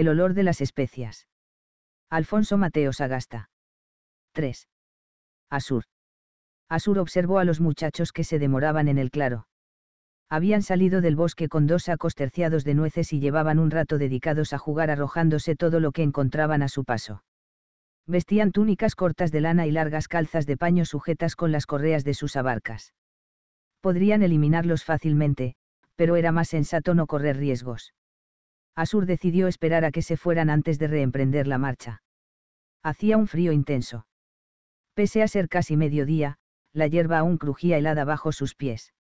El olor de las especias. Alfonso Mateo Sagasta. 3. Asur. Asur observó a los muchachos que se demoraban en el claro. Habían salido del bosque con dos sacos terciados de nueces y llevaban un rato dedicados a jugar arrojándose todo lo que encontraban a su paso. Vestían túnicas cortas de lana y largas calzas de paño sujetas con las correas de sus abarcas. Podrían eliminarlos fácilmente, pero era más sensato no correr riesgos. Asur decidió esperar a que se fueran antes de reemprender la marcha. Hacía un frío intenso. Pese a ser casi mediodía, la hierba aún crujía helada bajo sus pies.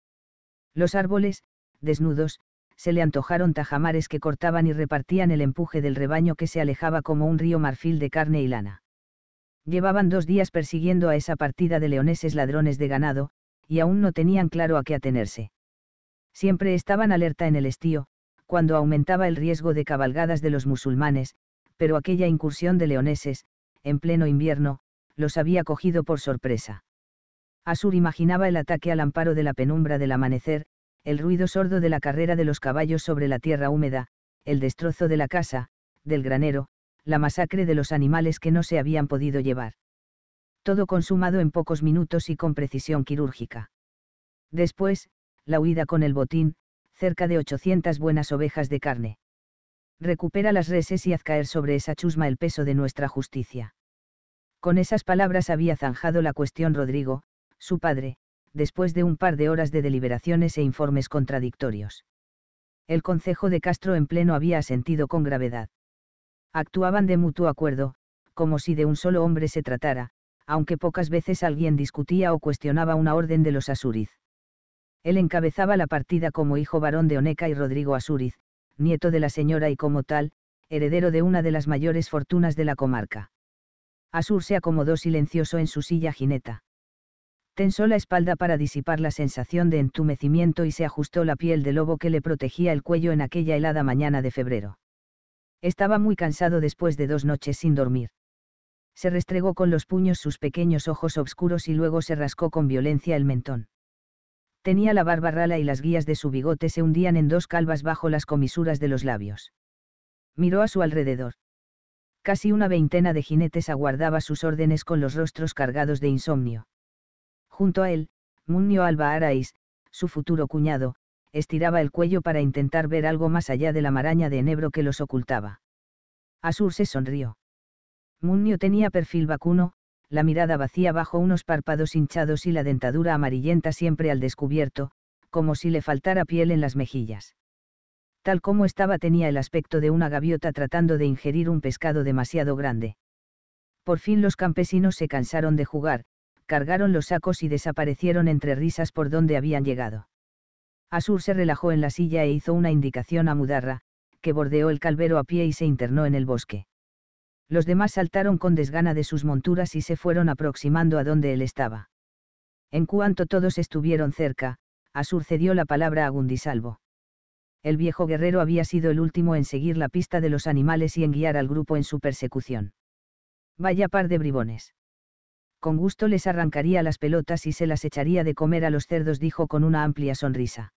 Los árboles, desnudos, se le antojaron tajamares que cortaban y repartían el empuje del rebaño que se alejaba como un río marfil de carne y lana. Llevaban dos días persiguiendo a esa partida de leoneses ladrones de ganado, y aún no tenían claro a qué atenerse. Siempre estaban alerta en el estío, cuando aumentaba el riesgo de cabalgadas de los musulmanes, pero aquella incursión de leoneses, en pleno invierno, los había cogido por sorpresa. Asur imaginaba el ataque al amparo de la penumbra del amanecer, el ruido sordo de la carrera de los caballos sobre la tierra húmeda, el destrozo de la casa, del granero, la masacre de los animales que no se habían podido llevar. Todo consumado en pocos minutos y con precisión quirúrgica. Después, la huida con el botín, cerca de 800 buenas ovejas de carne. Recupera las reses y haz caer sobre esa chusma el peso de nuestra justicia. Con esas palabras había zanjado la cuestión Rodrigo, su padre, después de un par de horas de deliberaciones e informes contradictorios. El Consejo de Castro en pleno había asentido con gravedad. Actuaban de mutuo acuerdo, como si de un solo hombre se tratara, aunque pocas veces alguien discutía o cuestionaba una orden de los Asuriz. Él encabezaba la partida como hijo varón de Oneca y Rodrigo Asuriz, nieto de la señora y como tal, heredero de una de las mayores fortunas de la comarca. Asur se acomodó silencioso en su silla jineta. Tensó la espalda para disipar la sensación de entumecimiento y se ajustó la piel de lobo que le protegía el cuello en aquella helada mañana de febrero. Estaba muy cansado después de dos noches sin dormir. Se restregó con los puños sus pequeños ojos oscuros y luego se rascó con violencia el mentón tenía la barba rala y las guías de su bigote se hundían en dos calvas bajo las comisuras de los labios. Miró a su alrededor. Casi una veintena de jinetes aguardaba sus órdenes con los rostros cargados de insomnio. Junto a él, Munio Alba Araiz, su futuro cuñado, estiraba el cuello para intentar ver algo más allá de la maraña de enebro que los ocultaba. Asur se sonrió. Munio tenía perfil vacuno, la mirada vacía bajo unos párpados hinchados y la dentadura amarillenta siempre al descubierto, como si le faltara piel en las mejillas. Tal como estaba tenía el aspecto de una gaviota tratando de ingerir un pescado demasiado grande. Por fin los campesinos se cansaron de jugar, cargaron los sacos y desaparecieron entre risas por donde habían llegado. Asur se relajó en la silla e hizo una indicación a Mudarra, que bordeó el calvero a pie y se internó en el bosque. Los demás saltaron con desgana de sus monturas y se fueron aproximando a donde él estaba. En cuanto todos estuvieron cerca, Asur la palabra a Gundisalvo. El viejo guerrero había sido el último en seguir la pista de los animales y en guiar al grupo en su persecución. Vaya par de bribones. Con gusto les arrancaría las pelotas y se las echaría de comer a los cerdos, dijo con una amplia sonrisa.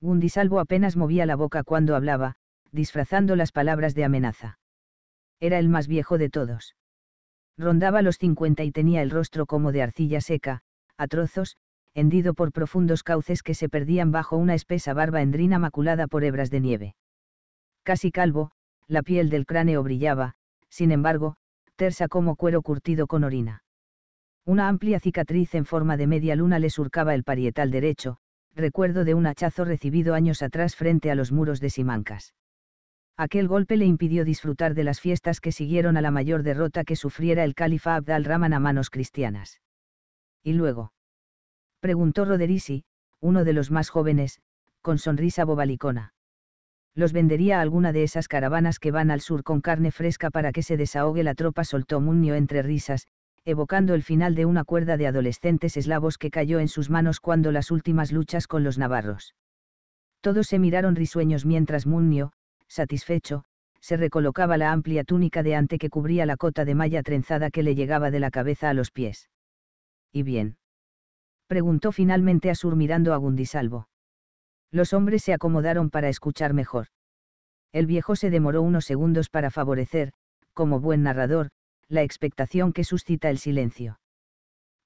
Gundisalvo apenas movía la boca cuando hablaba, disfrazando las palabras de amenaza. Era el más viejo de todos. Rondaba los cincuenta y tenía el rostro como de arcilla seca, a trozos, hendido por profundos cauces que se perdían bajo una espesa barba endrina maculada por hebras de nieve. Casi calvo, la piel del cráneo brillaba, sin embargo, tersa como cuero curtido con orina. Una amplia cicatriz en forma de media luna le surcaba el parietal derecho, recuerdo de un hachazo recibido años atrás frente a los muros de Simancas aquel golpe le impidió disfrutar de las fiestas que siguieron a la mayor derrota que sufriera el califa Abd al-Rahman a manos cristianas. ¿Y luego? Preguntó Roderici, uno de los más jóvenes, con sonrisa bobalicona. Los vendería a alguna de esas caravanas que van al sur con carne fresca para que se desahogue la tropa, soltó Munio entre risas, evocando el final de una cuerda de adolescentes eslavos que cayó en sus manos cuando las últimas luchas con los navarros. Todos se miraron risueños mientras Munio, satisfecho, se recolocaba la amplia túnica de ante que cubría la cota de malla trenzada que le llegaba de la cabeza a los pies. ¿Y bien? preguntó finalmente Asur mirando a Gundisalvo. Los hombres se acomodaron para escuchar mejor. El viejo se demoró unos segundos para favorecer, como buen narrador, la expectación que suscita el silencio.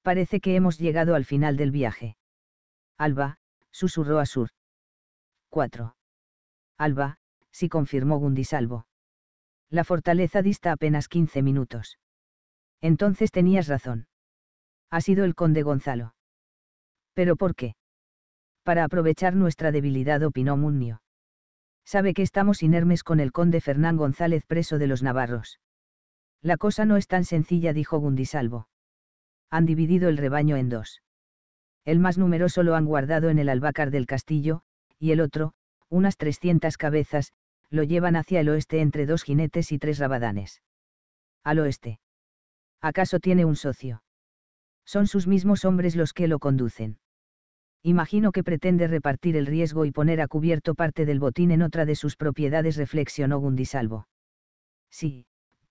Parece que hemos llegado al final del viaje. Alba, susurró Asur. 4. Alba, sí confirmó Gundisalvo. La fortaleza dista apenas 15 minutos. Entonces tenías razón. Ha sido el conde Gonzalo. ¿Pero por qué? Para aprovechar nuestra debilidad, opinó Munio. Sabe que estamos inermes con el conde Fernán González preso de los navarros. La cosa no es tan sencilla, dijo Gundisalvo. Han dividido el rebaño en dos. El más numeroso lo han guardado en el albácar del castillo, y el otro, unas 300 cabezas, lo llevan hacia el oeste entre dos jinetes y tres rabadanes. Al oeste. ¿Acaso tiene un socio? Son sus mismos hombres los que lo conducen. Imagino que pretende repartir el riesgo y poner a cubierto parte del botín en otra de sus propiedades, reflexionó Gundisalvo. Sí,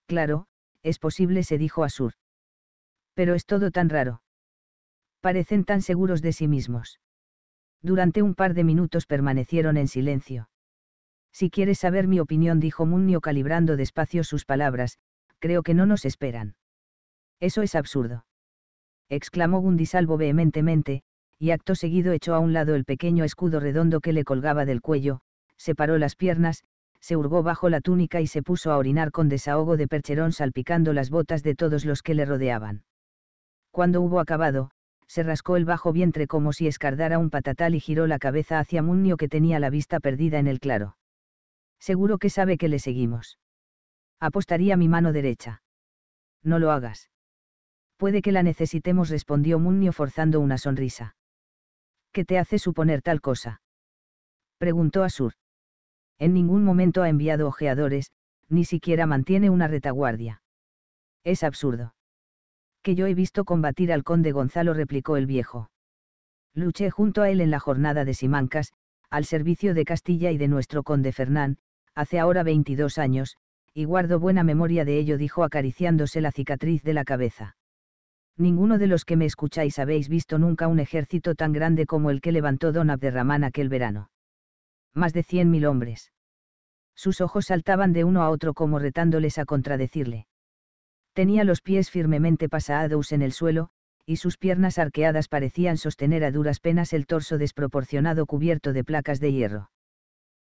claro, es posible, se dijo Asur. Pero es todo tan raro. Parecen tan seguros de sí mismos. Durante un par de minutos permanecieron en silencio. Si quieres saber mi opinión, dijo Munio calibrando despacio sus palabras, creo que no nos esperan. Eso es absurdo. Exclamó Gundisalvo vehementemente, y acto seguido echó a un lado el pequeño escudo redondo que le colgaba del cuello, separó las piernas, se hurgó bajo la túnica y se puso a orinar con desahogo de percherón salpicando las botas de todos los que le rodeaban. Cuando hubo acabado, se rascó el bajo vientre como si escardara un patatal y giró la cabeza hacia Munio que tenía la vista perdida en el claro. Seguro que sabe que le seguimos. Apostaría mi mano derecha. No lo hagas. Puede que la necesitemos, respondió Munio forzando una sonrisa. ¿Qué te hace suponer tal cosa? Preguntó Asur. En ningún momento ha enviado ojeadores, ni siquiera mantiene una retaguardia. Es absurdo. Que yo he visto combatir al conde Gonzalo, replicó el viejo. Luché junto a él en la jornada de Simancas, al servicio de Castilla y de nuestro conde Fernán, hace ahora 22 años, y guardo buena memoria de ello, dijo acariciándose la cicatriz de la cabeza. Ninguno de los que me escucháis habéis visto nunca un ejército tan grande como el que levantó don Abderramán aquel verano. Más de cien mil hombres. Sus ojos saltaban de uno a otro como retándoles a contradecirle. Tenía los pies firmemente pasados en el suelo, y sus piernas arqueadas parecían sostener a duras penas el torso desproporcionado cubierto de placas de hierro.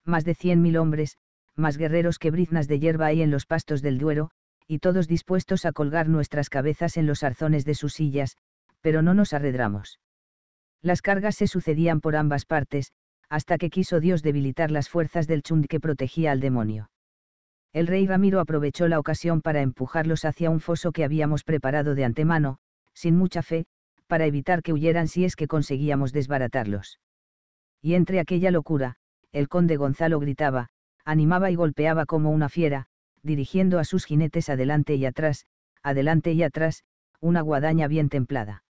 Más de cien mil hombres, más guerreros que briznas de hierba hay en los pastos del Duero, y todos dispuestos a colgar nuestras cabezas en los arzones de sus sillas, pero no nos arredramos. Las cargas se sucedían por ambas partes, hasta que quiso Dios debilitar las fuerzas del Chund que protegía al demonio. El rey Ramiro aprovechó la ocasión para empujarlos hacia un foso que habíamos preparado de antemano, sin mucha fe, para evitar que huyeran si es que conseguíamos desbaratarlos. Y entre aquella locura, el conde Gonzalo gritaba, animaba y golpeaba como una fiera, dirigiendo a sus jinetes adelante y atrás, adelante y atrás, una guadaña bien templada.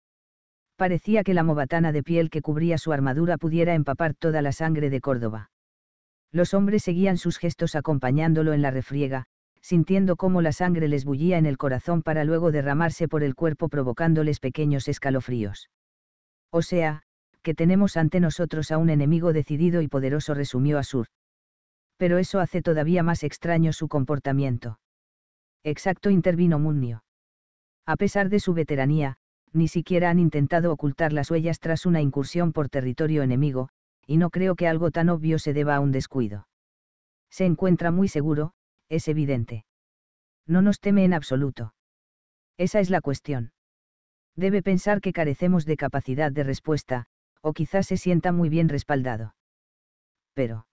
Parecía que la mobatana de piel que cubría su armadura pudiera empapar toda la sangre de Córdoba. Los hombres seguían sus gestos acompañándolo en la refriega, sintiendo cómo la sangre les bullía en el corazón para luego derramarse por el cuerpo provocándoles pequeños escalofríos. O sea, que tenemos ante nosotros a un enemigo decidido y poderoso, resumió Asur pero eso hace todavía más extraño su comportamiento. Exacto, intervino Munnio. A pesar de su veteranía, ni siquiera han intentado ocultar las huellas tras una incursión por territorio enemigo, y no creo que algo tan obvio se deba a un descuido. Se encuentra muy seguro, es evidente. No nos teme en absoluto. Esa es la cuestión. Debe pensar que carecemos de capacidad de respuesta, o quizás se sienta muy bien respaldado. Pero.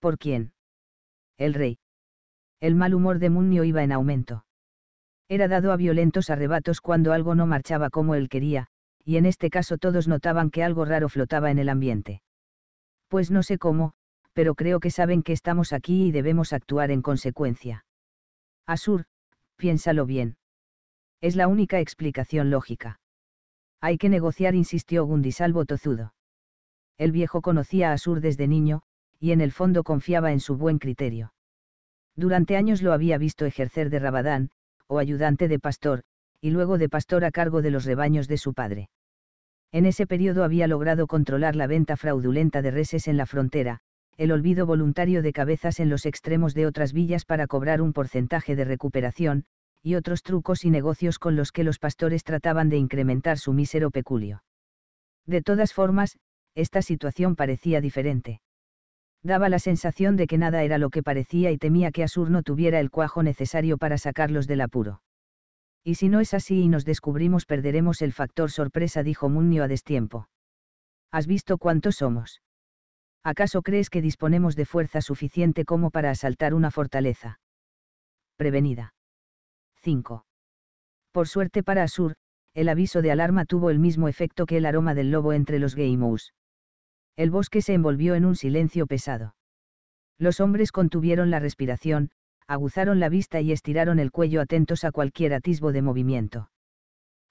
¿Por quién? El rey. El mal humor de Munio iba en aumento. Era dado a violentos arrebatos cuando algo no marchaba como él quería, y en este caso todos notaban que algo raro flotaba en el ambiente. Pues no sé cómo, pero creo que saben que estamos aquí y debemos actuar en consecuencia. Asur, piénsalo bien. Es la única explicación lógica. Hay que negociar, insistió Gundisalvo tozudo. El viejo conocía a Asur desde niño, y en el fondo confiaba en su buen criterio. Durante años lo había visto ejercer de rabadán, o ayudante de pastor, y luego de pastor a cargo de los rebaños de su padre. En ese periodo había logrado controlar la venta fraudulenta de reses en la frontera, el olvido voluntario de cabezas en los extremos de otras villas para cobrar un porcentaje de recuperación, y otros trucos y negocios con los que los pastores trataban de incrementar su mísero peculio. De todas formas, esta situación parecía diferente. Daba la sensación de que nada era lo que parecía y temía que Asur no tuviera el cuajo necesario para sacarlos del apuro. Y si no es así y nos descubrimos perderemos el factor sorpresa, dijo Munio a destiempo. ¿Has visto cuántos somos? ¿Acaso crees que disponemos de fuerza suficiente como para asaltar una fortaleza? Prevenida. 5. Por suerte para Asur, el aviso de alarma tuvo el mismo efecto que el aroma del lobo entre los Geimus. El bosque se envolvió en un silencio pesado. Los hombres contuvieron la respiración, aguzaron la vista y estiraron el cuello atentos a cualquier atisbo de movimiento.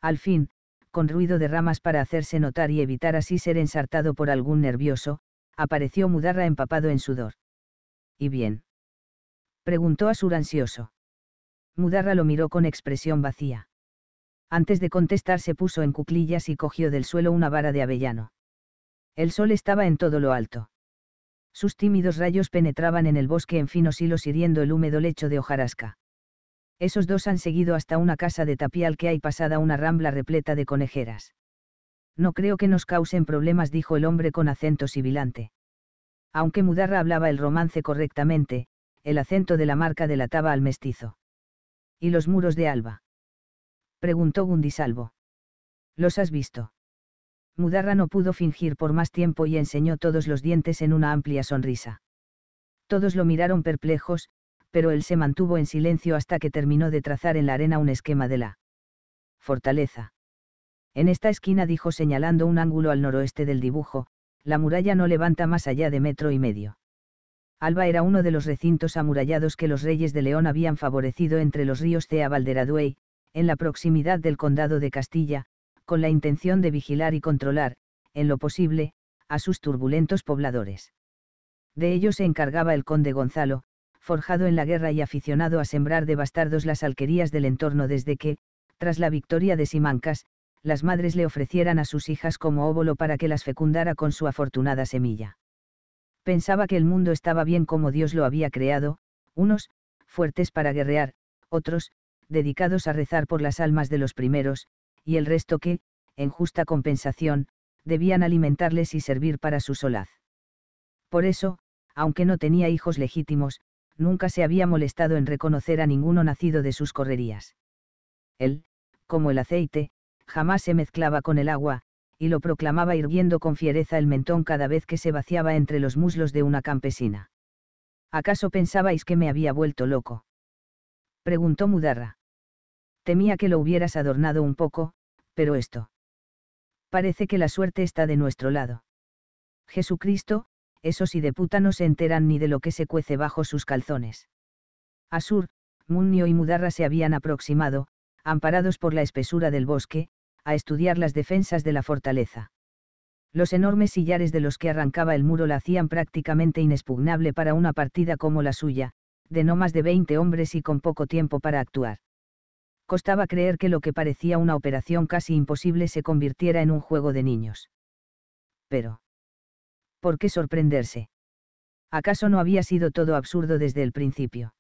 Al fin, con ruido de ramas para hacerse notar y evitar así ser ensartado por algún nervioso, apareció Mudarra empapado en sudor. ¿Y bien? preguntó a Asur ansioso. Mudarra lo miró con expresión vacía. Antes de contestar se puso en cuclillas y cogió del suelo una vara de avellano. El sol estaba en todo lo alto. Sus tímidos rayos penetraban en el bosque en finos hilos hiriendo el húmedo lecho de hojarasca. Esos dos han seguido hasta una casa de tapial que hay pasada una rambla repleta de conejeras. No creo que nos causen problemas, dijo el hombre con acento sibilante. Aunque Mudarra hablaba el romance correctamente, el acento de la marca delataba al mestizo. ¿Y los muros de Alba? preguntó Gundisalvo. ¿Los has visto? Mudarra no pudo fingir por más tiempo y enseñó todos los dientes en una amplia sonrisa. Todos lo miraron perplejos, pero él se mantuvo en silencio hasta que terminó de trazar en la arena un esquema de la fortaleza. En esta esquina dijo señalando un ángulo al noroeste del dibujo, la muralla no levanta más allá de metro y medio. Alba era uno de los recintos amurallados que los reyes de León habían favorecido entre los ríos Cea Valderaduey, en la proximidad del condado de Castilla, con la intención de vigilar y controlar, en lo posible, a sus turbulentos pobladores. De ello se encargaba el conde Gonzalo, forjado en la guerra y aficionado a sembrar de bastardos las alquerías del entorno desde que, tras la victoria de Simancas, las madres le ofrecieran a sus hijas como óvulo para que las fecundara con su afortunada semilla. Pensaba que el mundo estaba bien como Dios lo había creado, unos, fuertes para guerrear, otros, dedicados a rezar por las almas de los primeros, y el resto que, en justa compensación, debían alimentarles y servir para su solaz. Por eso, aunque no tenía hijos legítimos, nunca se había molestado en reconocer a ninguno nacido de sus correrías. Él, como el aceite, jamás se mezclaba con el agua, y lo proclamaba hirviendo con fiereza el mentón cada vez que se vaciaba entre los muslos de una campesina. ¿Acaso pensabais que me había vuelto loco? preguntó Mudarra. Temía que lo hubieras adornado un poco, pero esto. Parece que la suerte está de nuestro lado. Jesucristo, esos y de puta no se enteran ni de lo que se cuece bajo sus calzones. Asur, Munio y Mudarra se habían aproximado, amparados por la espesura del bosque, a estudiar las defensas de la fortaleza. Los enormes sillares de los que arrancaba el muro la hacían prácticamente inexpugnable para una partida como la suya, de no más de 20 hombres y con poco tiempo para actuar costaba creer que lo que parecía una operación casi imposible se convirtiera en un juego de niños. Pero... ¿Por qué sorprenderse? ¿Acaso no había sido todo absurdo desde el principio?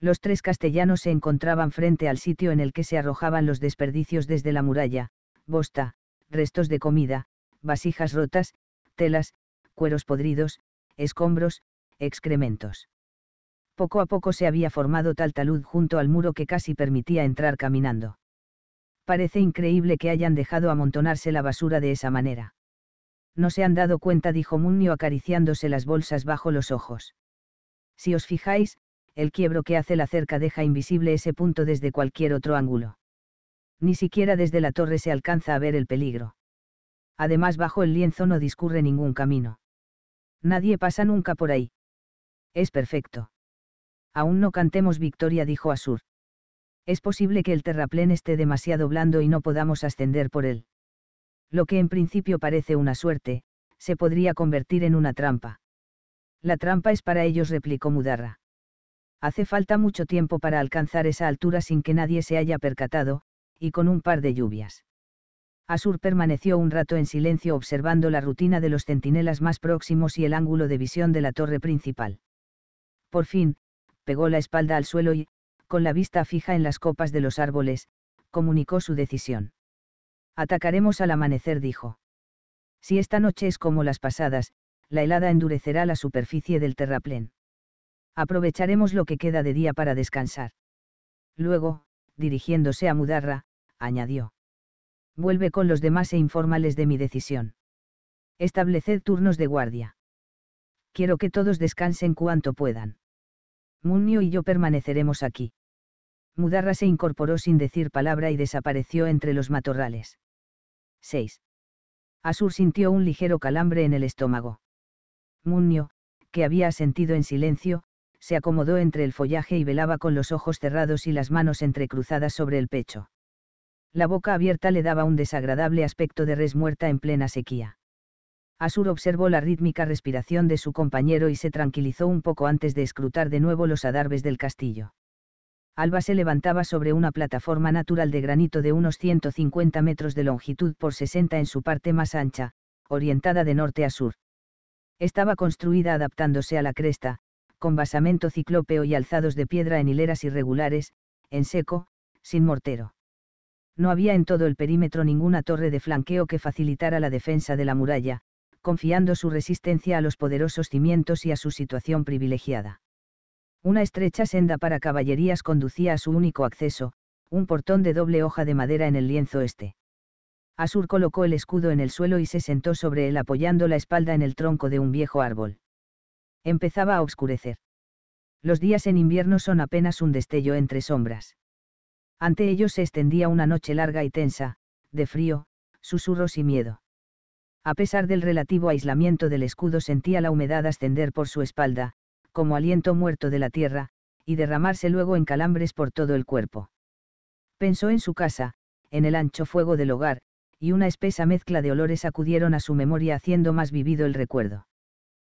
Los tres castellanos se encontraban frente al sitio en el que se arrojaban los desperdicios desde la muralla, bosta, restos de comida, vasijas rotas, telas, cueros podridos, escombros, excrementos. Poco a poco se había formado tal talud junto al muro que casi permitía entrar caminando. Parece increíble que hayan dejado amontonarse la basura de esa manera. No se han dado cuenta, dijo Munio acariciándose las bolsas bajo los ojos. Si os fijáis, el quiebro que hace la cerca deja invisible ese punto desde cualquier otro ángulo. Ni siquiera desde la torre se alcanza a ver el peligro. Además, bajo el lienzo no discurre ningún camino. Nadie pasa nunca por ahí. Es perfecto. Aún no cantemos victoria, dijo Asur. Es posible que el terraplén esté demasiado blando y no podamos ascender por él. Lo que en principio parece una suerte, se podría convertir en una trampa. La trampa es para ellos, replicó Mudarra. Hace falta mucho tiempo para alcanzar esa altura sin que nadie se haya percatado, y con un par de lluvias. Asur permaneció un rato en silencio observando la rutina de los centinelas más próximos y el ángulo de visión de la torre principal. Por fin, pegó la espalda al suelo y, con la vista fija en las copas de los árboles, comunicó su decisión. Atacaremos al amanecer, dijo. Si esta noche es como las pasadas, la helada endurecerá la superficie del terraplén. Aprovecharemos lo que queda de día para descansar. Luego, dirigiéndose a Mudarra, añadió. Vuelve con los demás e informales de mi decisión. Estableced turnos de guardia. Quiero que todos descansen cuanto puedan. Munio y yo permaneceremos aquí. Mudarra se incorporó sin decir palabra y desapareció entre los matorrales. 6. Asur sintió un ligero calambre en el estómago. Munio, que había sentido en silencio, se acomodó entre el follaje y velaba con los ojos cerrados y las manos entrecruzadas sobre el pecho. La boca abierta le daba un desagradable aspecto de res muerta en plena sequía. Asur observó la rítmica respiración de su compañero y se tranquilizó un poco antes de escrutar de nuevo los adarves del castillo. Alba se levantaba sobre una plataforma natural de granito de unos 150 metros de longitud por 60 en su parte más ancha, orientada de norte a sur. Estaba construida adaptándose a la cresta, con basamento ciclópeo y alzados de piedra en hileras irregulares, en seco, sin mortero. No había en todo el perímetro ninguna torre de flanqueo que facilitara la defensa de la muralla, confiando su resistencia a los poderosos cimientos y a su situación privilegiada. Una estrecha senda para caballerías conducía a su único acceso, un portón de doble hoja de madera en el lienzo este. Asur colocó el escudo en el suelo y se sentó sobre él apoyando la espalda en el tronco de un viejo árbol. Empezaba a oscurecer. Los días en invierno son apenas un destello entre sombras. Ante ellos se extendía una noche larga y tensa, de frío, susurros y miedo. A pesar del relativo aislamiento del escudo sentía la humedad ascender por su espalda, como aliento muerto de la tierra, y derramarse luego en calambres por todo el cuerpo. Pensó en su casa, en el ancho fuego del hogar, y una espesa mezcla de olores acudieron a su memoria haciendo más vivido el recuerdo.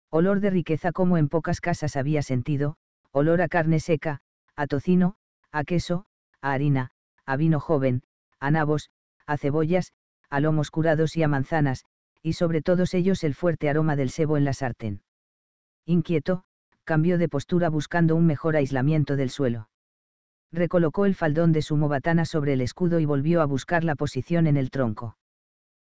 Olor de riqueza como en pocas casas había sentido, olor a carne seca, a tocino, a queso, a harina, a vino joven, a nabos, a cebollas, a lomos curados y a manzanas, y sobre todos ellos el fuerte aroma del sebo en la sartén. Inquieto, cambió de postura buscando un mejor aislamiento del suelo. Recolocó el faldón de su mobatana sobre el escudo y volvió a buscar la posición en el tronco.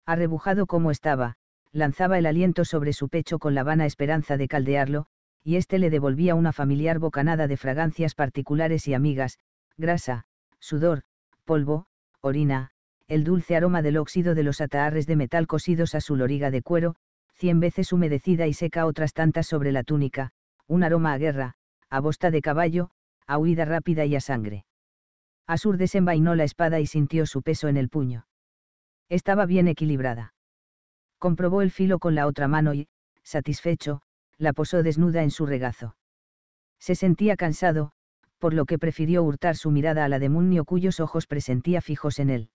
Arrebujado como estaba, lanzaba el aliento sobre su pecho con la vana esperanza de caldearlo, y éste le devolvía una familiar bocanada de fragancias particulares y amigas, grasa, sudor, polvo, orina, el dulce aroma del óxido de los ataarres de metal cosidos a su loriga de cuero, cien veces humedecida y seca otras tantas sobre la túnica, un aroma a guerra, a bosta de caballo, a huida rápida y a sangre. Asur desenvainó la espada y sintió su peso en el puño. Estaba bien equilibrada. Comprobó el filo con la otra mano y, satisfecho, la posó desnuda en su regazo. Se sentía cansado, por lo que prefirió hurtar su mirada a la de cuyos ojos presentía fijos en él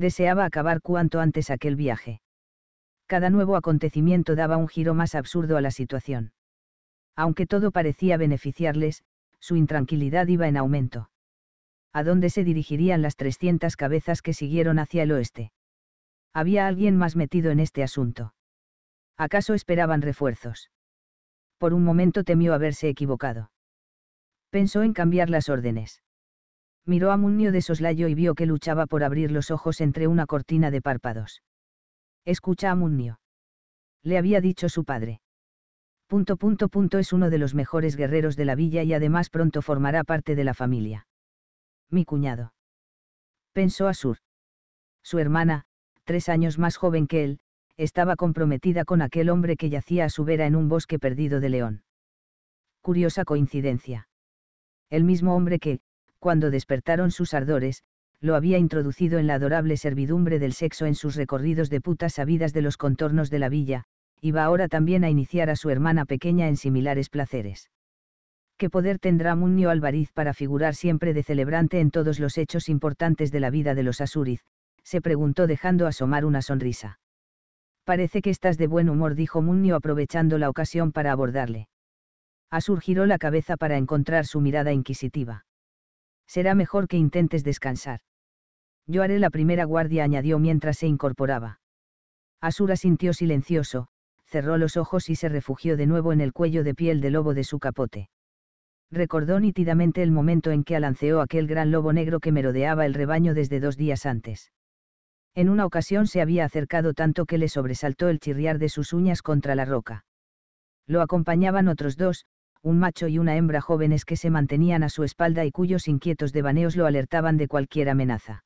deseaba acabar cuanto antes aquel viaje. Cada nuevo acontecimiento daba un giro más absurdo a la situación. Aunque todo parecía beneficiarles, su intranquilidad iba en aumento. ¿A dónde se dirigirían las 300 cabezas que siguieron hacia el oeste? Había alguien más metido en este asunto. ¿Acaso esperaban refuerzos? Por un momento temió haberse equivocado. Pensó en cambiar las órdenes miró a Munio de soslayo y vio que luchaba por abrir los ojos entre una cortina de párpados. Escucha a Munio. Le había dicho su padre. Punto punto punto es uno de los mejores guerreros de la villa y además pronto formará parte de la familia. Mi cuñado. Pensó Asur. Su hermana, tres años más joven que él, estaba comprometida con aquel hombre que yacía a su vera en un bosque perdido de León. Curiosa coincidencia. El mismo hombre que, cuando despertaron sus ardores, lo había introducido en la adorable servidumbre del sexo en sus recorridos de putas sabidas de los contornos de la villa, iba ahora también a iniciar a su hermana pequeña en similares placeres. ¿Qué poder tendrá Munio Alvariz para figurar siempre de celebrante en todos los hechos importantes de la vida de los Asuriz? se preguntó dejando asomar una sonrisa. Parece que estás de buen humor, dijo Munio aprovechando la ocasión para abordarle. Asur la cabeza para encontrar su mirada inquisitiva será mejor que intentes descansar. Yo haré la primera guardia, añadió mientras se incorporaba. Asura sintió silencioso, cerró los ojos y se refugió de nuevo en el cuello de piel de lobo de su capote. Recordó nítidamente el momento en que alanceó aquel gran lobo negro que merodeaba el rebaño desde dos días antes. En una ocasión se había acercado tanto que le sobresaltó el chirriar de sus uñas contra la roca. Lo acompañaban otros dos, un macho y una hembra jóvenes que se mantenían a su espalda y cuyos inquietos devaneos lo alertaban de cualquier amenaza.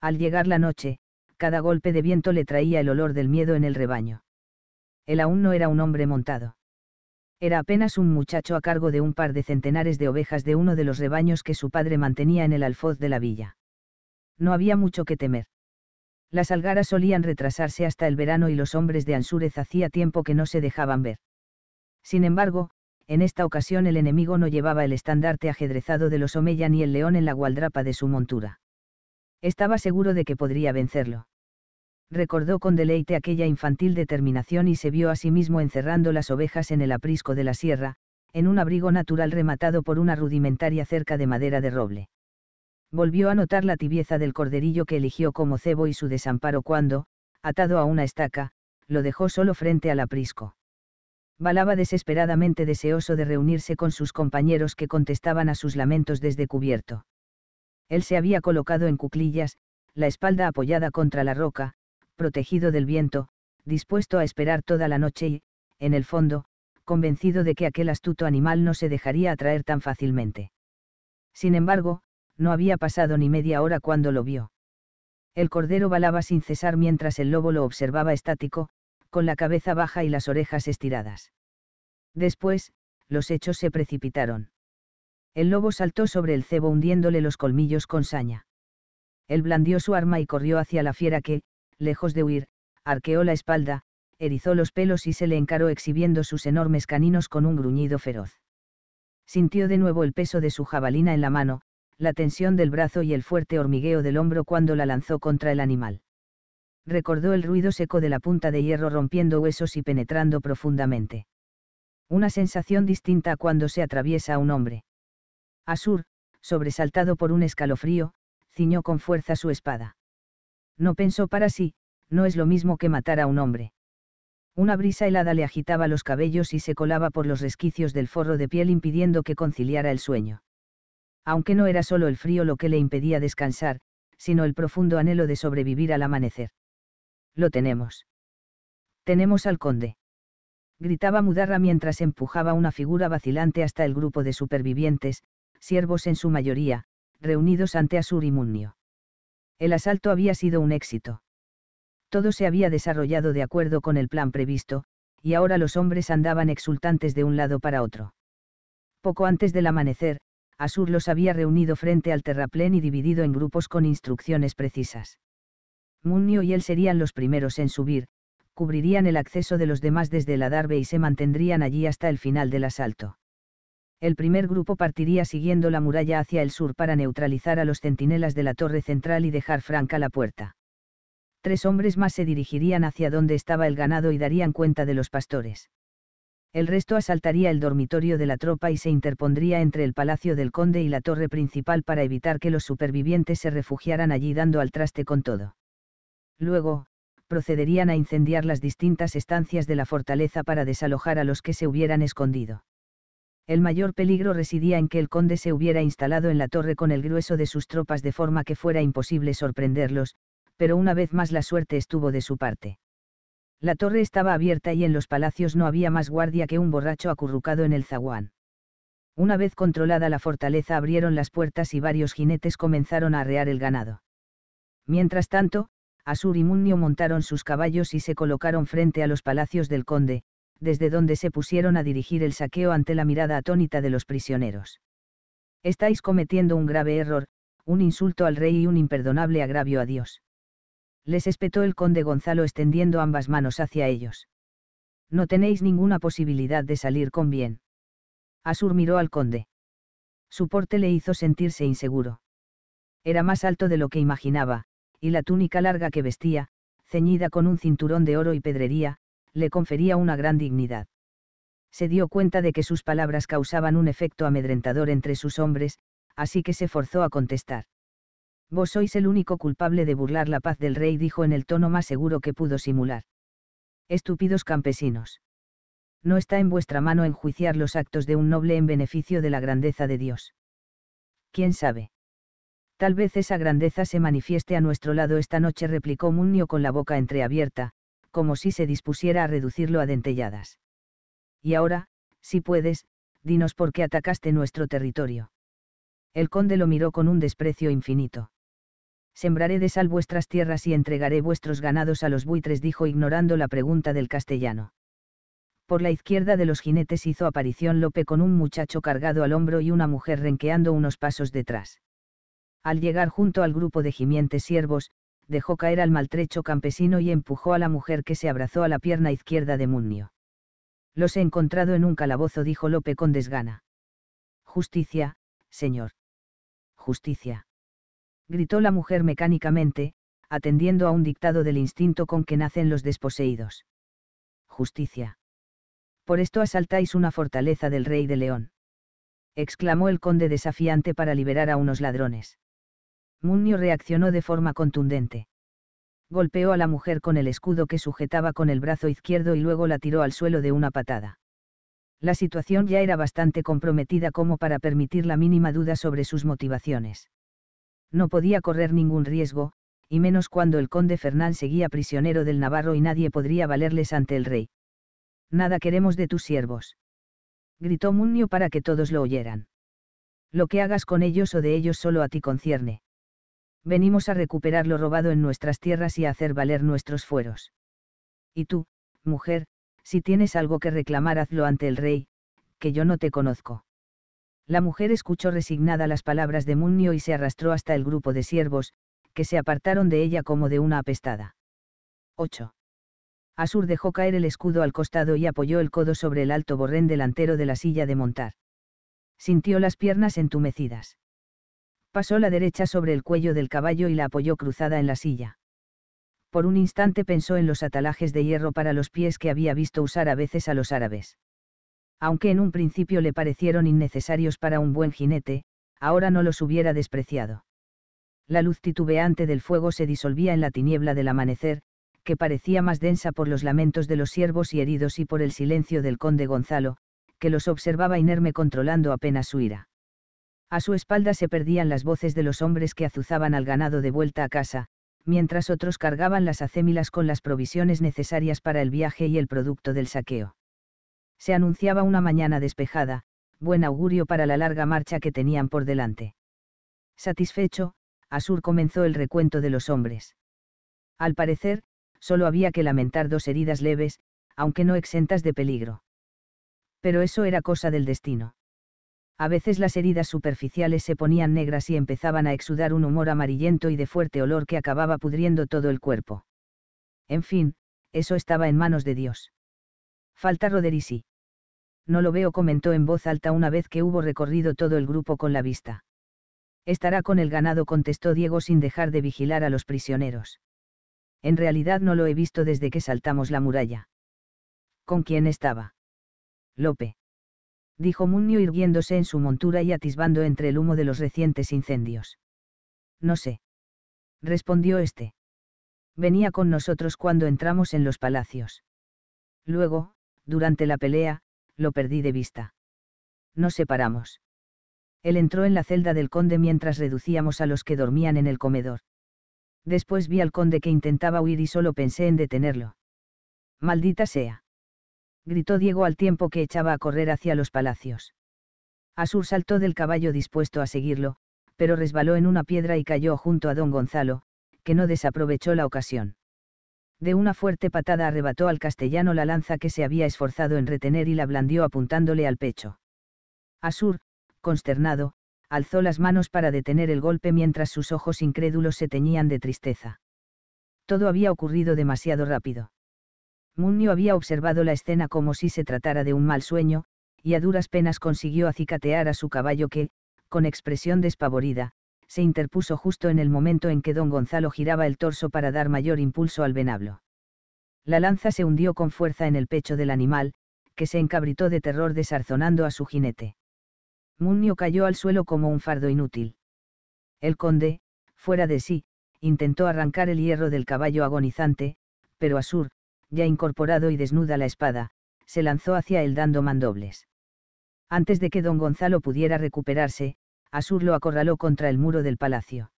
Al llegar la noche, cada golpe de viento le traía el olor del miedo en el rebaño. Él aún no era un hombre montado. Era apenas un muchacho a cargo de un par de centenares de ovejas de uno de los rebaños que su padre mantenía en el alfoz de la villa. No había mucho que temer. Las algaras solían retrasarse hasta el verano y los hombres de Ansúrez hacía tiempo que no se dejaban ver. Sin embargo, en esta ocasión el enemigo no llevaba el estandarte ajedrezado de los Omeya ni el león en la gualdrapa de su montura. Estaba seguro de que podría vencerlo. Recordó con deleite aquella infantil determinación y se vio a sí mismo encerrando las ovejas en el aprisco de la sierra, en un abrigo natural rematado por una rudimentaria cerca de madera de roble. Volvió a notar la tibieza del corderillo que eligió como cebo y su desamparo cuando, atado a una estaca, lo dejó solo frente al aprisco balaba desesperadamente deseoso de reunirse con sus compañeros que contestaban a sus lamentos desde cubierto. Él se había colocado en cuclillas, la espalda apoyada contra la roca, protegido del viento, dispuesto a esperar toda la noche y, en el fondo, convencido de que aquel astuto animal no se dejaría atraer tan fácilmente. Sin embargo, no había pasado ni media hora cuando lo vio. El cordero balaba sin cesar mientras el lobo lo observaba estático, con la cabeza baja y las orejas estiradas. Después, los hechos se precipitaron. El lobo saltó sobre el cebo hundiéndole los colmillos con saña. Él blandió su arma y corrió hacia la fiera que, lejos de huir, arqueó la espalda, erizó los pelos y se le encaró exhibiendo sus enormes caninos con un gruñido feroz. Sintió de nuevo el peso de su jabalina en la mano, la tensión del brazo y el fuerte hormigueo del hombro cuando la lanzó contra el animal recordó el ruido seco de la punta de hierro rompiendo huesos y penetrando profundamente. Una sensación distinta a cuando se atraviesa a un hombre. Asur, sobresaltado por un escalofrío, ciñó con fuerza su espada. No pensó para sí, no es lo mismo que matar a un hombre. Una brisa helada le agitaba los cabellos y se colaba por los resquicios del forro de piel impidiendo que conciliara el sueño. Aunque no era solo el frío lo que le impedía descansar, sino el profundo anhelo de sobrevivir al amanecer. Lo tenemos. Tenemos al conde. Gritaba Mudarra mientras empujaba una figura vacilante hasta el grupo de supervivientes, siervos en su mayoría, reunidos ante Asur y Munnio. El asalto había sido un éxito. Todo se había desarrollado de acuerdo con el plan previsto, y ahora los hombres andaban exultantes de un lado para otro. Poco antes del amanecer, Asur los había reunido frente al terraplén y dividido en grupos con instrucciones precisas. Munio y él serían los primeros en subir, cubrirían el acceso de los demás desde el adarve y se mantendrían allí hasta el final del asalto. El primer grupo partiría siguiendo la muralla hacia el sur para neutralizar a los centinelas de la torre central y dejar franca la puerta. Tres hombres más se dirigirían hacia donde estaba el ganado y darían cuenta de los pastores. El resto asaltaría el dormitorio de la tropa y se interpondría entre el palacio del conde y la torre principal para evitar que los supervivientes se refugiaran allí dando al traste con todo. Luego, procederían a incendiar las distintas estancias de la fortaleza para desalojar a los que se hubieran escondido. El mayor peligro residía en que el conde se hubiera instalado en la torre con el grueso de sus tropas de forma que fuera imposible sorprenderlos, pero una vez más la suerte estuvo de su parte. La torre estaba abierta y en los palacios no había más guardia que un borracho acurrucado en el zaguán. Una vez controlada la fortaleza abrieron las puertas y varios jinetes comenzaron a arrear el ganado. Mientras tanto, Asur y Munio montaron sus caballos y se colocaron frente a los palacios del conde, desde donde se pusieron a dirigir el saqueo ante la mirada atónita de los prisioneros. Estáis cometiendo un grave error, un insulto al rey y un imperdonable agravio a Dios. Les espetó el conde Gonzalo extendiendo ambas manos hacia ellos. No tenéis ninguna posibilidad de salir con bien. Asur miró al conde. Su porte le hizo sentirse inseguro. Era más alto de lo que imaginaba, y la túnica larga que vestía, ceñida con un cinturón de oro y pedrería, le confería una gran dignidad. Se dio cuenta de que sus palabras causaban un efecto amedrentador entre sus hombres, así que se forzó a contestar. Vos sois el único culpable de burlar la paz del rey, dijo en el tono más seguro que pudo simular. Estúpidos campesinos. No está en vuestra mano enjuiciar los actos de un noble en beneficio de la grandeza de Dios. ¿Quién sabe? Tal vez esa grandeza se manifieste a nuestro lado esta noche, replicó Munio con la boca entreabierta, como si se dispusiera a reducirlo a dentelladas. Y ahora, si puedes, dinos por qué atacaste nuestro territorio. El conde lo miró con un desprecio infinito. Sembraré de sal vuestras tierras y entregaré vuestros ganados a los buitres, dijo ignorando la pregunta del castellano. Por la izquierda de los jinetes hizo aparición Lope con un muchacho cargado al hombro y una mujer renqueando unos pasos detrás. Al llegar junto al grupo de gimientes siervos, dejó caer al maltrecho campesino y empujó a la mujer que se abrazó a la pierna izquierda de Munio. Los he encontrado en un calabozo, dijo Lope con desgana. Justicia, señor. Justicia. Gritó la mujer mecánicamente, atendiendo a un dictado del instinto con que nacen los desposeídos. Justicia. Por esto asaltáis una fortaleza del rey de León. exclamó el conde desafiante para liberar a unos ladrones. Munio reaccionó de forma contundente. Golpeó a la mujer con el escudo que sujetaba con el brazo izquierdo y luego la tiró al suelo de una patada. La situación ya era bastante comprometida como para permitir la mínima duda sobre sus motivaciones. No podía correr ningún riesgo, y menos cuando el conde Fernán seguía prisionero del Navarro y nadie podría valerles ante el rey. Nada queremos de tus siervos. Gritó Munio para que todos lo oyeran. Lo que hagas con ellos o de ellos solo a ti concierne venimos a recuperar lo robado en nuestras tierras y a hacer valer nuestros fueros. Y tú, mujer, si tienes algo que reclamar hazlo ante el rey, que yo no te conozco. La mujer escuchó resignada las palabras de Munio y se arrastró hasta el grupo de siervos, que se apartaron de ella como de una apestada. 8. Asur dejó caer el escudo al costado y apoyó el codo sobre el alto borrén delantero de la silla de montar. Sintió las piernas entumecidas. Pasó la derecha sobre el cuello del caballo y la apoyó cruzada en la silla. Por un instante pensó en los atalajes de hierro para los pies que había visto usar a veces a los árabes. Aunque en un principio le parecieron innecesarios para un buen jinete, ahora no los hubiera despreciado. La luz titubeante del fuego se disolvía en la tiniebla del amanecer, que parecía más densa por los lamentos de los siervos y heridos y por el silencio del conde Gonzalo, que los observaba inerme controlando apenas su ira. A su espalda se perdían las voces de los hombres que azuzaban al ganado de vuelta a casa, mientras otros cargaban las acémilas con las provisiones necesarias para el viaje y el producto del saqueo. Se anunciaba una mañana despejada, buen augurio para la larga marcha que tenían por delante. Satisfecho, Asur comenzó el recuento de los hombres. Al parecer, solo había que lamentar dos heridas leves, aunque no exentas de peligro. Pero eso era cosa del destino a veces las heridas superficiales se ponían negras y empezaban a exudar un humor amarillento y de fuerte olor que acababa pudriendo todo el cuerpo. En fin, eso estaba en manos de Dios. Falta Roderisi. No lo veo, comentó en voz alta una vez que hubo recorrido todo el grupo con la vista. Estará con el ganado, contestó Diego sin dejar de vigilar a los prisioneros. En realidad no lo he visto desde que saltamos la muralla. ¿Con quién estaba? Lope dijo Munio irguiéndose en su montura y atisbando entre el humo de los recientes incendios. No sé. Respondió este. Venía con nosotros cuando entramos en los palacios. Luego, durante la pelea, lo perdí de vista. Nos separamos. Él entró en la celda del conde mientras reducíamos a los que dormían en el comedor. Después vi al conde que intentaba huir y solo pensé en detenerlo. Maldita sea gritó Diego al tiempo que echaba a correr hacia los palacios. Asur saltó del caballo dispuesto a seguirlo, pero resbaló en una piedra y cayó junto a don Gonzalo, que no desaprovechó la ocasión. De una fuerte patada arrebató al castellano la lanza que se había esforzado en retener y la blandió apuntándole al pecho. Asur, consternado, alzó las manos para detener el golpe mientras sus ojos incrédulos se teñían de tristeza. Todo había ocurrido demasiado rápido. Munio había observado la escena como si se tratara de un mal sueño, y a duras penas consiguió acicatear a su caballo que, con expresión despavorida, se interpuso justo en el momento en que don Gonzalo giraba el torso para dar mayor impulso al venablo. La lanza se hundió con fuerza en el pecho del animal, que se encabritó de terror desarzonando a su jinete. Munio cayó al suelo como un fardo inútil. El conde, fuera de sí, intentó arrancar el hierro del caballo agonizante, pero Asur, ya incorporado y desnuda la espada, se lanzó hacia él dando mandobles. Antes de que don Gonzalo pudiera recuperarse, Asur lo acorraló contra el muro del palacio.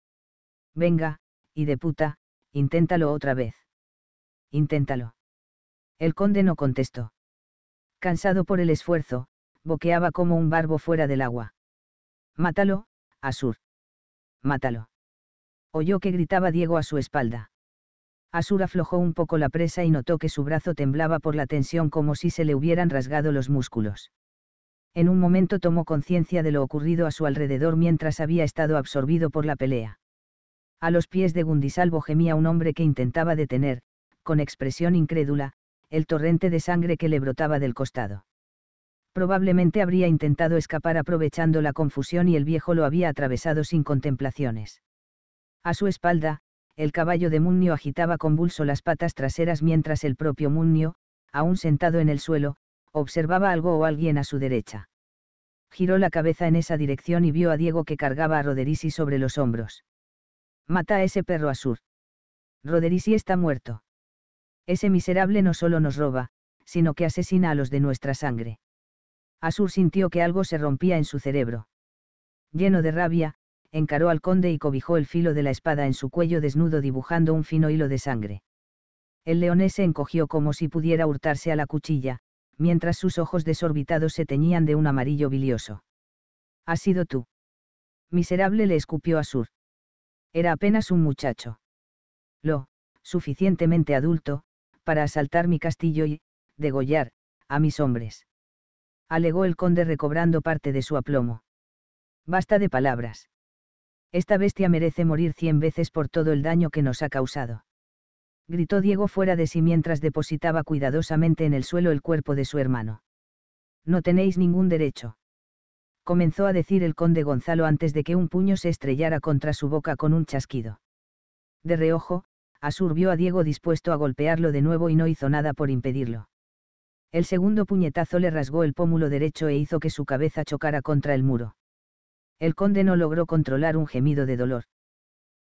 Venga, y de puta, inténtalo otra vez. Inténtalo. El conde no contestó. Cansado por el esfuerzo, boqueaba como un barbo fuera del agua. Mátalo, Asur. Mátalo. Oyó que gritaba Diego a su espalda. Asura aflojó un poco la presa y notó que su brazo temblaba por la tensión como si se le hubieran rasgado los músculos. En un momento tomó conciencia de lo ocurrido a su alrededor mientras había estado absorbido por la pelea. A los pies de Gundisalvo gemía un hombre que intentaba detener, con expresión incrédula, el torrente de sangre que le brotaba del costado. Probablemente habría intentado escapar aprovechando la confusión y el viejo lo había atravesado sin contemplaciones. A su espalda, el caballo de Munio agitaba convulso las patas traseras mientras el propio Munnio, aún sentado en el suelo, observaba algo o alguien a su derecha. Giró la cabeza en esa dirección y vio a Diego que cargaba a Roderici sobre los hombros. Mata a ese perro Asur. Roderici está muerto. Ese miserable no solo nos roba, sino que asesina a los de nuestra sangre. Asur sintió que algo se rompía en su cerebro. Lleno de rabia, encaró al conde y cobijó el filo de la espada en su cuello desnudo dibujando un fino hilo de sangre. El leonés se encogió como si pudiera hurtarse a la cuchilla, mientras sus ojos desorbitados se teñían de un amarillo bilioso. Has sido tú. Miserable le escupió a Sur. Era apenas un muchacho. Lo, suficientemente adulto, para asaltar mi castillo y, degollar, a mis hombres. Alegó el conde recobrando parte de su aplomo. Basta de palabras. Esta bestia merece morir cien veces por todo el daño que nos ha causado. Gritó Diego fuera de sí mientras depositaba cuidadosamente en el suelo el cuerpo de su hermano. No tenéis ningún derecho. Comenzó a decir el conde Gonzalo antes de que un puño se estrellara contra su boca con un chasquido. De reojo, asurbió a Diego dispuesto a golpearlo de nuevo y no hizo nada por impedirlo. El segundo puñetazo le rasgó el pómulo derecho e hizo que su cabeza chocara contra el muro. El conde no logró controlar un gemido de dolor.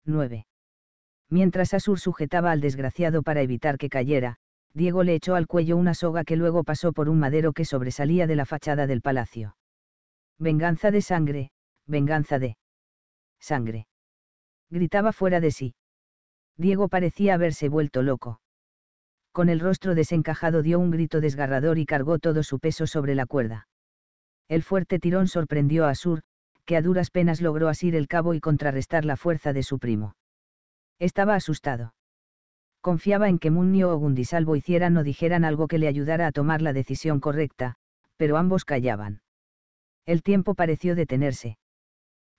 9. Mientras Asur sujetaba al desgraciado para evitar que cayera, Diego le echó al cuello una soga que luego pasó por un madero que sobresalía de la fachada del palacio. Venganza de sangre, venganza de sangre. Gritaba fuera de sí. Diego parecía haberse vuelto loco. Con el rostro desencajado dio un grito desgarrador y cargó todo su peso sobre la cuerda. El fuerte tirón sorprendió a Asur que a duras penas logró asir el cabo y contrarrestar la fuerza de su primo. Estaba asustado. Confiaba en que Munnio o Gundisalvo hicieran o dijeran algo que le ayudara a tomar la decisión correcta, pero ambos callaban. El tiempo pareció detenerse.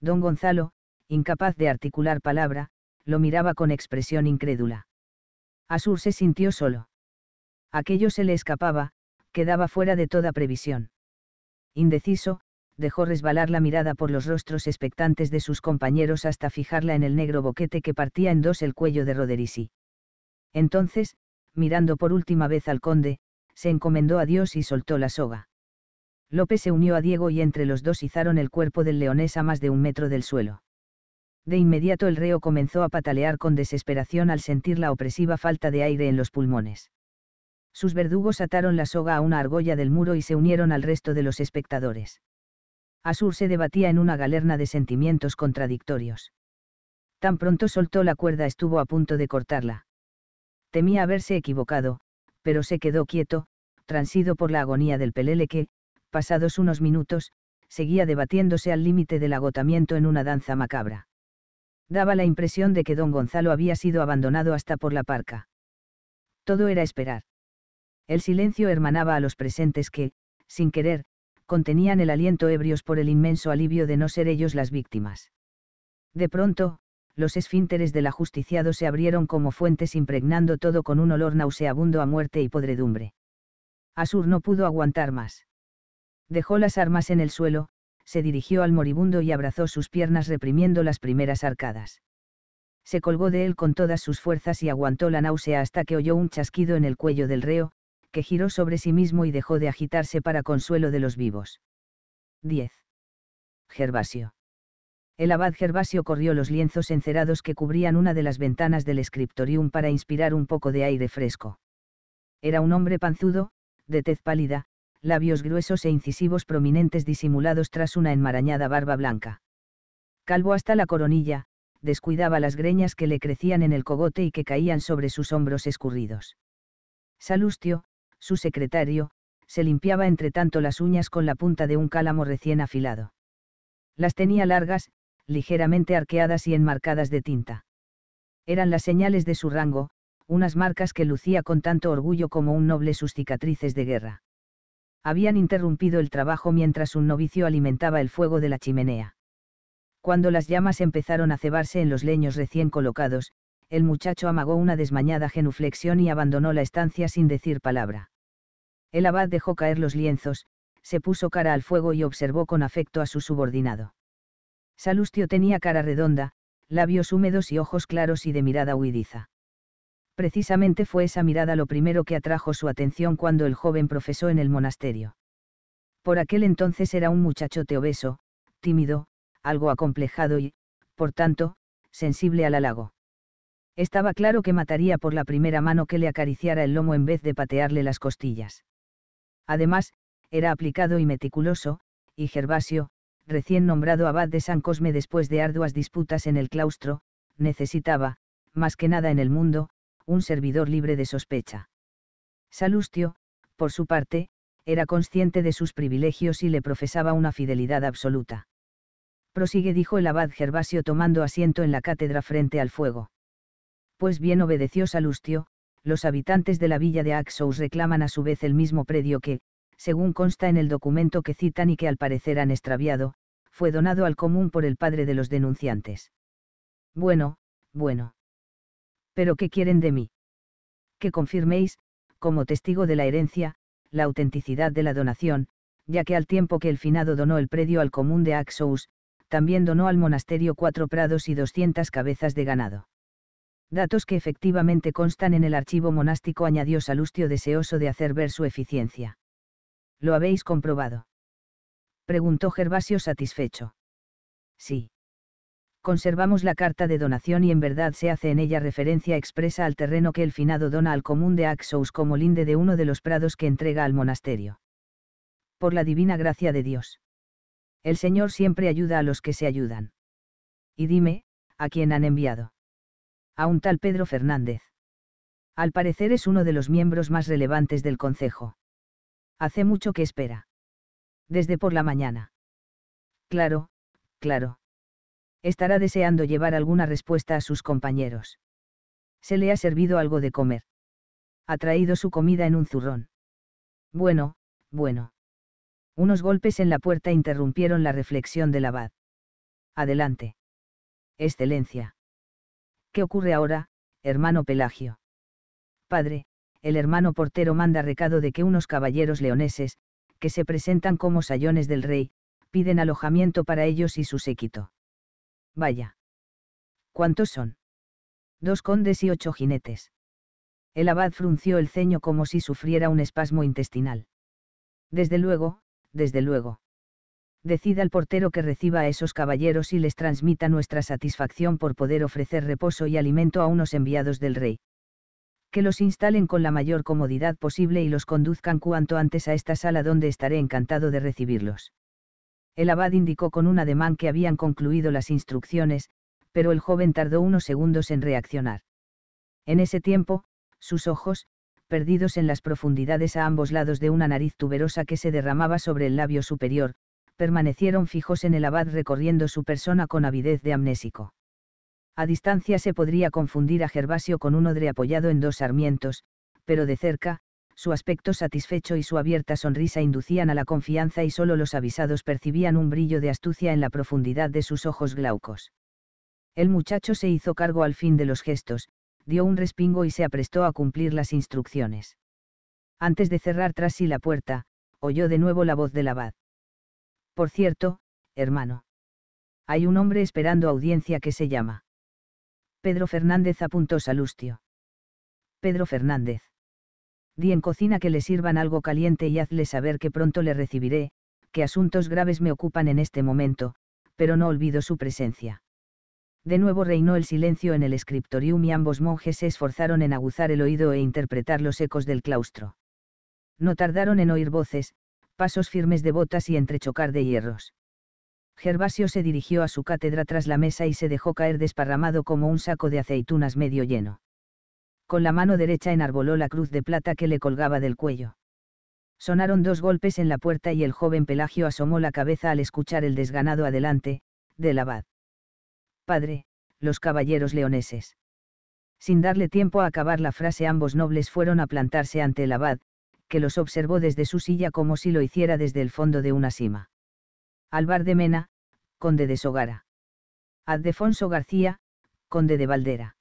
Don Gonzalo, incapaz de articular palabra, lo miraba con expresión incrédula. Asur se sintió solo. Aquello se le escapaba, quedaba fuera de toda previsión. Indeciso, dejó resbalar la mirada por los rostros expectantes de sus compañeros hasta fijarla en el negro boquete que partía en dos el cuello de Roderici. Entonces, mirando por última vez al conde, se encomendó a Dios y soltó la soga. López se unió a Diego y entre los dos izaron el cuerpo del leonés a más de un metro del suelo. De inmediato el reo comenzó a patalear con desesperación al sentir la opresiva falta de aire en los pulmones. Sus verdugos ataron la soga a una argolla del muro y se unieron al resto de los espectadores. Asur se debatía en una galerna de sentimientos contradictorios. Tan pronto soltó la cuerda estuvo a punto de cortarla. Temía haberse equivocado, pero se quedó quieto, transido por la agonía del pelele que, pasados unos minutos, seguía debatiéndose al límite del agotamiento en una danza macabra. Daba la impresión de que don Gonzalo había sido abandonado hasta por la parca. Todo era esperar. El silencio hermanaba a los presentes que, sin querer, contenían el aliento ebrios por el inmenso alivio de no ser ellos las víctimas. De pronto, los esfínteres del ajusticiado se abrieron como fuentes impregnando todo con un olor nauseabundo a muerte y podredumbre. Asur no pudo aguantar más. Dejó las armas en el suelo, se dirigió al moribundo y abrazó sus piernas reprimiendo las primeras arcadas. Se colgó de él con todas sus fuerzas y aguantó la náusea hasta que oyó un chasquido en el cuello del reo, que giró sobre sí mismo y dejó de agitarse para consuelo de los vivos. 10. Gervasio. El abad Gervasio corrió los lienzos encerados que cubrían una de las ventanas del escriptorium para inspirar un poco de aire fresco. Era un hombre panzudo, de tez pálida, labios gruesos e incisivos prominentes disimulados tras una enmarañada barba blanca. Calvo hasta la coronilla, descuidaba las greñas que le crecían en el cogote y que caían sobre sus hombros escurridos. Salustio, su secretario, se limpiaba entre tanto las uñas con la punta de un cálamo recién afilado. Las tenía largas, ligeramente arqueadas y enmarcadas de tinta. Eran las señales de su rango, unas marcas que lucía con tanto orgullo como un noble sus cicatrices de guerra. Habían interrumpido el trabajo mientras un novicio alimentaba el fuego de la chimenea. Cuando las llamas empezaron a cebarse en los leños recién colocados, el muchacho amagó una desmañada genuflexión y abandonó la estancia sin decir palabra. El abad dejó caer los lienzos, se puso cara al fuego y observó con afecto a su subordinado. Salustio tenía cara redonda, labios húmedos y ojos claros y de mirada huidiza. Precisamente fue esa mirada lo primero que atrajo su atención cuando el joven profesó en el monasterio. Por aquel entonces era un muchachote obeso, tímido, algo acomplejado y, por tanto, sensible al halago. Estaba claro que mataría por la primera mano que le acariciara el lomo en vez de patearle las costillas. Además, era aplicado y meticuloso, y Gervasio, recién nombrado abad de San Cosme después de arduas disputas en el claustro, necesitaba, más que nada en el mundo, un servidor libre de sospecha. Salustio, por su parte, era consciente de sus privilegios y le profesaba una fidelidad absoluta. Prosigue, dijo el abad Gervasio tomando asiento en la cátedra frente al fuego. Pues bien obedeció Salustio, los habitantes de la villa de Axous reclaman a su vez el mismo predio que, según consta en el documento que citan y que al parecer han extraviado, fue donado al común por el padre de los denunciantes. Bueno, bueno. ¿Pero qué quieren de mí? Que confirméis, como testigo de la herencia, la autenticidad de la donación, ya que al tiempo que el finado donó el predio al común de Axous, también donó al monasterio cuatro prados y doscientas cabezas de ganado datos que efectivamente constan en el archivo monástico, añadió Salustio deseoso de hacer ver su eficiencia. ¿Lo habéis comprobado? preguntó Gervasio satisfecho. Sí. Conservamos la carta de donación y en verdad se hace en ella referencia expresa al terreno que el finado dona al común de Axous como linde de uno de los prados que entrega al monasterio. Por la divina gracia de Dios. El Señor siempre ayuda a los que se ayudan. Y dime, ¿a quién han enviado? a un tal Pedro Fernández. Al parecer es uno de los miembros más relevantes del Consejo. Hace mucho que espera. Desde por la mañana. Claro, claro. Estará deseando llevar alguna respuesta a sus compañeros. Se le ha servido algo de comer. Ha traído su comida en un zurrón. Bueno, bueno. Unos golpes en la puerta interrumpieron la reflexión del abad. Adelante. Excelencia. ¿Qué ocurre ahora, hermano Pelagio? Padre, el hermano portero manda recado de que unos caballeros leoneses, que se presentan como sayones del rey, piden alojamiento para ellos y su séquito. Vaya. ¿Cuántos son? Dos condes y ocho jinetes. El abad frunció el ceño como si sufriera un espasmo intestinal. Desde luego, desde luego decida al portero que reciba a esos caballeros y les transmita nuestra satisfacción por poder ofrecer reposo y alimento a unos enviados del rey. Que los instalen con la mayor comodidad posible y los conduzcan cuanto antes a esta sala donde estaré encantado de recibirlos. El abad indicó con un ademán que habían concluido las instrucciones, pero el joven tardó unos segundos en reaccionar. En ese tiempo, sus ojos, perdidos en las profundidades a ambos lados de una nariz tuberosa que se derramaba sobre el labio superior, permanecieron fijos en el abad recorriendo su persona con avidez de amnésico. A distancia se podría confundir a Gervasio con un odre apoyado en dos sarmientos, pero de cerca, su aspecto satisfecho y su abierta sonrisa inducían a la confianza y solo los avisados percibían un brillo de astucia en la profundidad de sus ojos glaucos. El muchacho se hizo cargo al fin de los gestos, dio un respingo y se aprestó a cumplir las instrucciones. Antes de cerrar tras sí la puerta, oyó de nuevo la voz del abad. Por cierto, hermano. Hay un hombre esperando audiencia que se llama. Pedro Fernández apuntó Salustio. Pedro Fernández. Di en cocina que le sirvan algo caliente y hazle saber que pronto le recibiré, que asuntos graves me ocupan en este momento, pero no olvido su presencia. De nuevo reinó el silencio en el escriptorium y ambos monjes se esforzaron en aguzar el oído e interpretar los ecos del claustro. No tardaron en oír voces, pasos firmes de botas y entrechocar de hierros. Gervasio se dirigió a su cátedra tras la mesa y se dejó caer desparramado como un saco de aceitunas medio lleno. Con la mano derecha enarboló la cruz de plata que le colgaba del cuello. Sonaron dos golpes en la puerta y el joven Pelagio asomó la cabeza al escuchar el desganado adelante, del abad. Padre, los caballeros leoneses. Sin darle tiempo a acabar la frase ambos nobles fueron a plantarse ante el abad, que los observó desde su silla como si lo hiciera desde el fondo de una sima. Alvar de Mena, conde de Sogara. Addefonso García, conde de Valdera.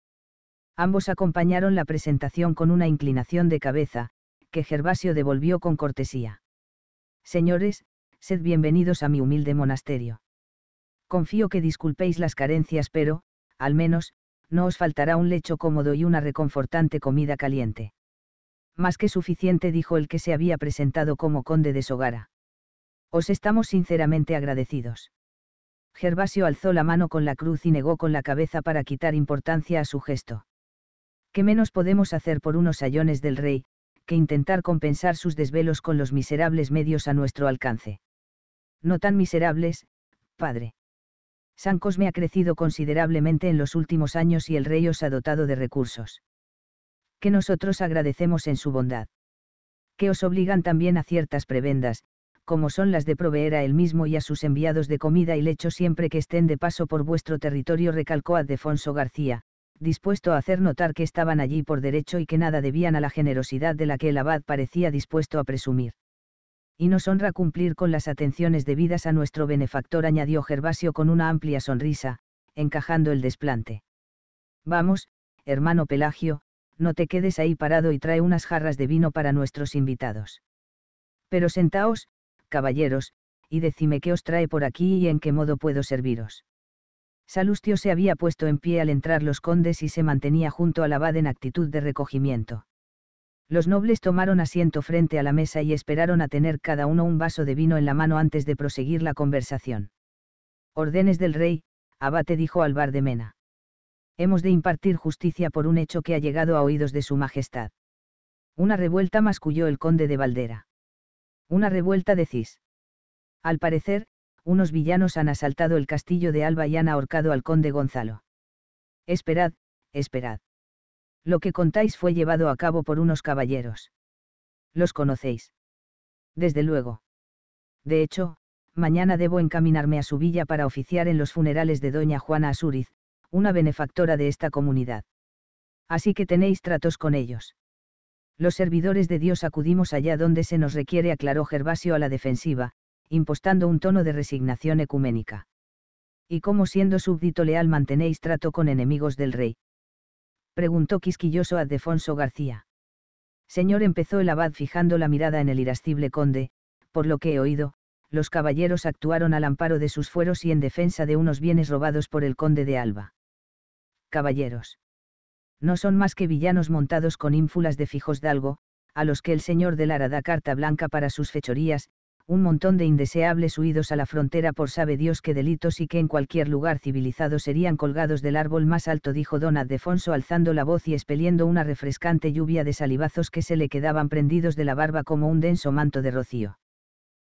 Ambos acompañaron la presentación con una inclinación de cabeza, que Gervasio devolvió con cortesía. Señores, sed bienvenidos a mi humilde monasterio. Confío que disculpéis las carencias, pero, al menos, no os faltará un lecho cómodo y una reconfortante comida caliente más que suficiente dijo el que se había presentado como conde de Sogara. Os estamos sinceramente agradecidos. Gervasio alzó la mano con la cruz y negó con la cabeza para quitar importancia a su gesto. ¿Qué menos podemos hacer por unos sayones del rey, que intentar compensar sus desvelos con los miserables medios a nuestro alcance? No tan miserables, padre. San Cosme ha crecido considerablemente en los últimos años y el rey os ha dotado de recursos que nosotros agradecemos en su bondad. Que os obligan también a ciertas prebendas, como son las de proveer a él mismo y a sus enviados de comida y lecho siempre que estén de paso por vuestro territorio, recalcó Addefonso García, dispuesto a hacer notar que estaban allí por derecho y que nada debían a la generosidad de la que el abad parecía dispuesto a presumir. Y nos honra cumplir con las atenciones debidas a nuestro benefactor, añadió Gervasio con una amplia sonrisa, encajando el desplante. Vamos, hermano Pelagio, no te quedes ahí parado y trae unas jarras de vino para nuestros invitados. Pero sentaos, caballeros, y decime qué os trae por aquí y en qué modo puedo serviros. Salustio se había puesto en pie al entrar los condes y se mantenía junto al abad en actitud de recogimiento. Los nobles tomaron asiento frente a la mesa y esperaron a tener cada uno un vaso de vino en la mano antes de proseguir la conversación. Ordenes del rey, abate dijo Alvar de Mena hemos de impartir justicia por un hecho que ha llegado a oídos de Su Majestad. Una revuelta masculló el conde de Valdera. Una revuelta decís. Al parecer, unos villanos han asaltado el castillo de Alba y han ahorcado al conde Gonzalo. Esperad, esperad. Lo que contáis fue llevado a cabo por unos caballeros. Los conocéis. Desde luego. De hecho, mañana debo encaminarme a su villa para oficiar en los funerales de doña Juana Asuriz, una benefactora de esta comunidad. Así que tenéis tratos con ellos. Los servidores de Dios acudimos allá donde se nos requiere, aclaró Gervasio a la defensiva, impostando un tono de resignación ecuménica. ¿Y cómo siendo súbdito leal mantenéis trato con enemigos del rey? Preguntó quisquilloso Defonso García. Señor, empezó el abad fijando la mirada en el irascible conde, por lo que he oído, los caballeros actuaron al amparo de sus fueros y en defensa de unos bienes robados por el conde de Alba caballeros. No son más que villanos montados con ínfulas de fijos dalgo, a los que el señor de Lara da carta blanca para sus fechorías, un montón de indeseables huidos a la frontera por sabe Dios qué delitos y que en cualquier lugar civilizado serían colgados del árbol más alto, dijo don Adefonso alzando la voz y expeliendo una refrescante lluvia de salivazos que se le quedaban prendidos de la barba como un denso manto de rocío.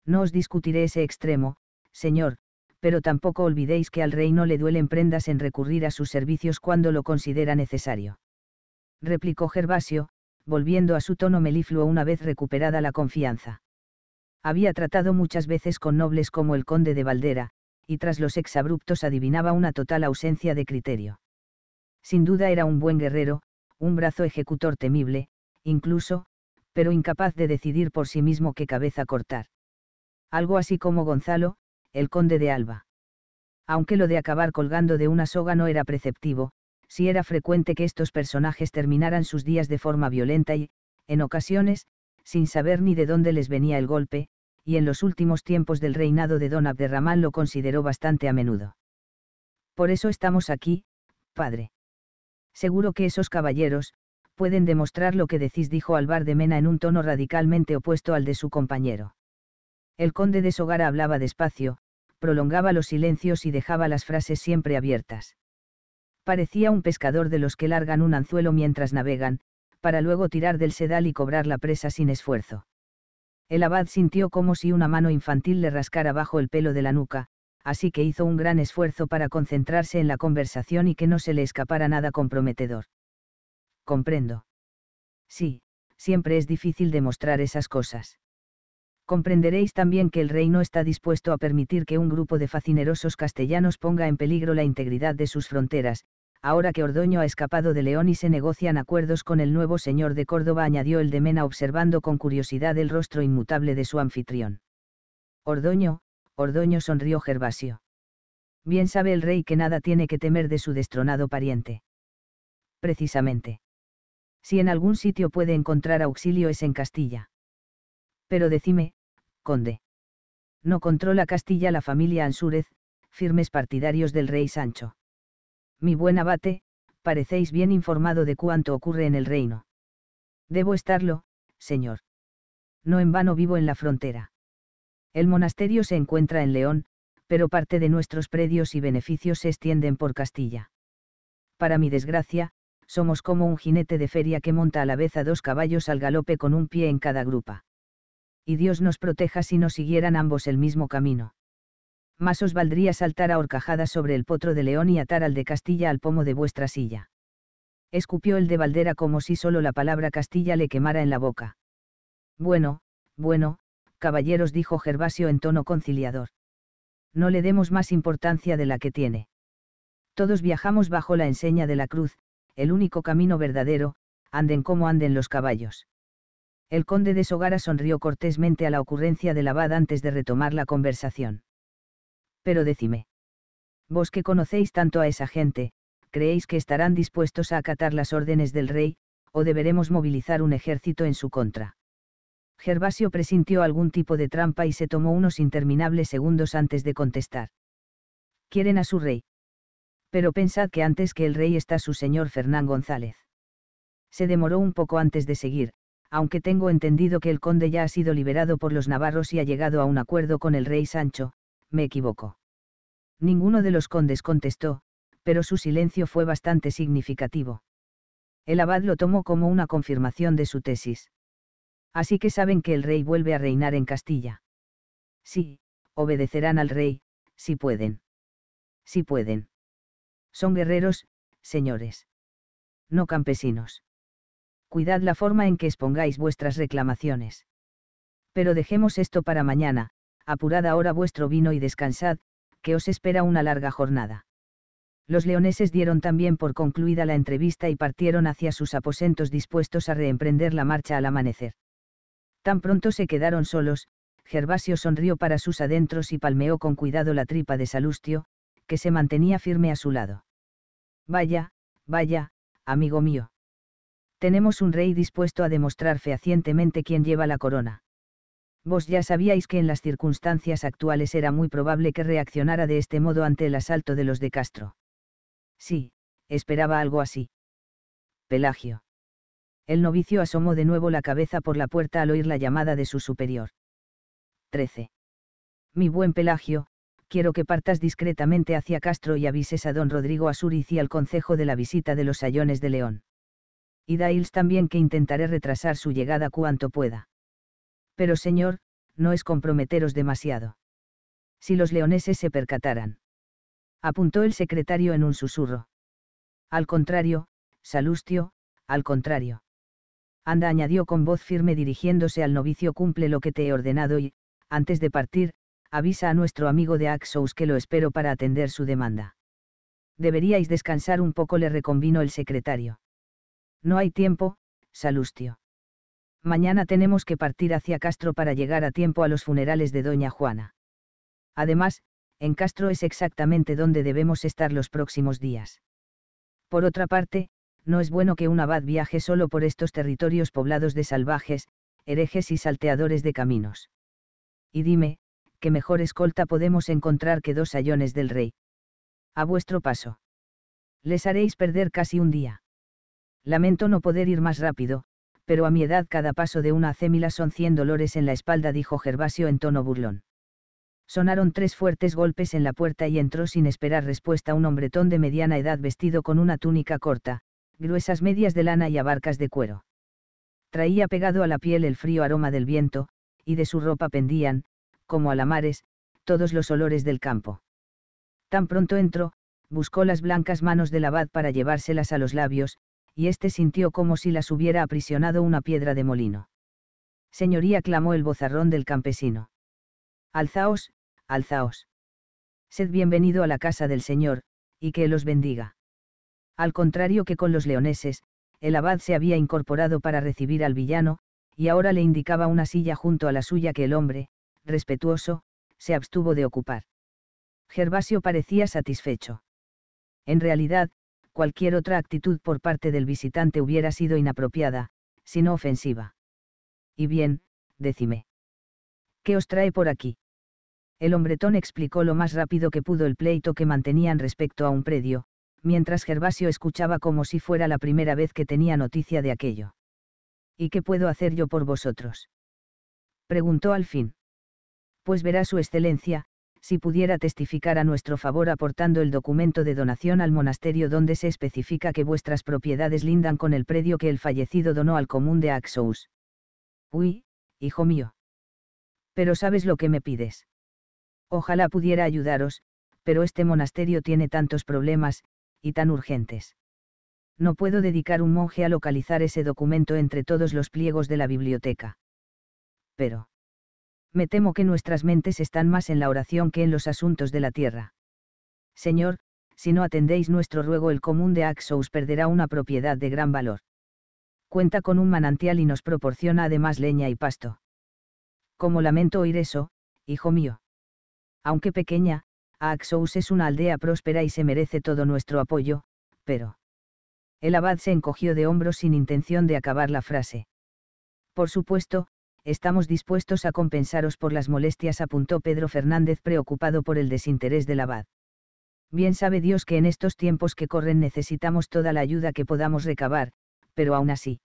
No os discutiré ese extremo, señor, pero tampoco olvidéis que al rey no le duelen prendas en recurrir a sus servicios cuando lo considera necesario. Replicó Gervasio, volviendo a su tono melifluo una vez recuperada la confianza. Había tratado muchas veces con nobles como el conde de Valdera, y tras los exabruptos adivinaba una total ausencia de criterio. Sin duda era un buen guerrero, un brazo ejecutor temible, incluso, pero incapaz de decidir por sí mismo qué cabeza cortar. Algo así como Gonzalo, el conde de Alba. Aunque lo de acabar colgando de una soga no era preceptivo, sí era frecuente que estos personajes terminaran sus días de forma violenta y, en ocasiones, sin saber ni de dónde les venía el golpe, y en los últimos tiempos del reinado de don Abderramán lo consideró bastante a menudo. Por eso estamos aquí, padre. Seguro que esos caballeros, pueden demostrar lo que decís, dijo Alvar de Mena en un tono radicalmente opuesto al de su compañero. El conde de Sogara hablaba despacio, prolongaba los silencios y dejaba las frases siempre abiertas. Parecía un pescador de los que largan un anzuelo mientras navegan, para luego tirar del sedal y cobrar la presa sin esfuerzo. El abad sintió como si una mano infantil le rascara bajo el pelo de la nuca, así que hizo un gran esfuerzo para concentrarse en la conversación y que no se le escapara nada comprometedor. Comprendo. Sí, siempre es difícil demostrar esas cosas comprenderéis también que el rey no está dispuesto a permitir que un grupo de facinerosos castellanos ponga en peligro la integridad de sus fronteras, ahora que Ordoño ha escapado de León y se negocian acuerdos con el nuevo señor de Córdoba, añadió el de Mena observando con curiosidad el rostro inmutable de su anfitrión. Ordoño, Ordoño sonrió Gervasio. Bien sabe el rey que nada tiene que temer de su destronado pariente. Precisamente. Si en algún sitio puede encontrar auxilio es en Castilla. Pero decime, conde. No controla Castilla la familia Ansúrez, firmes partidarios del rey Sancho. Mi buen abate, parecéis bien informado de cuanto ocurre en el reino. Debo estarlo, señor. No en vano vivo en la frontera. El monasterio se encuentra en León, pero parte de nuestros predios y beneficios se extienden por Castilla. Para mi desgracia, somos como un jinete de feria que monta a la vez a dos caballos al galope con un pie en cada grupa y Dios nos proteja si no siguieran ambos el mismo camino. Más os valdría saltar a horcajadas sobre el potro de león y atar al de Castilla al pomo de vuestra silla. Escupió el de Valdera como si solo la palabra Castilla le quemara en la boca. Bueno, bueno, caballeros, dijo Gervasio en tono conciliador. No le demos más importancia de la que tiene. Todos viajamos bajo la enseña de la cruz, el único camino verdadero, anden como anden los caballos. El conde de Sogara sonrió cortésmente a la ocurrencia del abad antes de retomar la conversación. Pero decime. Vos que conocéis tanto a esa gente, ¿creéis que estarán dispuestos a acatar las órdenes del rey, o deberemos movilizar un ejército en su contra? Gervasio presintió algún tipo de trampa y se tomó unos interminables segundos antes de contestar. Quieren a su rey. Pero pensad que antes que el rey está su señor Fernán González. Se demoró un poco antes de seguir, aunque tengo entendido que el conde ya ha sido liberado por los navarros y ha llegado a un acuerdo con el rey Sancho, me equivoco. Ninguno de los condes contestó, pero su silencio fue bastante significativo. El abad lo tomó como una confirmación de su tesis. Así que saben que el rey vuelve a reinar en Castilla. Sí, obedecerán al rey, si pueden. Si pueden. Son guerreros, señores. No campesinos cuidad la forma en que expongáis vuestras reclamaciones. Pero dejemos esto para mañana, apurad ahora vuestro vino y descansad, que os espera una larga jornada. Los leoneses dieron también por concluida la entrevista y partieron hacia sus aposentos dispuestos a reemprender la marcha al amanecer. Tan pronto se quedaron solos, Gervasio sonrió para sus adentros y palmeó con cuidado la tripa de Salustio, que se mantenía firme a su lado. Vaya, vaya, amigo mío tenemos un rey dispuesto a demostrar fehacientemente quién lleva la corona. Vos ya sabíais que en las circunstancias actuales era muy probable que reaccionara de este modo ante el asalto de los de Castro. Sí, esperaba algo así. Pelagio. El novicio asomó de nuevo la cabeza por la puerta al oír la llamada de su superior. 13. Mi buen Pelagio, quiero que partas discretamente hacia Castro y avises a don Rodrigo Asuriz y al concejo de la visita de los Sayones de León y Dails también que intentaré retrasar su llegada cuanto pueda. Pero señor, no es comprometeros demasiado. Si los leoneses se percataran. Apuntó el secretario en un susurro. Al contrario, Salustio, al contrario. Anda añadió con voz firme dirigiéndose al novicio cumple lo que te he ordenado y, antes de partir, avisa a nuestro amigo de Axous que lo espero para atender su demanda. Deberíais descansar un poco le reconvino el secretario. No hay tiempo, Salustio. Mañana tenemos que partir hacia Castro para llegar a tiempo a los funerales de Doña Juana. Además, en Castro es exactamente donde debemos estar los próximos días. Por otra parte, no es bueno que un abad viaje solo por estos territorios poblados de salvajes, herejes y salteadores de caminos. Y dime, ¿qué mejor escolta podemos encontrar que dos sayones del rey? A vuestro paso. Les haréis perder casi un día. Lamento no poder ir más rápido, pero a mi edad cada paso de una acémila son cien dolores en la espalda, dijo Gervasio en tono burlón. Sonaron tres fuertes golpes en la puerta y entró sin esperar respuesta un hombretón de mediana edad vestido con una túnica corta, gruesas medias de lana y abarcas de cuero. Traía pegado a la piel el frío aroma del viento, y de su ropa pendían, como alamares, todos los olores del campo. Tan pronto entró, buscó las blancas manos del abad para llevárselas a los labios, y éste sintió como si las hubiera aprisionado una piedra de molino. Señoría, clamó el bozarrón del campesino. Alzaos, alzaos. Sed bienvenido a la casa del Señor, y que Él os bendiga. Al contrario que con los leoneses, el abad se había incorporado para recibir al villano, y ahora le indicaba una silla junto a la suya que el hombre, respetuoso, se abstuvo de ocupar. Gervasio parecía satisfecho. En realidad, cualquier otra actitud por parte del visitante hubiera sido inapropiada, sino ofensiva. Y bien, decime. ¿Qué os trae por aquí? El hombretón explicó lo más rápido que pudo el pleito que mantenían respecto a un predio, mientras Gervasio escuchaba como si fuera la primera vez que tenía noticia de aquello. ¿Y qué puedo hacer yo por vosotros? preguntó al fin. Pues verá su excelencia, si pudiera testificar a nuestro favor aportando el documento de donación al monasterio donde se especifica que vuestras propiedades lindan con el predio que el fallecido donó al común de Axous. Uy, hijo mío. Pero sabes lo que me pides. Ojalá pudiera ayudaros, pero este monasterio tiene tantos problemas, y tan urgentes. No puedo dedicar un monje a localizar ese documento entre todos los pliegos de la biblioteca. Pero me temo que nuestras mentes están más en la oración que en los asuntos de la tierra. Señor, si no atendéis nuestro ruego el común de Axous perderá una propiedad de gran valor. Cuenta con un manantial y nos proporciona además leña y pasto. Como lamento oír eso, hijo mío. Aunque pequeña, Axous es una aldea próspera y se merece todo nuestro apoyo, pero... El abad se encogió de hombros sin intención de acabar la frase. Por supuesto, estamos dispuestos a compensaros por las molestias, apuntó Pedro Fernández preocupado por el desinterés del abad. Bien sabe Dios que en estos tiempos que corren necesitamos toda la ayuda que podamos recabar, pero aún así.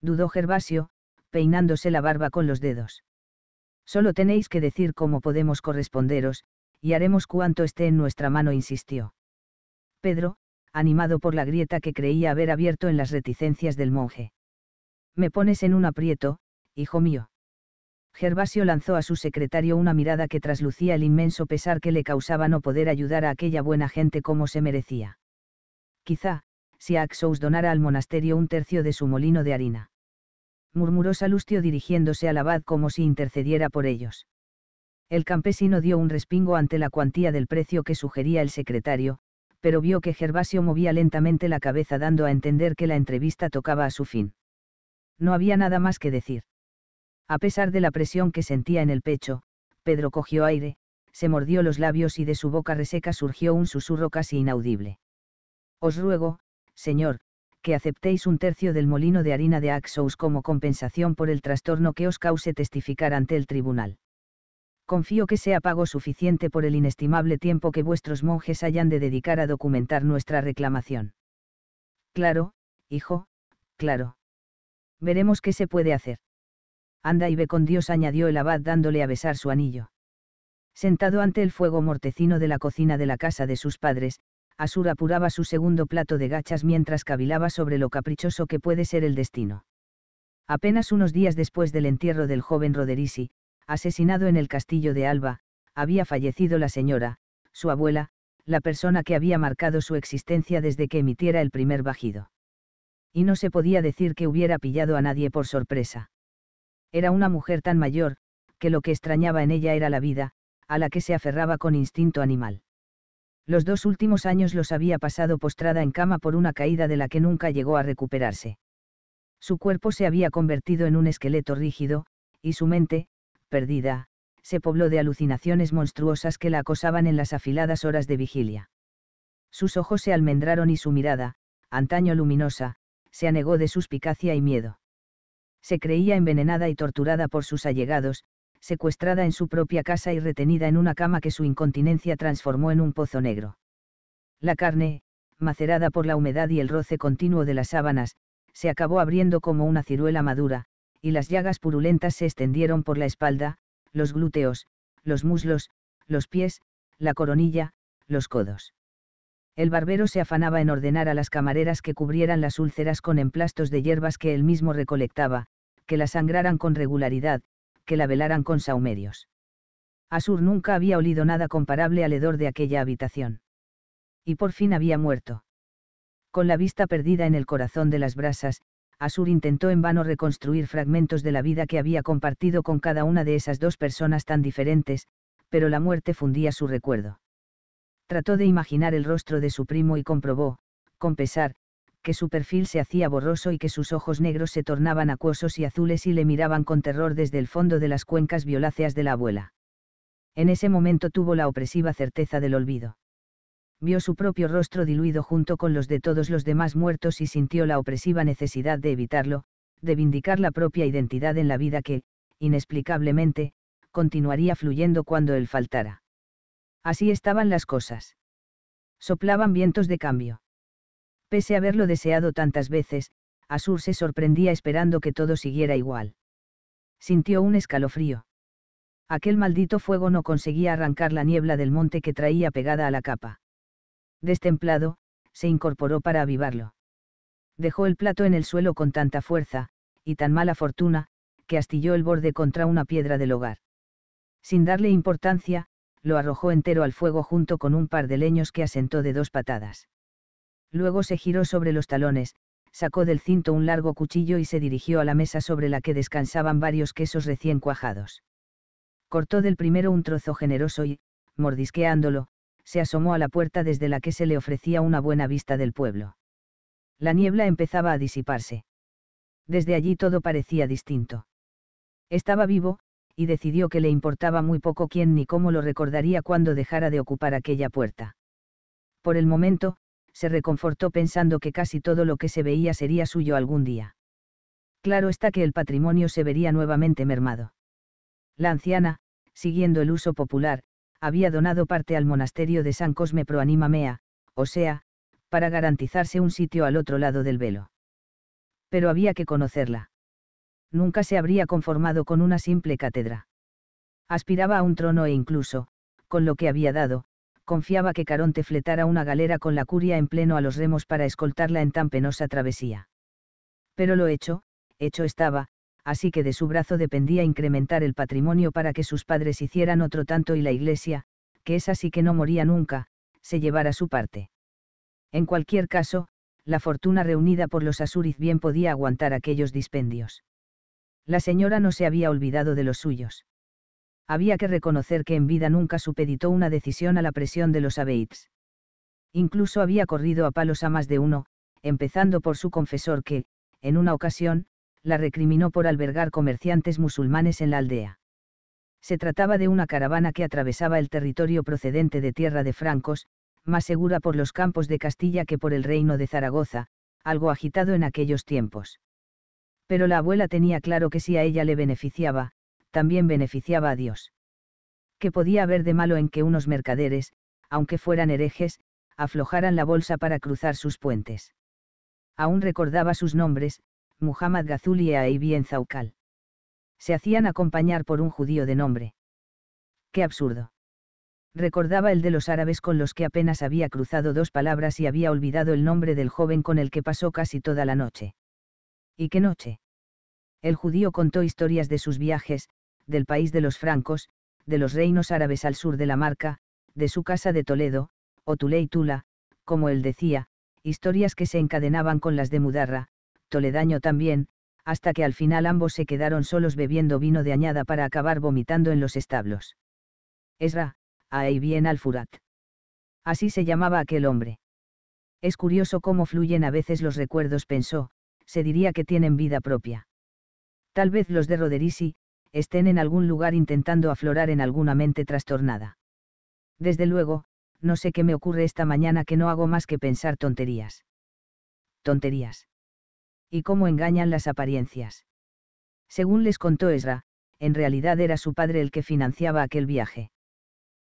Dudó Gervasio, peinándose la barba con los dedos. Solo tenéis que decir cómo podemos corresponderos, y haremos cuanto esté en nuestra mano, insistió. Pedro, animado por la grieta que creía haber abierto en las reticencias del monje. Me pones en un aprieto, hijo mío. Gervasio lanzó a su secretario una mirada que traslucía el inmenso pesar que le causaba no poder ayudar a aquella buena gente como se merecía. Quizá, si Axous donara al monasterio un tercio de su molino de harina. Murmuró Salustio dirigiéndose al abad como si intercediera por ellos. El campesino dio un respingo ante la cuantía del precio que sugería el secretario, pero vio que Gervasio movía lentamente la cabeza dando a entender que la entrevista tocaba a su fin. No había nada más que decir. A pesar de la presión que sentía en el pecho, Pedro cogió aire, se mordió los labios y de su boca reseca surgió un susurro casi inaudible. Os ruego, señor, que aceptéis un tercio del molino de harina de Axous como compensación por el trastorno que os cause testificar ante el tribunal. Confío que sea pago suficiente por el inestimable tiempo que vuestros monjes hayan de dedicar a documentar nuestra reclamación. Claro, hijo, claro. Veremos qué se puede hacer. Anda y ve con Dios, añadió el abad dándole a besar su anillo. Sentado ante el fuego mortecino de la cocina de la casa de sus padres, Asur apuraba su segundo plato de gachas mientras cavilaba sobre lo caprichoso que puede ser el destino. Apenas unos días después del entierro del joven Roderici, asesinado en el castillo de Alba, había fallecido la señora, su abuela, la persona que había marcado su existencia desde que emitiera el primer bajido. Y no se podía decir que hubiera pillado a nadie por sorpresa. Era una mujer tan mayor, que lo que extrañaba en ella era la vida, a la que se aferraba con instinto animal. Los dos últimos años los había pasado postrada en cama por una caída de la que nunca llegó a recuperarse. Su cuerpo se había convertido en un esqueleto rígido, y su mente, perdida, se pobló de alucinaciones monstruosas que la acosaban en las afiladas horas de vigilia. Sus ojos se almendraron y su mirada, antaño luminosa, se anegó de suspicacia y miedo se creía envenenada y torturada por sus allegados, secuestrada en su propia casa y retenida en una cama que su incontinencia transformó en un pozo negro. La carne, macerada por la humedad y el roce continuo de las sábanas, se acabó abriendo como una ciruela madura, y las llagas purulentas se extendieron por la espalda, los glúteos, los muslos, los pies, la coronilla, los codos el barbero se afanaba en ordenar a las camareras que cubrieran las úlceras con emplastos de hierbas que él mismo recolectaba, que la sangraran con regularidad, que la velaran con saumerios. Asur nunca había olido nada comparable al hedor de aquella habitación. Y por fin había muerto. Con la vista perdida en el corazón de las brasas, Asur intentó en vano reconstruir fragmentos de la vida que había compartido con cada una de esas dos personas tan diferentes, pero la muerte fundía su recuerdo. Trató de imaginar el rostro de su primo y comprobó, con pesar, que su perfil se hacía borroso y que sus ojos negros se tornaban acuosos y azules y le miraban con terror desde el fondo de las cuencas violáceas de la abuela. En ese momento tuvo la opresiva certeza del olvido. Vio su propio rostro diluido junto con los de todos los demás muertos y sintió la opresiva necesidad de evitarlo, de vindicar la propia identidad en la vida que, inexplicablemente, continuaría fluyendo cuando él faltara. Así estaban las cosas. Soplaban vientos de cambio. Pese a haberlo deseado tantas veces, Asur se sorprendía esperando que todo siguiera igual. Sintió un escalofrío. Aquel maldito fuego no conseguía arrancar la niebla del monte que traía pegada a la capa. Destemplado, se incorporó para avivarlo. Dejó el plato en el suelo con tanta fuerza, y tan mala fortuna, que astilló el borde contra una piedra del hogar. Sin darle importancia, lo arrojó entero al fuego junto con un par de leños que asentó de dos patadas. Luego se giró sobre los talones, sacó del cinto un largo cuchillo y se dirigió a la mesa sobre la que descansaban varios quesos recién cuajados. Cortó del primero un trozo generoso y, mordisqueándolo, se asomó a la puerta desde la que se le ofrecía una buena vista del pueblo. La niebla empezaba a disiparse. Desde allí todo parecía distinto. Estaba vivo, y decidió que le importaba muy poco quién ni cómo lo recordaría cuando dejara de ocupar aquella puerta. Por el momento, se reconfortó pensando que casi todo lo que se veía sería suyo algún día. Claro está que el patrimonio se vería nuevamente mermado. La anciana, siguiendo el uso popular, había donado parte al monasterio de San Cosme Mea, o sea, para garantizarse un sitio al otro lado del velo. Pero había que conocerla nunca se habría conformado con una simple cátedra. Aspiraba a un trono e incluso, con lo que había dado, confiaba que Caronte fletara una galera con la curia en pleno a los remos para escoltarla en tan penosa travesía. Pero lo hecho, hecho estaba, así que de su brazo dependía incrementar el patrimonio para que sus padres hicieran otro tanto y la iglesia, que es así que no moría nunca, se llevara su parte. En cualquier caso, la fortuna reunida por los Asuriz bien podía aguantar aquellos dispendios la señora no se había olvidado de los suyos. Había que reconocer que en vida nunca supeditó una decisión a la presión de los abeits. Incluso había corrido a palos a más de uno, empezando por su confesor que, en una ocasión, la recriminó por albergar comerciantes musulmanes en la aldea. Se trataba de una caravana que atravesaba el territorio procedente de tierra de francos, más segura por los campos de Castilla que por el reino de Zaragoza, algo agitado en aquellos tiempos pero la abuela tenía claro que si a ella le beneficiaba, también beneficiaba a Dios. ¿Qué podía haber de malo en que unos mercaderes, aunque fueran herejes, aflojaran la bolsa para cruzar sus puentes? Aún recordaba sus nombres, Muhammad Gazuli y e Aibien Zaukal. Se hacían acompañar por un judío de nombre. ¡Qué absurdo! Recordaba el de los árabes con los que apenas había cruzado dos palabras y había olvidado el nombre del joven con el que pasó casi toda la noche y qué noche. El judío contó historias de sus viajes, del país de los francos, de los reinos árabes al sur de la Marca, de su casa de Toledo, o Tuleitula, Tula, como él decía, historias que se encadenaban con las de Mudarra, toledaño también, hasta que al final ambos se quedaron solos bebiendo vino de añada para acabar vomitando en los establos. Esra, ahí bien al Furat. Así se llamaba aquel hombre. Es curioso cómo fluyen a veces los recuerdos, pensó, se diría que tienen vida propia. Tal vez los de Roderisi, estén en algún lugar intentando aflorar en alguna mente trastornada. Desde luego, no sé qué me ocurre esta mañana que no hago más que pensar tonterías. Tonterías. Y cómo engañan las apariencias. Según les contó Ezra, en realidad era su padre el que financiaba aquel viaje.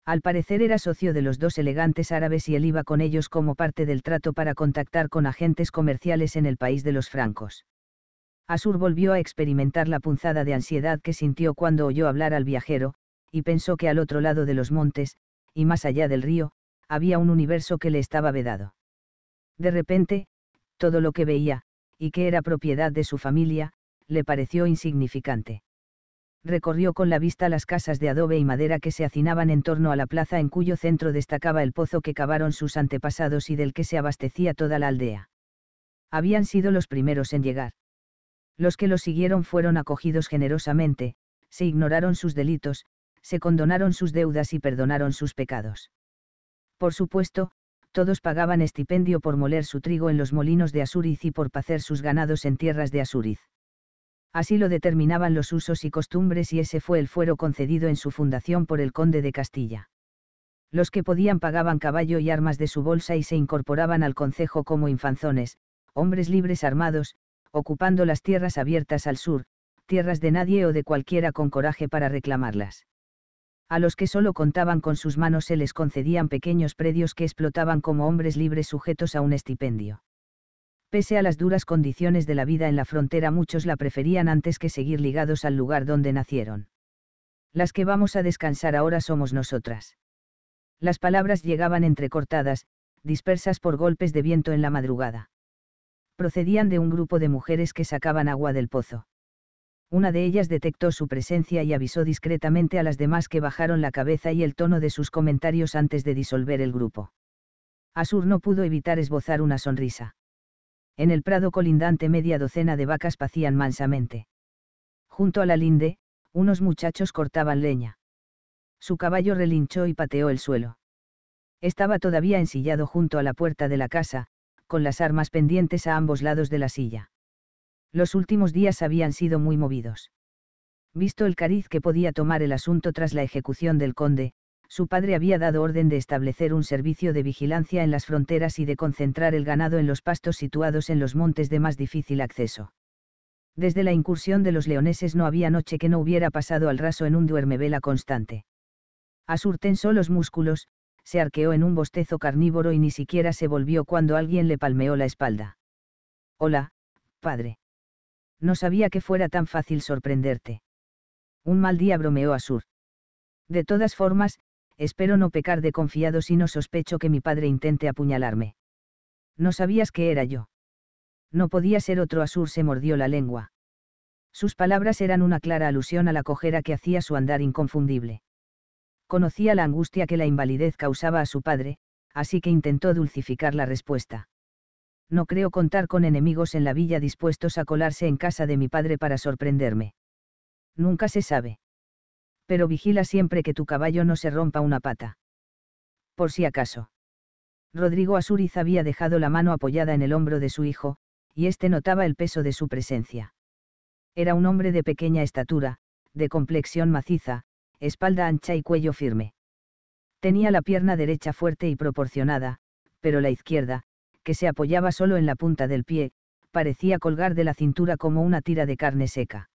Al parecer era socio de los dos elegantes árabes y él iba con ellos como parte del trato para contactar con agentes comerciales en el país de los francos. Asur volvió a experimentar la punzada de ansiedad que sintió cuando oyó hablar al viajero, y pensó que al otro lado de los montes, y más allá del río, había un universo que le estaba vedado. De repente, todo lo que veía, y que era propiedad de su familia, le pareció insignificante recorrió con la vista las casas de adobe y madera que se hacinaban en torno a la plaza en cuyo centro destacaba el pozo que cavaron sus antepasados y del que se abastecía toda la aldea. Habían sido los primeros en llegar. Los que lo siguieron fueron acogidos generosamente, se ignoraron sus delitos, se condonaron sus deudas y perdonaron sus pecados. Por supuesto, todos pagaban estipendio por moler su trigo en los molinos de Azuriz y por pacer sus ganados en tierras de Azuriz. Así lo determinaban los usos y costumbres y ese fue el fuero concedido en su fundación por el conde de Castilla. Los que podían pagaban caballo y armas de su bolsa y se incorporaban al concejo como infanzones, hombres libres armados, ocupando las tierras abiertas al sur, tierras de nadie o de cualquiera con coraje para reclamarlas. A los que solo contaban con sus manos se les concedían pequeños predios que explotaban como hombres libres sujetos a un estipendio. Pese a las duras condiciones de la vida en la frontera muchos la preferían antes que seguir ligados al lugar donde nacieron. Las que vamos a descansar ahora somos nosotras. Las palabras llegaban entrecortadas, dispersas por golpes de viento en la madrugada. Procedían de un grupo de mujeres que sacaban agua del pozo. Una de ellas detectó su presencia y avisó discretamente a las demás que bajaron la cabeza y el tono de sus comentarios antes de disolver el grupo. Asur no pudo evitar esbozar una sonrisa. En el prado colindante media docena de vacas pacían mansamente. Junto a la linde, unos muchachos cortaban leña. Su caballo relinchó y pateó el suelo. Estaba todavía ensillado junto a la puerta de la casa, con las armas pendientes a ambos lados de la silla. Los últimos días habían sido muy movidos. Visto el cariz que podía tomar el asunto tras la ejecución del conde, su padre había dado orden de establecer un servicio de vigilancia en las fronteras y de concentrar el ganado en los pastos situados en los montes de más difícil acceso. Desde la incursión de los leoneses no había noche que no hubiera pasado al raso en un duermevela constante. Asur tensó los músculos, se arqueó en un bostezo carnívoro y ni siquiera se volvió cuando alguien le palmeó la espalda. Hola, padre. No sabía que fuera tan fácil sorprenderte. Un mal día bromeó Asur. De todas formas, espero no pecar de confiado si no sospecho que mi padre intente apuñalarme. No sabías que era yo. No podía ser otro Asur se mordió la lengua. Sus palabras eran una clara alusión a la cojera que hacía su andar inconfundible. Conocía la angustia que la invalidez causaba a su padre, así que intentó dulcificar la respuesta. No creo contar con enemigos en la villa dispuestos a colarse en casa de mi padre para sorprenderme. Nunca se sabe pero vigila siempre que tu caballo no se rompa una pata. Por si acaso. Rodrigo Asuriz había dejado la mano apoyada en el hombro de su hijo, y éste notaba el peso de su presencia. Era un hombre de pequeña estatura, de complexión maciza, espalda ancha y cuello firme. Tenía la pierna derecha fuerte y proporcionada, pero la izquierda, que se apoyaba solo en la punta del pie, parecía colgar de la cintura como una tira de carne seca.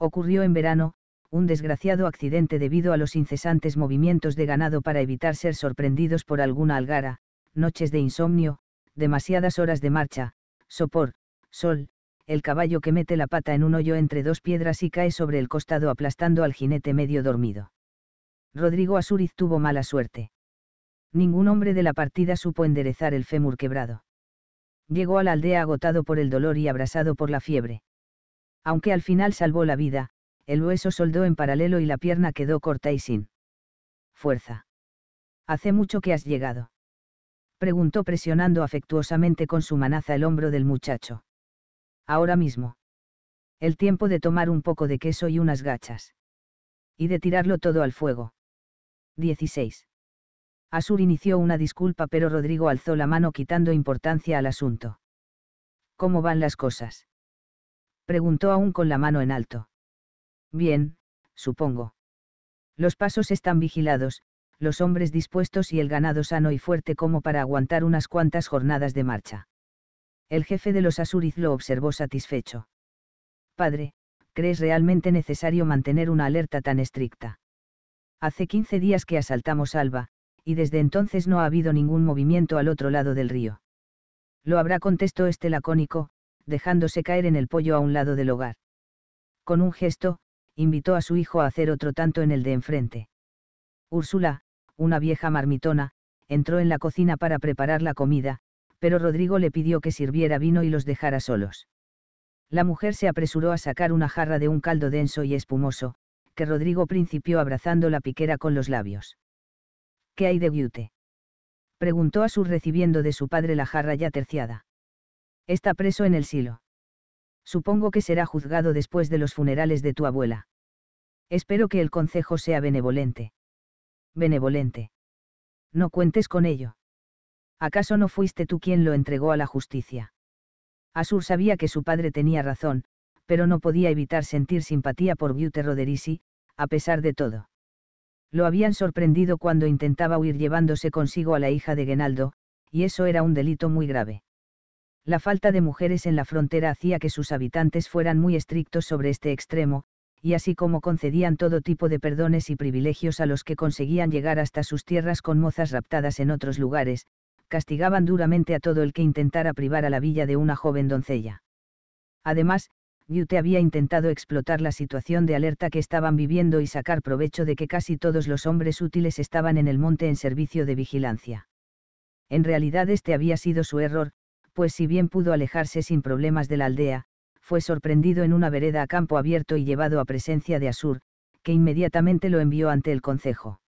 Ocurrió en verano, un desgraciado accidente debido a los incesantes movimientos de ganado para evitar ser sorprendidos por alguna algara, noches de insomnio, demasiadas horas de marcha, sopor, sol, el caballo que mete la pata en un hoyo entre dos piedras y cae sobre el costado aplastando al jinete medio dormido. Rodrigo Asuriz tuvo mala suerte. Ningún hombre de la partida supo enderezar el fémur quebrado. Llegó a la aldea agotado por el dolor y abrasado por la fiebre. Aunque al final salvó la vida, el hueso soldó en paralelo y la pierna quedó corta y sin fuerza. ¿Hace mucho que has llegado? preguntó presionando afectuosamente con su manaza el hombro del muchacho. Ahora mismo. El tiempo de tomar un poco de queso y unas gachas. Y de tirarlo todo al fuego. 16. Asur inició una disculpa pero Rodrigo alzó la mano quitando importancia al asunto. ¿Cómo van las cosas? Preguntó aún con la mano en alto. Bien, supongo. Los pasos están vigilados, los hombres dispuestos y el ganado sano y fuerte como para aguantar unas cuantas jornadas de marcha. El jefe de los Asuriz lo observó satisfecho. Padre, ¿crees realmente necesario mantener una alerta tan estricta? Hace 15 días que asaltamos Alba, y desde entonces no ha habido ningún movimiento al otro lado del río. Lo habrá contestó este lacónico, dejándose caer en el pollo a un lado del hogar. Con un gesto, invitó a su hijo a hacer otro tanto en el de enfrente. Úrsula, una vieja marmitona, entró en la cocina para preparar la comida, pero Rodrigo le pidió que sirviera vino y los dejara solos. La mujer se apresuró a sacar una jarra de un caldo denso y espumoso, que Rodrigo principió abrazando la piquera con los labios. ¿Qué hay de Guiute? preguntó a su recibiendo de su padre la jarra ya terciada. Está preso en el silo. Supongo que será juzgado después de los funerales de tu abuela. Espero que el consejo sea benevolente. Benevolente. No cuentes con ello. ¿Acaso no fuiste tú quien lo entregó a la justicia? Asur sabía que su padre tenía razón, pero no podía evitar sentir simpatía por Giute Roderisi, a pesar de todo. Lo habían sorprendido cuando intentaba huir llevándose consigo a la hija de Genaldo, y eso era un delito muy grave. La falta de mujeres en la frontera hacía que sus habitantes fueran muy estrictos sobre este extremo, y así como concedían todo tipo de perdones y privilegios a los que conseguían llegar hasta sus tierras con mozas raptadas en otros lugares, castigaban duramente a todo el que intentara privar a la villa de una joven doncella. Además, Yute había intentado explotar la situación de alerta que estaban viviendo y sacar provecho de que casi todos los hombres útiles estaban en el monte en servicio de vigilancia. En realidad este había sido su error, pues si bien pudo alejarse sin problemas de la aldea, fue sorprendido en una vereda a campo abierto y llevado a presencia de Asur, que inmediatamente lo envió ante el concejo.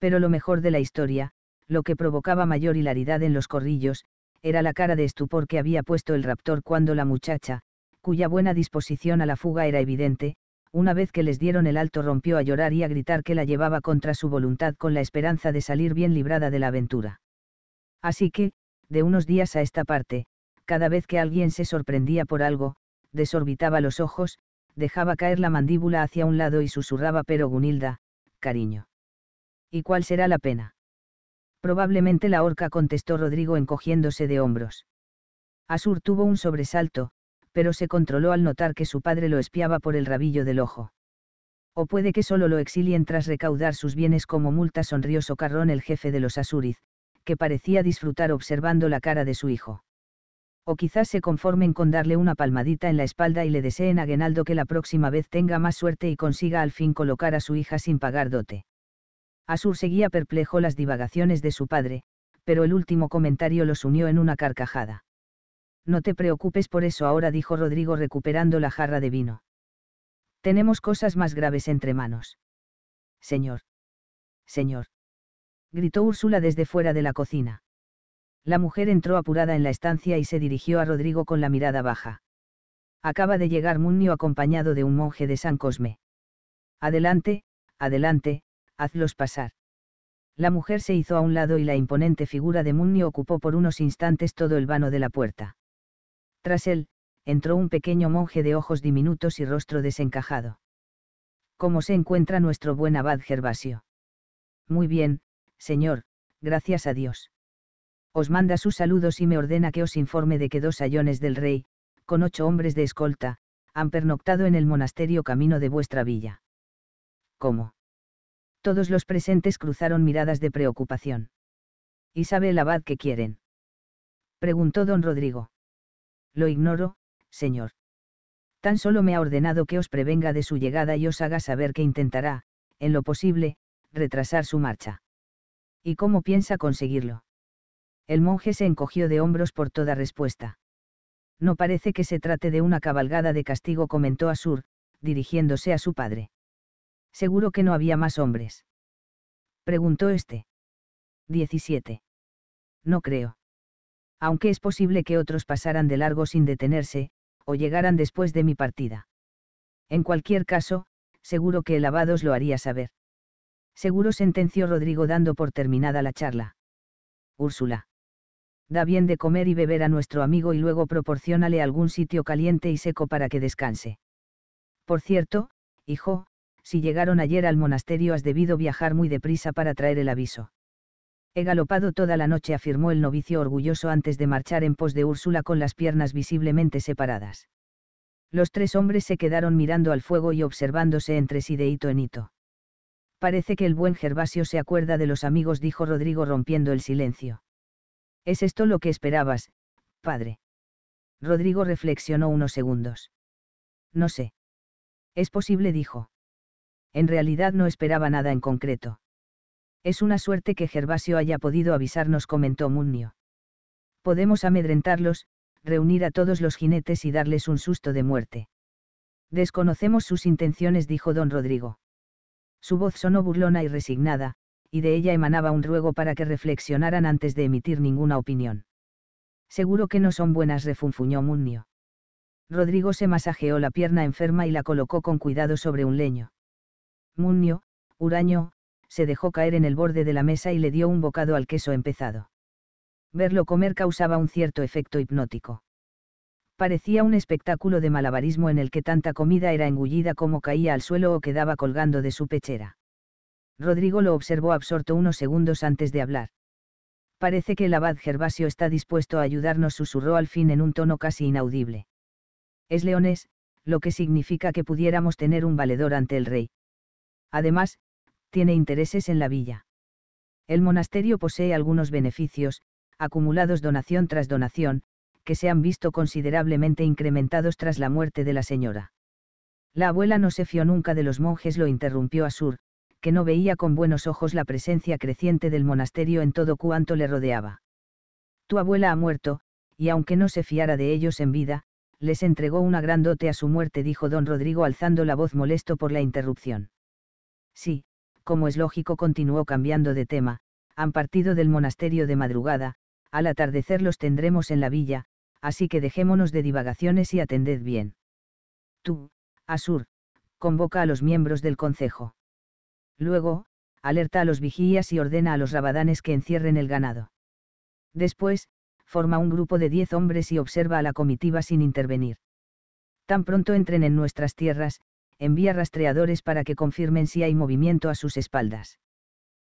Pero lo mejor de la historia, lo que provocaba mayor hilaridad en los corrillos, era la cara de estupor que había puesto el raptor cuando la muchacha, cuya buena disposición a la fuga era evidente, una vez que les dieron el alto rompió a llorar y a gritar que la llevaba contra su voluntad con la esperanza de salir bien librada de la aventura. Así que, de unos días a esta parte, cada vez que alguien se sorprendía por algo, desorbitaba los ojos, dejaba caer la mandíbula hacia un lado y susurraba pero Gunilda, cariño. ¿Y cuál será la pena? Probablemente la horca contestó Rodrigo encogiéndose de hombros. Asur tuvo un sobresalto, pero se controló al notar que su padre lo espiaba por el rabillo del ojo. O puede que solo lo exilien tras recaudar sus bienes como multa, sonrió Socarrón el jefe de los Asuriz, que parecía disfrutar observando la cara de su hijo. O quizás se conformen con darle una palmadita en la espalda y le deseen a Genaldo que la próxima vez tenga más suerte y consiga al fin colocar a su hija sin pagar dote. Asur seguía perplejo las divagaciones de su padre, pero el último comentario los unió en una carcajada. No te preocupes por eso ahora, dijo Rodrigo recuperando la jarra de vino. Tenemos cosas más graves entre manos. Señor. Señor gritó Úrsula desde fuera de la cocina. La mujer entró apurada en la estancia y se dirigió a Rodrigo con la mirada baja. Acaba de llegar Munio acompañado de un monje de San Cosme. Adelante, adelante, hazlos pasar. La mujer se hizo a un lado y la imponente figura de Munio ocupó por unos instantes todo el vano de la puerta. Tras él, entró un pequeño monje de ojos diminutos y rostro desencajado. ¿Cómo se encuentra nuestro buen abad Gervasio? Muy bien, Señor, gracias a Dios. Os manda sus saludos y me ordena que os informe de que dos ayones del rey, con ocho hombres de escolta, han pernoctado en el monasterio camino de vuestra villa. ¿Cómo? Todos los presentes cruzaron miradas de preocupación. ¿Y sabe el abad ¿qué quieren? Preguntó don Rodrigo. Lo ignoro, señor. Tan solo me ha ordenado que os prevenga de su llegada y os haga saber que intentará, en lo posible, retrasar su marcha. ¿Y cómo piensa conseguirlo? El monje se encogió de hombros por toda respuesta. No parece que se trate de una cabalgada de castigo, comentó Asur, dirigiéndose a su padre. Seguro que no había más hombres. Preguntó este. 17. No creo. Aunque es posible que otros pasaran de largo sin detenerse, o llegaran después de mi partida. En cualquier caso, seguro que el Abados lo haría saber. Seguro sentenció Rodrigo dando por terminada la charla. Úrsula. Da bien de comer y beber a nuestro amigo y luego proporcionale algún sitio caliente y seco para que descanse. Por cierto, hijo, si llegaron ayer al monasterio has debido viajar muy deprisa para traer el aviso. He galopado toda la noche, afirmó el novicio orgulloso antes de marchar en pos de Úrsula con las piernas visiblemente separadas. Los tres hombres se quedaron mirando al fuego y observándose entre sí de hito en hito. Parece que el buen Gervasio se acuerda de los amigos, dijo Rodrigo rompiendo el silencio. ¿Es esto lo que esperabas, padre? Rodrigo reflexionó unos segundos. No sé. Es posible, dijo. En realidad no esperaba nada en concreto. Es una suerte que Gervasio haya podido avisarnos, comentó Munio. Podemos amedrentarlos, reunir a todos los jinetes y darles un susto de muerte. Desconocemos sus intenciones, dijo don Rodrigo. Su voz sonó burlona y resignada, y de ella emanaba un ruego para que reflexionaran antes de emitir ninguna opinión. Seguro que no son buenas, refunfuñó Munio. Rodrigo se masajeó la pierna enferma y la colocó con cuidado sobre un leño. Munio, huraño, se dejó caer en el borde de la mesa y le dio un bocado al queso empezado. Verlo comer causaba un cierto efecto hipnótico parecía un espectáculo de malabarismo en el que tanta comida era engullida como caía al suelo o quedaba colgando de su pechera. Rodrigo lo observó absorto unos segundos antes de hablar. Parece que el abad Gervasio está dispuesto a ayudarnos, susurró al fin en un tono casi inaudible. Es leones, lo que significa que pudiéramos tener un valedor ante el rey. Además, tiene intereses en la villa. El monasterio posee algunos beneficios, acumulados donación tras donación, que se han visto considerablemente incrementados tras la muerte de la señora. La abuela no se fió nunca de los monjes, lo interrumpió Asur, que no veía con buenos ojos la presencia creciente del monasterio en todo cuanto le rodeaba. Tu abuela ha muerto, y aunque no se fiara de ellos en vida, les entregó una gran dote a su muerte, dijo don Rodrigo alzando la voz molesto por la interrupción. Sí, como es lógico, continuó cambiando de tema, han partido del monasterio de madrugada, al atardecer los tendremos en la villa, así que dejémonos de divagaciones y atended bien. Tú, Asur, convoca a los miembros del Consejo. Luego, alerta a los vigías y ordena a los rabadanes que encierren el ganado. Después, forma un grupo de diez hombres y observa a la comitiva sin intervenir. Tan pronto entren en nuestras tierras, envía rastreadores para que confirmen si hay movimiento a sus espaldas.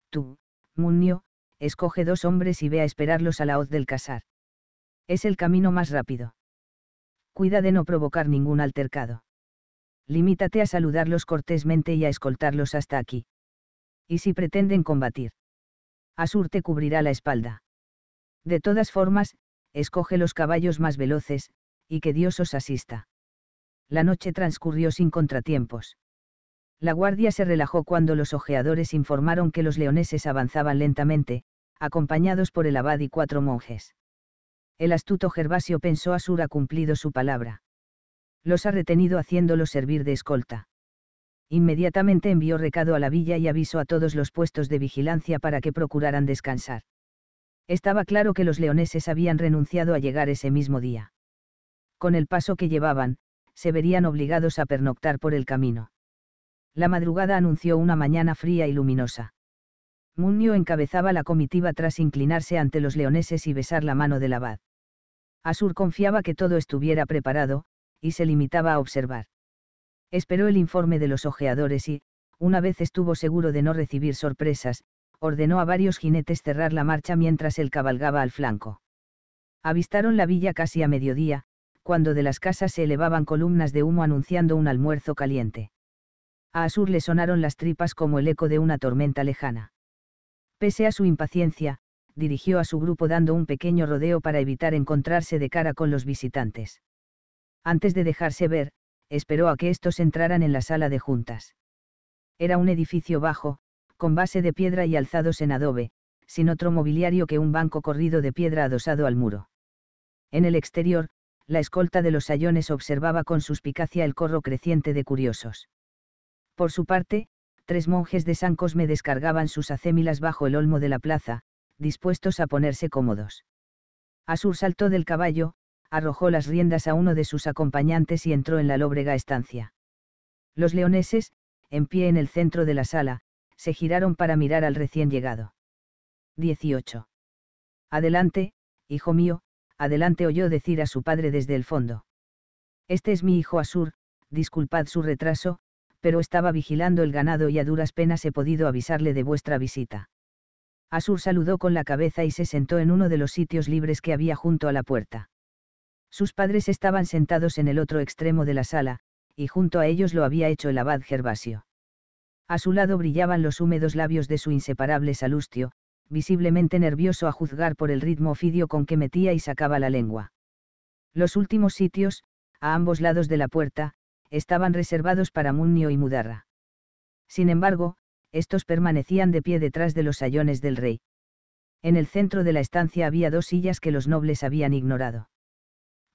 Tú, Munio, escoge dos hombres y ve a esperarlos a la hoz del casar. Es el camino más rápido. Cuida de no provocar ningún altercado. Limítate a saludarlos cortésmente y a escoltarlos hasta aquí. Y si pretenden combatir. Asur te cubrirá la espalda. De todas formas, escoge los caballos más veloces, y que Dios os asista. La noche transcurrió sin contratiempos. La guardia se relajó cuando los ojeadores informaron que los leoneses avanzaban lentamente, acompañados por el abad y cuatro monjes. El astuto Gervasio pensó Asur ha cumplido su palabra. Los ha retenido haciéndolos servir de escolta. Inmediatamente envió recado a la villa y avisó a todos los puestos de vigilancia para que procuraran descansar. Estaba claro que los leoneses habían renunciado a llegar ese mismo día. Con el paso que llevaban, se verían obligados a pernoctar por el camino. La madrugada anunció una mañana fría y luminosa. Munio encabezaba la comitiva tras inclinarse ante los leoneses y besar la mano del abad. Asur confiaba que todo estuviera preparado, y se limitaba a observar. Esperó el informe de los ojeadores y, una vez estuvo seguro de no recibir sorpresas, ordenó a varios jinetes cerrar la marcha mientras él cabalgaba al flanco. Avistaron la villa casi a mediodía, cuando de las casas se elevaban columnas de humo anunciando un almuerzo caliente. A Asur le sonaron las tripas como el eco de una tormenta lejana. Pese a su impaciencia, dirigió a su grupo dando un pequeño rodeo para evitar encontrarse de cara con los visitantes. Antes de dejarse ver, esperó a que estos entraran en la sala de juntas. Era un edificio bajo, con base de piedra y alzados en adobe, sin otro mobiliario que un banco corrido de piedra adosado al muro. En el exterior, la escolta de los sayones observaba con suspicacia el corro creciente de curiosos. Por su parte, tres monjes de San Cosme descargaban sus acémilas bajo el olmo de la plaza, dispuestos a ponerse cómodos. Asur saltó del caballo, arrojó las riendas a uno de sus acompañantes y entró en la lóbrega estancia. Los leoneses, en pie en el centro de la sala, se giraron para mirar al recién llegado. 18. Adelante, hijo mío, adelante oyó decir a su padre desde el fondo. Este es mi hijo Asur, disculpad su retraso, pero estaba vigilando el ganado y a duras penas he podido avisarle de vuestra visita. Asur saludó con la cabeza y se sentó en uno de los sitios libres que había junto a la puerta. Sus padres estaban sentados en el otro extremo de la sala, y junto a ellos lo había hecho el abad Gervasio. A su lado brillaban los húmedos labios de su inseparable Salustio, visiblemente nervioso a juzgar por el ritmo ofidio con que metía y sacaba la lengua. Los últimos sitios, a ambos lados de la puerta, estaban reservados para Munio y Mudarra. Sin embargo, estos permanecían de pie detrás de los sayones del rey. En el centro de la estancia había dos sillas que los nobles habían ignorado.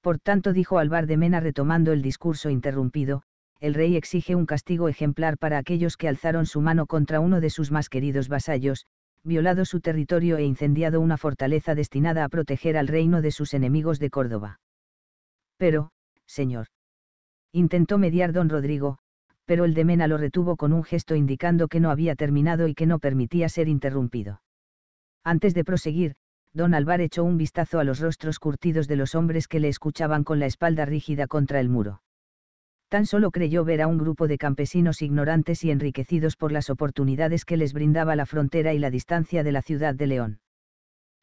Por tanto, dijo Alvar de Mena retomando el discurso interrumpido, el rey exige un castigo ejemplar para aquellos que alzaron su mano contra uno de sus más queridos vasallos, violado su territorio e incendiado una fortaleza destinada a proteger al reino de sus enemigos de Córdoba. Pero, señor intentó mediar don Rodrigo, pero el de Mena lo retuvo con un gesto indicando que no había terminado y que no permitía ser interrumpido. Antes de proseguir, don Alvar echó un vistazo a los rostros curtidos de los hombres que le escuchaban con la espalda rígida contra el muro. Tan solo creyó ver a un grupo de campesinos ignorantes y enriquecidos por las oportunidades que les brindaba la frontera y la distancia de la ciudad de León.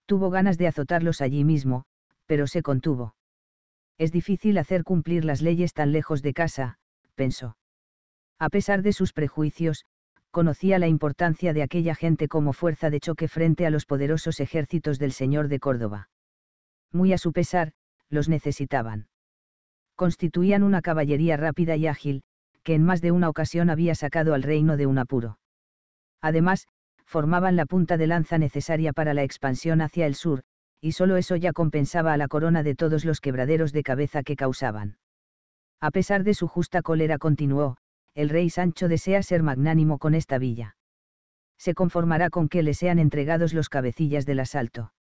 Tuvo ganas de azotarlos allí mismo, pero se contuvo es difícil hacer cumplir las leyes tan lejos de casa, pensó. A pesar de sus prejuicios, conocía la importancia de aquella gente como fuerza de choque frente a los poderosos ejércitos del señor de Córdoba. Muy a su pesar, los necesitaban. Constituían una caballería rápida y ágil, que en más de una ocasión había sacado al reino de un apuro. Además, formaban la punta de lanza necesaria para la expansión hacia el sur, y solo eso ya compensaba a la corona de todos los quebraderos de cabeza que causaban. A pesar de su justa cólera continuó, el rey Sancho desea ser magnánimo con esta villa. Se conformará con que le sean entregados los cabecillas del asalto.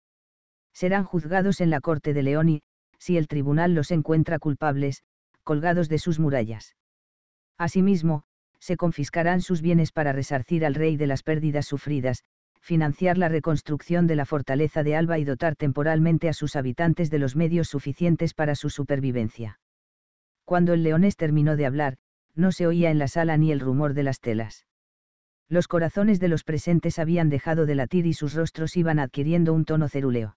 Serán juzgados en la corte de León y, si el tribunal los encuentra culpables, colgados de sus murallas. Asimismo, se confiscarán sus bienes para resarcir al rey de las pérdidas sufridas, financiar la reconstrucción de la fortaleza de Alba y dotar temporalmente a sus habitantes de los medios suficientes para su supervivencia. Cuando el leonés terminó de hablar, no se oía en la sala ni el rumor de las telas. Los corazones de los presentes habían dejado de latir y sus rostros iban adquiriendo un tono cerúleo.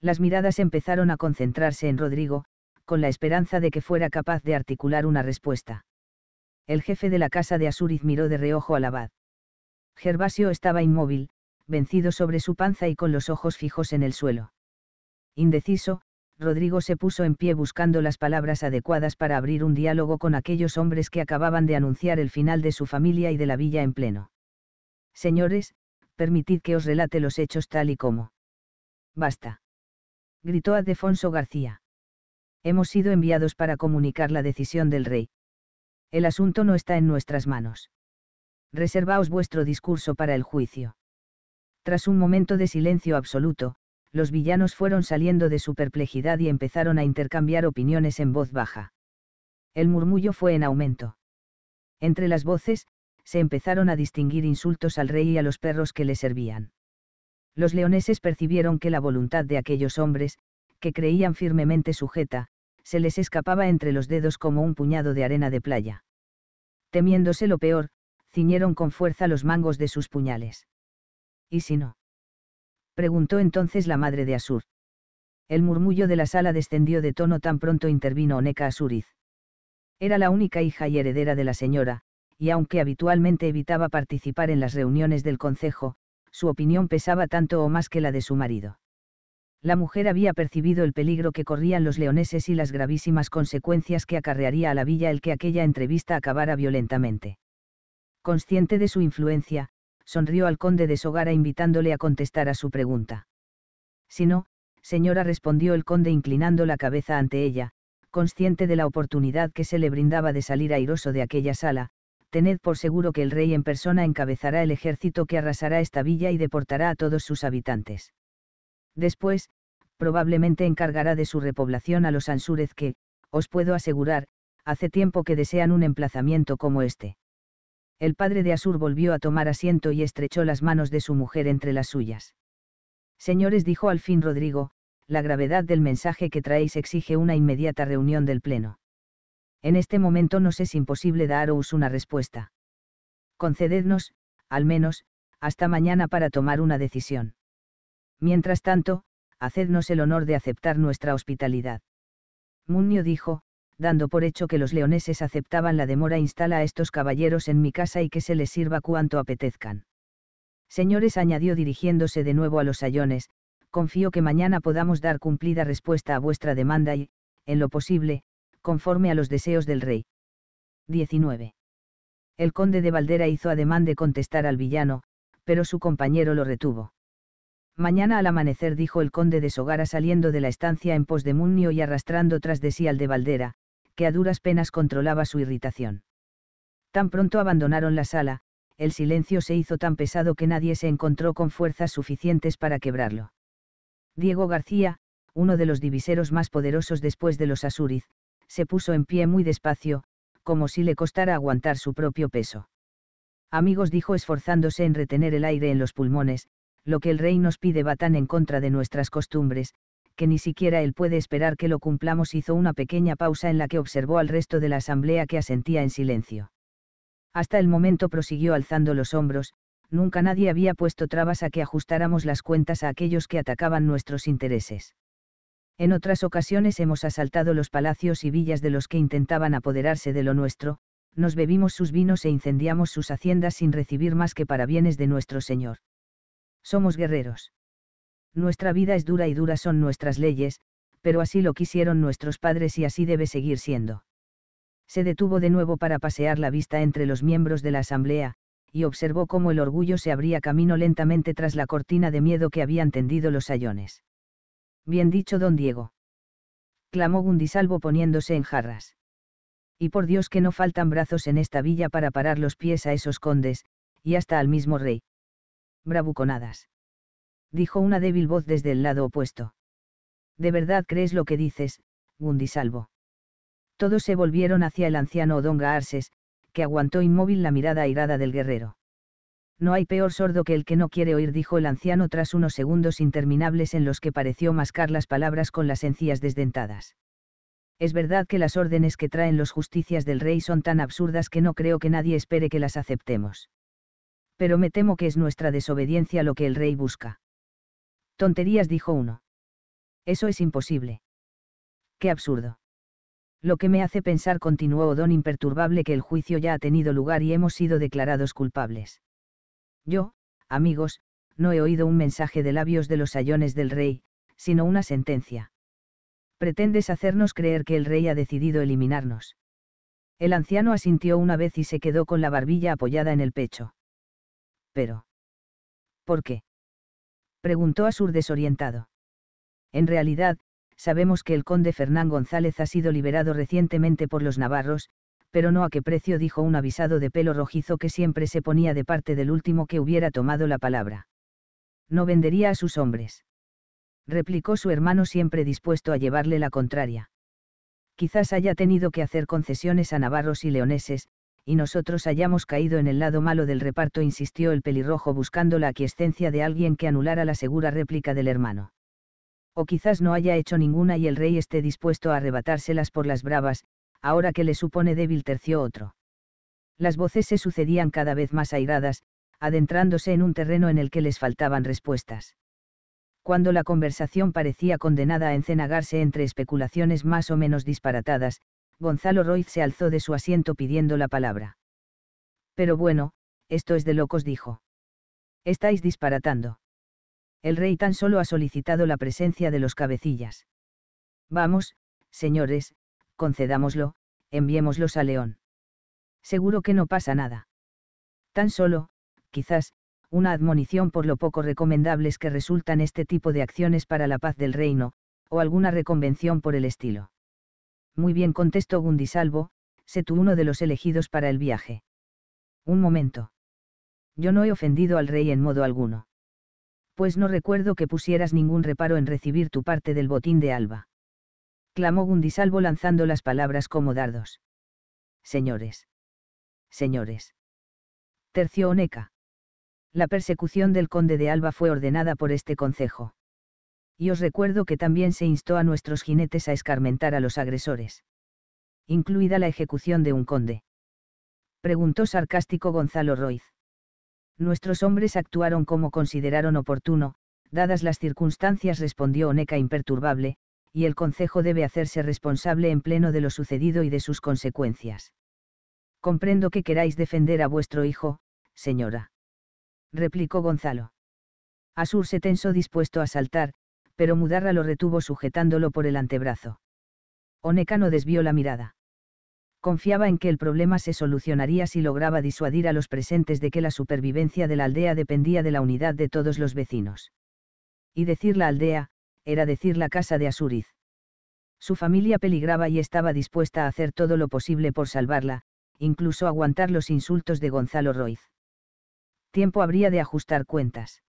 Las miradas empezaron a concentrarse en Rodrigo, con la esperanza de que fuera capaz de articular una respuesta. El jefe de la casa de Asuriz miró de reojo al abad. Gervasio estaba inmóvil, vencido sobre su panza y con los ojos fijos en el suelo. Indeciso, Rodrigo se puso en pie buscando las palabras adecuadas para abrir un diálogo con aquellos hombres que acababan de anunciar el final de su familia y de la villa en pleno. Señores, permitid que os relate los hechos tal y como. Basta. Gritó Adefonso García. Hemos sido enviados para comunicar la decisión del rey. El asunto no está en nuestras manos. Reservaos vuestro discurso para el juicio. Tras un momento de silencio absoluto, los villanos fueron saliendo de su perplejidad y empezaron a intercambiar opiniones en voz baja. El murmullo fue en aumento. Entre las voces, se empezaron a distinguir insultos al rey y a los perros que le servían. Los leoneses percibieron que la voluntad de aquellos hombres, que creían firmemente sujeta, se les escapaba entre los dedos como un puñado de arena de playa. Temiéndose lo peor, ciñeron con fuerza los mangos de sus puñales. ¿Y si no? preguntó entonces la madre de Asur. El murmullo de la sala descendió de tono tan pronto intervino Oneca Asuriz. Era la única hija y heredera de la señora, y aunque habitualmente evitaba participar en las reuniones del concejo, su opinión pesaba tanto o más que la de su marido. La mujer había percibido el peligro que corrían los leoneses y las gravísimas consecuencias que acarrearía a la villa el que aquella entrevista acabara violentamente. Consciente de su influencia, sonrió al conde de Sogara invitándole a contestar a su pregunta. Si no, señora respondió el conde inclinando la cabeza ante ella, consciente de la oportunidad que se le brindaba de salir airoso de aquella sala, tened por seguro que el rey en persona encabezará el ejército que arrasará esta villa y deportará a todos sus habitantes. Después, probablemente encargará de su repoblación a los Ansúrez que, os puedo asegurar, hace tiempo que desean un emplazamiento como este. El padre de Asur volvió a tomar asiento y estrechó las manos de su mujer entre las suyas. Señores, dijo al fin Rodrigo, la gravedad del mensaje que traéis exige una inmediata reunión del Pleno. En este momento nos es imposible daros una respuesta. Concedednos, al menos, hasta mañana para tomar una decisión. Mientras tanto, hacednos el honor de aceptar nuestra hospitalidad. Munio dijo, dando por hecho que los leoneses aceptaban la demora instala a estos caballeros en mi casa y que se les sirva cuanto apetezcan. Señores, añadió dirigiéndose de nuevo a los sayones, confío que mañana podamos dar cumplida respuesta a vuestra demanda y, en lo posible, conforme a los deseos del rey. 19. El conde de Valdera hizo ademán de contestar al villano, pero su compañero lo retuvo. Mañana al amanecer dijo el conde de Sogara saliendo de la estancia en pos de munio y arrastrando tras de sí al de Valdera, que a duras penas controlaba su irritación. Tan pronto abandonaron la sala, el silencio se hizo tan pesado que nadie se encontró con fuerzas suficientes para quebrarlo. Diego García, uno de los diviseros más poderosos después de los Asuriz, se puso en pie muy despacio, como si le costara aguantar su propio peso. Amigos dijo esforzándose en retener el aire en los pulmones, lo que el rey nos pide va tan en contra de nuestras costumbres, que ni siquiera él puede esperar que lo cumplamos, hizo una pequeña pausa en la que observó al resto de la asamblea que asentía en silencio. Hasta el momento prosiguió alzando los hombros, nunca nadie había puesto trabas a que ajustáramos las cuentas a aquellos que atacaban nuestros intereses. En otras ocasiones hemos asaltado los palacios y villas de los que intentaban apoderarse de lo nuestro, nos bebimos sus vinos e incendiamos sus haciendas sin recibir más que para bienes de nuestro Señor. Somos guerreros. Nuestra vida es dura y duras son nuestras leyes, pero así lo quisieron nuestros padres y así debe seguir siendo. Se detuvo de nuevo para pasear la vista entre los miembros de la asamblea, y observó cómo el orgullo se abría camino lentamente tras la cortina de miedo que habían tendido los sayones. Bien dicho, don Diego. Clamó Gundisalvo poniéndose en jarras. Y por Dios que no faltan brazos en esta villa para parar los pies a esos condes, y hasta al mismo rey. Bravuconadas dijo una débil voz desde el lado opuesto. ¿De verdad crees lo que dices, Gundisalvo? Todos se volvieron hacia el anciano Odonga Arses, que aguantó inmóvil la mirada airada del guerrero. No hay peor sordo que el que no quiere oír, dijo el anciano tras unos segundos interminables en los que pareció mascar las palabras con las encías desdentadas. Es verdad que las órdenes que traen los justicias del rey son tan absurdas que no creo que nadie espere que las aceptemos. Pero me temo que es nuestra desobediencia lo que el rey busca. Tonterías dijo uno. Eso es imposible. Qué absurdo. Lo que me hace pensar, continuó Odón imperturbable, que el juicio ya ha tenido lugar y hemos sido declarados culpables. Yo, amigos, no he oído un mensaje de labios de los sayones del rey, sino una sentencia. Pretendes hacernos creer que el rey ha decidido eliminarnos. El anciano asintió una vez y se quedó con la barbilla apoyada en el pecho. Pero. ¿Por qué? preguntó a Sur desorientado. En realidad, sabemos que el conde Fernán González ha sido liberado recientemente por los navarros, pero no a qué precio dijo un avisado de pelo rojizo que siempre se ponía de parte del último que hubiera tomado la palabra. No vendería a sus hombres. Replicó su hermano siempre dispuesto a llevarle la contraria. Quizás haya tenido que hacer concesiones a navarros y leoneses, y nosotros hayamos caído en el lado malo del reparto, insistió el pelirrojo buscando la aquiescencia de alguien que anulara la segura réplica del hermano. O quizás no haya hecho ninguna y el rey esté dispuesto a arrebatárselas por las bravas, ahora que le supone débil terció otro. Las voces se sucedían cada vez más airadas, adentrándose en un terreno en el que les faltaban respuestas. Cuando la conversación parecía condenada a encenagarse entre especulaciones más o menos disparatadas, Gonzalo Roiz se alzó de su asiento pidiendo la palabra. Pero bueno, esto es de locos, dijo. Estáis disparatando. El rey tan solo ha solicitado la presencia de los cabecillas. Vamos, señores, concedámoslo, enviémoslos a León. Seguro que no pasa nada. Tan solo, quizás, una admonición por lo poco recomendables que resultan este tipo de acciones para la paz del reino, o alguna reconvención por el estilo. Muy bien contestó Gundisalvo, sé tú uno de los elegidos para el viaje. Un momento. Yo no he ofendido al rey en modo alguno. Pues no recuerdo que pusieras ningún reparo en recibir tu parte del botín de Alba. Clamó Gundisalvo lanzando las palabras como dardos. Señores. Señores. Tercio Oneca. La persecución del conde de Alba fue ordenada por este consejo y os recuerdo que también se instó a nuestros jinetes a escarmentar a los agresores. Incluida la ejecución de un conde. Preguntó sarcástico Gonzalo Roiz. Nuestros hombres actuaron como consideraron oportuno, dadas las circunstancias respondió Oneca imperturbable, y el Consejo debe hacerse responsable en pleno de lo sucedido y de sus consecuencias. Comprendo que queráis defender a vuestro hijo, señora. Replicó Gonzalo. Asur se tensó dispuesto a saltar, pero Mudarra lo retuvo sujetándolo por el antebrazo. Oneca no desvió la mirada. Confiaba en que el problema se solucionaría si lograba disuadir a los presentes de que la supervivencia de la aldea dependía de la unidad de todos los vecinos. Y decir la aldea, era decir la casa de Asuriz. Su familia peligraba y estaba dispuesta a hacer todo lo posible por salvarla, incluso aguantar los insultos de Gonzalo Roiz. Tiempo habría de ajustar cuentas.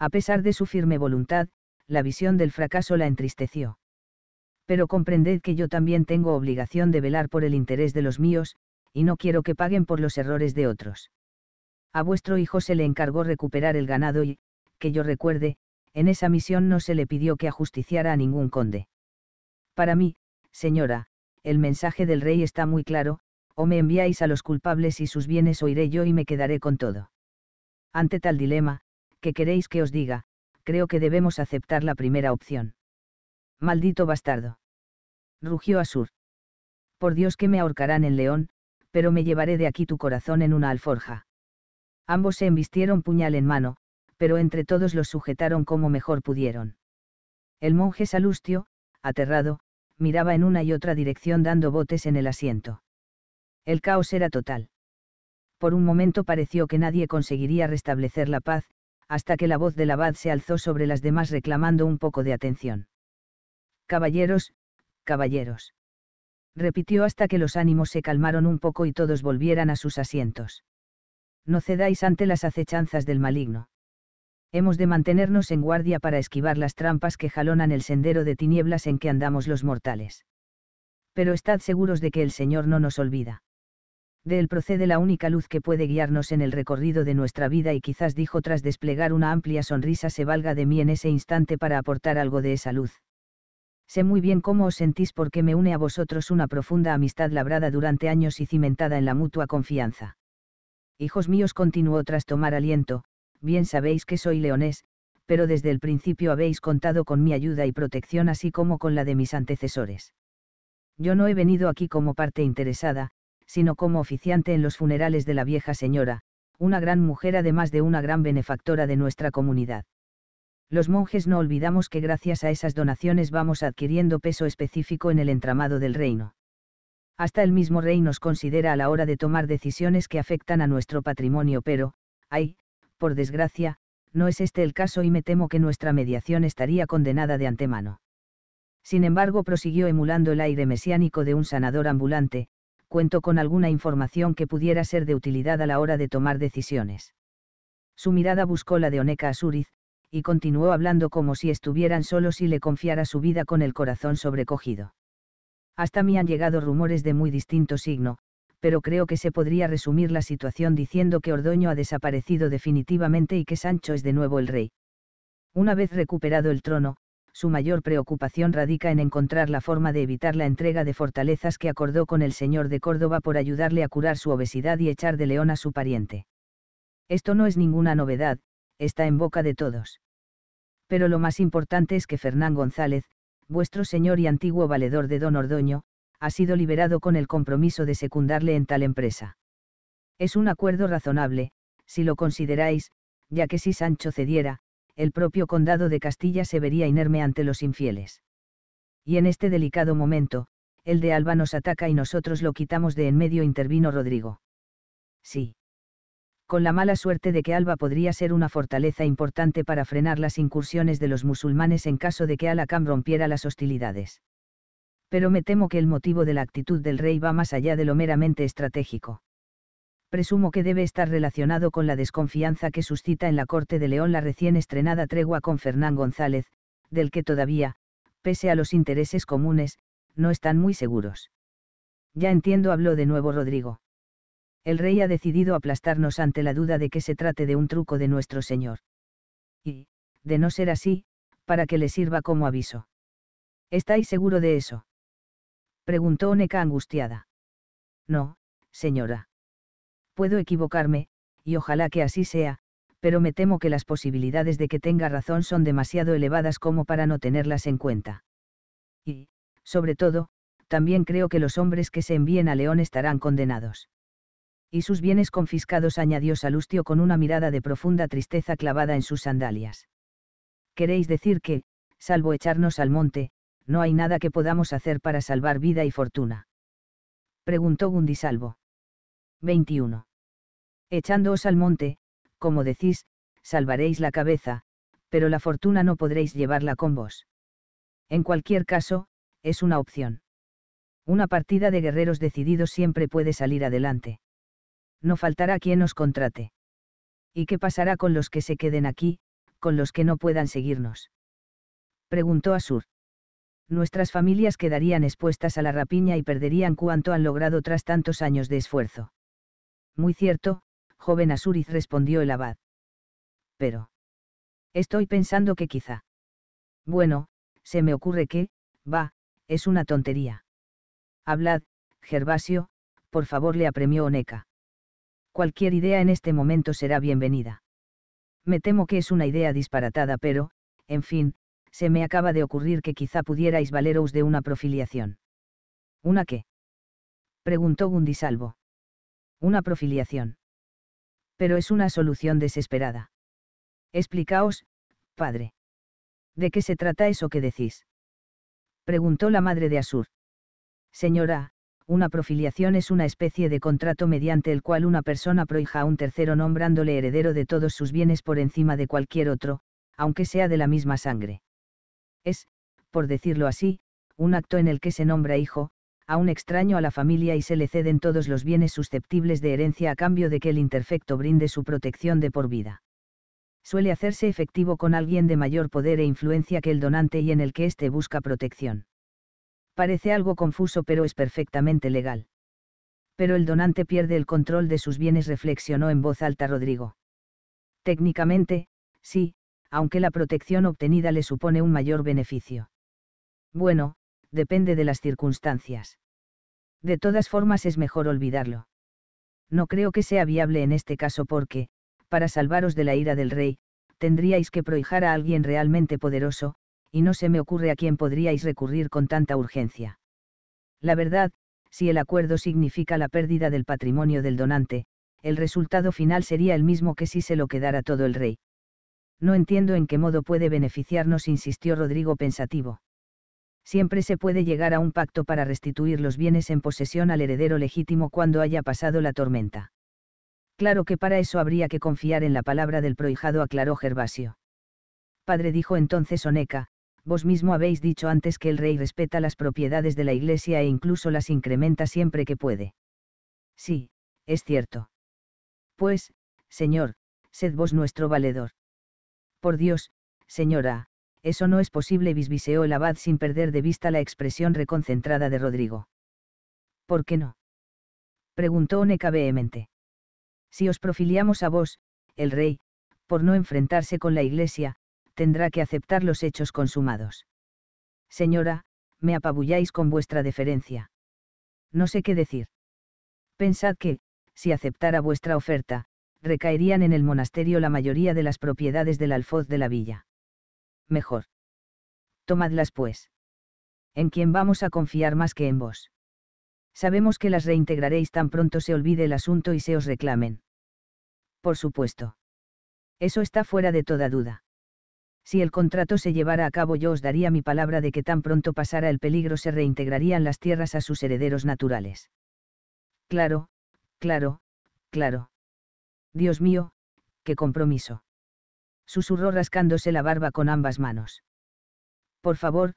A pesar de su firme voluntad, la visión del fracaso la entristeció. Pero comprended que yo también tengo obligación de velar por el interés de los míos, y no quiero que paguen por los errores de otros. A vuestro hijo se le encargó recuperar el ganado y, que yo recuerde, en esa misión no se le pidió que ajusticiara a ningún conde. Para mí, señora, el mensaje del rey está muy claro, o me enviáis a los culpables y sus bienes o iré yo y me quedaré con todo. Ante tal dilema, ¿qué queréis que os diga? creo que debemos aceptar la primera opción. Maldito bastardo. Rugió Asur. Por Dios que me ahorcarán en León, pero me llevaré de aquí tu corazón en una alforja. Ambos se embistieron puñal en mano, pero entre todos los sujetaron como mejor pudieron. El monje Salustio, aterrado, miraba en una y otra dirección dando botes en el asiento. El caos era total. Por un momento pareció que nadie conseguiría restablecer la paz, hasta que la voz del abad se alzó sobre las demás reclamando un poco de atención. Caballeros, caballeros. Repitió hasta que los ánimos se calmaron un poco y todos volvieran a sus asientos. No cedáis ante las acechanzas del maligno. Hemos de mantenernos en guardia para esquivar las trampas que jalonan el sendero de tinieblas en que andamos los mortales. Pero estad seguros de que el Señor no nos olvida. De él procede la única luz que puede guiarnos en el recorrido de nuestra vida y quizás dijo tras desplegar una amplia sonrisa se valga de mí en ese instante para aportar algo de esa luz. Sé muy bien cómo os sentís porque me une a vosotros una profunda amistad labrada durante años y cimentada en la mutua confianza. Hijos míos continuó tras tomar aliento, bien sabéis que soy leonés, pero desde el principio habéis contado con mi ayuda y protección así como con la de mis antecesores. Yo no he venido aquí como parte interesada, sino como oficiante en los funerales de la vieja señora, una gran mujer además de una gran benefactora de nuestra comunidad. Los monjes no olvidamos que gracias a esas donaciones vamos adquiriendo peso específico en el entramado del reino. Hasta el mismo rey nos considera a la hora de tomar decisiones que afectan a nuestro patrimonio, pero, ay, por desgracia, no es este el caso y me temo que nuestra mediación estaría condenada de antemano. Sin embargo, prosiguió emulando el aire mesiánico de un sanador ambulante, cuento con alguna información que pudiera ser de utilidad a la hora de tomar decisiones. Su mirada buscó la de Oneka Azuriz, y continuó hablando como si estuvieran solos y le confiara su vida con el corazón sobrecogido. Hasta mí han llegado rumores de muy distinto signo, pero creo que se podría resumir la situación diciendo que Ordoño ha desaparecido definitivamente y que Sancho es de nuevo el rey. Una vez recuperado el trono, su mayor preocupación radica en encontrar la forma de evitar la entrega de fortalezas que acordó con el señor de Córdoba por ayudarle a curar su obesidad y echar de león a su pariente. Esto no es ninguna novedad, está en boca de todos. Pero lo más importante es que Fernán González, vuestro señor y antiguo valedor de don Ordoño, ha sido liberado con el compromiso de secundarle en tal empresa. Es un acuerdo razonable, si lo consideráis, ya que si Sancho cediera, el propio condado de Castilla se vería inerme ante los infieles. Y en este delicado momento, el de Alba nos ataca y nosotros lo quitamos de en medio, intervino Rodrigo. Sí. Con la mala suerte de que Alba podría ser una fortaleza importante para frenar las incursiones de los musulmanes en caso de que Alakam rompiera las hostilidades. Pero me temo que el motivo de la actitud del rey va más allá de lo meramente estratégico presumo que debe estar relacionado con la desconfianza que suscita en la Corte de León la recién estrenada tregua con Fernán González, del que todavía, pese a los intereses comunes, no están muy seguros. Ya entiendo, habló de nuevo Rodrigo. El rey ha decidido aplastarnos ante la duda de que se trate de un truco de nuestro señor. Y, de no ser así, para que le sirva como aviso. ¿Estáis seguro de eso? Preguntó Neca angustiada. No, señora. Puedo equivocarme, y ojalá que así sea, pero me temo que las posibilidades de que tenga razón son demasiado elevadas como para no tenerlas en cuenta. Y, sobre todo, también creo que los hombres que se envíen a León estarán condenados. Y sus bienes confiscados, añadió Salustio con una mirada de profunda tristeza clavada en sus sandalias. Queréis decir que, salvo echarnos al monte, no hay nada que podamos hacer para salvar vida y fortuna. Preguntó Gundisalvo. 21. Echándoos al monte, como decís, salvaréis la cabeza, pero la fortuna no podréis llevarla con vos. En cualquier caso, es una opción. Una partida de guerreros decididos siempre puede salir adelante. No faltará quien os contrate. ¿Y qué pasará con los que se queden aquí, con los que no puedan seguirnos? Preguntó Asur. Nuestras familias quedarían expuestas a la rapiña y perderían cuanto han logrado tras tantos años de esfuerzo. Muy cierto, joven Asuriz respondió el abad. Pero. Estoy pensando que quizá. Bueno, se me ocurre que, va, es una tontería. Hablad, Gervasio, por favor le apremió Oneca. Cualquier idea en este momento será bienvenida. Me temo que es una idea disparatada, pero, en fin, se me acaba de ocurrir que quizá pudierais valeros de una profiliación. ¿Una qué? preguntó Gundisalvo. Una profiliación pero es una solución desesperada. Explicaos, padre. ¿De qué se trata eso que decís? Preguntó la madre de Asur. Señora, una profiliación es una especie de contrato mediante el cual una persona prohija a un tercero nombrándole heredero de todos sus bienes por encima de cualquier otro, aunque sea de la misma sangre. Es, por decirlo así, un acto en el que se nombra hijo, a un extraño a la familia y se le ceden todos los bienes susceptibles de herencia a cambio de que el interfecto brinde su protección de por vida. Suele hacerse efectivo con alguien de mayor poder e influencia que el donante y en el que éste busca protección. Parece algo confuso pero es perfectamente legal. Pero el donante pierde el control de sus bienes, reflexionó en voz alta Rodrigo. Técnicamente, sí, aunque la protección obtenida le supone un mayor beneficio. Bueno, depende de las circunstancias. De todas formas es mejor olvidarlo. No creo que sea viable en este caso porque, para salvaros de la ira del rey, tendríais que prohijar a alguien realmente poderoso, y no se me ocurre a quién podríais recurrir con tanta urgencia. La verdad, si el acuerdo significa la pérdida del patrimonio del donante, el resultado final sería el mismo que si se lo quedara todo el rey. No entiendo en qué modo puede beneficiarnos, insistió Rodrigo pensativo siempre se puede llegar a un pacto para restituir los bienes en posesión al heredero legítimo cuando haya pasado la tormenta. Claro que para eso habría que confiar en la palabra del prohijado, aclaró Gervasio. Padre dijo entonces Oneca, vos mismo habéis dicho antes que el rey respeta las propiedades de la iglesia e incluso las incrementa siempre que puede. Sí, es cierto. Pues, señor, sed vos nuestro valedor. Por Dios, señora, eso no es posible, bisbiseó el abad sin perder de vista la expresión reconcentrada de Rodrigo. ¿Por qué no? preguntó Oneca vehemente. Si os profiliamos a vos, el rey, por no enfrentarse con la Iglesia, tendrá que aceptar los hechos consumados. Señora, me apabulláis con vuestra deferencia. No sé qué decir. Pensad que, si aceptara vuestra oferta, recaerían en el monasterio la mayoría de las propiedades del alfoz de la villa mejor. Tomadlas pues. ¿En quién vamos a confiar más que en vos? Sabemos que las reintegraréis tan pronto se olvide el asunto y se os reclamen. Por supuesto. Eso está fuera de toda duda. Si el contrato se llevara a cabo yo os daría mi palabra de que tan pronto pasara el peligro se reintegrarían las tierras a sus herederos naturales. Claro, claro, claro. Dios mío, qué compromiso susurró rascándose la barba con ambas manos. Por favor,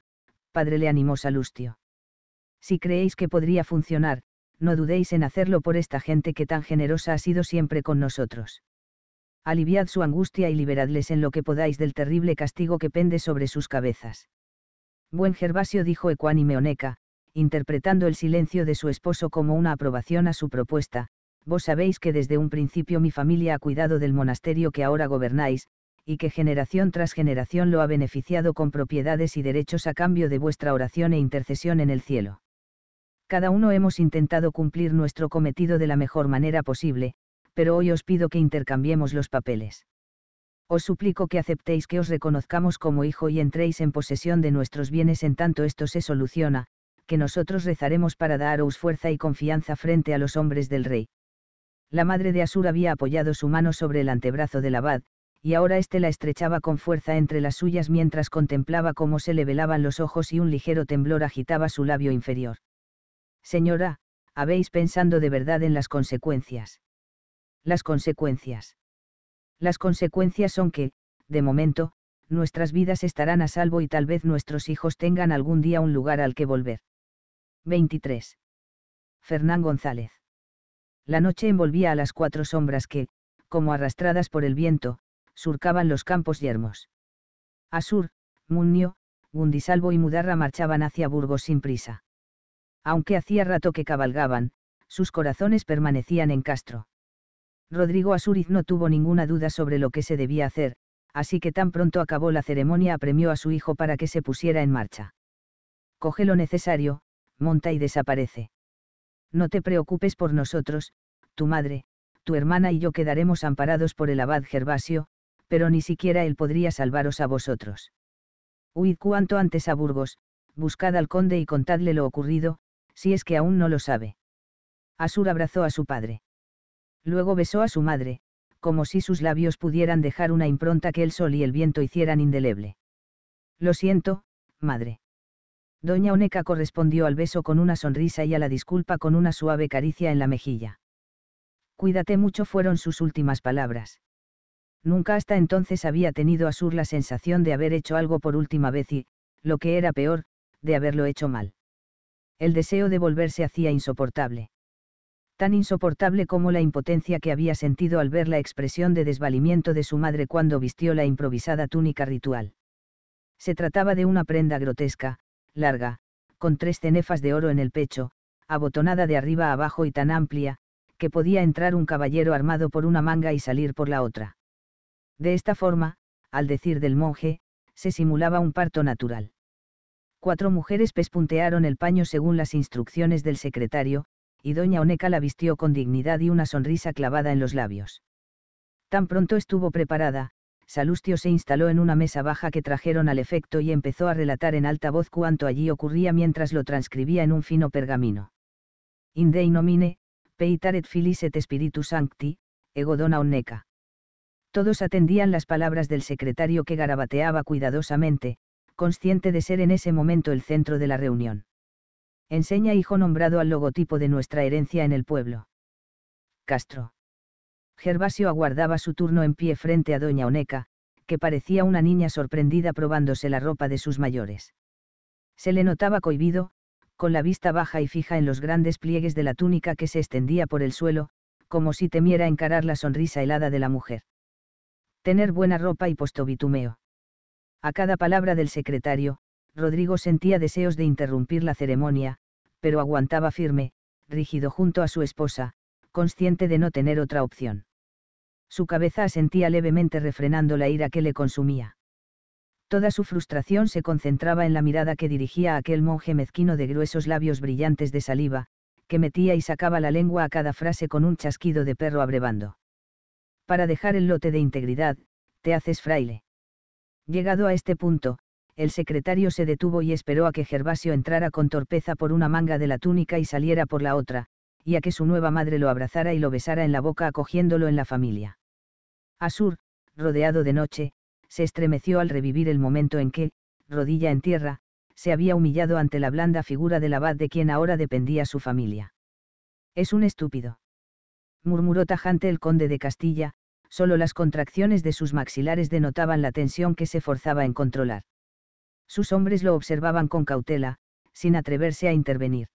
padre le animó Salustio. Si creéis que podría funcionar, no dudéis en hacerlo por esta gente que tan generosa ha sido siempre con nosotros. Aliviad su angustia y liberadles en lo que podáis del terrible castigo que pende sobre sus cabezas. Buen Gervasio dijo ecuánime Meoneca, interpretando el silencio de su esposo como una aprobación a su propuesta, vos sabéis que desde un principio mi familia ha cuidado del monasterio que ahora gobernáis, y que generación tras generación lo ha beneficiado con propiedades y derechos a cambio de vuestra oración e intercesión en el cielo. Cada uno hemos intentado cumplir nuestro cometido de la mejor manera posible, pero hoy os pido que intercambiemos los papeles. Os suplico que aceptéis que os reconozcamos como hijo y entréis en posesión de nuestros bienes en tanto esto se soluciona, que nosotros rezaremos para daros fuerza y confianza frente a los hombres del rey. La madre de Asur había apoyado su mano sobre el antebrazo del abad, y ahora éste la estrechaba con fuerza entre las suyas mientras contemplaba cómo se le velaban los ojos y un ligero temblor agitaba su labio inferior. Señora, habéis pensando de verdad en las consecuencias. Las consecuencias. Las consecuencias son que, de momento, nuestras vidas estarán a salvo y tal vez nuestros hijos tengan algún día un lugar al que volver. 23. Fernán González. La noche envolvía a las cuatro sombras que, como arrastradas por el viento, surcaban los campos yermos. Asur, Munio, Gundisalvo y Mudarra marchaban hacia Burgos sin prisa. Aunque hacía rato que cabalgaban, sus corazones permanecían en Castro. Rodrigo Asuriz no tuvo ninguna duda sobre lo que se debía hacer, así que tan pronto acabó la ceremonia apremió a su hijo para que se pusiera en marcha. Coge lo necesario, monta y desaparece. No te preocupes por nosotros, tu madre, tu hermana y yo quedaremos amparados por el abad Gervasio, pero ni siquiera él podría salvaros a vosotros. Huid cuanto antes a Burgos, buscad al conde y contadle lo ocurrido, si es que aún no lo sabe. Asur abrazó a su padre. Luego besó a su madre, como si sus labios pudieran dejar una impronta que el sol y el viento hicieran indeleble. Lo siento, madre. Doña Oneca correspondió al beso con una sonrisa y a la disculpa con una suave caricia en la mejilla. Cuídate mucho fueron sus últimas palabras. Nunca hasta entonces había tenido a Sur la sensación de haber hecho algo por última vez y, lo que era peor, de haberlo hecho mal. El deseo de volverse hacía insoportable. Tan insoportable como la impotencia que había sentido al ver la expresión de desvalimiento de su madre cuando vistió la improvisada túnica ritual. Se trataba de una prenda grotesca, larga, con tres cenefas de oro en el pecho, abotonada de arriba a abajo y tan amplia, que podía entrar un caballero armado por una manga y salir por la otra. De esta forma, al decir del monje, se simulaba un parto natural. Cuatro mujeres pespuntearon el paño según las instrucciones del secretario, y doña Oneca la vistió con dignidad y una sonrisa clavada en los labios. Tan pronto estuvo preparada, Salustio se instaló en una mesa baja que trajeron al efecto y empezó a relatar en alta voz cuanto allí ocurría mientras lo transcribía en un fino pergamino. Indei nomine, peitaret et spiritus sancti, ego dona Oneca». Todos atendían las palabras del secretario que garabateaba cuidadosamente, consciente de ser en ese momento el centro de la reunión. Enseña hijo nombrado al logotipo de nuestra herencia en el pueblo. Castro. Gervasio aguardaba su turno en pie frente a doña Oneca, que parecía una niña sorprendida probándose la ropa de sus mayores. Se le notaba cohibido, con la vista baja y fija en los grandes pliegues de la túnica que se extendía por el suelo, como si temiera encarar la sonrisa helada de la mujer tener buena ropa y postobitumeo. A cada palabra del secretario, Rodrigo sentía deseos de interrumpir la ceremonia, pero aguantaba firme, rígido junto a su esposa, consciente de no tener otra opción. Su cabeza asentía levemente refrenando la ira que le consumía. Toda su frustración se concentraba en la mirada que dirigía a aquel monje mezquino de gruesos labios brillantes de saliva, que metía y sacaba la lengua a cada frase con un chasquido de perro abrevando para dejar el lote de integridad, te haces fraile. Llegado a este punto, el secretario se detuvo y esperó a que Gervasio entrara con torpeza por una manga de la túnica y saliera por la otra, y a que su nueva madre lo abrazara y lo besara en la boca acogiéndolo en la familia. Asur, rodeado de noche, se estremeció al revivir el momento en que, rodilla en tierra, se había humillado ante la blanda figura del abad de quien ahora dependía su familia. Es un estúpido murmuró tajante el conde de Castilla, solo las contracciones de sus maxilares denotaban la tensión que se forzaba en controlar. Sus hombres lo observaban con cautela, sin atreverse a intervenir.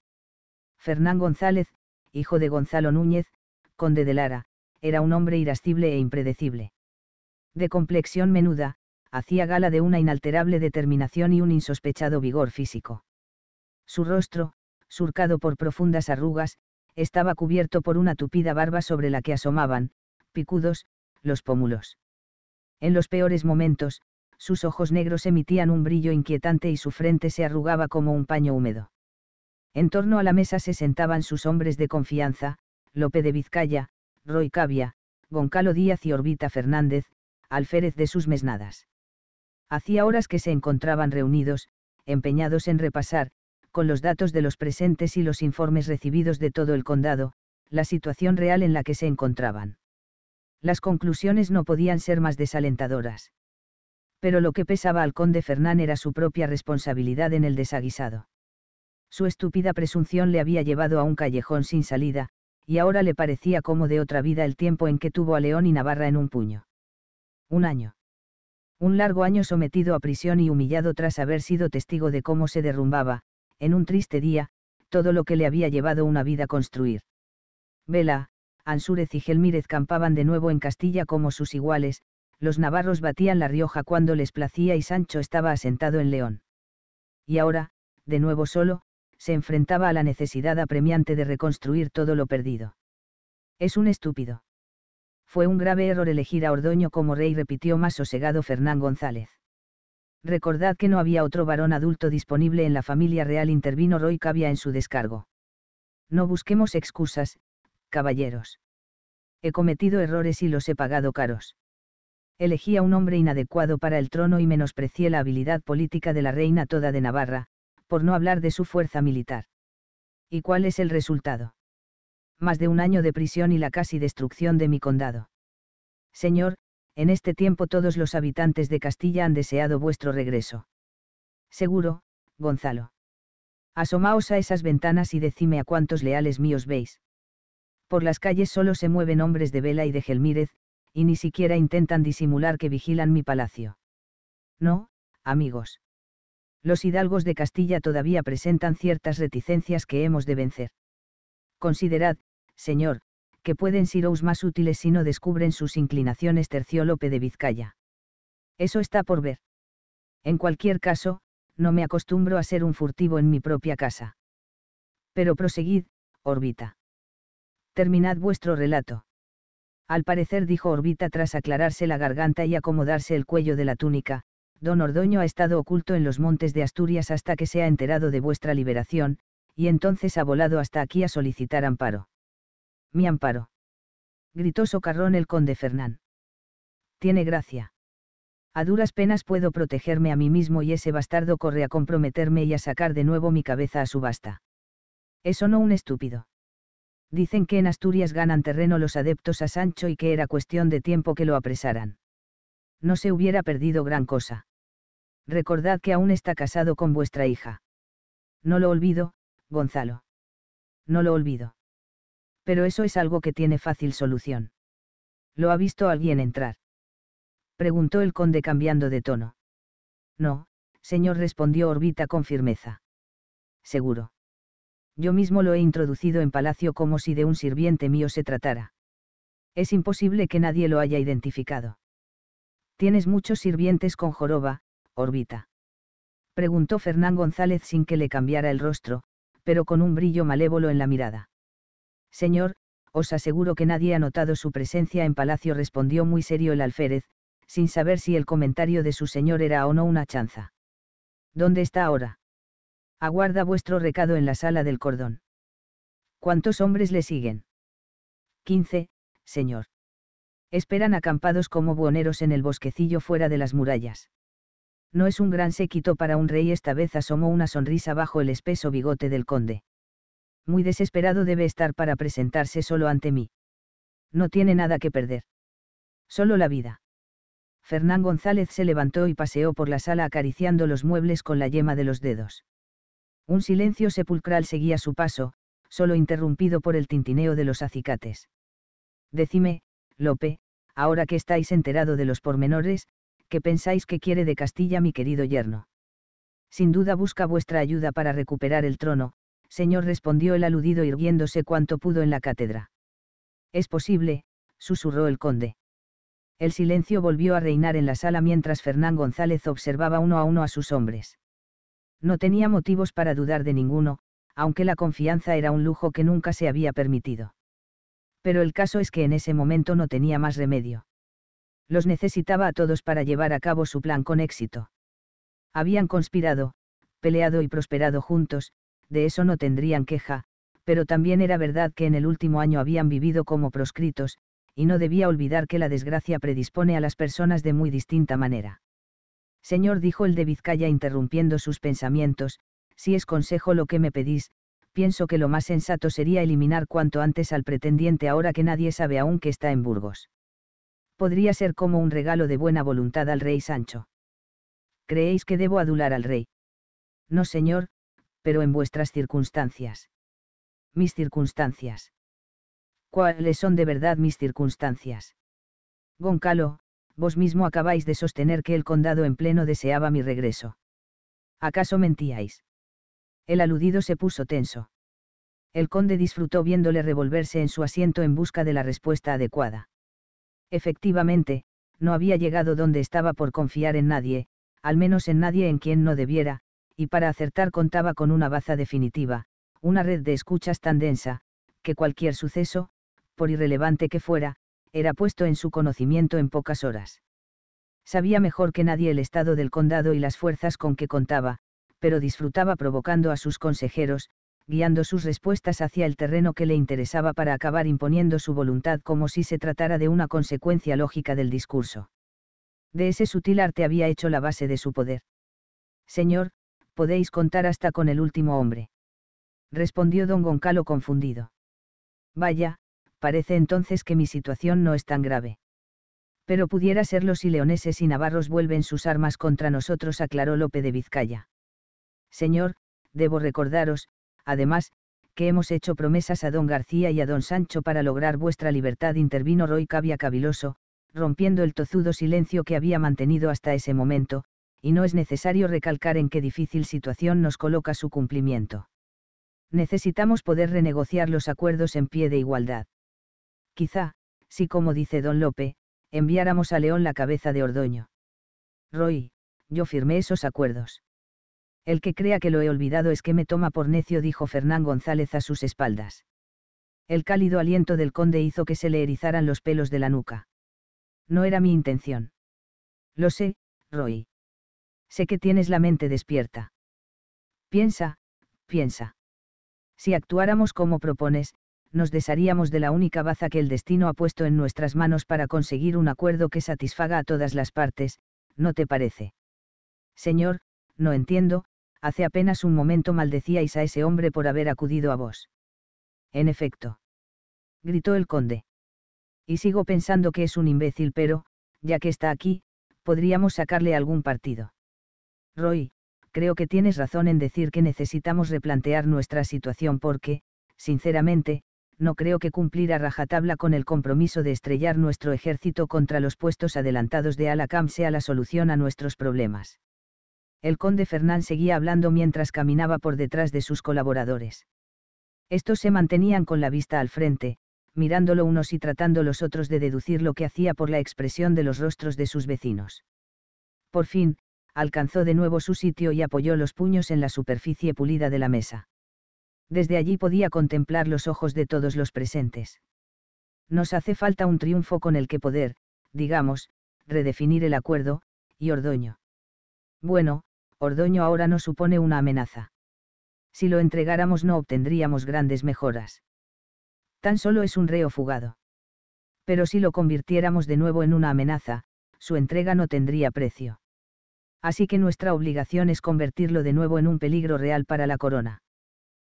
Fernán González, hijo de Gonzalo Núñez, conde de Lara, era un hombre irascible e impredecible. De complexión menuda, hacía gala de una inalterable determinación y un insospechado vigor físico. Su rostro, surcado por profundas arrugas, estaba cubierto por una tupida barba sobre la que asomaban, picudos, los pómulos. En los peores momentos, sus ojos negros emitían un brillo inquietante y su frente se arrugaba como un paño húmedo. En torno a la mesa se sentaban sus hombres de confianza, Lope de Vizcaya, Roy Cavia, Goncalo Díaz y Orbita Fernández, alférez de sus mesnadas. Hacía horas que se encontraban reunidos, empeñados en repasar, con los datos de los presentes y los informes recibidos de todo el condado, la situación real en la que se encontraban. Las conclusiones no podían ser más desalentadoras. Pero lo que pesaba al conde Fernán era su propia responsabilidad en el desaguisado. Su estúpida presunción le había llevado a un callejón sin salida, y ahora le parecía como de otra vida el tiempo en que tuvo a León y Navarra en un puño. Un año. Un largo año sometido a prisión y humillado tras haber sido testigo de cómo se derrumbaba, en un triste día, todo lo que le había llevado una vida construir. Vela, Ansúrez y Gelmírez campaban de nuevo en Castilla como sus iguales, los navarros batían la Rioja cuando les placía y Sancho estaba asentado en León. Y ahora, de nuevo solo, se enfrentaba a la necesidad apremiante de reconstruir todo lo perdido. Es un estúpido. Fue un grave error elegir a Ordoño como rey, repitió más sosegado Fernán González. Recordad que no había otro varón adulto disponible en la familia real, intervino Roy Cavia en su descargo. No busquemos excusas, caballeros. He cometido errores y los he pagado caros. Elegí a un hombre inadecuado para el trono y menosprecié la habilidad política de la reina toda de Navarra, por no hablar de su fuerza militar. ¿Y cuál es el resultado? Más de un año de prisión y la casi destrucción de mi condado. Señor, en este tiempo todos los habitantes de Castilla han deseado vuestro regreso. Seguro, Gonzalo. Asomaos a esas ventanas y decime a cuántos leales míos veis. Por las calles solo se mueven hombres de Vela y de Gelmírez, y ni siquiera intentan disimular que vigilan mi palacio. No, amigos. Los hidalgos de Castilla todavía presentan ciertas reticencias que hemos de vencer. Considerad, señor, que pueden os más útiles si no descubren sus inclinaciones Terciólope de Vizcaya. Eso está por ver. En cualquier caso, no me acostumbro a ser un furtivo en mi propia casa. Pero proseguid, Orbita. Terminad vuestro relato. Al parecer dijo Orbita tras aclararse la garganta y acomodarse el cuello de la túnica, don Ordoño ha estado oculto en los montes de Asturias hasta que se ha enterado de vuestra liberación, y entonces ha volado hasta aquí a solicitar amparo mi amparo. Gritó socarrón el conde Fernán. Tiene gracia. A duras penas puedo protegerme a mí mismo y ese bastardo corre a comprometerme y a sacar de nuevo mi cabeza a subasta. Eso no un estúpido. Dicen que en Asturias ganan terreno los adeptos a Sancho y que era cuestión de tiempo que lo apresaran. No se hubiera perdido gran cosa. Recordad que aún está casado con vuestra hija. No lo olvido, Gonzalo. No lo olvido pero eso es algo que tiene fácil solución. ¿Lo ha visto alguien entrar? preguntó el conde cambiando de tono. No, señor respondió Orbita con firmeza. Seguro. Yo mismo lo he introducido en palacio como si de un sirviente mío se tratara. Es imposible que nadie lo haya identificado. Tienes muchos sirvientes con joroba, Orbita. Preguntó Fernán González sin que le cambiara el rostro, pero con un brillo malévolo en la mirada. Señor, os aseguro que nadie ha notado su presencia en palacio, respondió muy serio el alférez, sin saber si el comentario de su señor era o no una chanza. ¿Dónde está ahora? Aguarda vuestro recado en la sala del cordón. ¿Cuántos hombres le siguen? Quince, señor. Esperan acampados como buhoneros en el bosquecillo fuera de las murallas. No es un gran séquito para un rey, esta vez asomó una sonrisa bajo el espeso bigote del conde muy desesperado debe estar para presentarse solo ante mí. No tiene nada que perder. Solo la vida. Fernán González se levantó y paseó por la sala acariciando los muebles con la yema de los dedos. Un silencio sepulcral seguía su paso, solo interrumpido por el tintineo de los acicates. Decime, Lope, ahora que estáis enterado de los pormenores, ¿qué pensáis que quiere de Castilla mi querido yerno? Sin duda busca vuestra ayuda para recuperar el trono, Señor respondió el aludido irguiéndose cuanto pudo en la cátedra. Es posible, susurró el conde. El silencio volvió a reinar en la sala mientras Fernán González observaba uno a uno a sus hombres. No tenía motivos para dudar de ninguno, aunque la confianza era un lujo que nunca se había permitido. Pero el caso es que en ese momento no tenía más remedio. Los necesitaba a todos para llevar a cabo su plan con éxito. Habían conspirado, peleado y prosperado juntos, de eso no tendrían queja, pero también era verdad que en el último año habían vivido como proscritos, y no debía olvidar que la desgracia predispone a las personas de muy distinta manera. Señor, dijo el de Vizcaya interrumpiendo sus pensamientos, si es consejo lo que me pedís, pienso que lo más sensato sería eliminar cuanto antes al pretendiente ahora que nadie sabe aún que está en Burgos. Podría ser como un regalo de buena voluntad al rey Sancho. ¿Creéis que debo adular al rey? No, señor, pero en vuestras circunstancias. Mis circunstancias. ¿Cuáles son de verdad mis circunstancias? Goncalo, vos mismo acabáis de sostener que el condado en pleno deseaba mi regreso. ¿Acaso mentíais? El aludido se puso tenso. El conde disfrutó viéndole revolverse en su asiento en busca de la respuesta adecuada. Efectivamente, no había llegado donde estaba por confiar en nadie, al menos en nadie en quien no debiera, y para acertar contaba con una baza definitiva, una red de escuchas tan densa, que cualquier suceso, por irrelevante que fuera, era puesto en su conocimiento en pocas horas. Sabía mejor que nadie el estado del condado y las fuerzas con que contaba, pero disfrutaba provocando a sus consejeros, guiando sus respuestas hacia el terreno que le interesaba para acabar imponiendo su voluntad como si se tratara de una consecuencia lógica del discurso. De ese sutil arte había hecho la base de su poder. Señor, podéis contar hasta con el último hombre. Respondió don Goncalo confundido. Vaya, parece entonces que mi situación no es tan grave. Pero pudiera serlo si leoneses y navarros vuelven sus armas contra nosotros, aclaró Lope de Vizcaya. Señor, debo recordaros, además, que hemos hecho promesas a don García y a don Sancho para lograr vuestra libertad, intervino Roy Cavia Cabiloso, rompiendo el tozudo silencio que había mantenido hasta ese momento, y no es necesario recalcar en qué difícil situación nos coloca su cumplimiento. Necesitamos poder renegociar los acuerdos en pie de igualdad. Quizá, si como dice don Lope, enviáramos a León la cabeza de Ordoño. Roy, yo firmé esos acuerdos. El que crea que lo he olvidado es que me toma por necio, dijo Fernán González a sus espaldas. El cálido aliento del conde hizo que se le erizaran los pelos de la nuca. No era mi intención. Lo sé, Roy. Sé que tienes la mente despierta. Piensa, piensa. Si actuáramos como propones, nos desharíamos de la única baza que el destino ha puesto en nuestras manos para conseguir un acuerdo que satisfaga a todas las partes, ¿no te parece? Señor, no entiendo, hace apenas un momento maldecíais a ese hombre por haber acudido a vos. En efecto. Gritó el conde. Y sigo pensando que es un imbécil, pero, ya que está aquí, podríamos sacarle algún partido. Roy, creo que tienes razón en decir que necesitamos replantear nuestra situación porque, sinceramente, no creo que cumplir a rajatabla con el compromiso de estrellar nuestro ejército contra los puestos adelantados de Alacam sea la solución a nuestros problemas. El conde Fernán seguía hablando mientras caminaba por detrás de sus colaboradores. Estos se mantenían con la vista al frente, mirándolo unos y tratando los otros de deducir lo que hacía por la expresión de los rostros de sus vecinos. Por fin, alcanzó de nuevo su sitio y apoyó los puños en la superficie pulida de la mesa. Desde allí podía contemplar los ojos de todos los presentes. Nos hace falta un triunfo con el que poder, digamos, redefinir el acuerdo, y Ordoño. Bueno, Ordoño ahora no supone una amenaza. Si lo entregáramos no obtendríamos grandes mejoras. Tan solo es un reo fugado. Pero si lo convirtiéramos de nuevo en una amenaza, su entrega no tendría precio así que nuestra obligación es convertirlo de nuevo en un peligro real para la corona.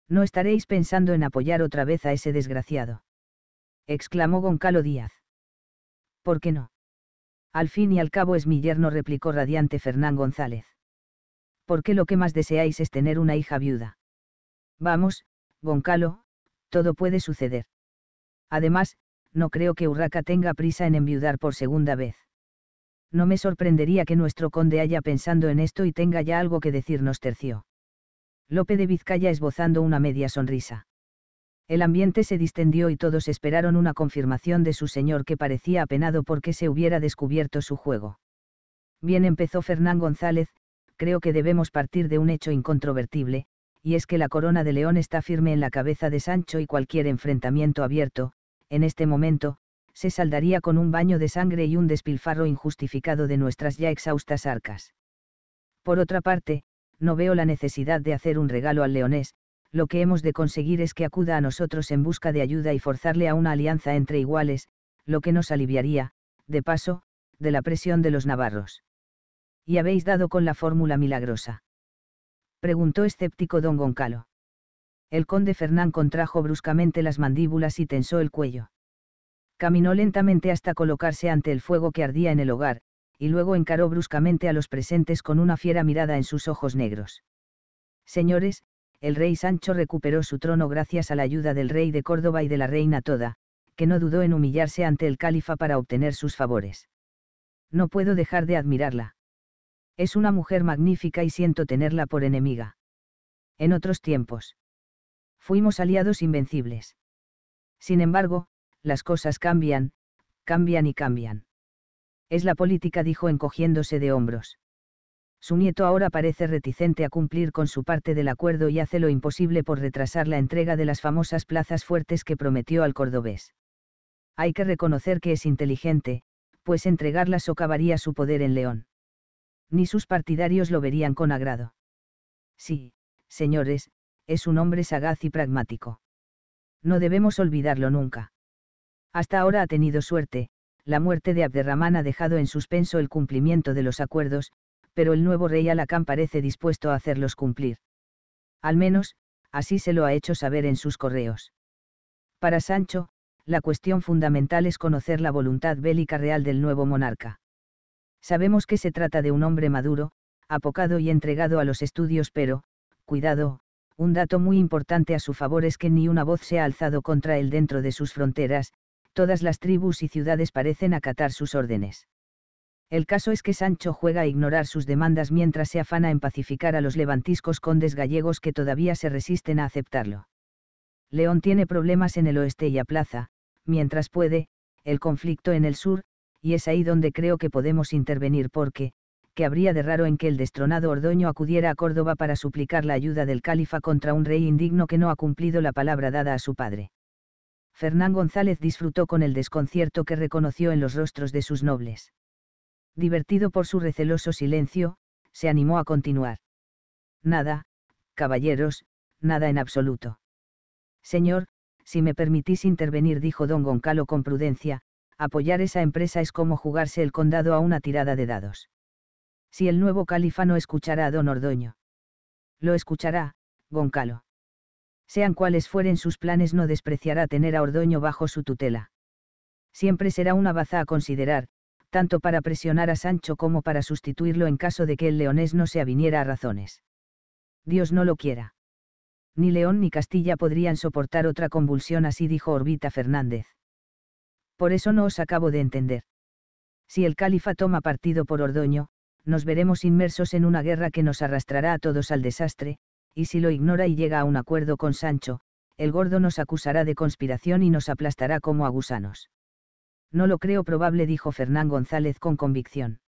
No estaréis pensando en apoyar otra vez a ese desgraciado. exclamó Goncalo Díaz. ¿Por qué no? Al fin y al cabo es mi yerno, replicó radiante Fernán González. ¿Por qué lo que más deseáis es tener una hija viuda? Vamos, Goncalo, todo puede suceder. Además, no creo que Urraca tenga prisa en enviudar por segunda vez no me sorprendería que nuestro conde haya pensando en esto y tenga ya algo que decirnos terció. Lope de Vizcaya esbozando una media sonrisa. El ambiente se distendió y todos esperaron una confirmación de su señor que parecía apenado porque se hubiera descubierto su juego. Bien empezó Fernán González, creo que debemos partir de un hecho incontrovertible, y es que la corona de León está firme en la cabeza de Sancho y cualquier enfrentamiento abierto, en este momento, se saldaría con un baño de sangre y un despilfarro injustificado de nuestras ya exhaustas arcas. Por otra parte, no veo la necesidad de hacer un regalo al leonés, lo que hemos de conseguir es que acuda a nosotros en busca de ayuda y forzarle a una alianza entre iguales, lo que nos aliviaría, de paso, de la presión de los navarros. ¿Y habéis dado con la fórmula milagrosa? preguntó escéptico don Goncalo. El conde Fernán contrajo bruscamente las mandíbulas y tensó el cuello. Caminó lentamente hasta colocarse ante el fuego que ardía en el hogar, y luego encaró bruscamente a los presentes con una fiera mirada en sus ojos negros. Señores, el rey Sancho recuperó su trono gracias a la ayuda del rey de Córdoba y de la reina Toda, que no dudó en humillarse ante el califa para obtener sus favores. No puedo dejar de admirarla. Es una mujer magnífica y siento tenerla por enemiga. En otros tiempos. Fuimos aliados invencibles. Sin embargo, las cosas cambian, cambian y cambian. Es la política, dijo encogiéndose de hombros. Su nieto ahora parece reticente a cumplir con su parte del acuerdo y hace lo imposible por retrasar la entrega de las famosas plazas fuertes que prometió al cordobés. Hay que reconocer que es inteligente, pues entregarlas socavaría su poder en León. Ni sus partidarios lo verían con agrado. Sí, señores, es un hombre sagaz y pragmático. No debemos olvidarlo nunca. Hasta ahora ha tenido suerte, la muerte de Abderrahman ha dejado en suspenso el cumplimiento de los acuerdos, pero el nuevo rey Alacán parece dispuesto a hacerlos cumplir. Al menos, así se lo ha hecho saber en sus correos. Para Sancho, la cuestión fundamental es conocer la voluntad bélica real del nuevo monarca. Sabemos que se trata de un hombre maduro, apocado y entregado a los estudios, pero, cuidado, un dato muy importante a su favor es que ni una voz se ha alzado contra él dentro de sus fronteras, todas las tribus y ciudades parecen acatar sus órdenes. El caso es que Sancho juega a ignorar sus demandas mientras se afana en pacificar a los levantiscos condes gallegos que todavía se resisten a aceptarlo. León tiene problemas en el oeste y aplaza, mientras puede, el conflicto en el sur, y es ahí donde creo que podemos intervenir porque, que habría de raro en que el destronado Ordoño acudiera a Córdoba para suplicar la ayuda del califa contra un rey indigno que no ha cumplido la palabra dada a su padre. Fernán González disfrutó con el desconcierto que reconoció en los rostros de sus nobles. Divertido por su receloso silencio, se animó a continuar. Nada, caballeros, nada en absoluto. Señor, si me permitís intervenir, dijo don Goncalo con prudencia, apoyar esa empresa es como jugarse el condado a una tirada de dados. Si el nuevo califa no escuchará a don Ordoño. Lo escuchará, Goncalo. Sean cuales fueren sus planes no despreciará tener a Ordoño bajo su tutela. Siempre será una baza a considerar, tanto para presionar a Sancho como para sustituirlo en caso de que el leonés no se aviniera a razones. Dios no lo quiera. Ni León ni Castilla podrían soportar otra convulsión así dijo Orbita Fernández. Por eso no os acabo de entender. Si el califa toma partido por Ordoño, nos veremos inmersos en una guerra que nos arrastrará a todos al desastre, y si lo ignora y llega a un acuerdo con Sancho, el gordo nos acusará de conspiración y nos aplastará como a gusanos. No lo creo probable, dijo Fernán González con convicción.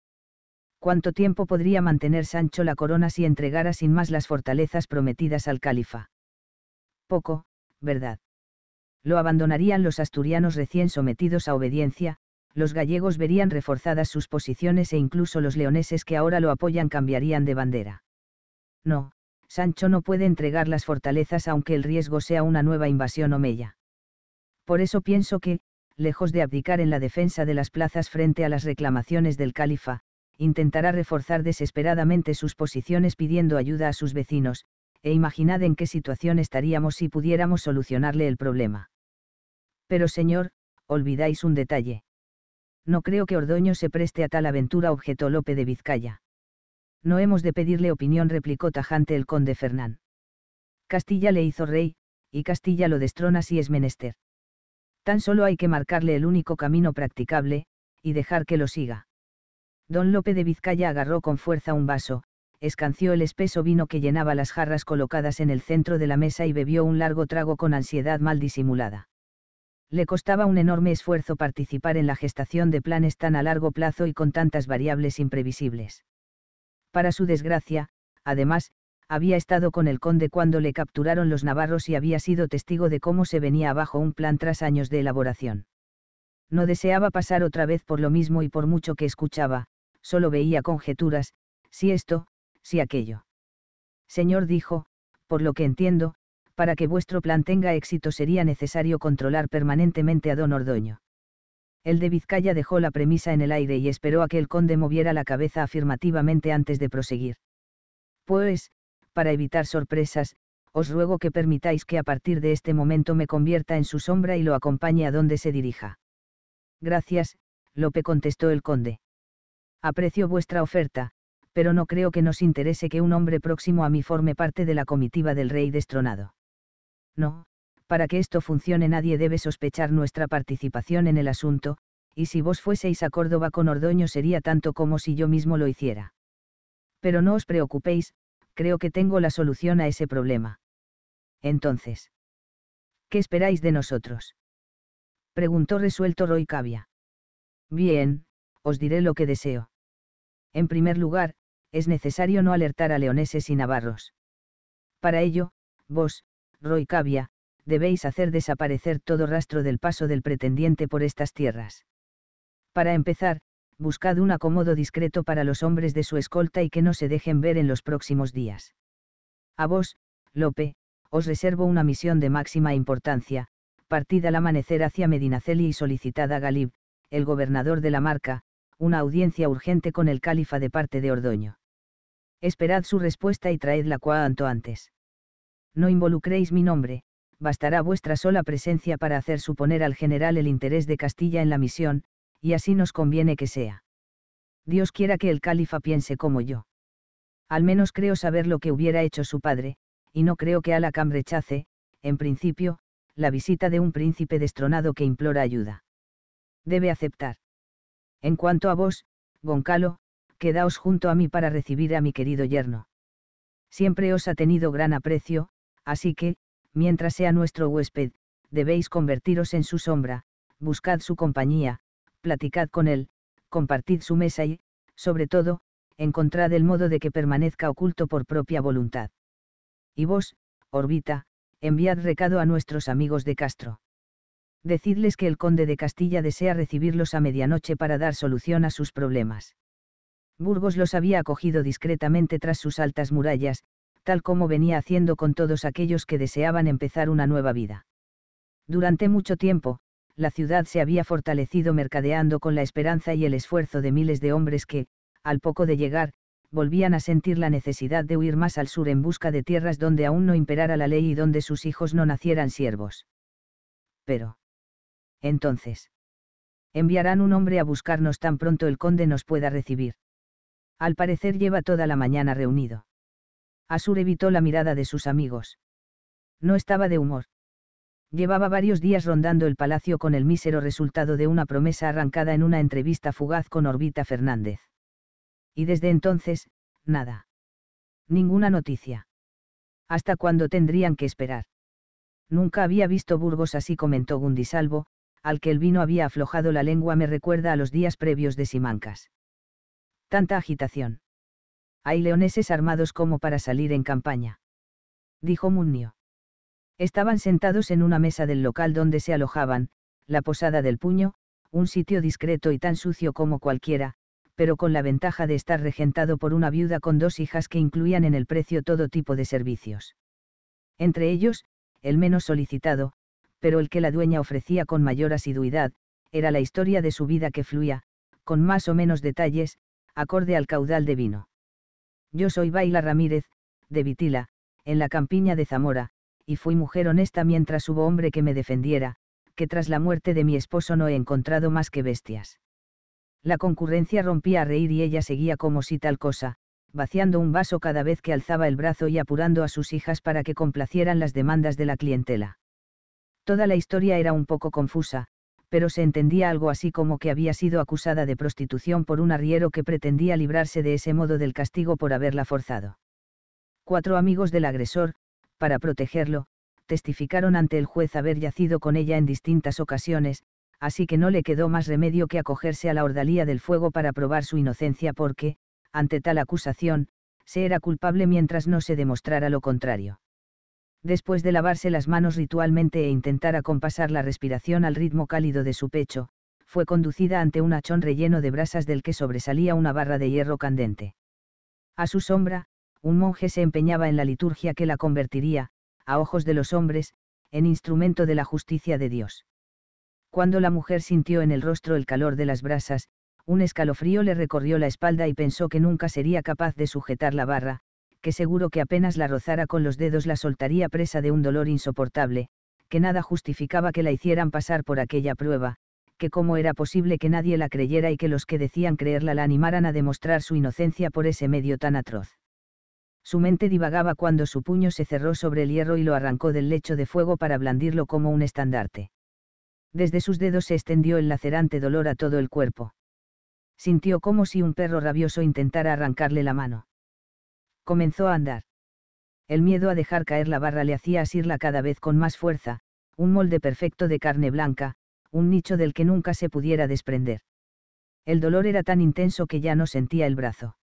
¿Cuánto tiempo podría mantener Sancho la corona si entregara sin más las fortalezas prometidas al califa? Poco, ¿verdad? Lo abandonarían los asturianos recién sometidos a obediencia, los gallegos verían reforzadas sus posiciones e incluso los leoneses que ahora lo apoyan cambiarían de bandera. No, Sancho no puede entregar las fortalezas aunque el riesgo sea una nueva invasión omeya. Por eso pienso que, lejos de abdicar en la defensa de las plazas frente a las reclamaciones del califa, intentará reforzar desesperadamente sus posiciones pidiendo ayuda a sus vecinos, e imaginad en qué situación estaríamos si pudiéramos solucionarle el problema. Pero señor, olvidáis un detalle. No creo que Ordoño se preste a tal aventura, objetó Lope de Vizcaya no hemos de pedirle opinión, replicó tajante el conde Fernán. Castilla le hizo rey, y Castilla lo destrona si es menester. Tan solo hay que marcarle el único camino practicable, y dejar que lo siga. Don Lope de Vizcaya agarró con fuerza un vaso, escanció el espeso vino que llenaba las jarras colocadas en el centro de la mesa y bebió un largo trago con ansiedad mal disimulada. Le costaba un enorme esfuerzo participar en la gestación de planes tan a largo plazo y con tantas variables imprevisibles para su desgracia, además, había estado con el conde cuando le capturaron los navarros y había sido testigo de cómo se venía abajo un plan tras años de elaboración. No deseaba pasar otra vez por lo mismo y por mucho que escuchaba, solo veía conjeturas, si esto, si aquello. Señor dijo, por lo que entiendo, para que vuestro plan tenga éxito sería necesario controlar permanentemente a don Ordoño. El de Vizcaya dejó la premisa en el aire y esperó a que el conde moviera la cabeza afirmativamente antes de proseguir. Pues, para evitar sorpresas, os ruego que permitáis que a partir de este momento me convierta en su sombra y lo acompañe a donde se dirija. Gracias, Lope contestó el conde. Aprecio vuestra oferta, pero no creo que nos interese que un hombre próximo a mí forme parte de la comitiva del rey destronado. No, para que esto funcione nadie debe sospechar nuestra participación en el asunto, y si vos fueseis a Córdoba con Ordoño sería tanto como si yo mismo lo hiciera. Pero no os preocupéis, creo que tengo la solución a ese problema. Entonces, ¿qué esperáis de nosotros? Preguntó resuelto Roy Cavia. Bien, os diré lo que deseo. En primer lugar, es necesario no alertar a leoneses y navarros. Para ello, vos, Roy Cavia, debéis hacer desaparecer todo rastro del paso del pretendiente por estas tierras. Para empezar, buscad un acomodo discreto para los hombres de su escolta y que no se dejen ver en los próximos días. A vos, Lope, os reservo una misión de máxima importancia, partid al amanecer hacia Medinaceli y solicitad a Galib, el gobernador de la marca, una audiencia urgente con el califa de parte de Ordoño. Esperad su respuesta y traedla cuanto antes. No involucréis mi nombre, bastará vuestra sola presencia para hacer suponer al general el interés de Castilla en la misión, y así nos conviene que sea. Dios quiera que el califa piense como yo. Al menos creo saber lo que hubiera hecho su padre, y no creo que Alacam rechace, en principio, la visita de un príncipe destronado que implora ayuda. Debe aceptar. En cuanto a vos, Goncalo, quedaos junto a mí para recibir a mi querido yerno. Siempre os ha tenido gran aprecio, así que, mientras sea nuestro huésped, debéis convertiros en su sombra, buscad su compañía, platicad con él, compartid su mesa y, sobre todo, encontrad el modo de que permanezca oculto por propia voluntad. Y vos, Orbita, enviad recado a nuestros amigos de Castro. Decidles que el conde de Castilla desea recibirlos a medianoche para dar solución a sus problemas. Burgos los había acogido discretamente tras sus altas murallas, tal como venía haciendo con todos aquellos que deseaban empezar una nueva vida. Durante mucho tiempo, la ciudad se había fortalecido mercadeando con la esperanza y el esfuerzo de miles de hombres que, al poco de llegar, volvían a sentir la necesidad de huir más al sur en busca de tierras donde aún no imperara la ley y donde sus hijos no nacieran siervos. Pero. Entonces. Enviarán un hombre a buscarnos tan pronto el conde nos pueda recibir. Al parecer lleva toda la mañana reunido. Asur evitó la mirada de sus amigos. No estaba de humor. Llevaba varios días rondando el palacio con el mísero resultado de una promesa arrancada en una entrevista fugaz con Orbita Fernández. Y desde entonces, nada. Ninguna noticia. ¿Hasta cuándo tendrían que esperar? Nunca había visto Burgos así, comentó Gundisalvo, al que el vino había aflojado la lengua me recuerda a los días previos de Simancas. Tanta agitación. Hay leoneses armados como para salir en campaña. Dijo munio Estaban sentados en una mesa del local donde se alojaban, la Posada del Puño, un sitio discreto y tan sucio como cualquiera, pero con la ventaja de estar regentado por una viuda con dos hijas que incluían en el precio todo tipo de servicios. Entre ellos, el menos solicitado, pero el que la dueña ofrecía con mayor asiduidad, era la historia de su vida que fluía, con más o menos detalles, acorde al caudal de vino. Yo soy Baila Ramírez, de Vitila, en la campiña de Zamora, y fui mujer honesta mientras hubo hombre que me defendiera, que tras la muerte de mi esposo no he encontrado más que bestias. La concurrencia rompía a reír y ella seguía como si tal cosa, vaciando un vaso cada vez que alzaba el brazo y apurando a sus hijas para que complacieran las demandas de la clientela. Toda la historia era un poco confusa, pero se entendía algo así como que había sido acusada de prostitución por un arriero que pretendía librarse de ese modo del castigo por haberla forzado. Cuatro amigos del agresor, para protegerlo, testificaron ante el juez haber yacido con ella en distintas ocasiones, así que no le quedó más remedio que acogerse a la ordalía del fuego para probar su inocencia porque, ante tal acusación, se era culpable mientras no se demostrara lo contrario después de lavarse las manos ritualmente e intentar acompasar la respiración al ritmo cálido de su pecho, fue conducida ante un hachón relleno de brasas del que sobresalía una barra de hierro candente. A su sombra, un monje se empeñaba en la liturgia que la convertiría, a ojos de los hombres, en instrumento de la justicia de Dios. Cuando la mujer sintió en el rostro el calor de las brasas, un escalofrío le recorrió la espalda y pensó que nunca sería capaz de sujetar la barra, que seguro que apenas la rozara con los dedos la soltaría presa de un dolor insoportable, que nada justificaba que la hicieran pasar por aquella prueba, que cómo era posible que nadie la creyera y que los que decían creerla la animaran a demostrar su inocencia por ese medio tan atroz. Su mente divagaba cuando su puño se cerró sobre el hierro y lo arrancó del lecho de fuego para blandirlo como un estandarte. Desde sus dedos se extendió el lacerante dolor a todo el cuerpo. Sintió como si un perro rabioso intentara arrancarle la mano comenzó a andar. El miedo a dejar caer la barra le hacía asirla cada vez con más fuerza, un molde perfecto de carne blanca, un nicho del que nunca se pudiera desprender. El dolor era tan intenso que ya no sentía el brazo.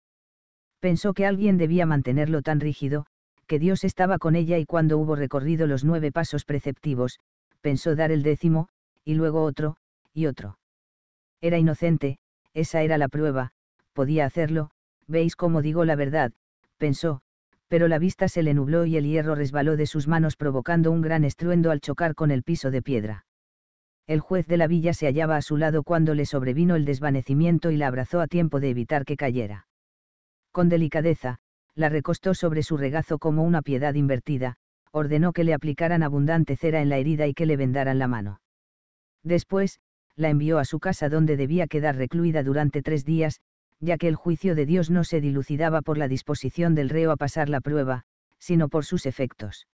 Pensó que alguien debía mantenerlo tan rígido, que Dios estaba con ella y cuando hubo recorrido los nueve pasos preceptivos, pensó dar el décimo, y luego otro, y otro. Era inocente, esa era la prueba, podía hacerlo, veis cómo digo la verdad, pensó, pero la vista se le nubló y el hierro resbaló de sus manos provocando un gran estruendo al chocar con el piso de piedra. El juez de la villa se hallaba a su lado cuando le sobrevino el desvanecimiento y la abrazó a tiempo de evitar que cayera. Con delicadeza, la recostó sobre su regazo como una piedad invertida, ordenó que le aplicaran abundante cera en la herida y que le vendaran la mano. Después, la envió a su casa donde debía quedar recluida durante tres días, ya que el juicio de Dios no se dilucidaba por la disposición del reo a pasar la prueba, sino por sus efectos.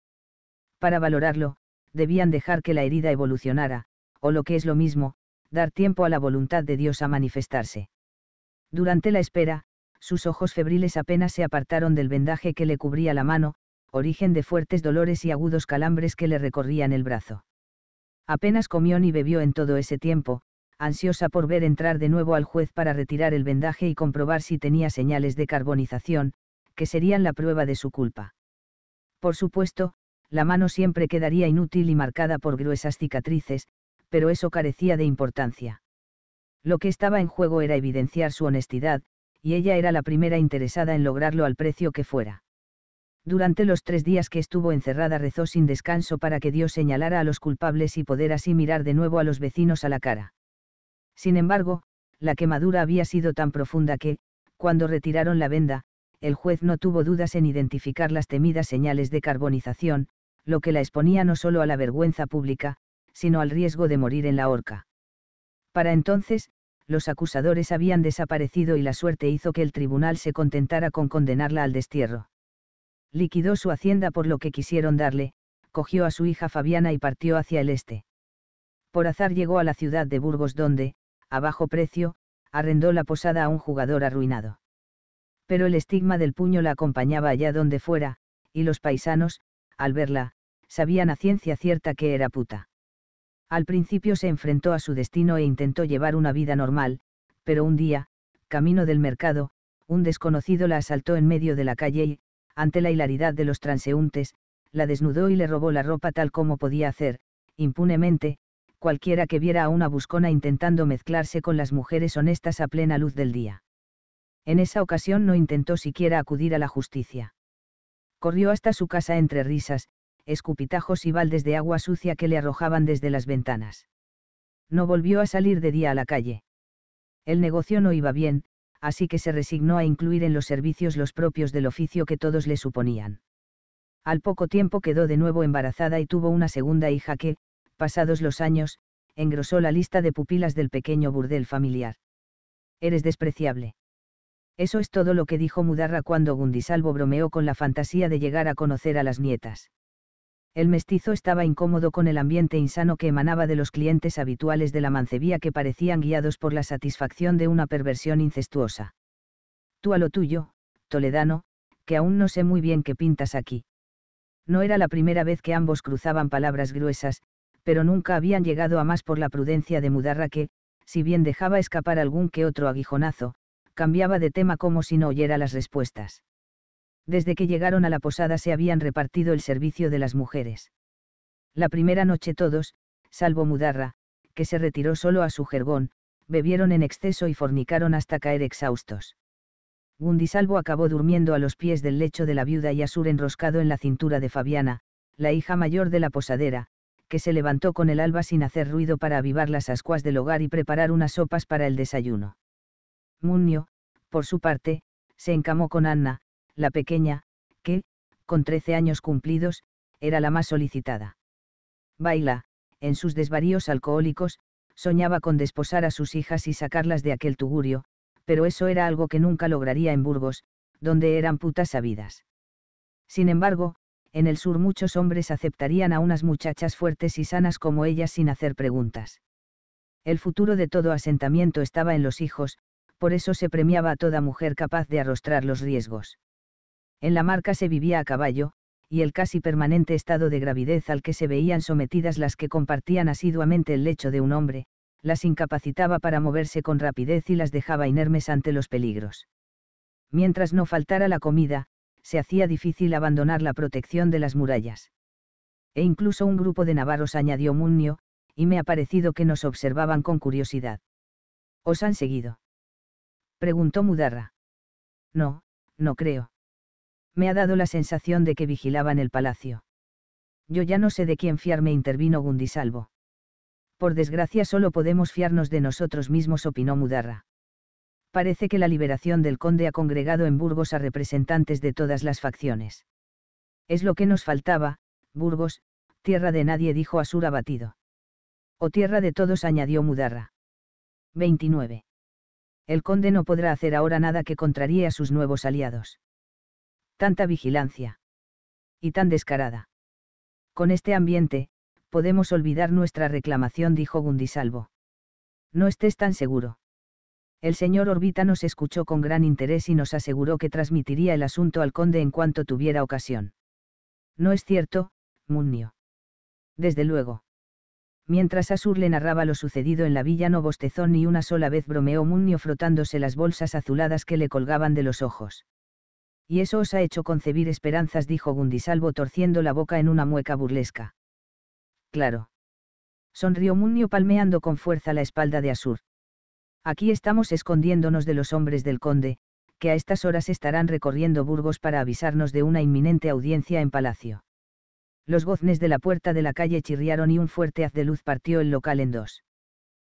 Para valorarlo, debían dejar que la herida evolucionara, o lo que es lo mismo, dar tiempo a la voluntad de Dios a manifestarse. Durante la espera, sus ojos febriles apenas se apartaron del vendaje que le cubría la mano, origen de fuertes dolores y agudos calambres que le recorrían el brazo. Apenas comió ni bebió en todo ese tiempo, ansiosa por ver entrar de nuevo al juez para retirar el vendaje y comprobar si tenía señales de carbonización, que serían la prueba de su culpa. Por supuesto, la mano siempre quedaría inútil y marcada por gruesas cicatrices, pero eso carecía de importancia. Lo que estaba en juego era evidenciar su honestidad, y ella era la primera interesada en lograrlo al precio que fuera. Durante los tres días que estuvo encerrada rezó sin descanso para que Dios señalara a los culpables y poder así mirar de nuevo a los vecinos a la cara. Sin embargo, la quemadura había sido tan profunda que, cuando retiraron la venda, el juez no tuvo dudas en identificar las temidas señales de carbonización, lo que la exponía no solo a la vergüenza pública, sino al riesgo de morir en la horca. Para entonces, los acusadores habían desaparecido y la suerte hizo que el tribunal se contentara con condenarla al destierro. Liquidó su hacienda por lo que quisieron darle, cogió a su hija Fabiana y partió hacia el este. Por azar llegó a la ciudad de Burgos donde, a bajo precio, arrendó la posada a un jugador arruinado. Pero el estigma del puño la acompañaba allá donde fuera, y los paisanos, al verla, sabían a ciencia cierta que era puta. Al principio se enfrentó a su destino e intentó llevar una vida normal, pero un día, camino del mercado, un desconocido la asaltó en medio de la calle y, ante la hilaridad de los transeúntes, la desnudó y le robó la ropa tal como podía hacer, impunemente, cualquiera que viera a una buscona intentando mezclarse con las mujeres honestas a plena luz del día. En esa ocasión no intentó siquiera acudir a la justicia. Corrió hasta su casa entre risas, escupitajos y baldes de agua sucia que le arrojaban desde las ventanas. No volvió a salir de día a la calle. El negocio no iba bien, así que se resignó a incluir en los servicios los propios del oficio que todos le suponían. Al poco tiempo quedó de nuevo embarazada y tuvo una segunda hija que, pasados los años, engrosó la lista de pupilas del pequeño burdel familiar. Eres despreciable. Eso es todo lo que dijo Mudarra cuando Gundisalvo bromeó con la fantasía de llegar a conocer a las nietas. El mestizo estaba incómodo con el ambiente insano que emanaba de los clientes habituales de la mancebía que parecían guiados por la satisfacción de una perversión incestuosa. Tú a lo tuyo, Toledano, que aún no sé muy bien qué pintas aquí. No era la primera vez que ambos cruzaban palabras gruesas, pero nunca habían llegado a más por la prudencia de Mudarra que, si bien dejaba escapar algún que otro aguijonazo, cambiaba de tema como si no oyera las respuestas. Desde que llegaron a la posada se habían repartido el servicio de las mujeres. La primera noche todos, salvo Mudarra, que se retiró solo a su jergón, bebieron en exceso y fornicaron hasta caer exhaustos. Gundisalvo acabó durmiendo a los pies del lecho de la viuda y Asur enroscado en la cintura de Fabiana, la hija mayor de la posadera, que se levantó con el alba sin hacer ruido para avivar las ascuas del hogar y preparar unas sopas para el desayuno. Munio, por su parte, se encamó con Anna, la pequeña, que, con trece años cumplidos, era la más solicitada. Baila, en sus desvaríos alcohólicos, soñaba con desposar a sus hijas y sacarlas de aquel tugurio, pero eso era algo que nunca lograría en Burgos, donde eran putas sabidas. Sin embargo, en el sur muchos hombres aceptarían a unas muchachas fuertes y sanas como ellas sin hacer preguntas. El futuro de todo asentamiento estaba en los hijos, por eso se premiaba a toda mujer capaz de arrostrar los riesgos. En la marca se vivía a caballo, y el casi permanente estado de gravidez al que se veían sometidas las que compartían asiduamente el lecho de un hombre, las incapacitaba para moverse con rapidez y las dejaba inermes ante los peligros. Mientras no faltara la comida, se hacía difícil abandonar la protección de las murallas. E incluso un grupo de navarros añadió Munio, y me ha parecido que nos observaban con curiosidad. ¿Os han seguido? Preguntó Mudarra. No, no creo. Me ha dado la sensación de que vigilaban el palacio. Yo ya no sé de quién fiarme, intervino Gundisalvo. Por desgracia solo podemos fiarnos de nosotros mismos, opinó Mudarra parece que la liberación del conde ha congregado en Burgos a representantes de todas las facciones. Es lo que nos faltaba, Burgos, tierra de nadie dijo Asur abatido. O tierra de todos añadió Mudarra. 29. El conde no podrá hacer ahora nada que contraríe a sus nuevos aliados. Tanta vigilancia. Y tan descarada. Con este ambiente, podemos olvidar nuestra reclamación dijo Gundisalvo. No estés tan seguro. El señor Orbita nos escuchó con gran interés y nos aseguró que transmitiría el asunto al conde en cuanto tuviera ocasión. No es cierto, Munio. Desde luego. Mientras Asur le narraba lo sucedido en la villa no bostezó ni una sola vez bromeó Munio frotándose las bolsas azuladas que le colgaban de los ojos. Y eso os ha hecho concebir esperanzas, dijo Gundisalvo torciendo la boca en una mueca burlesca. Claro. Sonrió Munio palmeando con fuerza la espalda de Asur. Aquí estamos escondiéndonos de los hombres del conde, que a estas horas estarán recorriendo Burgos para avisarnos de una inminente audiencia en palacio. Los goznes de la puerta de la calle chirriaron y un fuerte haz de luz partió el local en dos.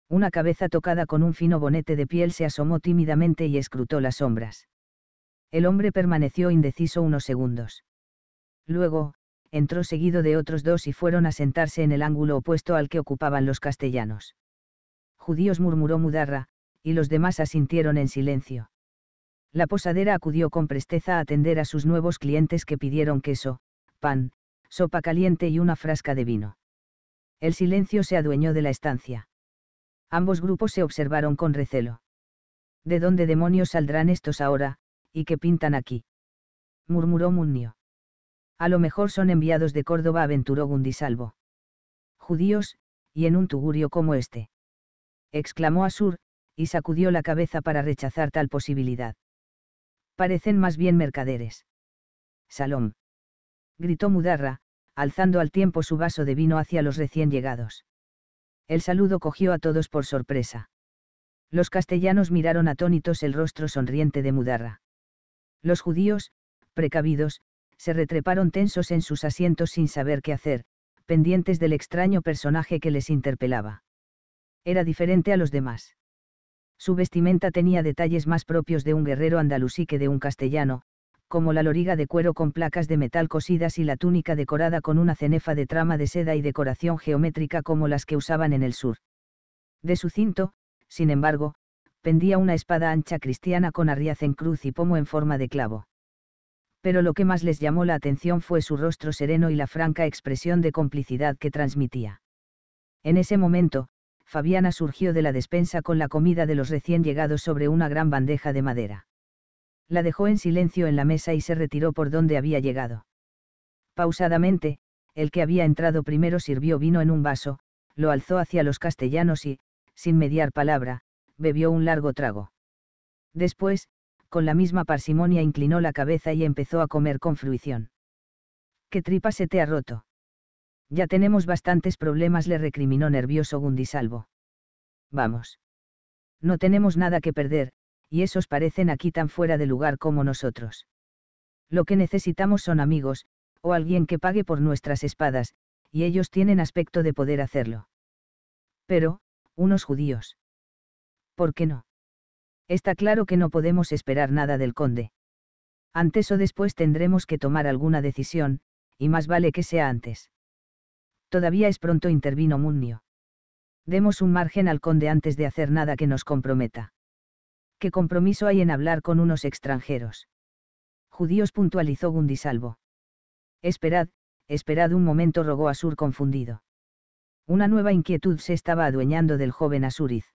Una cabeza tocada con un fino bonete de piel se asomó tímidamente y escrutó las sombras. El hombre permaneció indeciso unos segundos. Luego, entró seguido de otros dos y fueron a sentarse en el ángulo opuesto al que ocupaban los castellanos. Judíos murmuró Mudarra, y los demás asintieron en silencio. La posadera acudió con presteza a atender a sus nuevos clientes que pidieron queso, pan, sopa caliente y una frasca de vino. El silencio se adueñó de la estancia. Ambos grupos se observaron con recelo. ¿De dónde demonios saldrán estos ahora, y qué pintan aquí? murmuró Munio. A lo mejor son enviados de Córdoba, aventuró Gundisalvo. Judíos, y en un tugurio como este. exclamó Asur, y sacudió la cabeza para rechazar tal posibilidad. Parecen más bien mercaderes. Salom. Gritó Mudarra, alzando al tiempo su vaso de vino hacia los recién llegados. El saludo cogió a todos por sorpresa. Los castellanos miraron atónitos el rostro sonriente de Mudarra. Los judíos, precavidos, se retreparon tensos en sus asientos sin saber qué hacer, pendientes del extraño personaje que les interpelaba. Era diferente a los demás. Su vestimenta tenía detalles más propios de un guerrero andalusí que de un castellano, como la loriga de cuero con placas de metal cosidas y la túnica decorada con una cenefa de trama de seda y decoración geométrica como las que usaban en el sur. De su cinto, sin embargo, pendía una espada ancha cristiana con arriaz en cruz y pomo en forma de clavo. Pero lo que más les llamó la atención fue su rostro sereno y la franca expresión de complicidad que transmitía. En ese momento, Fabiana surgió de la despensa con la comida de los recién llegados sobre una gran bandeja de madera. La dejó en silencio en la mesa y se retiró por donde había llegado. Pausadamente, el que había entrado primero sirvió vino en un vaso, lo alzó hacia los castellanos y, sin mediar palabra, bebió un largo trago. Después, con la misma parsimonia inclinó la cabeza y empezó a comer con fruición. ¿Qué tripa se te ha roto? Ya tenemos bastantes problemas, le recriminó nervioso Gundisalvo. Vamos. No tenemos nada que perder, y esos parecen aquí tan fuera de lugar como nosotros. Lo que necesitamos son amigos, o alguien que pague por nuestras espadas, y ellos tienen aspecto de poder hacerlo. Pero, unos judíos. ¿Por qué no? Está claro que no podemos esperar nada del conde. Antes o después tendremos que tomar alguna decisión, y más vale que sea antes. Todavía es pronto, intervino Munnio. Demos un margen al conde antes de hacer nada que nos comprometa. ¿Qué compromiso hay en hablar con unos extranjeros? Judíos puntualizó Gundisalvo. Esperad, esperad un momento, rogó Asur confundido. Una nueva inquietud se estaba adueñando del joven Asuriz.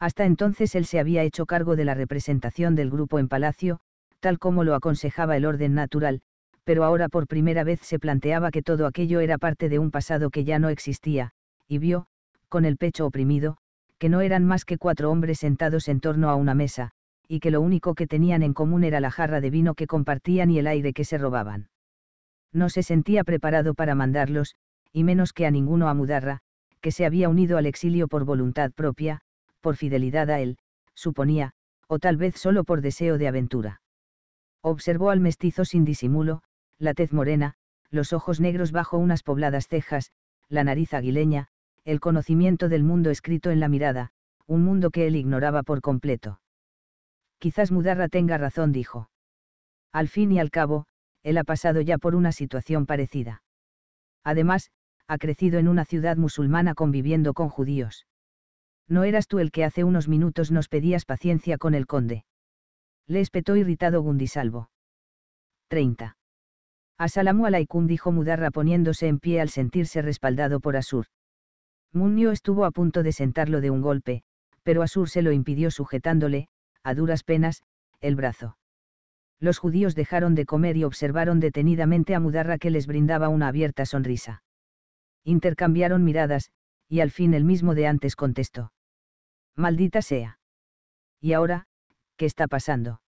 Hasta entonces él se había hecho cargo de la representación del grupo en Palacio, tal como lo aconsejaba el orden natural, pero ahora por primera vez se planteaba que todo aquello era parte de un pasado que ya no existía, y vio, con el pecho oprimido, que no eran más que cuatro hombres sentados en torno a una mesa, y que lo único que tenían en común era la jarra de vino que compartían y el aire que se robaban. No se sentía preparado para mandarlos, y menos que a ninguno a Mudarra, que se había unido al exilio por voluntad propia, por fidelidad a él, suponía, o tal vez solo por deseo de aventura. Observó al mestizo sin disimulo, la tez morena, los ojos negros bajo unas pobladas cejas, la nariz aguileña, el conocimiento del mundo escrito en la mirada, un mundo que él ignoraba por completo. Quizás Mudarra tenga razón, dijo. Al fin y al cabo, él ha pasado ya por una situación parecida. Además, ha crecido en una ciudad musulmana conviviendo con judíos. No eras tú el que hace unos minutos nos pedías paciencia con el conde. Le espetó irritado Gundisalvo. 30. Asalamu alaikum dijo Mudarra poniéndose en pie al sentirse respaldado por Asur. Munio estuvo a punto de sentarlo de un golpe, pero Asur se lo impidió sujetándole, a duras penas, el brazo. Los judíos dejaron de comer y observaron detenidamente a Mudarra que les brindaba una abierta sonrisa. Intercambiaron miradas, y al fin el mismo de antes contestó. Maldita sea. ¿Y ahora, qué está pasando?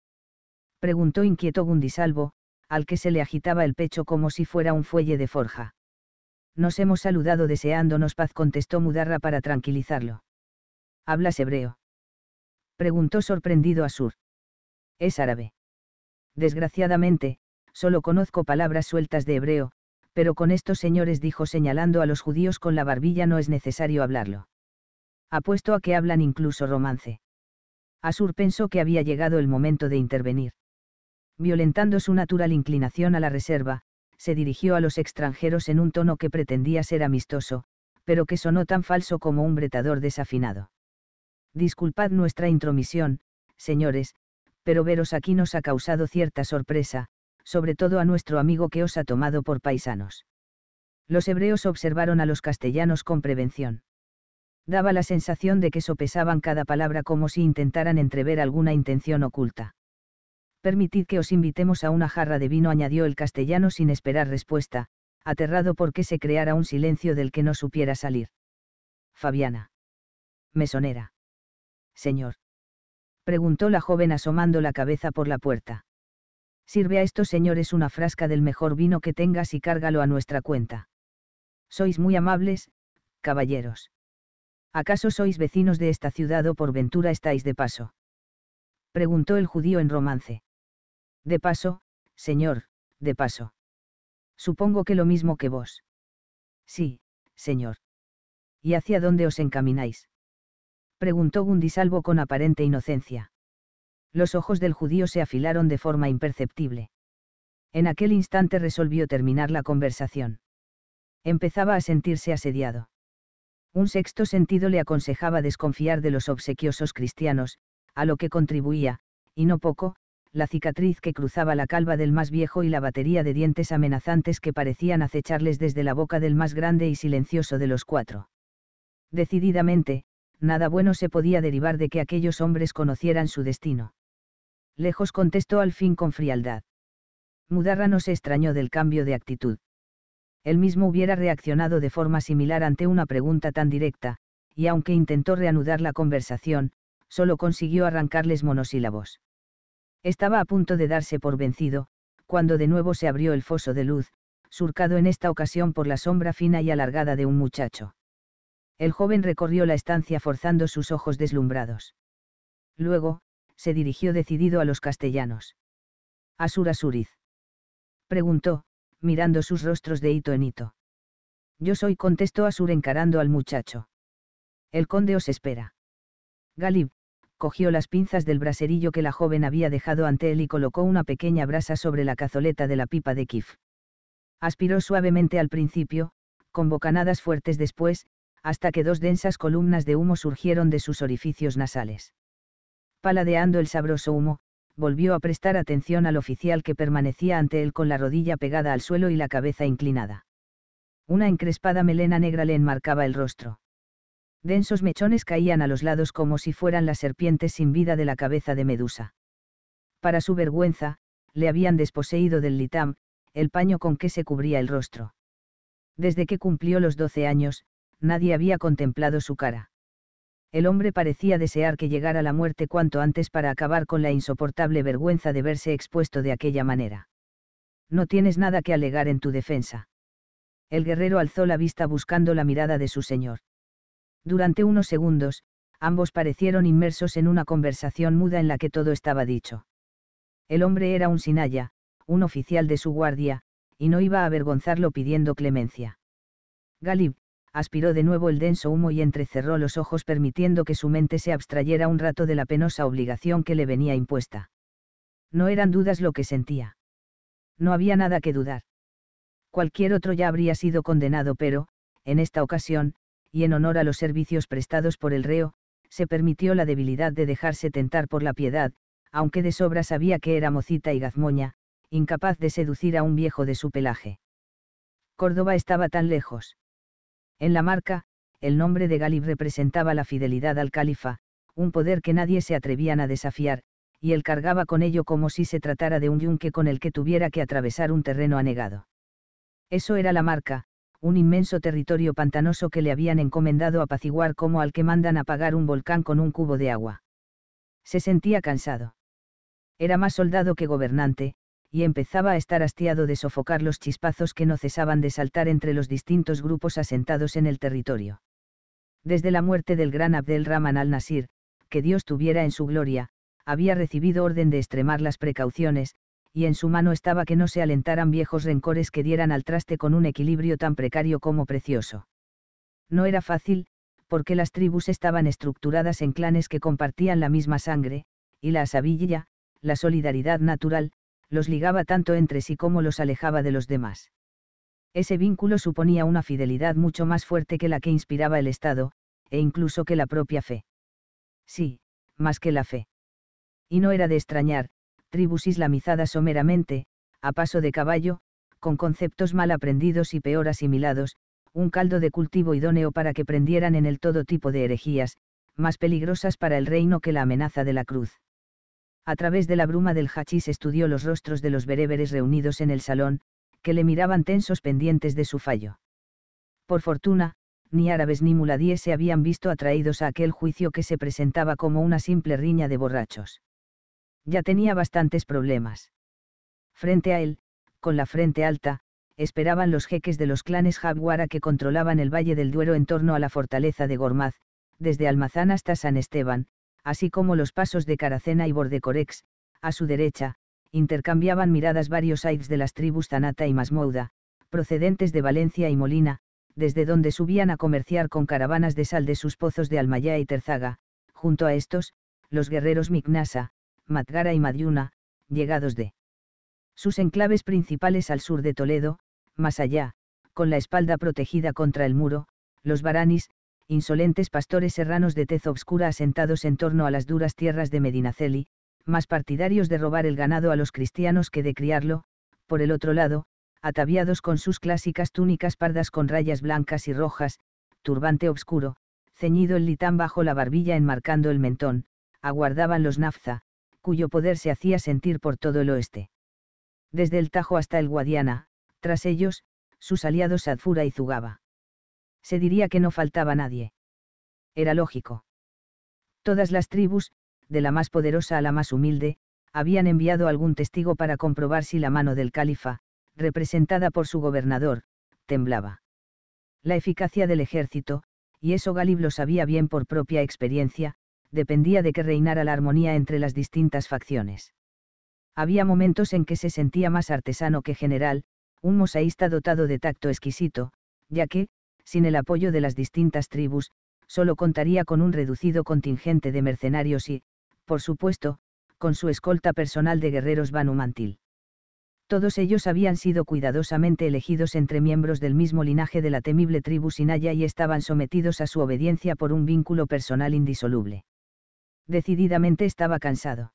Preguntó inquieto Gundisalvo, al que se le agitaba el pecho como si fuera un fuelle de forja. Nos hemos saludado deseándonos paz, contestó Mudarra para tranquilizarlo. ¿Hablas hebreo? Preguntó sorprendido Asur. Es árabe. Desgraciadamente, solo conozco palabras sueltas de hebreo, pero con estos señores dijo señalando a los judíos con la barbilla no es necesario hablarlo. Apuesto a que hablan incluso romance. Asur pensó que había llegado el momento de intervenir violentando su natural inclinación a la reserva, se dirigió a los extranjeros en un tono que pretendía ser amistoso, pero que sonó tan falso como un bretador desafinado. Disculpad nuestra intromisión, señores, pero veros aquí nos ha causado cierta sorpresa, sobre todo a nuestro amigo que os ha tomado por paisanos. Los hebreos observaron a los castellanos con prevención. Daba la sensación de que sopesaban cada palabra como si intentaran entrever alguna intención oculta permitid que os invitemos a una jarra de vino, añadió el castellano sin esperar respuesta, aterrado porque se creara un silencio del que no supiera salir. Fabiana. Mesonera. Señor. Preguntó la joven asomando la cabeza por la puerta. Sirve a estos señores una frasca del mejor vino que tengas y cárgalo a nuestra cuenta. Sois muy amables, caballeros. ¿Acaso sois vecinos de esta ciudad o por ventura estáis de paso? Preguntó el judío en romance. De paso, señor, de paso. Supongo que lo mismo que vos. Sí, señor. ¿Y hacia dónde os encamináis? preguntó Gundisalvo con aparente inocencia. Los ojos del judío se afilaron de forma imperceptible. En aquel instante resolvió terminar la conversación. Empezaba a sentirse asediado. Un sexto sentido le aconsejaba desconfiar de los obsequiosos cristianos, a lo que contribuía, y no poco, la cicatriz que cruzaba la calva del más viejo y la batería de dientes amenazantes que parecían acecharles desde la boca del más grande y silencioso de los cuatro. Decididamente, nada bueno se podía derivar de que aquellos hombres conocieran su destino. Lejos contestó al fin con frialdad. Mudarra no se extrañó del cambio de actitud. Él mismo hubiera reaccionado de forma similar ante una pregunta tan directa, y aunque intentó reanudar la conversación, solo consiguió arrancarles monosílabos. Estaba a punto de darse por vencido, cuando de nuevo se abrió el foso de luz, surcado en esta ocasión por la sombra fina y alargada de un muchacho. El joven recorrió la estancia forzando sus ojos deslumbrados. Luego, se dirigió decidido a los castellanos. Asur Asuriz. Preguntó, mirando sus rostros de hito en hito. Yo soy, contestó Asur encarando al muchacho. El conde os espera. Galib, cogió las pinzas del braserillo que la joven había dejado ante él y colocó una pequeña brasa sobre la cazoleta de la pipa de Kif. Aspiró suavemente al principio, con bocanadas fuertes después, hasta que dos densas columnas de humo surgieron de sus orificios nasales. Paladeando el sabroso humo, volvió a prestar atención al oficial que permanecía ante él con la rodilla pegada al suelo y la cabeza inclinada. Una encrespada melena negra le enmarcaba el rostro densos mechones caían a los lados como si fueran las serpientes sin vida de la cabeza de Medusa. Para su vergüenza, le habían desposeído del litam, el paño con que se cubría el rostro. Desde que cumplió los doce años, nadie había contemplado su cara. El hombre parecía desear que llegara la muerte cuanto antes para acabar con la insoportable vergüenza de verse expuesto de aquella manera. No tienes nada que alegar en tu defensa. El guerrero alzó la vista buscando la mirada de su señor. Durante unos segundos, ambos parecieron inmersos en una conversación muda en la que todo estaba dicho. El hombre era un Sinaya, un oficial de su guardia, y no iba a avergonzarlo pidiendo clemencia. Galib, aspiró de nuevo el denso humo y entrecerró los ojos permitiendo que su mente se abstrayera un rato de la penosa obligación que le venía impuesta. No eran dudas lo que sentía. No había nada que dudar. Cualquier otro ya habría sido condenado, pero, en esta ocasión, y en honor a los servicios prestados por el reo, se permitió la debilidad de dejarse tentar por la piedad, aunque de sobra sabía que era mocita y gazmoña, incapaz de seducir a un viejo de su pelaje. Córdoba estaba tan lejos. En la marca, el nombre de Galib representaba la fidelidad al califa, un poder que nadie se atrevían a desafiar, y él cargaba con ello como si se tratara de un yunque con el que tuviera que atravesar un terreno anegado. Eso era la marca, un inmenso territorio pantanoso que le habían encomendado apaciguar como al que mandan apagar un volcán con un cubo de agua. Se sentía cansado. Era más soldado que gobernante, y empezaba a estar hastiado de sofocar los chispazos que no cesaban de saltar entre los distintos grupos asentados en el territorio. Desde la muerte del gran Abdel Rahman al-Nasir, que Dios tuviera en su gloria, había recibido orden de extremar las precauciones, y en su mano estaba que no se alentaran viejos rencores que dieran al traste con un equilibrio tan precario como precioso. No era fácil, porque las tribus estaban estructuradas en clanes que compartían la misma sangre, y la asabilla, la solidaridad natural, los ligaba tanto entre sí como los alejaba de los demás. Ese vínculo suponía una fidelidad mucho más fuerte que la que inspiraba el Estado, e incluso que la propia fe. Sí, más que la fe. Y no era de extrañar, tribus islamizadas someramente, a paso de caballo, con conceptos mal aprendidos y peor asimilados, un caldo de cultivo idóneo para que prendieran en el todo tipo de herejías, más peligrosas para el reino que la amenaza de la cruz. A través de la bruma del hachís estudió los rostros de los bereberes reunidos en el salón, que le miraban tensos pendientes de su fallo. Por fortuna, ni árabes ni muladíes se habían visto atraídos a aquel juicio que se presentaba como una simple riña de borrachos. Ya tenía bastantes problemas. Frente a él, con la frente alta, esperaban los jeques de los clanes Jaguara que controlaban el Valle del Duero en torno a la fortaleza de Gormaz, desde Almazán hasta San Esteban, así como los pasos de Caracena y Bordecorex, a su derecha, intercambiaban miradas varios aids de las tribus Zanata y Masmouda, procedentes de Valencia y Molina, desde donde subían a comerciar con caravanas de sal de sus pozos de Almayá y Terzaga, junto a estos, los guerreros Mignasa, Matgara y Madiuna, llegados de sus enclaves principales al sur de Toledo, más allá, con la espalda protegida contra el muro, los baranis, insolentes pastores serranos de tez obscura asentados en torno a las duras tierras de Medinaceli, más partidarios de robar el ganado a los cristianos que de criarlo, por el otro lado, ataviados con sus clásicas túnicas pardas con rayas blancas y rojas, turbante obscuro, ceñido el litán bajo la barbilla enmarcando el mentón, aguardaban los nafza, cuyo poder se hacía sentir por todo el oeste. Desde el Tajo hasta el Guadiana, tras ellos, sus aliados Sadfura y Zugaba. Se diría que no faltaba nadie. Era lógico. Todas las tribus, de la más poderosa a la más humilde, habían enviado algún testigo para comprobar si la mano del califa, representada por su gobernador, temblaba. La eficacia del ejército, y eso Galib lo sabía bien por propia experiencia, dependía de que reinara la armonía entre las distintas facciones. Había momentos en que se sentía más artesano que general, un mosaísta dotado de tacto exquisito, ya que, sin el apoyo de las distintas tribus, solo contaría con un reducido contingente de mercenarios y, por supuesto, con su escolta personal de guerreros banumantil. Todos ellos habían sido cuidadosamente elegidos entre miembros del mismo linaje de la temible tribu Sinaya y estaban sometidos a su obediencia por un vínculo personal indisoluble decididamente estaba cansado.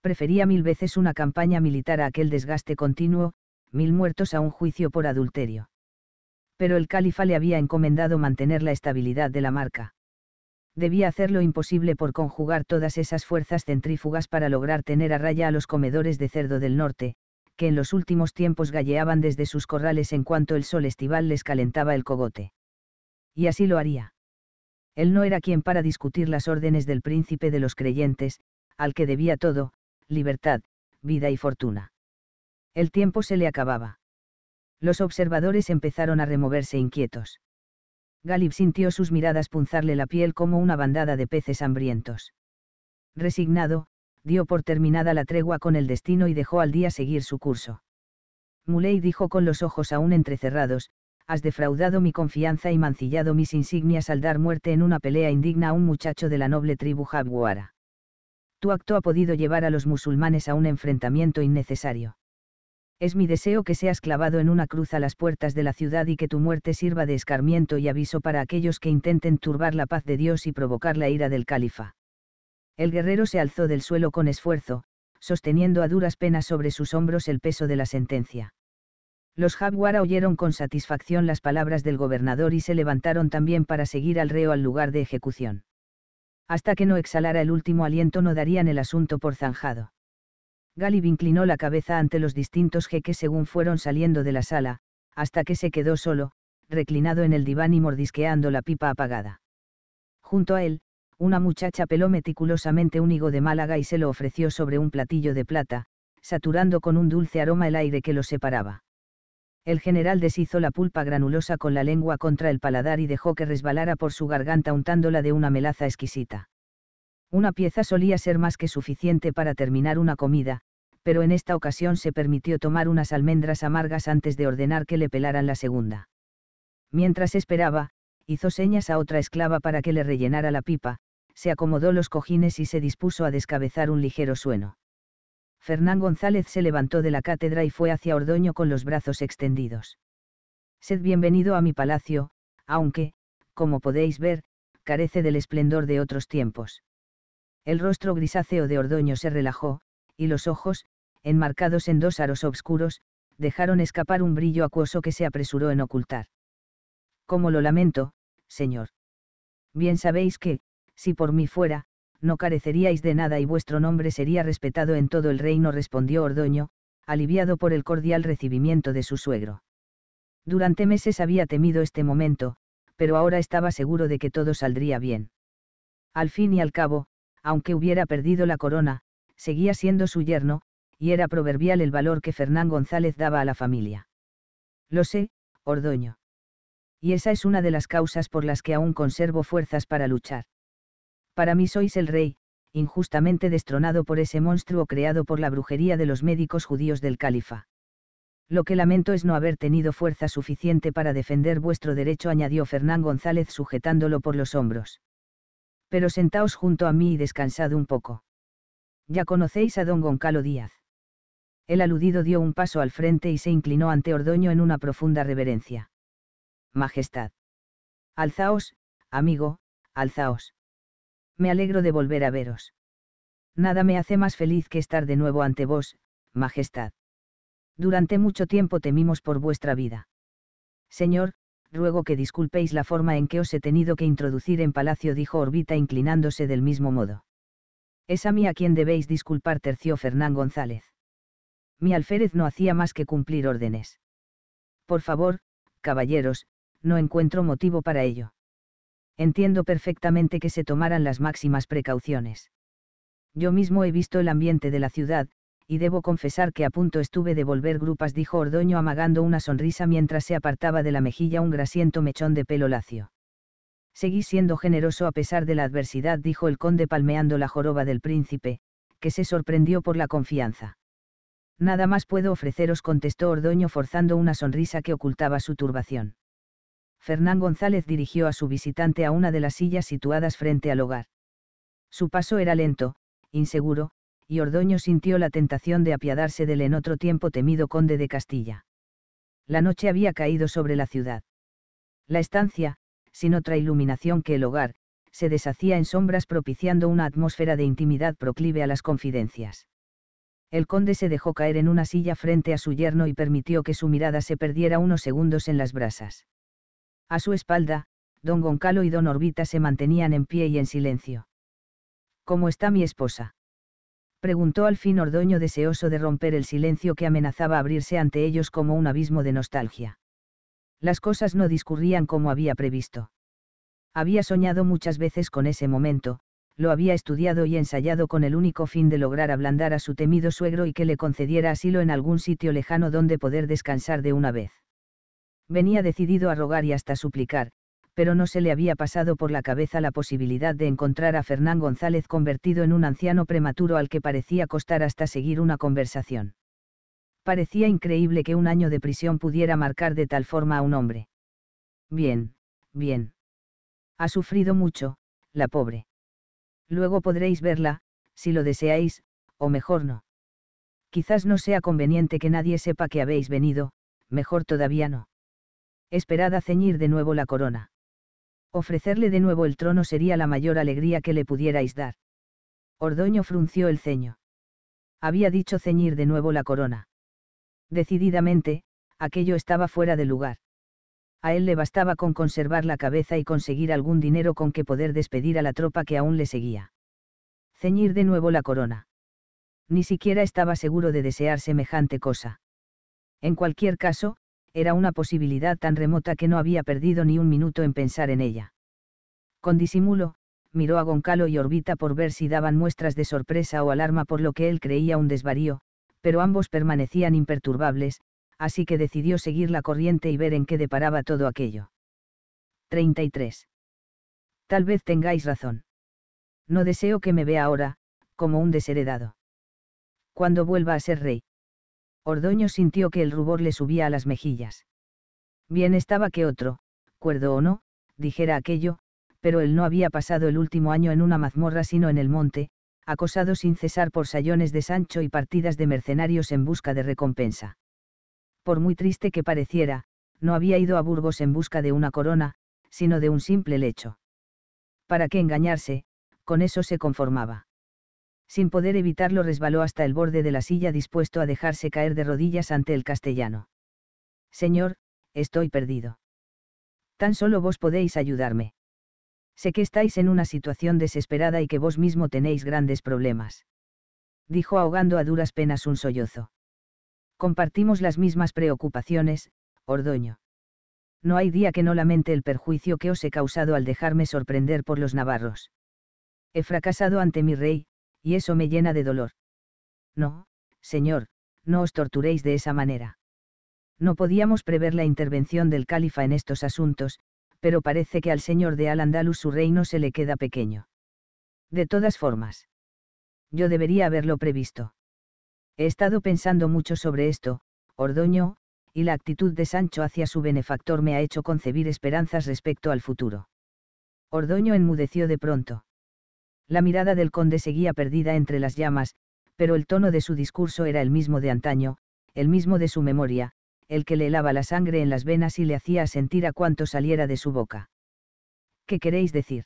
Prefería mil veces una campaña militar a aquel desgaste continuo, mil muertos a un juicio por adulterio. Pero el califa le había encomendado mantener la estabilidad de la marca. Debía hacer lo imposible por conjugar todas esas fuerzas centrífugas para lograr tener a raya a los comedores de cerdo del norte, que en los últimos tiempos galleaban desde sus corrales en cuanto el sol estival les calentaba el cogote. Y así lo haría. Él no era quien para discutir las órdenes del príncipe de los creyentes, al que debía todo, libertad, vida y fortuna. El tiempo se le acababa. Los observadores empezaron a removerse inquietos. Galip sintió sus miradas punzarle la piel como una bandada de peces hambrientos. Resignado, dio por terminada la tregua con el destino y dejó al día seguir su curso. Muley dijo con los ojos aún entrecerrados, has defraudado mi confianza y mancillado mis insignias al dar muerte en una pelea indigna a un muchacho de la noble tribu Jaguara. Tu acto ha podido llevar a los musulmanes a un enfrentamiento innecesario. Es mi deseo que seas clavado en una cruz a las puertas de la ciudad y que tu muerte sirva de escarmiento y aviso para aquellos que intenten turbar la paz de Dios y provocar la ira del califa. El guerrero se alzó del suelo con esfuerzo, sosteniendo a duras penas sobre sus hombros el peso de la sentencia. Los jaguar oyeron con satisfacción las palabras del gobernador y se levantaron también para seguir al reo al lugar de ejecución. Hasta que no exhalara el último aliento no darían el asunto por zanjado. Galib inclinó la cabeza ante los distintos jeques según fueron saliendo de la sala, hasta que se quedó solo, reclinado en el diván y mordisqueando la pipa apagada. Junto a él, una muchacha peló meticulosamente un higo de Málaga y se lo ofreció sobre un platillo de plata, saturando con un dulce aroma el aire que lo separaba el general deshizo la pulpa granulosa con la lengua contra el paladar y dejó que resbalara por su garganta untándola de una melaza exquisita. Una pieza solía ser más que suficiente para terminar una comida, pero en esta ocasión se permitió tomar unas almendras amargas antes de ordenar que le pelaran la segunda. Mientras esperaba, hizo señas a otra esclava para que le rellenara la pipa, se acomodó los cojines y se dispuso a descabezar un ligero sueno. Fernán González se levantó de la cátedra y fue hacia Ordoño con los brazos extendidos. Sed bienvenido a mi palacio, aunque, como podéis ver, carece del esplendor de otros tiempos. El rostro grisáceo de Ordoño se relajó, y los ojos, enmarcados en dos aros obscuros, dejaron escapar un brillo acuoso que se apresuró en ocultar. Como lo lamento, señor. Bien sabéis que, si por mí fuera, no careceríais de nada y vuestro nombre sería respetado en todo el reino, respondió Ordoño, aliviado por el cordial recibimiento de su suegro. Durante meses había temido este momento, pero ahora estaba seguro de que todo saldría bien. Al fin y al cabo, aunque hubiera perdido la corona, seguía siendo su yerno, y era proverbial el valor que Fernán González daba a la familia. Lo sé, Ordoño. Y esa es una de las causas por las que aún conservo fuerzas para luchar para mí sois el rey, injustamente destronado por ese monstruo creado por la brujería de los médicos judíos del califa. Lo que lamento es no haber tenido fuerza suficiente para defender vuestro derecho, añadió Fernán González sujetándolo por los hombros. Pero sentaos junto a mí y descansad un poco. Ya conocéis a don Goncalo Díaz. El aludido dio un paso al frente y se inclinó ante Ordoño en una profunda reverencia. Majestad. Alzaos, amigo, alzaos me alegro de volver a veros. Nada me hace más feliz que estar de nuevo ante vos, Majestad. Durante mucho tiempo temimos por vuestra vida. Señor, ruego que disculpéis la forma en que os he tenido que introducir en palacio, dijo Orbita inclinándose del mismo modo. Es a mí a quien debéis disculpar, terció Fernán González. Mi alférez no hacía más que cumplir órdenes. Por favor, caballeros, no encuentro motivo para ello entiendo perfectamente que se tomaran las máximas precauciones. Yo mismo he visto el ambiente de la ciudad, y debo confesar que a punto estuve de volver grupas, dijo Ordoño amagando una sonrisa mientras se apartaba de la mejilla un grasiento mechón de pelo lacio. Seguí siendo generoso a pesar de la adversidad, dijo el conde palmeando la joroba del príncipe, que se sorprendió por la confianza. Nada más puedo ofreceros, contestó Ordoño forzando una sonrisa que ocultaba su turbación. Fernán González dirigió a su visitante a una de las sillas situadas frente al hogar. Su paso era lento, inseguro, y Ordoño sintió la tentación de apiadarse del en otro tiempo temido conde de Castilla. La noche había caído sobre la ciudad. La estancia, sin otra iluminación que el hogar, se deshacía en sombras propiciando una atmósfera de intimidad proclive a las confidencias. El conde se dejó caer en una silla frente a su yerno y permitió que su mirada se perdiera unos segundos en las brasas. A su espalda, don Goncalo y don Orbita se mantenían en pie y en silencio. ¿Cómo está mi esposa? preguntó al fin Ordoño deseoso de romper el silencio que amenazaba abrirse ante ellos como un abismo de nostalgia. Las cosas no discurrían como había previsto. Había soñado muchas veces con ese momento, lo había estudiado y ensayado con el único fin de lograr ablandar a su temido suegro y que le concediera asilo en algún sitio lejano donde poder descansar de una vez. Venía decidido a rogar y hasta suplicar, pero no se le había pasado por la cabeza la posibilidad de encontrar a Fernán González convertido en un anciano prematuro al que parecía costar hasta seguir una conversación. Parecía increíble que un año de prisión pudiera marcar de tal forma a un hombre. Bien, bien. Ha sufrido mucho, la pobre. Luego podréis verla, si lo deseáis, o mejor no. Quizás no sea conveniente que nadie sepa que habéis venido, mejor todavía no esperada ceñir de nuevo la corona. Ofrecerle de nuevo el trono sería la mayor alegría que le pudierais dar. Ordoño frunció el ceño. Había dicho ceñir de nuevo la corona. Decididamente, aquello estaba fuera de lugar. A él le bastaba con conservar la cabeza y conseguir algún dinero con que poder despedir a la tropa que aún le seguía. Ceñir de nuevo la corona. Ni siquiera estaba seguro de desear semejante cosa. En cualquier caso, era una posibilidad tan remota que no había perdido ni un minuto en pensar en ella. Con disimulo, miró a Goncalo y Orbita por ver si daban muestras de sorpresa o alarma por lo que él creía un desvarío, pero ambos permanecían imperturbables, así que decidió seguir la corriente y ver en qué deparaba todo aquello. 33. Tal vez tengáis razón. No deseo que me vea ahora, como un desheredado. Cuando vuelva a ser rey. Ordoño sintió que el rubor le subía a las mejillas. Bien estaba que otro, cuerdo o no, dijera aquello, pero él no había pasado el último año en una mazmorra sino en el monte, acosado sin cesar por sayones de Sancho y partidas de mercenarios en busca de recompensa. Por muy triste que pareciera, no había ido a Burgos en busca de una corona, sino de un simple lecho. ¿Para qué engañarse? Con eso se conformaba sin poder evitarlo resbaló hasta el borde de la silla dispuesto a dejarse caer de rodillas ante el castellano. Señor, estoy perdido. Tan solo vos podéis ayudarme. Sé que estáis en una situación desesperada y que vos mismo tenéis grandes problemas. Dijo ahogando a duras penas un sollozo. Compartimos las mismas preocupaciones, Ordoño. No hay día que no lamente el perjuicio que os he causado al dejarme sorprender por los navarros. He fracasado ante mi rey, y eso me llena de dolor. No, señor, no os torturéis de esa manera. No podíamos prever la intervención del califa en estos asuntos, pero parece que al señor de Al-Andalus su reino se le queda pequeño. De todas formas. Yo debería haberlo previsto. He estado pensando mucho sobre esto, Ordoño, y la actitud de Sancho hacia su benefactor me ha hecho concebir esperanzas respecto al futuro. Ordoño enmudeció de pronto. La mirada del conde seguía perdida entre las llamas, pero el tono de su discurso era el mismo de antaño, el mismo de su memoria, el que le helaba la sangre en las venas y le hacía sentir a cuanto saliera de su boca. ¿Qué queréis decir?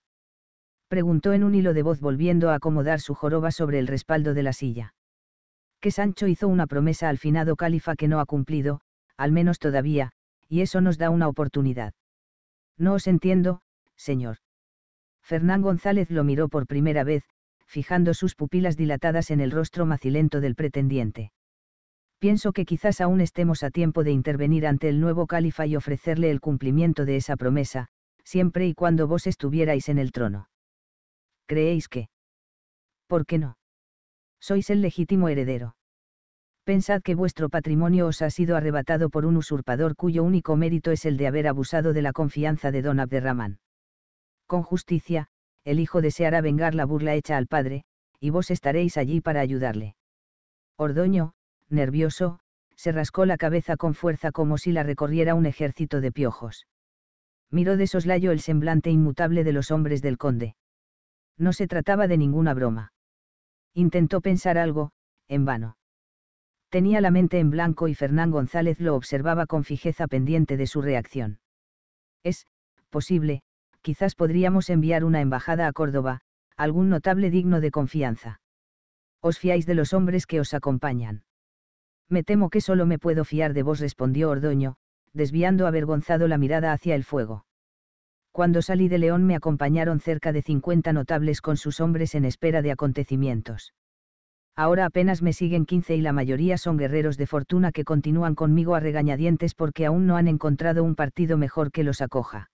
preguntó en un hilo de voz volviendo a acomodar su joroba sobre el respaldo de la silla. Que Sancho hizo una promesa al finado califa que no ha cumplido, al menos todavía, y eso nos da una oportunidad. No os entiendo, señor. Fernán González lo miró por primera vez, fijando sus pupilas dilatadas en el rostro macilento del pretendiente. Pienso que quizás aún estemos a tiempo de intervenir ante el nuevo califa y ofrecerle el cumplimiento de esa promesa, siempre y cuando vos estuvierais en el trono. ¿Creéis que? ¿Por qué no? Sois el legítimo heredero. Pensad que vuestro patrimonio os ha sido arrebatado por un usurpador cuyo único mérito es el de haber abusado de la confianza de don Abderramán con justicia, el hijo deseará vengar la burla hecha al padre, y vos estaréis allí para ayudarle. Ordoño, nervioso, se rascó la cabeza con fuerza como si la recorriera un ejército de piojos. Miró de soslayo el semblante inmutable de los hombres del conde. No se trataba de ninguna broma. Intentó pensar algo, en vano. Tenía la mente en blanco y Fernán González lo observaba con fijeza pendiente de su reacción. Es, posible, quizás podríamos enviar una embajada a Córdoba, algún notable digno de confianza. ¿Os fiáis de los hombres que os acompañan? Me temo que solo me puedo fiar de vos, respondió Ordoño, desviando avergonzado la mirada hacia el fuego. Cuando salí de León me acompañaron cerca de 50 notables con sus hombres en espera de acontecimientos. Ahora apenas me siguen 15 y la mayoría son guerreros de fortuna que continúan conmigo a regañadientes porque aún no han encontrado un partido mejor que los acoja.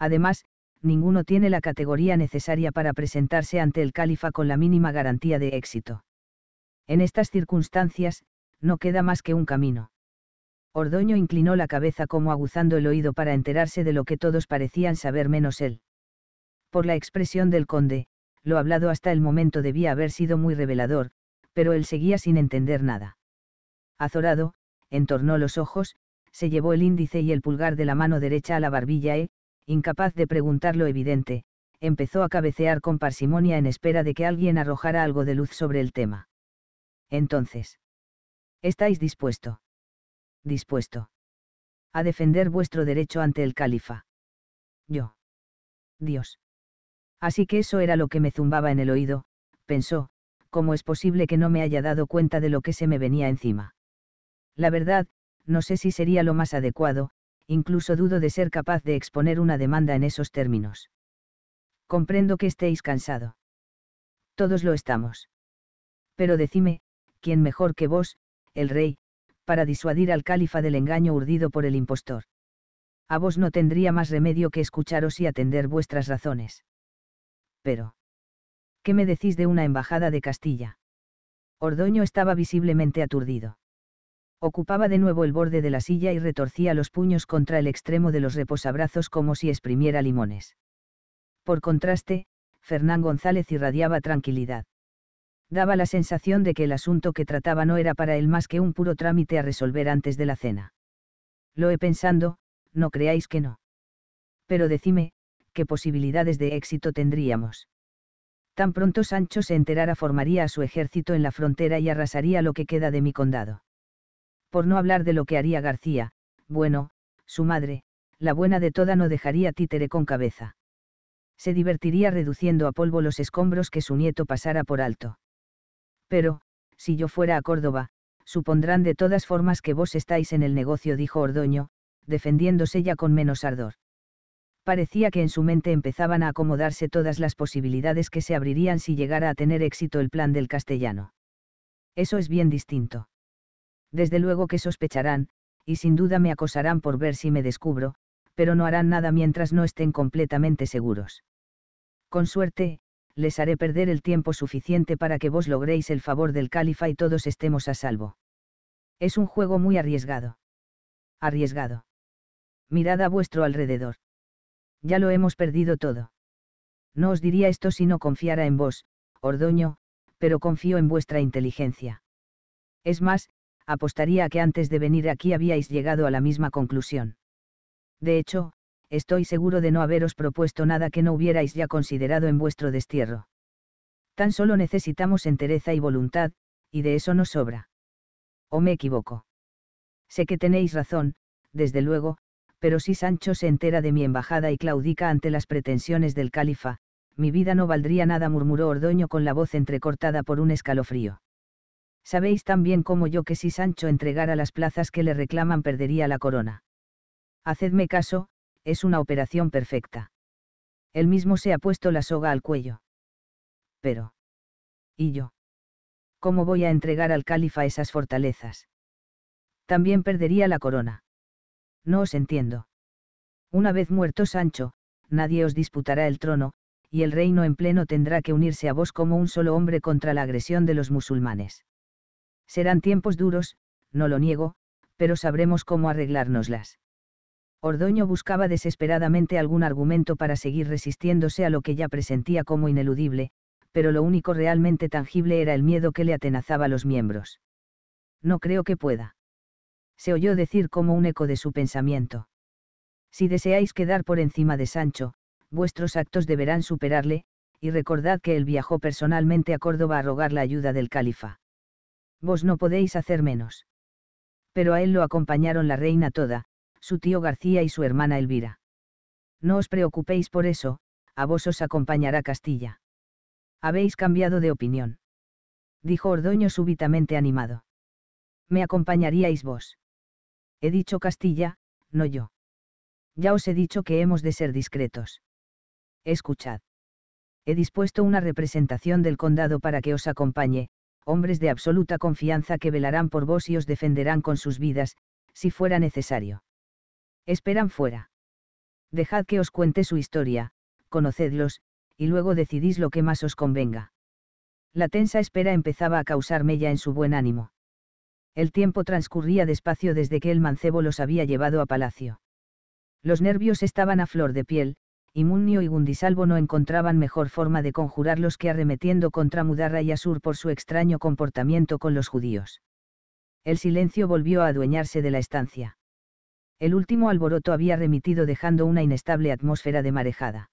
Además, ninguno tiene la categoría necesaria para presentarse ante el califa con la mínima garantía de éxito. En estas circunstancias, no queda más que un camino. Ordoño inclinó la cabeza como aguzando el oído para enterarse de lo que todos parecían saber menos él. Por la expresión del conde, lo hablado hasta el momento debía haber sido muy revelador, pero él seguía sin entender nada. Azorado, entornó los ojos, se llevó el índice y el pulgar de la mano derecha a la barbilla y, e, incapaz de preguntar lo evidente, empezó a cabecear con parsimonia en espera de que alguien arrojara algo de luz sobre el tema. Entonces. ¿Estáis dispuesto? Dispuesto. A defender vuestro derecho ante el califa. Yo. Dios. Así que eso era lo que me zumbaba en el oído, pensó, ¿cómo es posible que no me haya dado cuenta de lo que se me venía encima? La verdad, no sé si sería lo más adecuado, incluso dudo de ser capaz de exponer una demanda en esos términos. Comprendo que estéis cansado. Todos lo estamos. Pero decime, ¿quién mejor que vos, el rey, para disuadir al califa del engaño urdido por el impostor? A vos no tendría más remedio que escucharos y atender vuestras razones. Pero. ¿Qué me decís de una embajada de Castilla? Ordoño estaba visiblemente aturdido. Ocupaba de nuevo el borde de la silla y retorcía los puños contra el extremo de los reposabrazos como si exprimiera limones. Por contraste, Fernán González irradiaba tranquilidad. Daba la sensación de que el asunto que trataba no era para él más que un puro trámite a resolver antes de la cena. Lo he pensando, no creáis que no. Pero decime, ¿qué posibilidades de éxito tendríamos? Tan pronto Sancho se enterara formaría a su ejército en la frontera y arrasaría lo que queda de mi condado por no hablar de lo que haría García, bueno, su madre, la buena de toda no dejaría títere con cabeza. Se divertiría reduciendo a polvo los escombros que su nieto pasara por alto. Pero, si yo fuera a Córdoba, supondrán de todas formas que vos estáis en el negocio, dijo Ordoño, defendiéndose ya con menos ardor. Parecía que en su mente empezaban a acomodarse todas las posibilidades que se abrirían si llegara a tener éxito el plan del castellano. Eso es bien distinto desde luego que sospecharán, y sin duda me acosarán por ver si me descubro, pero no harán nada mientras no estén completamente seguros. Con suerte, les haré perder el tiempo suficiente para que vos logréis el favor del califa y todos estemos a salvo. Es un juego muy arriesgado. Arriesgado. Mirad a vuestro alrededor. Ya lo hemos perdido todo. No os diría esto si no confiara en vos, Ordoño, pero confío en vuestra inteligencia. Es más, apostaría a que antes de venir aquí habíais llegado a la misma conclusión. De hecho, estoy seguro de no haberos propuesto nada que no hubierais ya considerado en vuestro destierro. Tan solo necesitamos entereza y voluntad, y de eso nos sobra. ¿O me equivoco? Sé que tenéis razón, desde luego, pero si Sancho se entera de mi embajada y claudica ante las pretensiones del califa, mi vida no valdría nada, murmuró Ordoño con la voz entrecortada por un escalofrío. Sabéis tan bien como yo que si Sancho entregara las plazas que le reclaman perdería la corona. Hacedme caso, es una operación perfecta. Él mismo se ha puesto la soga al cuello. Pero. ¿Y yo? ¿Cómo voy a entregar al califa esas fortalezas? También perdería la corona. No os entiendo. Una vez muerto Sancho, nadie os disputará el trono, y el reino en pleno tendrá que unirse a vos como un solo hombre contra la agresión de los musulmanes. Serán tiempos duros, no lo niego, pero sabremos cómo arreglárnoslas. Ordoño buscaba desesperadamente algún argumento para seguir resistiéndose a lo que ya presentía como ineludible, pero lo único realmente tangible era el miedo que le atenazaba los miembros. No creo que pueda. Se oyó decir como un eco de su pensamiento. Si deseáis quedar por encima de Sancho, vuestros actos deberán superarle, y recordad que él viajó personalmente a Córdoba a rogar la ayuda del califa. Vos no podéis hacer menos. Pero a él lo acompañaron la reina toda, su tío García y su hermana Elvira. No os preocupéis por eso, a vos os acompañará Castilla. Habéis cambiado de opinión. Dijo Ordoño súbitamente animado. Me acompañaríais vos. He dicho Castilla, no yo. Ya os he dicho que hemos de ser discretos. Escuchad. He dispuesto una representación del condado para que os acompañe, hombres de absoluta confianza que velarán por vos y os defenderán con sus vidas, si fuera necesario. Esperan fuera. Dejad que os cuente su historia, conocedlos, y luego decidís lo que más os convenga. La tensa espera empezaba a causar mella en su buen ánimo. El tiempo transcurría despacio desde que el mancebo los había llevado a palacio. Los nervios estaban a flor de piel, Imunio y Gundisalvo no encontraban mejor forma de conjurarlos que arremetiendo contra Mudarra y Asur por su extraño comportamiento con los judíos. El silencio volvió a adueñarse de la estancia. El último alboroto había remitido dejando una inestable atmósfera de marejada.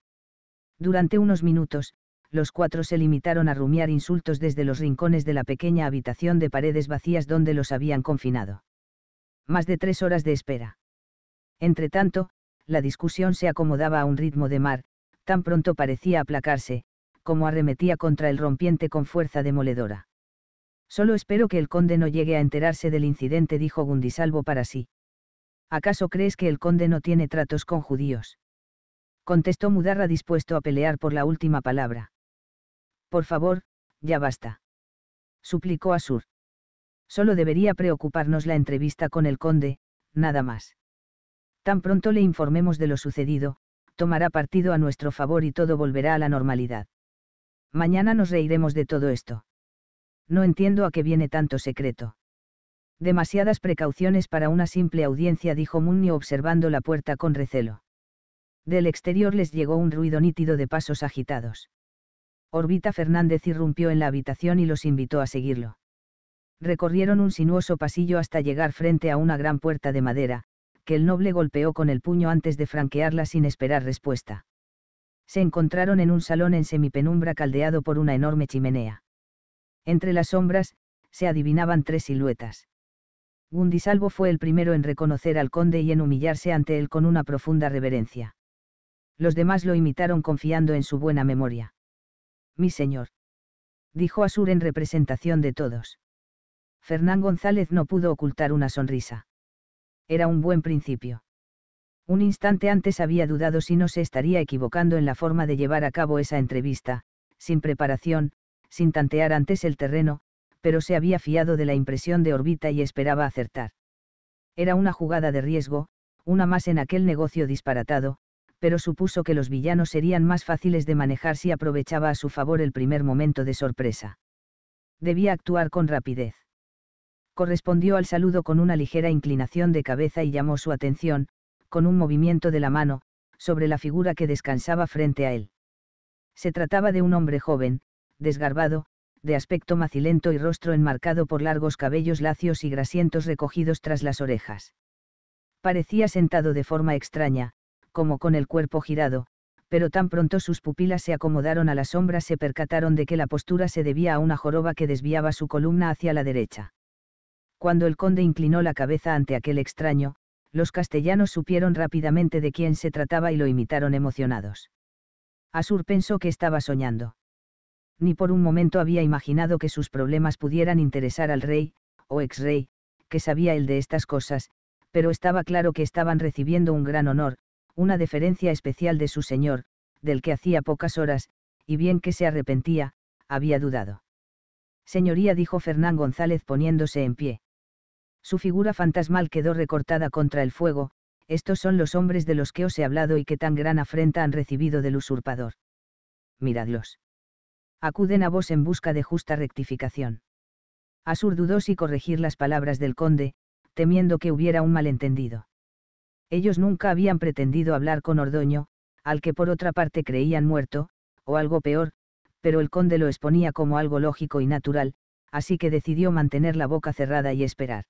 Durante unos minutos, los cuatro se limitaron a rumiar insultos desde los rincones de la pequeña habitación de paredes vacías donde los habían confinado. Más de tres horas de espera. Entretanto, la discusión se acomodaba a un ritmo de mar, tan pronto parecía aplacarse, como arremetía contra el rompiente con fuerza demoledora. Solo espero que el conde no llegue a enterarse del incidente, dijo Gundisalvo para sí. ¿Acaso crees que el conde no tiene tratos con judíos? Contestó Mudarra dispuesto a pelear por la última palabra. Por favor, ya basta. Suplicó Asur. Solo debería preocuparnos la entrevista con el conde, nada más. Tan pronto le informemos de lo sucedido, tomará partido a nuestro favor y todo volverá a la normalidad. Mañana nos reiremos de todo esto. No entiendo a qué viene tanto secreto. Demasiadas precauciones para una simple audiencia, dijo Munio observando la puerta con recelo. Del exterior les llegó un ruido nítido de pasos agitados. Orbita Fernández irrumpió en la habitación y los invitó a seguirlo. Recorrieron un sinuoso pasillo hasta llegar frente a una gran puerta de madera, que el noble golpeó con el puño antes de franquearla sin esperar respuesta. Se encontraron en un salón en semipenumbra caldeado por una enorme chimenea. Entre las sombras, se adivinaban tres siluetas. Gundisalvo fue el primero en reconocer al conde y en humillarse ante él con una profunda reverencia. Los demás lo imitaron confiando en su buena memoria. Mi señor. Dijo Asur en representación de todos. Fernán González no pudo ocultar una sonrisa. Era un buen principio. Un instante antes había dudado si no se estaría equivocando en la forma de llevar a cabo esa entrevista, sin preparación, sin tantear antes el terreno, pero se había fiado de la impresión de órbita y esperaba acertar. Era una jugada de riesgo, una más en aquel negocio disparatado, pero supuso que los villanos serían más fáciles de manejar si aprovechaba a su favor el primer momento de sorpresa. Debía actuar con rapidez correspondió al saludo con una ligera inclinación de cabeza y llamó su atención, con un movimiento de la mano, sobre la figura que descansaba frente a él. Se trataba de un hombre joven, desgarbado, de aspecto macilento y rostro enmarcado por largos cabellos lacios y grasientos recogidos tras las orejas. Parecía sentado de forma extraña, como con el cuerpo girado, pero tan pronto sus pupilas se acomodaron a la sombra se percataron de que la postura se debía a una joroba que desviaba su columna hacia la derecha. Cuando el conde inclinó la cabeza ante aquel extraño, los castellanos supieron rápidamente de quién se trataba y lo imitaron emocionados. Asur pensó que estaba soñando. Ni por un momento había imaginado que sus problemas pudieran interesar al rey, o ex rey, que sabía él de estas cosas, pero estaba claro que estaban recibiendo un gran honor, una deferencia especial de su señor, del que hacía pocas horas, y bien que se arrepentía, había dudado. Señoría dijo Fernán González poniéndose en pie. Su figura fantasmal quedó recortada contra el fuego, estos son los hombres de los que os he hablado y que tan gran afrenta han recibido del usurpador. Miradlos. Acuden a vos en busca de justa rectificación. Asur dudó si corregir las palabras del conde, temiendo que hubiera un malentendido. Ellos nunca habían pretendido hablar con Ordoño, al que por otra parte creían muerto, o algo peor, pero el conde lo exponía como algo lógico y natural, así que decidió mantener la boca cerrada y esperar.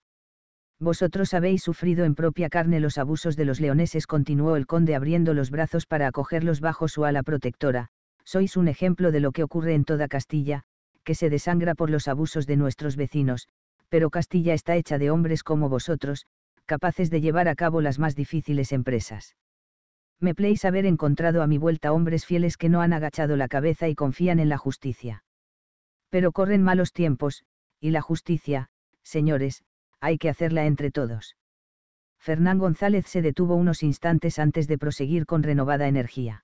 Vosotros habéis sufrido en propia carne los abusos de los leoneses, continuó el conde abriendo los brazos para acogerlos bajo su ala protectora, sois un ejemplo de lo que ocurre en toda Castilla, que se desangra por los abusos de nuestros vecinos, pero Castilla está hecha de hombres como vosotros, capaces de llevar a cabo las más difíciles empresas. Me pleis haber encontrado a mi vuelta hombres fieles que no han agachado la cabeza y confían en la justicia. Pero corren malos tiempos, y la justicia, señores, hay que hacerla entre todos. Fernán González se detuvo unos instantes antes de proseguir con renovada energía.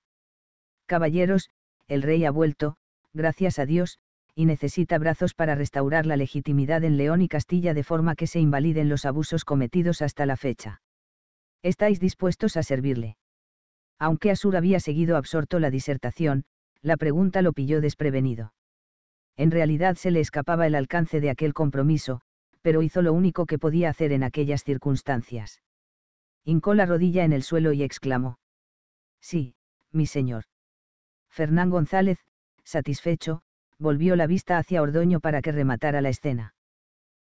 Caballeros, el rey ha vuelto, gracias a Dios, y necesita brazos para restaurar la legitimidad en León y Castilla de forma que se invaliden los abusos cometidos hasta la fecha. ¿Estáis dispuestos a servirle? Aunque Asur había seguido absorto la disertación, la pregunta lo pilló desprevenido. En realidad se le escapaba el alcance de aquel compromiso, pero hizo lo único que podía hacer en aquellas circunstancias. Hincó la rodilla en el suelo y exclamó. Sí, mi señor. Fernán González, satisfecho, volvió la vista hacia Ordoño para que rematara la escena.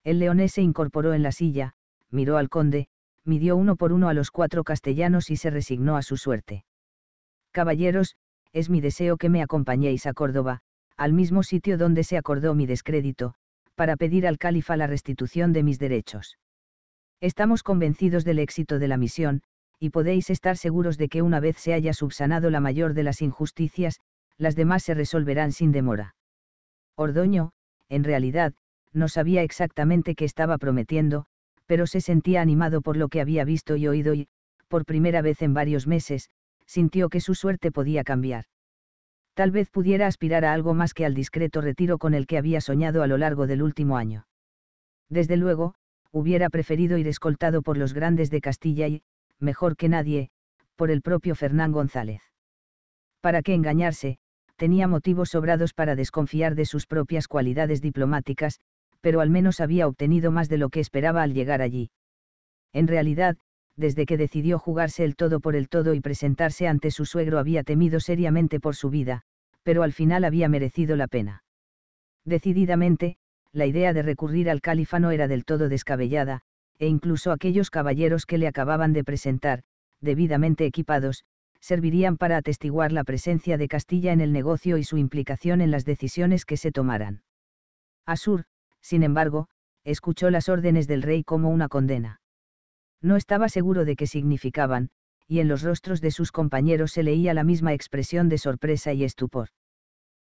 El leonés se incorporó en la silla, miró al conde, midió uno por uno a los cuatro castellanos y se resignó a su suerte. Caballeros, es mi deseo que me acompañéis a Córdoba, al mismo sitio donde se acordó mi descrédito, para pedir al califa la restitución de mis derechos. Estamos convencidos del éxito de la misión, y podéis estar seguros de que una vez se haya subsanado la mayor de las injusticias, las demás se resolverán sin demora. Ordoño, en realidad, no sabía exactamente qué estaba prometiendo, pero se sentía animado por lo que había visto y oído y, por primera vez en varios meses, sintió que su suerte podía cambiar tal vez pudiera aspirar a algo más que al discreto retiro con el que había soñado a lo largo del último año. Desde luego, hubiera preferido ir escoltado por los grandes de Castilla y, mejor que nadie, por el propio Fernán González. ¿Para qué engañarse? Tenía motivos sobrados para desconfiar de sus propias cualidades diplomáticas, pero al menos había obtenido más de lo que esperaba al llegar allí. En realidad, desde que decidió jugarse el todo por el todo y presentarse ante su suegro había temido seriamente por su vida, pero al final había merecido la pena. Decididamente, la idea de recurrir al califa no era del todo descabellada, e incluso aquellos caballeros que le acababan de presentar, debidamente equipados, servirían para atestiguar la presencia de Castilla en el negocio y su implicación en las decisiones que se tomaran. Asur, sin embargo, escuchó las órdenes del rey como una condena. No estaba seguro de qué significaban, y en los rostros de sus compañeros se leía la misma expresión de sorpresa y estupor.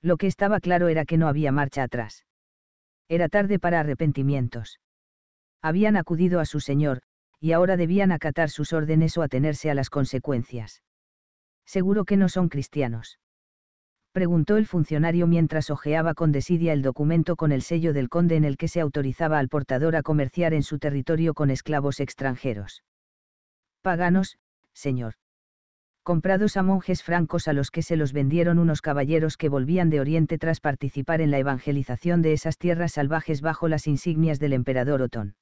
Lo que estaba claro era que no había marcha atrás. Era tarde para arrepentimientos. Habían acudido a su señor, y ahora debían acatar sus órdenes o atenerse a las consecuencias. Seguro que no son cristianos preguntó el funcionario mientras hojeaba con desidia el documento con el sello del conde en el que se autorizaba al portador a comerciar en su territorio con esclavos extranjeros. Paganos, señor. Comprados a monjes francos a los que se los vendieron unos caballeros que volvían de Oriente tras participar en la evangelización de esas tierras salvajes bajo las insignias del emperador Otón.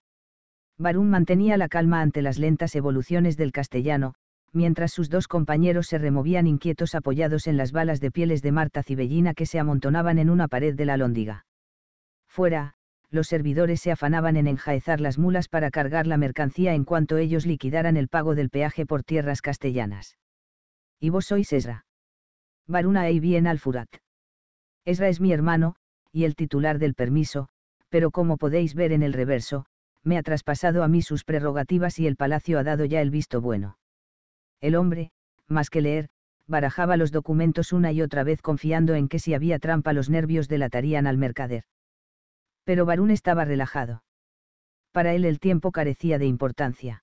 Barún mantenía la calma ante las lentas evoluciones del castellano, mientras sus dos compañeros se removían inquietos apoyados en las balas de pieles de Marta Cibellina que se amontonaban en una pared de la lóndiga. Fuera, los servidores se afanaban en enjaezar las mulas para cargar la mercancía en cuanto ellos liquidaran el pago del peaje por tierras castellanas. Y vos sois Esra. Varuna e bien alfurat. Esra es mi hermano, y el titular del permiso, pero como podéis ver en el reverso, me ha traspasado a mí sus prerrogativas y el palacio ha dado ya el visto bueno. El hombre, más que leer, barajaba los documentos una y otra vez confiando en que si había trampa los nervios delatarían al mercader. Pero Barún estaba relajado. Para él el tiempo carecía de importancia.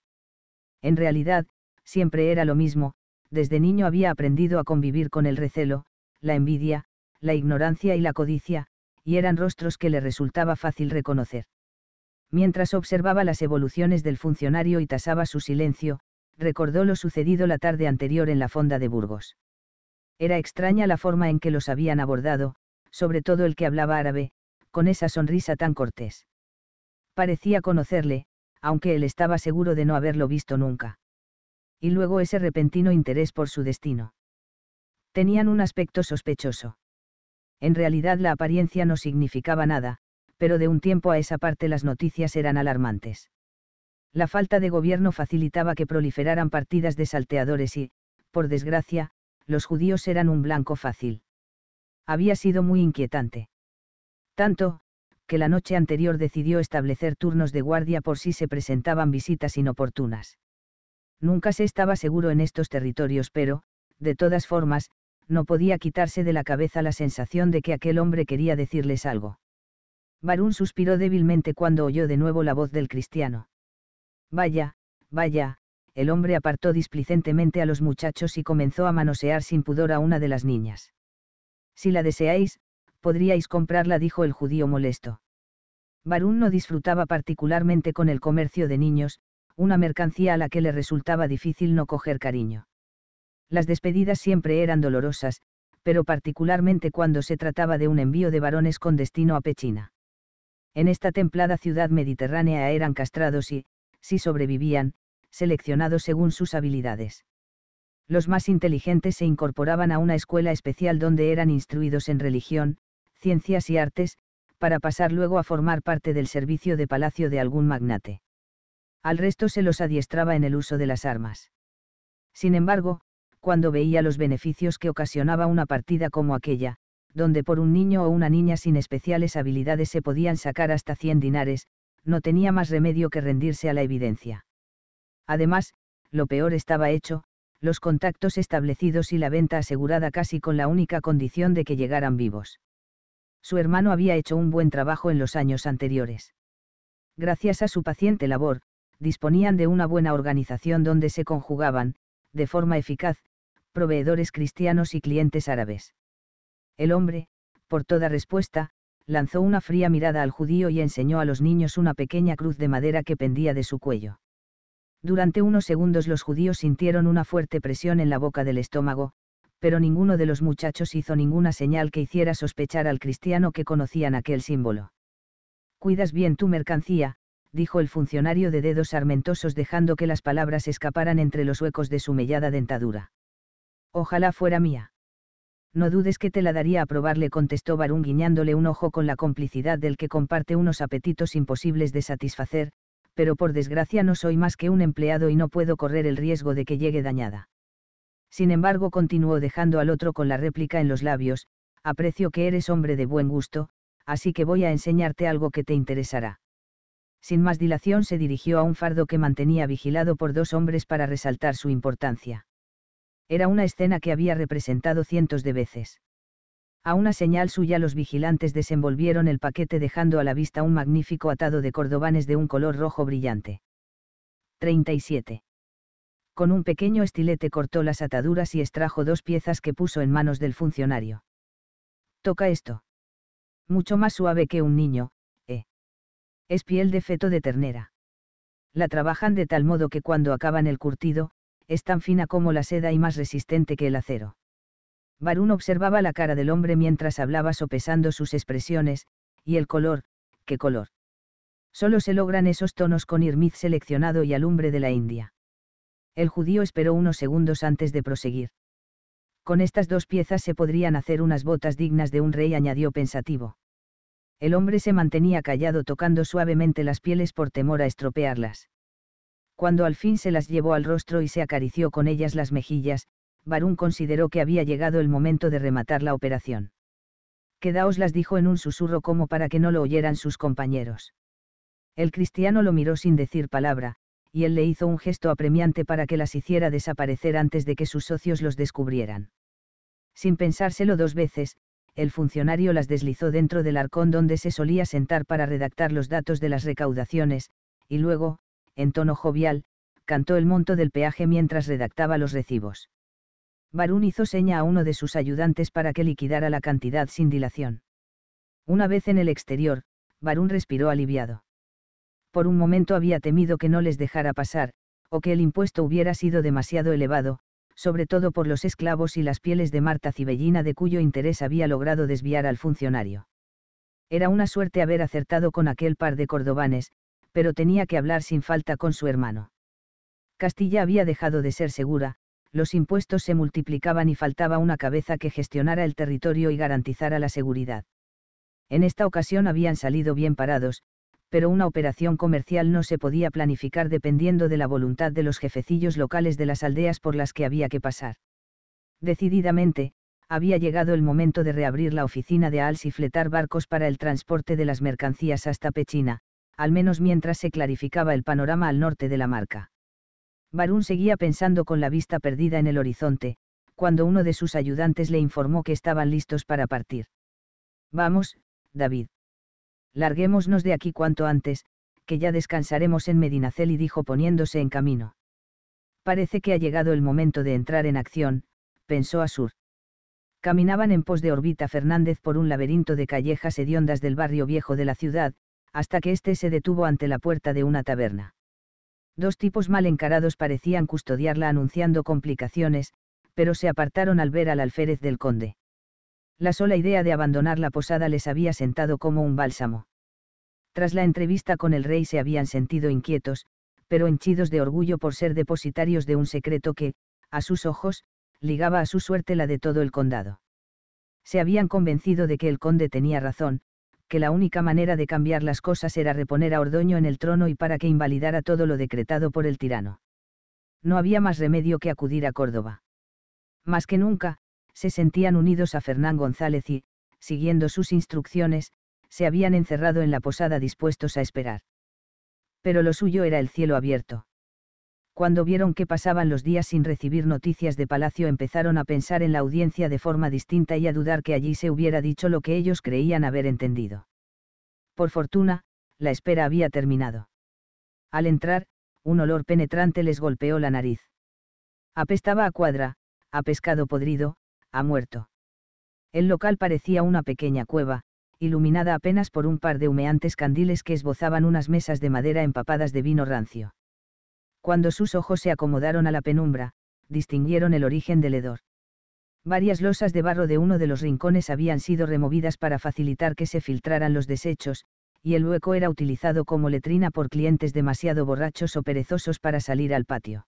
En realidad, siempre era lo mismo, desde niño había aprendido a convivir con el recelo, la envidia, la ignorancia y la codicia, y eran rostros que le resultaba fácil reconocer. Mientras observaba las evoluciones del funcionario y tasaba su silencio, recordó lo sucedido la tarde anterior en la fonda de Burgos. Era extraña la forma en que los habían abordado, sobre todo el que hablaba árabe, con esa sonrisa tan cortés. Parecía conocerle, aunque él estaba seguro de no haberlo visto nunca. Y luego ese repentino interés por su destino. Tenían un aspecto sospechoso. En realidad la apariencia no significaba nada, pero de un tiempo a esa parte las noticias eran alarmantes la falta de gobierno facilitaba que proliferaran partidas de salteadores y, por desgracia, los judíos eran un blanco fácil. Había sido muy inquietante. Tanto, que la noche anterior decidió establecer turnos de guardia por si se presentaban visitas inoportunas. Nunca se estaba seguro en estos territorios, pero, de todas formas, no podía quitarse de la cabeza la sensación de que aquel hombre quería decirles algo. Barún suspiró débilmente cuando oyó de nuevo la voz del cristiano. Vaya, vaya, el hombre apartó displicentemente a los muchachos y comenzó a manosear sin pudor a una de las niñas. Si la deseáis, podríais comprarla, dijo el judío molesto. Barún no disfrutaba particularmente con el comercio de niños, una mercancía a la que le resultaba difícil no coger cariño. Las despedidas siempre eran dolorosas, pero particularmente cuando se trataba de un envío de varones con destino a Pechina. En esta templada ciudad mediterránea eran castrados y, si sobrevivían, seleccionados según sus habilidades. Los más inteligentes se incorporaban a una escuela especial donde eran instruidos en religión, ciencias y artes, para pasar luego a formar parte del servicio de palacio de algún magnate. Al resto se los adiestraba en el uso de las armas. Sin embargo, cuando veía los beneficios que ocasionaba una partida como aquella, donde por un niño o una niña sin especiales habilidades se podían sacar hasta 100 dinares, no tenía más remedio que rendirse a la evidencia. Además, lo peor estaba hecho, los contactos establecidos y la venta asegurada casi con la única condición de que llegaran vivos. Su hermano había hecho un buen trabajo en los años anteriores. Gracias a su paciente labor, disponían de una buena organización donde se conjugaban, de forma eficaz, proveedores cristianos y clientes árabes. El hombre, por toda respuesta, lanzó una fría mirada al judío y enseñó a los niños una pequeña cruz de madera que pendía de su cuello. Durante unos segundos los judíos sintieron una fuerte presión en la boca del estómago, pero ninguno de los muchachos hizo ninguna señal que hiciera sospechar al cristiano que conocían aquel símbolo. Cuidas bien tu mercancía, dijo el funcionario de dedos armentosos dejando que las palabras escaparan entre los huecos de su mellada dentadura. Ojalá fuera mía no dudes que te la daría a probarle le contestó Barún guiñándole un ojo con la complicidad del que comparte unos apetitos imposibles de satisfacer, pero por desgracia no soy más que un empleado y no puedo correr el riesgo de que llegue dañada. Sin embargo, continuó dejando al otro con la réplica en los labios, aprecio que eres hombre de buen gusto, así que voy a enseñarte algo que te interesará. Sin más dilación se dirigió a un fardo que mantenía vigilado por dos hombres para resaltar su importancia. Era una escena que había representado cientos de veces. A una señal suya los vigilantes desenvolvieron el paquete dejando a la vista un magnífico atado de cordobanes de un color rojo brillante. 37. Con un pequeño estilete cortó las ataduras y extrajo dos piezas que puso en manos del funcionario. Toca esto. Mucho más suave que un niño, ¿eh? Es piel de feto de ternera. La trabajan de tal modo que cuando acaban el curtido, es tan fina como la seda y más resistente que el acero. Varun observaba la cara del hombre mientras hablaba sopesando sus expresiones, y el color, qué color. Solo se logran esos tonos con irmiz seleccionado y alumbre de la India. El judío esperó unos segundos antes de proseguir. Con estas dos piezas se podrían hacer unas botas dignas de un rey, añadió pensativo. El hombre se mantenía callado tocando suavemente las pieles por temor a estropearlas. Cuando al fin se las llevó al rostro y se acarició con ellas las mejillas, Barún consideró que había llegado el momento de rematar la operación. Quedaos las dijo en un susurro como para que no lo oyeran sus compañeros. El cristiano lo miró sin decir palabra, y él le hizo un gesto apremiante para que las hiciera desaparecer antes de que sus socios los descubrieran. Sin pensárselo dos veces, el funcionario las deslizó dentro del arcón donde se solía sentar para redactar los datos de las recaudaciones, y luego, en tono jovial, cantó el monto del peaje mientras redactaba los recibos. Barún hizo seña a uno de sus ayudantes para que liquidara la cantidad sin dilación. Una vez en el exterior, Barún respiró aliviado. Por un momento había temido que no les dejara pasar, o que el impuesto hubiera sido demasiado elevado, sobre todo por los esclavos y las pieles de Marta Cibellina de cuyo interés había logrado desviar al funcionario. Era una suerte haber acertado con aquel par de cordobanes, pero tenía que hablar sin falta con su hermano. Castilla había dejado de ser segura, los impuestos se multiplicaban y faltaba una cabeza que gestionara el territorio y garantizara la seguridad. En esta ocasión habían salido bien parados, pero una operación comercial no se podía planificar dependiendo de la voluntad de los jefecillos locales de las aldeas por las que había que pasar. Decididamente, había llegado el momento de reabrir la oficina de Als y fletar barcos para el transporte de las mercancías hasta Pechina, al menos mientras se clarificaba el panorama al norte de la marca. Barún seguía pensando con la vista perdida en el horizonte, cuando uno de sus ayudantes le informó que estaban listos para partir. Vamos, David. Larguémonos de aquí cuanto antes, que ya descansaremos en Medinaceli, dijo poniéndose en camino. Parece que ha llegado el momento de entrar en acción, pensó Asur. Caminaban en pos de órbita Fernández por un laberinto de callejas hediondas del barrio viejo de la ciudad, hasta que éste se detuvo ante la puerta de una taberna. Dos tipos mal encarados parecían custodiarla anunciando complicaciones, pero se apartaron al ver al alférez del conde. La sola idea de abandonar la posada les había sentado como un bálsamo. Tras la entrevista con el rey se habían sentido inquietos, pero henchidos de orgullo por ser depositarios de un secreto que, a sus ojos, ligaba a su suerte la de todo el condado. Se habían convencido de que el conde tenía razón, que la única manera de cambiar las cosas era reponer a Ordoño en el trono y para que invalidara todo lo decretado por el tirano. No había más remedio que acudir a Córdoba. Más que nunca, se sentían unidos a Fernán González y, siguiendo sus instrucciones, se habían encerrado en la posada dispuestos a esperar. Pero lo suyo era el cielo abierto cuando vieron que pasaban los días sin recibir noticias de Palacio empezaron a pensar en la audiencia de forma distinta y a dudar que allí se hubiera dicho lo que ellos creían haber entendido. Por fortuna, la espera había terminado. Al entrar, un olor penetrante les golpeó la nariz. Apestaba a cuadra, a pescado podrido, a muerto. El local parecía una pequeña cueva, iluminada apenas por un par de humeantes candiles que esbozaban unas mesas de madera empapadas de vino rancio. Cuando sus ojos se acomodaron a la penumbra, distinguieron el origen del hedor. Varias losas de barro de uno de los rincones habían sido removidas para facilitar que se filtraran los desechos, y el hueco era utilizado como letrina por clientes demasiado borrachos o perezosos para salir al patio.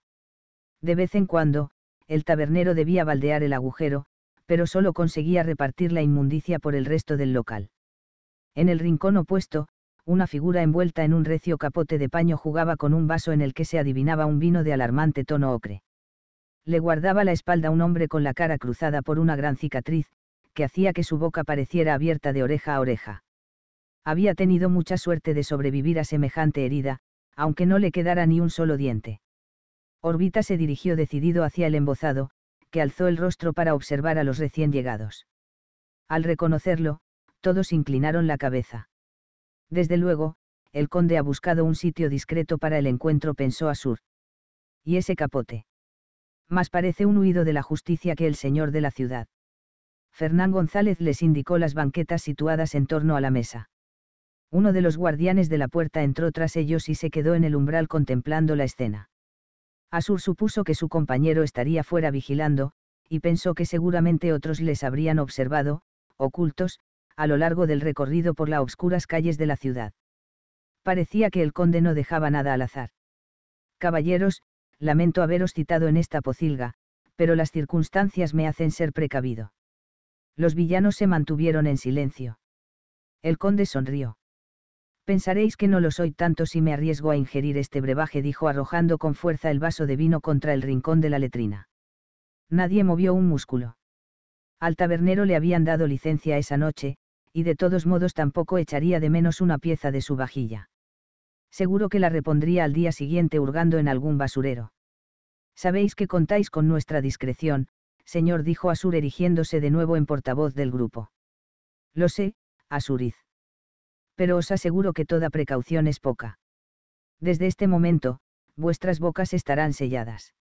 De vez en cuando, el tabernero debía baldear el agujero, pero solo conseguía repartir la inmundicia por el resto del local. En el rincón opuesto, una figura envuelta en un recio capote de paño jugaba con un vaso en el que se adivinaba un vino de alarmante tono ocre. Le guardaba la espalda un hombre con la cara cruzada por una gran cicatriz, que hacía que su boca pareciera abierta de oreja a oreja. Había tenido mucha suerte de sobrevivir a semejante herida, aunque no le quedara ni un solo diente. Orbita se dirigió decidido hacia el embozado, que alzó el rostro para observar a los recién llegados. Al reconocerlo, todos inclinaron la cabeza. Desde luego, el conde ha buscado un sitio discreto para el encuentro, pensó Asur. ¿Y ese capote? Más parece un huido de la justicia que el señor de la ciudad. Fernán González les indicó las banquetas situadas en torno a la mesa. Uno de los guardianes de la puerta entró tras ellos y se quedó en el umbral contemplando la escena. Asur supuso que su compañero estaría fuera vigilando, y pensó que seguramente otros les habrían observado, ocultos, a lo largo del recorrido por las obscuras calles de la ciudad. Parecía que el conde no dejaba nada al azar. Caballeros, lamento haberos citado en esta pocilga, pero las circunstancias me hacen ser precavido. Los villanos se mantuvieron en silencio. El conde sonrió. Pensaréis que no lo soy tanto si me arriesgo a ingerir este brebaje, dijo arrojando con fuerza el vaso de vino contra el rincón de la letrina. Nadie movió un músculo. Al tabernero le habían dado licencia esa noche, y de todos modos tampoco echaría de menos una pieza de su vajilla. Seguro que la repondría al día siguiente hurgando en algún basurero. Sabéis que contáis con nuestra discreción, señor dijo Asur erigiéndose de nuevo en portavoz del grupo. Lo sé, Asuriz. Pero os aseguro que toda precaución es poca. Desde este momento, vuestras bocas estarán selladas.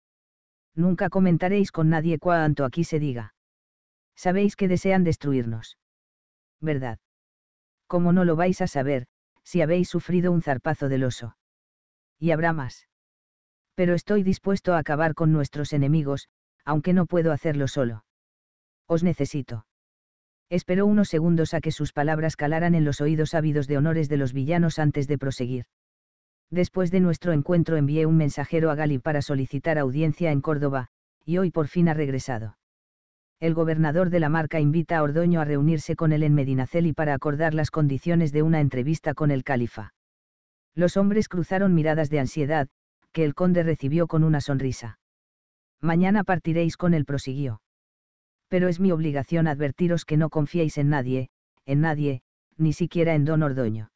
Nunca comentaréis con nadie cuanto aquí se diga sabéis que desean destruirnos. ¿Verdad? ¿Cómo no lo vais a saber, si habéis sufrido un zarpazo del oso? Y habrá más. Pero estoy dispuesto a acabar con nuestros enemigos, aunque no puedo hacerlo solo. Os necesito. Esperó unos segundos a que sus palabras calaran en los oídos ávidos de honores de los villanos antes de proseguir. Después de nuestro encuentro envié un mensajero a Gali para solicitar audiencia en Córdoba, y hoy por fin ha regresado el gobernador de la marca invita a Ordoño a reunirse con él en Medinaceli para acordar las condiciones de una entrevista con el califa. Los hombres cruzaron miradas de ansiedad, que el conde recibió con una sonrisa. Mañana partiréis con él, prosiguió. Pero es mi obligación advertiros que no confiéis en nadie, en nadie, ni siquiera en don Ordoño.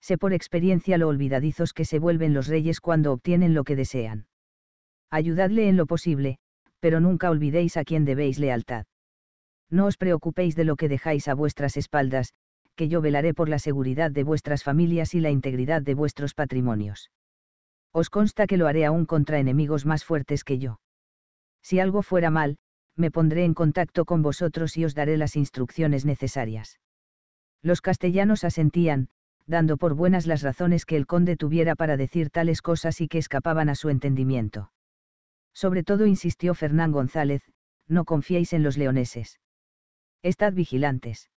Sé por experiencia lo olvidadizos que se vuelven los reyes cuando obtienen lo que desean. Ayudadle en lo posible, pero nunca olvidéis a quien debéis lealtad. No os preocupéis de lo que dejáis a vuestras espaldas, que yo velaré por la seguridad de vuestras familias y la integridad de vuestros patrimonios. Os consta que lo haré aún contra enemigos más fuertes que yo. Si algo fuera mal, me pondré en contacto con vosotros y os daré las instrucciones necesarias. Los castellanos asentían, dando por buenas las razones que el conde tuviera para decir tales cosas y que escapaban a su entendimiento. Sobre todo insistió Fernán González, no confiéis en los leoneses. Estad vigilantes.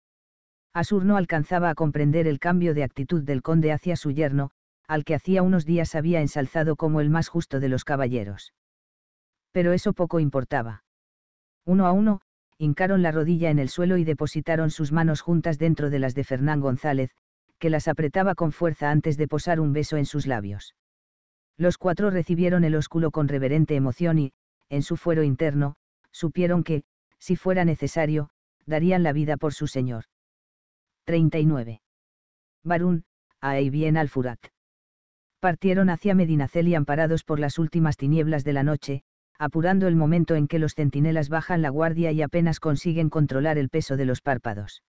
Asur no alcanzaba a comprender el cambio de actitud del conde hacia su yerno, al que hacía unos días había ensalzado como el más justo de los caballeros. Pero eso poco importaba. Uno a uno, hincaron la rodilla en el suelo y depositaron sus manos juntas dentro de las de Fernán González, que las apretaba con fuerza antes de posar un beso en sus labios. Los cuatro recibieron el ósculo con reverente emoción y, en su fuero interno, supieron que, si fuera necesario, darían la vida por su Señor. 39. Barún, ahí bien al Furat. Partieron hacia Medinaceli amparados por las últimas tinieblas de la noche, apurando el momento en que los centinelas bajan la guardia y apenas consiguen controlar el peso de los párpados.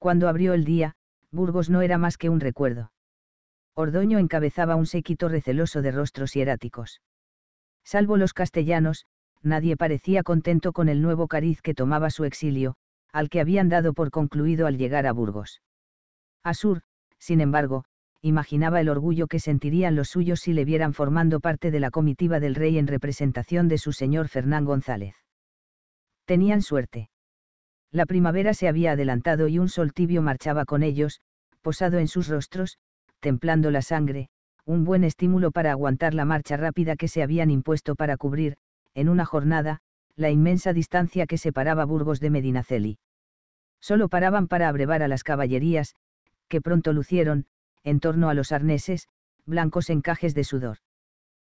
Cuando abrió el día, Burgos no era más que un recuerdo. Ordoño encabezaba un séquito receloso de rostros hieráticos. Salvo los castellanos, nadie parecía contento con el nuevo cariz que tomaba su exilio, al que habían dado por concluido al llegar a Burgos. Asur, sin embargo, imaginaba el orgullo que sentirían los suyos si le vieran formando parte de la comitiva del rey en representación de su señor Fernán González. Tenían suerte. La primavera se había adelantado y un sol tibio marchaba con ellos, posado en sus rostros, templando la sangre, un buen estímulo para aguantar la marcha rápida que se habían impuesto para cubrir, en una jornada, la inmensa distancia que separaba Burgos de Medinaceli. Solo paraban para abrevar a las caballerías, que pronto lucieron, en torno a los arneses, blancos encajes de sudor.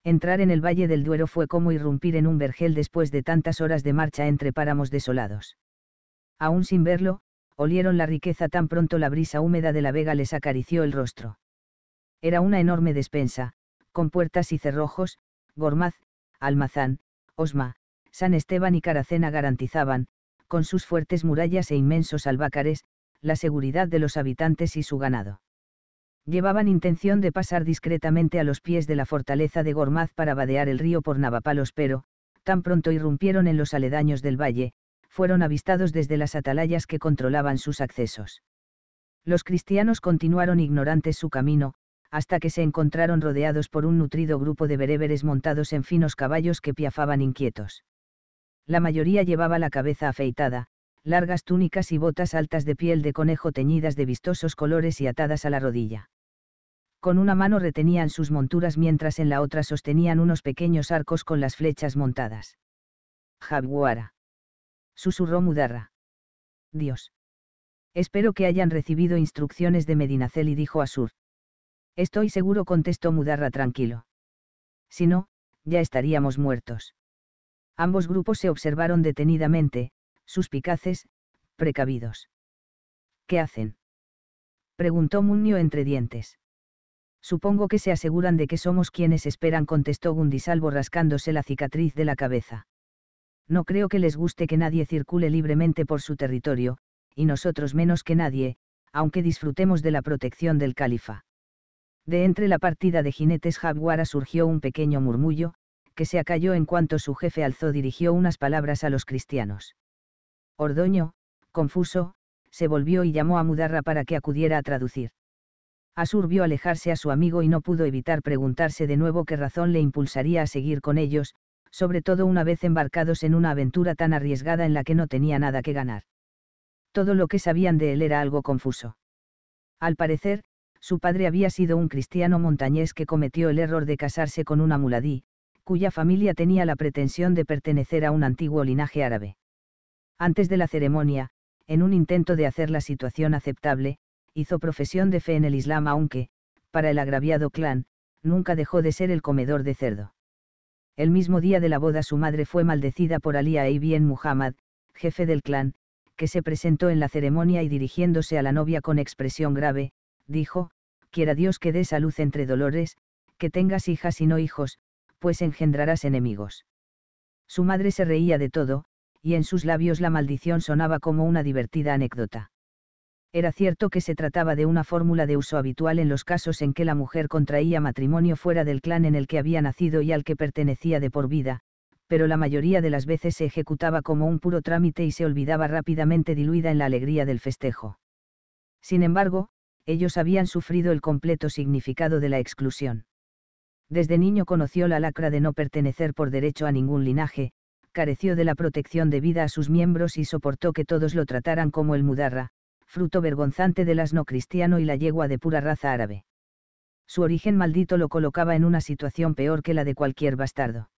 Entrar en el Valle del Duero fue como irrumpir en un vergel después de tantas horas de marcha entre páramos desolados. Aún sin verlo, olieron la riqueza tan pronto la brisa húmeda de la vega les acarició el rostro. Era una enorme despensa, con puertas y cerrojos, Gormaz, Almazán, Osma, San Esteban y Caracena garantizaban, con sus fuertes murallas e inmensos albácares, la seguridad de los habitantes y su ganado. Llevaban intención de pasar discretamente a los pies de la fortaleza de Gormaz para vadear el río por Navapalos, pero, tan pronto irrumpieron en los aledaños del valle, fueron avistados desde las atalayas que controlaban sus accesos. Los cristianos continuaron ignorantes su camino, hasta que se encontraron rodeados por un nutrido grupo de bereberes montados en finos caballos que piafaban inquietos. La mayoría llevaba la cabeza afeitada, largas túnicas y botas altas de piel de conejo teñidas de vistosos colores y atadas a la rodilla. Con una mano retenían sus monturas mientras en la otra sostenían unos pequeños arcos con las flechas montadas. —¡Jabuara! Susurró Mudarra. Dios. Espero que hayan recibido instrucciones de Medinaceli dijo Asur. Estoy seguro, contestó Mudarra tranquilo. Si no, ya estaríamos muertos. Ambos grupos se observaron detenidamente, suspicaces, precavidos. ¿Qué hacen? preguntó Munio entre dientes. Supongo que se aseguran de que somos quienes esperan, contestó Gundisalvo rascándose la cicatriz de la cabeza. No creo que les guste que nadie circule libremente por su territorio, y nosotros menos que nadie, aunque disfrutemos de la protección del califa. De entre la partida de jinetes jaguara surgió un pequeño murmullo, que se acalló en cuanto su jefe alzó dirigió unas palabras a los cristianos. Ordoño, confuso, se volvió y llamó a Mudarra para que acudiera a traducir. Asur vio alejarse a su amigo y no pudo evitar preguntarse de nuevo qué razón le impulsaría a seguir con ellos, sobre todo una vez embarcados en una aventura tan arriesgada en la que no tenía nada que ganar. Todo lo que sabían de él era algo confuso. Al parecer, su padre había sido un cristiano montañés que cometió el error de casarse con una muladí, cuya familia tenía la pretensión de pertenecer a un antiguo linaje árabe. Antes de la ceremonia, en un intento de hacer la situación aceptable, hizo profesión de fe en el Islam aunque, para el agraviado clan, nunca dejó de ser el comedor de cerdo. El mismo día de la boda su madre fue maldecida por Ali Aibien Ibn Muhammad, jefe del clan, que se presentó en la ceremonia y dirigiéndose a la novia con expresión grave, dijo, quiera Dios que des a luz entre dolores, que tengas hijas y no hijos, pues engendrarás enemigos. Su madre se reía de todo, y en sus labios la maldición sonaba como una divertida anécdota. Era cierto que se trataba de una fórmula de uso habitual en los casos en que la mujer contraía matrimonio fuera del clan en el que había nacido y al que pertenecía de por vida, pero la mayoría de las veces se ejecutaba como un puro trámite y se olvidaba rápidamente diluida en la alegría del festejo. Sin embargo, ellos habían sufrido el completo significado de la exclusión. Desde niño conoció la lacra de no pertenecer por derecho a ningún linaje, careció de la protección debida a sus miembros y soportó que todos lo trataran como el mudarra, fruto vergonzante del asno cristiano y la yegua de pura raza árabe. Su origen maldito lo colocaba en una situación peor que la de cualquier bastardo.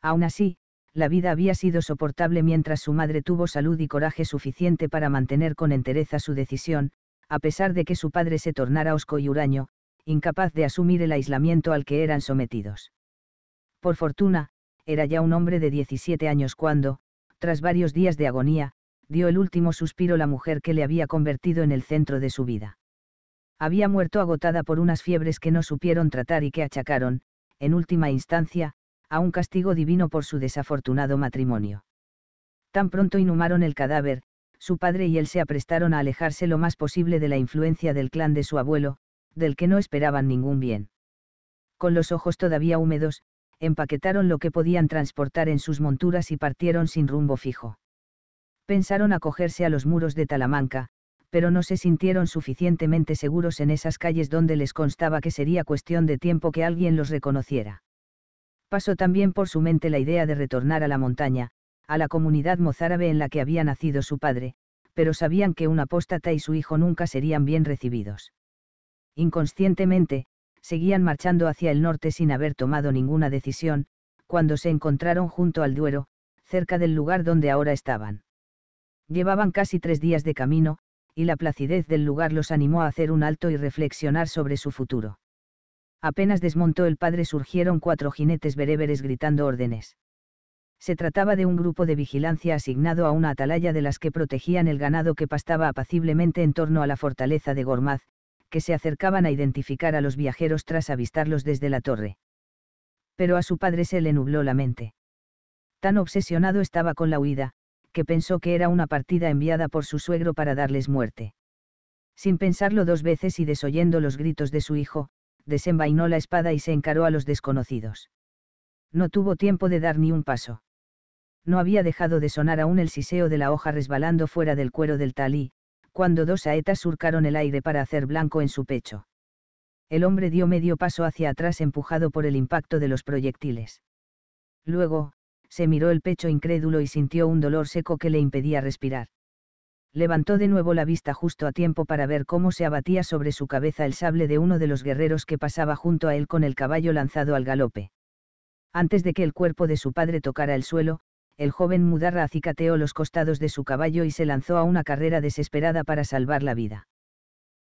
Aún así, la vida había sido soportable mientras su madre tuvo salud y coraje suficiente para mantener con entereza su decisión, a pesar de que su padre se tornara osco y huraño, incapaz de asumir el aislamiento al que eran sometidos. Por fortuna, era ya un hombre de 17 años cuando, tras varios días de agonía, dio el último suspiro la mujer que le había convertido en el centro de su vida. Había muerto agotada por unas fiebres que no supieron tratar y que achacaron, en última instancia, a un castigo divino por su desafortunado matrimonio. Tan pronto inhumaron el cadáver, su padre y él se aprestaron a alejarse lo más posible de la influencia del clan de su abuelo, del que no esperaban ningún bien. Con los ojos todavía húmedos, empaquetaron lo que podían transportar en sus monturas y partieron sin rumbo fijo. Pensaron acogerse a los muros de Talamanca, pero no se sintieron suficientemente seguros en esas calles donde les constaba que sería cuestión de tiempo que alguien los reconociera. Pasó también por su mente la idea de retornar a la montaña, a la comunidad mozárabe en la que había nacido su padre, pero sabían que un apóstata y su hijo nunca serían bien recibidos. Inconscientemente, seguían marchando hacia el norte sin haber tomado ninguna decisión, cuando se encontraron junto al Duero, cerca del lugar donde ahora estaban. Llevaban casi tres días de camino, y la placidez del lugar los animó a hacer un alto y reflexionar sobre su futuro. Apenas desmontó el padre surgieron cuatro jinetes bereberes gritando órdenes se trataba de un grupo de vigilancia asignado a una atalaya de las que protegían el ganado que pastaba apaciblemente en torno a la fortaleza de Gormaz, que se acercaban a identificar a los viajeros tras avistarlos desde la torre. Pero a su padre se le nubló la mente. Tan obsesionado estaba con la huida, que pensó que era una partida enviada por su suegro para darles muerte. Sin pensarlo dos veces y desoyendo los gritos de su hijo, desenvainó la espada y se encaró a los desconocidos. No tuvo tiempo de dar ni un paso no había dejado de sonar aún el siseo de la hoja resbalando fuera del cuero del talí, cuando dos saetas surcaron el aire para hacer blanco en su pecho. El hombre dio medio paso hacia atrás empujado por el impacto de los proyectiles. Luego, se miró el pecho incrédulo y sintió un dolor seco que le impedía respirar. Levantó de nuevo la vista justo a tiempo para ver cómo se abatía sobre su cabeza el sable de uno de los guerreros que pasaba junto a él con el caballo lanzado al galope. Antes de que el cuerpo de su padre tocara el suelo, el joven Mudarra acicateó los costados de su caballo y se lanzó a una carrera desesperada para salvar la vida.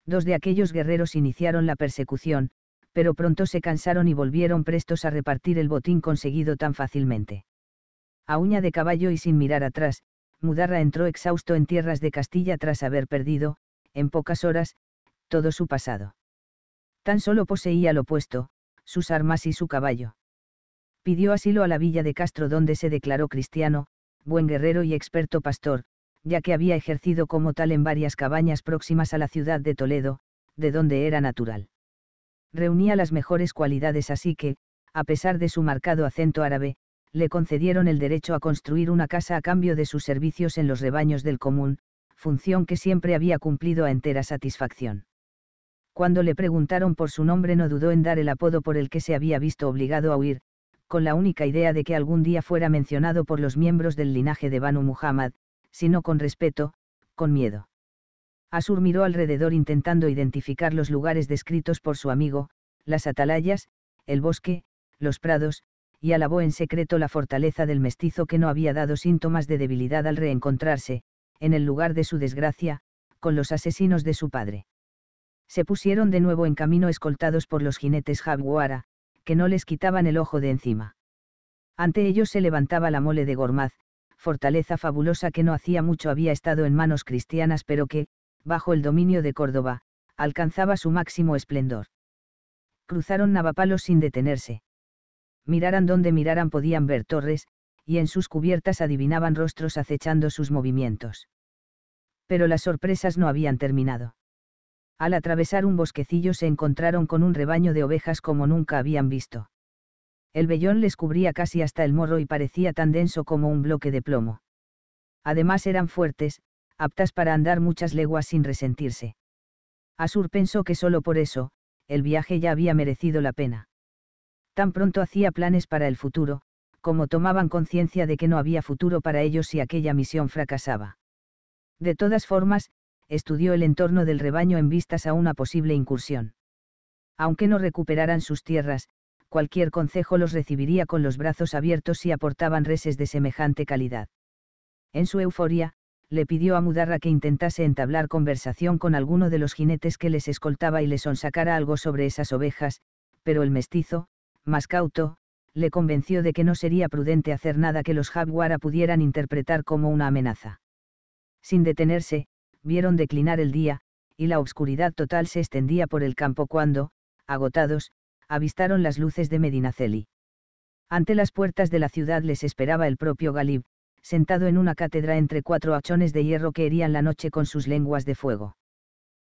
Dos de aquellos guerreros iniciaron la persecución, pero pronto se cansaron y volvieron prestos a repartir el botín conseguido tan fácilmente. A uña de caballo y sin mirar atrás, Mudarra entró exhausto en tierras de Castilla tras haber perdido, en pocas horas, todo su pasado. Tan solo poseía lo opuesto, sus armas y su caballo pidió asilo a la villa de Castro donde se declaró cristiano, buen guerrero y experto pastor, ya que había ejercido como tal en varias cabañas próximas a la ciudad de Toledo, de donde era natural. Reunía las mejores cualidades así que, a pesar de su marcado acento árabe, le concedieron el derecho a construir una casa a cambio de sus servicios en los rebaños del común, función que siempre había cumplido a entera satisfacción. Cuando le preguntaron por su nombre no dudó en dar el apodo por el que se había visto obligado a huir, con la única idea de que algún día fuera mencionado por los miembros del linaje de Banu Muhammad, sino con respeto, con miedo. Asur miró alrededor intentando identificar los lugares descritos por su amigo, las atalayas, el bosque, los prados, y alabó en secreto la fortaleza del mestizo que no había dado síntomas de debilidad al reencontrarse, en el lugar de su desgracia, con los asesinos de su padre. Se pusieron de nuevo en camino escoltados por los jinetes Jaguara, que no les quitaban el ojo de encima. Ante ellos se levantaba la mole de Gormaz, fortaleza fabulosa que no hacía mucho había estado en manos cristianas pero que, bajo el dominio de Córdoba, alcanzaba su máximo esplendor. Cruzaron navapalos sin detenerse. Miraran donde miraran podían ver torres, y en sus cubiertas adivinaban rostros acechando sus movimientos. Pero las sorpresas no habían terminado al atravesar un bosquecillo se encontraron con un rebaño de ovejas como nunca habían visto. El vellón les cubría casi hasta el morro y parecía tan denso como un bloque de plomo. Además eran fuertes, aptas para andar muchas leguas sin resentirse. Asur pensó que solo por eso, el viaje ya había merecido la pena. Tan pronto hacía planes para el futuro, como tomaban conciencia de que no había futuro para ellos si aquella misión fracasaba. De todas formas, estudió el entorno del rebaño en vistas a una posible incursión. Aunque no recuperaran sus tierras, cualquier concejo los recibiría con los brazos abiertos si aportaban reses de semejante calidad. En su euforia, le pidió a Mudarra que intentase entablar conversación con alguno de los jinetes que les escoltaba y les sonsacara algo sobre esas ovejas, pero el mestizo, más cauto, le convenció de que no sería prudente hacer nada que los jaguara pudieran interpretar como una amenaza. Sin detenerse, vieron declinar el día, y la obscuridad total se extendía por el campo cuando, agotados, avistaron las luces de Medinaceli. Ante las puertas de la ciudad les esperaba el propio Galib, sentado en una cátedra entre cuatro hachones de hierro que herían la noche con sus lenguas de fuego.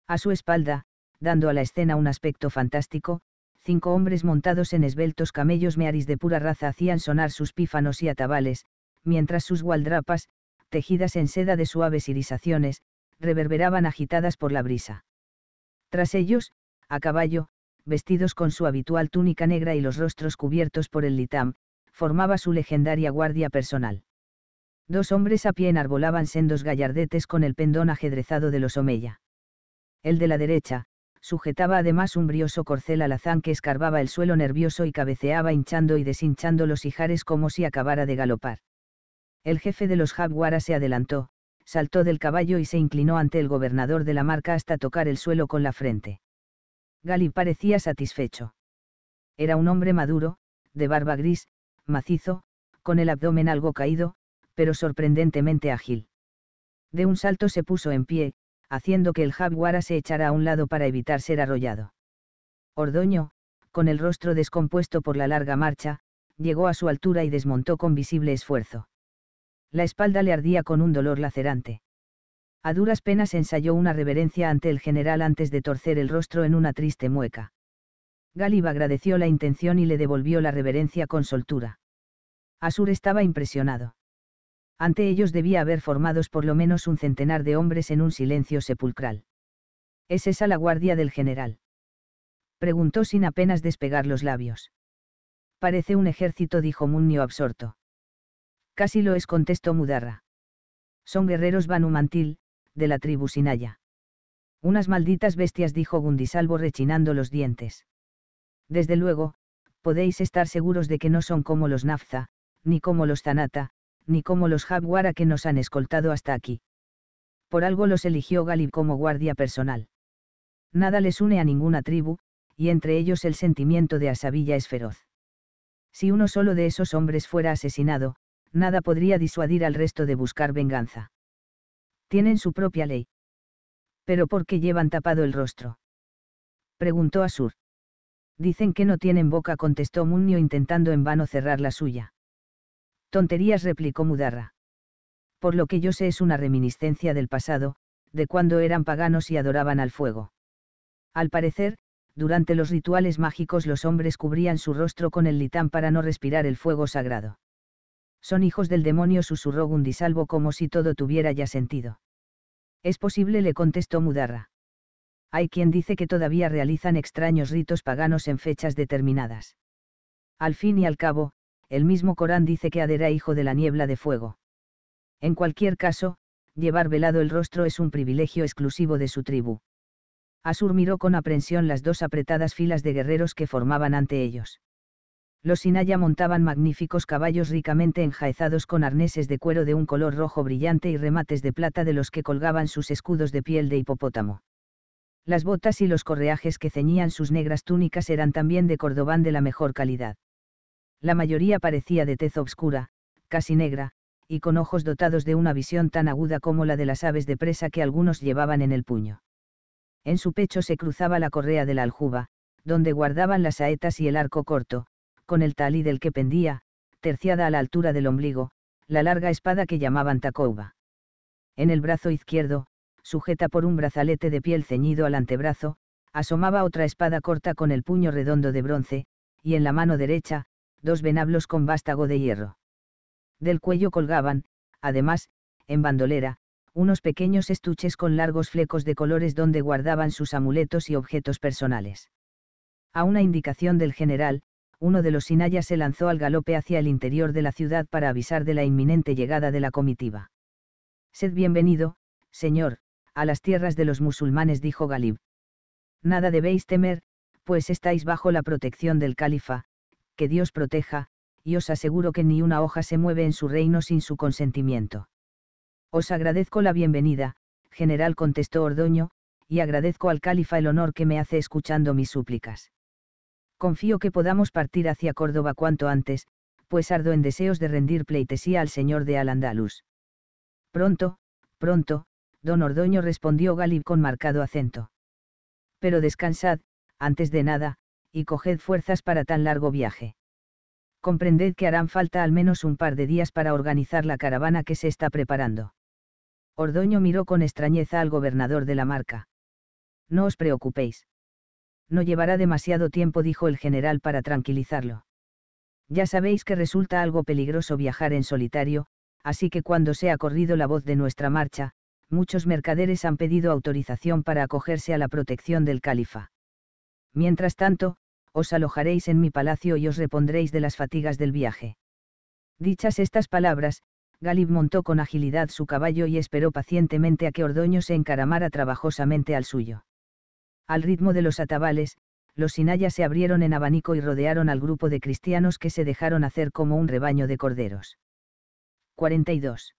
A su espalda, dando a la escena un aspecto fantástico, cinco hombres montados en esbeltos camellos mearis de pura raza hacían sonar sus pífanos y atabales, mientras sus gualdrapas, tejidas en seda de suaves irisaciones, reverberaban agitadas por la brisa. Tras ellos, a caballo, vestidos con su habitual túnica negra y los rostros cubiertos por el litam, formaba su legendaria guardia personal. Dos hombres a pie enarbolaban sendos gallardetes con el pendón ajedrezado de los Omeya. El de la derecha, sujetaba además un brioso corcel alazán que escarbaba el suelo nervioso y cabeceaba hinchando y deshinchando los ijares como si acabara de galopar. El jefe de los jaguaras se adelantó, saltó del caballo y se inclinó ante el gobernador de la marca hasta tocar el suelo con la frente. Gali parecía satisfecho. Era un hombre maduro, de barba gris, macizo, con el abdomen algo caído, pero sorprendentemente ágil. De un salto se puso en pie, haciendo que el jaguara se echara a un lado para evitar ser arrollado. Ordoño, con el rostro descompuesto por la larga marcha, llegó a su altura y desmontó con visible esfuerzo la espalda le ardía con un dolor lacerante. A duras penas ensayó una reverencia ante el general antes de torcer el rostro en una triste mueca. Galib agradeció la intención y le devolvió la reverencia con soltura. Asur estaba impresionado. Ante ellos debía haber formados por lo menos un centenar de hombres en un silencio sepulcral. ¿Es esa la guardia del general? Preguntó sin apenas despegar los labios. Parece un ejército, dijo Munio absorto. Casi lo es, contestó Mudarra. Son guerreros Banumantil, de la tribu Sinaya. Unas malditas bestias, dijo Gundisalvo rechinando los dientes. Desde luego, podéis estar seguros de que no son como los Nafza, ni como los Zanata, ni como los Jaguara que nos han escoltado hasta aquí. Por algo los eligió Galib como guardia personal. Nada les une a ninguna tribu, y entre ellos el sentimiento de asabilla es feroz. Si uno solo de esos hombres fuera asesinado, nada podría disuadir al resto de buscar venganza. Tienen su propia ley. ¿Pero por qué llevan tapado el rostro? Preguntó Asur. Dicen que no tienen boca, contestó Munio intentando en vano cerrar la suya. Tonterías, replicó Mudarra. Por lo que yo sé es una reminiscencia del pasado, de cuando eran paganos y adoraban al fuego. Al parecer, durante los rituales mágicos los hombres cubrían su rostro con el litán para no respirar el fuego sagrado. Son hijos del demonio, susurró Gundisalvo como si todo tuviera ya sentido. Es posible, le contestó Mudarra. Hay quien dice que todavía realizan extraños ritos paganos en fechas determinadas. Al fin y al cabo, el mismo Corán dice que Adera hijo de la niebla de fuego. En cualquier caso, llevar velado el rostro es un privilegio exclusivo de su tribu. Asur miró con aprensión las dos apretadas filas de guerreros que formaban ante ellos. Los Sinaya montaban magníficos caballos ricamente enjaezados con arneses de cuero de un color rojo brillante y remates de plata de los que colgaban sus escudos de piel de hipopótamo. Las botas y los correajes que ceñían sus negras túnicas eran también de cordobán de la mejor calidad. La mayoría parecía de tez obscura, casi negra, y con ojos dotados de una visión tan aguda como la de las aves de presa que algunos llevaban en el puño. En su pecho se cruzaba la correa de la aljuba, donde guardaban las saetas y el arco corto, con el talí del que pendía, terciada a la altura del ombligo, la larga espada que llamaban Tacouba. En el brazo izquierdo, sujeta por un brazalete de piel ceñido al antebrazo, asomaba otra espada corta con el puño redondo de bronce, y en la mano derecha, dos venablos con vástago de hierro. Del cuello colgaban, además, en bandolera, unos pequeños estuches con largos flecos de colores donde guardaban sus amuletos y objetos personales. A una indicación del general, uno de los sinayas se lanzó al galope hacia el interior de la ciudad para avisar de la inminente llegada de la comitiva. Sed bienvenido, señor, a las tierras de los musulmanes, dijo Galib. Nada debéis temer, pues estáis bajo la protección del califa, que Dios proteja, y os aseguro que ni una hoja se mueve en su reino sin su consentimiento. Os agradezco la bienvenida, general contestó Ordoño, y agradezco al califa el honor que me hace escuchando mis súplicas. Confío que podamos partir hacia Córdoba cuanto antes, pues ardo en deseos de rendir pleitesía al señor de Al-Andalus. Pronto, pronto, don Ordoño respondió Galib con marcado acento. Pero descansad, antes de nada, y coged fuerzas para tan largo viaje. Comprended que harán falta al menos un par de días para organizar la caravana que se está preparando. Ordoño miró con extrañeza al gobernador de la marca. No os preocupéis. No llevará demasiado tiempo, dijo el general para tranquilizarlo. Ya sabéis que resulta algo peligroso viajar en solitario, así que cuando se ha corrido la voz de nuestra marcha, muchos mercaderes han pedido autorización para acogerse a la protección del califa. Mientras tanto, os alojaréis en mi palacio y os repondréis de las fatigas del viaje. Dichas estas palabras, Galib montó con agilidad su caballo y esperó pacientemente a que Ordoño se encaramara trabajosamente al suyo. Al ritmo de los atabales, los sinayas se abrieron en abanico y rodearon al grupo de cristianos que se dejaron hacer como un rebaño de corderos. 42.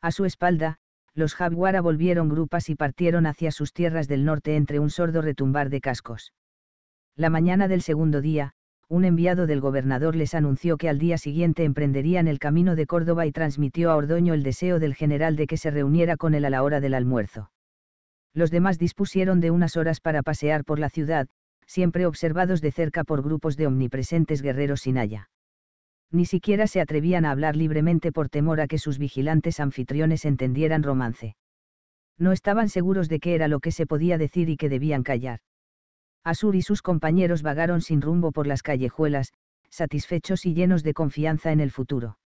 A su espalda, los jaguara volvieron grupas y partieron hacia sus tierras del norte entre un sordo retumbar de cascos. La mañana del segundo día, un enviado del gobernador les anunció que al día siguiente emprenderían el camino de Córdoba y transmitió a Ordoño el deseo del general de que se reuniera con él a la hora del almuerzo los demás dispusieron de unas horas para pasear por la ciudad, siempre observados de cerca por grupos de omnipresentes guerreros sin haya. Ni siquiera se atrevían a hablar libremente por temor a que sus vigilantes anfitriones entendieran romance. No estaban seguros de qué era lo que se podía decir y que debían callar. Asur y sus compañeros vagaron sin rumbo por las callejuelas, satisfechos y llenos de confianza en el futuro.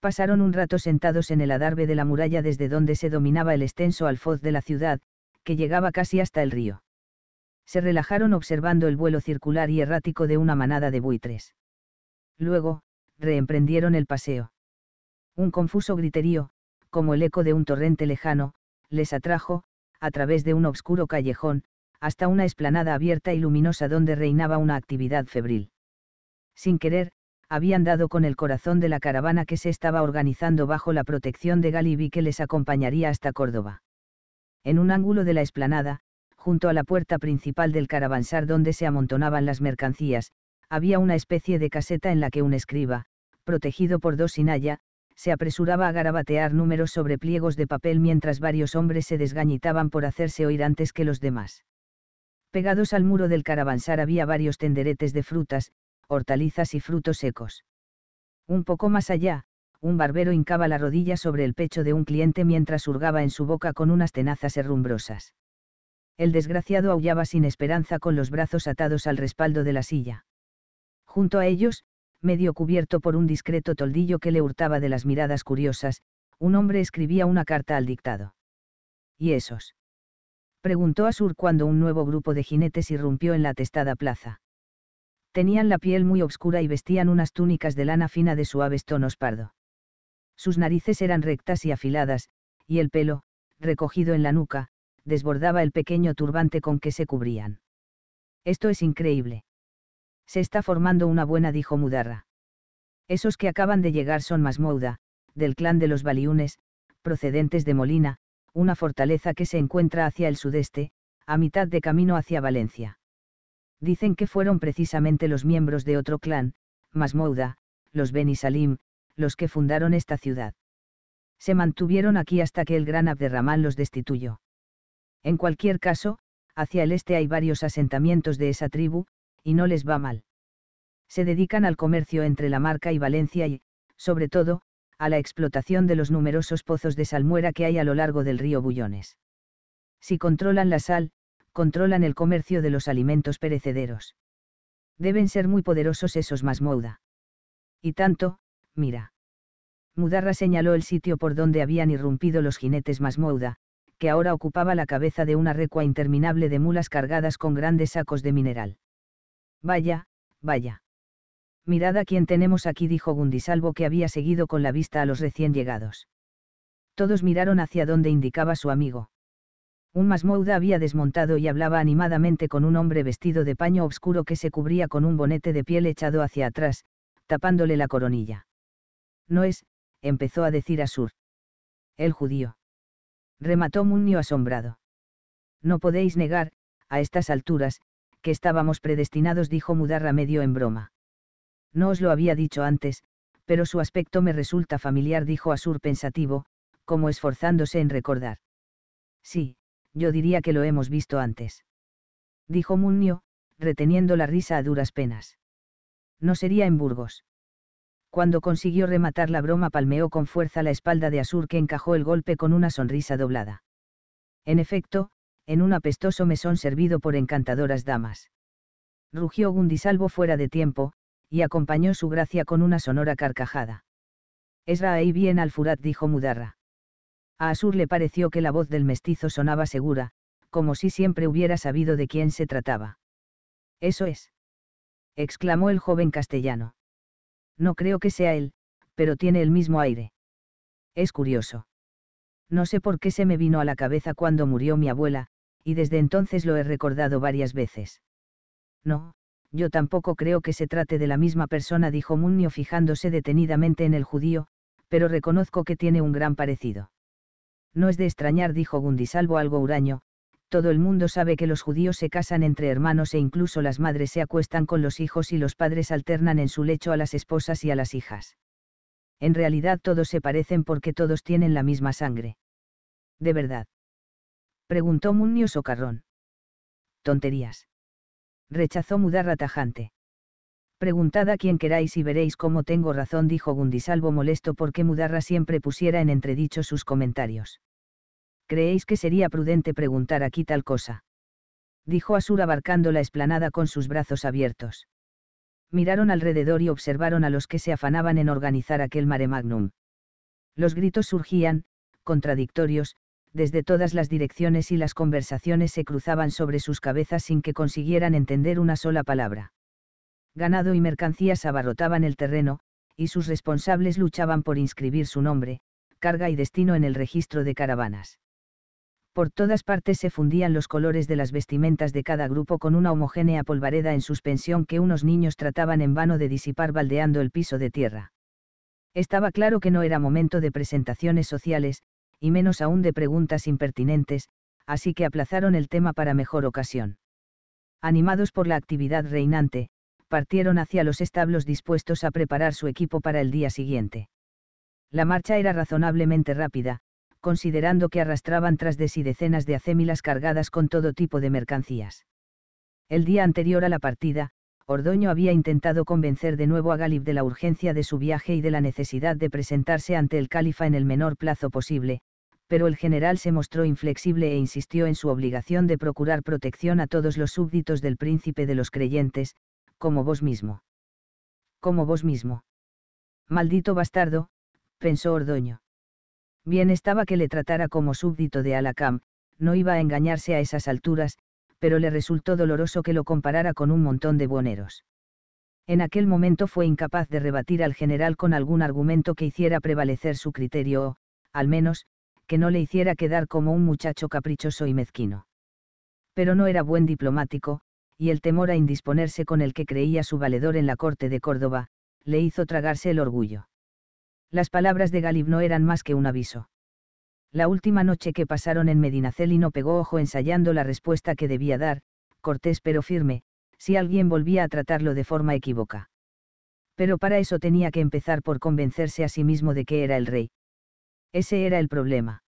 Pasaron un rato sentados en el adarve de la muralla desde donde se dominaba el extenso alfoz de la ciudad, que llegaba casi hasta el río. Se relajaron observando el vuelo circular y errático de una manada de buitres. Luego, reemprendieron el paseo. Un confuso griterío, como el eco de un torrente lejano, les atrajo, a través de un obscuro callejón, hasta una esplanada abierta y luminosa donde reinaba una actividad febril. Sin querer, habían dado con el corazón de la caravana que se estaba organizando bajo la protección de Galibi que les acompañaría hasta Córdoba en un ángulo de la explanada, junto a la puerta principal del caravansar donde se amontonaban las mercancías, había una especie de caseta en la que un escriba, protegido por dos sinaya, se apresuraba a garabatear números sobre pliegos de papel mientras varios hombres se desgañitaban por hacerse oír antes que los demás. Pegados al muro del caravansar había varios tenderetes de frutas, hortalizas y frutos secos. Un poco más allá, un barbero hincaba la rodilla sobre el pecho de un cliente mientras hurgaba en su boca con unas tenazas herrumbrosas. El desgraciado aullaba sin esperanza con los brazos atados al respaldo de la silla. Junto a ellos, medio cubierto por un discreto toldillo que le hurtaba de las miradas curiosas, un hombre escribía una carta al dictado. ¿Y esos? preguntó Asur cuando un nuevo grupo de jinetes irrumpió en la atestada plaza. Tenían la piel muy oscura y vestían unas túnicas de lana fina de suaves tonos pardo. Sus narices eran rectas y afiladas, y el pelo, recogido en la nuca, desbordaba el pequeño turbante con que se cubrían. Esto es increíble. Se está formando una buena, dijo Mudarra. Esos que acaban de llegar son Masmouda, del clan de los Baliunes, procedentes de Molina, una fortaleza que se encuentra hacia el sudeste, a mitad de camino hacia Valencia. Dicen que fueron precisamente los miembros de otro clan, Masmouda, los Beni Salim, los que fundaron esta ciudad. Se mantuvieron aquí hasta que el gran Abderramán los destituyó. En cualquier caso, hacia el este hay varios asentamientos de esa tribu, y no les va mal. Se dedican al comercio entre la Marca y Valencia y, sobre todo, a la explotación de los numerosos pozos de salmuera que hay a lo largo del río Bullones. Si controlan la sal, controlan el comercio de los alimentos perecederos. Deben ser muy poderosos esos Masmouda. Y tanto, mira. Mudarra señaló el sitio por donde habían irrumpido los jinetes Masmouda, que ahora ocupaba la cabeza de una recua interminable de mulas cargadas con grandes sacos de mineral. Vaya, vaya. Mirad a quién tenemos aquí, dijo Gundisalvo, que había seguido con la vista a los recién llegados. Todos miraron hacia donde indicaba su amigo. Un masmouda había desmontado y hablaba animadamente con un hombre vestido de paño oscuro que se cubría con un bonete de piel echado hacia atrás, tapándole la coronilla no es, empezó a decir Asur. El judío. Remató Munio asombrado. No podéis negar, a estas alturas, que estábamos predestinados, dijo Mudarra medio en broma. No os lo había dicho antes, pero su aspecto me resulta familiar, dijo Asur pensativo, como esforzándose en recordar. Sí, yo diría que lo hemos visto antes. Dijo Munio, reteniendo la risa a duras penas. No sería en Burgos cuando consiguió rematar la broma palmeó con fuerza la espalda de Asur que encajó el golpe con una sonrisa doblada. En efecto, en un apestoso mesón servido por encantadoras damas. Rugió Gundisalvo fuera de tiempo, y acompañó su gracia con una sonora carcajada. Esra ahí bien al Furat dijo Mudarra. A Asur le pareció que la voz del mestizo sonaba segura, como si siempre hubiera sabido de quién se trataba. Eso es. exclamó el joven castellano. No creo que sea él, pero tiene el mismo aire. Es curioso. No sé por qué se me vino a la cabeza cuando murió mi abuela, y desde entonces lo he recordado varias veces. No, yo tampoco creo que se trate de la misma persona, dijo Munio fijándose detenidamente en el judío, pero reconozco que tiene un gran parecido. No es de extrañar, dijo Gundisalvo algo huraño, todo el mundo sabe que los judíos se casan entre hermanos e incluso las madres se acuestan con los hijos y los padres alternan en su lecho a las esposas y a las hijas. En realidad todos se parecen porque todos tienen la misma sangre. ¿De verdad? Preguntó Munio Socarrón. Tonterías. Rechazó Mudarra tajante. Preguntad a quien queráis y veréis cómo tengo razón, dijo Gundisalvo molesto porque Mudarra siempre pusiera en entredicho sus comentarios. ¿creéis que sería prudente preguntar aquí tal cosa? Dijo Asur abarcando la esplanada con sus brazos abiertos. Miraron alrededor y observaron a los que se afanaban en organizar aquel mare magnum. Los gritos surgían, contradictorios, desde todas las direcciones y las conversaciones se cruzaban sobre sus cabezas sin que consiguieran entender una sola palabra. Ganado y mercancías abarrotaban el terreno, y sus responsables luchaban por inscribir su nombre, carga y destino en el registro de caravanas. Por todas partes se fundían los colores de las vestimentas de cada grupo con una homogénea polvareda en suspensión que unos niños trataban en vano de disipar baldeando el piso de tierra. Estaba claro que no era momento de presentaciones sociales, y menos aún de preguntas impertinentes, así que aplazaron el tema para mejor ocasión. Animados por la actividad reinante, partieron hacia los establos dispuestos a preparar su equipo para el día siguiente. La marcha era razonablemente rápida, considerando que arrastraban tras de sí decenas de acémilas cargadas con todo tipo de mercancías. El día anterior a la partida, Ordoño había intentado convencer de nuevo a Galib de la urgencia de su viaje y de la necesidad de presentarse ante el califa en el menor plazo posible, pero el general se mostró inflexible e insistió en su obligación de procurar protección a todos los súbditos del príncipe de los creyentes, como vos mismo. Como vos mismo. Maldito bastardo, pensó Ordoño. Bien estaba que le tratara como súbdito de Alakam, no iba a engañarse a esas alturas, pero le resultó doloroso que lo comparara con un montón de buoneros. En aquel momento fue incapaz de rebatir al general con algún argumento que hiciera prevalecer su criterio o, al menos, que no le hiciera quedar como un muchacho caprichoso y mezquino. Pero no era buen diplomático, y el temor a indisponerse con el que creía su valedor en la corte de Córdoba, le hizo tragarse el orgullo. Las palabras de Galib no eran más que un aviso. La última noche que pasaron en Medinaceli no pegó ojo ensayando la respuesta que debía dar, cortés pero firme, si alguien volvía a tratarlo de forma equívoca. Pero para eso tenía que empezar por convencerse a sí mismo de que era el rey. Ese era el problema.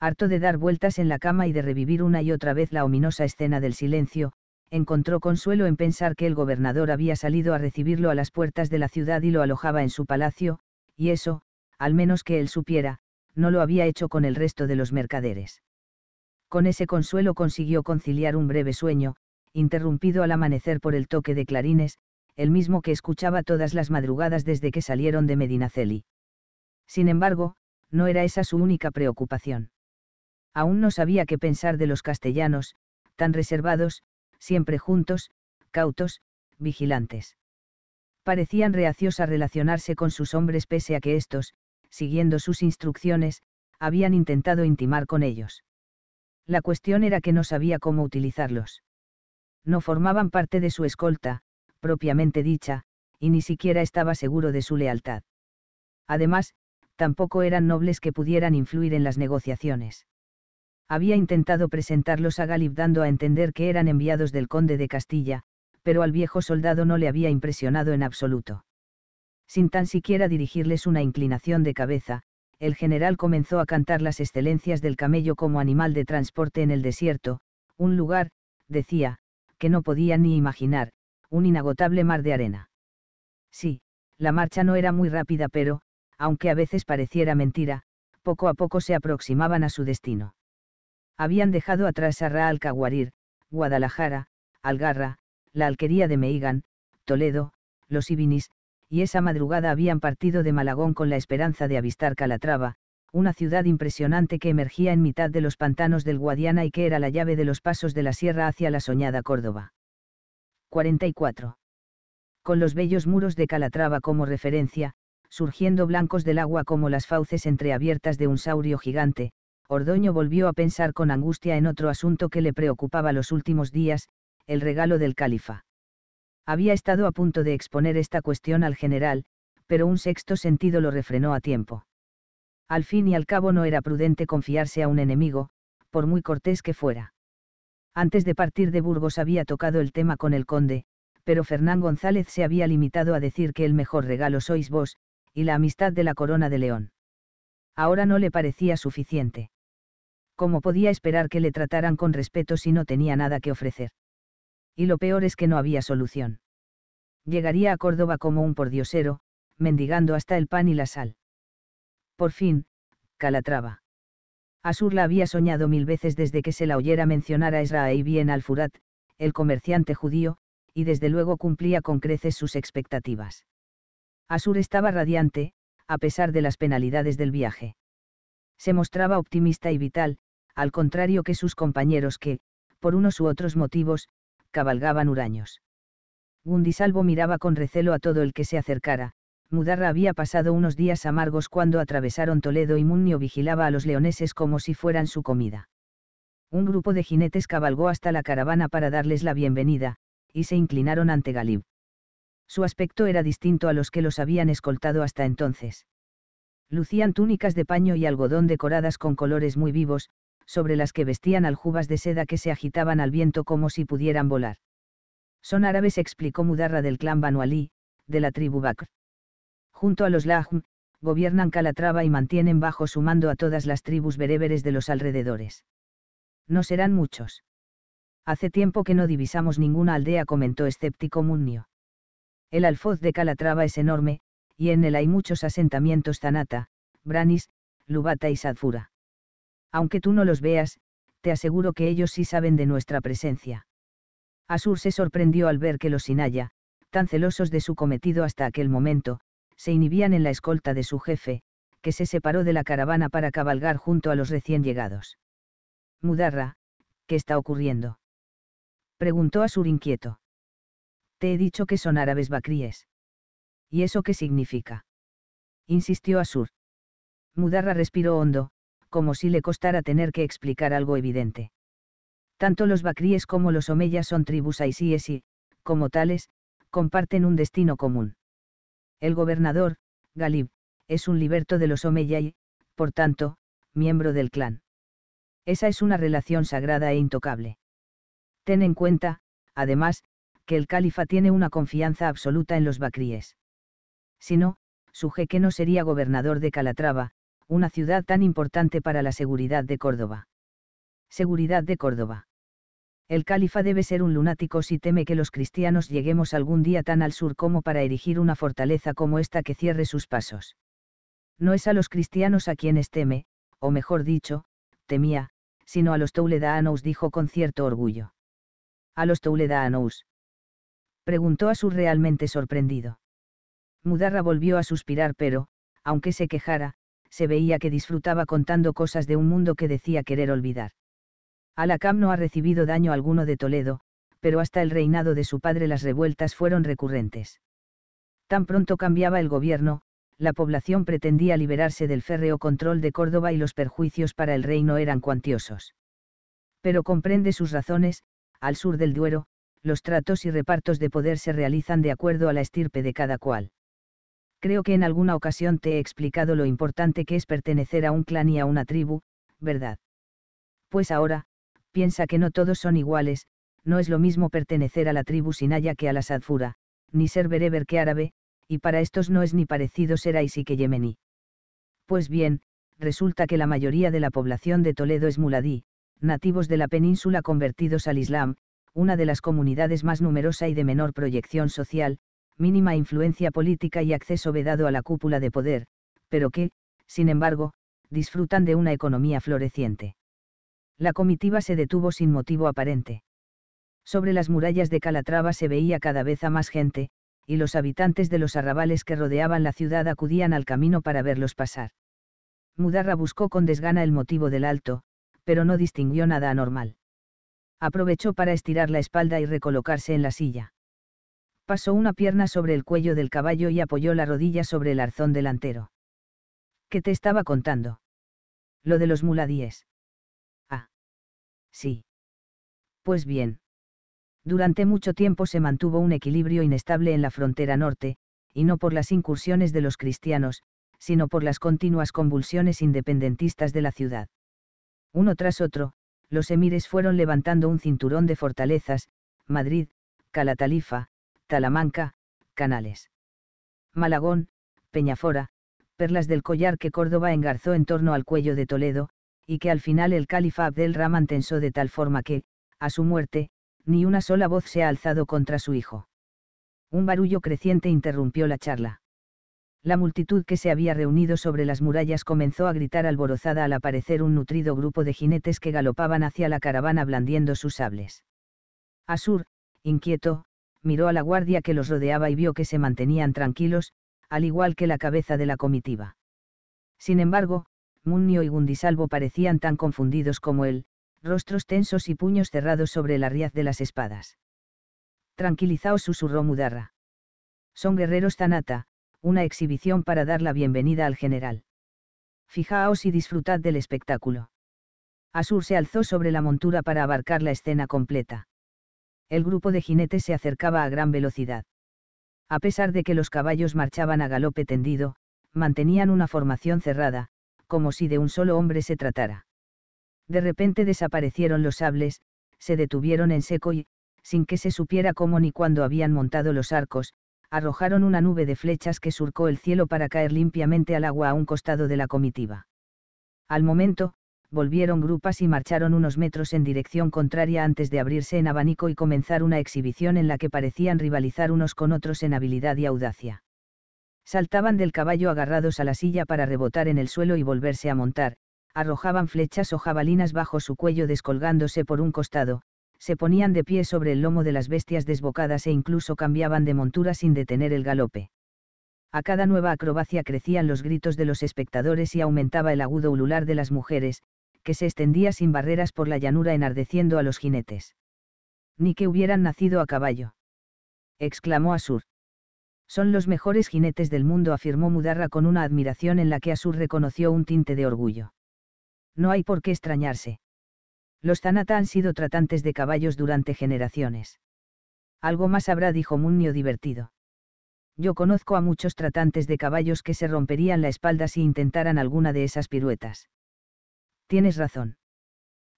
Harto de dar vueltas en la cama y de revivir una y otra vez la ominosa escena del silencio, encontró consuelo en pensar que el gobernador había salido a recibirlo a las puertas de la ciudad y lo alojaba en su palacio, y eso, al menos que él supiera, no lo había hecho con el resto de los mercaderes. Con ese consuelo consiguió conciliar un breve sueño, interrumpido al amanecer por el toque de clarines, el mismo que escuchaba todas las madrugadas desde que salieron de Medinaceli. Sin embargo, no era esa su única preocupación. Aún no sabía qué pensar de los castellanos, tan reservados, siempre juntos, cautos, vigilantes parecían reacios a relacionarse con sus hombres pese a que estos, siguiendo sus instrucciones, habían intentado intimar con ellos. La cuestión era que no sabía cómo utilizarlos. No formaban parte de su escolta, propiamente dicha, y ni siquiera estaba seguro de su lealtad. Además, tampoco eran nobles que pudieran influir en las negociaciones. Había intentado presentarlos a Galip dando a entender que eran enviados del conde de Castilla, pero al viejo soldado no le había impresionado en absoluto. Sin tan siquiera dirigirles una inclinación de cabeza, el general comenzó a cantar las excelencias del camello como animal de transporte en el desierto, un lugar, decía, que no podía ni imaginar, un inagotable mar de arena. Sí, la marcha no era muy rápida, pero, aunque a veces pareciera mentira, poco a poco se aproximaban a su destino. Habían dejado atrás a Raal Caguarir, Guadalajara, Algarra, la alquería de Meigan, Toledo, los Ibinis, y esa madrugada habían partido de Malagón con la esperanza de avistar Calatrava, una ciudad impresionante que emergía en mitad de los pantanos del Guadiana y que era la llave de los pasos de la sierra hacia la soñada Córdoba. 44. Con los bellos muros de Calatrava como referencia, surgiendo blancos del agua como las fauces entreabiertas de un saurio gigante, Ordoño volvió a pensar con angustia en otro asunto que le preocupaba los últimos días, el regalo del califa. Había estado a punto de exponer esta cuestión al general, pero un sexto sentido lo refrenó a tiempo. Al fin y al cabo no era prudente confiarse a un enemigo, por muy cortés que fuera. Antes de partir de Burgos había tocado el tema con el conde, pero Fernán González se había limitado a decir que el mejor regalo sois vos, y la amistad de la corona de León. Ahora no le parecía suficiente. ¿Cómo podía esperar que le trataran con respeto si no tenía nada que ofrecer? y lo peor es que no había solución. Llegaría a Córdoba como un pordiosero, mendigando hasta el pan y la sal. Por fin, Calatrava. Asur la había soñado mil veces desde que se la oyera mencionar a Esra y bien al Furat, el comerciante judío, y desde luego cumplía con creces sus expectativas. Asur estaba radiante, a pesar de las penalidades del viaje. Se mostraba optimista y vital, al contrario que sus compañeros que, por unos u otros motivos, cabalgaban huraños. Gundisalvo miraba con recelo a todo el que se acercara, Mudarra había pasado unos días amargos cuando atravesaron Toledo y Munio vigilaba a los leoneses como si fueran su comida. Un grupo de jinetes cabalgó hasta la caravana para darles la bienvenida, y se inclinaron ante Galib. Su aspecto era distinto a los que los habían escoltado hasta entonces. Lucían túnicas de paño y algodón decoradas con colores muy vivos, sobre las que vestían aljubas de seda que se agitaban al viento como si pudieran volar. Son árabes, explicó Mudarra del clan Banu Ali, de la tribu Bakr. Junto a los Lahm, gobiernan Calatrava y mantienen bajo su mando a todas las tribus bereberes de los alrededores. No serán muchos. Hace tiempo que no divisamos ninguna aldea, comentó escéptico munio El alfoz de Calatrava es enorme, y en él hay muchos asentamientos Zanata, Branis, Lubata y Sadfura. Aunque tú no los veas, te aseguro que ellos sí saben de nuestra presencia. Asur se sorprendió al ver que los Sinaya, tan celosos de su cometido hasta aquel momento, se inhibían en la escolta de su jefe, que se separó de la caravana para cabalgar junto a los recién llegados. Mudarra, ¿qué está ocurriendo? Preguntó Asur inquieto. Te he dicho que son árabes bacríes. ¿Y eso qué significa? Insistió Asur. Mudarra respiró hondo, como si le costara tener que explicar algo evidente. Tanto los Bacríes como los Omeyas son tribus aisíes y, como tales, comparten un destino común. El gobernador, Galib, es un liberto de los Omeya y, por tanto, miembro del clan. Esa es una relación sagrada e intocable. Ten en cuenta, además, que el califa tiene una confianza absoluta en los Bacríes. Si no, su jeque no sería gobernador de Calatrava, una ciudad tan importante para la seguridad de Córdoba. Seguridad de Córdoba. El califa debe ser un lunático si teme que los cristianos lleguemos algún día tan al sur como para erigir una fortaleza como esta que cierre sus pasos. No es a los cristianos a quienes teme, o mejor dicho, temía, sino a los toledanos, dijo con cierto orgullo. ¿A los toledanos. preguntó a su realmente sorprendido. Mudarra volvió a suspirar pero, aunque se quejara, se veía que disfrutaba contando cosas de un mundo que decía querer olvidar. Alacam no ha recibido daño alguno de Toledo, pero hasta el reinado de su padre las revueltas fueron recurrentes. Tan pronto cambiaba el gobierno, la población pretendía liberarse del férreo control de Córdoba y los perjuicios para el reino eran cuantiosos. Pero comprende sus razones, al sur del Duero, los tratos y repartos de poder se realizan de acuerdo a la estirpe de cada cual. Creo que en alguna ocasión te he explicado lo importante que es pertenecer a un clan y a una tribu, ¿verdad? Pues ahora, piensa que no todos son iguales, no es lo mismo pertenecer a la tribu Sinaya que a la Sadfura, ni ser bereber que árabe, y para estos no es ni parecido ser Aisi que yemení. Pues bien, resulta que la mayoría de la población de Toledo es muladí, nativos de la península convertidos al Islam, una de las comunidades más numerosa y de menor proyección social, mínima influencia política y acceso vedado a la cúpula de poder, pero que, sin embargo, disfrutan de una economía floreciente. La comitiva se detuvo sin motivo aparente. Sobre las murallas de Calatrava se veía cada vez a más gente, y los habitantes de los arrabales que rodeaban la ciudad acudían al camino para verlos pasar. Mudarra buscó con desgana el motivo del alto, pero no distinguió nada anormal. Aprovechó para estirar la espalda y recolocarse en la silla. Pasó una pierna sobre el cuello del caballo y apoyó la rodilla sobre el arzón delantero. ¿Qué te estaba contando? Lo de los muladíes. Ah. Sí. Pues bien. Durante mucho tiempo se mantuvo un equilibrio inestable en la frontera norte, y no por las incursiones de los cristianos, sino por las continuas convulsiones independentistas de la ciudad. Uno tras otro, los emires fueron levantando un cinturón de fortalezas, Madrid, Calatalifa, Talamanca, Canales. Malagón, Peñafora, perlas del collar que Córdoba engarzó en torno al cuello de Toledo, y que al final el califa Abdel Rahman tensó de tal forma que, a su muerte, ni una sola voz se ha alzado contra su hijo. Un barullo creciente interrumpió la charla. La multitud que se había reunido sobre las murallas comenzó a gritar alborozada al aparecer un nutrido grupo de jinetes que galopaban hacia la caravana blandiendo sus sables. Asur, inquieto, miró a la guardia que los rodeaba y vio que se mantenían tranquilos, al igual que la cabeza de la comitiva. Sin embargo, Munio y Gundisalvo parecían tan confundidos como él, rostros tensos y puños cerrados sobre el arriaz de las espadas. Tranquilizaos, susurró Mudarra. Son guerreros Tanata, una exhibición para dar la bienvenida al general. Fijaos y disfrutad del espectáculo. Asur se alzó sobre la montura para abarcar la escena completa el grupo de jinetes se acercaba a gran velocidad. A pesar de que los caballos marchaban a galope tendido, mantenían una formación cerrada, como si de un solo hombre se tratara. De repente desaparecieron los sables, se detuvieron en seco y, sin que se supiera cómo ni cuándo habían montado los arcos, arrojaron una nube de flechas que surcó el cielo para caer limpiamente al agua a un costado de la comitiva. Al momento, volvieron grupas y marcharon unos metros en dirección contraria antes de abrirse en abanico y comenzar una exhibición en la que parecían rivalizar unos con otros en habilidad y audacia. Saltaban del caballo agarrados a la silla para rebotar en el suelo y volverse a montar, arrojaban flechas o jabalinas bajo su cuello descolgándose por un costado, se ponían de pie sobre el lomo de las bestias desbocadas e incluso cambiaban de montura sin detener el galope. A cada nueva acrobacia crecían los gritos de los espectadores y aumentaba el agudo ulular de las mujeres, que se extendía sin barreras por la llanura enardeciendo a los jinetes. Ni que hubieran nacido a caballo. exclamó Asur. Son los mejores jinetes del mundo, afirmó Mudarra con una admiración en la que Asur reconoció un tinte de orgullo. No hay por qué extrañarse. Los Zanata han sido tratantes de caballos durante generaciones. Algo más habrá, dijo Munio divertido. Yo conozco a muchos tratantes de caballos que se romperían la espalda si intentaran alguna de esas piruetas. Tienes razón.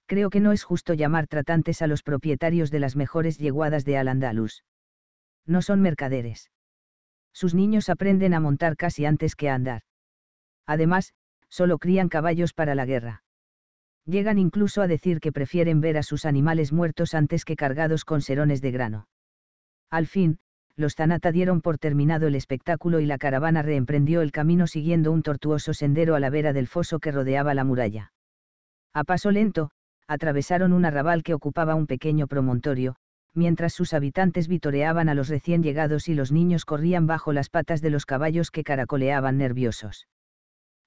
Creo que no es justo llamar tratantes a los propietarios de las mejores yeguadas de Al-Andalus. No son mercaderes. Sus niños aprenden a montar casi antes que a andar. Además, solo crían caballos para la guerra. Llegan incluso a decir que prefieren ver a sus animales muertos antes que cargados con serones de grano. Al fin, los Zanata dieron por terminado el espectáculo y la caravana reemprendió el camino siguiendo un tortuoso sendero a la vera del foso que rodeaba la muralla. A paso lento, atravesaron un arrabal que ocupaba un pequeño promontorio, mientras sus habitantes vitoreaban a los recién llegados y los niños corrían bajo las patas de los caballos que caracoleaban nerviosos.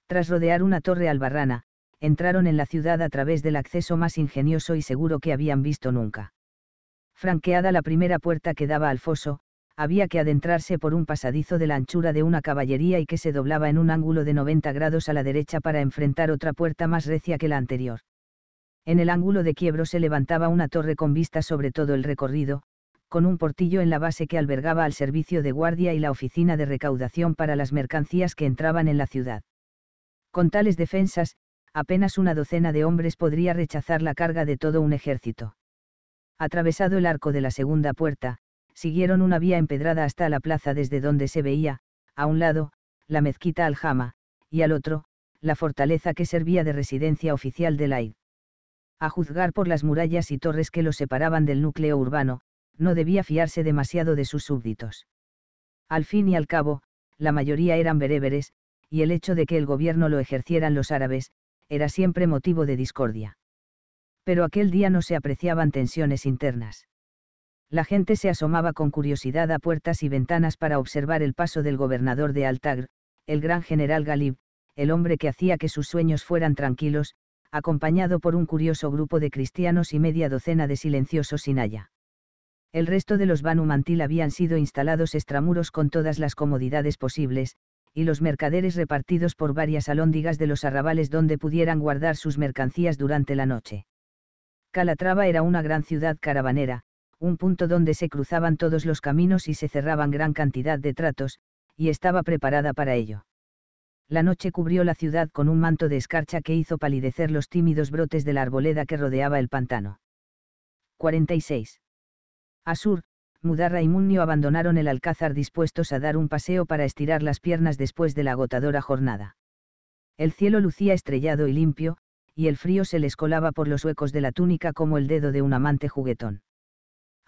Tras rodear una torre albarrana, entraron en la ciudad a través del acceso más ingenioso y seguro que habían visto nunca. Franqueada la primera puerta que daba al foso, había que adentrarse por un pasadizo de la anchura de una caballería y que se doblaba en un ángulo de 90 grados a la derecha para enfrentar otra puerta más recia que la anterior. En el ángulo de quiebro se levantaba una torre con vista sobre todo el recorrido, con un portillo en la base que albergaba al servicio de guardia y la oficina de recaudación para las mercancías que entraban en la ciudad. Con tales defensas, apenas una docena de hombres podría rechazar la carga de todo un ejército. Atravesado el arco de la segunda puerta, siguieron una vía empedrada hasta la plaza desde donde se veía, a un lado, la mezquita Aljama, y al otro, la fortaleza que servía de residencia oficial de la A juzgar por las murallas y torres que lo separaban del núcleo urbano, no debía fiarse demasiado de sus súbditos. Al fin y al cabo, la mayoría eran bereberes, y el hecho de que el gobierno lo ejercieran los árabes, era siempre motivo de discordia. Pero aquel día no se apreciaban tensiones internas la gente se asomaba con curiosidad a puertas y ventanas para observar el paso del gobernador de Altagr, el gran general Galib, el hombre que hacía que sus sueños fueran tranquilos, acompañado por un curioso grupo de cristianos y media docena de silenciosos sinaya. El resto de los Banu Mantil habían sido instalados extramuros con todas las comodidades posibles, y los mercaderes repartidos por varias alóndigas de los arrabales donde pudieran guardar sus mercancías durante la noche. Calatrava era una gran ciudad caravanera, un punto donde se cruzaban todos los caminos y se cerraban gran cantidad de tratos, y estaba preparada para ello. La noche cubrió la ciudad con un manto de escarcha que hizo palidecer los tímidos brotes de la arboleda que rodeaba el pantano. 46. A sur, Mudarra y Munio abandonaron el alcázar dispuestos a dar un paseo para estirar las piernas después de la agotadora jornada. El cielo lucía estrellado y limpio, y el frío se les colaba por los huecos de la túnica como el dedo de un amante juguetón.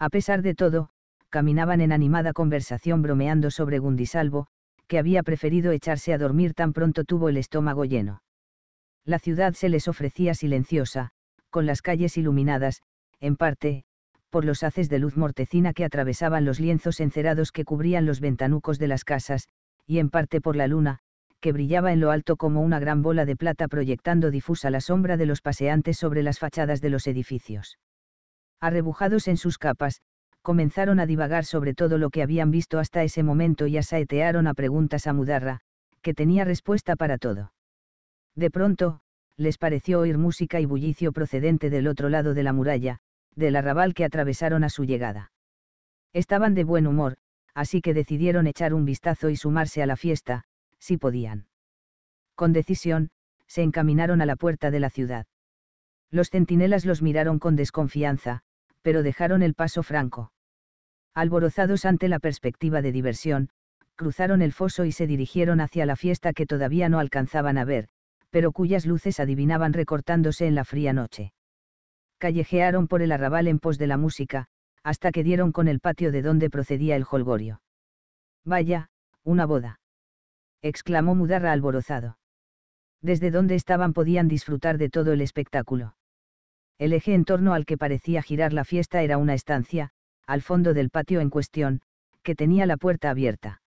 A pesar de todo, caminaban en animada conversación bromeando sobre Gundisalvo, que había preferido echarse a dormir tan pronto tuvo el estómago lleno. La ciudad se les ofrecía silenciosa, con las calles iluminadas, en parte, por los haces de luz mortecina que atravesaban los lienzos encerados que cubrían los ventanucos de las casas, y en parte por la luna, que brillaba en lo alto como una gran bola de plata proyectando difusa la sombra de los paseantes sobre las fachadas de los edificios arrebujados en sus capas, comenzaron a divagar sobre todo lo que habían visto hasta ese momento y asaetearon a preguntas a Mudarra, que tenía respuesta para todo. De pronto, les pareció oír música y bullicio procedente del otro lado de la muralla, del arrabal que atravesaron a su llegada. Estaban de buen humor, así que decidieron echar un vistazo y sumarse a la fiesta, si podían. Con decisión, se encaminaron a la puerta de la ciudad. Los centinelas los miraron con desconfianza, pero dejaron el paso franco. Alborozados ante la perspectiva de diversión, cruzaron el foso y se dirigieron hacia la fiesta que todavía no alcanzaban a ver, pero cuyas luces adivinaban recortándose en la fría noche. Callejearon por el arrabal en pos de la música, hasta que dieron con el patio de donde procedía el jolgorio. Vaya, una boda. exclamó Mudarra alborozado. Desde donde estaban podían disfrutar de todo el espectáculo. El eje en torno al que parecía girar la fiesta era una estancia, al fondo del patio en cuestión, que tenía la puerta abierta.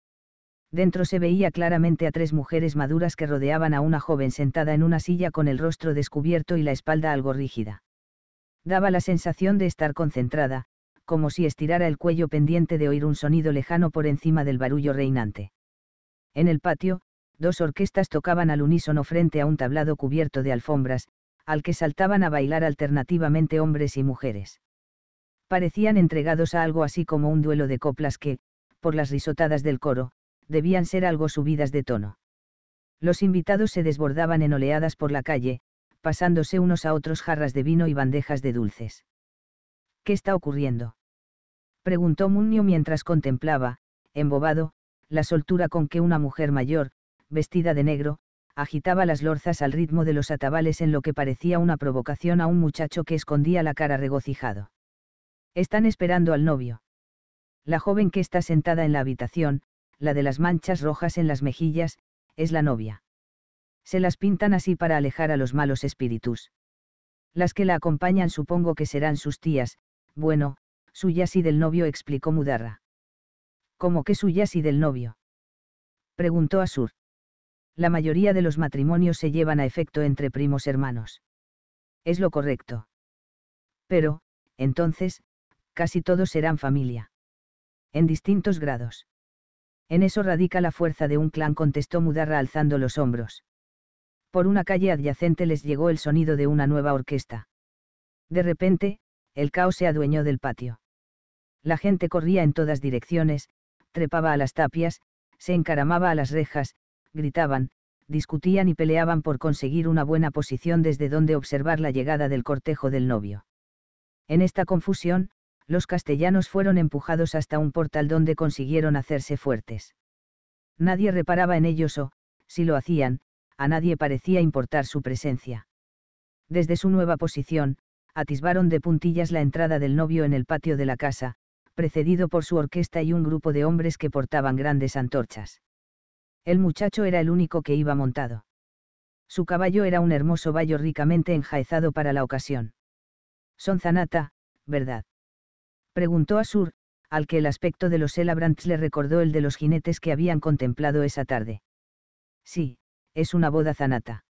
Dentro se veía claramente a tres mujeres maduras que rodeaban a una joven sentada en una silla con el rostro descubierto y la espalda algo rígida. Daba la sensación de estar concentrada, como si estirara el cuello pendiente de oír un sonido lejano por encima del barullo reinante. En el patio, dos orquestas tocaban al unísono frente a un tablado cubierto de alfombras, al que saltaban a bailar alternativamente hombres y mujeres. Parecían entregados a algo así como un duelo de coplas que, por las risotadas del coro, debían ser algo subidas de tono. Los invitados se desbordaban en oleadas por la calle, pasándose unos a otros jarras de vino y bandejas de dulces. ¿Qué está ocurriendo? preguntó Munio mientras contemplaba, embobado, la soltura con que una mujer mayor, vestida de negro, agitaba las lorzas al ritmo de los atabales en lo que parecía una provocación a un muchacho que escondía la cara regocijado. Están esperando al novio. La joven que está sentada en la habitación, la de las manchas rojas en las mejillas, es la novia. Se las pintan así para alejar a los malos espíritus. Las que la acompañan supongo que serán sus tías, bueno, suyas y del novio explicó Mudarra. ¿Cómo que suyas y del novio? preguntó Asur la mayoría de los matrimonios se llevan a efecto entre primos hermanos. Es lo correcto. Pero, entonces, casi todos serán familia. En distintos grados. En eso radica la fuerza de un clan, contestó Mudarra alzando los hombros. Por una calle adyacente les llegó el sonido de una nueva orquesta. De repente, el caos se adueñó del patio. La gente corría en todas direcciones, trepaba a las tapias, se encaramaba a las rejas, gritaban, discutían y peleaban por conseguir una buena posición desde donde observar la llegada del cortejo del novio. En esta confusión, los castellanos fueron empujados hasta un portal donde consiguieron hacerse fuertes. Nadie reparaba en ellos o, si lo hacían, a nadie parecía importar su presencia. Desde su nueva posición, atisbaron de puntillas la entrada del novio en el patio de la casa, precedido por su orquesta y un grupo de hombres que portaban grandes antorchas. El muchacho era el único que iba montado. Su caballo era un hermoso vallo ricamente enjaezado para la ocasión. Son zanata, ¿verdad? Preguntó Asur, al que el aspecto de los Elabrants le recordó el de los jinetes que habían contemplado esa tarde. Sí, es una boda zanata.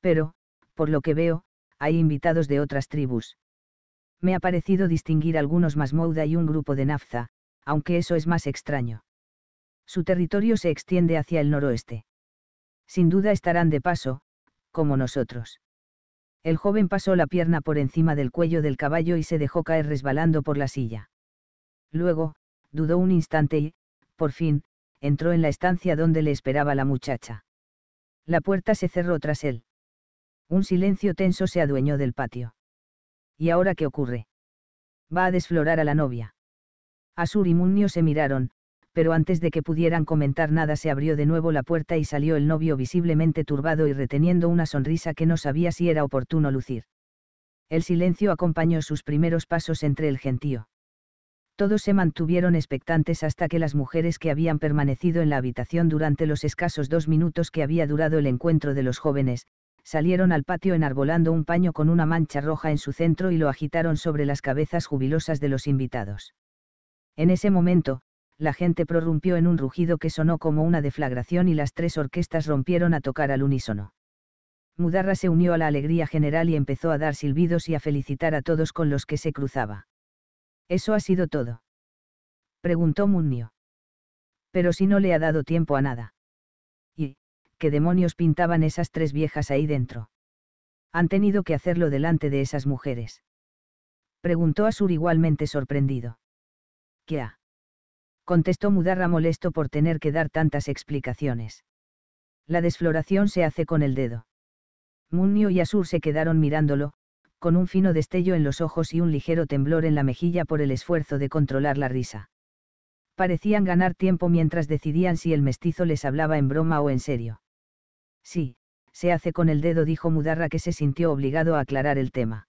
Pero, por lo que veo, hay invitados de otras tribus. Me ha parecido distinguir algunos más Mouda y un grupo de Nafza, aunque eso es más extraño. Su territorio se extiende hacia el noroeste. Sin duda estarán de paso, como nosotros. El joven pasó la pierna por encima del cuello del caballo y se dejó caer resbalando por la silla. Luego, dudó un instante y, por fin, entró en la estancia donde le esperaba la muchacha. La puerta se cerró tras él. Un silencio tenso se adueñó del patio. ¿Y ahora qué ocurre? Va a desflorar a la novia. Asur y Munio se miraron, pero antes de que pudieran comentar nada se abrió de nuevo la puerta y salió el novio visiblemente turbado y reteniendo una sonrisa que no sabía si era oportuno lucir. El silencio acompañó sus primeros pasos entre el gentío. Todos se mantuvieron expectantes hasta que las mujeres que habían permanecido en la habitación durante los escasos dos minutos que había durado el encuentro de los jóvenes, salieron al patio enarbolando un paño con una mancha roja en su centro y lo agitaron sobre las cabezas jubilosas de los invitados. En ese momento, la gente prorrumpió en un rugido que sonó como una deflagración y las tres orquestas rompieron a tocar al unísono. Mudarra se unió a la alegría general y empezó a dar silbidos y a felicitar a todos con los que se cruzaba. ¿Eso ha sido todo? preguntó Munio. Pero si no le ha dado tiempo a nada. ¿Y qué demonios pintaban esas tres viejas ahí dentro? Han tenido que hacerlo delante de esas mujeres. Preguntó Asur igualmente sorprendido. ¿Qué ha? contestó Mudarra molesto por tener que dar tantas explicaciones. La desfloración se hace con el dedo. Munio y Asur se quedaron mirándolo, con un fino destello en los ojos y un ligero temblor en la mejilla por el esfuerzo de controlar la risa. Parecían ganar tiempo mientras decidían si el mestizo les hablaba en broma o en serio. Sí, se hace con el dedo, dijo Mudarra que se sintió obligado a aclarar el tema.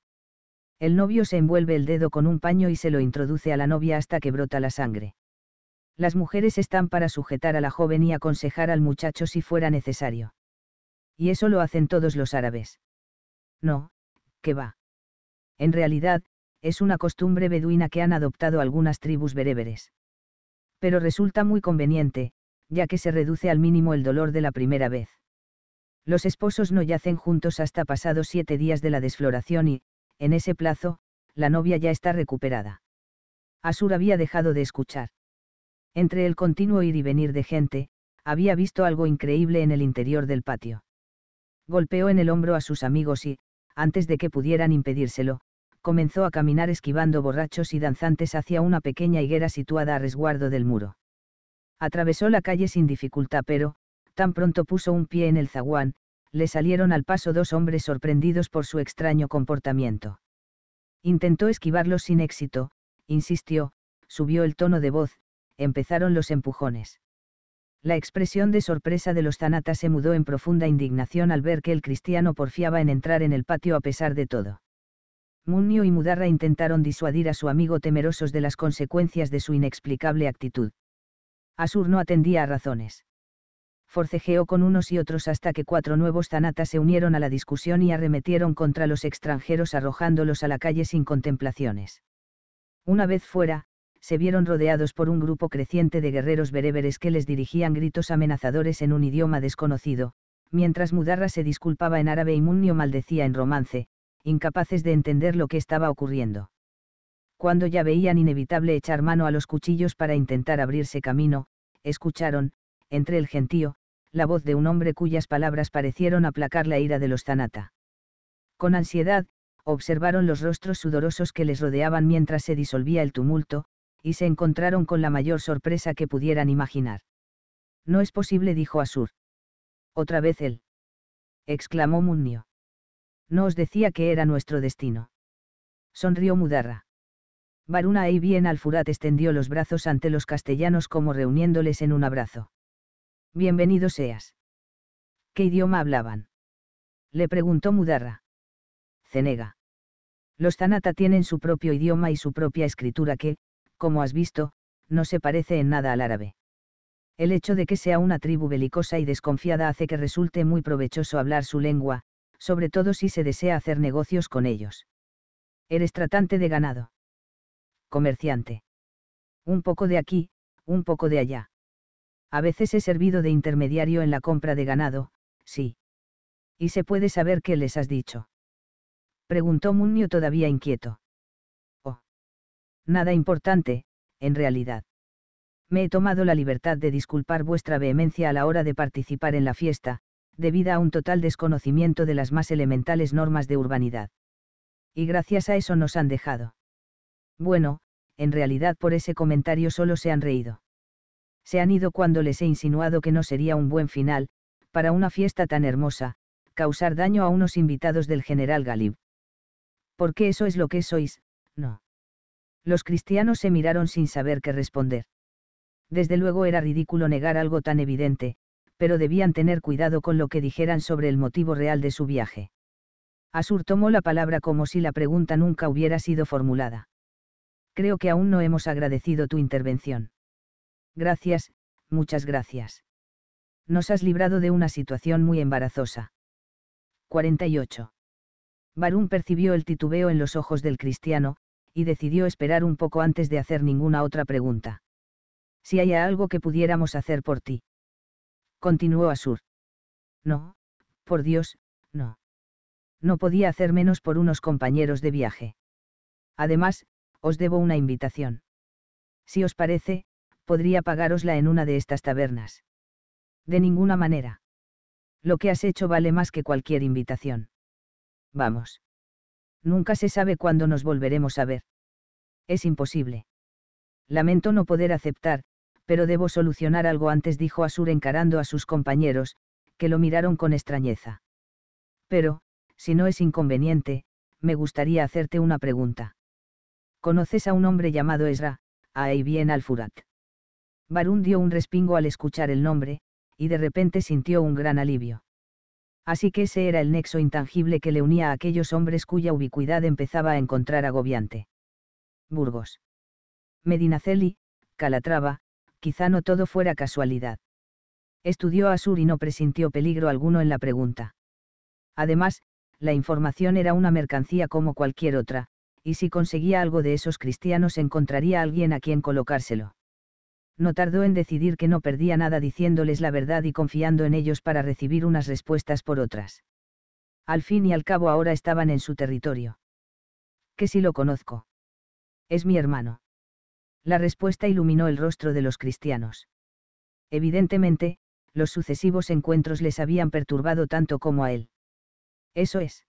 El novio se envuelve el dedo con un paño y se lo introduce a la novia hasta que brota la sangre las mujeres están para sujetar a la joven y aconsejar al muchacho si fuera necesario. Y eso lo hacen todos los árabes. No, que va. En realidad, es una costumbre beduina que han adoptado algunas tribus bereberes. Pero resulta muy conveniente, ya que se reduce al mínimo el dolor de la primera vez. Los esposos no yacen juntos hasta pasados siete días de la desfloración y, en ese plazo, la novia ya está recuperada. Asur había dejado de escuchar entre el continuo ir y venir de gente, había visto algo increíble en el interior del patio. Golpeó en el hombro a sus amigos y, antes de que pudieran impedírselo, comenzó a caminar esquivando borrachos y danzantes hacia una pequeña higuera situada a resguardo del muro. Atravesó la calle sin dificultad, pero, tan pronto puso un pie en el zaguán, le salieron al paso dos hombres sorprendidos por su extraño comportamiento. Intentó esquivarlos sin éxito, insistió, subió el tono de voz, empezaron los empujones. La expresión de sorpresa de los zanatas se mudó en profunda indignación al ver que el cristiano porfiaba en entrar en el patio a pesar de todo. Munio y Mudarra intentaron disuadir a su amigo temerosos de las consecuencias de su inexplicable actitud. Asur no atendía a razones. Forcejeó con unos y otros hasta que cuatro nuevos zanatas se unieron a la discusión y arremetieron contra los extranjeros arrojándolos a la calle sin contemplaciones. Una vez fuera, se vieron rodeados por un grupo creciente de guerreros bereberes que les dirigían gritos amenazadores en un idioma desconocido, mientras Mudarra se disculpaba en árabe y Munio maldecía en romance, incapaces de entender lo que estaba ocurriendo. Cuando ya veían inevitable echar mano a los cuchillos para intentar abrirse camino, escucharon, entre el gentío, la voz de un hombre cuyas palabras parecieron aplacar la ira de los Zanata. Con ansiedad, observaron los rostros sudorosos que les rodeaban mientras se disolvía el tumulto, y se encontraron con la mayor sorpresa que pudieran imaginar. No es posible, dijo Asur. Otra vez él. exclamó Munnio. No os decía que era nuestro destino. Sonrió Mudarra. Varuna y bien Furat extendió los brazos ante los castellanos como reuniéndoles en un abrazo. Bienvenido seas. ¿Qué idioma hablaban? Le preguntó Mudarra. Cenega. Los Zanata tienen su propio idioma y su propia escritura que, como has visto, no se parece en nada al árabe. El hecho de que sea una tribu belicosa y desconfiada hace que resulte muy provechoso hablar su lengua, sobre todo si se desea hacer negocios con ellos. Eres tratante de ganado. Comerciante. Un poco de aquí, un poco de allá. A veces he servido de intermediario en la compra de ganado, sí. ¿Y se puede saber qué les has dicho? Preguntó Munio todavía inquieto. Nada importante, en realidad. Me he tomado la libertad de disculpar vuestra vehemencia a la hora de participar en la fiesta, debida a un total desconocimiento de las más elementales normas de urbanidad. Y gracias a eso nos han dejado. Bueno, en realidad por ese comentario solo se han reído. Se han ido cuando les he insinuado que no sería un buen final, para una fiesta tan hermosa, causar daño a unos invitados del general Galib. Porque eso es lo que sois, no. Los cristianos se miraron sin saber qué responder. Desde luego era ridículo negar algo tan evidente, pero debían tener cuidado con lo que dijeran sobre el motivo real de su viaje. Asur tomó la palabra como si la pregunta nunca hubiera sido formulada. Creo que aún no hemos agradecido tu intervención. Gracias, muchas gracias. Nos has librado de una situación muy embarazosa. 48. Barún percibió el titubeo en los ojos del cristiano, y decidió esperar un poco antes de hacer ninguna otra pregunta. Si hay algo que pudiéramos hacer por ti. Continuó Asur. No, por Dios, no. No podía hacer menos por unos compañeros de viaje. Además, os debo una invitación. Si os parece, podría pagárosla en una de estas tabernas. De ninguna manera. Lo que has hecho vale más que cualquier invitación. Vamos. Nunca se sabe cuándo nos volveremos a ver. Es imposible. Lamento no poder aceptar, pero debo solucionar algo antes, dijo Asur encarando a sus compañeros, que lo miraron con extrañeza. Pero, si no es inconveniente, me gustaría hacerte una pregunta. ¿Conoces a un hombre llamado Ezra, a bien al-Furat? Barún dio un respingo al escuchar el nombre, y de repente sintió un gran alivio así que ese era el nexo intangible que le unía a aquellos hombres cuya ubicuidad empezaba a encontrar agobiante. Burgos. Medinaceli, Calatrava, quizá no todo fuera casualidad. Estudió a Sur y no presintió peligro alguno en la pregunta. Además, la información era una mercancía como cualquier otra, y si conseguía algo de esos cristianos encontraría alguien a quien colocárselo no tardó en decidir que no perdía nada diciéndoles la verdad y confiando en ellos para recibir unas respuestas por otras. Al fin y al cabo ahora estaban en su territorio. Que si lo conozco. Es mi hermano. La respuesta iluminó el rostro de los cristianos. Evidentemente, los sucesivos encuentros les habían perturbado tanto como a él. Eso es.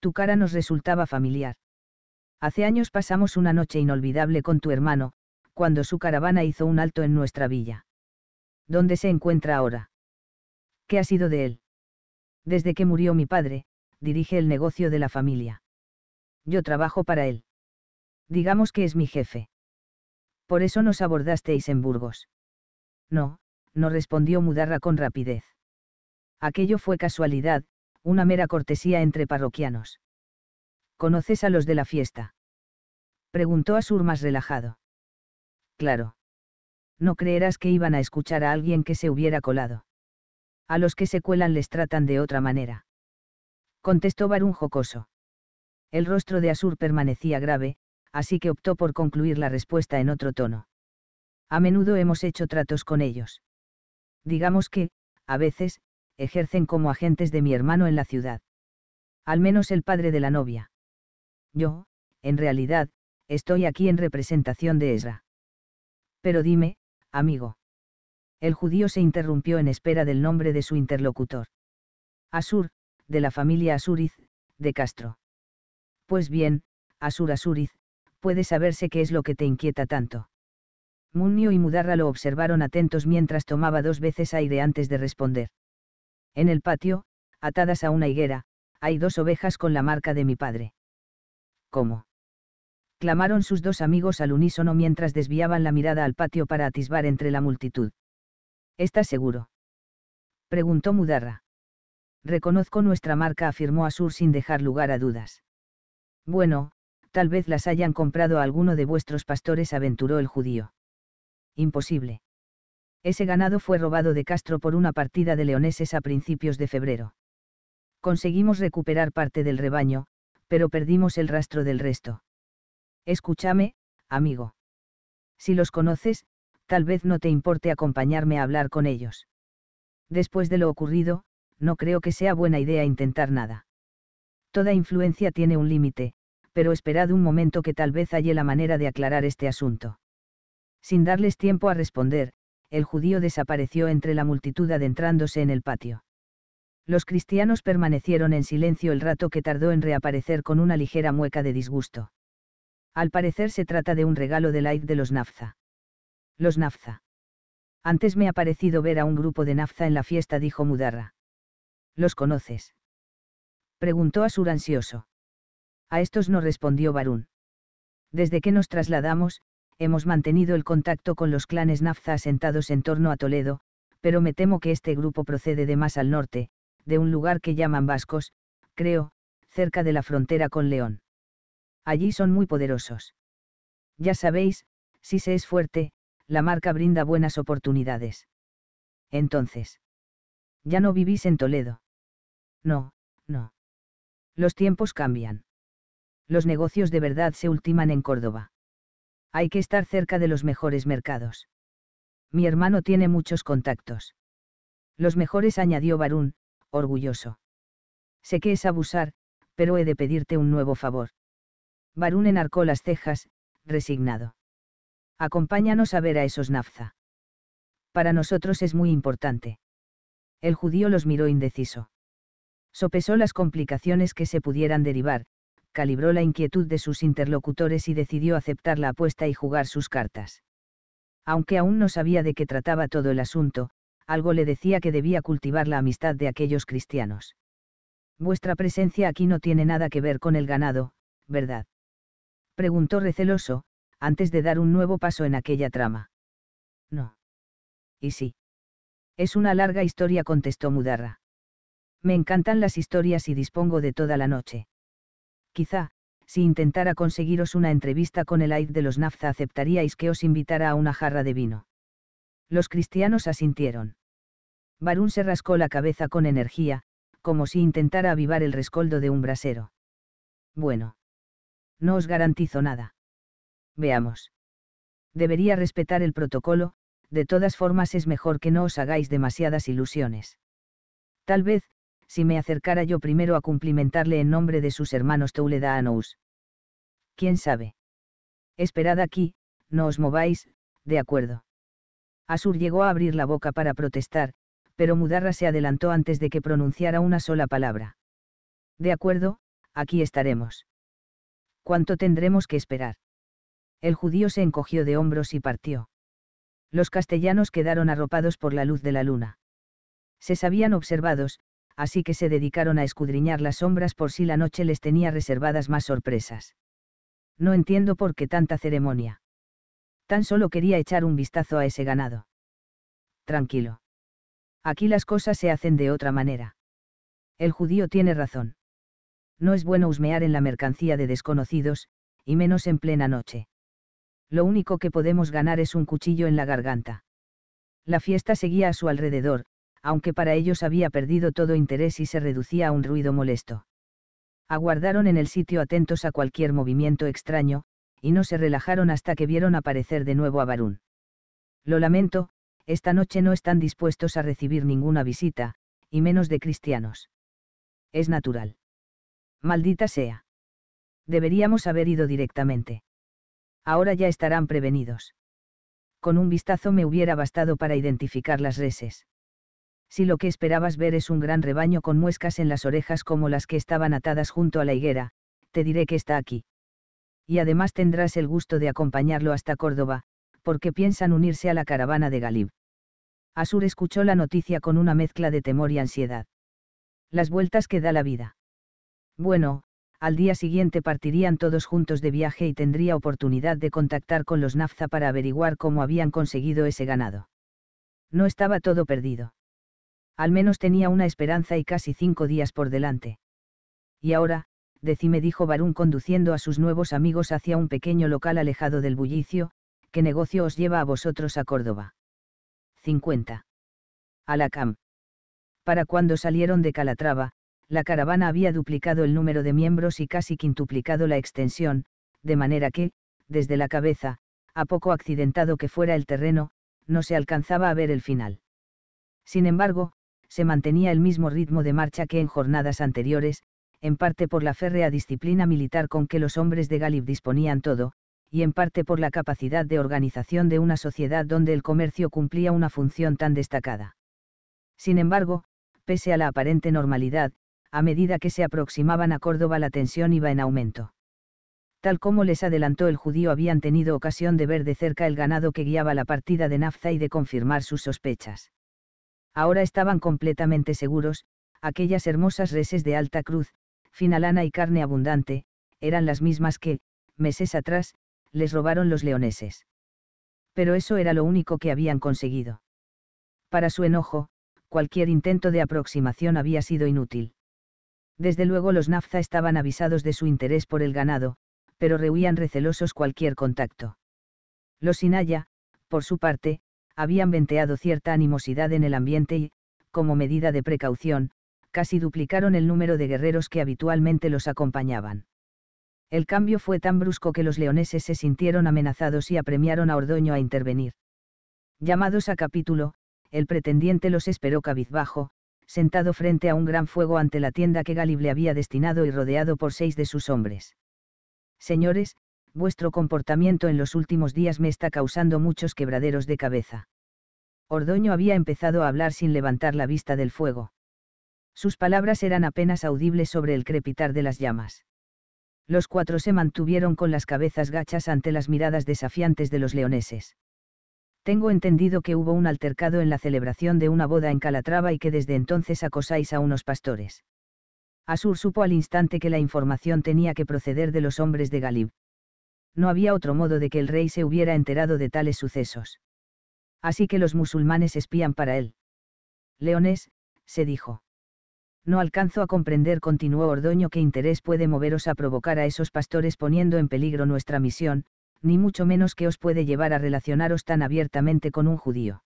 Tu cara nos resultaba familiar. Hace años pasamos una noche inolvidable con tu hermano, cuando su caravana hizo un alto en nuestra villa. ¿Dónde se encuentra ahora? ¿Qué ha sido de él? Desde que murió mi padre, dirige el negocio de la familia. Yo trabajo para él. Digamos que es mi jefe. Por eso nos abordasteis en Burgos. No, no respondió Mudarra con rapidez. Aquello fue casualidad, una mera cortesía entre parroquianos. ¿Conoces a los de la fiesta? Preguntó Asur más relajado claro. No creerás que iban a escuchar a alguien que se hubiera colado. A los que se cuelan les tratan de otra manera. Contestó Barún jocoso. El rostro de Asur permanecía grave, así que optó por concluir la respuesta en otro tono. A menudo hemos hecho tratos con ellos. Digamos que, a veces, ejercen como agentes de mi hermano en la ciudad. Al menos el padre de la novia. Yo, en realidad, estoy aquí en representación de Ezra. Pero dime, amigo. El judío se interrumpió en espera del nombre de su interlocutor. Asur, de la familia Asuriz, de Castro. Pues bien, Asur Asuriz, puede saberse qué es lo que te inquieta tanto. Munio y Mudarra lo observaron atentos mientras tomaba dos veces aire antes de responder. En el patio, atadas a una higuera, hay dos ovejas con la marca de mi padre. ¿Cómo? clamaron sus dos amigos al unísono mientras desviaban la mirada al patio para atisbar entre la multitud. ¿Estás seguro? preguntó Mudarra. Reconozco nuestra marca, afirmó Asur sin dejar lugar a dudas. Bueno, tal vez las hayan comprado alguno de vuestros pastores, aventuró el judío. Imposible. Ese ganado fue robado de Castro por una partida de leoneses a principios de febrero. Conseguimos recuperar parte del rebaño, pero perdimos el rastro del resto. Escúchame, amigo. Si los conoces, tal vez no te importe acompañarme a hablar con ellos. Después de lo ocurrido, no creo que sea buena idea intentar nada. Toda influencia tiene un límite, pero esperad un momento que tal vez halle la manera de aclarar este asunto. Sin darles tiempo a responder, el judío desapareció entre la multitud adentrándose en el patio. Los cristianos permanecieron en silencio el rato que tardó en reaparecer con una ligera mueca de disgusto. Al parecer se trata de un regalo de light de los Nafza. Los Nafza. Antes me ha parecido ver a un grupo de Nafza en la fiesta, dijo Mudarra. ¿Los conoces? Preguntó Asur ansioso. A estos no respondió Barún. Desde que nos trasladamos, hemos mantenido el contacto con los clanes Nafza asentados en torno a Toledo, pero me temo que este grupo procede de más al norte, de un lugar que llaman Vascos, creo, cerca de la frontera con León allí son muy poderosos. Ya sabéis, si se es fuerte, la marca brinda buenas oportunidades. Entonces. Ya no vivís en Toledo. No, no. Los tiempos cambian. Los negocios de verdad se ultiman en Córdoba. Hay que estar cerca de los mejores mercados. Mi hermano tiene muchos contactos. Los mejores añadió Barún, orgulloso. Sé que es abusar, pero he de pedirte un nuevo favor. Barún enarcó las cejas, resignado. Acompáñanos a ver a esos nafza. Para nosotros es muy importante. El judío los miró indeciso. Sopesó las complicaciones que se pudieran derivar, calibró la inquietud de sus interlocutores y decidió aceptar la apuesta y jugar sus cartas. Aunque aún no sabía de qué trataba todo el asunto, algo le decía que debía cultivar la amistad de aquellos cristianos. Vuestra presencia aquí no tiene nada que ver con el ganado, ¿verdad? preguntó receloso, antes de dar un nuevo paso en aquella trama. No. ¿Y sí? Es una larga historia, contestó Mudarra. Me encantan las historias y dispongo de toda la noche. Quizá, si intentara conseguiros una entrevista con el Aid de los Nafza, aceptaríais que os invitara a una jarra de vino. Los cristianos asintieron. Barún se rascó la cabeza con energía, como si intentara avivar el rescoldo de un brasero. Bueno. No os garantizo nada. Veamos. Debería respetar el protocolo, de todas formas es mejor que no os hagáis demasiadas ilusiones. Tal vez, si me acercara yo primero a cumplimentarle en nombre de sus hermanos Anous. ¿Quién sabe? Esperad aquí, no os mováis, de acuerdo. Asur llegó a abrir la boca para protestar, pero Mudarra se adelantó antes de que pronunciara una sola palabra. De acuerdo, aquí estaremos. ¿cuánto tendremos que esperar? El judío se encogió de hombros y partió. Los castellanos quedaron arropados por la luz de la luna. Se sabían observados, así que se dedicaron a escudriñar las sombras por si la noche les tenía reservadas más sorpresas. No entiendo por qué tanta ceremonia. Tan solo quería echar un vistazo a ese ganado. Tranquilo. Aquí las cosas se hacen de otra manera. El judío tiene razón. No es bueno husmear en la mercancía de desconocidos, y menos en plena noche. Lo único que podemos ganar es un cuchillo en la garganta. La fiesta seguía a su alrededor, aunque para ellos había perdido todo interés y se reducía a un ruido molesto. Aguardaron en el sitio atentos a cualquier movimiento extraño, y no se relajaron hasta que vieron aparecer de nuevo a Barún. Lo lamento, esta noche no están dispuestos a recibir ninguna visita, y menos de cristianos. Es natural. Maldita sea. Deberíamos haber ido directamente. Ahora ya estarán prevenidos. Con un vistazo me hubiera bastado para identificar las reses. Si lo que esperabas ver es un gran rebaño con muescas en las orejas como las que estaban atadas junto a la higuera, te diré que está aquí. Y además tendrás el gusto de acompañarlo hasta Córdoba, porque piensan unirse a la caravana de Galib. Asur escuchó la noticia con una mezcla de temor y ansiedad. Las vueltas que da la vida. Bueno, al día siguiente partirían todos juntos de viaje y tendría oportunidad de contactar con los Nafza para averiguar cómo habían conseguido ese ganado. No estaba todo perdido. Al menos tenía una esperanza y casi cinco días por delante. Y ahora, decime dijo Barún conduciendo a sus nuevos amigos hacia un pequeño local alejado del bullicio, ¿qué negocio os lleva a vosotros a Córdoba? 50. Cam. Para cuando salieron de Calatrava, la caravana había duplicado el número de miembros y casi quintuplicado la extensión, de manera que, desde la cabeza, a poco accidentado que fuera el terreno, no se alcanzaba a ver el final. Sin embargo, se mantenía el mismo ritmo de marcha que en jornadas anteriores, en parte por la férrea disciplina militar con que los hombres de Galip disponían todo, y en parte por la capacidad de organización de una sociedad donde el comercio cumplía una función tan destacada. Sin embargo, pese a la aparente normalidad, a medida que se aproximaban a Córdoba la tensión iba en aumento. Tal como les adelantó el judío habían tenido ocasión de ver de cerca el ganado que guiaba la partida de Nafza y de confirmar sus sospechas. Ahora estaban completamente seguros, aquellas hermosas reses de alta cruz, fina lana y carne abundante, eran las mismas que, meses atrás, les robaron los leoneses. Pero eso era lo único que habían conseguido. Para su enojo, cualquier intento de aproximación había sido inútil. Desde luego los nafza estaban avisados de su interés por el ganado, pero rehuían recelosos cualquier contacto. Los inaya, por su parte, habían venteado cierta animosidad en el ambiente y, como medida de precaución, casi duplicaron el número de guerreros que habitualmente los acompañaban. El cambio fue tan brusco que los leoneses se sintieron amenazados y apremiaron a Ordoño a intervenir. Llamados a capítulo, el pretendiente los esperó cabizbajo, sentado frente a un gran fuego ante la tienda que Galib le había destinado y rodeado por seis de sus hombres. Señores, vuestro comportamiento en los últimos días me está causando muchos quebraderos de cabeza. Ordoño había empezado a hablar sin levantar la vista del fuego. Sus palabras eran apenas audibles sobre el crepitar de las llamas. Los cuatro se mantuvieron con las cabezas gachas ante las miradas desafiantes de los leoneses tengo entendido que hubo un altercado en la celebración de una boda en Calatrava y que desde entonces acosáis a unos pastores. Asur supo al instante que la información tenía que proceder de los hombres de Galib. No había otro modo de que el rey se hubiera enterado de tales sucesos. Así que los musulmanes espían para él. Leones, se dijo. No alcanzo a comprender, continuó Ordoño, qué interés puede moveros a provocar a esos pastores poniendo en peligro nuestra misión, ni mucho menos que os puede llevar a relacionaros tan abiertamente con un judío.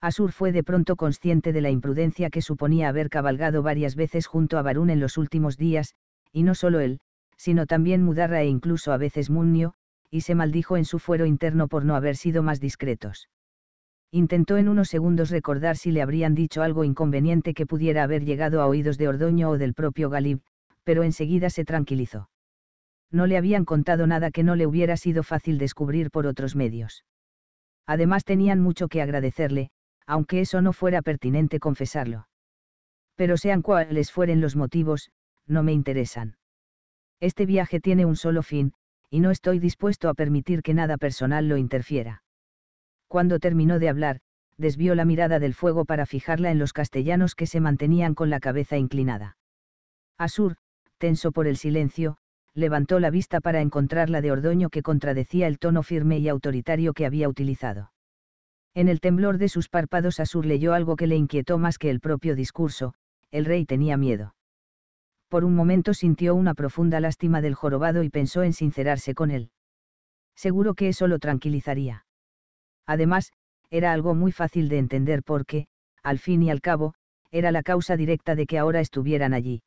Asur fue de pronto consciente de la imprudencia que suponía haber cabalgado varias veces junto a Barún en los últimos días, y no solo él, sino también Mudarra e incluso a veces Munnio, y se maldijo en su fuero interno por no haber sido más discretos. Intentó en unos segundos recordar si le habrían dicho algo inconveniente que pudiera haber llegado a oídos de Ordoño o del propio Galib, pero enseguida se tranquilizó no le habían contado nada que no le hubiera sido fácil descubrir por otros medios. Además tenían mucho que agradecerle, aunque eso no fuera pertinente confesarlo. Pero sean cuales fueren los motivos, no me interesan. Este viaje tiene un solo fin, y no estoy dispuesto a permitir que nada personal lo interfiera. Cuando terminó de hablar, desvió la mirada del fuego para fijarla en los castellanos que se mantenían con la cabeza inclinada. Asur, tenso por el silencio, levantó la vista para encontrar la de Ordoño que contradecía el tono firme y autoritario que había utilizado. En el temblor de sus párpados Asur leyó algo que le inquietó más que el propio discurso, el rey tenía miedo. Por un momento sintió una profunda lástima del jorobado y pensó en sincerarse con él. Seguro que eso lo tranquilizaría. Además, era algo muy fácil de entender porque, al fin y al cabo, era la causa directa de que ahora estuvieran allí.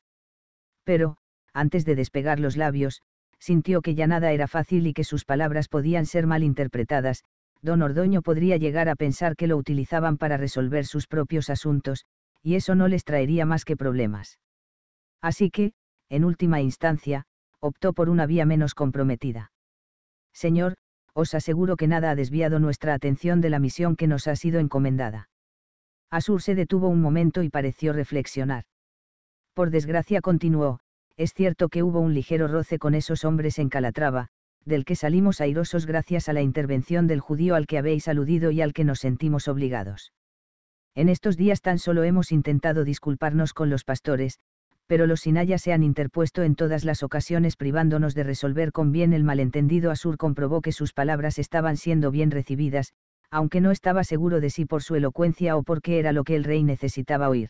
Pero, antes de despegar los labios, sintió que ya nada era fácil y que sus palabras podían ser mal interpretadas, don Ordoño podría llegar a pensar que lo utilizaban para resolver sus propios asuntos, y eso no les traería más que problemas. Así que, en última instancia, optó por una vía menos comprometida. Señor, os aseguro que nada ha desviado nuestra atención de la misión que nos ha sido encomendada. Asur se detuvo un momento y pareció reflexionar. Por desgracia continuó, es cierto que hubo un ligero roce con esos hombres en Calatrava, del que salimos airosos gracias a la intervención del judío al que habéis aludido y al que nos sentimos obligados. En estos días tan solo hemos intentado disculparnos con los pastores, pero los sinayas se han interpuesto en todas las ocasiones privándonos de resolver con bien el malentendido. Asur comprobó que sus palabras estaban siendo bien recibidas, aunque no estaba seguro de si por su elocuencia o porque era lo que el rey necesitaba oír.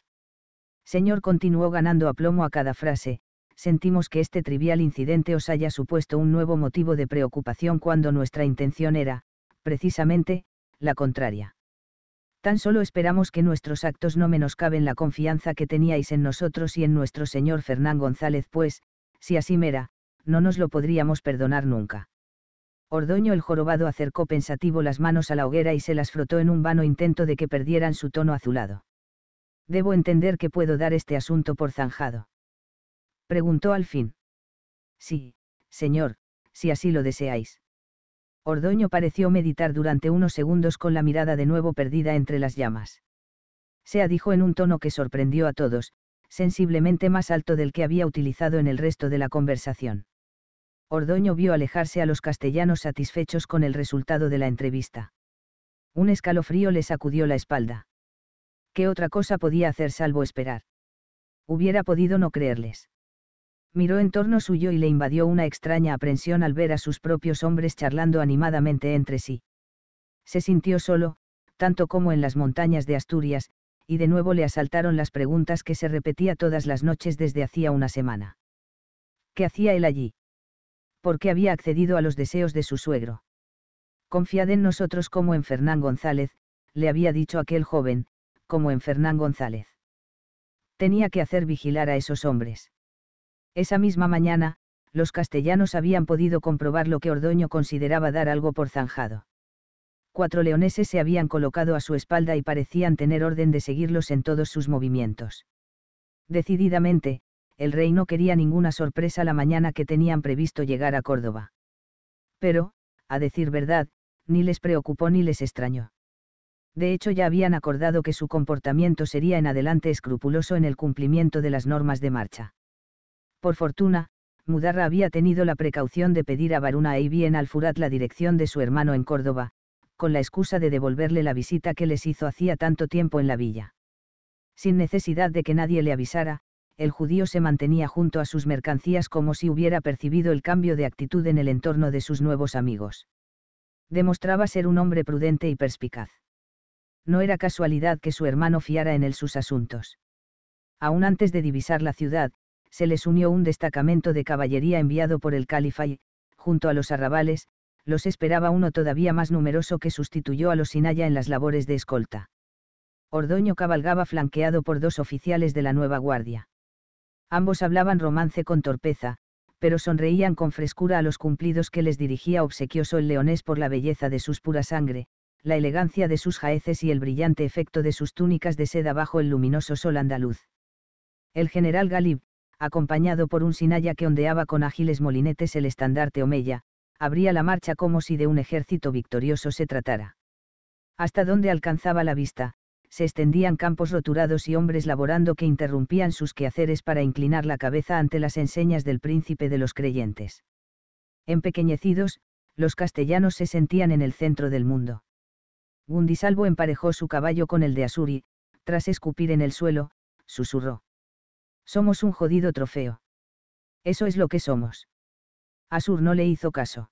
Señor continuó ganando aplomo a cada frase, sentimos que este trivial incidente os haya supuesto un nuevo motivo de preocupación cuando nuestra intención era, precisamente, la contraria. Tan solo esperamos que nuestros actos no menoscaben la confianza que teníais en nosotros y en nuestro señor Fernán González, pues, si así mera, no nos lo podríamos perdonar nunca. Ordoño el jorobado acercó pensativo las manos a la hoguera y se las frotó en un vano intento de que perdieran su tono azulado. Debo entender que puedo dar este asunto por zanjado. Preguntó al fin. Sí, señor, si así lo deseáis. Ordoño pareció meditar durante unos segundos con la mirada de nuevo perdida entre las llamas. Sea dijo en un tono que sorprendió a todos, sensiblemente más alto del que había utilizado en el resto de la conversación. Ordoño vio alejarse a los castellanos satisfechos con el resultado de la entrevista. Un escalofrío le sacudió la espalda. ¿Qué otra cosa podía hacer salvo esperar? Hubiera podido no creerles miró en torno suyo y le invadió una extraña aprensión al ver a sus propios hombres charlando animadamente entre sí. Se sintió solo, tanto como en las montañas de Asturias, y de nuevo le asaltaron las preguntas que se repetía todas las noches desde hacía una semana. ¿Qué hacía él allí? ¿Por qué había accedido a los deseos de su suegro? Confiad en nosotros como en Fernán González, le había dicho aquel joven, como en Fernán González. Tenía que hacer vigilar a esos hombres. Esa misma mañana, los castellanos habían podido comprobar lo que Ordoño consideraba dar algo por zanjado. Cuatro leoneses se habían colocado a su espalda y parecían tener orden de seguirlos en todos sus movimientos. Decididamente, el rey no quería ninguna sorpresa la mañana que tenían previsto llegar a Córdoba. Pero, a decir verdad, ni les preocupó ni les extrañó. De hecho ya habían acordado que su comportamiento sería en adelante escrupuloso en el cumplimiento de las normas de marcha. Por fortuna, Mudarra había tenido la precaución de pedir a Baruna y Bien al-Furat la dirección de su hermano en Córdoba, con la excusa de devolverle la visita que les hizo hacía tanto tiempo en la villa. Sin necesidad de que nadie le avisara, el judío se mantenía junto a sus mercancías como si hubiera percibido el cambio de actitud en el entorno de sus nuevos amigos. Demostraba ser un hombre prudente y perspicaz. No era casualidad que su hermano fiara en él sus asuntos. Aún antes de divisar la ciudad, se les unió un destacamento de caballería enviado por el califa y, junto a los arrabales, los esperaba uno todavía más numeroso que sustituyó a los Sinaya en las labores de escolta. Ordoño cabalgaba flanqueado por dos oficiales de la nueva guardia. Ambos hablaban romance con torpeza, pero sonreían con frescura a los cumplidos que les dirigía obsequioso el leonés por la belleza de sus pura sangre, la elegancia de sus jaeces y el brillante efecto de sus túnicas de seda bajo el luminoso sol andaluz. El general Galib, acompañado por un sinaya que ondeaba con ágiles molinetes el estandarte Omeya, abría la marcha como si de un ejército victorioso se tratara. Hasta donde alcanzaba la vista, se extendían campos roturados y hombres laborando que interrumpían sus quehaceres para inclinar la cabeza ante las enseñas del príncipe de los creyentes. Empequeñecidos, los castellanos se sentían en el centro del mundo. Gundisalvo emparejó su caballo con el de Asuri, tras escupir en el suelo, susurró. Somos un jodido trofeo. Eso es lo que somos. Asur no le hizo caso.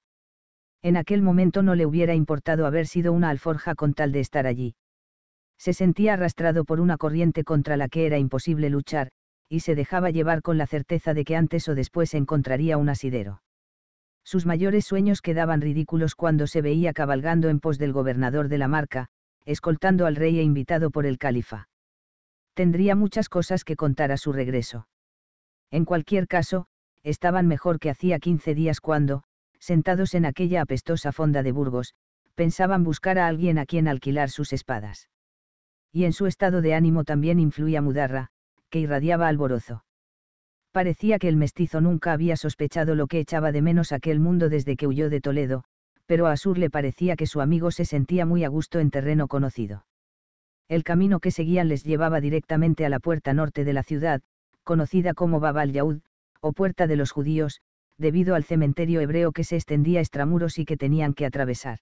En aquel momento no le hubiera importado haber sido una alforja con tal de estar allí. Se sentía arrastrado por una corriente contra la que era imposible luchar, y se dejaba llevar con la certeza de que antes o después encontraría un asidero. Sus mayores sueños quedaban ridículos cuando se veía cabalgando en pos del gobernador de la marca, escoltando al rey e invitado por el califa tendría muchas cosas que contar a su regreso. En cualquier caso, estaban mejor que hacía 15 días cuando, sentados en aquella apestosa fonda de Burgos, pensaban buscar a alguien a quien alquilar sus espadas. Y en su estado de ánimo también influía Mudarra, que irradiaba alborozo. Parecía que el mestizo nunca había sospechado lo que echaba de menos aquel mundo desde que huyó de Toledo, pero a Asur le parecía que su amigo se sentía muy a gusto en terreno conocido el camino que seguían les llevaba directamente a la puerta norte de la ciudad, conocida como Babal Yaud, o Puerta de los Judíos, debido al cementerio hebreo que se extendía extramuros y que tenían que atravesar.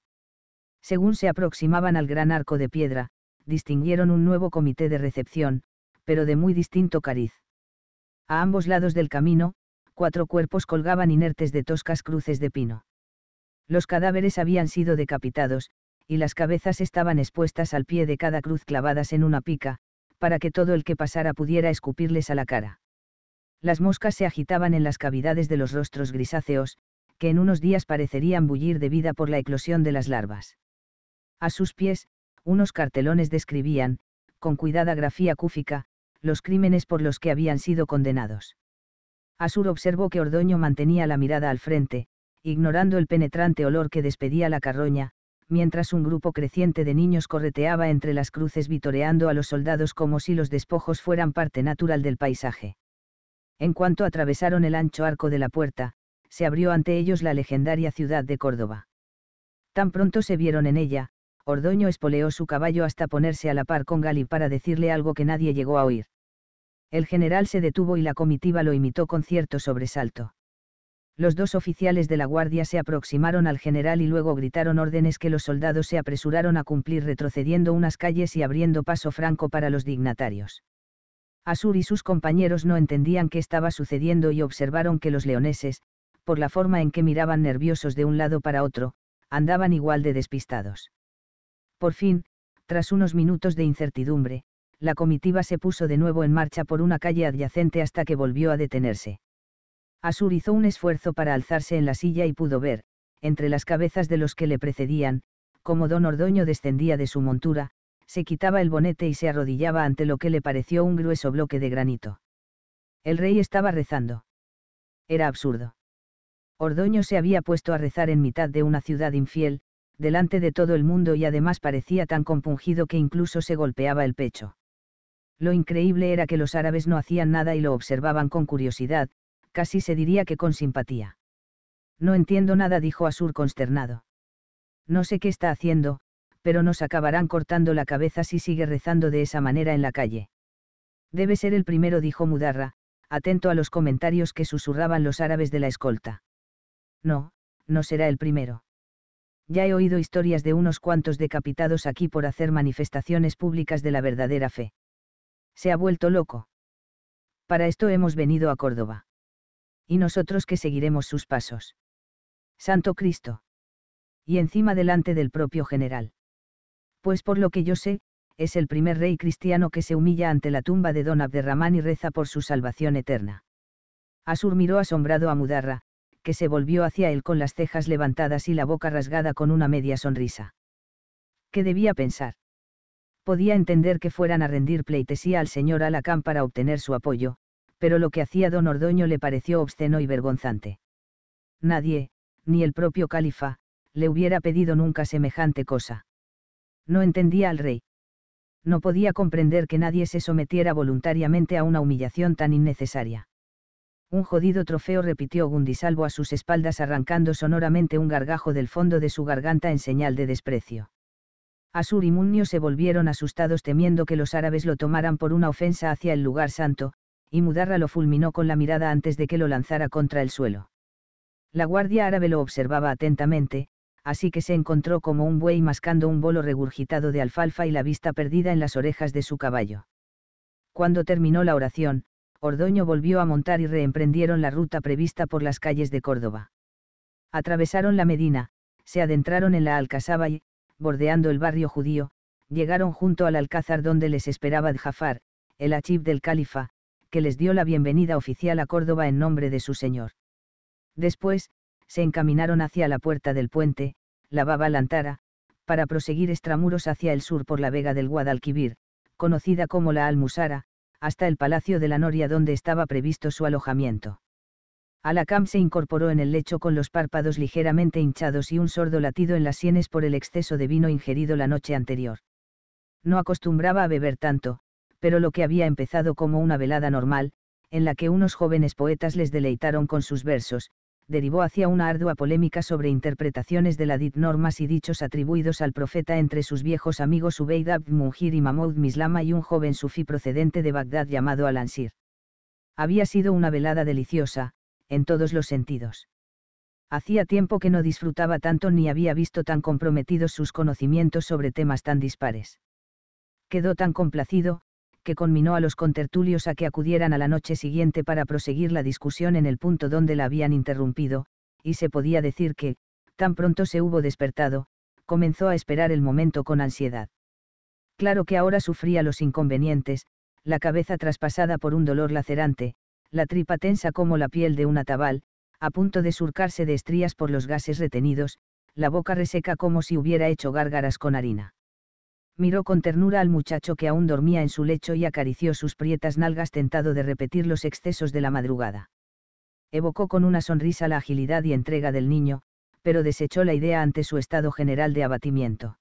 Según se aproximaban al gran arco de piedra, distinguieron un nuevo comité de recepción, pero de muy distinto cariz. A ambos lados del camino, cuatro cuerpos colgaban inertes de toscas cruces de pino. Los cadáveres habían sido decapitados, y las cabezas estaban expuestas al pie de cada cruz clavadas en una pica, para que todo el que pasara pudiera escupirles a la cara. Las moscas se agitaban en las cavidades de los rostros grisáceos, que en unos días parecerían bullir de vida por la eclosión de las larvas. A sus pies, unos cartelones describían, con cuidada grafía cúfica, los crímenes por los que habían sido condenados. Asur observó que Ordoño mantenía la mirada al frente, ignorando el penetrante olor que despedía la carroña, mientras un grupo creciente de niños correteaba entre las cruces vitoreando a los soldados como si los despojos fueran parte natural del paisaje. En cuanto atravesaron el ancho arco de la puerta, se abrió ante ellos la legendaria ciudad de Córdoba. Tan pronto se vieron en ella, Ordoño espoleó su caballo hasta ponerse a la par con Gali para decirle algo que nadie llegó a oír. El general se detuvo y la comitiva lo imitó con cierto sobresalto los dos oficiales de la guardia se aproximaron al general y luego gritaron órdenes que los soldados se apresuraron a cumplir retrocediendo unas calles y abriendo paso franco para los dignatarios. Asur y sus compañeros no entendían qué estaba sucediendo y observaron que los leoneses, por la forma en que miraban nerviosos de un lado para otro, andaban igual de despistados. Por fin, tras unos minutos de incertidumbre, la comitiva se puso de nuevo en marcha por una calle adyacente hasta que volvió a detenerse. Asur hizo un esfuerzo para alzarse en la silla y pudo ver, entre las cabezas de los que le precedían, cómo don Ordoño descendía de su montura, se quitaba el bonete y se arrodillaba ante lo que le pareció un grueso bloque de granito. El rey estaba rezando. Era absurdo. Ordoño se había puesto a rezar en mitad de una ciudad infiel, delante de todo el mundo y además parecía tan compungido que incluso se golpeaba el pecho. Lo increíble era que los árabes no hacían nada y lo observaban con curiosidad, casi se diría que con simpatía. No entiendo nada, dijo Asur consternado. No sé qué está haciendo, pero nos acabarán cortando la cabeza si sigue rezando de esa manera en la calle. Debe ser el primero, dijo Mudarra, atento a los comentarios que susurraban los árabes de la escolta. No, no será el primero. Ya he oído historias de unos cuantos decapitados aquí por hacer manifestaciones públicas de la verdadera fe. Se ha vuelto loco. Para esto hemos venido a Córdoba y nosotros que seguiremos sus pasos. Santo Cristo. Y encima delante del propio general. Pues por lo que yo sé, es el primer rey cristiano que se humilla ante la tumba de don Abderramán y reza por su salvación eterna. Asur miró asombrado a Mudarra, que se volvió hacia él con las cejas levantadas y la boca rasgada con una media sonrisa. ¿Qué debía pensar? Podía entender que fueran a rendir pleitesía al señor Alacán para obtener su apoyo, pero lo que hacía don Ordoño le pareció obsceno y vergonzante. Nadie, ni el propio califa, le hubiera pedido nunca semejante cosa. No entendía al rey. No podía comprender que nadie se sometiera voluntariamente a una humillación tan innecesaria. Un jodido trofeo repitió Gundisalvo a sus espaldas arrancando sonoramente un gargajo del fondo de su garganta en señal de desprecio. Asur y Munio se volvieron asustados temiendo que los árabes lo tomaran por una ofensa hacia el lugar santo, y Mudarra lo fulminó con la mirada antes de que lo lanzara contra el suelo. La guardia árabe lo observaba atentamente, así que se encontró como un buey mascando un bolo regurgitado de alfalfa y la vista perdida en las orejas de su caballo. Cuando terminó la oración, Ordoño volvió a montar y reemprendieron la ruta prevista por las calles de Córdoba. Atravesaron la Medina, se adentraron en la Alcazaba y, bordeando el barrio judío, llegaron junto al alcázar donde les esperaba Jafar, el achib del califa, que les dio la bienvenida oficial a Córdoba en nombre de su señor. Después, se encaminaron hacia la puerta del puente, la Baba para proseguir extramuros hacia el sur por la vega del Guadalquivir, conocida como la Almusara, hasta el Palacio de la Noria donde estaba previsto su alojamiento. Alacam se incorporó en el lecho con los párpados ligeramente hinchados y un sordo latido en las sienes por el exceso de vino ingerido la noche anterior. No acostumbraba a beber tanto, pero lo que había empezado como una velada normal, en la que unos jóvenes poetas les deleitaron con sus versos, derivó hacia una ardua polémica sobre interpretaciones de la DIT normas y dichos atribuidos al profeta entre sus viejos amigos Ubeid Abd y Mahmoud Mislama y un joven sufí procedente de Bagdad llamado Al-Ansir. Había sido una velada deliciosa, en todos los sentidos. Hacía tiempo que no disfrutaba tanto ni había visto tan comprometidos sus conocimientos sobre temas tan dispares. Quedó tan complacido, que conminó a los contertulios a que acudieran a la noche siguiente para proseguir la discusión en el punto donde la habían interrumpido, y se podía decir que, tan pronto se hubo despertado, comenzó a esperar el momento con ansiedad. Claro que ahora sufría los inconvenientes, la cabeza traspasada por un dolor lacerante, la tripa tensa como la piel de un atabal, a punto de surcarse de estrías por los gases retenidos, la boca reseca como si hubiera hecho gárgaras con harina miró con ternura al muchacho que aún dormía en su lecho y acarició sus prietas nalgas tentado de repetir los excesos de la madrugada. Evocó con una sonrisa la agilidad y entrega del niño, pero desechó la idea ante su estado general de abatimiento.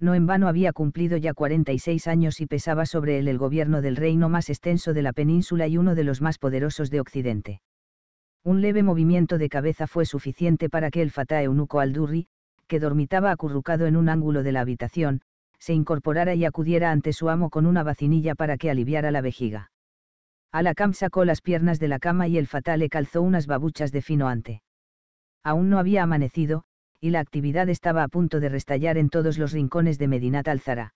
No en vano había cumplido ya 46 años y pesaba sobre él el gobierno del reino más extenso de la península y uno de los más poderosos de Occidente. Un leve movimiento de cabeza fue suficiente para que el fatá eunuco Aldurri, que dormitaba acurrucado en un ángulo de la habitación, se incorporara y acudiera ante su amo con una vacinilla para que aliviara la vejiga. Alakam sacó las piernas de la cama y el fatal le calzó unas babuchas de fino ante. Aún no había amanecido, y la actividad estaba a punto de restallar en todos los rincones de Medinat al-Zara.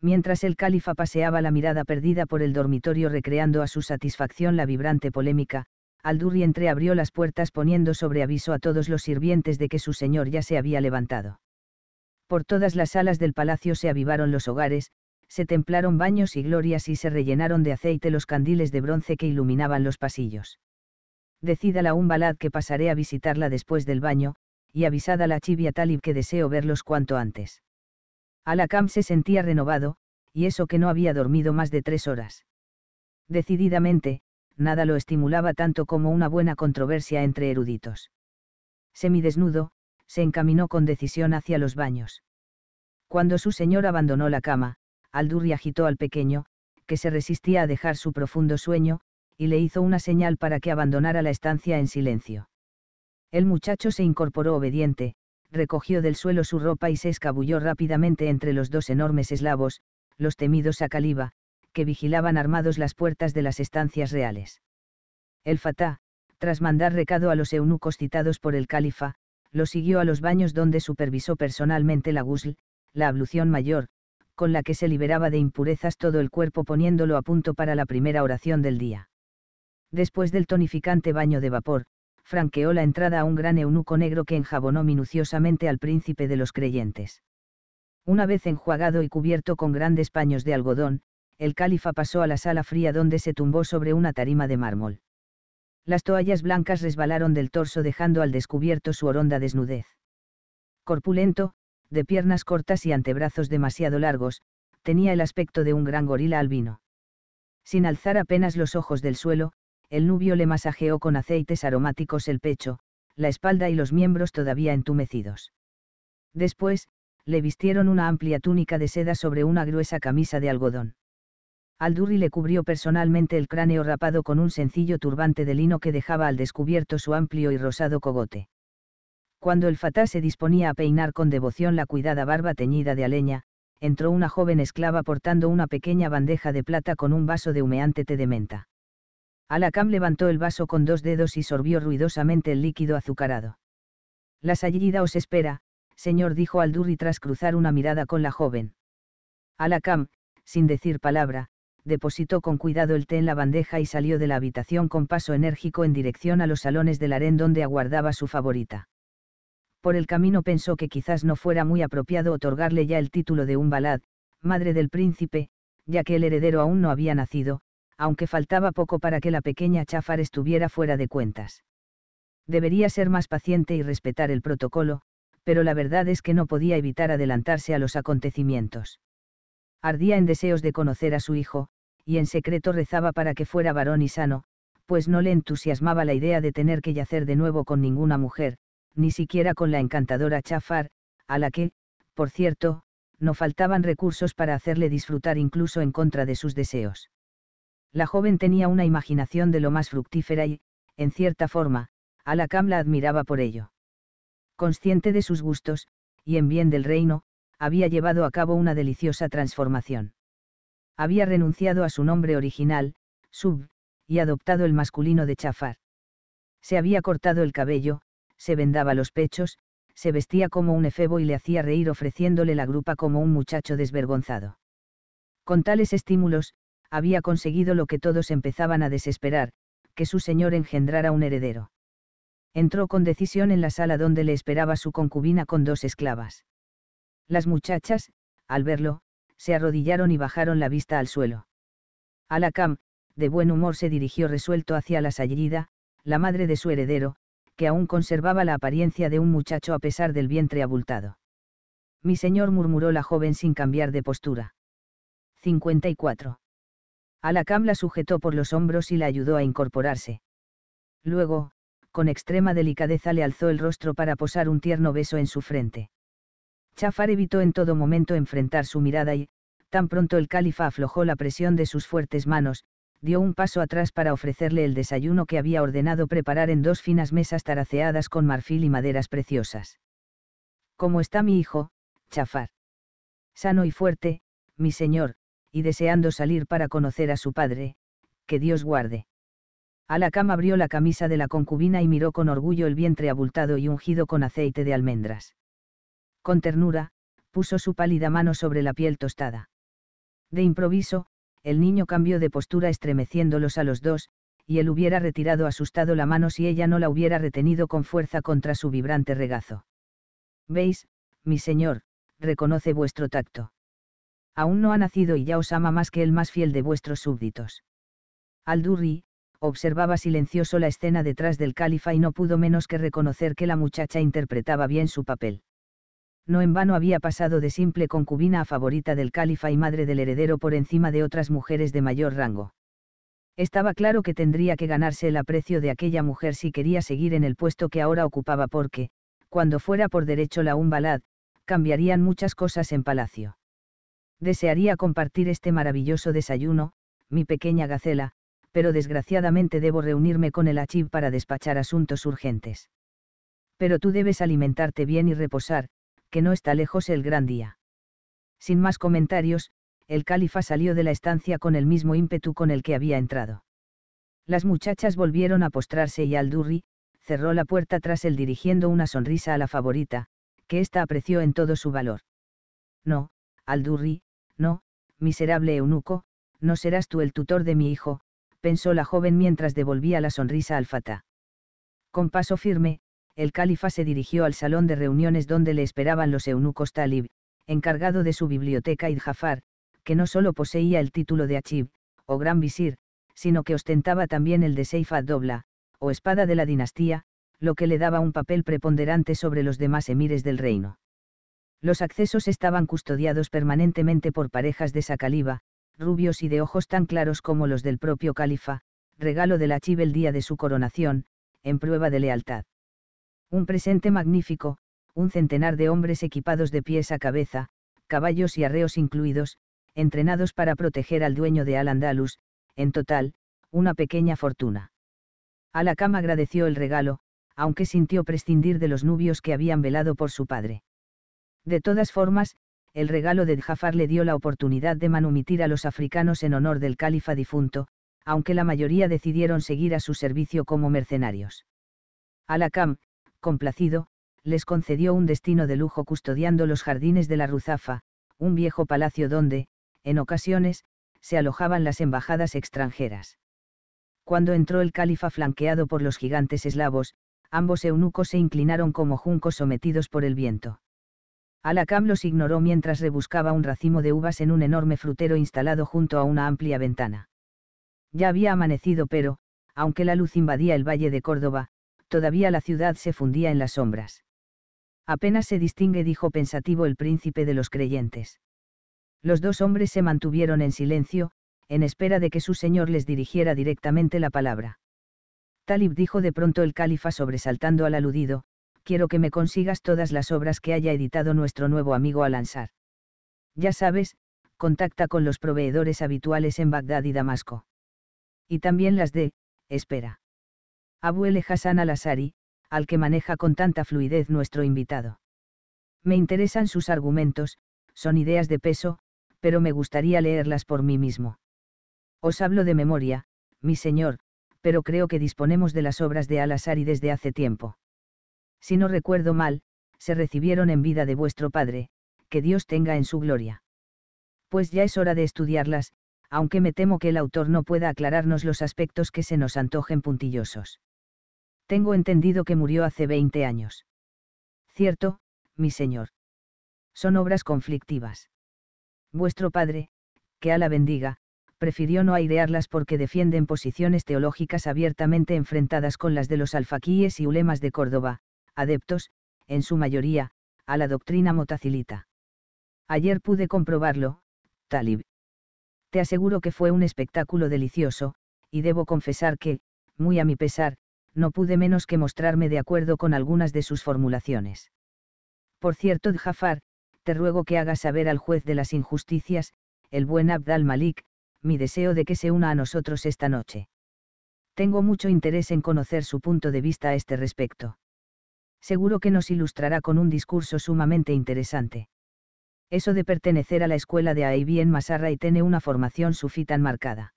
Mientras el califa paseaba la mirada perdida por el dormitorio recreando a su satisfacción la vibrante polémica, Aldurri entreabrió las puertas poniendo sobre aviso a todos los sirvientes de que su señor ya se había levantado por todas las salas del palacio se avivaron los hogares, se templaron baños y glorias y se rellenaron de aceite los candiles de bronce que iluminaban los pasillos. Decídala un balad que pasaré a visitarla después del baño, y avisad a la chivia Talib que deseo verlos cuanto antes. Alakam se sentía renovado, y eso que no había dormido más de tres horas. Decididamente, nada lo estimulaba tanto como una buena controversia entre eruditos. Semidesnudo, se encaminó con decisión hacia los baños. Cuando su señor abandonó la cama, Aldurri agitó al pequeño, que se resistía a dejar su profundo sueño, y le hizo una señal para que abandonara la estancia en silencio. El muchacho se incorporó obediente, recogió del suelo su ropa y se escabulló rápidamente entre los dos enormes eslavos, los temidos a Caliba, que vigilaban armados las puertas de las estancias reales. El fatá, tras mandar recado a los eunucos citados por el califa, lo siguió a los baños donde supervisó personalmente la gusl, la ablución mayor, con la que se liberaba de impurezas todo el cuerpo poniéndolo a punto para la primera oración del día. Después del tonificante baño de vapor, franqueó la entrada a un gran eunuco negro que enjabonó minuciosamente al príncipe de los creyentes. Una vez enjuagado y cubierto con grandes paños de algodón, el califa pasó a la sala fría donde se tumbó sobre una tarima de mármol. Las toallas blancas resbalaron del torso dejando al descubierto su horonda desnudez. Corpulento, de piernas cortas y antebrazos demasiado largos, tenía el aspecto de un gran gorila albino. Sin alzar apenas los ojos del suelo, el nubio le masajeó con aceites aromáticos el pecho, la espalda y los miembros todavía entumecidos. Después, le vistieron una amplia túnica de seda sobre una gruesa camisa de algodón. Aldurri le cubrió personalmente el cráneo rapado con un sencillo turbante de lino que dejaba al descubierto su amplio y rosado cogote. Cuando el fatá se disponía a peinar con devoción la cuidada barba teñida de aleña, entró una joven esclava portando una pequeña bandeja de plata con un vaso de humeante té de menta. Alakam levantó el vaso con dos dedos y sorbió ruidosamente el líquido azucarado. La Sayida os espera, señor, dijo Aldurri tras cruzar una mirada con la joven. Alakam, sin decir palabra, depositó con cuidado el té en la bandeja y salió de la habitación con paso enérgico en dirección a los salones del harén donde aguardaba su favorita. Por el camino pensó que quizás no fuera muy apropiado otorgarle ya el título de un balad, madre del príncipe, ya que el heredero aún no había nacido, aunque faltaba poco para que la pequeña Chafar estuviera fuera de cuentas. Debería ser más paciente y respetar el protocolo, pero la verdad es que no podía evitar adelantarse a los acontecimientos ardía en deseos de conocer a su hijo, y en secreto rezaba para que fuera varón y sano, pues no le entusiasmaba la idea de tener que yacer de nuevo con ninguna mujer, ni siquiera con la encantadora Chafar, a la que, por cierto, no faltaban recursos para hacerle disfrutar incluso en contra de sus deseos. La joven tenía una imaginación de lo más fructífera y, en cierta forma, Alakam la admiraba por ello. Consciente de sus gustos, y en bien del reino, había llevado a cabo una deliciosa transformación. Había renunciado a su nombre original, Sub, y adoptado el masculino de Chafar. Se había cortado el cabello, se vendaba los pechos, se vestía como un efebo y le hacía reír ofreciéndole la grupa como un muchacho desvergonzado. Con tales estímulos, había conseguido lo que todos empezaban a desesperar, que su señor engendrara un heredero. Entró con decisión en la sala donde le esperaba su concubina con dos esclavas. Las muchachas, al verlo, se arrodillaron y bajaron la vista al suelo. Alacam, de buen humor, se dirigió resuelto hacia la Sayida, la madre de su heredero, que aún conservaba la apariencia de un muchacho a pesar del vientre abultado. Mi señor murmuró la joven sin cambiar de postura. 54. Alakam la sujetó por los hombros y la ayudó a incorporarse. Luego, con extrema delicadeza le alzó el rostro para posar un tierno beso en su frente. Chafar evitó en todo momento enfrentar su mirada y, tan pronto el califa aflojó la presión de sus fuertes manos, dio un paso atrás para ofrecerle el desayuno que había ordenado preparar en dos finas mesas taraceadas con marfil y maderas preciosas. ¿Cómo está mi hijo, Chafar? Sano y fuerte, mi señor, y deseando salir para conocer a su padre, que Dios guarde. A la cama abrió la camisa de la concubina y miró con orgullo el vientre abultado y ungido con aceite de almendras con ternura, puso su pálida mano sobre la piel tostada. De improviso, el niño cambió de postura estremeciéndolos a los dos, y él hubiera retirado asustado la mano si ella no la hubiera retenido con fuerza contra su vibrante regazo. Veis, mi señor, reconoce vuestro tacto. Aún no ha nacido y ya os ama más que el más fiel de vuestros súbditos. Aldurri, observaba silencioso la escena detrás del califa y no pudo menos que reconocer que la muchacha interpretaba bien su papel no en vano había pasado de simple concubina a favorita del califa y madre del heredero por encima de otras mujeres de mayor rango. Estaba claro que tendría que ganarse el aprecio de aquella mujer si quería seguir en el puesto que ahora ocupaba porque, cuando fuera por derecho la Umbalad, cambiarían muchas cosas en palacio. Desearía compartir este maravilloso desayuno, mi pequeña gacela, pero desgraciadamente debo reunirme con el Achib para despachar asuntos urgentes. Pero tú debes alimentarte bien y reposar, que no está lejos el gran día. Sin más comentarios, el califa salió de la estancia con el mismo ímpetu con el que había entrado. Las muchachas volvieron a postrarse y Aldurri, cerró la puerta tras él dirigiendo una sonrisa a la favorita, que ésta apreció en todo su valor. No, Aldurri, no, miserable eunuco, no serás tú el tutor de mi hijo, pensó la joven mientras devolvía la sonrisa al fata. Con paso firme, el califa se dirigió al salón de reuniones donde le esperaban los eunucos Talib, encargado de su biblioteca y Jafar, que no solo poseía el título de Achib, o gran visir, sino que ostentaba también el de Seifa Dobla, o espada de la dinastía, lo que le daba un papel preponderante sobre los demás emires del reino. Los accesos estaban custodiados permanentemente por parejas de caliba, rubios y de ojos tan claros como los del propio califa, regalo del Achib el día de su coronación, en prueba de lealtad. Un presente magnífico, un centenar de hombres equipados de pies a cabeza, caballos y arreos incluidos, entrenados para proteger al dueño de Al-Andalus, en total, una pequeña fortuna. Alakam agradeció el regalo, aunque sintió prescindir de los nubios que habían velado por su padre. De todas formas, el regalo de Jafar le dio la oportunidad de manumitir a los africanos en honor del califa difunto, aunque la mayoría decidieron seguir a su servicio como mercenarios. Alakam, complacido, les concedió un destino de lujo custodiando los jardines de la Ruzafa, un viejo palacio donde, en ocasiones, se alojaban las embajadas extranjeras. Cuando entró el califa flanqueado por los gigantes eslavos, ambos eunucos se inclinaron como juncos sometidos por el viento. Alakam los ignoró mientras rebuscaba un racimo de uvas en un enorme frutero instalado junto a una amplia ventana. Ya había amanecido pero, aunque la luz invadía el valle de Córdoba, todavía la ciudad se fundía en las sombras. Apenas se distingue, dijo pensativo el príncipe de los creyentes. Los dos hombres se mantuvieron en silencio, en espera de que su señor les dirigiera directamente la palabra. Talib dijo de pronto el califa sobresaltando al aludido, quiero que me consigas todas las obras que haya editado nuestro nuevo amigo Al-Ansar. Ya sabes, contacta con los proveedores habituales en Bagdad y Damasco. Y también las de, espera. Abuele Hassan al-Asari, al que maneja con tanta fluidez nuestro invitado. Me interesan sus argumentos, son ideas de peso, pero me gustaría leerlas por mí mismo. Os hablo de memoria, mi señor, pero creo que disponemos de las obras de Al-Asari desde hace tiempo. Si no recuerdo mal, se recibieron en vida de vuestro padre, que Dios tenga en su gloria. Pues ya es hora de estudiarlas, aunque me temo que el autor no pueda aclararnos los aspectos que se nos antojen puntillosos. Tengo entendido que murió hace 20 años. Cierto, mi señor. Son obras conflictivas. Vuestro padre, que a la bendiga, prefirió no airearlas porque defienden posiciones teológicas abiertamente enfrentadas con las de los alfaquíes y ulemas de Córdoba, adeptos, en su mayoría, a la doctrina motacilita. Ayer pude comprobarlo, Talib. Te aseguro que fue un espectáculo delicioso, y debo confesar que, muy a mi pesar, no pude menos que mostrarme de acuerdo con algunas de sus formulaciones. Por cierto, Jafar, te ruego que hagas saber al juez de las injusticias, el buen Abd al-Malik, mi deseo de que se una a nosotros esta noche. Tengo mucho interés en conocer su punto de vista a este respecto. Seguro que nos ilustrará con un discurso sumamente interesante. Eso de pertenecer a la escuela de Aibien en Masarra y tener una formación sufí tan marcada.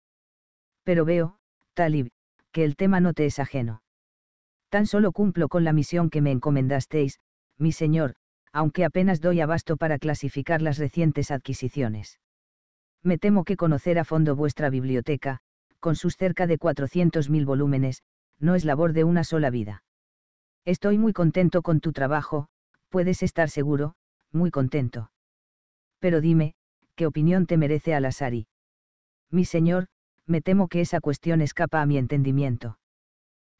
Pero veo, Talib, que el tema no te es ajeno. Tan solo cumplo con la misión que me encomendasteis, mi señor, aunque apenas doy abasto para clasificar las recientes adquisiciones. Me temo que conocer a fondo vuestra biblioteca, con sus cerca de 400.000 volúmenes, no es labor de una sola vida. Estoy muy contento con tu trabajo, puedes estar seguro, muy contento. Pero dime, ¿qué opinión te merece Alasari? Mi señor, me temo que esa cuestión escapa a mi entendimiento.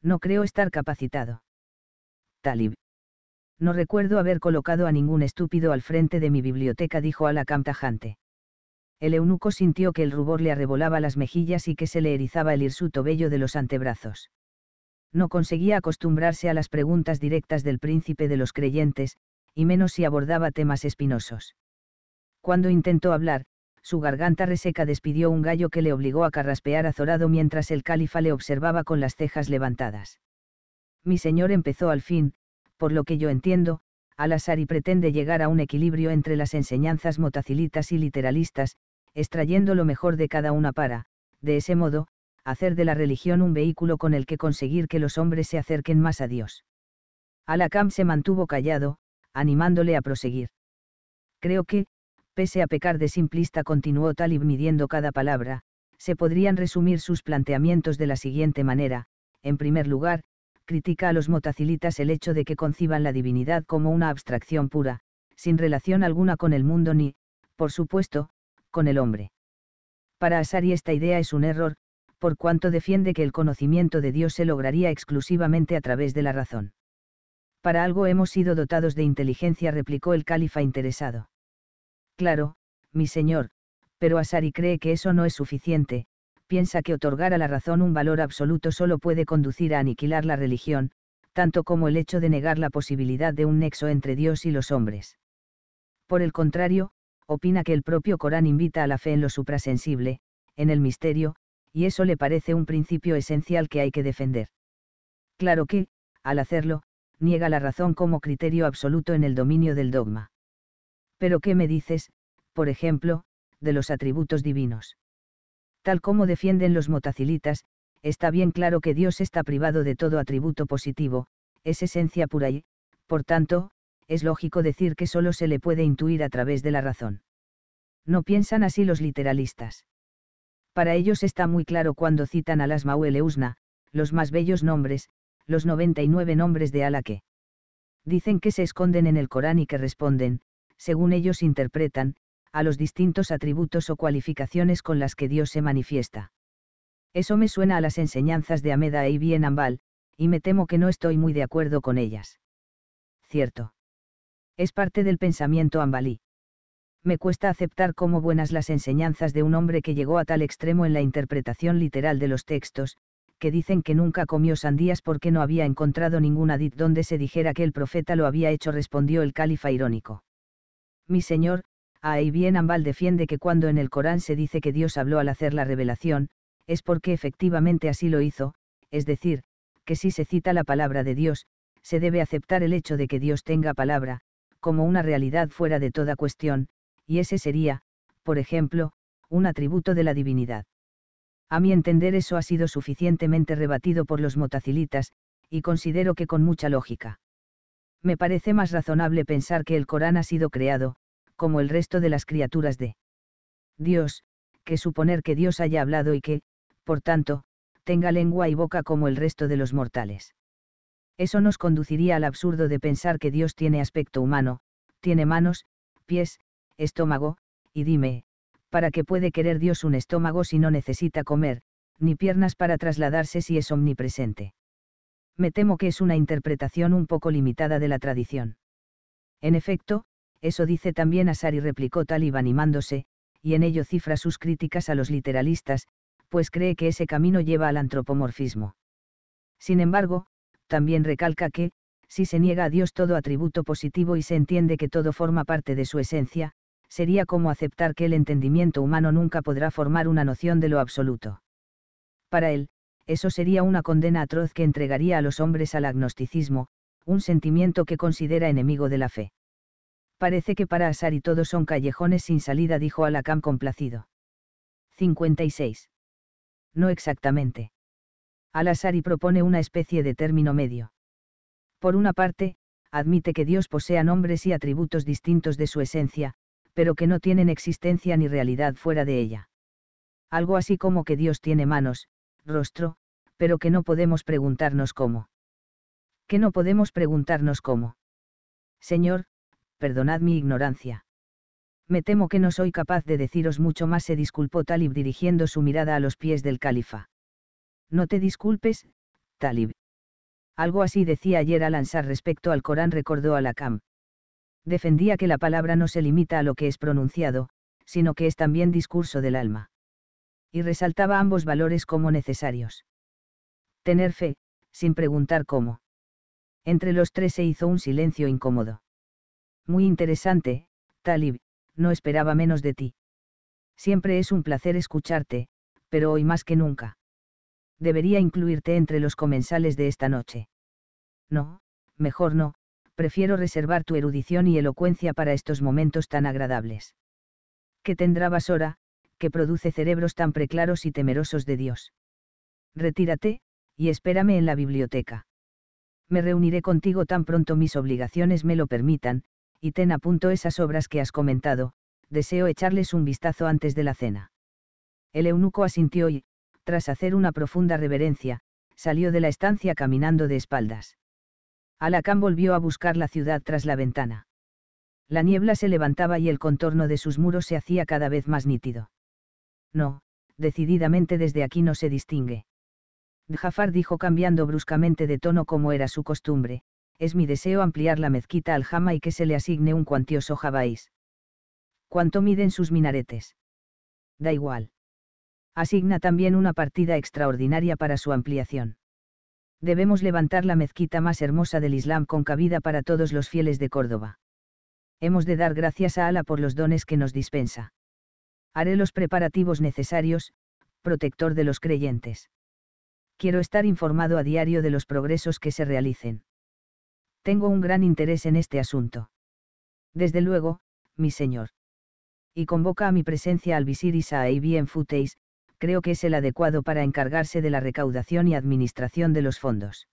No creo estar capacitado. Talib. No recuerdo haber colocado a ningún estúpido al frente de mi biblioteca, dijo la El eunuco sintió que el rubor le arrebolaba las mejillas y que se le erizaba el hirsuto vello de los antebrazos. No conseguía acostumbrarse a las preguntas directas del príncipe de los creyentes, y menos si abordaba temas espinosos. Cuando intentó hablar, su garganta reseca despidió un gallo que le obligó a carraspear azorado mientras el califa le observaba con las cejas levantadas. Mi señor empezó al fin, por lo que yo entiendo, al azar y pretende llegar a un equilibrio entre las enseñanzas motacilitas y literalistas, extrayendo lo mejor de cada una para, de ese modo, hacer de la religión un vehículo con el que conseguir que los hombres se acerquen más a Dios. Alakam se mantuvo callado, animándole a proseguir. Creo que, pese a pecar de simplista continuó Talib midiendo cada palabra, se podrían resumir sus planteamientos de la siguiente manera, en primer lugar, critica a los motacilitas el hecho de que conciban la divinidad como una abstracción pura, sin relación alguna con el mundo ni, por supuesto, con el hombre. Para Asari esta idea es un error, por cuanto defiende que el conocimiento de Dios se lograría exclusivamente a través de la razón. Para algo hemos sido dotados de inteligencia, replicó el califa interesado. Claro, mi señor, pero Asari cree que eso no es suficiente, piensa que otorgar a la razón un valor absoluto solo puede conducir a aniquilar la religión, tanto como el hecho de negar la posibilidad de un nexo entre Dios y los hombres. Por el contrario, opina que el propio Corán invita a la fe en lo suprasensible, en el misterio, y eso le parece un principio esencial que hay que defender. Claro que, al hacerlo, niega la razón como criterio absoluto en el dominio del dogma. Pero ¿qué me dices, por ejemplo, de los atributos divinos? Tal como defienden los motacilitas, está bien claro que Dios está privado de todo atributo positivo, es esencia pura y, por tanto, es lógico decir que solo se le puede intuir a través de la razón. No piensan así los literalistas. Para ellos está muy claro cuando citan a las Maueleusna, los más bellos nombres, los 99 nombres de Ala que dicen que se esconden en el Corán y que responden, según ellos interpretan, a los distintos atributos o cualificaciones con las que Dios se manifiesta. Eso me suena a las enseñanzas de Ameda e en Ambal, y me temo que no estoy muy de acuerdo con ellas. Cierto. Es parte del pensamiento ambalí. Me cuesta aceptar como buenas las enseñanzas de un hombre que llegó a tal extremo en la interpretación literal de los textos, que dicen que nunca comió sandías porque no había encontrado ningún adit donde se dijera que el profeta lo había hecho, respondió el califa irónico. Mi Señor, ahí bien Ambal defiende que cuando en el Corán se dice que Dios habló al hacer la revelación, es porque efectivamente así lo hizo, es decir, que si se cita la palabra de Dios, se debe aceptar el hecho de que Dios tenga palabra, como una realidad fuera de toda cuestión, y ese sería, por ejemplo, un atributo de la divinidad. A mi entender eso ha sido suficientemente rebatido por los motacilitas, y considero que con mucha lógica me parece más razonable pensar que el Corán ha sido creado, como el resto de las criaturas de Dios, que suponer que Dios haya hablado y que, por tanto, tenga lengua y boca como el resto de los mortales. Eso nos conduciría al absurdo de pensar que Dios tiene aspecto humano, tiene manos, pies, estómago, y dime, ¿para qué puede querer Dios un estómago si no necesita comer, ni piernas para trasladarse si es omnipresente? me temo que es una interpretación un poco limitada de la tradición. En efecto, eso dice también Asari replicó Talib animándose, y en ello cifra sus críticas a los literalistas, pues cree que ese camino lleva al antropomorfismo. Sin embargo, también recalca que, si se niega a Dios todo atributo positivo y se entiende que todo forma parte de su esencia, sería como aceptar que el entendimiento humano nunca podrá formar una noción de lo absoluto. Para él, eso sería una condena atroz que entregaría a los hombres al agnosticismo, un sentimiento que considera enemigo de la fe. Parece que para Asari todos son callejones sin salida, dijo Alacam complacido. 56. No exactamente. Al-Asari propone una especie de término medio. Por una parte, admite que Dios posea nombres y atributos distintos de su esencia, pero que no tienen existencia ni realidad fuera de ella. Algo así como que Dios tiene manos, rostro, pero que no podemos preguntarnos cómo. Que no podemos preguntarnos cómo. Señor, perdonad mi ignorancia. Me temo que no soy capaz de deciros mucho más, se disculpó Talib dirigiendo su mirada a los pies del califa. No te disculpes, Talib. Algo así decía ayer al ansar respecto al Corán, recordó Alakam. Defendía que la palabra no se limita a lo que es pronunciado, sino que es también discurso del alma y resaltaba ambos valores como necesarios. Tener fe, sin preguntar cómo. Entre los tres se hizo un silencio incómodo. Muy interesante, Talib, no esperaba menos de ti. Siempre es un placer escucharte, pero hoy más que nunca. Debería incluirte entre los comensales de esta noche. No, mejor no, prefiero reservar tu erudición y elocuencia para estos momentos tan agradables. ¿Qué tendrá Basora, que produce cerebros tan preclaros y temerosos de Dios. Retírate, y espérame en la biblioteca. Me reuniré contigo tan pronto mis obligaciones me lo permitan, y ten a punto esas obras que has comentado, deseo echarles un vistazo antes de la cena. El eunuco asintió y, tras hacer una profunda reverencia, salió de la estancia caminando de espaldas. Alacán volvió a buscar la ciudad tras la ventana. La niebla se levantaba y el contorno de sus muros se hacía cada vez más nítido. No, decididamente desde aquí no se distingue. Jafar dijo cambiando bruscamente de tono como era su costumbre, es mi deseo ampliar la mezquita al Jama y que se le asigne un cuantioso jabáis. ¿Cuánto miden sus minaretes? Da igual. Asigna también una partida extraordinaria para su ampliación. Debemos levantar la mezquita más hermosa del Islam con cabida para todos los fieles de Córdoba. Hemos de dar gracias a Ala por los dones que nos dispensa haré los preparativos necesarios, protector de los creyentes. Quiero estar informado a diario de los progresos que se realicen. Tengo un gran interés en este asunto. Desde luego, mi señor. Y convoca a mi presencia al visir Isa bien Futeis, creo que es el adecuado para encargarse de la recaudación y administración de los fondos.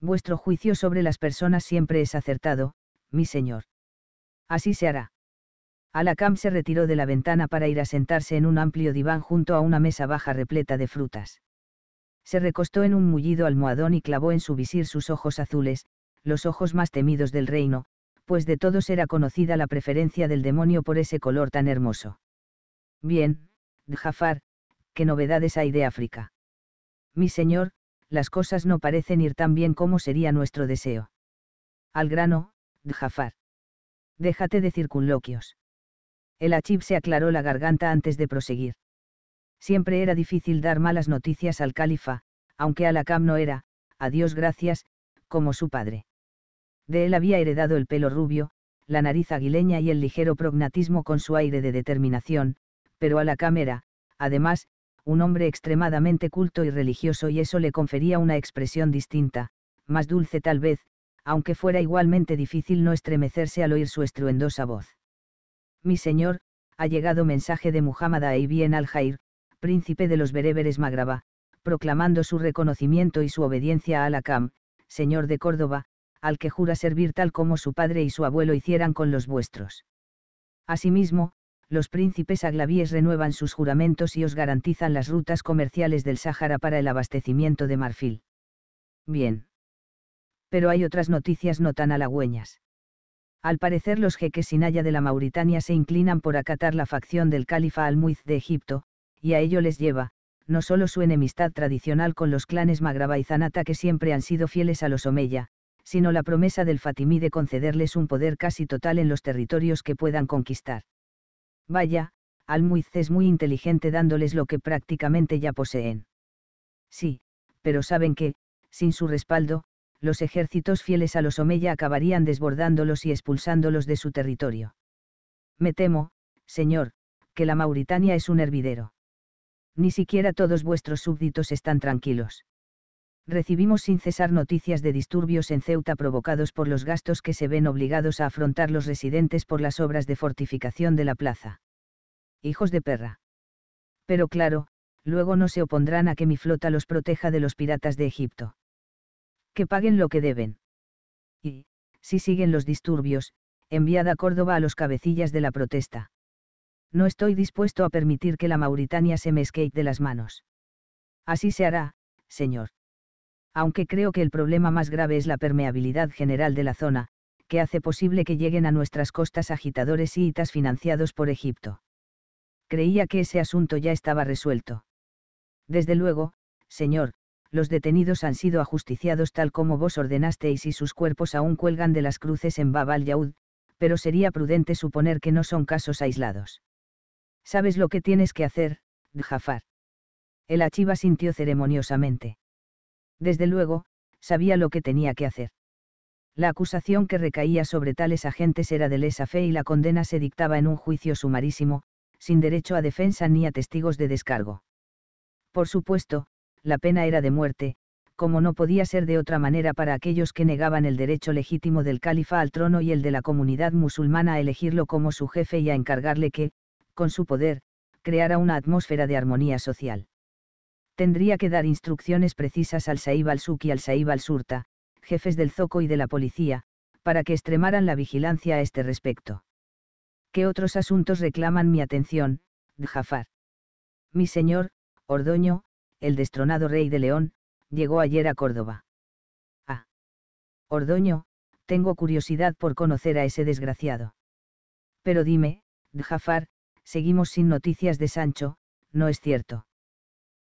Vuestro juicio sobre las personas siempre es acertado, mi señor. Así se hará. Alakam se retiró de la ventana para ir a sentarse en un amplio diván junto a una mesa baja repleta de frutas. Se recostó en un mullido almohadón y clavó en su visir sus ojos azules, los ojos más temidos del reino, pues de todos era conocida la preferencia del demonio por ese color tan hermoso. Bien, Jafar, ¿qué novedades hay de África? Mi señor, las cosas no parecen ir tan bien como sería nuestro deseo. Al grano, Jafar. Déjate de circunloquios. El achib se aclaró la garganta antes de proseguir. Siempre era difícil dar malas noticias al califa, aunque Alakam no era, a Dios gracias, como su padre. De él había heredado el pelo rubio, la nariz aguileña y el ligero prognatismo con su aire de determinación, pero Alakam era, además, un hombre extremadamente culto y religioso y eso le confería una expresión distinta, más dulce tal vez, aunque fuera igualmente difícil no estremecerse al oír su estruendosa voz mi señor, ha llegado mensaje de Muhammad a Ibn al-Jair, príncipe de los bereberes Magraba, proclamando su reconocimiento y su obediencia a Al-Akam, señor de Córdoba, al que jura servir tal como su padre y su abuelo hicieran con los vuestros. Asimismo, los príncipes aglavíes renuevan sus juramentos y os garantizan las rutas comerciales del Sáhara para el abastecimiento de marfil. Bien. Pero hay otras noticias no tan halagüeñas. Al parecer los jeques sinaya de la Mauritania se inclinan por acatar la facción del califa almuiz de Egipto, y a ello les lleva, no solo su enemistad tradicional con los clanes Magraba y Zanata que siempre han sido fieles a los Omeya, sino la promesa del Fatimí de concederles un poder casi total en los territorios que puedan conquistar. Vaya, Almuiz es muy inteligente dándoles lo que prácticamente ya poseen. Sí, pero saben que, sin su respaldo, los ejércitos fieles a los Omeya acabarían desbordándolos y expulsándolos de su territorio. Me temo, señor, que la Mauritania es un hervidero. Ni siquiera todos vuestros súbditos están tranquilos. Recibimos sin cesar noticias de disturbios en Ceuta provocados por los gastos que se ven obligados a afrontar los residentes por las obras de fortificación de la plaza. Hijos de perra. Pero claro, luego no se opondrán a que mi flota los proteja de los piratas de Egipto que paguen lo que deben. Y, si siguen los disturbios, enviad a Córdoba a los cabecillas de la protesta. No estoy dispuesto a permitir que la Mauritania se me escape de las manos. Así se hará, señor. Aunque creo que el problema más grave es la permeabilidad general de la zona, que hace posible que lleguen a nuestras costas agitadores hitas financiados por Egipto. Creía que ese asunto ya estaba resuelto. Desde luego, señor, los detenidos han sido ajusticiados tal como vos ordenasteis y sus cuerpos aún cuelgan de las cruces en Babal Yaud, pero sería prudente suponer que no son casos aislados. ¿Sabes lo que tienes que hacer, Jafar? El achiva sintió ceremoniosamente. Desde luego, sabía lo que tenía que hacer. La acusación que recaía sobre tales agentes era de lesa fe y la condena se dictaba en un juicio sumarísimo, sin derecho a defensa ni a testigos de descargo. Por supuesto, la pena era de muerte, como no podía ser de otra manera para aquellos que negaban el derecho legítimo del califa al trono y el de la comunidad musulmana a elegirlo como su jefe y a encargarle que, con su poder, creara una atmósfera de armonía social. Tendría que dar instrucciones precisas al Saib al-Suk y al Saib al-Surta, jefes del Zoco y de la policía, para que extremaran la vigilancia a este respecto. ¿Qué otros asuntos reclaman mi atención, Jafar? Mi señor, Ordoño, el destronado rey de León, llegó ayer a Córdoba. Ah. Ordoño, tengo curiosidad por conocer a ese desgraciado. Pero dime, Jafar, seguimos sin noticias de Sancho, ¿no es cierto?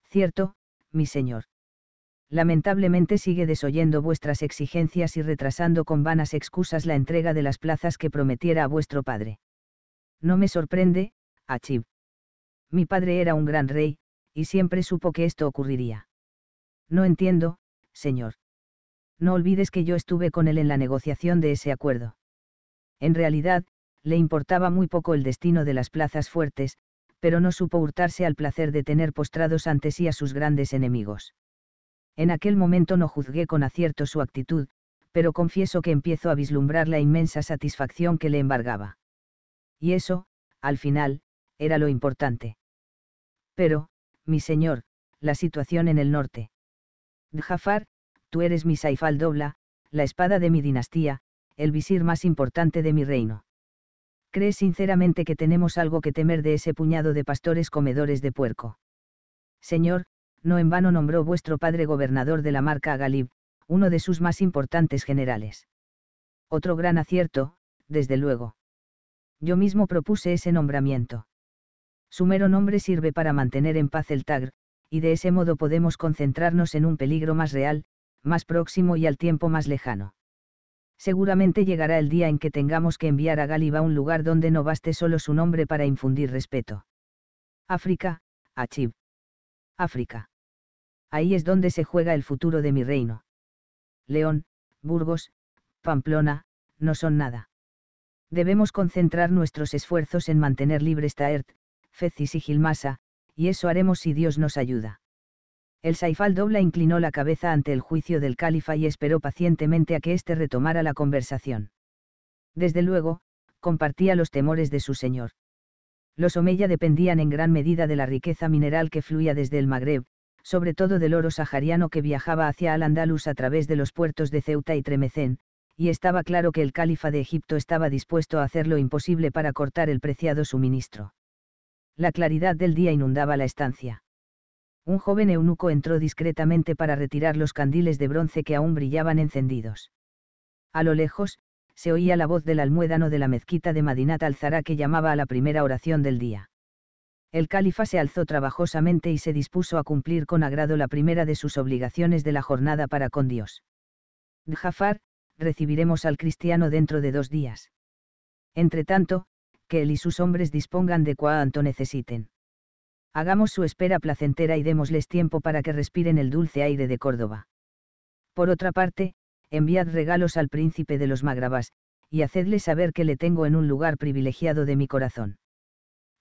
Cierto, mi señor. Lamentablemente sigue desoyendo vuestras exigencias y retrasando con vanas excusas la entrega de las plazas que prometiera a vuestro padre. No me sorprende, Achib. Mi padre era un gran rey, y siempre supo que esto ocurriría. No entiendo, señor. No olvides que yo estuve con él en la negociación de ese acuerdo. En realidad, le importaba muy poco el destino de las plazas fuertes, pero no supo hurtarse al placer de tener postrados ante sí a sus grandes enemigos. En aquel momento no juzgué con acierto su actitud, pero confieso que empiezo a vislumbrar la inmensa satisfacción que le embargaba. Y eso, al final, era lo importante. Pero, mi señor, la situación en el norte. Jafar, tú eres mi Saifal dobla la espada de mi dinastía, el visir más importante de mi reino. ¿Crees sinceramente que tenemos algo que temer de ese puñado de pastores comedores de puerco? Señor, no en vano nombró vuestro padre gobernador de la marca Agalib, Galib, uno de sus más importantes generales. Otro gran acierto, desde luego. Yo mismo propuse ese nombramiento. Su mero nombre sirve para mantener en paz el TAGR, y de ese modo podemos concentrarnos en un peligro más real, más próximo y al tiempo más lejano. Seguramente llegará el día en que tengamos que enviar a Galiba a un lugar donde no baste solo su nombre para infundir respeto. África, Achib. África. Ahí es donde se juega el futuro de mi reino. León, Burgos, Pamplona, no son nada. Debemos concentrar nuestros esfuerzos en mantener libre esta Earth, Fez y Gilmasa, y eso haremos si Dios nos ayuda. El Saifal dobla inclinó la cabeza ante el juicio del califa y esperó pacientemente a que éste retomara la conversación. Desde luego, compartía los temores de su señor. Los Omeya dependían en gran medida de la riqueza mineral que fluía desde el Magreb, sobre todo del oro sahariano que viajaba hacia Al-Andalus a través de los puertos de Ceuta y Tremecén, y estaba claro que el califa de Egipto estaba dispuesto a hacer lo imposible para cortar el preciado suministro. La claridad del día inundaba la estancia. Un joven eunuco entró discretamente para retirar los candiles de bronce que aún brillaban encendidos. A lo lejos, se oía la voz del almuédano de la mezquita de Madinat al-Zara que llamaba a la primera oración del día. El califa se alzó trabajosamente y se dispuso a cumplir con agrado la primera de sus obligaciones de la jornada para con Dios. Jafar, recibiremos al cristiano dentro de dos días. Entretanto, que él y sus hombres dispongan de cuanto necesiten. Hagamos su espera placentera y démosles tiempo para que respiren el dulce aire de Córdoba. Por otra parte, enviad regalos al príncipe de los Magravas, y hacedle saber que le tengo en un lugar privilegiado de mi corazón.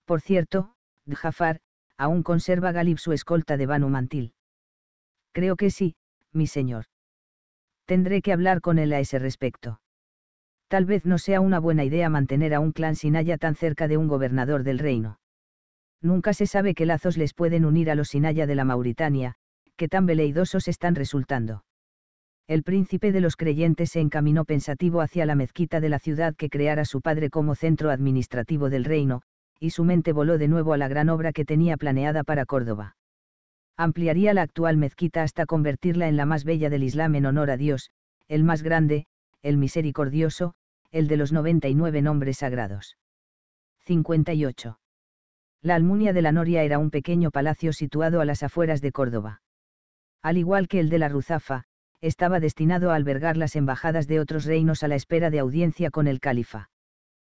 Por cierto, Jafar, aún conserva Galip su escolta de Banu Mantil. Creo que sí, mi señor. Tendré que hablar con él a ese respecto tal vez no sea una buena idea mantener a un clan Sinaya tan cerca de un gobernador del reino. Nunca se sabe qué lazos les pueden unir a los Sinaya de la Mauritania, que tan veleidosos están resultando. El príncipe de los creyentes se encaminó pensativo hacia la mezquita de la ciudad que creara su padre como centro administrativo del reino, y su mente voló de nuevo a la gran obra que tenía planeada para Córdoba. Ampliaría la actual mezquita hasta convertirla en la más bella del Islam en honor a Dios, el más grande, el misericordioso, el de los 99 nombres sagrados. 58. La Almunia de la Noria era un pequeño palacio situado a las afueras de Córdoba. Al igual que el de la Ruzafa, estaba destinado a albergar las embajadas de otros reinos a la espera de audiencia con el califa.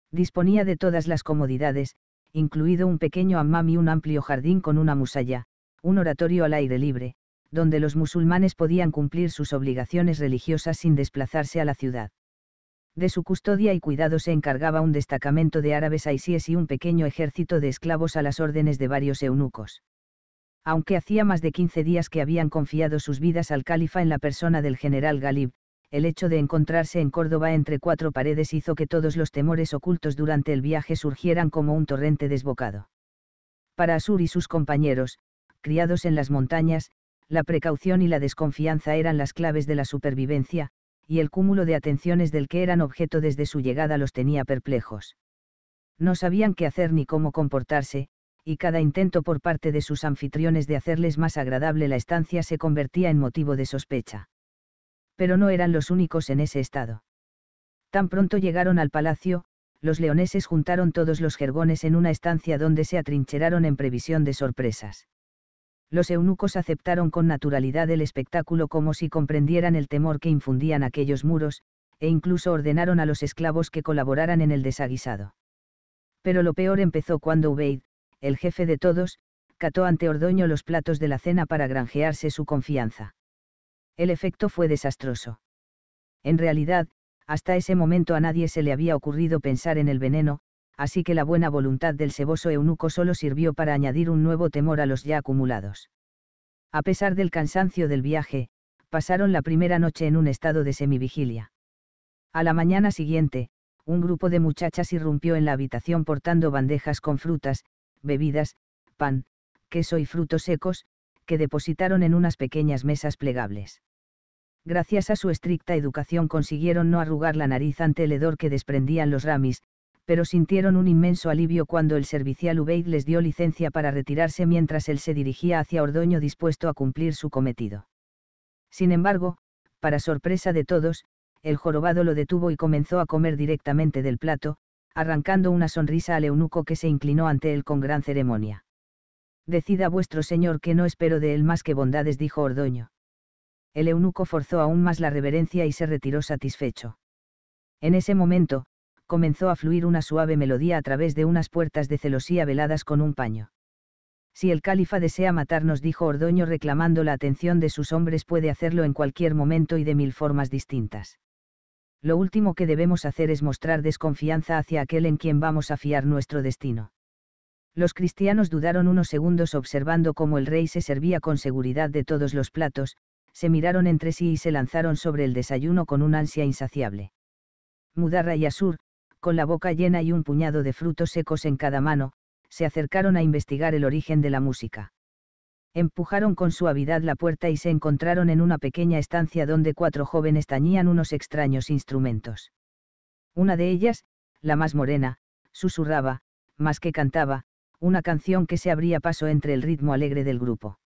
Disponía de todas las comodidades, incluido un pequeño hammam y un amplio jardín con una musalla, un oratorio al aire libre, donde los musulmanes podían cumplir sus obligaciones religiosas sin desplazarse a la ciudad. De su custodia y cuidado se encargaba un destacamento de árabes haisíes y un pequeño ejército de esclavos a las órdenes de varios eunucos. Aunque hacía más de 15 días que habían confiado sus vidas al califa en la persona del general Galib, el hecho de encontrarse en Córdoba entre cuatro paredes hizo que todos los temores ocultos durante el viaje surgieran como un torrente desbocado. Para Asur y sus compañeros, criados en las montañas, la precaución y la desconfianza eran las claves de la supervivencia, y el cúmulo de atenciones del que eran objeto desde su llegada los tenía perplejos. No sabían qué hacer ni cómo comportarse, y cada intento por parte de sus anfitriones de hacerles más agradable la estancia se convertía en motivo de sospecha. Pero no eran los únicos en ese estado. Tan pronto llegaron al palacio, los leoneses juntaron todos los jergones en una estancia donde se atrincheraron en previsión de sorpresas los eunucos aceptaron con naturalidad el espectáculo como si comprendieran el temor que infundían aquellos muros, e incluso ordenaron a los esclavos que colaboraran en el desaguisado. Pero lo peor empezó cuando Ubeid, el jefe de todos, cató ante Ordoño los platos de la cena para granjearse su confianza. El efecto fue desastroso. En realidad, hasta ese momento a nadie se le había ocurrido pensar en el veneno, así que la buena voluntad del seboso eunuco solo sirvió para añadir un nuevo temor a los ya acumulados. A pesar del cansancio del viaje, pasaron la primera noche en un estado de semivigilia. A la mañana siguiente, un grupo de muchachas irrumpió en la habitación portando bandejas con frutas, bebidas, pan, queso y frutos secos, que depositaron en unas pequeñas mesas plegables. Gracias a su estricta educación consiguieron no arrugar la nariz ante el hedor que desprendían los ramis, pero sintieron un inmenso alivio cuando el servicial Ubeid les dio licencia para retirarse mientras él se dirigía hacia Ordoño dispuesto a cumplir su cometido. Sin embargo, para sorpresa de todos, el jorobado lo detuvo y comenzó a comer directamente del plato, arrancando una sonrisa al eunuco que se inclinó ante él con gran ceremonia. Decida vuestro señor que no espero de él más que bondades, dijo Ordoño. El eunuco forzó aún más la reverencia y se retiró satisfecho. En ese momento, comenzó a fluir una suave melodía a través de unas puertas de celosía veladas con un paño. Si el califa desea matarnos, dijo Ordoño reclamando la atención de sus hombres, puede hacerlo en cualquier momento y de mil formas distintas. Lo último que debemos hacer es mostrar desconfianza hacia aquel en quien vamos a fiar nuestro destino. Los cristianos dudaron unos segundos observando cómo el rey se servía con seguridad de todos los platos, se miraron entre sí y se lanzaron sobre el desayuno con una ansia insaciable. Mudarra y Asur, con la boca llena y un puñado de frutos secos en cada mano, se acercaron a investigar el origen de la música. Empujaron con suavidad la puerta y se encontraron en una pequeña estancia donde cuatro jóvenes tañían unos extraños instrumentos. Una de ellas, la más morena, susurraba, más que cantaba, una canción que se abría paso entre el ritmo alegre del grupo.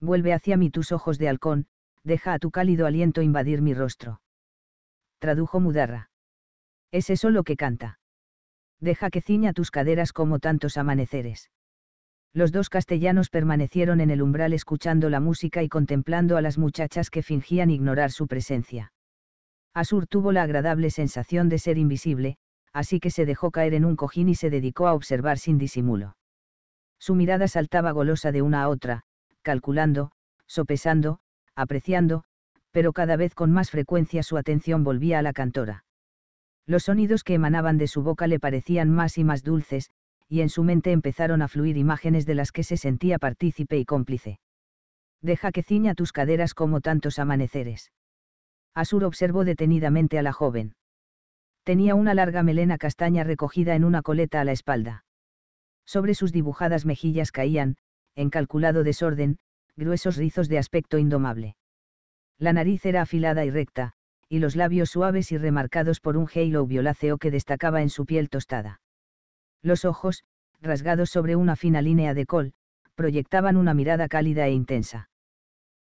Vuelve hacia mí tus ojos de halcón, deja a tu cálido aliento invadir mi rostro. Tradujo Mudarra. ¿Es eso lo que canta? Deja que ciña tus caderas como tantos amaneceres. Los dos castellanos permanecieron en el umbral escuchando la música y contemplando a las muchachas que fingían ignorar su presencia. Asur tuvo la agradable sensación de ser invisible, así que se dejó caer en un cojín y se dedicó a observar sin disimulo. Su mirada saltaba golosa de una a otra, calculando, sopesando, apreciando, pero cada vez con más frecuencia su atención volvía a la cantora. Los sonidos que emanaban de su boca le parecían más y más dulces, y en su mente empezaron a fluir imágenes de las que se sentía partícipe y cómplice. Deja que ciña tus caderas como tantos amaneceres. Asur observó detenidamente a la joven. Tenía una larga melena castaña recogida en una coleta a la espalda. Sobre sus dibujadas mejillas caían, en calculado desorden, gruesos rizos de aspecto indomable. La nariz era afilada y recta, y los labios suaves y remarcados por un halo violáceo que destacaba en su piel tostada. Los ojos, rasgados sobre una fina línea de col, proyectaban una mirada cálida e intensa.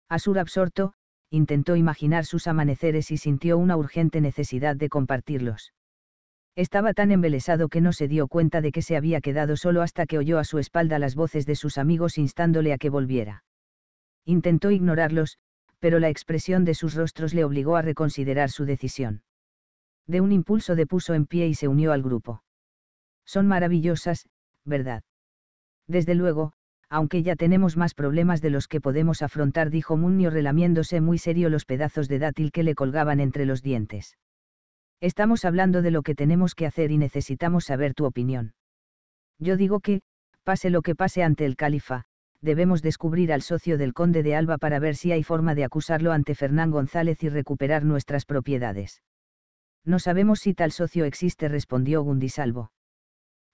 Asur absorto, intentó imaginar sus amaneceres y sintió una urgente necesidad de compartirlos. Estaba tan embelesado que no se dio cuenta de que se había quedado solo hasta que oyó a su espalda las voces de sus amigos instándole a que volviera. Intentó ignorarlos, pero la expresión de sus rostros le obligó a reconsiderar su decisión. De un impulso puso en pie y se unió al grupo. Son maravillosas, ¿verdad? Desde luego, aunque ya tenemos más problemas de los que podemos afrontar, dijo Munio relamiéndose muy serio los pedazos de dátil que le colgaban entre los dientes. Estamos hablando de lo que tenemos que hacer y necesitamos saber tu opinión. Yo digo que, pase lo que pase ante el califa, debemos descubrir al socio del conde de Alba para ver si hay forma de acusarlo ante Fernán González y recuperar nuestras propiedades. No sabemos si tal socio existe, respondió Gundisalvo.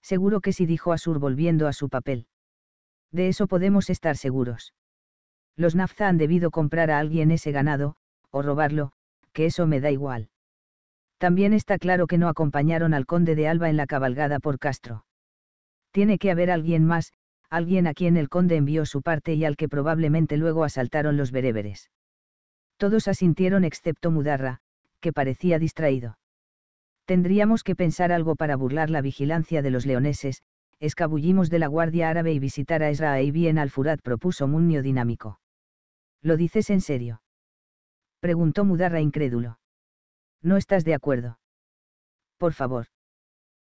Seguro que sí, dijo Asur volviendo a su papel. De eso podemos estar seguros. Los nafza han debido comprar a alguien ese ganado, o robarlo, que eso me da igual. También está claro que no acompañaron al conde de Alba en la cabalgada por Castro. Tiene que haber alguien más, alguien a quien el conde envió su parte y al que probablemente luego asaltaron los bereberes. Todos asintieron excepto Mudarra, que parecía distraído. Tendríamos que pensar algo para burlar la vigilancia de los leoneses, escabullimos de la Guardia Árabe y visitar a Esra y bien al Furat propuso Munio Dinámico. ¿Lo dices en serio? Preguntó Mudarra incrédulo. ¿No estás de acuerdo? Por favor.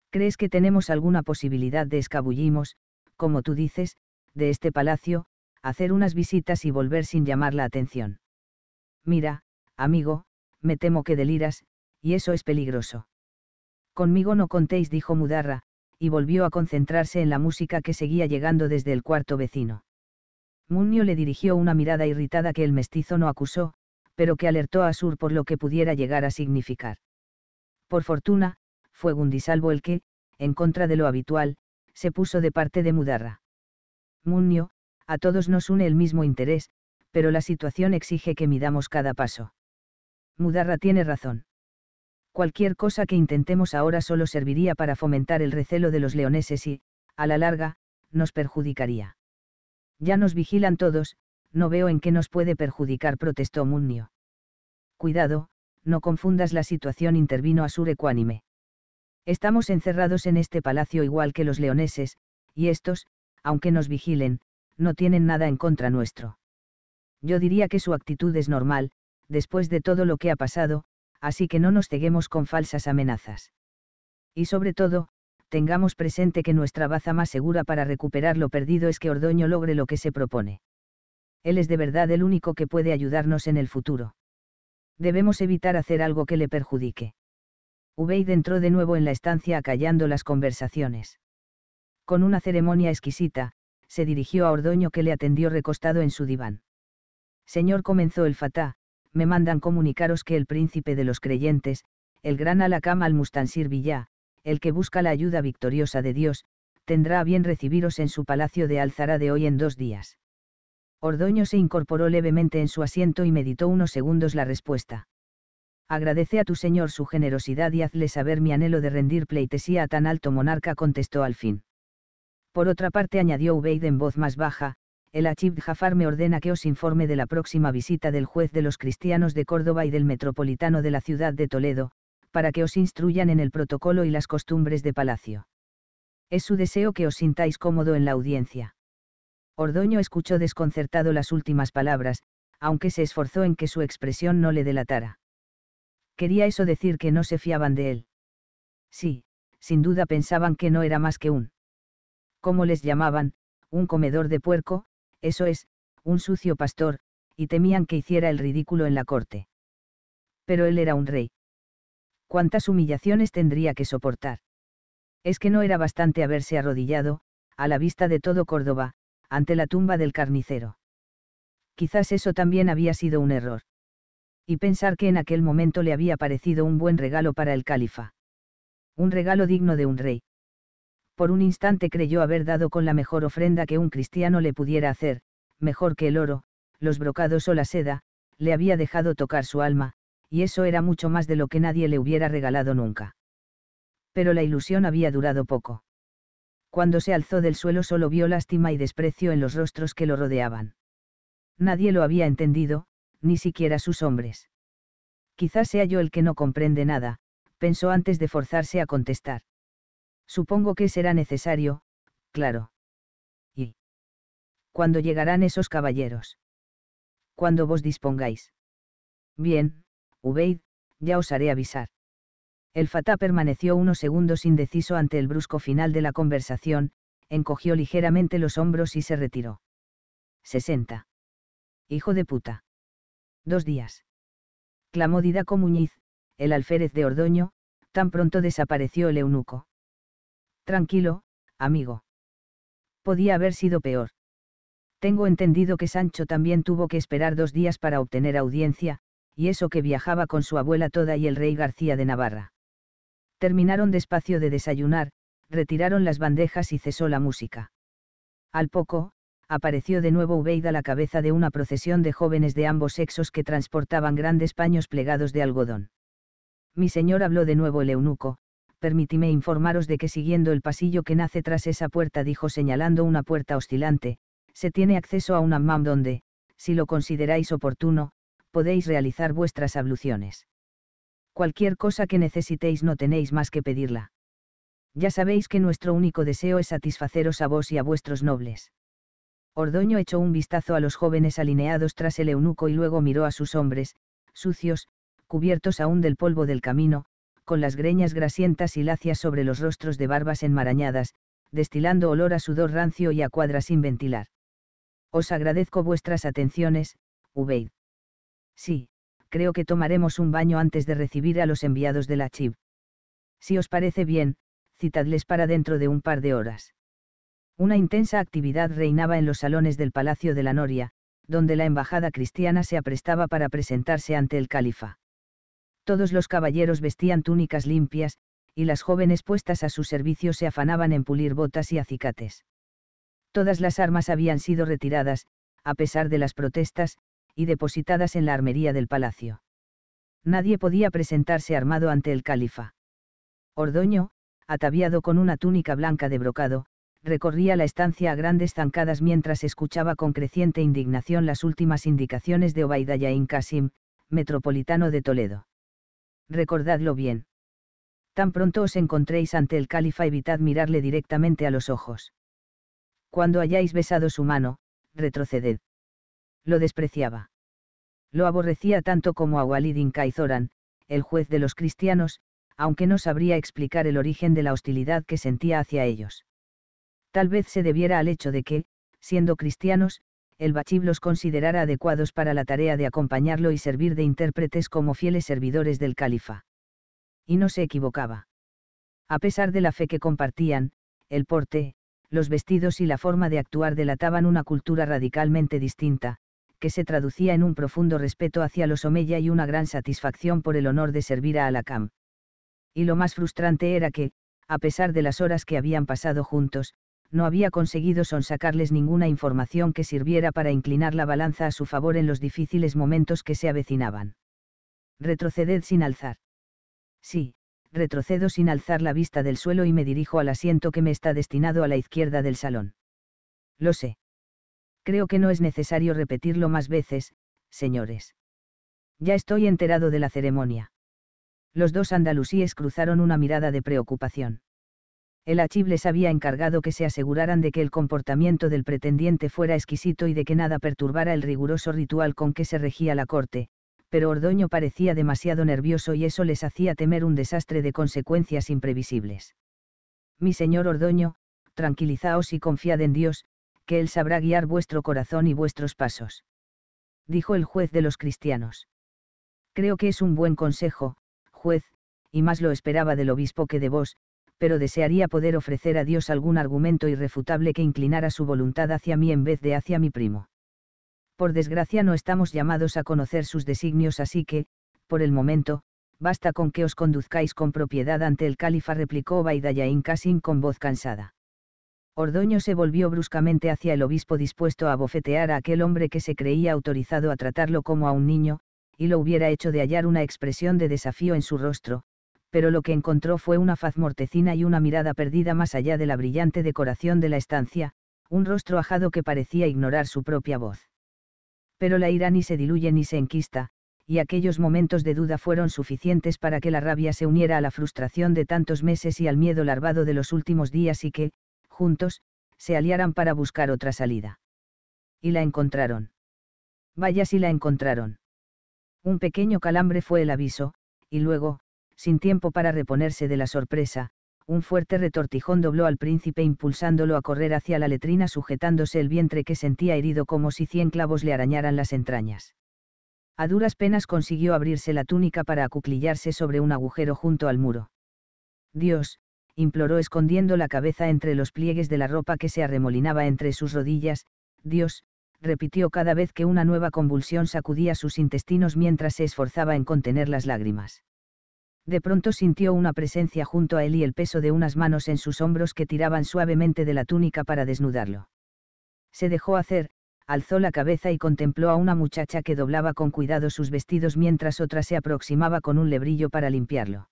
¿Crees que tenemos alguna posibilidad de escabullimos, como tú dices, de este palacio, hacer unas visitas y volver sin llamar la atención. Mira, amigo, me temo que deliras, y eso es peligroso. Conmigo no contéis, dijo Mudarra, y volvió a concentrarse en la música que seguía llegando desde el cuarto vecino. Munio le dirigió una mirada irritada que el mestizo no acusó, pero que alertó a Sur por lo que pudiera llegar a significar. Por fortuna, fue Gundisalvo el que, en contra de lo habitual, se puso de parte de Mudarra. Munio, a todos nos une el mismo interés, pero la situación exige que midamos cada paso. Mudarra tiene razón. Cualquier cosa que intentemos ahora solo serviría para fomentar el recelo de los leoneses y, a la larga, nos perjudicaría. Ya nos vigilan todos, no veo en qué nos puede perjudicar, protestó Munio. Cuidado, no confundas la situación, intervino Asur ecuánime. Estamos encerrados en este palacio igual que los leoneses, y estos, aunque nos vigilen, no tienen nada en contra nuestro. Yo diría que su actitud es normal, después de todo lo que ha pasado, así que no nos ceguemos con falsas amenazas. Y sobre todo, tengamos presente que nuestra baza más segura para recuperar lo perdido es que Ordoño logre lo que se propone. Él es de verdad el único que puede ayudarnos en el futuro. Debemos evitar hacer algo que le perjudique. Ubeid entró de nuevo en la estancia acallando las conversaciones. Con una ceremonia exquisita, se dirigió a Ordoño que le atendió recostado en su diván. Señor comenzó el fatá, me mandan comunicaros que el príncipe de los creyentes, el gran Alakam al-Mustansir Villá, el que busca la ayuda victoriosa de Dios, tendrá a bien recibiros en su palacio de Alzara de hoy en dos días. Ordoño se incorporó levemente en su asiento y meditó unos segundos la respuesta agradece a tu señor su generosidad y hazle saber mi anhelo de rendir pleitesía a tan alto monarca, contestó al fin. Por otra parte, añadió Ubeid en voz más baja, el Achib Jafar me ordena que os informe de la próxima visita del juez de los cristianos de Córdoba y del metropolitano de la ciudad de Toledo, para que os instruyan en el protocolo y las costumbres de palacio. Es su deseo que os sintáis cómodo en la audiencia. Ordoño escuchó desconcertado las últimas palabras, aunque se esforzó en que su expresión no le delatara. ¿Quería eso decir que no se fiaban de él? Sí, sin duda pensaban que no era más que un... ¿Cómo les llamaban? Un comedor de puerco, eso es, un sucio pastor, y temían que hiciera el ridículo en la corte. Pero él era un rey. ¿Cuántas humillaciones tendría que soportar? Es que no era bastante haberse arrodillado, a la vista de todo Córdoba, ante la tumba del carnicero. Quizás eso también había sido un error y pensar que en aquel momento le había parecido un buen regalo para el califa. Un regalo digno de un rey. Por un instante creyó haber dado con la mejor ofrenda que un cristiano le pudiera hacer, mejor que el oro, los brocados o la seda, le había dejado tocar su alma, y eso era mucho más de lo que nadie le hubiera regalado nunca. Pero la ilusión había durado poco. Cuando se alzó del suelo solo vio lástima y desprecio en los rostros que lo rodeaban. Nadie lo había entendido, ni siquiera sus hombres. Quizás sea yo el que no comprende nada, pensó antes de forzarse a contestar. Supongo que será necesario, claro. ¿Y? ¿Cuándo llegarán esos caballeros? Cuando vos dispongáis. Bien, Ubeid, ya os haré avisar. El fatá permaneció unos segundos indeciso ante el brusco final de la conversación, encogió ligeramente los hombros y se retiró. 60. Hijo de puta. Dos días. Clamó Didaco Muñiz, el alférez de Ordoño, tan pronto desapareció el eunuco. Tranquilo, amigo. Podía haber sido peor. Tengo entendido que Sancho también tuvo que esperar dos días para obtener audiencia, y eso que viajaba con su abuela toda y el rey García de Navarra. Terminaron despacio de desayunar, retiraron las bandejas y cesó la música. Al poco, apareció de nuevo Ubeida la cabeza de una procesión de jóvenes de ambos sexos que transportaban grandes paños plegados de algodón. Mi señor habló de nuevo el eunuco, permítime informaros de que siguiendo el pasillo que nace tras esa puerta dijo señalando una puerta oscilante, se tiene acceso a un hammam donde, si lo consideráis oportuno, podéis realizar vuestras abluciones. Cualquier cosa que necesitéis no tenéis más que pedirla. Ya sabéis que nuestro único deseo es satisfaceros a vos y a vuestros nobles. Ordoño echó un vistazo a los jóvenes alineados tras el eunuco y luego miró a sus hombres, sucios, cubiertos aún del polvo del camino, con las greñas grasientas y lacias sobre los rostros de barbas enmarañadas, destilando olor a sudor rancio y a cuadra sin ventilar. Os agradezco vuestras atenciones, Ubeid. Sí, creo que tomaremos un baño antes de recibir a los enviados de la Chib. Si os parece bien, citadles para dentro de un par de horas. Una intensa actividad reinaba en los salones del Palacio de la Noria, donde la embajada cristiana se aprestaba para presentarse ante el califa. Todos los caballeros vestían túnicas limpias, y las jóvenes puestas a su servicio se afanaban en pulir botas y acicates. Todas las armas habían sido retiradas, a pesar de las protestas, y depositadas en la armería del palacio. Nadie podía presentarse armado ante el califa. Ordoño, ataviado con una túnica blanca de brocado, recorría la estancia a grandes zancadas mientras escuchaba con creciente indignación las últimas indicaciones de Obaidaya Yain Qasim, metropolitano de Toledo. Recordadlo bien. Tan pronto os encontréis ante el califa evitad mirarle directamente a los ojos. Cuando hayáis besado su mano, retroceded. Lo despreciaba. Lo aborrecía tanto como a Walid Zoran, el juez de los cristianos, aunque no sabría explicar el origen de la hostilidad que sentía hacia ellos Tal vez se debiera al hecho de que, siendo cristianos, el Bachib los considerara adecuados para la tarea de acompañarlo y servir de intérpretes como fieles servidores del califa. Y no se equivocaba. A pesar de la fe que compartían, el porte, los vestidos y la forma de actuar delataban una cultura radicalmente distinta, que se traducía en un profundo respeto hacia los Omeya y una gran satisfacción por el honor de servir a Alakam. Y lo más frustrante era que, a pesar de las horas que habían pasado juntos, no había conseguido sonsacarles ninguna información que sirviera para inclinar la balanza a su favor en los difíciles momentos que se avecinaban. Retroceded sin alzar. Sí, retrocedo sin alzar la vista del suelo y me dirijo al asiento que me está destinado a la izquierda del salón. Lo sé. Creo que no es necesario repetirlo más veces, señores. Ya estoy enterado de la ceremonia. Los dos andalusíes cruzaron una mirada de preocupación el Achib les había encargado que se aseguraran de que el comportamiento del pretendiente fuera exquisito y de que nada perturbara el riguroso ritual con que se regía la corte, pero Ordoño parecía demasiado nervioso y eso les hacía temer un desastre de consecuencias imprevisibles. Mi señor Ordoño, tranquilizaos y confiad en Dios, que Él sabrá guiar vuestro corazón y vuestros pasos. Dijo el juez de los cristianos. Creo que es un buen consejo, juez, y más lo esperaba del obispo que de vos, pero desearía poder ofrecer a Dios algún argumento irrefutable que inclinara su voluntad hacia mí en vez de hacia mi primo. Por desgracia no estamos llamados a conocer sus designios, así que, por el momento, basta con que os conduzcáis con propiedad ante el califa, replicó Baidayain Kasim con voz cansada. Ordoño se volvió bruscamente hacia el obispo dispuesto a bofetear a aquel hombre que se creía autorizado a tratarlo como a un niño, y lo hubiera hecho de hallar una expresión de desafío en su rostro, pero lo que encontró fue una faz mortecina y una mirada perdida más allá de la brillante decoración de la estancia, un rostro ajado que parecía ignorar su propia voz. Pero la ira ni se diluye ni se enquista, y aquellos momentos de duda fueron suficientes para que la rabia se uniera a la frustración de tantos meses y al miedo larvado de los últimos días y que, juntos, se aliaran para buscar otra salida. Y la encontraron. Vaya si la encontraron. Un pequeño calambre fue el aviso, y luego, sin tiempo para reponerse de la sorpresa, un fuerte retortijón dobló al príncipe impulsándolo a correr hacia la letrina sujetándose el vientre que sentía herido como si cien clavos le arañaran las entrañas. A duras penas consiguió abrirse la túnica para acuclillarse sobre un agujero junto al muro. Dios, imploró escondiendo la cabeza entre los pliegues de la ropa que se arremolinaba entre sus rodillas, Dios, repitió cada vez que una nueva convulsión sacudía sus intestinos mientras se esforzaba en contener las lágrimas de pronto sintió una presencia junto a él y el peso de unas manos en sus hombros que tiraban suavemente de la túnica para desnudarlo. Se dejó hacer, alzó la cabeza y contempló a una muchacha que doblaba con cuidado sus vestidos mientras otra se aproximaba con un lebrillo para limpiarlo.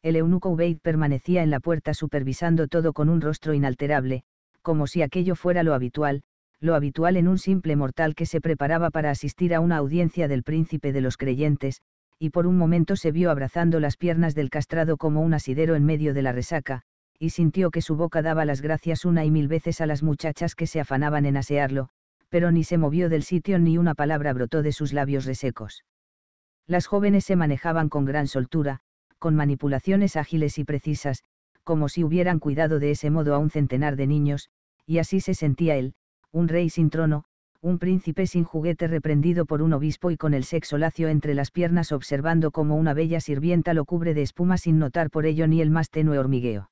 El eunuco Ubeid permanecía en la puerta supervisando todo con un rostro inalterable, como si aquello fuera lo habitual, lo habitual en un simple mortal que se preparaba para asistir a una audiencia del príncipe de los creyentes, y por un momento se vio abrazando las piernas del castrado como un asidero en medio de la resaca, y sintió que su boca daba las gracias una y mil veces a las muchachas que se afanaban en asearlo, pero ni se movió del sitio ni una palabra brotó de sus labios resecos. Las jóvenes se manejaban con gran soltura, con manipulaciones ágiles y precisas, como si hubieran cuidado de ese modo a un centenar de niños, y así se sentía él, un rey sin trono, un príncipe sin juguete reprendido por un obispo y con el sexo lacio entre las piernas observando como una bella sirvienta lo cubre de espuma sin notar por ello ni el más tenue hormigueo.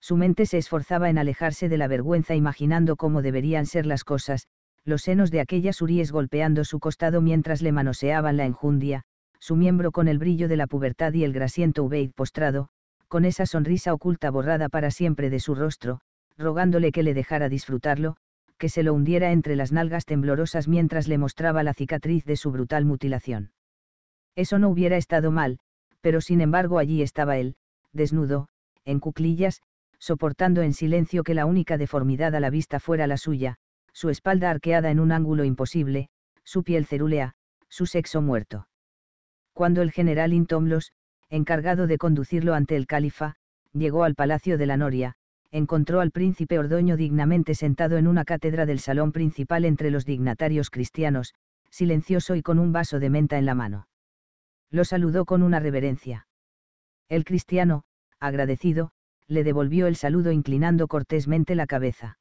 Su mente se esforzaba en alejarse de la vergüenza imaginando cómo deberían ser las cosas, los senos de aquellas uríes golpeando su costado mientras le manoseaban la enjundia, su miembro con el brillo de la pubertad y el grasiento Ubeid postrado, con esa sonrisa oculta borrada para siempre de su rostro, rogándole que le dejara disfrutarlo, que se lo hundiera entre las nalgas temblorosas mientras le mostraba la cicatriz de su brutal mutilación. Eso no hubiera estado mal, pero sin embargo allí estaba él, desnudo, en cuclillas, soportando en silencio que la única deformidad a la vista fuera la suya, su espalda arqueada en un ángulo imposible, su piel cerúlea, su sexo muerto. Cuando el general Intomlos, encargado de conducirlo ante el califa, llegó al palacio de la Noria, encontró al príncipe Ordoño dignamente sentado en una cátedra del salón principal entre los dignatarios cristianos, silencioso y con un vaso de menta en la mano. Lo saludó con una reverencia. El cristiano, agradecido, le devolvió el saludo inclinando cortésmente la cabeza.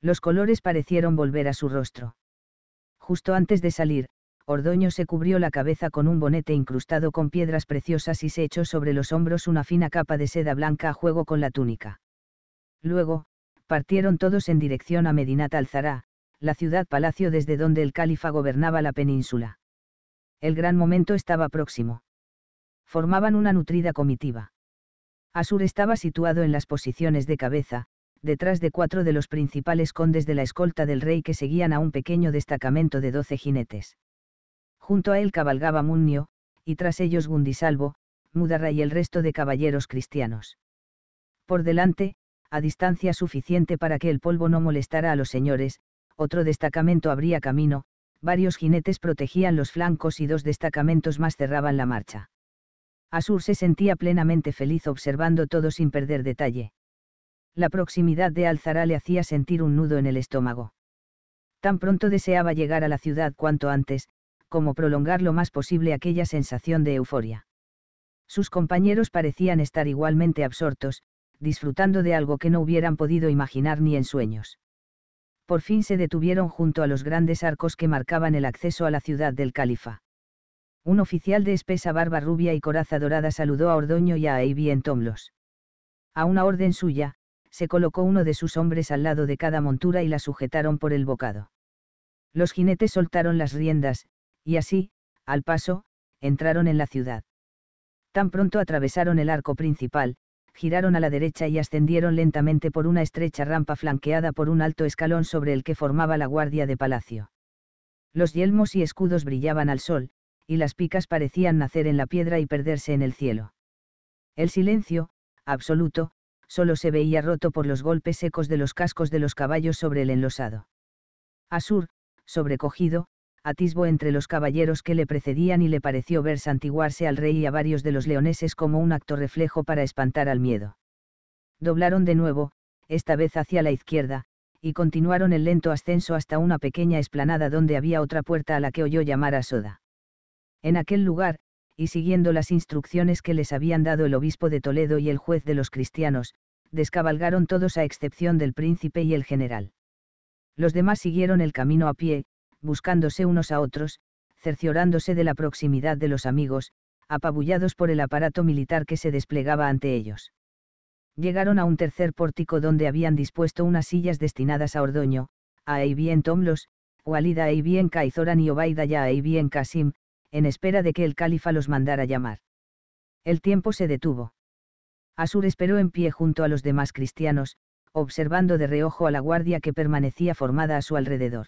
Los colores parecieron volver a su rostro. Justo antes de salir, Ordoño se cubrió la cabeza con un bonete incrustado con piedras preciosas y se echó sobre los hombros una fina capa de seda blanca a juego con la túnica. Luego, partieron todos en dirección a Medinat al la ciudad-palacio desde donde el califa gobernaba la península. El gran momento estaba próximo. Formaban una nutrida comitiva. Asur estaba situado en las posiciones de cabeza, detrás de cuatro de los principales condes de la escolta del rey que seguían a un pequeño destacamento de doce jinetes. Junto a él cabalgaba Munnio, y tras ellos Gundisalvo, Mudarra y el resto de caballeros cristianos. Por delante, a distancia suficiente para que el polvo no molestara a los señores, otro destacamento abría camino, varios jinetes protegían los flancos y dos destacamentos más cerraban la marcha. Asur se sentía plenamente feliz observando todo sin perder detalle. La proximidad de Alzara le hacía sentir un nudo en el estómago. Tan pronto deseaba llegar a la ciudad cuanto antes, como prolongar lo más posible aquella sensación de euforia. Sus compañeros parecían estar igualmente absortos, disfrutando de algo que no hubieran podido imaginar ni en sueños. Por fin se detuvieron junto a los grandes arcos que marcaban el acceso a la ciudad del califa. Un oficial de espesa barba rubia y coraza dorada saludó a Ordoño y a Aibi en Tomlos. A una orden suya, se colocó uno de sus hombres al lado de cada montura y la sujetaron por el bocado. Los jinetes soltaron las riendas, y así, al paso, entraron en la ciudad. Tan pronto atravesaron el arco principal, giraron a la derecha y ascendieron lentamente por una estrecha rampa flanqueada por un alto escalón sobre el que formaba la guardia de palacio. Los yelmos y escudos brillaban al sol, y las picas parecían nacer en la piedra y perderse en el cielo. El silencio, absoluto, solo se veía roto por los golpes secos de los cascos de los caballos sobre el enlosado. Asur, sobrecogido, atisbo entre los caballeros que le precedían y le pareció ver santiguarse al rey y a varios de los leoneses como un acto reflejo para espantar al miedo. Doblaron de nuevo, esta vez hacia la izquierda, y continuaron el lento ascenso hasta una pequeña esplanada donde había otra puerta a la que oyó llamar a Soda. En aquel lugar, y siguiendo las instrucciones que les habían dado el obispo de Toledo y el juez de los cristianos, descabalgaron todos a excepción del príncipe y el general. Los demás siguieron el camino a pie, buscándose unos a otros, cerciorándose de la proximidad de los amigos, apabullados por el aparato militar que se desplegaba ante ellos. Llegaron a un tercer pórtico donde habían dispuesto unas sillas destinadas a Ordoño, a Eibien Tomlos, Walida a Eibien Kaizoran y Obaida ya Kasim, en espera de que el califa los mandara llamar. El tiempo se detuvo. Asur esperó en pie junto a los demás cristianos, observando de reojo a la guardia que permanecía formada a su alrededor.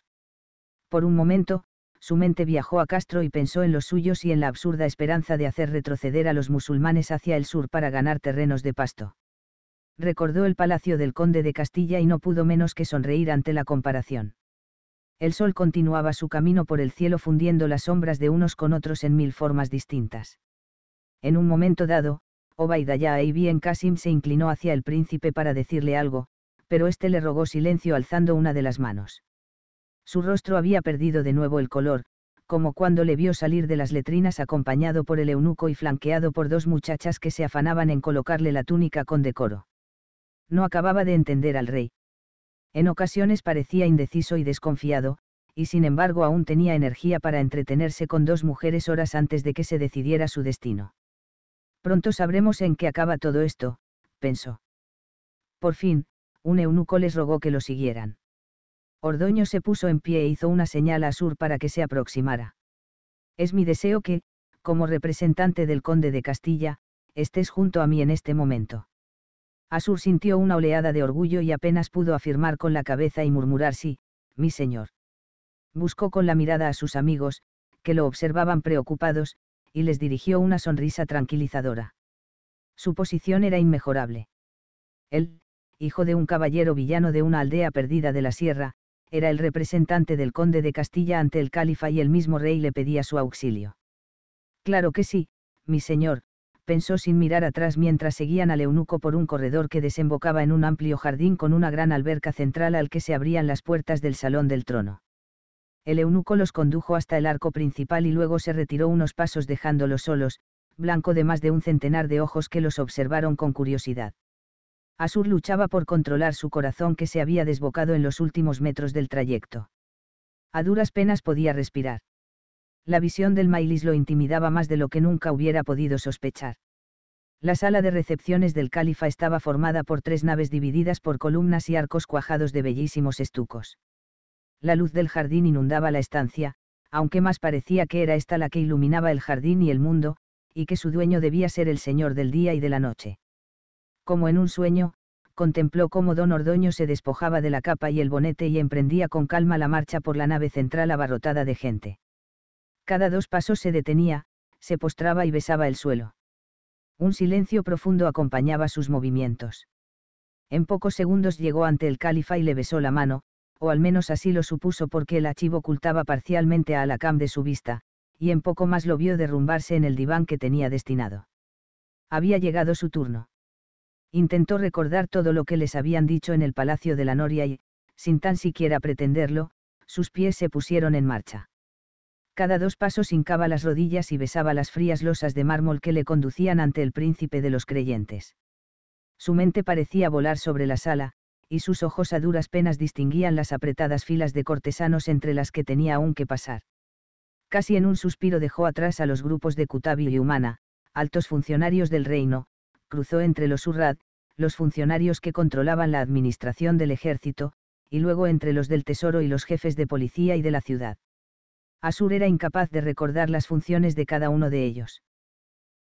Por un momento, su mente viajó a Castro y pensó en los suyos y en la absurda esperanza de hacer retroceder a los musulmanes hacia el sur para ganar terrenos de pasto. Recordó el palacio del conde de Castilla y no pudo menos que sonreír ante la comparación. El sol continuaba su camino por el cielo fundiendo las sombras de unos con otros en mil formas distintas. En un momento dado, ya y bien Casim se inclinó hacia el príncipe para decirle algo, pero éste le rogó silencio alzando una de las manos. Su rostro había perdido de nuevo el color, como cuando le vio salir de las letrinas acompañado por el eunuco y flanqueado por dos muchachas que se afanaban en colocarle la túnica con decoro. No acababa de entender al rey. En ocasiones parecía indeciso y desconfiado, y sin embargo aún tenía energía para entretenerse con dos mujeres horas antes de que se decidiera su destino. Pronto sabremos en qué acaba todo esto, pensó. Por fin, un eunuco les rogó que lo siguieran. Ordoño se puso en pie e hizo una señal a Sur para que se aproximara. Es mi deseo que, como representante del conde de Castilla, estés junto a mí en este momento. Asur sintió una oleada de orgullo y apenas pudo afirmar con la cabeza y murmurar sí, mi señor. Buscó con la mirada a sus amigos, que lo observaban preocupados, y les dirigió una sonrisa tranquilizadora. Su posición era inmejorable. Él, hijo de un caballero villano de una aldea perdida de la sierra, era el representante del conde de Castilla ante el califa y el mismo rey le pedía su auxilio. Claro que sí, mi señor, pensó sin mirar atrás mientras seguían al eunuco por un corredor que desembocaba en un amplio jardín con una gran alberca central al que se abrían las puertas del salón del trono. El eunuco los condujo hasta el arco principal y luego se retiró unos pasos dejándolos solos, blanco de más de un centenar de ojos que los observaron con curiosidad. Asur luchaba por controlar su corazón que se había desbocado en los últimos metros del trayecto. A duras penas podía respirar. La visión del Mailis lo intimidaba más de lo que nunca hubiera podido sospechar. La sala de recepciones del califa estaba formada por tres naves divididas por columnas y arcos cuajados de bellísimos estucos. La luz del jardín inundaba la estancia, aunque más parecía que era esta la que iluminaba el jardín y el mundo, y que su dueño debía ser el señor del día y de la noche como en un sueño, contempló cómo don Ordoño se despojaba de la capa y el bonete y emprendía con calma la marcha por la nave central abarrotada de gente. Cada dos pasos se detenía, se postraba y besaba el suelo. Un silencio profundo acompañaba sus movimientos. En pocos segundos llegó ante el califa y le besó la mano, o al menos así lo supuso porque el archivo ocultaba parcialmente a Alacam de su vista, y en poco más lo vio derrumbarse en el diván que tenía destinado. Había llegado su turno intentó recordar todo lo que les habían dicho en el Palacio de la Noria y, sin tan siquiera pretenderlo, sus pies se pusieron en marcha. Cada dos pasos hincaba las rodillas y besaba las frías losas de mármol que le conducían ante el príncipe de los creyentes. Su mente parecía volar sobre la sala, y sus ojos a duras penas distinguían las apretadas filas de cortesanos entre las que tenía aún que pasar. Casi en un suspiro dejó atrás a los grupos de Cutabi y Humana, altos funcionarios del reino, cruzó entre los Urrad, los funcionarios que controlaban la administración del ejército, y luego entre los del Tesoro y los jefes de policía y de la ciudad. Asur era incapaz de recordar las funciones de cada uno de ellos.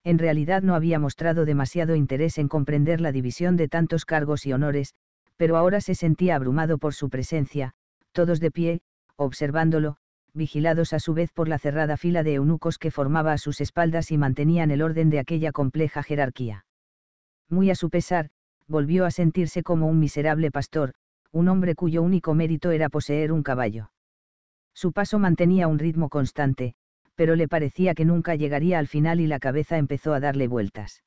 En realidad no había mostrado demasiado interés en comprender la división de tantos cargos y honores, pero ahora se sentía abrumado por su presencia, todos de pie, observándolo, vigilados a su vez por la cerrada fila de eunucos que formaba a sus espaldas y mantenían el orden de aquella compleja jerarquía muy a su pesar, volvió a sentirse como un miserable pastor, un hombre cuyo único mérito era poseer un caballo. Su paso mantenía un ritmo constante, pero le parecía que nunca llegaría al final y la cabeza empezó a darle vueltas.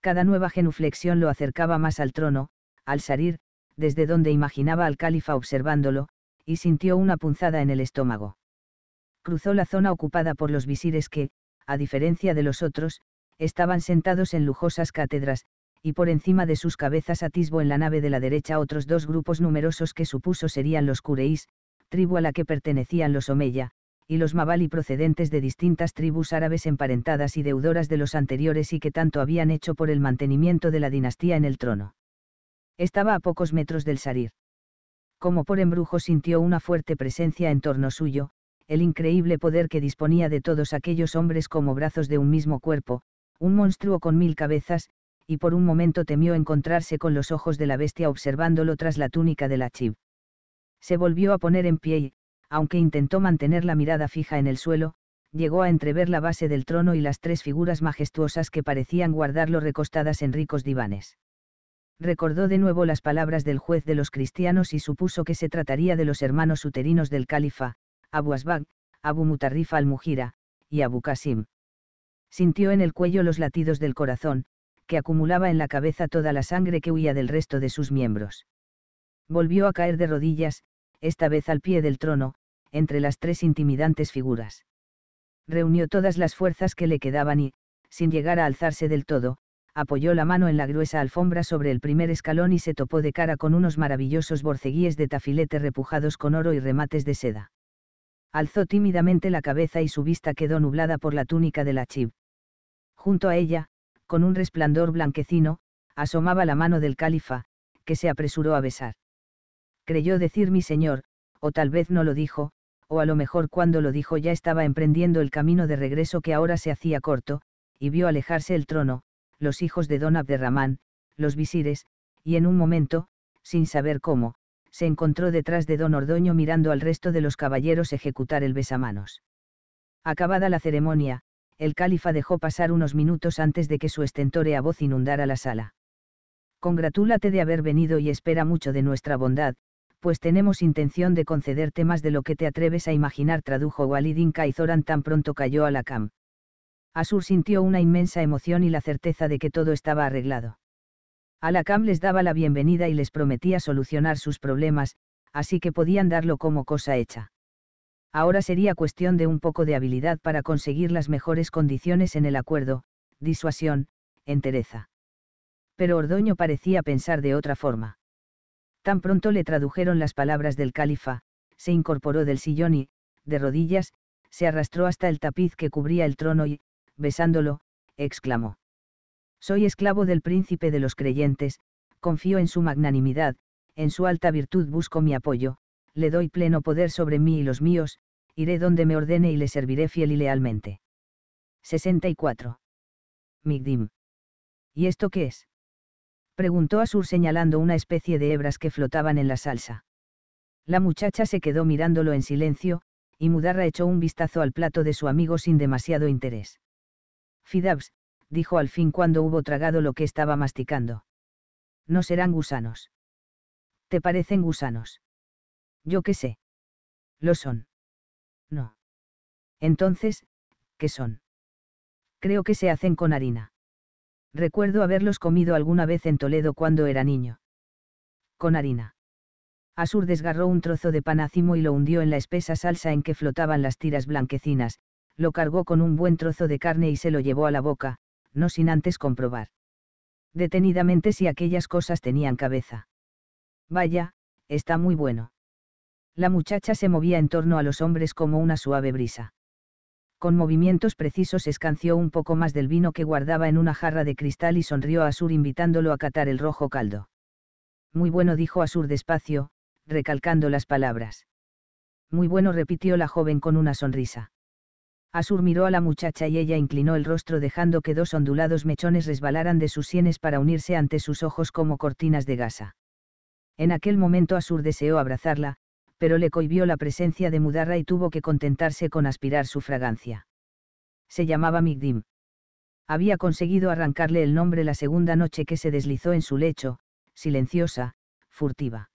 Cada nueva genuflexión lo acercaba más al trono, al salir, desde donde imaginaba al califa observándolo, y sintió una punzada en el estómago. Cruzó la zona ocupada por los visires que, a diferencia de los otros, estaban sentados en lujosas cátedras, y por encima de sus cabezas atisbo en la nave de la derecha otros dos grupos numerosos que supuso serían los cureís, tribu a la que pertenecían los Omeya, y los Mabali procedentes de distintas tribus árabes emparentadas y deudoras de los anteriores y que tanto habían hecho por el mantenimiento de la dinastía en el trono. Estaba a pocos metros del Sarir. Como por embrujo sintió una fuerte presencia en torno suyo, el increíble poder que disponía de todos aquellos hombres como brazos de un mismo cuerpo, un monstruo con mil cabezas, y por un momento temió encontrarse con los ojos de la bestia observándolo tras la túnica del achib. Se volvió a poner en pie y, aunque intentó mantener la mirada fija en el suelo, llegó a entrever la base del trono y las tres figuras majestuosas que parecían guardarlo recostadas en ricos divanes. Recordó de nuevo las palabras del juez de los cristianos y supuso que se trataría de los hermanos uterinos del califa, Abu Asbag, Abu Mutarrif al-Mujira, y Abu Qasim sintió en el cuello los latidos del corazón, que acumulaba en la cabeza toda la sangre que huía del resto de sus miembros. Volvió a caer de rodillas, esta vez al pie del trono, entre las tres intimidantes figuras. Reunió todas las fuerzas que le quedaban y, sin llegar a alzarse del todo, apoyó la mano en la gruesa alfombra sobre el primer escalón y se topó de cara con unos maravillosos borceguíes de tafilete repujados con oro y remates de seda. Alzó tímidamente la cabeza y su vista quedó nublada por la túnica de la chip Junto a ella, con un resplandor blanquecino, asomaba la mano del califa, que se apresuró a besar. Creyó decir mi señor, o tal vez no lo dijo, o a lo mejor cuando lo dijo ya estaba emprendiendo el camino de regreso que ahora se hacía corto, y vio alejarse el trono, los hijos de Don Abderramán, los visires, y en un momento, sin saber cómo, se encontró detrás de Don Ordoño mirando al resto de los caballeros ejecutar el besamanos. Acabada la ceremonia, el califa dejó pasar unos minutos antes de que su estentórea voz inundara la sala. Congratúlate de haber venido y espera mucho de nuestra bondad, pues tenemos intención de concederte más de lo que te atreves a imaginar, tradujo Walidin y tan pronto cayó a la cam. Asur sintió una inmensa emoción y la certeza de que todo estaba arreglado. Alakam les daba la bienvenida y les prometía solucionar sus problemas, así que podían darlo como cosa hecha ahora sería cuestión de un poco de habilidad para conseguir las mejores condiciones en el acuerdo, disuasión, entereza. Pero Ordoño parecía pensar de otra forma. Tan pronto le tradujeron las palabras del califa, se incorporó del sillón y, de rodillas, se arrastró hasta el tapiz que cubría el trono y, besándolo, exclamó. Soy esclavo del príncipe de los creyentes, confío en su magnanimidad, en su alta virtud busco mi apoyo, le doy pleno poder sobre mí y los míos, iré donde me ordene y le serviré fiel y lealmente. 64. Migdim. ¿Y esto qué es? Preguntó Asur señalando una especie de hebras que flotaban en la salsa. La muchacha se quedó mirándolo en silencio, y Mudarra echó un vistazo al plato de su amigo sin demasiado interés. Fidabs, dijo al fin cuando hubo tragado lo que estaba masticando. No serán gusanos. ¿Te parecen gusanos? Yo qué sé. Lo son. No. Entonces, ¿qué son? Creo que se hacen con harina. Recuerdo haberlos comido alguna vez en Toledo cuando era niño. Con harina. Asur desgarró un trozo de panácimo y lo hundió en la espesa salsa en que flotaban las tiras blanquecinas, lo cargó con un buen trozo de carne y se lo llevó a la boca, no sin antes comprobar. Detenidamente si aquellas cosas tenían cabeza. Vaya, está muy bueno la muchacha se movía en torno a los hombres como una suave brisa. Con movimientos precisos escanció un poco más del vino que guardaba en una jarra de cristal y sonrió a Asur invitándolo a catar el rojo caldo. Muy bueno dijo Asur despacio, recalcando las palabras. Muy bueno repitió la joven con una sonrisa. Asur miró a la muchacha y ella inclinó el rostro dejando que dos ondulados mechones resbalaran de sus sienes para unirse ante sus ojos como cortinas de gasa. En aquel momento Asur deseó abrazarla, pero le cohibió la presencia de Mudarra y tuvo que contentarse con aspirar su fragancia. Se llamaba Migdim. Había conseguido arrancarle el nombre la segunda noche que se deslizó en su lecho, silenciosa, furtiva.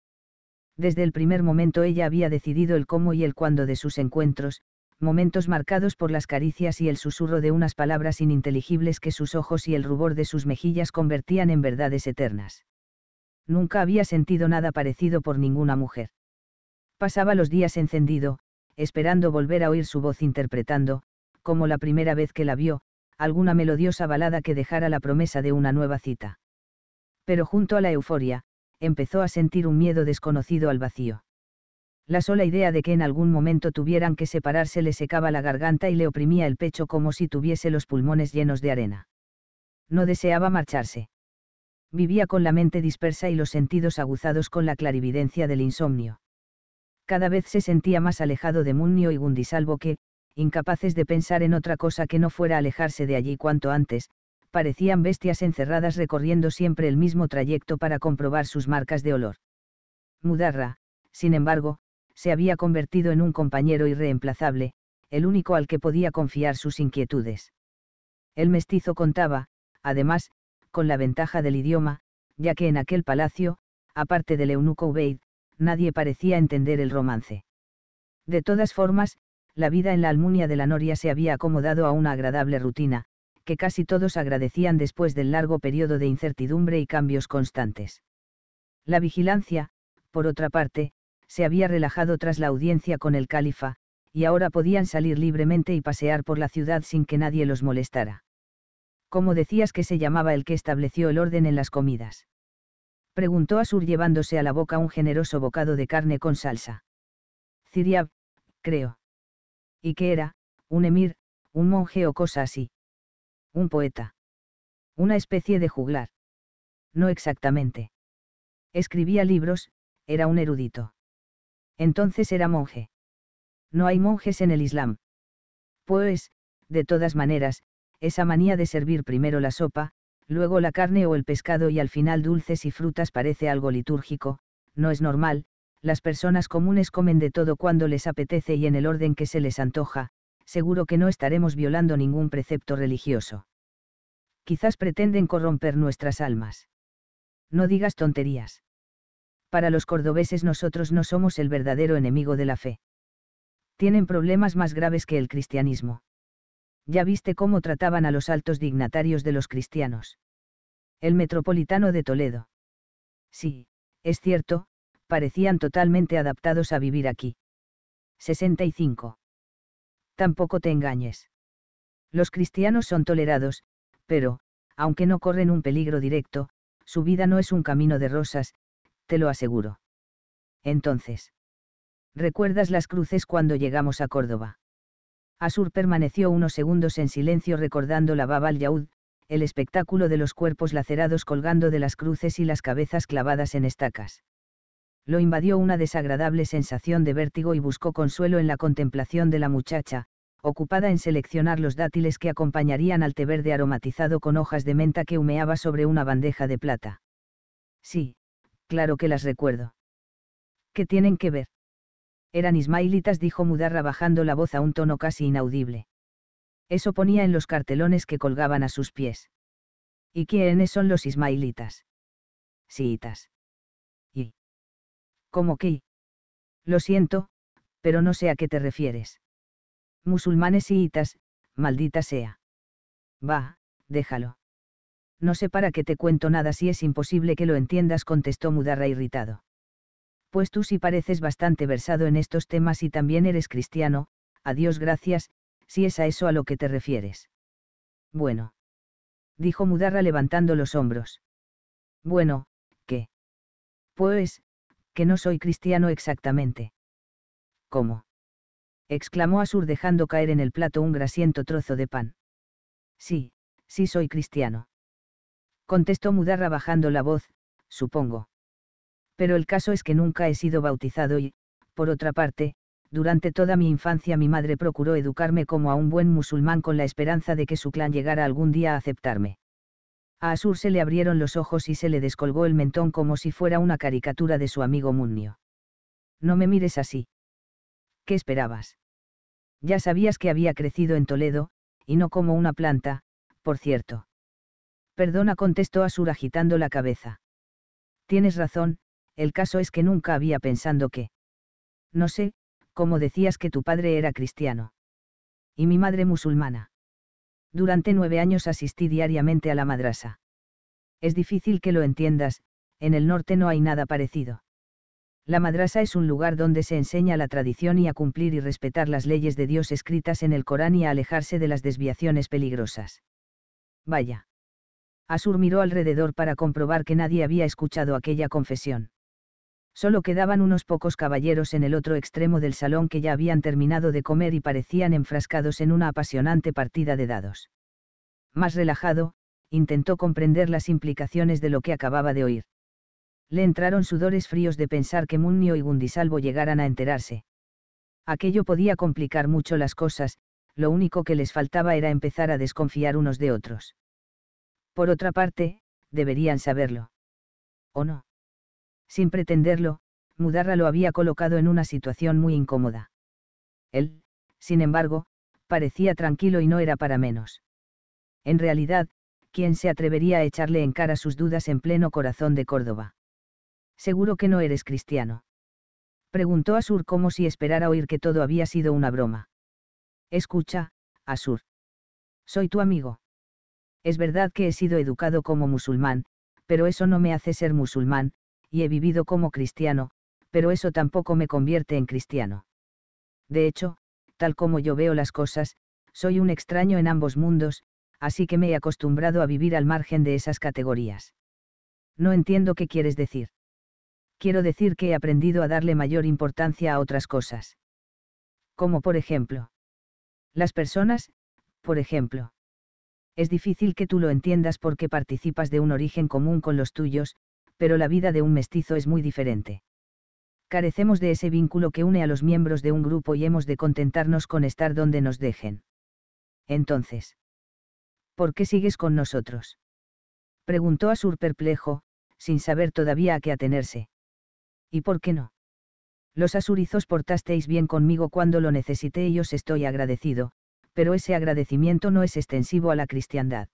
Desde el primer momento ella había decidido el cómo y el cuándo de sus encuentros, momentos marcados por las caricias y el susurro de unas palabras ininteligibles que sus ojos y el rubor de sus mejillas convertían en verdades eternas. Nunca había sentido nada parecido por ninguna mujer. Pasaba los días encendido, esperando volver a oír su voz interpretando, como la primera vez que la vio, alguna melodiosa balada que dejara la promesa de una nueva cita. Pero junto a la euforia, empezó a sentir un miedo desconocido al vacío. La sola idea de que en algún momento tuvieran que separarse le secaba la garganta y le oprimía el pecho como si tuviese los pulmones llenos de arena. No deseaba marcharse. Vivía con la mente dispersa y los sentidos aguzados con la clarividencia del insomnio cada vez se sentía más alejado de Munio y Gundisalvo que, incapaces de pensar en otra cosa que no fuera alejarse de allí cuanto antes, parecían bestias encerradas recorriendo siempre el mismo trayecto para comprobar sus marcas de olor. Mudarra, sin embargo, se había convertido en un compañero irreemplazable, el único al que podía confiar sus inquietudes. El mestizo contaba, además, con la ventaja del idioma, ya que en aquel palacio, aparte del eunuco Ubeid, nadie parecía entender el romance. De todas formas, la vida en la Almunia de la Noria se había acomodado a una agradable rutina, que casi todos agradecían después del largo periodo de incertidumbre y cambios constantes. La vigilancia, por otra parte, se había relajado tras la audiencia con el califa, y ahora podían salir libremente y pasear por la ciudad sin que nadie los molestara. Como decías que se llamaba el que estableció el orden en las comidas? preguntó Asur llevándose a la boca un generoso bocado de carne con salsa. Ciriab, creo. ¿Y qué era? ¿Un emir, un monje o cosa así? Un poeta. Una especie de juglar. No exactamente. Escribía libros, era un erudito. Entonces era monje. No hay monjes en el Islam. Pues, de todas maneras, esa manía de servir primero la sopa, luego la carne o el pescado y al final dulces y frutas parece algo litúrgico, no es normal, las personas comunes comen de todo cuando les apetece y en el orden que se les antoja, seguro que no estaremos violando ningún precepto religioso. Quizás pretenden corromper nuestras almas. No digas tonterías. Para los cordobeses nosotros no somos el verdadero enemigo de la fe. Tienen problemas más graves que el cristianismo ya viste cómo trataban a los altos dignatarios de los cristianos. El metropolitano de Toledo. Sí, es cierto, parecían totalmente adaptados a vivir aquí. 65. Tampoco te engañes. Los cristianos son tolerados, pero, aunque no corren un peligro directo, su vida no es un camino de rosas, te lo aseguro. Entonces. ¿Recuerdas las cruces cuando llegamos a Córdoba? Asur permaneció unos segundos en silencio recordando la al Yaud, el espectáculo de los cuerpos lacerados colgando de las cruces y las cabezas clavadas en estacas. Lo invadió una desagradable sensación de vértigo y buscó consuelo en la contemplación de la muchacha, ocupada en seleccionar los dátiles que acompañarían al té verde aromatizado con hojas de menta que humeaba sobre una bandeja de plata. Sí, claro que las recuerdo. ¿Qué tienen que ver? eran ismailitas, dijo Mudarra bajando la voz a un tono casi inaudible. Eso ponía en los cartelones que colgaban a sus pies. ¿Y quiénes son los ismailitas? Siitas. ¿Y? ¿Cómo que? Lo siento, pero no sé a qué te refieres. Musulmanes siitas, maldita sea. Va, déjalo. No sé para qué te cuento nada si es imposible que lo entiendas, contestó Mudarra irritado pues tú sí pareces bastante versado en estos temas y también eres cristiano, adiós gracias, si es a eso a lo que te refieres. Bueno. Dijo Mudarra levantando los hombros. Bueno, ¿qué? Pues, que no soy cristiano exactamente. ¿Cómo? exclamó Asur dejando caer en el plato un grasiento trozo de pan. Sí, sí soy cristiano. Contestó Mudarra bajando la voz, supongo pero el caso es que nunca he sido bautizado y, por otra parte, durante toda mi infancia mi madre procuró educarme como a un buen musulmán con la esperanza de que su clan llegara algún día a aceptarme. A Asur se le abrieron los ojos y se le descolgó el mentón como si fuera una caricatura de su amigo Munio. No me mires así. ¿Qué esperabas? Ya sabías que había crecido en Toledo, y no como una planta, por cierto. Perdona, contestó Asur agitando la cabeza. Tienes razón, el caso es que nunca había pensando que... No sé, como decías que tu padre era cristiano. Y mi madre musulmana. Durante nueve años asistí diariamente a la madrasa. Es difícil que lo entiendas, en el norte no hay nada parecido. La madrasa es un lugar donde se enseña la tradición y a cumplir y respetar las leyes de Dios escritas en el Corán y a alejarse de las desviaciones peligrosas. Vaya. Asur miró alrededor para comprobar que nadie había escuchado aquella confesión. Solo quedaban unos pocos caballeros en el otro extremo del salón que ya habían terminado de comer y parecían enfrascados en una apasionante partida de dados. Más relajado, intentó comprender las implicaciones de lo que acababa de oír. Le entraron sudores fríos de pensar que Munnio y Gundisalvo llegaran a enterarse. Aquello podía complicar mucho las cosas, lo único que les faltaba era empezar a desconfiar unos de otros. Por otra parte, deberían saberlo. ¿O no? Sin pretenderlo, Mudarra lo había colocado en una situación muy incómoda. Él, sin embargo, parecía tranquilo y no era para menos. En realidad, ¿quién se atrevería a echarle en cara sus dudas en pleno corazón de Córdoba? Seguro que no eres cristiano. Preguntó Asur como si esperara oír que todo había sido una broma. Escucha, Asur. Soy tu amigo. Es verdad que he sido educado como musulmán, pero eso no me hace ser musulmán, y he vivido como cristiano, pero eso tampoco me convierte en cristiano. De hecho, tal como yo veo las cosas, soy un extraño en ambos mundos, así que me he acostumbrado a vivir al margen de esas categorías. No entiendo qué quieres decir. Quiero decir que he aprendido a darle mayor importancia a otras cosas. Como por ejemplo. Las personas, por ejemplo. Es difícil que tú lo entiendas porque participas de un origen común con los tuyos, pero la vida de un mestizo es muy diferente. Carecemos de ese vínculo que une a los miembros de un grupo y hemos de contentarnos con estar donde nos dejen. Entonces, ¿por qué sigues con nosotros? Preguntó Asur perplejo, sin saber todavía a qué atenerse. ¿Y por qué no? Los asurizos portasteis bien conmigo cuando lo necesité y os estoy agradecido, pero ese agradecimiento no es extensivo a la cristiandad.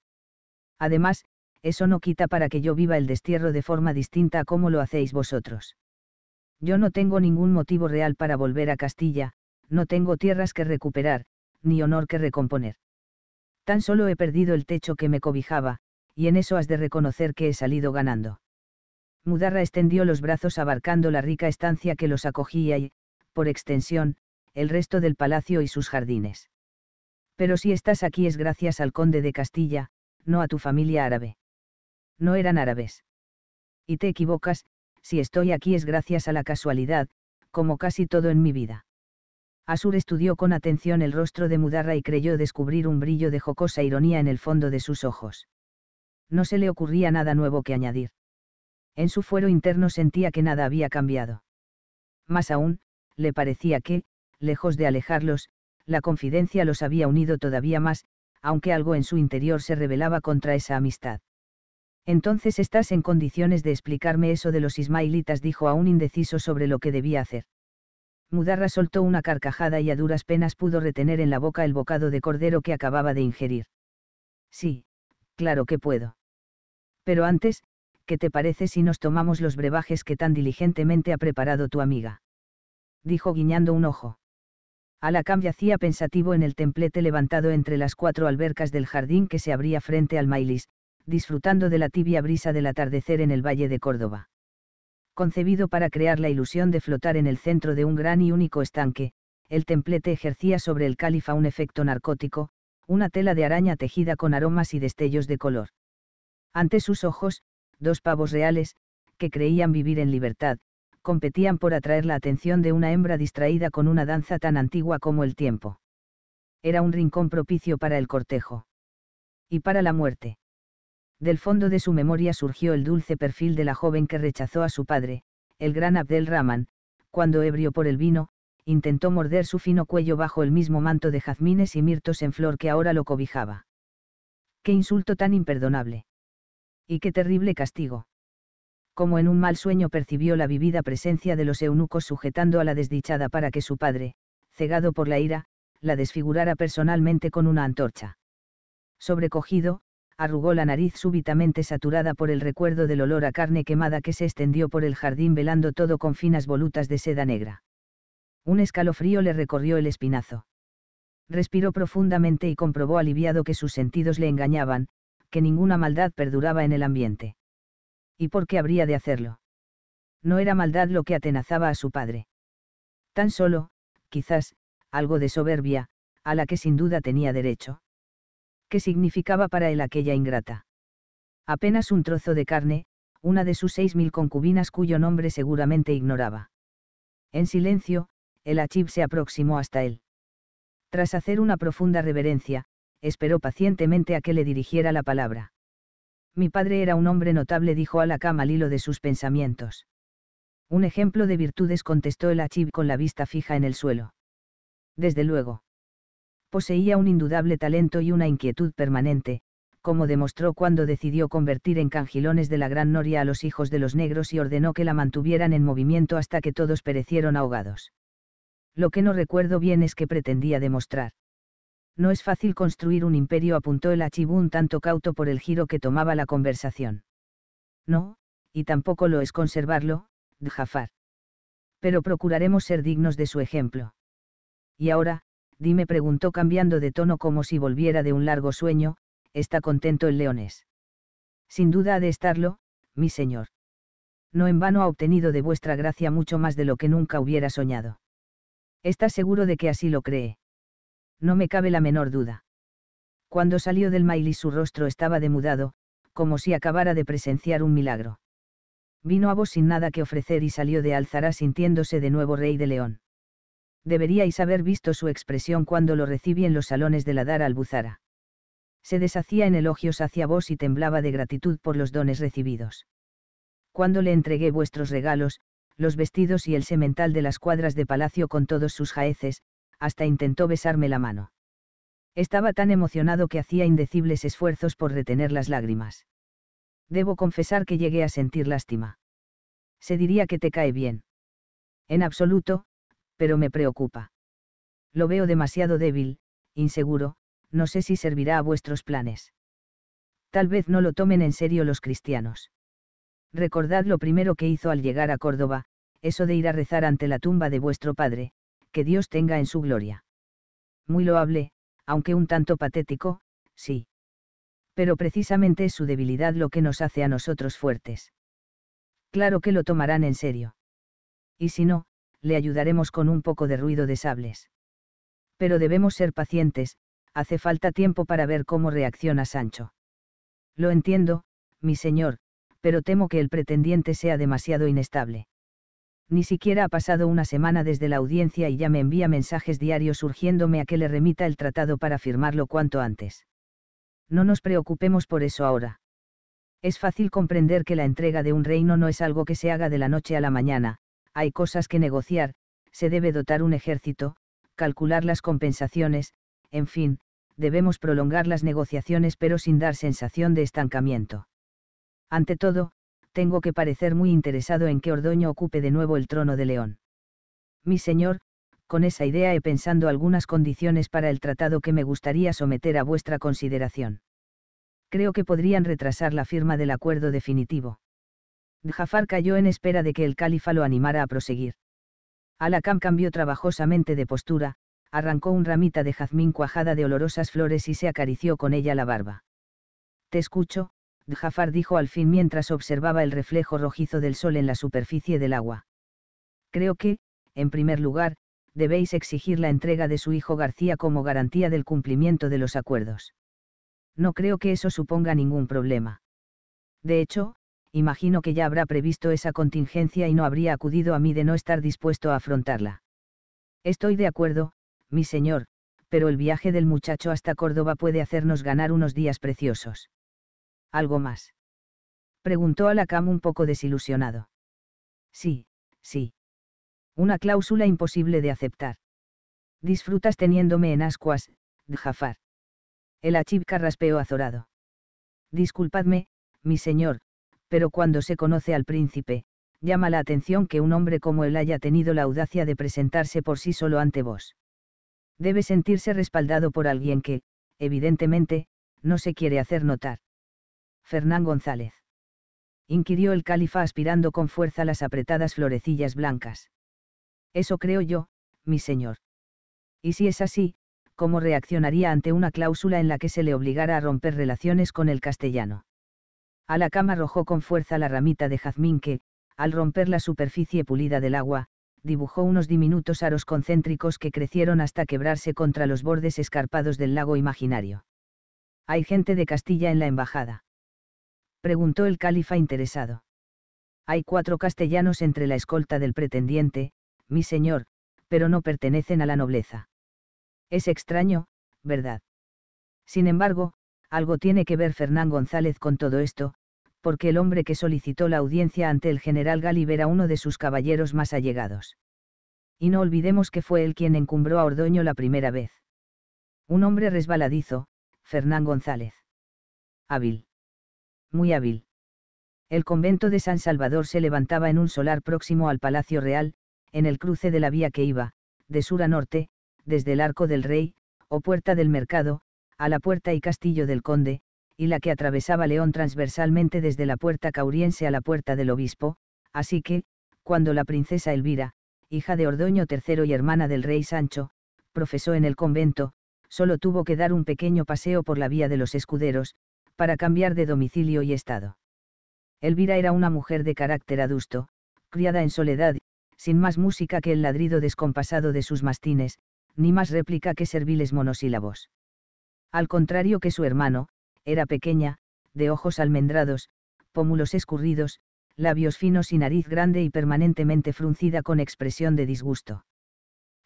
Además, eso no quita para que yo viva el destierro de forma distinta a como lo hacéis vosotros. Yo no tengo ningún motivo real para volver a Castilla, no tengo tierras que recuperar, ni honor que recomponer. Tan solo he perdido el techo que me cobijaba, y en eso has de reconocer que he salido ganando. Mudarra extendió los brazos abarcando la rica estancia que los acogía y, por extensión, el resto del palacio y sus jardines. Pero si estás aquí es gracias al conde de Castilla, no a tu familia árabe no eran árabes. Y te equivocas, si estoy aquí es gracias a la casualidad, como casi todo en mi vida. Asur estudió con atención el rostro de Mudarra y creyó descubrir un brillo de jocosa ironía en el fondo de sus ojos. No se le ocurría nada nuevo que añadir. En su fuero interno sentía que nada había cambiado. Más aún, le parecía que, lejos de alejarlos, la confidencia los había unido todavía más, aunque algo en su interior se rebelaba contra esa amistad. Entonces estás en condiciones de explicarme eso de los ismailitas, dijo aún indeciso sobre lo que debía hacer. Mudarra soltó una carcajada y a duras penas pudo retener en la boca el bocado de cordero que acababa de ingerir. Sí, claro que puedo. Pero antes, ¿qué te parece si nos tomamos los brebajes que tan diligentemente ha preparado tu amiga? dijo guiñando un ojo. Alacam yacía pensativo en el templete levantado entre las cuatro albercas del jardín que se abría frente al mailis, disfrutando de la tibia brisa del atardecer en el Valle de Córdoba. Concebido para crear la ilusión de flotar en el centro de un gran y único estanque, el templete ejercía sobre el califa un efecto narcótico, una tela de araña tejida con aromas y destellos de color. Ante sus ojos, dos pavos reales, que creían vivir en libertad, competían por atraer la atención de una hembra distraída con una danza tan antigua como el tiempo. Era un rincón propicio para el cortejo. Y para la muerte. Del fondo de su memoria surgió el dulce perfil de la joven que rechazó a su padre, el gran Abdel Rahman, cuando ebrio por el vino, intentó morder su fino cuello bajo el mismo manto de jazmines y mirtos en flor que ahora lo cobijaba. ¡Qué insulto tan imperdonable! ¡Y qué terrible castigo! Como en un mal sueño percibió la vivida presencia de los eunucos sujetando a la desdichada para que su padre, cegado por la ira, la desfigurara personalmente con una antorcha. Sobrecogido, arrugó la nariz súbitamente saturada por el recuerdo del olor a carne quemada que se extendió por el jardín velando todo con finas volutas de seda negra. Un escalofrío le recorrió el espinazo. Respiró profundamente y comprobó aliviado que sus sentidos le engañaban, que ninguna maldad perduraba en el ambiente. ¿Y por qué habría de hacerlo? No era maldad lo que atenazaba a su padre. Tan solo, quizás, algo de soberbia, a la que sin duda tenía derecho. ¿qué significaba para él aquella ingrata? Apenas un trozo de carne, una de sus seis mil concubinas cuyo nombre seguramente ignoraba. En silencio, el achib se aproximó hasta él. Tras hacer una profunda reverencia, esperó pacientemente a que le dirigiera la palabra. Mi padre era un hombre notable, dijo Alakam al hilo de sus pensamientos. Un ejemplo de virtudes contestó el achib con la vista fija en el suelo. Desde luego poseía un indudable talento y una inquietud permanente, como demostró cuando decidió convertir en cangilones de la Gran Noria a los hijos de los negros y ordenó que la mantuvieran en movimiento hasta que todos perecieron ahogados. Lo que no recuerdo bien es que pretendía demostrar. No es fácil construir un imperio, apuntó el achibún, tanto cauto por el giro que tomaba la conversación. No, y tampoco lo es conservarlo, Jafar. Pero procuraremos ser dignos de su ejemplo. Y ahora, dime preguntó cambiando de tono como si volviera de un largo sueño, ¿está contento el leones? Sin duda ha de estarlo, mi señor. No en vano ha obtenido de vuestra gracia mucho más de lo que nunca hubiera soñado. ¿Está seguro de que así lo cree? No me cabe la menor duda. Cuando salió del mail y su rostro estaba demudado, como si acabara de presenciar un milagro. Vino a vos sin nada que ofrecer y salió de Alzara sintiéndose de nuevo rey de León deberíais haber visto su expresión cuando lo recibí en los salones de la Dara Albuzara. Se deshacía en elogios hacia vos y temblaba de gratitud por los dones recibidos. Cuando le entregué vuestros regalos, los vestidos y el semental de las cuadras de palacio con todos sus jaeces, hasta intentó besarme la mano. Estaba tan emocionado que hacía indecibles esfuerzos por retener las lágrimas. Debo confesar que llegué a sentir lástima. Se diría que te cae bien. En absoluto, pero me preocupa. Lo veo demasiado débil, inseguro, no sé si servirá a vuestros planes. Tal vez no lo tomen en serio los cristianos. Recordad lo primero que hizo al llegar a Córdoba, eso de ir a rezar ante la tumba de vuestro padre, que Dios tenga en su gloria. Muy loable, aunque un tanto patético, sí. Pero precisamente es su debilidad lo que nos hace a nosotros fuertes. Claro que lo tomarán en serio. Y si no, le ayudaremos con un poco de ruido de sables. Pero debemos ser pacientes, hace falta tiempo para ver cómo reacciona Sancho. Lo entiendo, mi señor, pero temo que el pretendiente sea demasiado inestable. Ni siquiera ha pasado una semana desde la audiencia y ya me envía mensajes diarios urgiéndome a que le remita el tratado para firmarlo cuanto antes. No nos preocupemos por eso ahora. Es fácil comprender que la entrega de un reino no es algo que se haga de la noche a la mañana, hay cosas que negociar, se debe dotar un ejército, calcular las compensaciones, en fin, debemos prolongar las negociaciones pero sin dar sensación de estancamiento. Ante todo, tengo que parecer muy interesado en que Ordoño ocupe de nuevo el trono de León. Mi señor, con esa idea he pensando algunas condiciones para el tratado que me gustaría someter a vuestra consideración. Creo que podrían retrasar la firma del acuerdo definitivo. Jafar cayó en espera de que el califa lo animara a proseguir. Alakam cambió trabajosamente de postura, arrancó un ramita de jazmín cuajada de olorosas flores y se acarició con ella la barba. Te escucho, Jafar dijo al fin mientras observaba el reflejo rojizo del sol en la superficie del agua. Creo que, en primer lugar, debéis exigir la entrega de su hijo García como garantía del cumplimiento de los acuerdos. No creo que eso suponga ningún problema. De hecho, imagino que ya habrá previsto esa contingencia y no habría acudido a mí de no estar dispuesto a afrontarla. Estoy de acuerdo, mi señor, pero el viaje del muchacho hasta Córdoba puede hacernos ganar unos días preciosos. ¿Algo más? Preguntó Alakam un poco desilusionado. Sí, sí. Una cláusula imposible de aceptar. Disfrutas teniéndome en ascuas, Jafar. El achib raspeó azorado. Disculpadme, mi señor, pero cuando se conoce al príncipe, llama la atención que un hombre como él haya tenido la audacia de presentarse por sí solo ante vos. Debe sentirse respaldado por alguien que, evidentemente, no se quiere hacer notar. Fernán González. Inquirió el califa aspirando con fuerza las apretadas florecillas blancas. Eso creo yo, mi señor. Y si es así, ¿cómo reaccionaría ante una cláusula en la que se le obligara a romper relaciones con el castellano? A la cama arrojó con fuerza la ramita de jazmín que, al romper la superficie pulida del agua, dibujó unos diminutos aros concéntricos que crecieron hasta quebrarse contra los bordes escarpados del lago imaginario. ¿Hay gente de Castilla en la embajada? preguntó el califa interesado. Hay cuatro castellanos entre la escolta del pretendiente, mi señor, pero no pertenecen a la nobleza. Es extraño, ¿verdad? Sin embargo, algo tiene que ver Fernán González con todo esto, porque el hombre que solicitó la audiencia ante el general Galibera uno de sus caballeros más allegados. Y no olvidemos que fue él quien encumbró a Ordoño la primera vez. Un hombre resbaladizo, Fernán González. Hábil. Muy hábil. El convento de San Salvador se levantaba en un solar próximo al Palacio Real, en el cruce de la vía que iba, de sur a norte, desde el Arco del Rey, o Puerta del Mercado, a la Puerta y Castillo del Conde, y la que atravesaba León transversalmente desde la puerta cauriense a la puerta del obispo, así que, cuando la princesa Elvira, hija de Ordoño III y hermana del rey Sancho, profesó en el convento, solo tuvo que dar un pequeño paseo por la vía de los escuderos, para cambiar de domicilio y estado. Elvira era una mujer de carácter adusto, criada en soledad, sin más música que el ladrido descompasado de sus mastines, ni más réplica que serviles monosílabos. Al contrario que su hermano, era pequeña, de ojos almendrados, pómulos escurridos, labios finos y nariz grande y permanentemente fruncida con expresión de disgusto.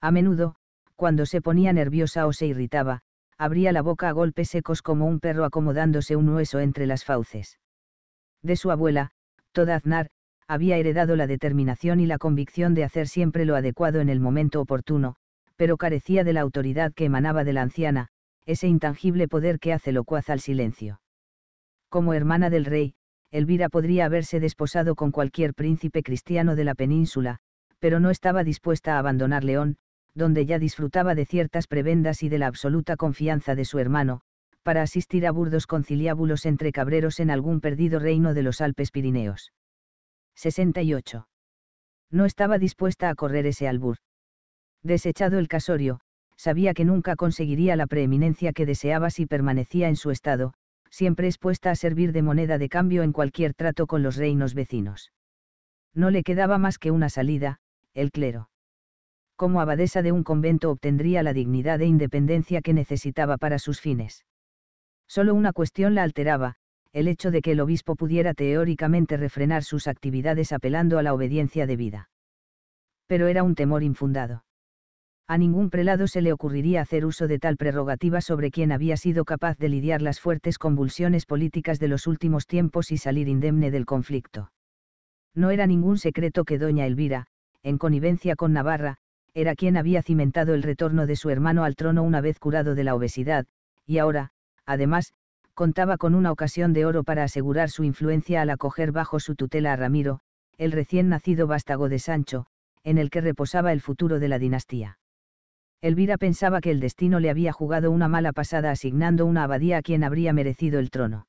A menudo, cuando se ponía nerviosa o se irritaba, abría la boca a golpes secos como un perro acomodándose un hueso entre las fauces. De su abuela, toda Aznar, había heredado la determinación y la convicción de hacer siempre lo adecuado en el momento oportuno, pero carecía de la autoridad que emanaba de la anciana, ese intangible poder que hace locuaz al silencio. Como hermana del rey, Elvira podría haberse desposado con cualquier príncipe cristiano de la península, pero no estaba dispuesta a abandonar León, donde ya disfrutaba de ciertas prebendas y de la absoluta confianza de su hermano, para asistir a burdos conciliábulos entre cabreros en algún perdido reino de los Alpes Pirineos. 68. No estaba dispuesta a correr ese albur. Desechado el casorio, sabía que nunca conseguiría la preeminencia que deseaba si permanecía en su estado, siempre expuesta a servir de moneda de cambio en cualquier trato con los reinos vecinos. No le quedaba más que una salida, el clero. Como abadesa de un convento obtendría la dignidad e independencia que necesitaba para sus fines. Solo una cuestión la alteraba, el hecho de que el obispo pudiera teóricamente refrenar sus actividades apelando a la obediencia debida. Pero era un temor infundado a ningún prelado se le ocurriría hacer uso de tal prerrogativa sobre quien había sido capaz de lidiar las fuertes convulsiones políticas de los últimos tiempos y salir indemne del conflicto. No era ningún secreto que doña Elvira, en connivencia con Navarra, era quien había cimentado el retorno de su hermano al trono una vez curado de la obesidad, y ahora, además, contaba con una ocasión de oro para asegurar su influencia al acoger bajo su tutela a Ramiro, el recién nacido vástago de Sancho, en el que reposaba el futuro de la dinastía Elvira pensaba que el destino le había jugado una mala pasada asignando una abadía a quien habría merecido el trono.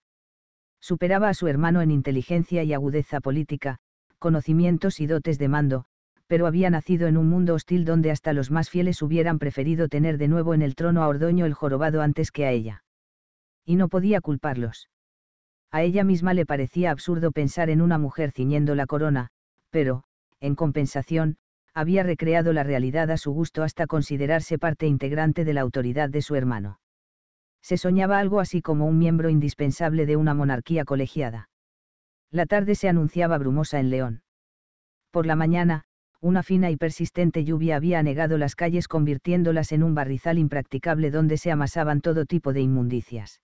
Superaba a su hermano en inteligencia y agudeza política, conocimientos y dotes de mando, pero había nacido en un mundo hostil donde hasta los más fieles hubieran preferido tener de nuevo en el trono a Ordoño el jorobado antes que a ella. Y no podía culparlos. A ella misma le parecía absurdo pensar en una mujer ciñendo la corona, pero, en compensación, había recreado la realidad a su gusto hasta considerarse parte integrante de la autoridad de su hermano. Se soñaba algo así como un miembro indispensable de una monarquía colegiada. La tarde se anunciaba brumosa en León. Por la mañana, una fina y persistente lluvia había anegado las calles convirtiéndolas en un barrizal impracticable donde se amasaban todo tipo de inmundicias.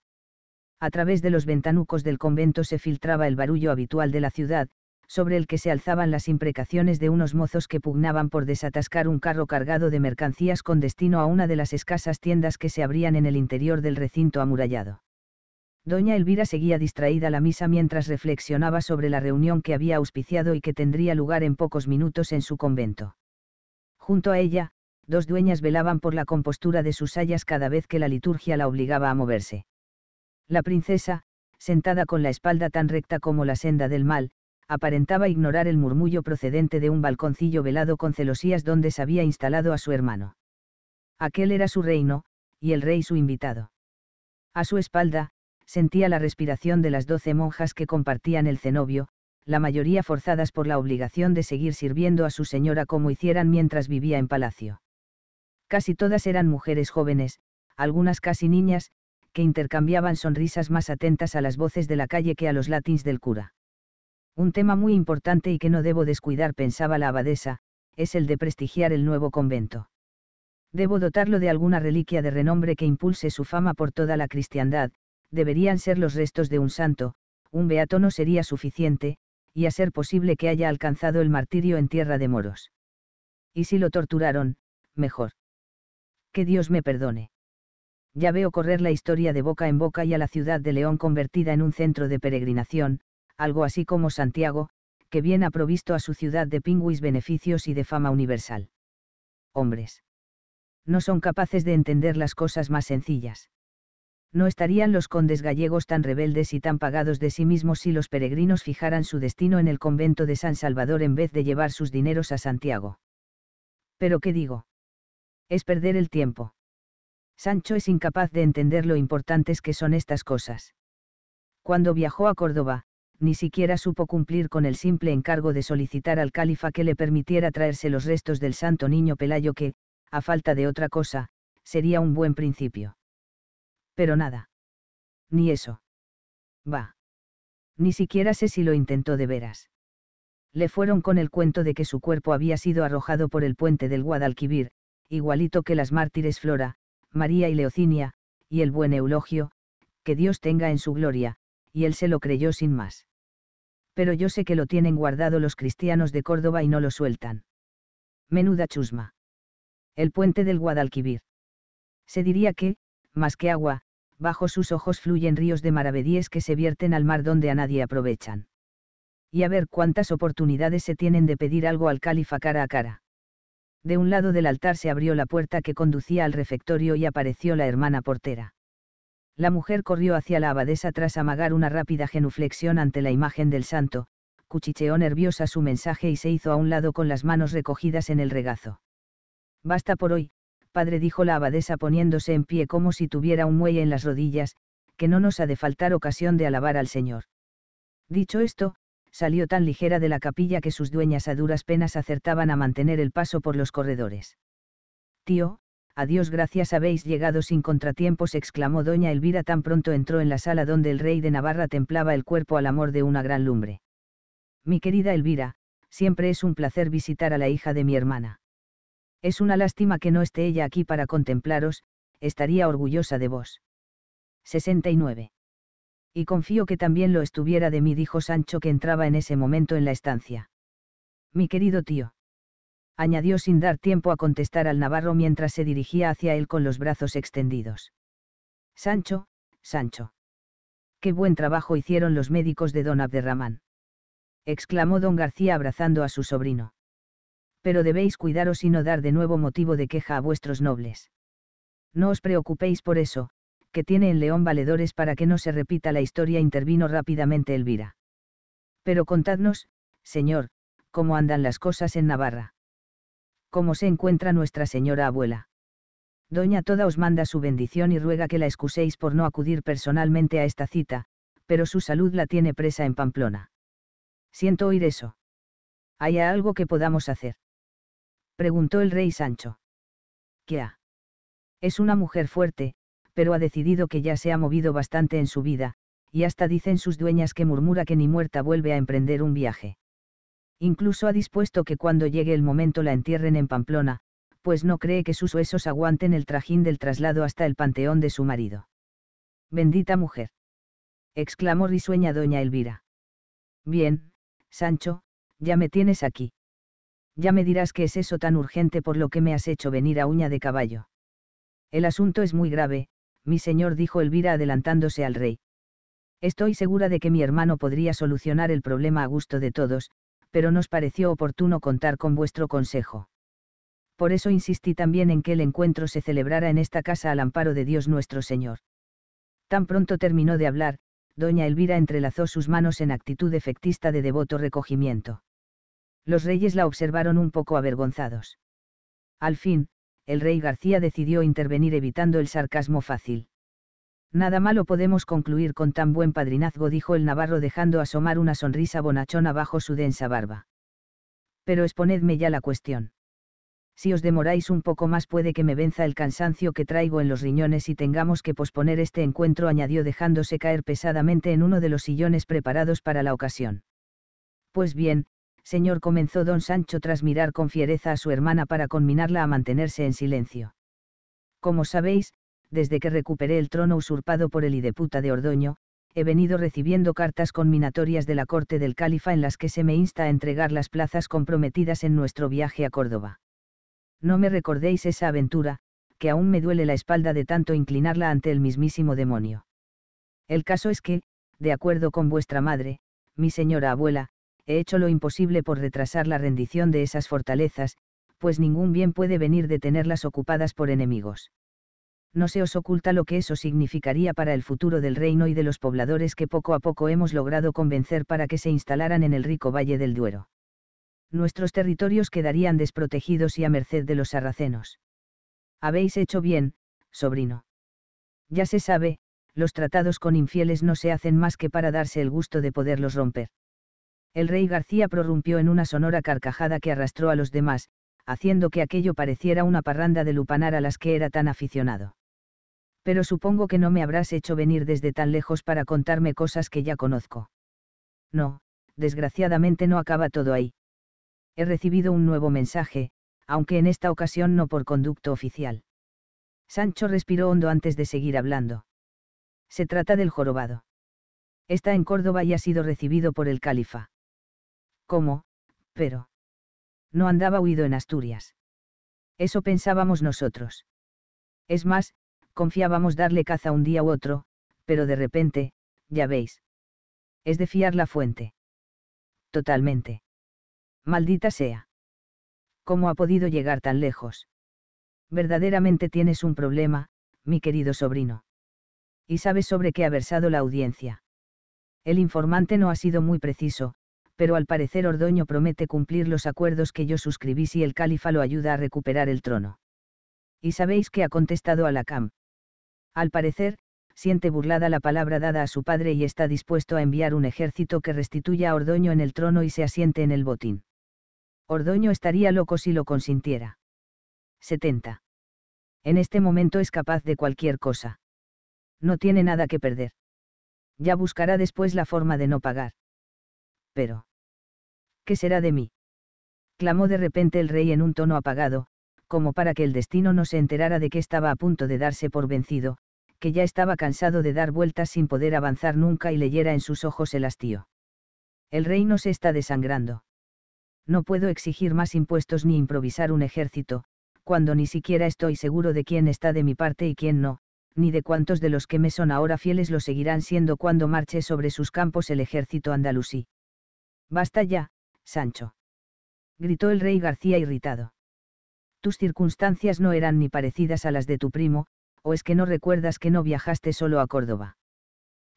A través de los ventanucos del convento se filtraba el barullo habitual de la ciudad, sobre el que se alzaban las imprecaciones de unos mozos que pugnaban por desatascar un carro cargado de mercancías con destino a una de las escasas tiendas que se abrían en el interior del recinto amurallado. Doña Elvira seguía distraída la misa mientras reflexionaba sobre la reunión que había auspiciado y que tendría lugar en pocos minutos en su convento. Junto a ella, dos dueñas velaban por la compostura de sus sayas cada vez que la liturgia la obligaba a moverse. La princesa, sentada con la espalda tan recta como la senda del mal, aparentaba ignorar el murmullo procedente de un balconcillo velado con celosías donde se había instalado a su hermano. Aquel era su reino, y el rey su invitado. A su espalda, sentía la respiración de las doce monjas que compartían el cenobio, la mayoría forzadas por la obligación de seguir sirviendo a su señora como hicieran mientras vivía en palacio. Casi todas eran mujeres jóvenes, algunas casi niñas, que intercambiaban sonrisas más atentas a las voces de la calle que a los latins del cura. Un tema muy importante y que no debo descuidar, pensaba la abadesa, es el de prestigiar el nuevo convento. Debo dotarlo de alguna reliquia de renombre que impulse su fama por toda la cristiandad, deberían ser los restos de un santo, un beato no sería suficiente, y a ser posible que haya alcanzado el martirio en tierra de moros. Y si lo torturaron, mejor. Que Dios me perdone. Ya veo correr la historia de boca en boca y a la ciudad de León convertida en un centro de peregrinación, algo así como Santiago, que bien ha provisto a su ciudad de pingüis beneficios y de fama universal. Hombres. No son capaces de entender las cosas más sencillas. No estarían los condes gallegos tan rebeldes y tan pagados de sí mismos si los peregrinos fijaran su destino en el convento de San Salvador en vez de llevar sus dineros a Santiago. Pero qué digo. Es perder el tiempo. Sancho es incapaz de entender lo importantes que son estas cosas. Cuando viajó a Córdoba, ni siquiera supo cumplir con el simple encargo de solicitar al califa que le permitiera traerse los restos del santo niño Pelayo que, a falta de otra cosa, sería un buen principio. Pero nada. Ni eso. Va. Ni siquiera sé si lo intentó de veras. Le fueron con el cuento de que su cuerpo había sido arrojado por el puente del Guadalquivir, igualito que las mártires Flora, María y Leocinia, y el buen Eulogio, que Dios tenga en su gloria, y él se lo creyó sin más. Pero yo sé que lo tienen guardado los cristianos de Córdoba y no lo sueltan. Menuda chusma. El puente del Guadalquivir. Se diría que, más que agua, bajo sus ojos fluyen ríos de maravedíes que se vierten al mar donde a nadie aprovechan. Y a ver cuántas oportunidades se tienen de pedir algo al califa cara a cara. De un lado del altar se abrió la puerta que conducía al refectorio y apareció la hermana portera la mujer corrió hacia la abadesa tras amagar una rápida genuflexión ante la imagen del santo, cuchicheó nerviosa su mensaje y se hizo a un lado con las manos recogidas en el regazo. Basta por hoy, padre dijo la abadesa poniéndose en pie como si tuviera un muelle en las rodillas, que no nos ha de faltar ocasión de alabar al Señor. Dicho esto, salió tan ligera de la capilla que sus dueñas a duras penas acertaban a mantener el paso por los corredores. Tío, a Dios gracias habéis llegado sin contratiempos, exclamó doña Elvira tan pronto entró en la sala donde el rey de Navarra templaba el cuerpo al amor de una gran lumbre. Mi querida Elvira, siempre es un placer visitar a la hija de mi hermana. Es una lástima que no esté ella aquí para contemplaros, estaría orgullosa de vos. 69. Y confío que también lo estuviera de mí, dijo Sancho que entraba en ese momento en la estancia. Mi querido tío añadió sin dar tiempo a contestar al navarro mientras se dirigía hacia él con los brazos extendidos. Sancho, Sancho. Qué buen trabajo hicieron los médicos de don Abderramán. exclamó don García abrazando a su sobrino. Pero debéis cuidaros y no dar de nuevo motivo de queja a vuestros nobles. No os preocupéis por eso, que tiene en León valedores para que no se repita la historia, intervino rápidamente Elvira. Pero contadnos, señor, cómo andan las cosas en Navarra. ¿Cómo se encuentra nuestra señora abuela? Doña Toda os manda su bendición y ruega que la excuséis por no acudir personalmente a esta cita, pero su salud la tiene presa en Pamplona. Siento oír eso. ¿Hay algo que podamos hacer? Preguntó el rey Sancho. ¿Qué ha? Es una mujer fuerte, pero ha decidido que ya se ha movido bastante en su vida, y hasta dicen sus dueñas que murmura que ni muerta vuelve a emprender un viaje. Incluso ha dispuesto que cuando llegue el momento la entierren en Pamplona, pues no cree que sus huesos aguanten el trajín del traslado hasta el panteón de su marido. Bendita mujer. exclamó risueña doña Elvira. Bien, Sancho, ya me tienes aquí. Ya me dirás qué es eso tan urgente por lo que me has hecho venir a uña de caballo. El asunto es muy grave, mi señor dijo Elvira adelantándose al rey. Estoy segura de que mi hermano podría solucionar el problema a gusto de todos, pero nos pareció oportuno contar con vuestro consejo. Por eso insistí también en que el encuentro se celebrara en esta casa al amparo de Dios nuestro Señor. Tan pronto terminó de hablar, doña Elvira entrelazó sus manos en actitud efectista de devoto recogimiento. Los reyes la observaron un poco avergonzados. Al fin, el rey García decidió intervenir evitando el sarcasmo fácil. Nada malo podemos concluir con tan buen padrinazgo, dijo el navarro dejando asomar una sonrisa bonachona bajo su densa barba. Pero exponedme ya la cuestión. Si os demoráis un poco más puede que me venza el cansancio que traigo en los riñones y tengamos que posponer este encuentro, añadió dejándose caer pesadamente en uno de los sillones preparados para la ocasión. Pues bien, señor, comenzó don Sancho tras mirar con fiereza a su hermana para conminarla a mantenerse en silencio. Como sabéis, desde que recuperé el trono usurpado por el ideputa de Ordoño, he venido recibiendo cartas conminatorias de la corte del califa en las que se me insta a entregar las plazas comprometidas en nuestro viaje a Córdoba. No me recordéis esa aventura, que aún me duele la espalda de tanto inclinarla ante el mismísimo demonio. El caso es que, de acuerdo con vuestra madre, mi señora abuela, he hecho lo imposible por retrasar la rendición de esas fortalezas, pues ningún bien puede venir de tenerlas ocupadas por enemigos no se os oculta lo que eso significaría para el futuro del reino y de los pobladores que poco a poco hemos logrado convencer para que se instalaran en el rico Valle del Duero. Nuestros territorios quedarían desprotegidos y a merced de los sarracenos. Habéis hecho bien, sobrino. Ya se sabe, los tratados con infieles no se hacen más que para darse el gusto de poderlos romper. El rey García prorrumpió en una sonora carcajada que arrastró a los demás, haciendo que aquello pareciera una parranda de lupanar a las que era tan aficionado pero supongo que no me habrás hecho venir desde tan lejos para contarme cosas que ya conozco. No, desgraciadamente no acaba todo ahí. He recibido un nuevo mensaje, aunque en esta ocasión no por conducto oficial. Sancho respiró hondo antes de seguir hablando. Se trata del jorobado. Está en Córdoba y ha sido recibido por el califa. ¿Cómo? Pero. No andaba huido en Asturias. Eso pensábamos nosotros. Es más, confiábamos darle caza un día u otro, pero de repente, ya veis. Es de fiar la fuente. Totalmente. Maldita sea. ¿Cómo ha podido llegar tan lejos? Verdaderamente tienes un problema, mi querido sobrino. ¿Y sabes sobre qué ha versado la audiencia? El informante no ha sido muy preciso, pero al parecer Ordoño promete cumplir los acuerdos que yo suscribí si el califa lo ayuda a recuperar el trono. ¿Y sabéis qué ha contestado a la CAM? Al parecer, siente burlada la palabra dada a su padre y está dispuesto a enviar un ejército que restituya a Ordoño en el trono y se asiente en el botín. Ordoño estaría loco si lo consintiera. 70. En este momento es capaz de cualquier cosa. No tiene nada que perder. Ya buscará después la forma de no pagar. Pero. ¿Qué será de mí? clamó de repente el rey en un tono apagado, como para que el destino no se enterara de que estaba a punto de darse por vencido, que ya estaba cansado de dar vueltas sin poder avanzar nunca y leyera en sus ojos el hastío. El reino se está desangrando. No puedo exigir más impuestos ni improvisar un ejército, cuando ni siquiera estoy seguro de quién está de mi parte y quién no, ni de cuántos de los que me son ahora fieles lo seguirán siendo cuando marche sobre sus campos el ejército andalusí. Basta ya, Sancho. Gritó el rey García irritado. Tus circunstancias no eran ni parecidas a las de tu primo, o es que no recuerdas que no viajaste solo a Córdoba.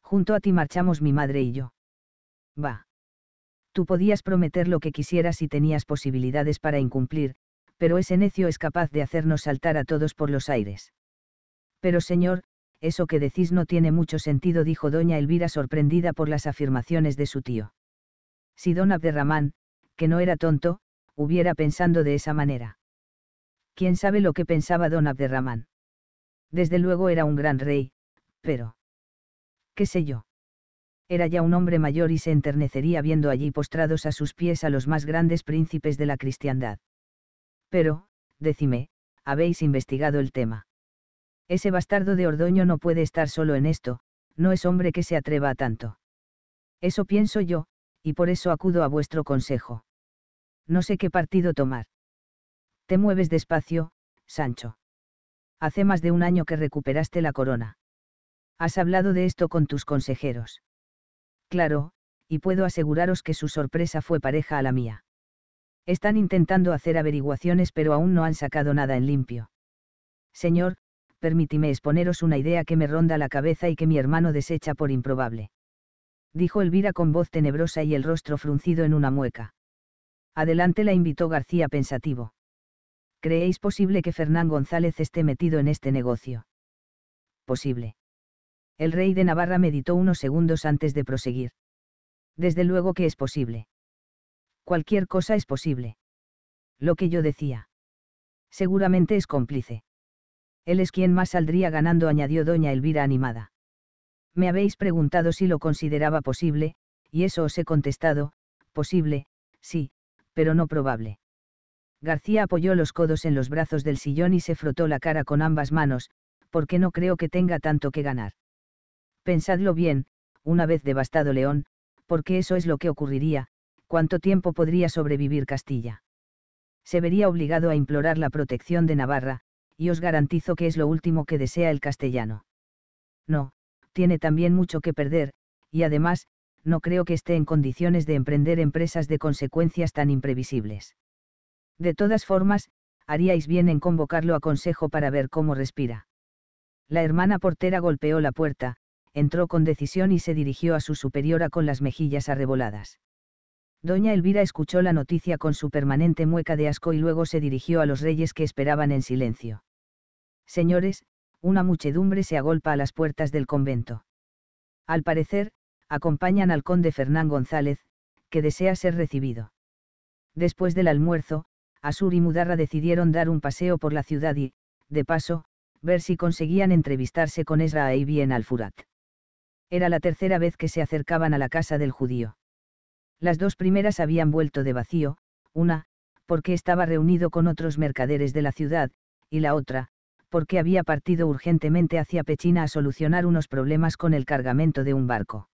Junto a ti marchamos mi madre y yo. Va. Tú podías prometer lo que quisieras y tenías posibilidades para incumplir, pero ese necio es capaz de hacernos saltar a todos por los aires. Pero señor, eso que decís no tiene mucho sentido, dijo doña Elvira sorprendida por las afirmaciones de su tío. Si don Abderramán, que no era tonto, hubiera pensado de esa manera quién sabe lo que pensaba don Abderramán. Desde luego era un gran rey, pero... ¿Qué sé yo? Era ya un hombre mayor y se enternecería viendo allí postrados a sus pies a los más grandes príncipes de la cristiandad. Pero, decime, habéis investigado el tema. Ese bastardo de Ordoño no puede estar solo en esto, no es hombre que se atreva a tanto. Eso pienso yo, y por eso acudo a vuestro consejo. No sé qué partido tomar. Te mueves despacio, Sancho. Hace más de un año que recuperaste la corona. Has hablado de esto con tus consejeros. Claro, y puedo aseguraros que su sorpresa fue pareja a la mía. Están intentando hacer averiguaciones pero aún no han sacado nada en limpio. Señor, permítime exponeros una idea que me ronda la cabeza y que mi hermano desecha por improbable. Dijo Elvira con voz tenebrosa y el rostro fruncido en una mueca. Adelante la invitó García pensativo. ¿Creéis posible que Fernán González esté metido en este negocio? Posible. El rey de Navarra meditó unos segundos antes de proseguir. Desde luego que es posible. Cualquier cosa es posible. Lo que yo decía. Seguramente es cómplice. Él es quien más saldría ganando, añadió doña Elvira animada. Me habéis preguntado si lo consideraba posible, y eso os he contestado, posible, sí, pero no probable. García apoyó los codos en los brazos del sillón y se frotó la cara con ambas manos, porque no creo que tenga tanto que ganar. Pensadlo bien, una vez devastado León, porque eso es lo que ocurriría, cuánto tiempo podría sobrevivir Castilla. Se vería obligado a implorar la protección de Navarra, y os garantizo que es lo último que desea el castellano. No, tiene también mucho que perder, y además, no creo que esté en condiciones de emprender empresas de consecuencias tan imprevisibles. De todas formas, haríais bien en convocarlo a consejo para ver cómo respira. La hermana portera golpeó la puerta, entró con decisión y se dirigió a su superiora con las mejillas arreboladas. Doña Elvira escuchó la noticia con su permanente mueca de asco y luego se dirigió a los reyes que esperaban en silencio. Señores, una muchedumbre se agolpa a las puertas del convento. Al parecer, acompañan al conde Fernán González, que desea ser recibido. Después del almuerzo, Asur y Mudarra decidieron dar un paseo por la ciudad y, de paso, ver si conseguían entrevistarse con Ezra y e bien al-Furat. Era la tercera vez que se acercaban a la casa del judío. Las dos primeras habían vuelto de vacío, una, porque estaba reunido con otros mercaderes de la ciudad, y la otra, porque había partido urgentemente hacia Pechina a solucionar unos problemas con el cargamento de un barco.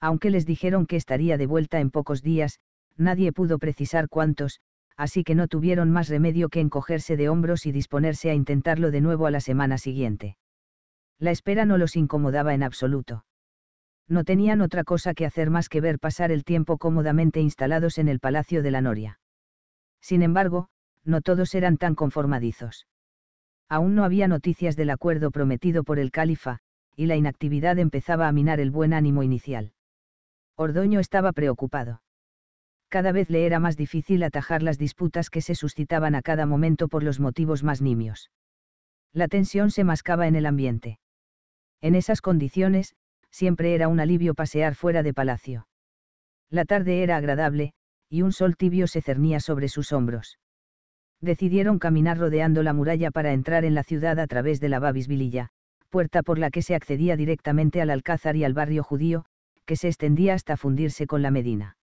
Aunque les dijeron que estaría de vuelta en pocos días, nadie pudo precisar cuántos, así que no tuvieron más remedio que encogerse de hombros y disponerse a intentarlo de nuevo a la semana siguiente. La espera no los incomodaba en absoluto. No tenían otra cosa que hacer más que ver pasar el tiempo cómodamente instalados en el Palacio de la Noria. Sin embargo, no todos eran tan conformadizos. Aún no había noticias del acuerdo prometido por el califa, y la inactividad empezaba a minar el buen ánimo inicial. Ordoño estaba preocupado cada vez le era más difícil atajar las disputas que se suscitaban a cada momento por los motivos más nimios. La tensión se mascaba en el ambiente. En esas condiciones, siempre era un alivio pasear fuera de palacio. La tarde era agradable, y un sol tibio se cernía sobre sus hombros. Decidieron caminar rodeando la muralla para entrar en la ciudad a través de la Babisvililla, puerta por la que se accedía directamente al Alcázar y al barrio judío, que se extendía hasta fundirse con la Medina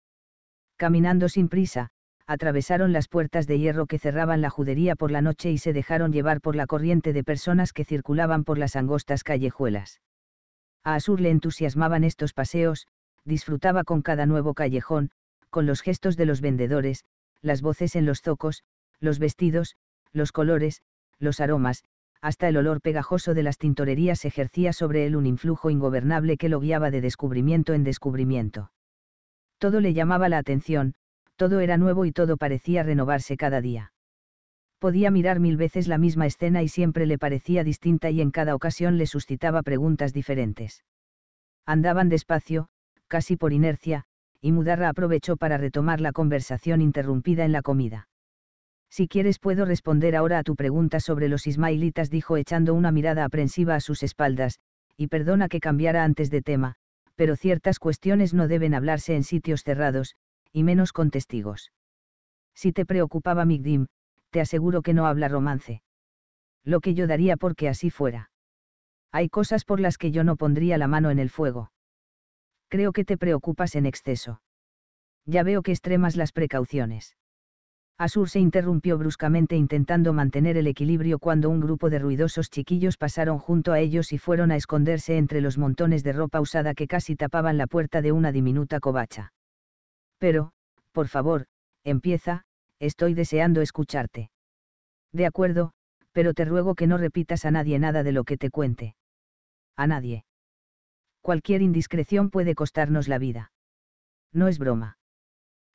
caminando sin prisa, atravesaron las puertas de hierro que cerraban la judería por la noche y se dejaron llevar por la corriente de personas que circulaban por las angostas callejuelas. A Asur le entusiasmaban estos paseos, disfrutaba con cada nuevo callejón, con los gestos de los vendedores, las voces en los zocos, los vestidos, los colores, los aromas, hasta el olor pegajoso de las tintorerías ejercía sobre él un influjo ingobernable que lo guiaba de descubrimiento en descubrimiento. Todo le llamaba la atención, todo era nuevo y todo parecía renovarse cada día. Podía mirar mil veces la misma escena y siempre le parecía distinta y en cada ocasión le suscitaba preguntas diferentes. Andaban despacio, casi por inercia, y Mudarra aprovechó para retomar la conversación interrumpida en la comida. Si quieres puedo responder ahora a tu pregunta sobre los ismailitas, dijo echando una mirada aprensiva a sus espaldas, y perdona que cambiara antes de tema, pero ciertas cuestiones no deben hablarse en sitios cerrados, y menos con testigos. Si te preocupaba Migdim, te aseguro que no habla romance. Lo que yo daría porque así fuera. Hay cosas por las que yo no pondría la mano en el fuego. Creo que te preocupas en exceso. Ya veo que extremas las precauciones. Asur se interrumpió bruscamente intentando mantener el equilibrio cuando un grupo de ruidosos chiquillos pasaron junto a ellos y fueron a esconderse entre los montones de ropa usada que casi tapaban la puerta de una diminuta covacha. Pero, por favor, empieza, estoy deseando escucharte. De acuerdo, pero te ruego que no repitas a nadie nada de lo que te cuente. A nadie. Cualquier indiscreción puede costarnos la vida. No es broma.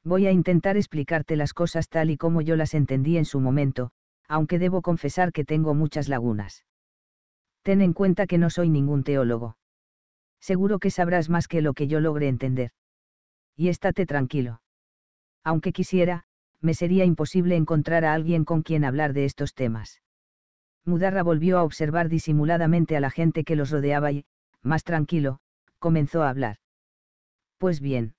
Voy a intentar explicarte las cosas tal y como yo las entendí en su momento, aunque debo confesar que tengo muchas lagunas. Ten en cuenta que no soy ningún teólogo. Seguro que sabrás más que lo que yo logré entender. Y estate tranquilo. Aunque quisiera, me sería imposible encontrar a alguien con quien hablar de estos temas. Mudarra volvió a observar disimuladamente a la gente que los rodeaba y, más tranquilo, comenzó a hablar. Pues bien.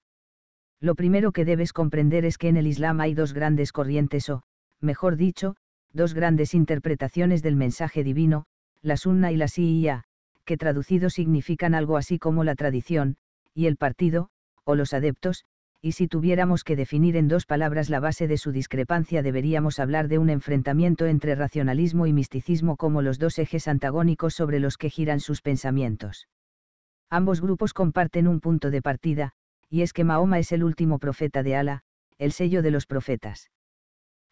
Lo primero que debes comprender es que en el Islam hay dos grandes corrientes o, mejor dicho, dos grandes interpretaciones del mensaje divino, la sunna y la shi'a, que traducido significan algo así como la tradición, y el partido, o los adeptos, y si tuviéramos que definir en dos palabras la base de su discrepancia deberíamos hablar de un enfrentamiento entre racionalismo y misticismo como los dos ejes antagónicos sobre los que giran sus pensamientos. Ambos grupos comparten un punto de partida, y es que Mahoma es el último profeta de Allah, el sello de los profetas.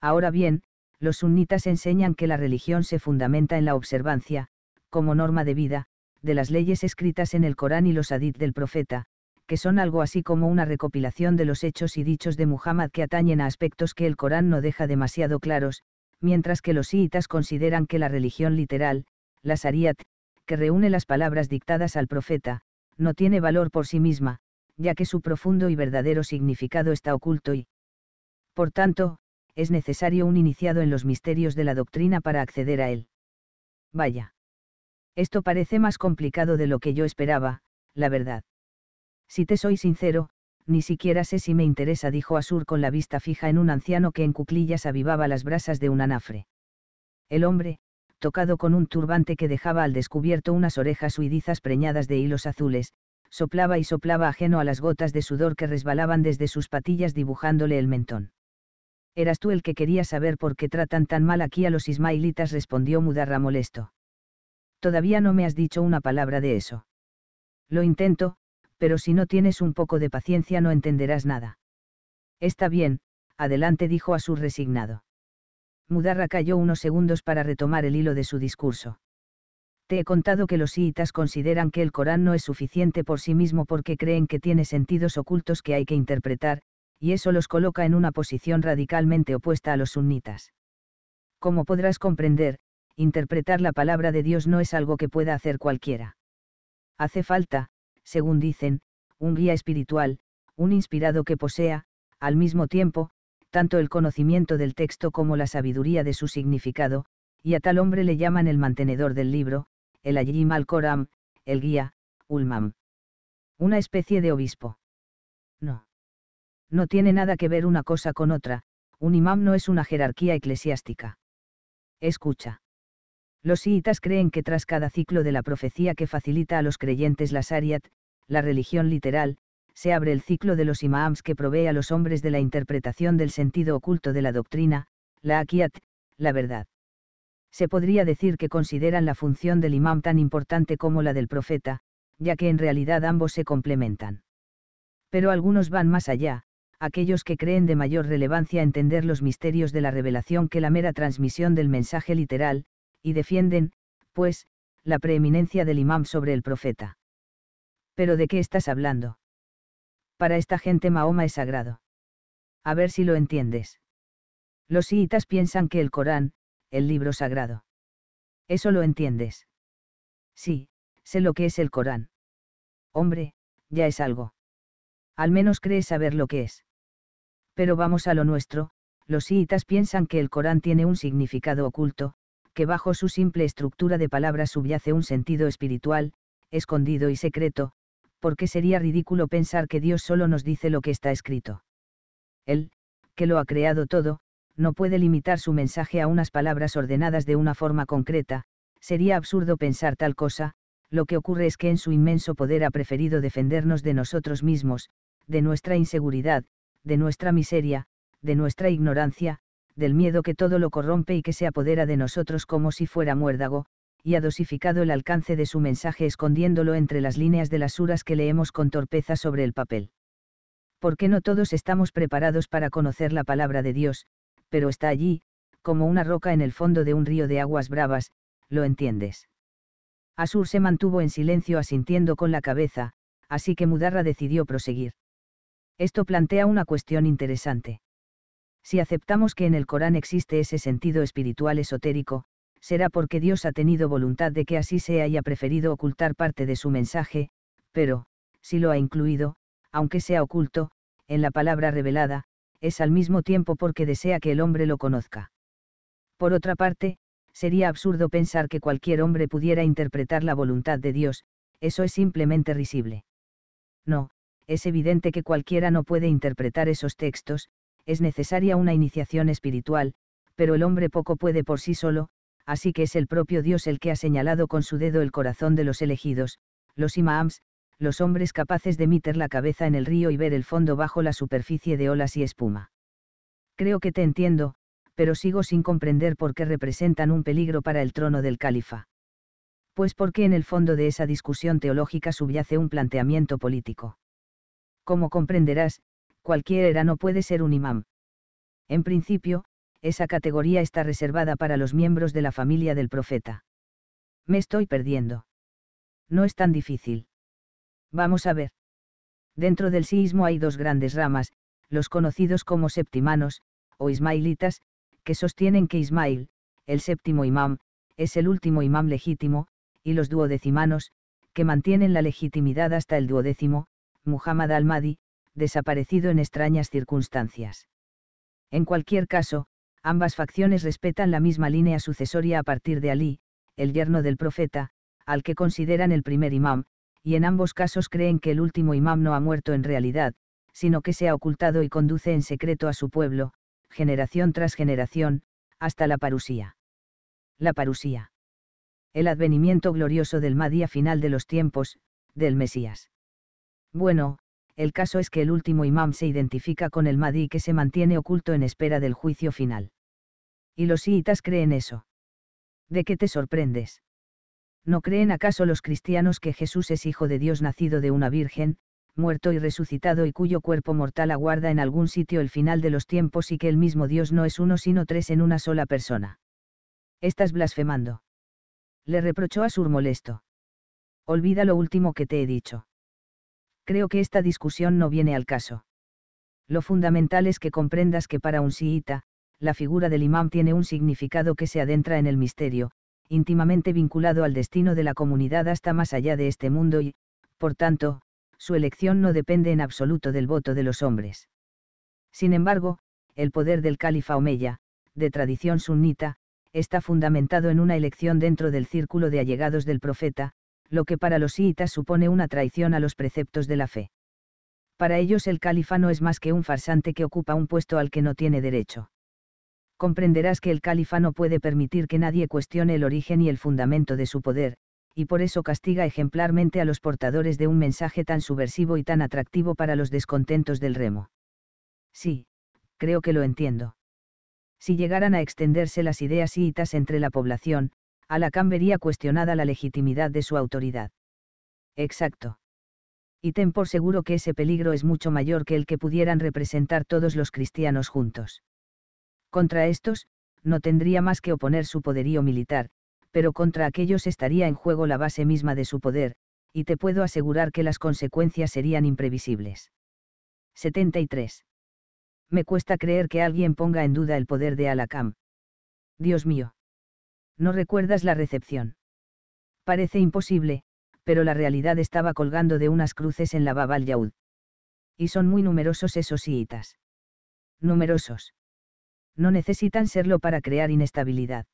Ahora bien, los sunnitas enseñan que la religión se fundamenta en la observancia, como norma de vida, de las leyes escritas en el Corán y los hadith del profeta, que son algo así como una recopilación de los hechos y dichos de Muhammad que atañen a aspectos que el Corán no deja demasiado claros, mientras que los siitas consideran que la religión literal, la Sariat, que reúne las palabras dictadas al profeta, no tiene valor por sí misma, ya que su profundo y verdadero significado está oculto y, por tanto, es necesario un iniciado en los misterios de la doctrina para acceder a él. Vaya. Esto parece más complicado de lo que yo esperaba, la verdad. Si te soy sincero, ni siquiera sé si me interesa, dijo Assur con la vista fija en un anciano que en cuclillas avivaba las brasas de un anafre. El hombre, tocado con un turbante que dejaba al descubierto unas orejas huidizas preñadas de hilos azules, soplaba y soplaba ajeno a las gotas de sudor que resbalaban desde sus patillas dibujándole el mentón. Eras tú el que quería saber por qué tratan tan mal aquí a los ismailitas, respondió Mudarra molesto. Todavía no me has dicho una palabra de eso. Lo intento, pero si no tienes un poco de paciencia no entenderás nada. Está bien, adelante dijo a su resignado. Mudarra cayó unos segundos para retomar el hilo de su discurso. Te he contado que los siitas consideran que el Corán no es suficiente por sí mismo porque creen que tiene sentidos ocultos que hay que interpretar, y eso los coloca en una posición radicalmente opuesta a los sunnitas. Como podrás comprender, interpretar la palabra de Dios no es algo que pueda hacer cualquiera. Hace falta, según dicen, un guía espiritual, un inspirado que posea, al mismo tiempo, tanto el conocimiento del texto como la sabiduría de su significado, y a tal hombre le llaman el mantenedor del libro, el Ajim al-Koram, el guía, Ulmam. Una especie de obispo. No. No tiene nada que ver una cosa con otra, un imam no es una jerarquía eclesiástica. Escucha. Los siitas creen que tras cada ciclo de la profecía que facilita a los creyentes la Sariat, la religión literal, se abre el ciclo de los imams que provee a los hombres de la interpretación del sentido oculto de la doctrina, la Akiat, la verdad se podría decir que consideran la función del imam tan importante como la del profeta, ya que en realidad ambos se complementan. Pero algunos van más allá, aquellos que creen de mayor relevancia entender los misterios de la revelación que la mera transmisión del mensaje literal, y defienden, pues, la preeminencia del imam sobre el profeta. Pero ¿de qué estás hablando? Para esta gente Mahoma es sagrado. A ver si lo entiendes. Los siitas piensan que el Corán, el libro sagrado. Eso lo entiendes. Sí, sé lo que es el Corán. Hombre, ya es algo. Al menos crees saber lo que es. Pero vamos a lo nuestro, los siitas piensan que el Corán tiene un significado oculto, que bajo su simple estructura de palabras subyace un sentido espiritual, escondido y secreto, porque sería ridículo pensar que Dios solo nos dice lo que está escrito. Él, que lo ha creado todo, no puede limitar su mensaje a unas palabras ordenadas de una forma concreta, sería absurdo pensar tal cosa, lo que ocurre es que en su inmenso poder ha preferido defendernos de nosotros mismos, de nuestra inseguridad, de nuestra miseria, de nuestra ignorancia, del miedo que todo lo corrompe y que se apodera de nosotros como si fuera muérdago, y ha dosificado el alcance de su mensaje escondiéndolo entre las líneas de las suras que leemos con torpeza sobre el papel. ¿Por qué no todos estamos preparados para conocer la palabra de Dios, pero está allí, como una roca en el fondo de un río de aguas bravas, ¿lo entiendes? Asur se mantuvo en silencio asintiendo con la cabeza, así que Mudarra decidió proseguir. Esto plantea una cuestión interesante. Si aceptamos que en el Corán existe ese sentido espiritual esotérico, será porque Dios ha tenido voluntad de que así sea y ha preferido ocultar parte de su mensaje, pero, si lo ha incluido, aunque sea oculto, en la palabra revelada, es al mismo tiempo porque desea que el hombre lo conozca. Por otra parte, sería absurdo pensar que cualquier hombre pudiera interpretar la voluntad de Dios, eso es simplemente risible. No, es evidente que cualquiera no puede interpretar esos textos, es necesaria una iniciación espiritual, pero el hombre poco puede por sí solo, así que es el propio Dios el que ha señalado con su dedo el corazón de los elegidos, los imams, los hombres capaces de meter la cabeza en el río y ver el fondo bajo la superficie de olas y espuma. Creo que te entiendo, pero sigo sin comprender por qué representan un peligro para el trono del califa. Pues porque en el fondo de esa discusión teológica subyace un planteamiento político. Como comprenderás, cualquier era no puede ser un imam. En principio, esa categoría está reservada para los miembros de la familia del profeta. Me estoy perdiendo. No es tan difícil. Vamos a ver. Dentro del sismo hay dos grandes ramas, los conocidos como septimanos, o ismailitas, que sostienen que Ismail, el séptimo imam, es el último imam legítimo, y los duodecimanos, que mantienen la legitimidad hasta el duodécimo, Muhammad al-Mahdi, desaparecido en extrañas circunstancias. En cualquier caso, ambas facciones respetan la misma línea sucesoria a partir de Ali, el yerno del profeta, al que consideran el primer imam, y en ambos casos creen que el último imam no ha muerto en realidad, sino que se ha ocultado y conduce en secreto a su pueblo, generación tras generación, hasta la parusía. La parusía. El advenimiento glorioso del Mahdi a final de los tiempos, del Mesías. Bueno, el caso es que el último imam se identifica con el Mahdi que se mantiene oculto en espera del juicio final. Y los siítas creen eso. ¿De qué te sorprendes? ¿No creen acaso los cristianos que Jesús es Hijo de Dios nacido de una virgen, muerto y resucitado y cuyo cuerpo mortal aguarda en algún sitio el final de los tiempos y que el mismo Dios no es uno sino tres en una sola persona? Estás blasfemando. Le reprochó a Sur molesto. Olvida lo último que te he dicho. Creo que esta discusión no viene al caso. Lo fundamental es que comprendas que para un siita, la figura del imán tiene un significado que se adentra en el misterio, íntimamente vinculado al destino de la comunidad hasta más allá de este mundo y, por tanto, su elección no depende en absoluto del voto de los hombres. Sin embargo, el poder del califa Omeya, de tradición sunnita, está fundamentado en una elección dentro del círculo de allegados del profeta, lo que para los siitas supone una traición a los preceptos de la fe. Para ellos el califa no es más que un farsante que ocupa un puesto al que no tiene derecho comprenderás que el califa no puede permitir que nadie cuestione el origen y el fundamento de su poder, y por eso castiga ejemplarmente a los portadores de un mensaje tan subversivo y tan atractivo para los descontentos del remo. Sí, creo que lo entiendo. Si llegaran a extenderse las ideas chiitas entre la población, Alacán vería cuestionada la legitimidad de su autoridad. Exacto. Y ten por seguro que ese peligro es mucho mayor que el que pudieran representar todos los cristianos juntos. Contra estos, no tendría más que oponer su poderío militar, pero contra aquellos estaría en juego la base misma de su poder, y te puedo asegurar que las consecuencias serían imprevisibles. 73. Me cuesta creer que alguien ponga en duda el poder de Alakam. Dios mío. No recuerdas la recepción. Parece imposible, pero la realidad estaba colgando de unas cruces en la Babal Yaud. Y son muy numerosos esos hiitas. Numerosos no necesitan serlo para crear inestabilidad.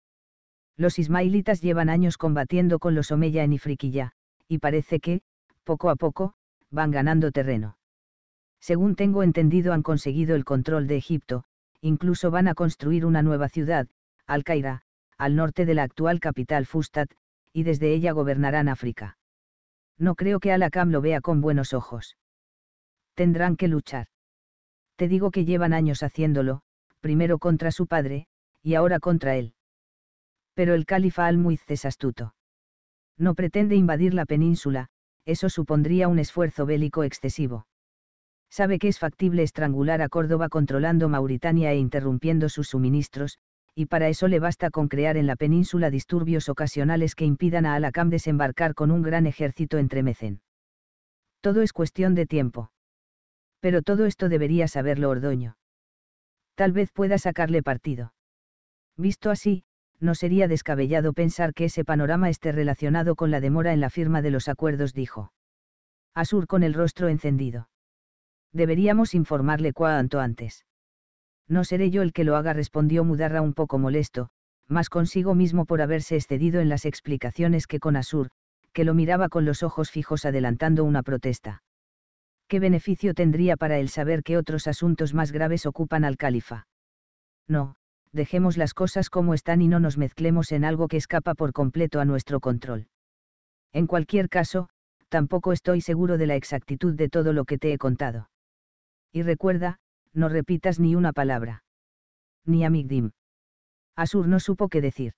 Los ismailitas llevan años combatiendo con los Omeya en Ifriquilla, y parece que, poco a poco, van ganando terreno. Según tengo entendido han conseguido el control de Egipto, incluso van a construir una nueva ciudad, al Qaeda, al norte de la actual capital Fustat, y desde ella gobernarán África. No creo que al lo vea con buenos ojos. Tendrán que luchar. Te digo que llevan años haciéndolo, primero contra su padre, y ahora contra él. Pero el califa Almuiz es astuto. No pretende invadir la península, eso supondría un esfuerzo bélico excesivo. Sabe que es factible estrangular a Córdoba controlando Mauritania e interrumpiendo sus suministros, y para eso le basta con crear en la península disturbios ocasionales que impidan a Alakam desembarcar con un gran ejército entre Mecén. Todo es cuestión de tiempo. Pero todo esto debería saberlo Ordoño tal vez pueda sacarle partido. Visto así, no sería descabellado pensar que ese panorama esté relacionado con la demora en la firma de los acuerdos, dijo. Asur con el rostro encendido. Deberíamos informarle cuanto antes. No seré yo el que lo haga, respondió Mudarra un poco molesto, más consigo mismo por haberse excedido en las explicaciones que con Asur, que lo miraba con los ojos fijos adelantando una protesta. ¿qué beneficio tendría para él saber que otros asuntos más graves ocupan al califa? No, dejemos las cosas como están y no nos mezclemos en algo que escapa por completo a nuestro control. En cualquier caso, tampoco estoy seguro de la exactitud de todo lo que te he contado. Y recuerda, no repitas ni una palabra. Ni a Migdim. Asur no supo qué decir.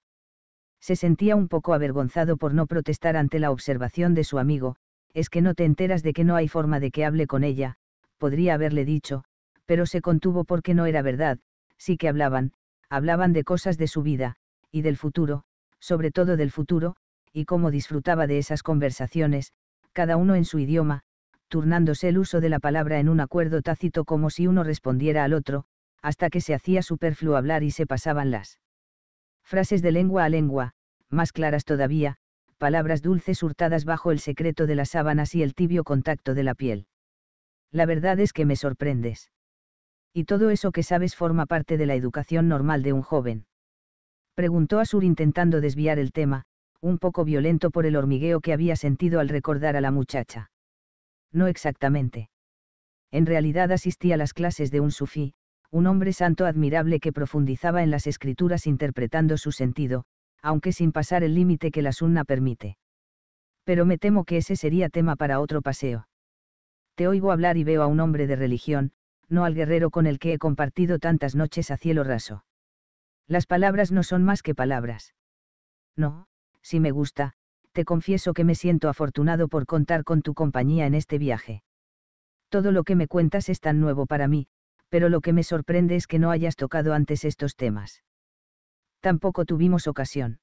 Se sentía un poco avergonzado por no protestar ante la observación de su amigo, es que no te enteras de que no hay forma de que hable con ella, podría haberle dicho, pero se contuvo porque no era verdad, sí que hablaban, hablaban de cosas de su vida, y del futuro, sobre todo del futuro, y cómo disfrutaba de esas conversaciones, cada uno en su idioma, turnándose el uso de la palabra en un acuerdo tácito como si uno respondiera al otro, hasta que se hacía superfluo hablar y se pasaban las frases de lengua a lengua, más claras todavía, palabras dulces hurtadas bajo el secreto de las sábanas y el tibio contacto de la piel. La verdad es que me sorprendes. Y todo eso que sabes forma parte de la educación normal de un joven. Preguntó Asur intentando desviar el tema, un poco violento por el hormigueo que había sentido al recordar a la muchacha. No exactamente. En realidad asistí a las clases de un sufí, un hombre santo admirable que profundizaba en las escrituras interpretando su sentido, aunque sin pasar el límite que la sunna permite. Pero me temo que ese sería tema para otro paseo. Te oigo hablar y veo a un hombre de religión, no al guerrero con el que he compartido tantas noches a cielo raso. Las palabras no son más que palabras. No, si me gusta, te confieso que me siento afortunado por contar con tu compañía en este viaje. Todo lo que me cuentas es tan nuevo para mí, pero lo que me sorprende es que no hayas tocado antes estos temas. Tampoco tuvimos ocasión.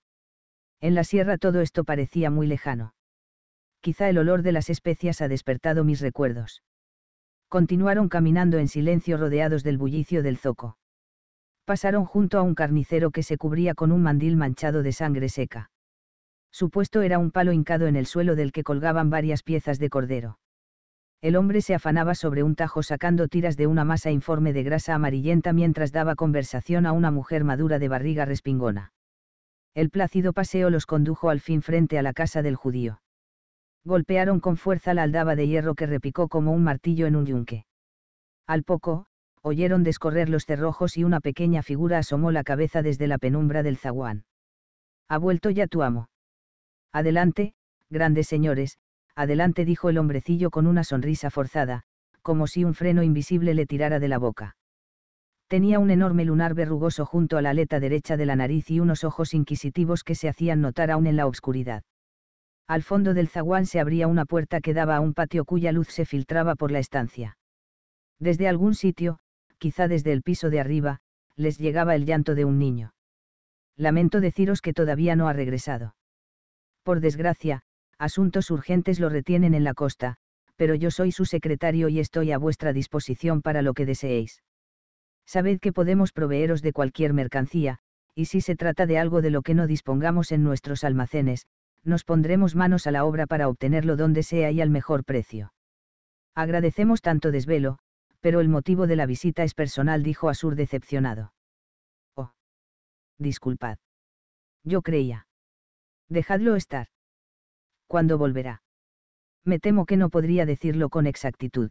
En la sierra todo esto parecía muy lejano. Quizá el olor de las especias ha despertado mis recuerdos. Continuaron caminando en silencio rodeados del bullicio del zoco. Pasaron junto a un carnicero que se cubría con un mandil manchado de sangre seca. Su puesto era un palo hincado en el suelo del que colgaban varias piezas de cordero el hombre se afanaba sobre un tajo sacando tiras de una masa informe de grasa amarillenta mientras daba conversación a una mujer madura de barriga respingona. El plácido paseo los condujo al fin frente a la casa del judío. Golpearon con fuerza la aldaba de hierro que repicó como un martillo en un yunque. Al poco, oyeron descorrer los cerrojos y una pequeña figura asomó la cabeza desde la penumbra del zaguán. Ha vuelto ya tu amo. Adelante, grandes señores, Adelante dijo el hombrecillo con una sonrisa forzada, como si un freno invisible le tirara de la boca. Tenía un enorme lunar verrugoso junto a la aleta derecha de la nariz y unos ojos inquisitivos que se hacían notar aún en la oscuridad. Al fondo del zaguán se abría una puerta que daba a un patio cuya luz se filtraba por la estancia. Desde algún sitio, quizá desde el piso de arriba, les llegaba el llanto de un niño. Lamento deciros que todavía no ha regresado. Por desgracia, asuntos urgentes lo retienen en la costa, pero yo soy su secretario y estoy a vuestra disposición para lo que deseéis. Sabed que podemos proveeros de cualquier mercancía, y si se trata de algo de lo que no dispongamos en nuestros almacenes, nos pondremos manos a la obra para obtenerlo donde sea y al mejor precio. Agradecemos tanto desvelo, pero el motivo de la visita es personal, dijo Asur decepcionado. Oh. Disculpad. Yo creía. Dejadlo estar. ¿cuándo volverá? Me temo que no podría decirlo con exactitud.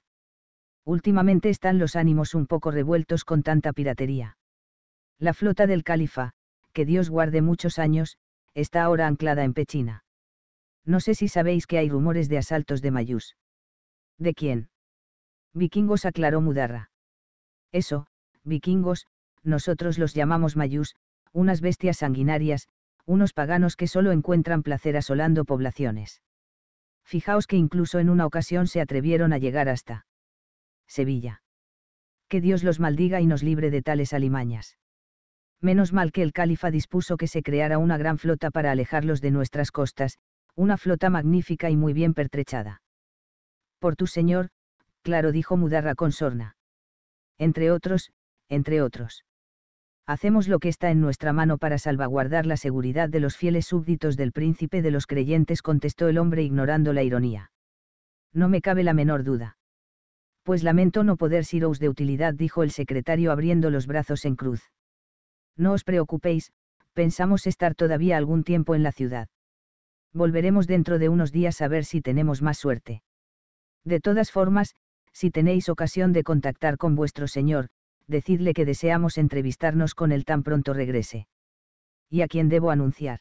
Últimamente están los ánimos un poco revueltos con tanta piratería. La flota del califa, que Dios guarde muchos años, está ahora anclada en Pechina. No sé si sabéis que hay rumores de asaltos de Mayús. ¿De quién? Vikingos aclaró Mudarra. Eso, vikingos, nosotros los llamamos Mayús, unas bestias sanguinarias, unos paganos que solo encuentran placer asolando poblaciones. Fijaos que incluso en una ocasión se atrevieron a llegar hasta Sevilla. Que Dios los maldiga y nos libre de tales alimañas. Menos mal que el califa dispuso que se creara una gran flota para alejarlos de nuestras costas, una flota magnífica y muy bien pertrechada. Por tu señor, claro dijo Mudarra con sorna. Entre otros, entre otros hacemos lo que está en nuestra mano para salvaguardar la seguridad de los fieles súbditos del príncipe de los creyentes, contestó el hombre ignorando la ironía. No me cabe la menor duda. Pues lamento no poder seros de utilidad, dijo el secretario abriendo los brazos en cruz. No os preocupéis, pensamos estar todavía algún tiempo en la ciudad. Volveremos dentro de unos días a ver si tenemos más suerte. De todas formas, si tenéis ocasión de contactar con vuestro señor, decidle que deseamos entrevistarnos con él tan pronto regrese. ¿Y a quién debo anunciar?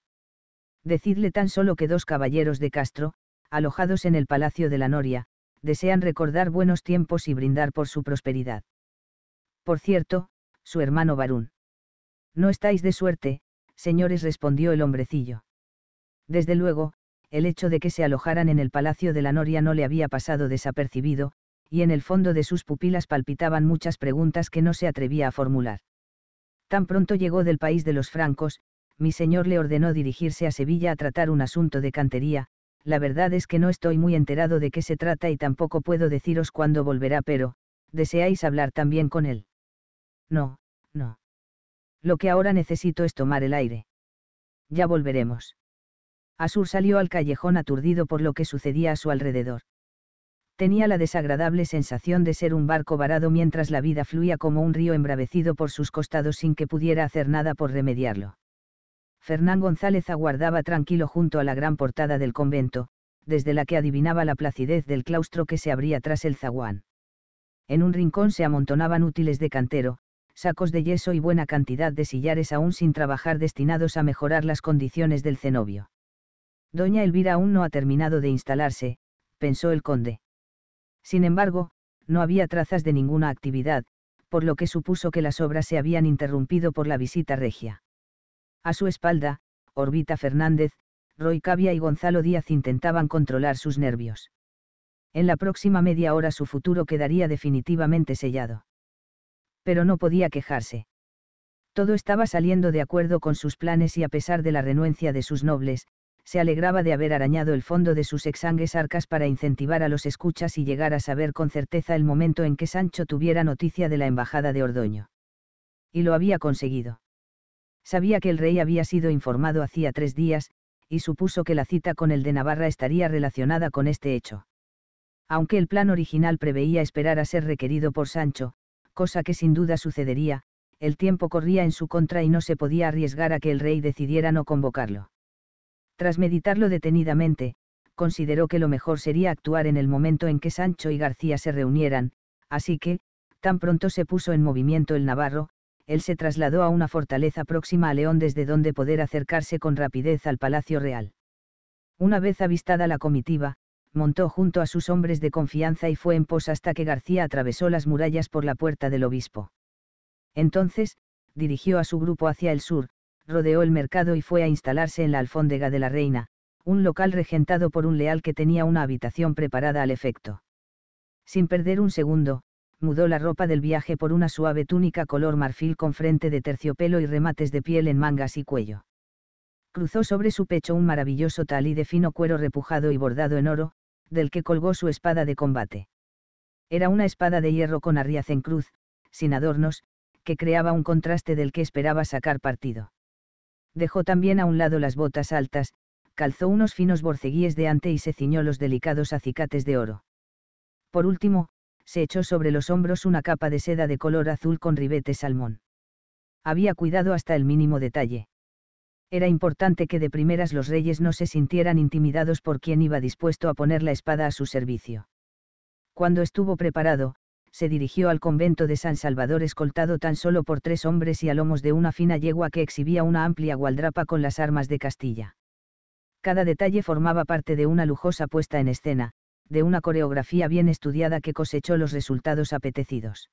Decidle tan solo que dos caballeros de Castro, alojados en el Palacio de la Noria, desean recordar buenos tiempos y brindar por su prosperidad. Por cierto, su hermano Barún. No estáis de suerte, señores, respondió el hombrecillo. Desde luego, el hecho de que se alojaran en el Palacio de la Noria no le había pasado desapercibido, y en el fondo de sus pupilas palpitaban muchas preguntas que no se atrevía a formular. Tan pronto llegó del país de los francos, mi señor le ordenó dirigirse a Sevilla a tratar un asunto de cantería, la verdad es que no estoy muy enterado de qué se trata y tampoco puedo deciros cuándo volverá, pero, ¿deseáis hablar también con él? No, no. Lo que ahora necesito es tomar el aire. Ya volveremos. Asur salió al callejón aturdido por lo que sucedía a su alrededor tenía la desagradable sensación de ser un barco varado mientras la vida fluía como un río embravecido por sus costados sin que pudiera hacer nada por remediarlo. Fernán González aguardaba tranquilo junto a la gran portada del convento, desde la que adivinaba la placidez del claustro que se abría tras el zaguán. En un rincón se amontonaban útiles de cantero, sacos de yeso y buena cantidad de sillares aún sin trabajar destinados a mejorar las condiciones del cenobio. Doña Elvira aún no ha terminado de instalarse, pensó el conde. Sin embargo, no había trazas de ninguna actividad, por lo que supuso que las obras se habían interrumpido por la visita regia. A su espalda, Orbita Fernández, Roy Cavia y Gonzalo Díaz intentaban controlar sus nervios. En la próxima media hora su futuro quedaría definitivamente sellado. Pero no podía quejarse. Todo estaba saliendo de acuerdo con sus planes y a pesar de la renuencia de sus nobles, se alegraba de haber arañado el fondo de sus exangues arcas para incentivar a los escuchas y llegar a saber con certeza el momento en que Sancho tuviera noticia de la embajada de Ordoño. Y lo había conseguido. Sabía que el rey había sido informado hacía tres días, y supuso que la cita con el de Navarra estaría relacionada con este hecho. Aunque el plan original preveía esperar a ser requerido por Sancho, cosa que sin duda sucedería, el tiempo corría en su contra y no se podía arriesgar a que el rey decidiera no convocarlo tras meditarlo detenidamente, consideró que lo mejor sería actuar en el momento en que Sancho y García se reunieran, así que, tan pronto se puso en movimiento el Navarro, él se trasladó a una fortaleza próxima a León desde donde poder acercarse con rapidez al Palacio Real. Una vez avistada la comitiva, montó junto a sus hombres de confianza y fue en pos hasta que García atravesó las murallas por la puerta del obispo. Entonces, dirigió a su grupo hacia el sur, rodeó el mercado y fue a instalarse en la alfóndega de la reina, un local regentado por un leal que tenía una habitación preparada al efecto. Sin perder un segundo, mudó la ropa del viaje por una suave túnica color marfil con frente de terciopelo y remates de piel en mangas y cuello. Cruzó sobre su pecho un maravilloso talí de fino cuero repujado y bordado en oro, del que colgó su espada de combate. Era una espada de hierro con arriaz en cruz, sin adornos, que creaba un contraste del que esperaba sacar partido. Dejó también a un lado las botas altas, calzó unos finos borceguíes de ante y se ciñó los delicados acicates de oro. Por último, se echó sobre los hombros una capa de seda de color azul con ribetes salmón. Había cuidado hasta el mínimo detalle. Era importante que de primeras los reyes no se sintieran intimidados por quien iba dispuesto a poner la espada a su servicio. Cuando estuvo preparado, se dirigió al convento de San Salvador escoltado tan solo por tres hombres y a lomos de una fina yegua que exhibía una amplia gualdrapa con las armas de Castilla. Cada detalle formaba parte de una lujosa puesta en escena, de una coreografía bien estudiada que cosechó los resultados apetecidos.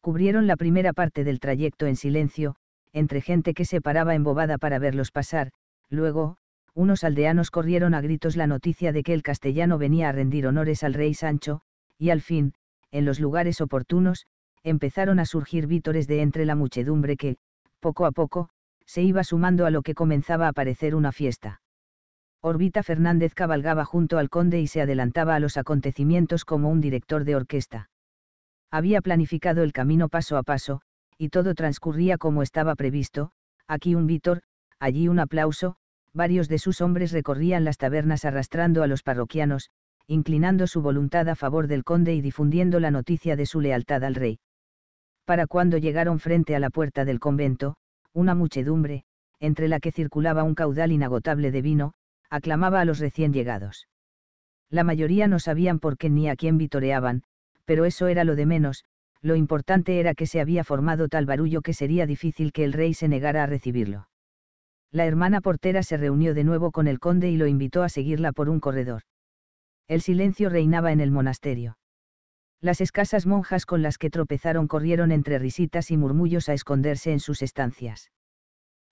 Cubrieron la primera parte del trayecto en silencio, entre gente que se paraba embobada para verlos pasar, luego, unos aldeanos corrieron a gritos la noticia de que el castellano venía a rendir honores al rey Sancho, y al fin, en los lugares oportunos, empezaron a surgir vítores de entre la muchedumbre que, poco a poco, se iba sumando a lo que comenzaba a parecer una fiesta. Orbita Fernández cabalgaba junto al conde y se adelantaba a los acontecimientos como un director de orquesta. Había planificado el camino paso a paso, y todo transcurría como estaba previsto, aquí un vítor, allí un aplauso, varios de sus hombres recorrían las tabernas arrastrando a los parroquianos, inclinando su voluntad a favor del conde y difundiendo la noticia de su lealtad al rey. Para cuando llegaron frente a la puerta del convento, una muchedumbre, entre la que circulaba un caudal inagotable de vino, aclamaba a los recién llegados. La mayoría no sabían por qué ni a quién vitoreaban, pero eso era lo de menos, lo importante era que se había formado tal barullo que sería difícil que el rey se negara a recibirlo. La hermana portera se reunió de nuevo con el conde y lo invitó a seguirla por un corredor. El silencio reinaba en el monasterio. Las escasas monjas con las que tropezaron corrieron entre risitas y murmullos a esconderse en sus estancias.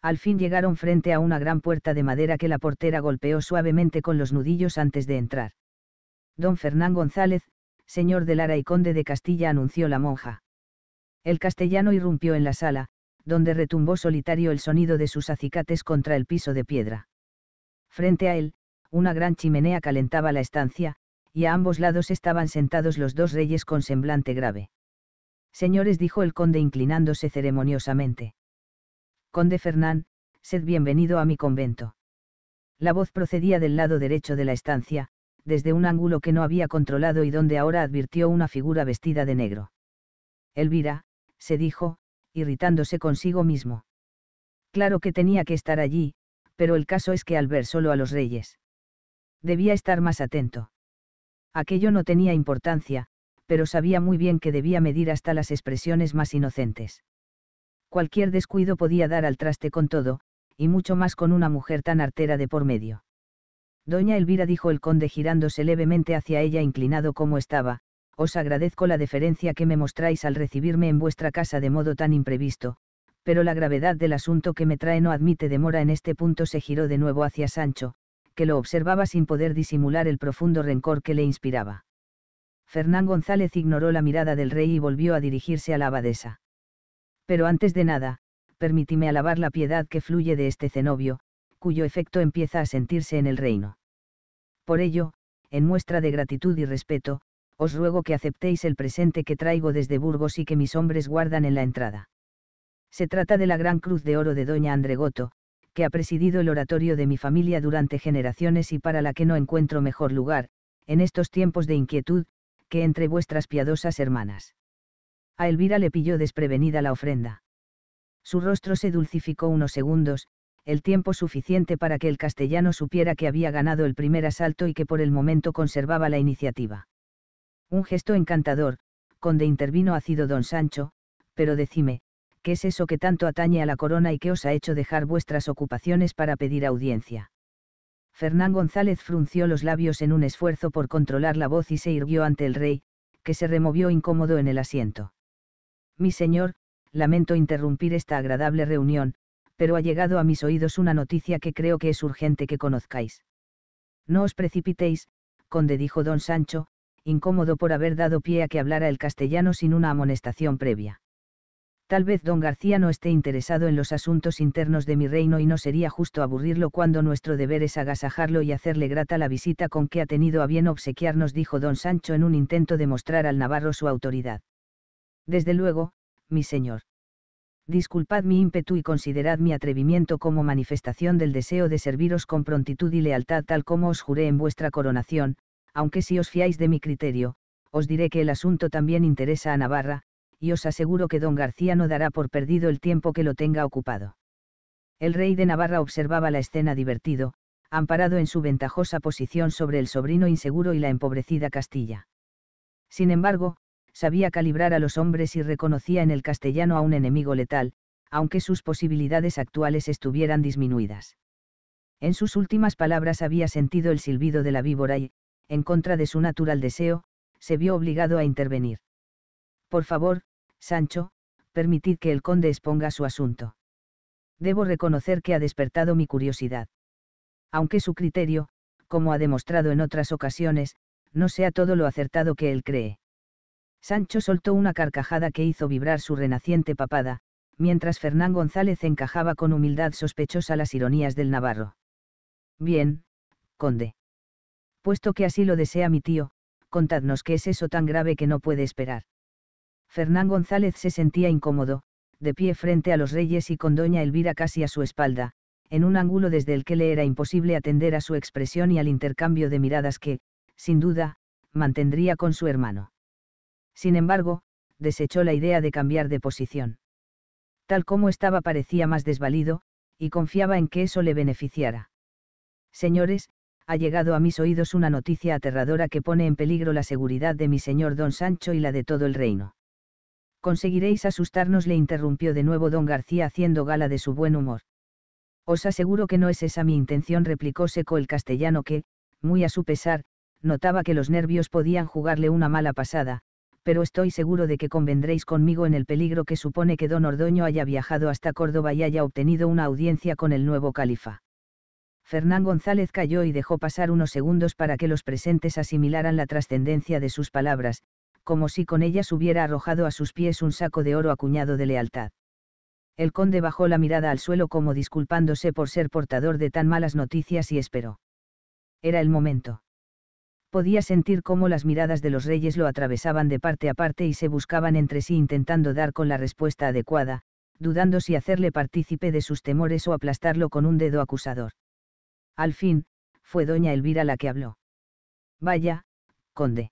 Al fin llegaron frente a una gran puerta de madera que la portera golpeó suavemente con los nudillos antes de entrar. Don Fernán González, señor de Lara y conde de Castilla, anunció la monja. El castellano irrumpió en la sala, donde retumbó solitario el sonido de sus acicates contra el piso de piedra. Frente a él, una gran chimenea calentaba la estancia, y a ambos lados estaban sentados los dos reyes con semblante grave. Señores, dijo el conde inclinándose ceremoniosamente. Conde Fernán, sed bienvenido a mi convento. La voz procedía del lado derecho de la estancia, desde un ángulo que no había controlado y donde ahora advirtió una figura vestida de negro. Elvira, se dijo, irritándose consigo mismo. Claro que tenía que estar allí, pero el caso es que al ver solo a los reyes debía estar más atento. Aquello no tenía importancia, pero sabía muy bien que debía medir hasta las expresiones más inocentes. Cualquier descuido podía dar al traste con todo, y mucho más con una mujer tan artera de por medio. Doña Elvira dijo el conde girándose levemente hacia ella inclinado como estaba, os agradezco la deferencia que me mostráis al recibirme en vuestra casa de modo tan imprevisto, pero la gravedad del asunto que me trae no admite demora en este punto se giró de nuevo hacia Sancho, que lo observaba sin poder disimular el profundo rencor que le inspiraba. Fernán González ignoró la mirada del rey y volvió a dirigirse a la abadesa. Pero antes de nada, permítime alabar la piedad que fluye de este cenobio, cuyo efecto empieza a sentirse en el reino. Por ello, en muestra de gratitud y respeto, os ruego que aceptéis el presente que traigo desde Burgos y que mis hombres guardan en la entrada. Se trata de la gran cruz de oro de Doña Andregoto, que ha presidido el oratorio de mi familia durante generaciones y para la que no encuentro mejor lugar, en estos tiempos de inquietud, que entre vuestras piadosas hermanas. A Elvira le pilló desprevenida la ofrenda. Su rostro se dulcificó unos segundos, el tiempo suficiente para que el castellano supiera que había ganado el primer asalto y que por el momento conservaba la iniciativa. Un gesto encantador, conde intervino sido don Sancho, pero decime, ¿qué es eso que tanto atañe a la corona y que os ha hecho dejar vuestras ocupaciones para pedir audiencia? Fernán González frunció los labios en un esfuerzo por controlar la voz y se irguió ante el rey, que se removió incómodo en el asiento. Mi señor, lamento interrumpir esta agradable reunión, pero ha llegado a mis oídos una noticia que creo que es urgente que conozcáis. No os precipitéis, conde dijo don Sancho, incómodo por haber dado pie a que hablara el castellano sin una amonestación previa. Tal vez don García no esté interesado en los asuntos internos de mi reino y no sería justo aburrirlo cuando nuestro deber es agasajarlo y hacerle grata la visita con que ha tenido a bien obsequiarnos, dijo don Sancho en un intento de mostrar al Navarro su autoridad. Desde luego, mi señor. Disculpad mi ímpetu y considerad mi atrevimiento como manifestación del deseo de serviros con prontitud y lealtad tal como os juré en vuestra coronación, aunque si os fiáis de mi criterio, os diré que el asunto también interesa a Navarra, y os aseguro que don García no dará por perdido el tiempo que lo tenga ocupado. El rey de Navarra observaba la escena divertido, amparado en su ventajosa posición sobre el sobrino inseguro y la empobrecida Castilla. Sin embargo, sabía calibrar a los hombres y reconocía en el castellano a un enemigo letal, aunque sus posibilidades actuales estuvieran disminuidas. En sus últimas palabras había sentido el silbido de la víbora y, en contra de su natural deseo, se vio obligado a intervenir. Por favor, Sancho, permitid que el conde exponga su asunto. Debo reconocer que ha despertado mi curiosidad. Aunque su criterio, como ha demostrado en otras ocasiones, no sea todo lo acertado que él cree. Sancho soltó una carcajada que hizo vibrar su renaciente papada, mientras Fernán González encajaba con humildad sospechosa las ironías del Navarro. Bien, conde. Puesto que así lo desea mi tío, contadnos qué es eso tan grave que no puede esperar. Fernán González se sentía incómodo, de pie frente a los reyes y con doña Elvira casi a su espalda, en un ángulo desde el que le era imposible atender a su expresión y al intercambio de miradas que, sin duda, mantendría con su hermano. Sin embargo, desechó la idea de cambiar de posición. Tal como estaba parecía más desvalido, y confiaba en que eso le beneficiara. Señores, ha llegado a mis oídos una noticia aterradora que pone en peligro la seguridad de mi señor don Sancho y la de todo el reino. Conseguiréis asustarnos, le interrumpió de nuevo don García haciendo gala de su buen humor. Os aseguro que no es esa mi intención, replicó seco el castellano que, muy a su pesar, notaba que los nervios podían jugarle una mala pasada, pero estoy seguro de que convendréis conmigo en el peligro que supone que don Ordoño haya viajado hasta Córdoba y haya obtenido una audiencia con el nuevo califa. Fernán González calló y dejó pasar unos segundos para que los presentes asimilaran la trascendencia de sus palabras, como si con ellas hubiera arrojado a sus pies un saco de oro acuñado de lealtad. El conde bajó la mirada al suelo como disculpándose por ser portador de tan malas noticias y esperó. Era el momento. Podía sentir cómo las miradas de los reyes lo atravesaban de parte a parte y se buscaban entre sí intentando dar con la respuesta adecuada, dudando si hacerle partícipe de sus temores o aplastarlo con un dedo acusador. Al fin, fue doña Elvira la que habló. Vaya, conde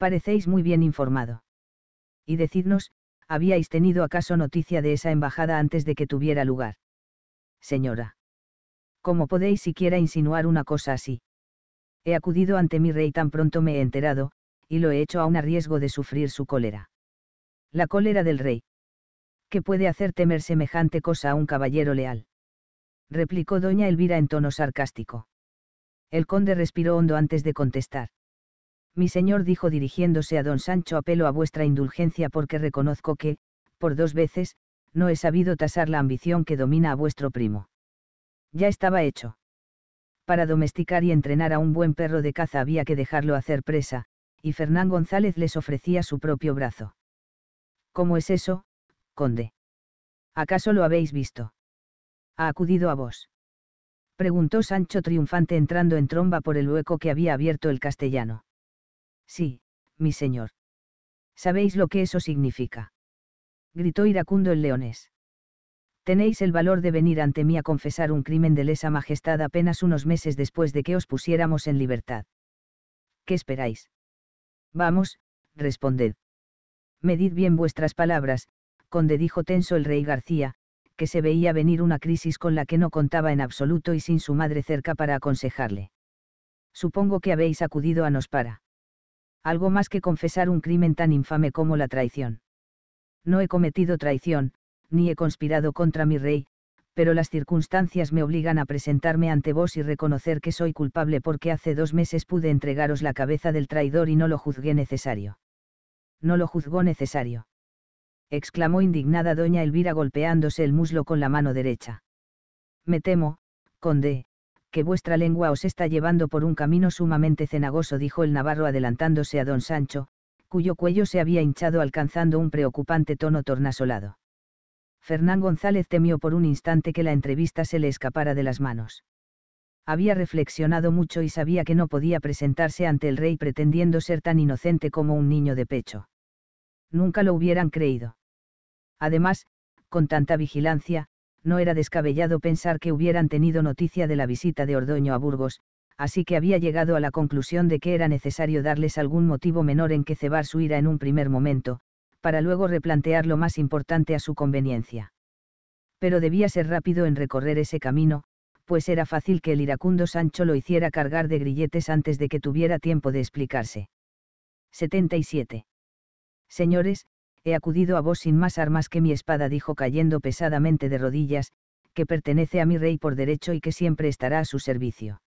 parecéis muy bien informado. Y decidnos, ¿habíais tenido acaso noticia de esa embajada antes de que tuviera lugar? Señora. ¿Cómo podéis siquiera insinuar una cosa así? He acudido ante mi rey tan pronto me he enterado, y lo he hecho aún a riesgo de sufrir su cólera. La cólera del rey. ¿Qué puede hacer temer semejante cosa a un caballero leal? replicó doña Elvira en tono sarcástico. El conde respiró hondo antes de contestar mi señor dijo dirigiéndose a don Sancho apelo a vuestra indulgencia porque reconozco que, por dos veces, no he sabido tasar la ambición que domina a vuestro primo. Ya estaba hecho. Para domesticar y entrenar a un buen perro de caza había que dejarlo hacer presa, y Fernán González les ofrecía su propio brazo. ¿Cómo es eso, conde? ¿Acaso lo habéis visto? Ha acudido a vos. Preguntó Sancho triunfante entrando en tromba por el hueco que había abierto el castellano. Sí, mi señor. ¿Sabéis lo que eso significa? gritó iracundo el Leones. Tenéis el valor de venir ante mí a confesar un crimen de lesa majestad apenas unos meses después de que os pusiéramos en libertad. ¿Qué esperáis? Vamos, responded. Medid bien vuestras palabras, conde dijo tenso el rey García, que se veía venir una crisis con la que no contaba en absoluto y sin su madre cerca para aconsejarle. Supongo que habéis acudido a nos para algo más que confesar un crimen tan infame como la traición. No he cometido traición, ni he conspirado contra mi rey, pero las circunstancias me obligan a presentarme ante vos y reconocer que soy culpable porque hace dos meses pude entregaros la cabeza del traidor y no lo juzgué necesario. No lo juzgó necesario. exclamó indignada doña Elvira golpeándose el muslo con la mano derecha. Me temo, conde, que vuestra lengua os está llevando por un camino sumamente cenagoso, dijo el navarro adelantándose a don Sancho, cuyo cuello se había hinchado alcanzando un preocupante tono tornasolado. Fernán González temió por un instante que la entrevista se le escapara de las manos. Había reflexionado mucho y sabía que no podía presentarse ante el rey pretendiendo ser tan inocente como un niño de pecho. Nunca lo hubieran creído. Además, con tanta vigilancia, no era descabellado pensar que hubieran tenido noticia de la visita de Ordoño a Burgos, así que había llegado a la conclusión de que era necesario darles algún motivo menor en que cebar su ira en un primer momento, para luego replantear lo más importante a su conveniencia. Pero debía ser rápido en recorrer ese camino, pues era fácil que el iracundo Sancho lo hiciera cargar de grilletes antes de que tuviera tiempo de explicarse. 77. Señores, he acudido a vos sin más armas que mi espada, dijo cayendo pesadamente de rodillas, que pertenece a mi rey por derecho y que siempre estará a su servicio.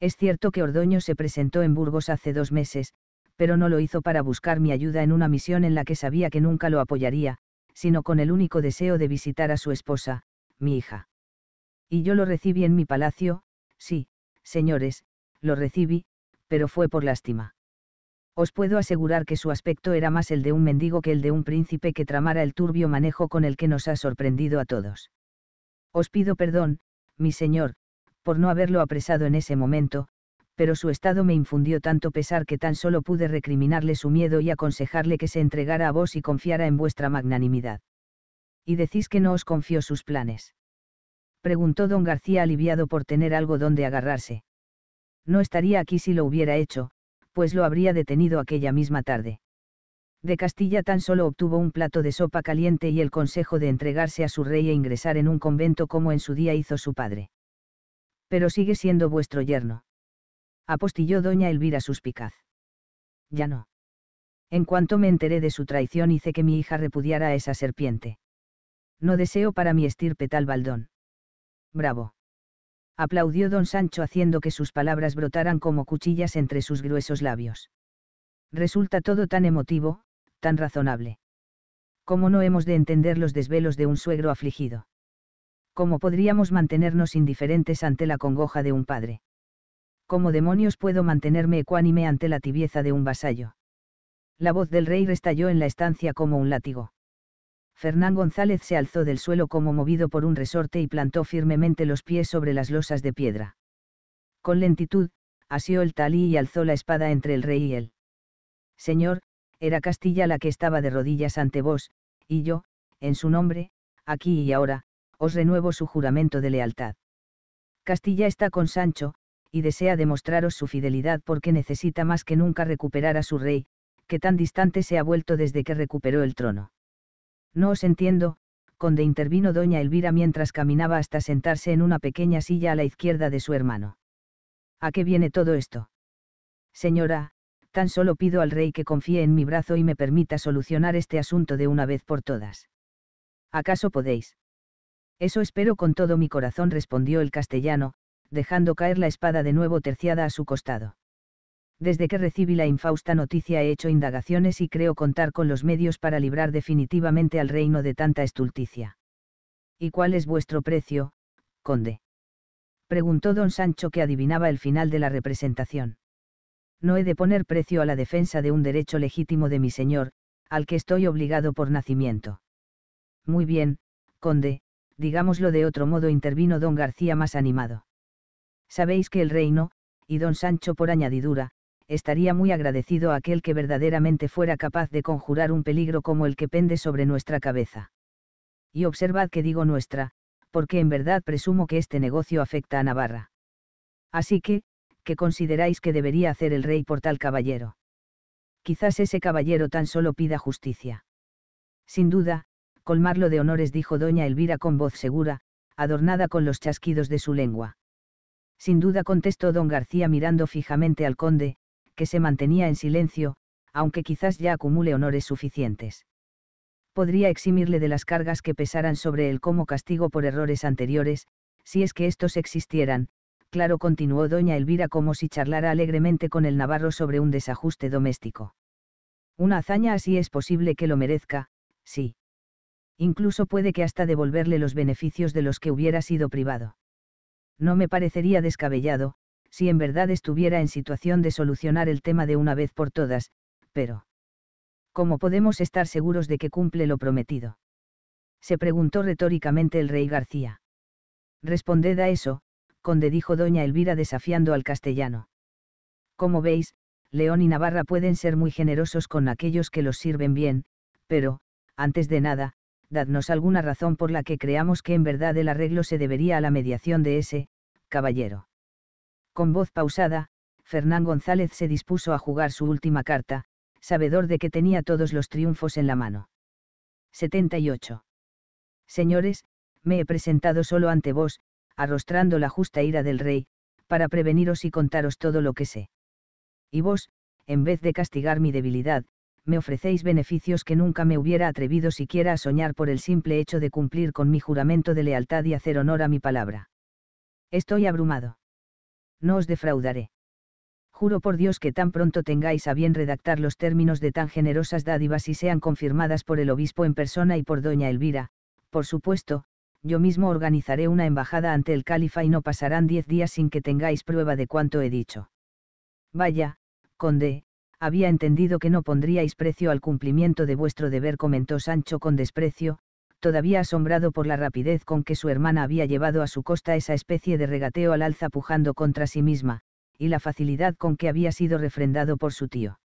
Es cierto que Ordoño se presentó en Burgos hace dos meses, pero no lo hizo para buscar mi ayuda en una misión en la que sabía que nunca lo apoyaría, sino con el único deseo de visitar a su esposa, mi hija. Y yo lo recibí en mi palacio, sí, señores, lo recibí, pero fue por lástima os puedo asegurar que su aspecto era más el de un mendigo que el de un príncipe que tramara el turbio manejo con el que nos ha sorprendido a todos. Os pido perdón, mi señor, por no haberlo apresado en ese momento, pero su estado me infundió tanto pesar que tan solo pude recriminarle su miedo y aconsejarle que se entregara a vos y confiara en vuestra magnanimidad. Y decís que no os confió sus planes. Preguntó don García aliviado por tener algo donde agarrarse. No estaría aquí si lo hubiera hecho, pues lo habría detenido aquella misma tarde. De Castilla tan solo obtuvo un plato de sopa caliente y el consejo de entregarse a su rey e ingresar en un convento como en su día hizo su padre. Pero sigue siendo vuestro yerno. Apostilló doña Elvira suspicaz. Ya no. En cuanto me enteré de su traición hice que mi hija repudiara a esa serpiente. No deseo para mi estirpe tal baldón. Bravo aplaudió don Sancho haciendo que sus palabras brotaran como cuchillas entre sus gruesos labios. Resulta todo tan emotivo, tan razonable. ¿Cómo no hemos de entender los desvelos de un suegro afligido? ¿Cómo podríamos mantenernos indiferentes ante la congoja de un padre? ¿Cómo demonios puedo mantenerme ecuánime ante la tibieza de un vasallo? La voz del rey restalló en la estancia como un látigo. Fernán González se alzó del suelo como movido por un resorte y plantó firmemente los pies sobre las losas de piedra. Con lentitud, asió el talí y alzó la espada entre el rey y él. Señor, era Castilla la que estaba de rodillas ante vos, y yo, en su nombre, aquí y ahora, os renuevo su juramento de lealtad. Castilla está con Sancho, y desea demostraros su fidelidad porque necesita más que nunca recuperar a su rey, que tan distante se ha vuelto desde que recuperó el trono. No os entiendo, conde intervino doña Elvira mientras caminaba hasta sentarse en una pequeña silla a la izquierda de su hermano. ¿A qué viene todo esto? Señora, tan solo pido al rey que confíe en mi brazo y me permita solucionar este asunto de una vez por todas. ¿Acaso podéis? Eso espero con todo mi corazón, respondió el castellano, dejando caer la espada de nuevo terciada a su costado. Desde que recibí la infausta noticia he hecho indagaciones y creo contar con los medios para librar definitivamente al reino de tanta estulticia. ¿Y cuál es vuestro precio, conde? preguntó don Sancho que adivinaba el final de la representación. No he de poner precio a la defensa de un derecho legítimo de mi señor, al que estoy obligado por nacimiento. Muy bien, conde, digámoslo de otro modo, intervino don García más animado. Sabéis que el reino, y don Sancho por añadidura, estaría muy agradecido a aquel que verdaderamente fuera capaz de conjurar un peligro como el que pende sobre nuestra cabeza. Y observad que digo nuestra, porque en verdad presumo que este negocio afecta a Navarra. Así que, ¿qué consideráis que debería hacer el rey por tal caballero? Quizás ese caballero tan solo pida justicia. Sin duda, colmarlo de honores dijo doña Elvira con voz segura, adornada con los chasquidos de su lengua. Sin duda contestó don García mirando fijamente al conde, que se mantenía en silencio, aunque quizás ya acumule honores suficientes. Podría eximirle de las cargas que pesaran sobre él como castigo por errores anteriores, si es que estos existieran, claro continuó doña Elvira como si charlara alegremente con el navarro sobre un desajuste doméstico. Una hazaña así es posible que lo merezca, sí. Incluso puede que hasta devolverle los beneficios de los que hubiera sido privado. No me parecería descabellado, si en verdad estuviera en situación de solucionar el tema de una vez por todas, pero... ¿Cómo podemos estar seguros de que cumple lo prometido? Se preguntó retóricamente el rey García. Responded a eso, conde dijo doña Elvira desafiando al castellano. Como veis, León y Navarra pueden ser muy generosos con aquellos que los sirven bien, pero, antes de nada, dadnos alguna razón por la que creamos que en verdad el arreglo se debería a la mediación de ese, caballero. Con voz pausada, Fernán González se dispuso a jugar su última carta, sabedor de que tenía todos los triunfos en la mano. 78. Señores, me he presentado solo ante vos, arrostrando la justa ira del rey, para preveniros y contaros todo lo que sé. Y vos, en vez de castigar mi debilidad, me ofrecéis beneficios que nunca me hubiera atrevido siquiera a soñar por el simple hecho de cumplir con mi juramento de lealtad y hacer honor a mi palabra. Estoy abrumado no os defraudaré. Juro por Dios que tan pronto tengáis a bien redactar los términos de tan generosas dádivas y sean confirmadas por el obispo en persona y por doña Elvira, por supuesto, yo mismo organizaré una embajada ante el califa y no pasarán diez días sin que tengáis prueba de cuanto he dicho. Vaya, conde, había entendido que no pondríais precio al cumplimiento de vuestro deber, comentó Sancho con desprecio, todavía asombrado por la rapidez con que su hermana había llevado a su costa esa especie de regateo al alza pujando contra sí misma, y la facilidad con que había sido refrendado por su tío.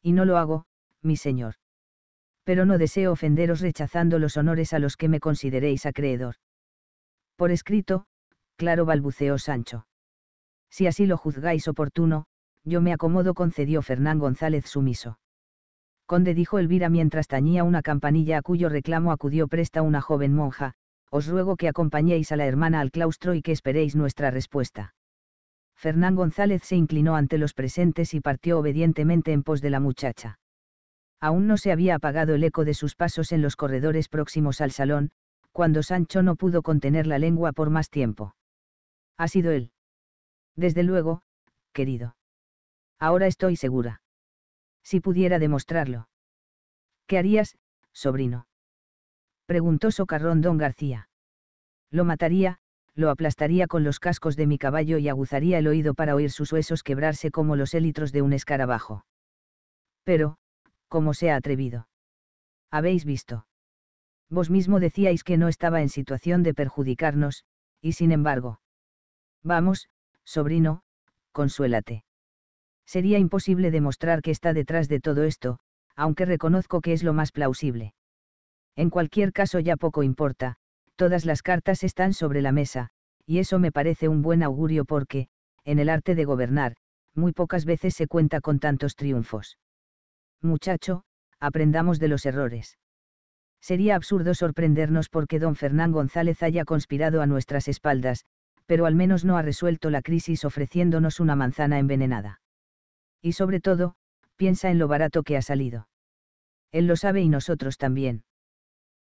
Y no lo hago, mi señor. Pero no deseo ofenderos rechazando los honores a los que me consideréis acreedor. Por escrito, claro balbuceó Sancho. Si así lo juzgáis oportuno, yo me acomodo concedió Fernán González sumiso. Conde dijo Elvira mientras tañía una campanilla a cuyo reclamo acudió presta una joven monja, os ruego que acompañéis a la hermana al claustro y que esperéis nuestra respuesta. Fernán González se inclinó ante los presentes y partió obedientemente en pos de la muchacha. Aún no se había apagado el eco de sus pasos en los corredores próximos al salón, cuando Sancho no pudo contener la lengua por más tiempo. Ha sido él. Desde luego, querido. Ahora estoy segura. Si pudiera demostrarlo. ¿Qué harías, sobrino? Preguntó socarrón don García. Lo mataría, lo aplastaría con los cascos de mi caballo y aguzaría el oído para oír sus huesos quebrarse como los élitros de un escarabajo. Pero, ¿cómo se ha atrevido? Habéis visto. Vos mismo decíais que no estaba en situación de perjudicarnos, y sin embargo. Vamos, sobrino, consuélate sería imposible demostrar que está detrás de todo esto, aunque reconozco que es lo más plausible. En cualquier caso ya poco importa, todas las cartas están sobre la mesa, y eso me parece un buen augurio porque, en el arte de gobernar, muy pocas veces se cuenta con tantos triunfos. Muchacho, aprendamos de los errores. Sería absurdo sorprendernos porque don Fernán González haya conspirado a nuestras espaldas, pero al menos no ha resuelto la crisis ofreciéndonos una manzana envenenada. Y sobre todo, piensa en lo barato que ha salido. Él lo sabe y nosotros también.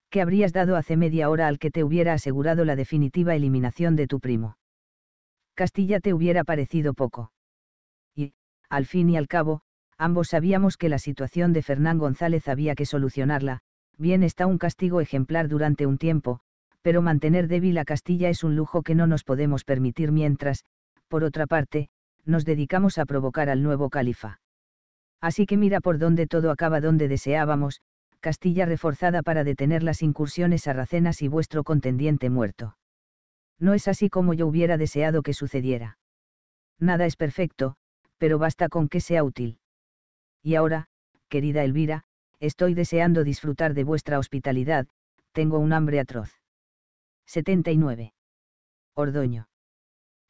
¿Qué habrías dado hace media hora al que te hubiera asegurado la definitiva eliminación de tu primo? Castilla te hubiera parecido poco. Y, al fin y al cabo, ambos sabíamos que la situación de Fernán González había que solucionarla, bien está un castigo ejemplar durante un tiempo, pero mantener débil a Castilla es un lujo que no nos podemos permitir mientras, por otra parte, nos dedicamos a provocar al nuevo califa. Así que mira por dónde todo acaba donde deseábamos, Castilla reforzada para detener las incursiones sarracenas y vuestro contendiente muerto. No es así como yo hubiera deseado que sucediera. Nada es perfecto, pero basta con que sea útil. Y ahora, querida Elvira, estoy deseando disfrutar de vuestra hospitalidad, tengo un hambre atroz. 79. Ordoño.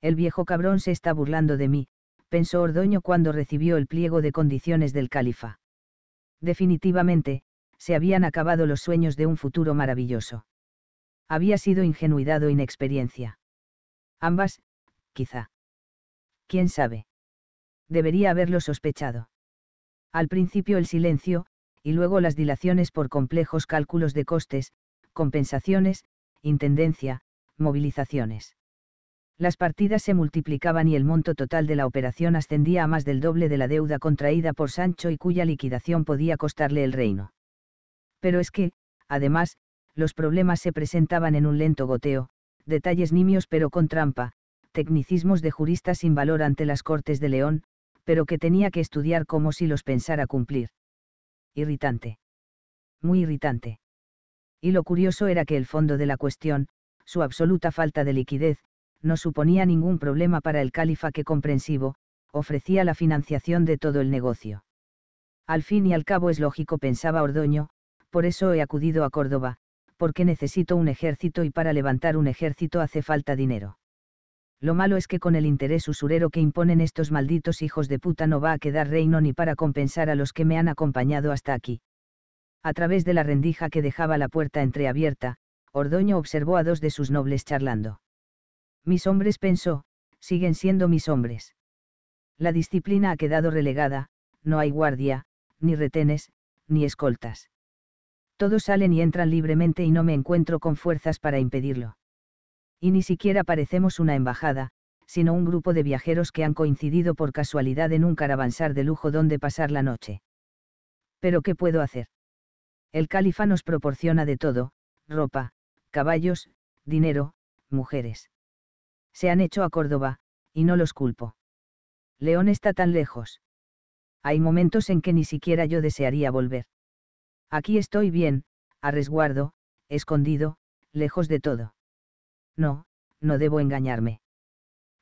El viejo cabrón se está burlando de mí, pensó Ordoño cuando recibió el pliego de condiciones del califa. Definitivamente, se habían acabado los sueños de un futuro maravilloso. Había sido ingenuidad o inexperiencia. Ambas, quizá. ¿Quién sabe? Debería haberlo sospechado. Al principio el silencio, y luego las dilaciones por complejos cálculos de costes, compensaciones, intendencia, movilizaciones las partidas se multiplicaban y el monto total de la operación ascendía a más del doble de la deuda contraída por Sancho y cuya liquidación podía costarle el reino. Pero es que, además, los problemas se presentaban en un lento goteo, detalles nimios pero con trampa, tecnicismos de juristas sin valor ante las Cortes de León, pero que tenía que estudiar como si los pensara cumplir. Irritante. Muy irritante. Y lo curioso era que el fondo de la cuestión, su absoluta falta de liquidez, no suponía ningún problema para el califa que comprensivo, ofrecía la financiación de todo el negocio. Al fin y al cabo es lógico, pensaba Ordoño, por eso he acudido a Córdoba, porque necesito un ejército y para levantar un ejército hace falta dinero. Lo malo es que con el interés usurero que imponen estos malditos hijos de puta no va a quedar reino ni para compensar a los que me han acompañado hasta aquí. A través de la rendija que dejaba la puerta entreabierta, Ordoño observó a dos de sus nobles charlando. Mis hombres pensó, siguen siendo mis hombres. La disciplina ha quedado relegada, no hay guardia, ni retenes, ni escoltas. Todos salen y entran libremente y no me encuentro con fuerzas para impedirlo. Y ni siquiera parecemos una embajada, sino un grupo de viajeros que han coincidido por casualidad en un caravansar de lujo donde pasar la noche. Pero ¿qué puedo hacer? El califa nos proporciona de todo, ropa, caballos, dinero, mujeres se han hecho a Córdoba, y no los culpo. León está tan lejos. Hay momentos en que ni siquiera yo desearía volver. Aquí estoy bien, a resguardo, escondido, lejos de todo. No, no debo engañarme.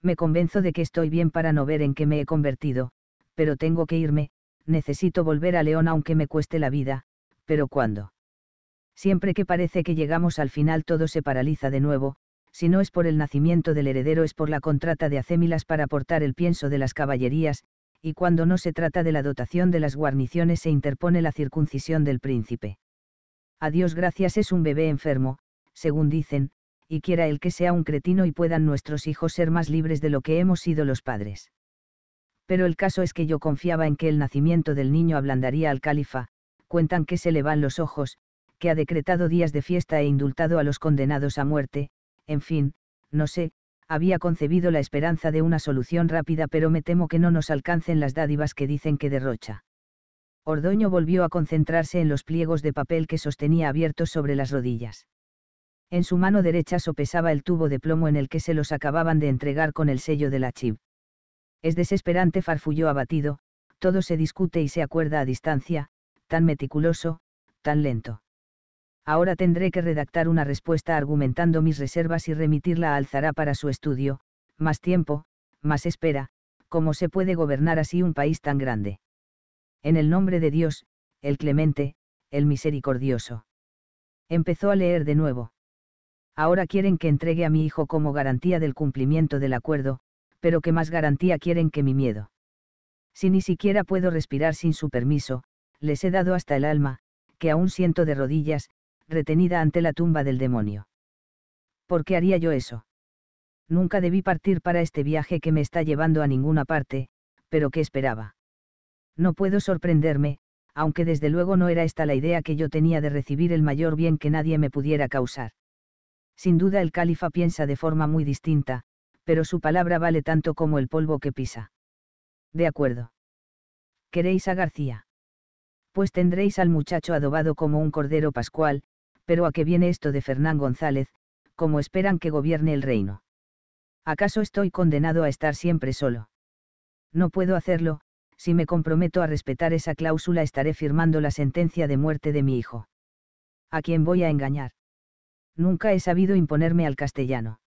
Me convenzo de que estoy bien para no ver en qué me he convertido, pero tengo que irme, necesito volver a León aunque me cueste la vida, pero ¿cuándo? Siempre que parece que llegamos al final todo se paraliza de nuevo, si no es por el nacimiento del heredero es por la contrata de acémilas para aportar el pienso de las caballerías, y cuando no se trata de la dotación de las guarniciones se interpone la circuncisión del príncipe. A Dios gracias es un bebé enfermo, según dicen, y quiera el que sea un cretino y puedan nuestros hijos ser más libres de lo que hemos sido los padres. Pero el caso es que yo confiaba en que el nacimiento del niño ablandaría al califa, cuentan que se le van los ojos, que ha decretado días de fiesta e indultado a los condenados a muerte, en fin, no sé, había concebido la esperanza de una solución rápida pero me temo que no nos alcancen las dádivas que dicen que derrocha. Ordoño volvió a concentrarse en los pliegos de papel que sostenía abiertos sobre las rodillas. En su mano derecha sopesaba el tubo de plomo en el que se los acababan de entregar con el sello de la chiv. Es desesperante, farfulló abatido, todo se discute y se acuerda a distancia, tan meticuloso, tan lento ahora tendré que redactar una respuesta argumentando mis reservas y remitirla a Alzara para su estudio, más tiempo, más espera, ¿cómo se puede gobernar así un país tan grande? En el nombre de Dios, el clemente, el misericordioso. Empezó a leer de nuevo. Ahora quieren que entregue a mi hijo como garantía del cumplimiento del acuerdo, pero ¿qué más garantía quieren que mi miedo? Si ni siquiera puedo respirar sin su permiso, les he dado hasta el alma, que aún siento de rodillas, retenida ante la tumba del demonio. ¿Por qué haría yo eso? Nunca debí partir para este viaje que me está llevando a ninguna parte, pero ¿qué esperaba. No puedo sorprenderme, aunque desde luego no era esta la idea que yo tenía de recibir el mayor bien que nadie me pudiera causar. Sin duda el califa piensa de forma muy distinta, pero su palabra vale tanto como el polvo que pisa. De acuerdo. ¿Queréis a García? Pues tendréis al muchacho adobado como un cordero pascual, pero ¿a qué viene esto de Fernán González, como esperan que gobierne el reino? ¿Acaso estoy condenado a estar siempre solo? No puedo hacerlo, si me comprometo a respetar esa cláusula estaré firmando la sentencia de muerte de mi hijo. ¿A quién voy a engañar? Nunca he sabido imponerme al castellano.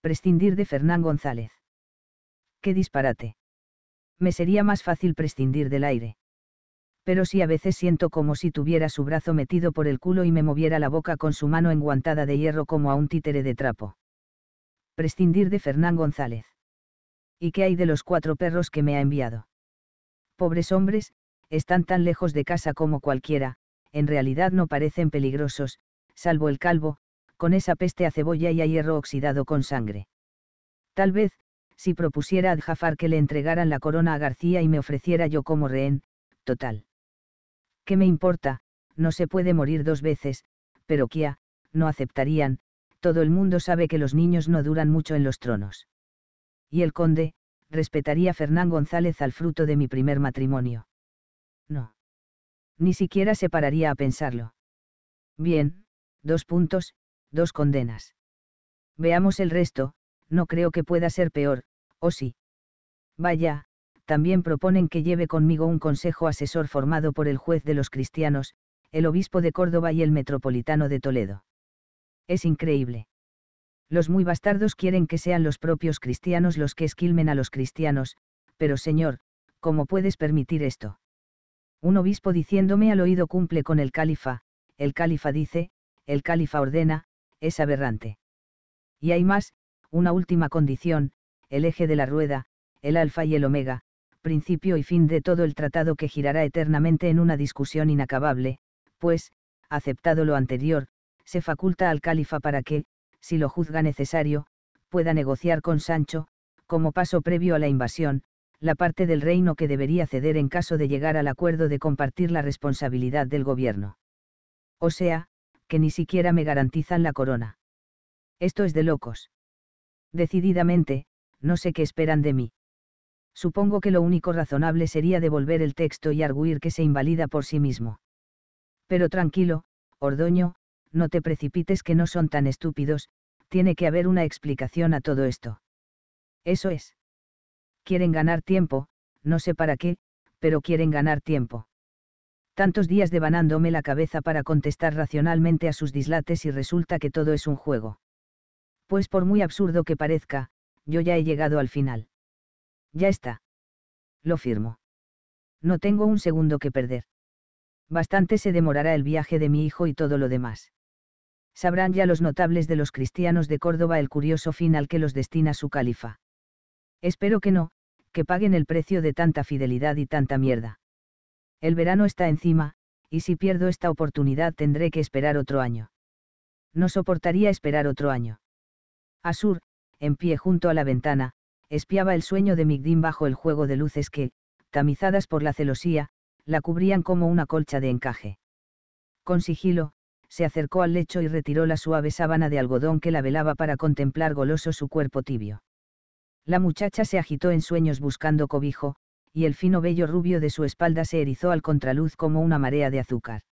Prescindir de Fernán González. ¡Qué disparate! Me sería más fácil prescindir del aire pero sí a veces siento como si tuviera su brazo metido por el culo y me moviera la boca con su mano enguantada de hierro como a un títere de trapo. Prescindir de Fernán González. ¿Y qué hay de los cuatro perros que me ha enviado? Pobres hombres, están tan lejos de casa como cualquiera, en realidad no parecen peligrosos, salvo el calvo, con esa peste a cebolla y a hierro oxidado con sangre. Tal vez, si propusiera a Jafar que le entregaran la corona a García y me ofreciera yo como rehén, total ¿Qué me importa? No se puede morir dos veces, pero Kia, no aceptarían, todo el mundo sabe que los niños no duran mucho en los tronos. Y el conde, respetaría Fernán González al fruto de mi primer matrimonio. No. Ni siquiera se pararía a pensarlo. Bien, dos puntos, dos condenas. Veamos el resto, no creo que pueda ser peor, ¿o sí? Vaya, también proponen que lleve conmigo un consejo asesor formado por el juez de los cristianos, el obispo de Córdoba y el metropolitano de Toledo. Es increíble. Los muy bastardos quieren que sean los propios cristianos los que esquilmen a los cristianos, pero Señor, ¿cómo puedes permitir esto? Un obispo diciéndome al oído cumple con el califa, el califa dice, el califa ordena, es aberrante. Y hay más, una última condición, el eje de la rueda, el alfa y el omega, principio y fin de todo el tratado que girará eternamente en una discusión inacabable, pues, aceptado lo anterior, se faculta al califa para que, si lo juzga necesario, pueda negociar con Sancho, como paso previo a la invasión, la parte del reino que debería ceder en caso de llegar al acuerdo de compartir la responsabilidad del gobierno. O sea, que ni siquiera me garantizan la corona. Esto es de locos. Decididamente, no sé qué esperan de mí. Supongo que lo único razonable sería devolver el texto y arguir que se invalida por sí mismo. Pero tranquilo, Ordoño, no te precipites que no son tan estúpidos, tiene que haber una explicación a todo esto. Eso es. Quieren ganar tiempo, no sé para qué, pero quieren ganar tiempo. Tantos días devanándome la cabeza para contestar racionalmente a sus dislates y resulta que todo es un juego. Pues por muy absurdo que parezca, yo ya he llegado al final. Ya está. Lo firmo. No tengo un segundo que perder. Bastante se demorará el viaje de mi hijo y todo lo demás. Sabrán ya los notables de los cristianos de Córdoba el curioso fin al que los destina su califa. Espero que no, que paguen el precio de tanta fidelidad y tanta mierda. El verano está encima, y si pierdo esta oportunidad tendré que esperar otro año. No soportaría esperar otro año. Asur, en pie junto a la ventana, espiaba el sueño de Migdim bajo el juego de luces que, tamizadas por la celosía, la cubrían como una colcha de encaje. Con sigilo, se acercó al lecho y retiró la suave sábana de algodón que la velaba para contemplar goloso su cuerpo tibio. La muchacha se agitó en sueños buscando cobijo, y el fino vello rubio de su espalda se erizó al contraluz como una marea de azúcar.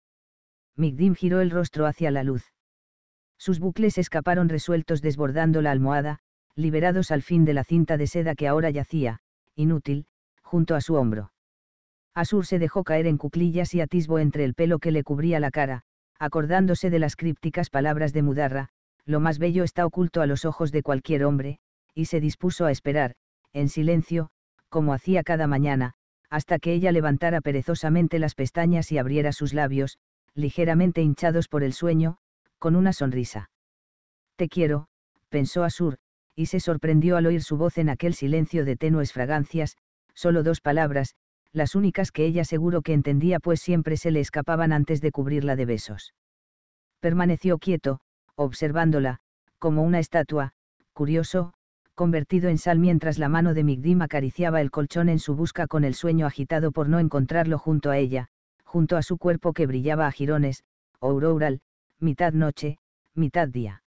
Migdim giró el rostro hacia la luz. Sus bucles escaparon resueltos desbordando la almohada, liberados al fin de la cinta de seda que ahora yacía, inútil, junto a su hombro. Asur se dejó caer en cuclillas y atisbo entre el pelo que le cubría la cara, acordándose de las crípticas palabras de Mudarra, lo más bello está oculto a los ojos de cualquier hombre, y se dispuso a esperar, en silencio, como hacía cada mañana, hasta que ella levantara perezosamente las pestañas y abriera sus labios, ligeramente hinchados por el sueño, con una sonrisa. Te quiero, pensó Asur, y se sorprendió al oír su voz en aquel silencio de tenues fragancias, solo dos palabras, las únicas que ella seguro que entendía pues siempre se le escapaban antes de cubrirla de besos. Permaneció quieto, observándola, como una estatua, curioso, convertido en sal mientras la mano de Migdim acariciaba el colchón en su busca con el sueño agitado por no encontrarlo junto a ella, junto a su cuerpo que brillaba a jirones, auroral, oh, mitad noche, mitad día.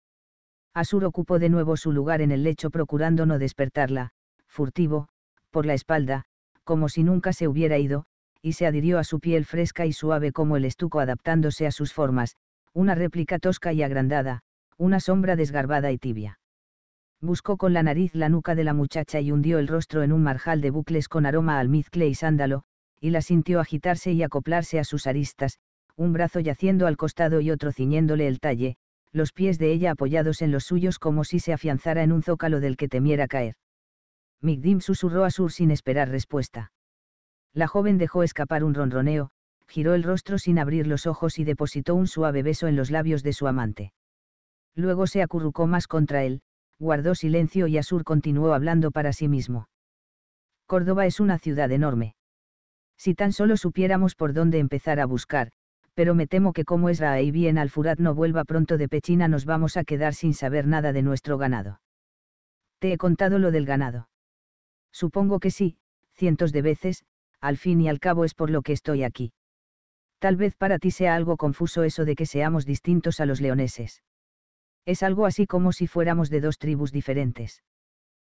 Asur ocupó de nuevo su lugar en el lecho procurando no despertarla, furtivo, por la espalda, como si nunca se hubiera ido, y se adhirió a su piel fresca y suave como el estuco adaptándose a sus formas, una réplica tosca y agrandada, una sombra desgarbada y tibia. Buscó con la nariz la nuca de la muchacha y hundió el rostro en un marjal de bucles con aroma almizcle y sándalo, y la sintió agitarse y acoplarse a sus aristas, un brazo yaciendo al costado y otro ciñéndole el talle, los pies de ella apoyados en los suyos como si se afianzara en un zócalo del que temiera caer. Migdim susurró a Sur sin esperar respuesta. La joven dejó escapar un ronroneo, giró el rostro sin abrir los ojos y depositó un suave beso en los labios de su amante. Luego se acurrucó más contra él, guardó silencio y Asur continuó hablando para sí mismo. Córdoba es una ciudad enorme. Si tan solo supiéramos por dónde empezar a buscar, pero me temo que como es y bien al Furat no vuelva pronto de Pechina nos vamos a quedar sin saber nada de nuestro ganado. Te he contado lo del ganado. Supongo que sí, cientos de veces, al fin y al cabo es por lo que estoy aquí. Tal vez para ti sea algo confuso eso de que seamos distintos a los leoneses. Es algo así como si fuéramos de dos tribus diferentes.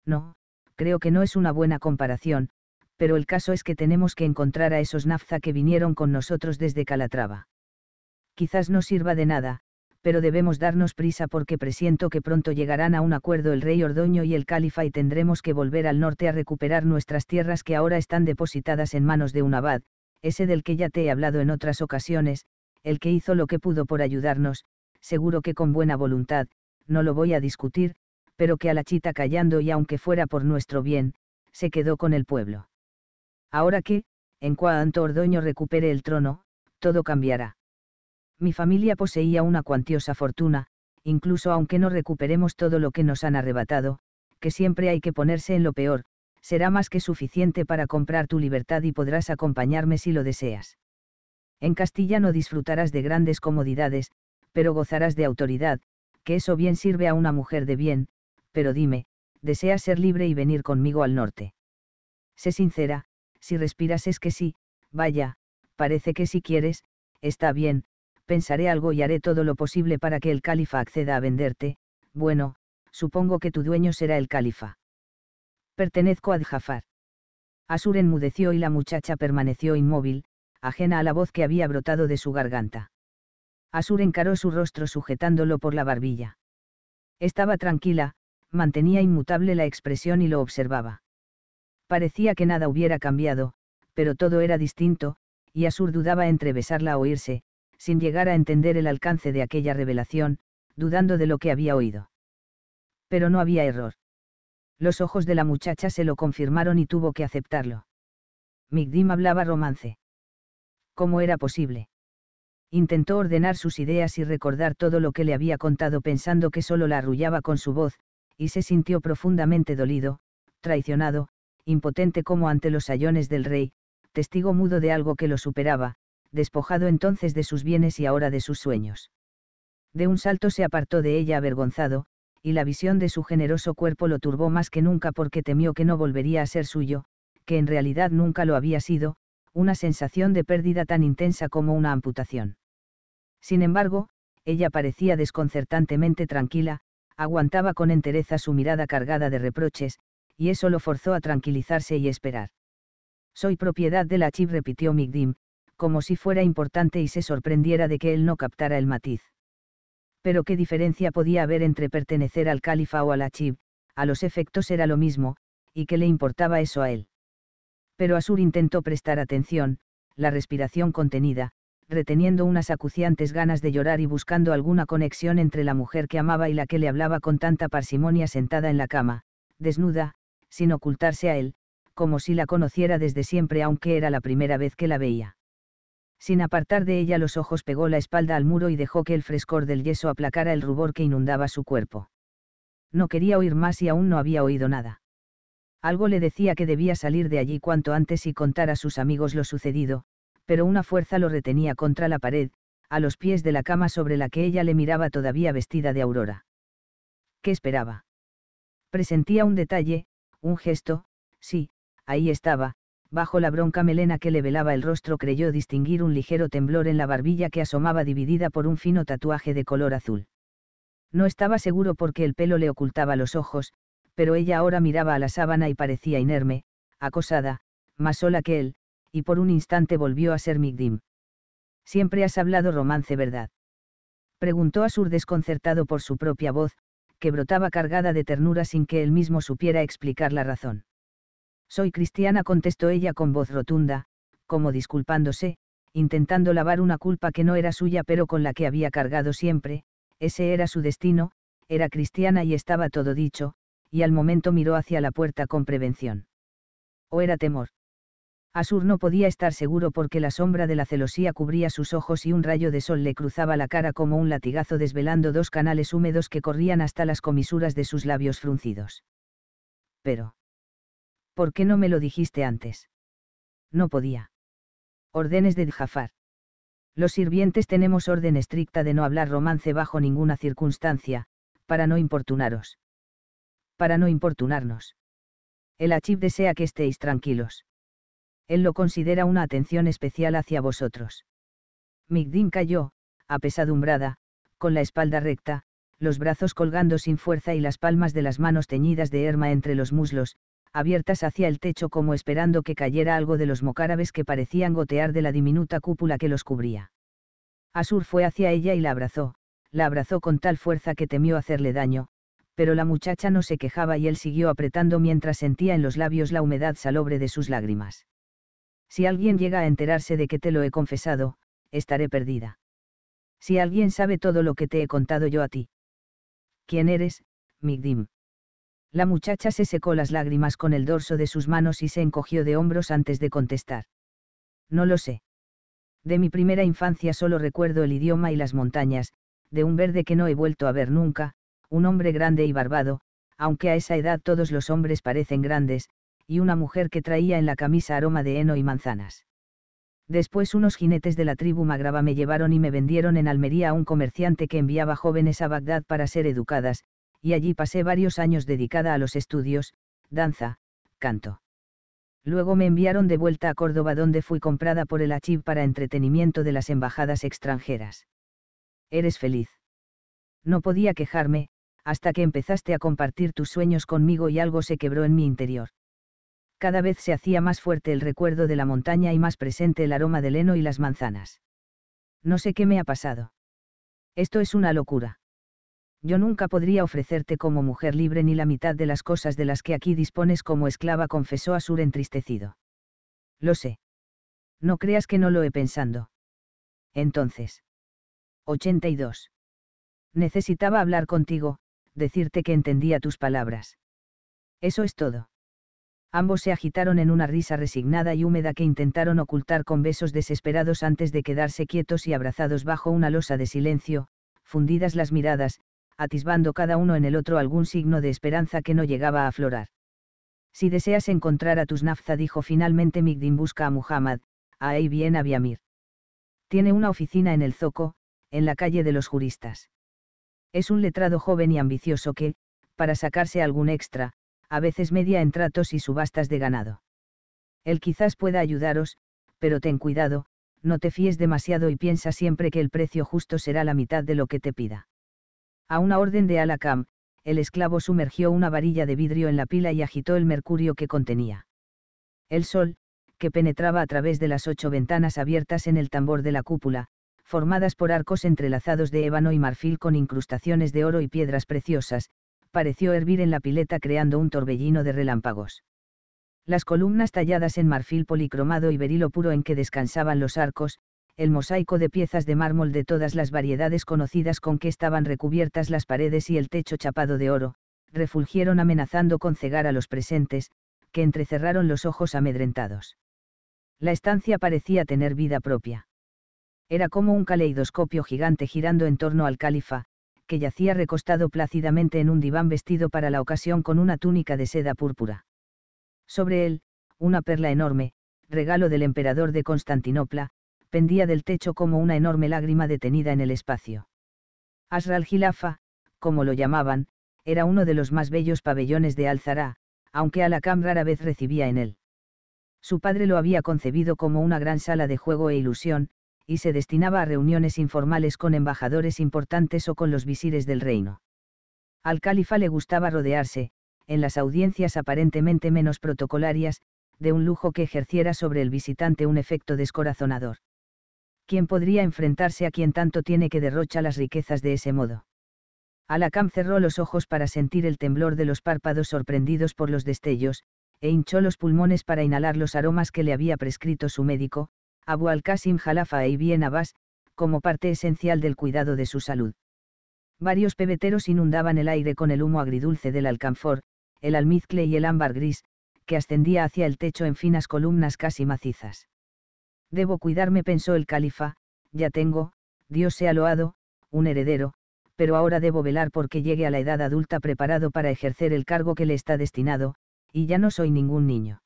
No, creo que no es una buena comparación, pero el caso es que tenemos que encontrar a esos nafza que vinieron con nosotros desde Calatrava. Quizás no sirva de nada, pero debemos darnos prisa porque presiento que pronto llegarán a un acuerdo el rey Ordoño y el califa y tendremos que volver al norte a recuperar nuestras tierras que ahora están depositadas en manos de un abad, ese del que ya te he hablado en otras ocasiones, el que hizo lo que pudo por ayudarnos, seguro que con buena voluntad, no lo voy a discutir, pero que a la chita callando y aunque fuera por nuestro bien, se quedó con el pueblo. Ahora que, en cuanto Ordoño recupere el trono, todo cambiará. Mi familia poseía una cuantiosa fortuna, incluso aunque no recuperemos todo lo que nos han arrebatado, que siempre hay que ponerse en lo peor, será más que suficiente para comprar tu libertad y podrás acompañarme si lo deseas. En Castilla no disfrutarás de grandes comodidades, pero gozarás de autoridad, que eso bien sirve a una mujer de bien, pero dime, ¿deseas ser libre y venir conmigo al norte? Sé sincera, si respiras es que sí, vaya, parece que si quieres, está bien, pensaré algo y haré todo lo posible para que el califa acceda a venderte, bueno, supongo que tu dueño será el califa. Pertenezco a Djafar. Asur enmudeció y la muchacha permaneció inmóvil, ajena a la voz que había brotado de su garganta. Asur encaró su rostro sujetándolo por la barbilla. Estaba tranquila, mantenía inmutable la expresión y lo observaba. Parecía que nada hubiera cambiado, pero todo era distinto, y Asur dudaba entre besarla o irse, sin llegar a entender el alcance de aquella revelación, dudando de lo que había oído. Pero no había error. Los ojos de la muchacha se lo confirmaron y tuvo que aceptarlo. Migdim hablaba romance. ¿Cómo era posible? Intentó ordenar sus ideas y recordar todo lo que le había contado pensando que solo la arrullaba con su voz, y se sintió profundamente dolido, traicionado, impotente como ante los sayones del rey, testigo mudo de algo que lo superaba, despojado entonces de sus bienes y ahora de sus sueños. De un salto se apartó de ella avergonzado, y la visión de su generoso cuerpo lo turbó más que nunca porque temió que no volvería a ser suyo, que en realidad nunca lo había sido, una sensación de pérdida tan intensa como una amputación. Sin embargo, ella parecía desconcertantemente tranquila, aguantaba con entereza su mirada cargada de reproches, y eso lo forzó a tranquilizarse y esperar. Soy propiedad de la chip, repitió Migdim, como si fuera importante y se sorprendiera de que él no captara el matiz. Pero qué diferencia podía haber entre pertenecer al califa o al Achib, a los efectos era lo mismo, y qué le importaba eso a él. Pero Asur intentó prestar atención, la respiración contenida, reteniendo unas acuciantes ganas de llorar y buscando alguna conexión entre la mujer que amaba y la que le hablaba con tanta parsimonia sentada en la cama, desnuda, sin ocultarse a él, como si la conociera desde siempre aunque era la primera vez que la veía. Sin apartar de ella los ojos pegó la espalda al muro y dejó que el frescor del yeso aplacara el rubor que inundaba su cuerpo. No quería oír más y aún no había oído nada. Algo le decía que debía salir de allí cuanto antes y contar a sus amigos lo sucedido, pero una fuerza lo retenía contra la pared, a los pies de la cama sobre la que ella le miraba todavía vestida de aurora. ¿Qué esperaba? Presentía un detalle, un gesto, sí, ahí estaba, bajo la bronca melena que le velaba el rostro creyó distinguir un ligero temblor en la barbilla que asomaba dividida por un fino tatuaje de color azul. No estaba seguro porque el pelo le ocultaba los ojos, pero ella ahora miraba a la sábana y parecía inerme, acosada, más sola que él, y por un instante volvió a ser Migdim. Siempre has hablado romance, ¿verdad? Preguntó a Sur desconcertado por su propia voz, que brotaba cargada de ternura sin que él mismo supiera explicar la razón. Soy cristiana, contestó ella con voz rotunda, como disculpándose, intentando lavar una culpa que no era suya pero con la que había cargado siempre, ese era su destino, era cristiana y estaba todo dicho, y al momento miró hacia la puerta con prevención. O era temor. Asur no podía estar seguro porque la sombra de la celosía cubría sus ojos y un rayo de sol le cruzaba la cara como un latigazo desvelando dos canales húmedos que corrían hasta las comisuras de sus labios fruncidos. Pero. ¿Por qué no me lo dijiste antes? No podía. órdenes de Jafar. Los sirvientes tenemos orden estricta de no hablar romance bajo ninguna circunstancia, para no importunaros. Para no importunarnos. El Achib desea que estéis tranquilos. Él lo considera una atención especial hacia vosotros. Migdin cayó, apesadumbrada, con la espalda recta, los brazos colgando sin fuerza y las palmas de las manos teñidas de herma entre los muslos, abiertas hacia el techo como esperando que cayera algo de los mocárabes que parecían gotear de la diminuta cúpula que los cubría. Asur fue hacia ella y la abrazó, la abrazó con tal fuerza que temió hacerle daño, pero la muchacha no se quejaba y él siguió apretando mientras sentía en los labios la humedad salobre de sus lágrimas. Si alguien llega a enterarse de que te lo he confesado, estaré perdida. Si alguien sabe todo lo que te he contado yo a ti. ¿Quién eres, Migdim? La muchacha se secó las lágrimas con el dorso de sus manos y se encogió de hombros antes de contestar. No lo sé. De mi primera infancia solo recuerdo el idioma y las montañas, de un verde que no he vuelto a ver nunca, un hombre grande y barbado, aunque a esa edad todos los hombres parecen grandes, y una mujer que traía en la camisa aroma de heno y manzanas. Después unos jinetes de la tribu magrava me llevaron y me vendieron en Almería a un comerciante que enviaba jóvenes a Bagdad para ser educadas, y allí pasé varios años dedicada a los estudios, danza, canto. Luego me enviaron de vuelta a Córdoba donde fui comprada por el Achib para entretenimiento de las embajadas extranjeras. Eres feliz. No podía quejarme, hasta que empezaste a compartir tus sueños conmigo y algo se quebró en mi interior. Cada vez se hacía más fuerte el recuerdo de la montaña y más presente el aroma del heno y las manzanas. No sé qué me ha pasado. Esto es una locura. Yo nunca podría ofrecerte como mujer libre ni la mitad de las cosas de las que aquí dispones como esclava, confesó Asur entristecido. Lo sé. No creas que no lo he pensado. Entonces. 82. Necesitaba hablar contigo, decirte que entendía tus palabras. Eso es todo. Ambos se agitaron en una risa resignada y húmeda que intentaron ocultar con besos desesperados antes de quedarse quietos y abrazados bajo una losa de silencio, fundidas las miradas, atisbando cada uno en el otro algún signo de esperanza que no llegaba a aflorar. Si deseas encontrar a tus nafza, dijo finalmente Migdin, busca a Muhammad, ahí bien a Tiene una oficina en el Zoco, en la calle de los juristas. Es un letrado joven y ambicioso que, para sacarse algún extra, a veces media en tratos y subastas de ganado. Él quizás pueda ayudaros, pero ten cuidado, no te fíes demasiado y piensa siempre que el precio justo será la mitad de lo que te pida. A una orden de Alakam, el esclavo sumergió una varilla de vidrio en la pila y agitó el mercurio que contenía. El sol, que penetraba a través de las ocho ventanas abiertas en el tambor de la cúpula, formadas por arcos entrelazados de ébano y marfil con incrustaciones de oro y piedras preciosas, pareció hervir en la pileta creando un torbellino de relámpagos. Las columnas talladas en marfil policromado y berilo puro en que descansaban los arcos, el mosaico de piezas de mármol de todas las variedades conocidas con que estaban recubiertas las paredes y el techo chapado de oro, refulgieron amenazando con cegar a los presentes, que entrecerraron los ojos amedrentados. La estancia parecía tener vida propia. Era como un caleidoscopio gigante girando en torno al califa, yacía recostado plácidamente en un diván vestido para la ocasión con una túnica de seda púrpura. Sobre él, una perla enorme, regalo del emperador de Constantinopla, pendía del techo como una enorme lágrima detenida en el espacio. Asral Gilafa, como lo llamaban, era uno de los más bellos pabellones de Alzará, aunque Alacam rara vez recibía en él. Su padre lo había concebido como una gran sala de juego e ilusión, y se destinaba a reuniones informales con embajadores importantes o con los visires del reino. Al califa le gustaba rodearse, en las audiencias aparentemente menos protocolarias, de un lujo que ejerciera sobre el visitante un efecto descorazonador. ¿Quién podría enfrentarse a quien tanto tiene que derrocha las riquezas de ese modo? Alacán cerró los ojos para sentir el temblor de los párpados sorprendidos por los destellos, e hinchó los pulmones para inhalar los aromas que le había prescrito su médico, Abu al-Qasim Jalafa y Ibn Abbas, como parte esencial del cuidado de su salud. Varios pebeteros inundaban el aire con el humo agridulce del alcanfor, el almizcle y el ámbar gris, que ascendía hacia el techo en finas columnas casi macizas. Debo cuidarme, pensó el califa, ya tengo, Dios sea loado, un heredero, pero ahora debo velar porque llegue a la edad adulta preparado para ejercer el cargo que le está destinado, y ya no soy ningún niño.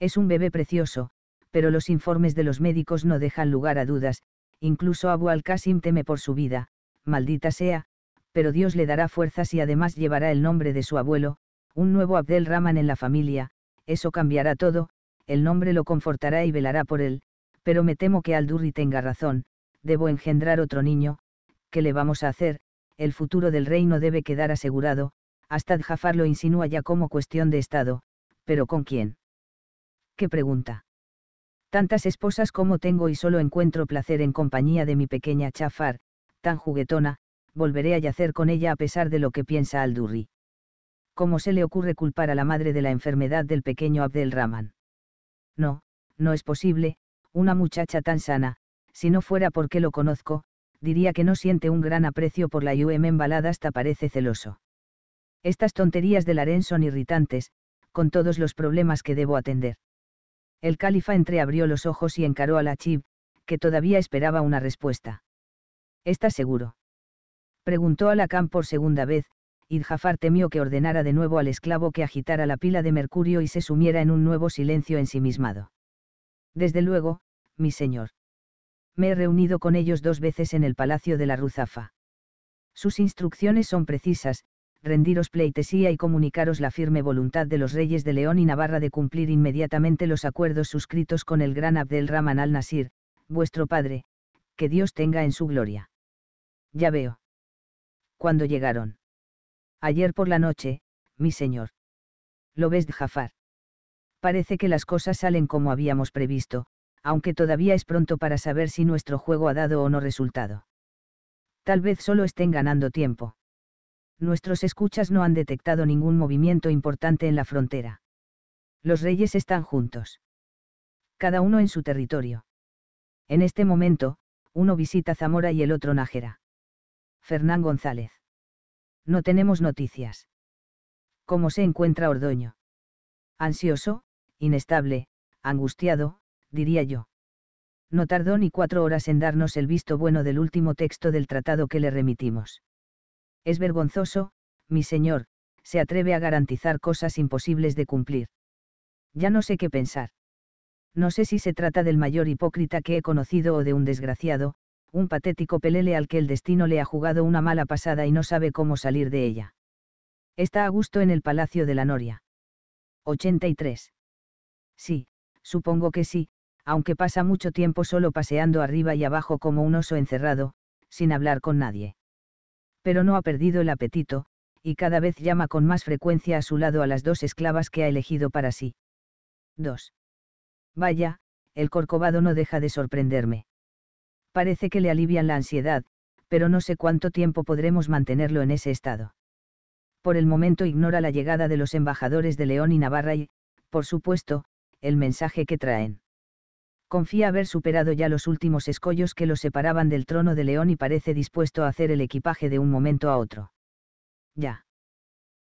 Es un bebé precioso, pero los informes de los médicos no dejan lugar a dudas, incluso Abu al-Qasim teme por su vida, maldita sea, pero Dios le dará fuerzas y además llevará el nombre de su abuelo, un nuevo Abdel Rahman en la familia, eso cambiará todo, el nombre lo confortará y velará por él, pero me temo que al-Durri tenga razón, debo engendrar otro niño, ¿qué le vamos a hacer? El futuro del reino debe quedar asegurado, hasta Jafar lo insinúa ya como cuestión de Estado, pero ¿con quién? ¿Qué pregunta? tantas esposas como tengo y solo encuentro placer en compañía de mi pequeña Chafar, tan juguetona, volveré a yacer con ella a pesar de lo que piensa Aldurri. ¿Cómo se le ocurre culpar a la madre de la enfermedad del pequeño Abdelrahman? No, no es posible, una muchacha tan sana, si no fuera porque lo conozco, diría que no siente un gran aprecio por la IUM embalada hasta parece celoso. Estas tonterías de Laren son irritantes, con todos los problemas que debo atender. El califa entreabrió los ojos y encaró a la Chib, que todavía esperaba una respuesta. ¿Estás seguro? Preguntó a Lacan por segunda vez, y Jafar temió que ordenara de nuevo al esclavo que agitara la pila de mercurio y se sumiera en un nuevo silencio ensimismado. Desde luego, mi señor. Me he reunido con ellos dos veces en el palacio de la Ruzafa. Sus instrucciones son precisas, rendiros pleitesía y comunicaros la firme voluntad de los reyes de León y Navarra de cumplir inmediatamente los acuerdos suscritos con el gran Rahman al-Nasir, vuestro padre, que Dios tenga en su gloria. Ya veo. Cuando llegaron? Ayer por la noche, mi señor. Lo ves, Jafar. Parece que las cosas salen como habíamos previsto, aunque todavía es pronto para saber si nuestro juego ha dado o no resultado. Tal vez solo estén ganando tiempo nuestros escuchas no han detectado ningún movimiento importante en la frontera. Los reyes están juntos. Cada uno en su territorio. En este momento, uno visita Zamora y el otro Nájera. Fernán González. No tenemos noticias. ¿Cómo se encuentra Ordoño? Ansioso, inestable, angustiado, diría yo. No tardó ni cuatro horas en darnos el visto bueno del último texto del tratado que le remitimos. Es vergonzoso, mi señor, se atreve a garantizar cosas imposibles de cumplir. Ya no sé qué pensar. No sé si se trata del mayor hipócrita que he conocido o de un desgraciado, un patético pelele al que el destino le ha jugado una mala pasada y no sabe cómo salir de ella. Está a gusto en el Palacio de la Noria. 83. Sí, supongo que sí, aunque pasa mucho tiempo solo paseando arriba y abajo como un oso encerrado, sin hablar con nadie pero no ha perdido el apetito, y cada vez llama con más frecuencia a su lado a las dos esclavas que ha elegido para sí. 2. Vaya, el corcovado no deja de sorprenderme. Parece que le alivian la ansiedad, pero no sé cuánto tiempo podremos mantenerlo en ese estado. Por el momento ignora la llegada de los embajadores de León y Navarra y, por supuesto, el mensaje que traen confía haber superado ya los últimos escollos que lo separaban del trono de León y parece dispuesto a hacer el equipaje de un momento a otro. Ya.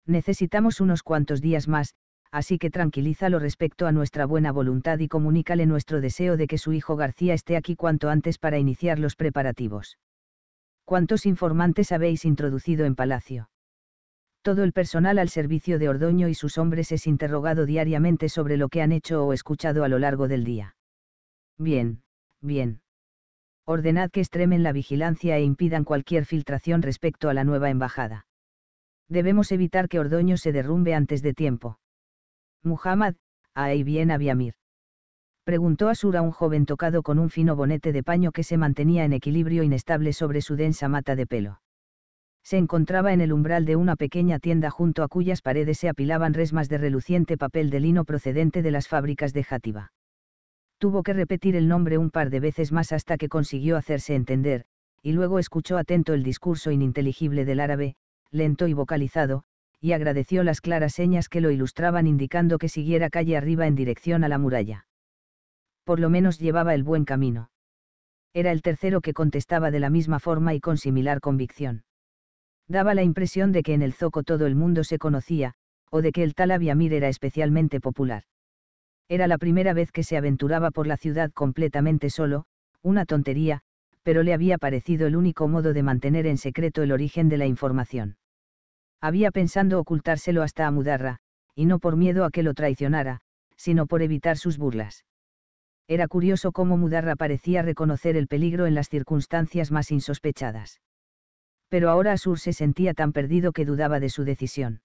Necesitamos unos cuantos días más, así que tranquilízalo respecto a nuestra buena voluntad y comunícale nuestro deseo de que su hijo García esté aquí cuanto antes para iniciar los preparativos. ¿Cuántos informantes habéis introducido en Palacio? Todo el personal al servicio de Ordoño y sus hombres es interrogado diariamente sobre lo que han hecho o escuchado a lo largo del día. Bien, bien. Ordenad que extremen la vigilancia e impidan cualquier filtración respecto a la nueva embajada. Debemos evitar que Ordoño se derrumbe antes de tiempo. Muhammad, ahí bien había Preguntó Asura un joven tocado con un fino bonete de paño que se mantenía en equilibrio inestable sobre su densa mata de pelo. Se encontraba en el umbral de una pequeña tienda junto a cuyas paredes se apilaban resmas de reluciente papel de lino procedente de las fábricas de Játiva tuvo que repetir el nombre un par de veces más hasta que consiguió hacerse entender, y luego escuchó atento el discurso ininteligible del árabe, lento y vocalizado, y agradeció las claras señas que lo ilustraban indicando que siguiera calle arriba en dirección a la muralla. Por lo menos llevaba el buen camino. Era el tercero que contestaba de la misma forma y con similar convicción. Daba la impresión de que en el zoco todo el mundo se conocía, o de que el tal Abiamir era especialmente popular. Era la primera vez que se aventuraba por la ciudad completamente solo, una tontería, pero le había parecido el único modo de mantener en secreto el origen de la información. Había pensando ocultárselo hasta a Mudarra, y no por miedo a que lo traicionara, sino por evitar sus burlas. Era curioso cómo Mudarra parecía reconocer el peligro en las circunstancias más insospechadas. Pero ahora Asur se sentía tan perdido que dudaba de su decisión.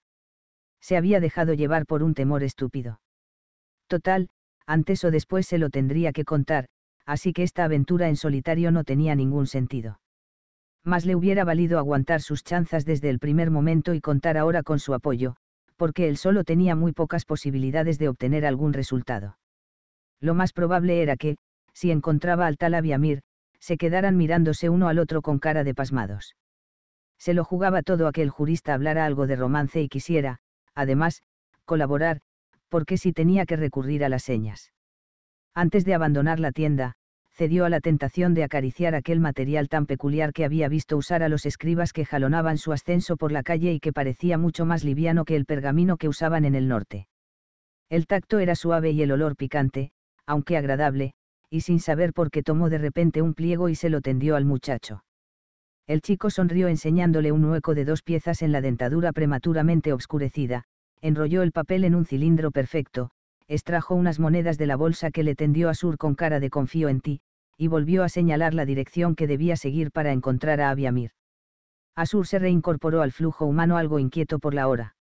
Se había dejado llevar por un temor estúpido. Total, antes o después se lo tendría que contar, así que esta aventura en solitario no tenía ningún sentido. Más le hubiera valido aguantar sus chanzas desde el primer momento y contar ahora con su apoyo, porque él solo tenía muy pocas posibilidades de obtener algún resultado. Lo más probable era que, si encontraba al tal Aviamir, se quedaran mirándose uno al otro con cara de pasmados. Se lo jugaba todo a que el jurista hablara algo de romance y quisiera, además, colaborar, porque si tenía que recurrir a las señas. Antes de abandonar la tienda, cedió a la tentación de acariciar aquel material tan peculiar que había visto usar a los escribas que jalonaban su ascenso por la calle y que parecía mucho más liviano que el pergamino que usaban en el norte. El tacto era suave y el olor picante, aunque agradable, y sin saber por qué tomó de repente un pliego y se lo tendió al muchacho. El chico sonrió enseñándole un hueco de dos piezas en la dentadura prematuramente obscurecida, enrolló el papel en un cilindro perfecto, extrajo unas monedas de la bolsa que le tendió a con cara de confío en ti, y volvió a señalar la dirección que debía seguir para encontrar a Abiamir. Asur se reincorporó al flujo humano algo inquieto por la hora.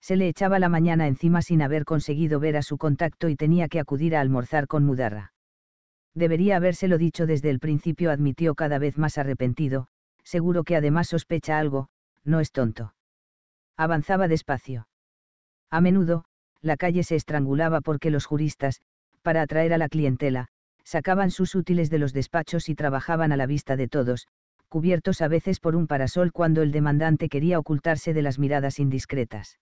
Se le echaba la mañana encima sin haber conseguido ver a su contacto y tenía que acudir a almorzar con Mudarra. Debería habérselo dicho desde el principio, admitió cada vez más arrepentido, seguro que además sospecha algo, no es tonto. Avanzaba despacio. A menudo, la calle se estrangulaba porque los juristas, para atraer a la clientela, sacaban sus útiles de los despachos y trabajaban a la vista de todos, cubiertos a veces por un parasol cuando el demandante quería ocultarse de las miradas indiscretas.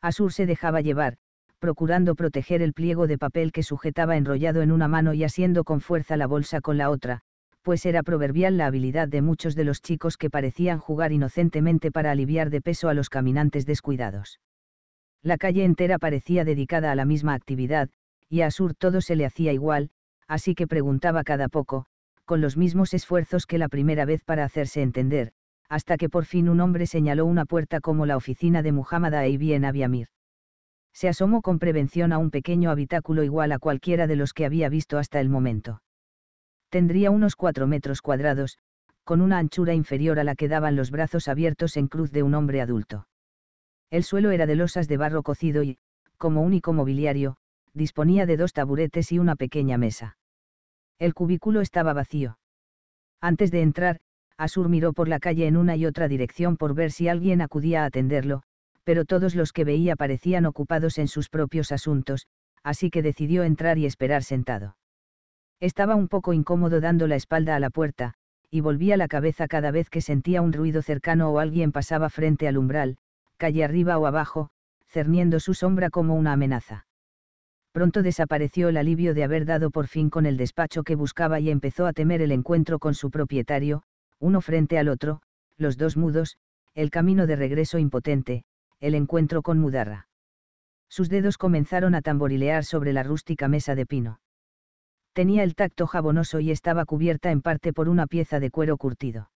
Asur se dejaba llevar, procurando proteger el pliego de papel que sujetaba enrollado en una mano y asiendo con fuerza la bolsa con la otra, pues era proverbial la habilidad de muchos de los chicos que parecían jugar inocentemente para aliviar de peso a los caminantes descuidados. La calle entera parecía dedicada a la misma actividad, y a sur todo se le hacía igual, así que preguntaba cada poco, con los mismos esfuerzos que la primera vez para hacerse entender, hasta que por fin un hombre señaló una puerta como la oficina de Muhammad Aibi en Abiamir. Se asomó con prevención a un pequeño habitáculo igual a cualquiera de los que había visto hasta el momento. Tendría unos cuatro metros cuadrados, con una anchura inferior a la que daban los brazos abiertos en cruz de un hombre adulto. El suelo era de losas de barro cocido y, como único mobiliario, disponía de dos taburetes y una pequeña mesa. El cubículo estaba vacío. Antes de entrar, Asur miró por la calle en una y otra dirección por ver si alguien acudía a atenderlo, pero todos los que veía parecían ocupados en sus propios asuntos, así que decidió entrar y esperar sentado. Estaba un poco incómodo dando la espalda a la puerta, y volvía la cabeza cada vez que sentía un ruido cercano o alguien pasaba frente al umbral, calle arriba o abajo, cerniendo su sombra como una amenaza. Pronto desapareció el alivio de haber dado por fin con el despacho que buscaba y empezó a temer el encuentro con su propietario, uno frente al otro, los dos mudos, el camino de regreso impotente, el encuentro con Mudarra. Sus dedos comenzaron a tamborilear sobre la rústica mesa de pino. Tenía el tacto jabonoso y estaba cubierta en parte por una pieza de cuero curtido.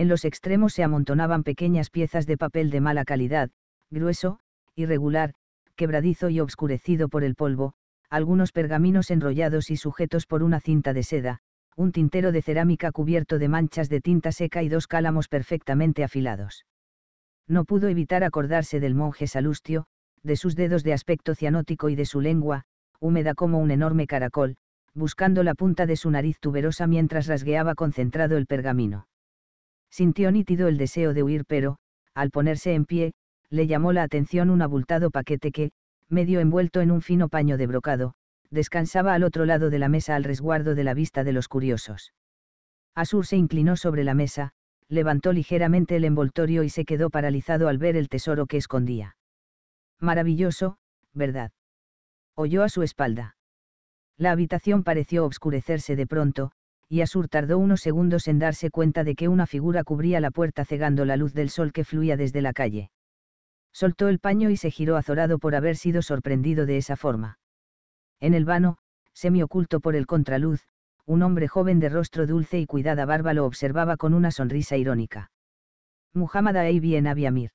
En los extremos se amontonaban pequeñas piezas de papel de mala calidad, grueso, irregular, quebradizo y obscurecido por el polvo, algunos pergaminos enrollados y sujetos por una cinta de seda, un tintero de cerámica cubierto de manchas de tinta seca y dos cálamos perfectamente afilados. No pudo evitar acordarse del monje Salustio, de sus dedos de aspecto cianótico y de su lengua, húmeda como un enorme caracol, buscando la punta de su nariz tuberosa mientras rasgueaba concentrado el pergamino. Sintió nítido el deseo de huir, pero, al ponerse en pie, le llamó la atención un abultado paquete que, medio envuelto en un fino paño de brocado, descansaba al otro lado de la mesa al resguardo de la vista de los curiosos. Asur se inclinó sobre la mesa, levantó ligeramente el envoltorio y se quedó paralizado al ver el tesoro que escondía. Maravilloso, ¿verdad? Oyó a su espalda. La habitación pareció obscurecerse de pronto, y Asur tardó unos segundos en darse cuenta de que una figura cubría la puerta cegando la luz del sol que fluía desde la calle. Soltó el paño y se giró azorado por haber sido sorprendido de esa forma. En el vano, semioculto por el contraluz, un hombre joven de rostro dulce y cuidada barba lo observaba con una sonrisa irónica. Muhammad A.B. en Abiamir.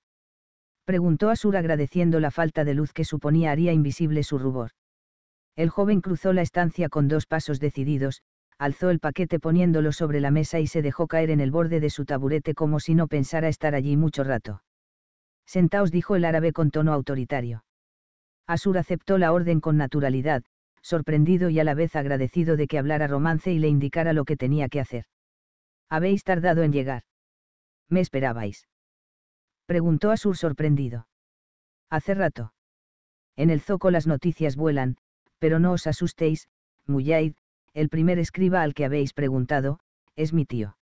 Preguntó Asur agradeciendo la falta de luz que suponía haría invisible su rubor. El joven cruzó la estancia con dos pasos decididos, alzó el paquete poniéndolo sobre la mesa y se dejó caer en el borde de su taburete como si no pensara estar allí mucho rato. Sentaos, dijo el árabe con tono autoritario. Asur aceptó la orden con naturalidad, sorprendido y a la vez agradecido de que hablara romance y le indicara lo que tenía que hacer. Habéis tardado en llegar. ¿Me esperabais? Preguntó Asur sorprendido. Hace rato. En el zoco las noticias vuelan, pero no os asustéis, Muyaid, el primer escriba al que habéis preguntado, es mi tío.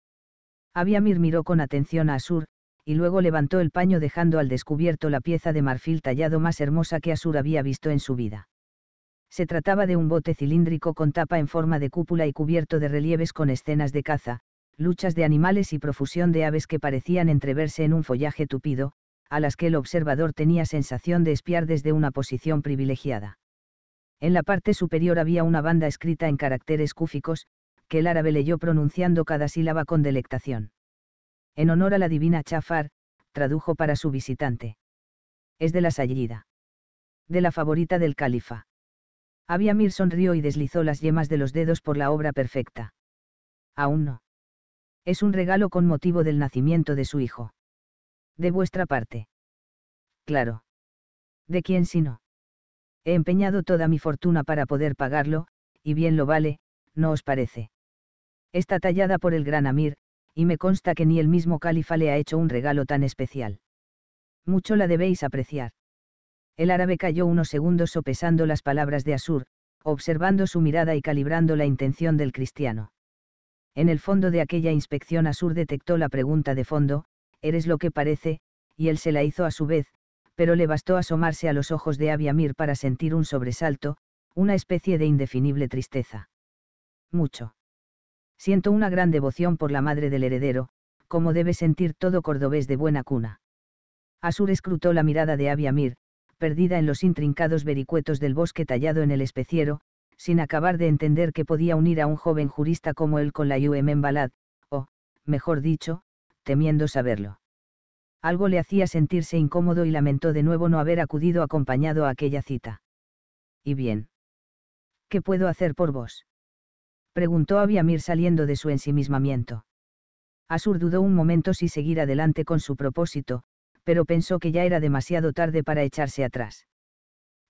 Abiamir miró con atención a Asur, y luego levantó el paño dejando al descubierto la pieza de marfil tallado más hermosa que Asur había visto en su vida. Se trataba de un bote cilíndrico con tapa en forma de cúpula y cubierto de relieves con escenas de caza, luchas de animales y profusión de aves que parecían entreverse en un follaje tupido, a las que el observador tenía sensación de espiar desde una posición privilegiada. En la parte superior había una banda escrita en caracteres cúficos, que el árabe leyó pronunciando cada sílaba con delectación. En honor a la divina Chafar, tradujo para su visitante. Es de la Sayyida. De la favorita del califa. mir sonrió y deslizó las yemas de los dedos por la obra perfecta. Aún no. Es un regalo con motivo del nacimiento de su hijo. De vuestra parte. Claro. ¿De quién sino? no? He empeñado toda mi fortuna para poder pagarlo, y bien lo vale, ¿no os parece? Está tallada por el gran Amir, y me consta que ni el mismo califa le ha hecho un regalo tan especial. Mucho la debéis apreciar. El árabe cayó unos segundos sopesando las palabras de Asur, observando su mirada y calibrando la intención del cristiano. En el fondo de aquella inspección Asur detectó la pregunta de fondo, ¿eres lo que parece? y él se la hizo a su vez, pero le bastó asomarse a los ojos de Aviamir para sentir un sobresalto, una especie de indefinible tristeza. Mucho. Siento una gran devoción por la madre del heredero, como debe sentir todo cordobés de buena cuna. Asur escrutó la mirada de Aviamir, perdida en los intrincados vericuetos del bosque tallado en el especiero, sin acabar de entender que podía unir a un joven jurista como él con la UM en Balad, o, mejor dicho, temiendo saberlo algo le hacía sentirse incómodo y lamentó de nuevo no haber acudido acompañado a aquella cita. ¿Y bien? ¿Qué puedo hacer por vos? preguntó a saliendo de su ensimismamiento. Asur dudó un momento si seguir adelante con su propósito, pero pensó que ya era demasiado tarde para echarse atrás.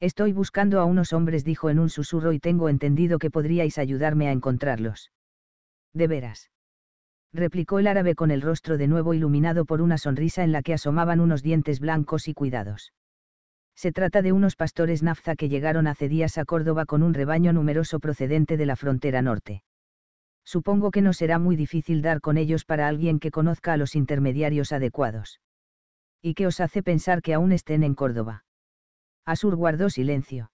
Estoy buscando a unos hombres, dijo en un susurro, y tengo entendido que podríais ayudarme a encontrarlos. ¿De veras? replicó el árabe con el rostro de nuevo iluminado por una sonrisa en la que asomaban unos dientes blancos y cuidados. Se trata de unos pastores nafza que llegaron hace días a Córdoba con un rebaño numeroso procedente de la frontera norte. Supongo que no será muy difícil dar con ellos para alguien que conozca a los intermediarios adecuados. ¿Y qué os hace pensar que aún estén en Córdoba? Asur guardó silencio.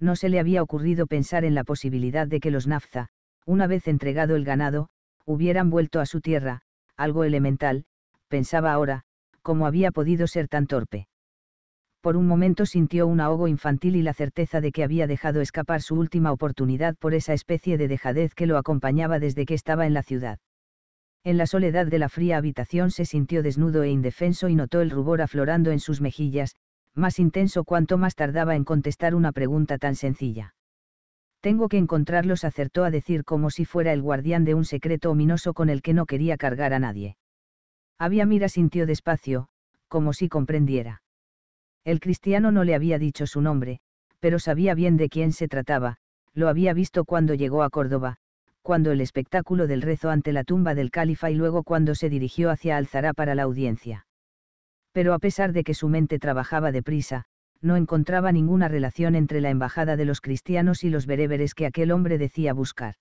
No se le había ocurrido pensar en la posibilidad de que los nafza, una vez entregado el ganado, hubieran vuelto a su tierra, algo elemental, pensaba ahora, cómo había podido ser tan torpe. Por un momento sintió un ahogo infantil y la certeza de que había dejado escapar su última oportunidad por esa especie de dejadez que lo acompañaba desde que estaba en la ciudad. En la soledad de la fría habitación se sintió desnudo e indefenso y notó el rubor aflorando en sus mejillas, más intenso cuanto más tardaba en contestar una pregunta tan sencilla. Tengo que encontrarlos, acertó a decir como si fuera el guardián de un secreto ominoso con el que no quería cargar a nadie. Había mira sintió despacio, como si comprendiera. El cristiano no le había dicho su nombre, pero sabía bien de quién se trataba, lo había visto cuando llegó a Córdoba, cuando el espectáculo del rezo ante la tumba del califa y luego cuando se dirigió hacia Alzará para la audiencia. Pero a pesar de que su mente trabajaba deprisa, no encontraba ninguna relación entre la embajada de los cristianos y los bereberes que aquel hombre decía buscar.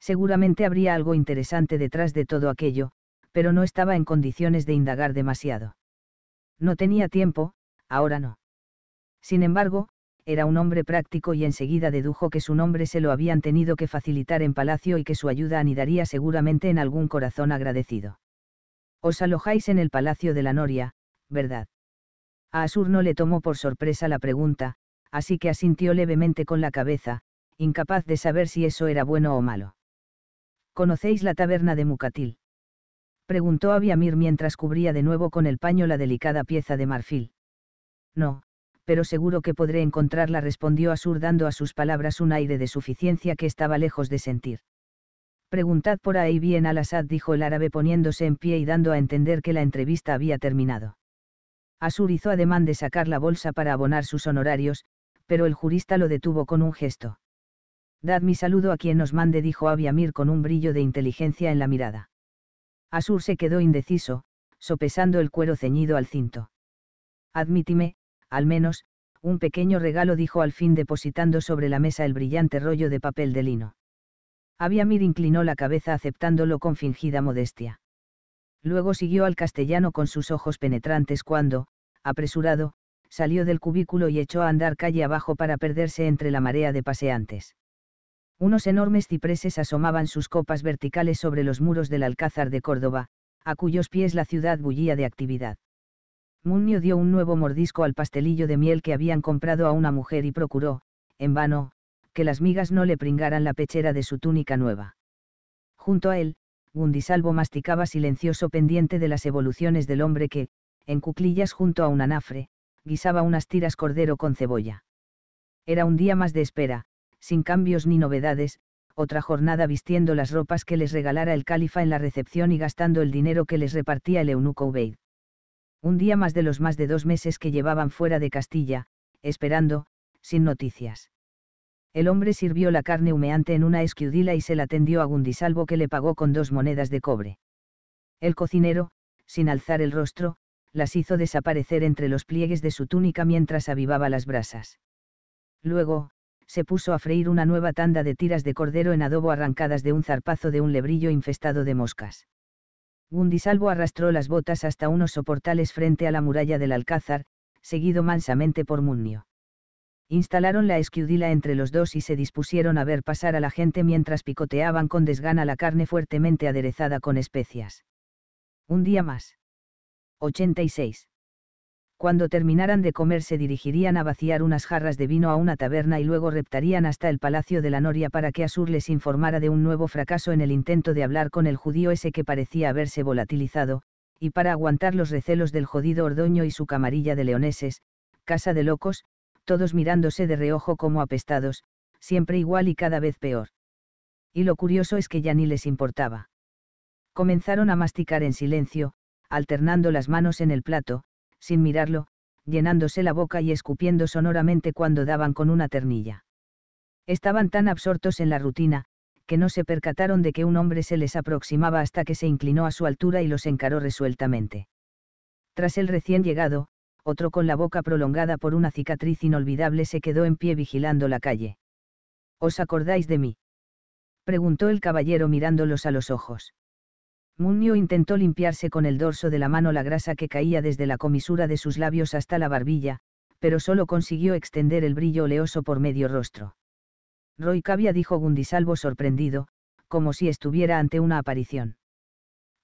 Seguramente habría algo interesante detrás de todo aquello, pero no estaba en condiciones de indagar demasiado. No tenía tiempo, ahora no. Sin embargo, era un hombre práctico y enseguida dedujo que su nombre se lo habían tenido que facilitar en palacio y que su ayuda anidaría seguramente en algún corazón agradecido. Os alojáis en el Palacio de la Noria, ¿verdad? A Asur no le tomó por sorpresa la pregunta, así que asintió levemente con la cabeza, incapaz de saber si eso era bueno o malo. ¿Conocéis la taberna de Mucatil? Preguntó Abiyamir mientras cubría de nuevo con el paño la delicada pieza de marfil. No, pero seguro que podré encontrarla, respondió Asur dando a sus palabras un aire de suficiencia que estaba lejos de sentir. Preguntad por ahí bien al Asad dijo el árabe poniéndose en pie y dando a entender que la entrevista había terminado. Asur hizo ademán de sacar la bolsa para abonar sus honorarios, pero el jurista lo detuvo con un gesto. Dad mi saludo a quien nos mande, dijo Abiamir con un brillo de inteligencia en la mirada. Asur se quedó indeciso, sopesando el cuero ceñido al cinto. Admítime, al menos, un pequeño regalo, dijo al fin depositando sobre la mesa el brillante rollo de papel de lino. Abiamir inclinó la cabeza aceptándolo con fingida modestia. Luego siguió al castellano con sus ojos penetrantes cuando, apresurado, salió del cubículo y echó a andar calle abajo para perderse entre la marea de paseantes. Unos enormes cipreses asomaban sus copas verticales sobre los muros del Alcázar de Córdoba, a cuyos pies la ciudad bullía de actividad. Munio dio un nuevo mordisco al pastelillo de miel que habían comprado a una mujer y procuró, en vano, que las migas no le pringaran la pechera de su túnica nueva. Junto a él, Gundisalvo masticaba silencioso pendiente de las evoluciones del hombre que, en cuclillas junto a un anafre, guisaba unas tiras cordero con cebolla. Era un día más de espera, sin cambios ni novedades, otra jornada vistiendo las ropas que les regalara el califa en la recepción y gastando el dinero que les repartía el eunuco Ubeid. Un día más de los más de dos meses que llevaban fuera de Castilla, esperando, sin noticias. El hombre sirvió la carne humeante en una esquiudila y se la tendió a Gundisalvo que le pagó con dos monedas de cobre. El cocinero, sin alzar el rostro, las hizo desaparecer entre los pliegues de su túnica mientras avivaba las brasas. Luego, se puso a freír una nueva tanda de tiras de cordero en adobo arrancadas de un zarpazo de un lebrillo infestado de moscas. Gundisalvo arrastró las botas hasta unos soportales frente a la muralla del alcázar, seguido mansamente por Munnio. Instalaron la esquiudila entre los dos y se dispusieron a ver pasar a la gente mientras picoteaban con desgana la carne fuertemente aderezada con especias. Un día más. 86. Cuando terminaran de comer se dirigirían a vaciar unas jarras de vino a una taberna y luego reptarían hasta el Palacio de la Noria para que Asur les informara de un nuevo fracaso en el intento de hablar con el judío ese que parecía haberse volatilizado, y para aguantar los recelos del jodido Ordoño y su camarilla de leoneses, casa de locos, todos mirándose de reojo como apestados, siempre igual y cada vez peor. Y lo curioso es que ya ni les importaba. Comenzaron a masticar en silencio, alternando las manos en el plato, sin mirarlo, llenándose la boca y escupiendo sonoramente cuando daban con una ternilla. Estaban tan absortos en la rutina, que no se percataron de que un hombre se les aproximaba hasta que se inclinó a su altura y los encaró resueltamente. Tras el recién llegado, otro con la boca prolongada por una cicatriz inolvidable se quedó en pie vigilando la calle. ¿Os acordáis de mí? preguntó el caballero mirándolos a los ojos. Munio intentó limpiarse con el dorso de la mano la grasa que caía desde la comisura de sus labios hasta la barbilla, pero solo consiguió extender el brillo oleoso por medio rostro. Roy Cavia dijo Gundisalvo sorprendido, como si estuviera ante una aparición.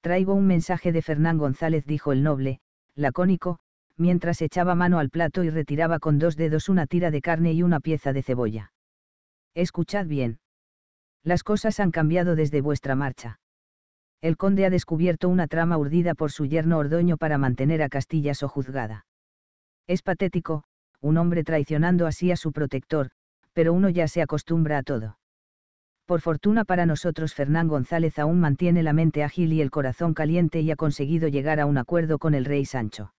Traigo un mensaje de Fernán González, dijo el noble, lacónico, mientras echaba mano al plato y retiraba con dos dedos una tira de carne y una pieza de cebolla. Escuchad bien. Las cosas han cambiado desde vuestra marcha el conde ha descubierto una trama urdida por su yerno Ordoño para mantener a Castilla sojuzgada. Es patético, un hombre traicionando así a su protector, pero uno ya se acostumbra a todo. Por fortuna para nosotros Fernán González aún mantiene la mente ágil y el corazón caliente y ha conseguido llegar a un acuerdo con el rey Sancho.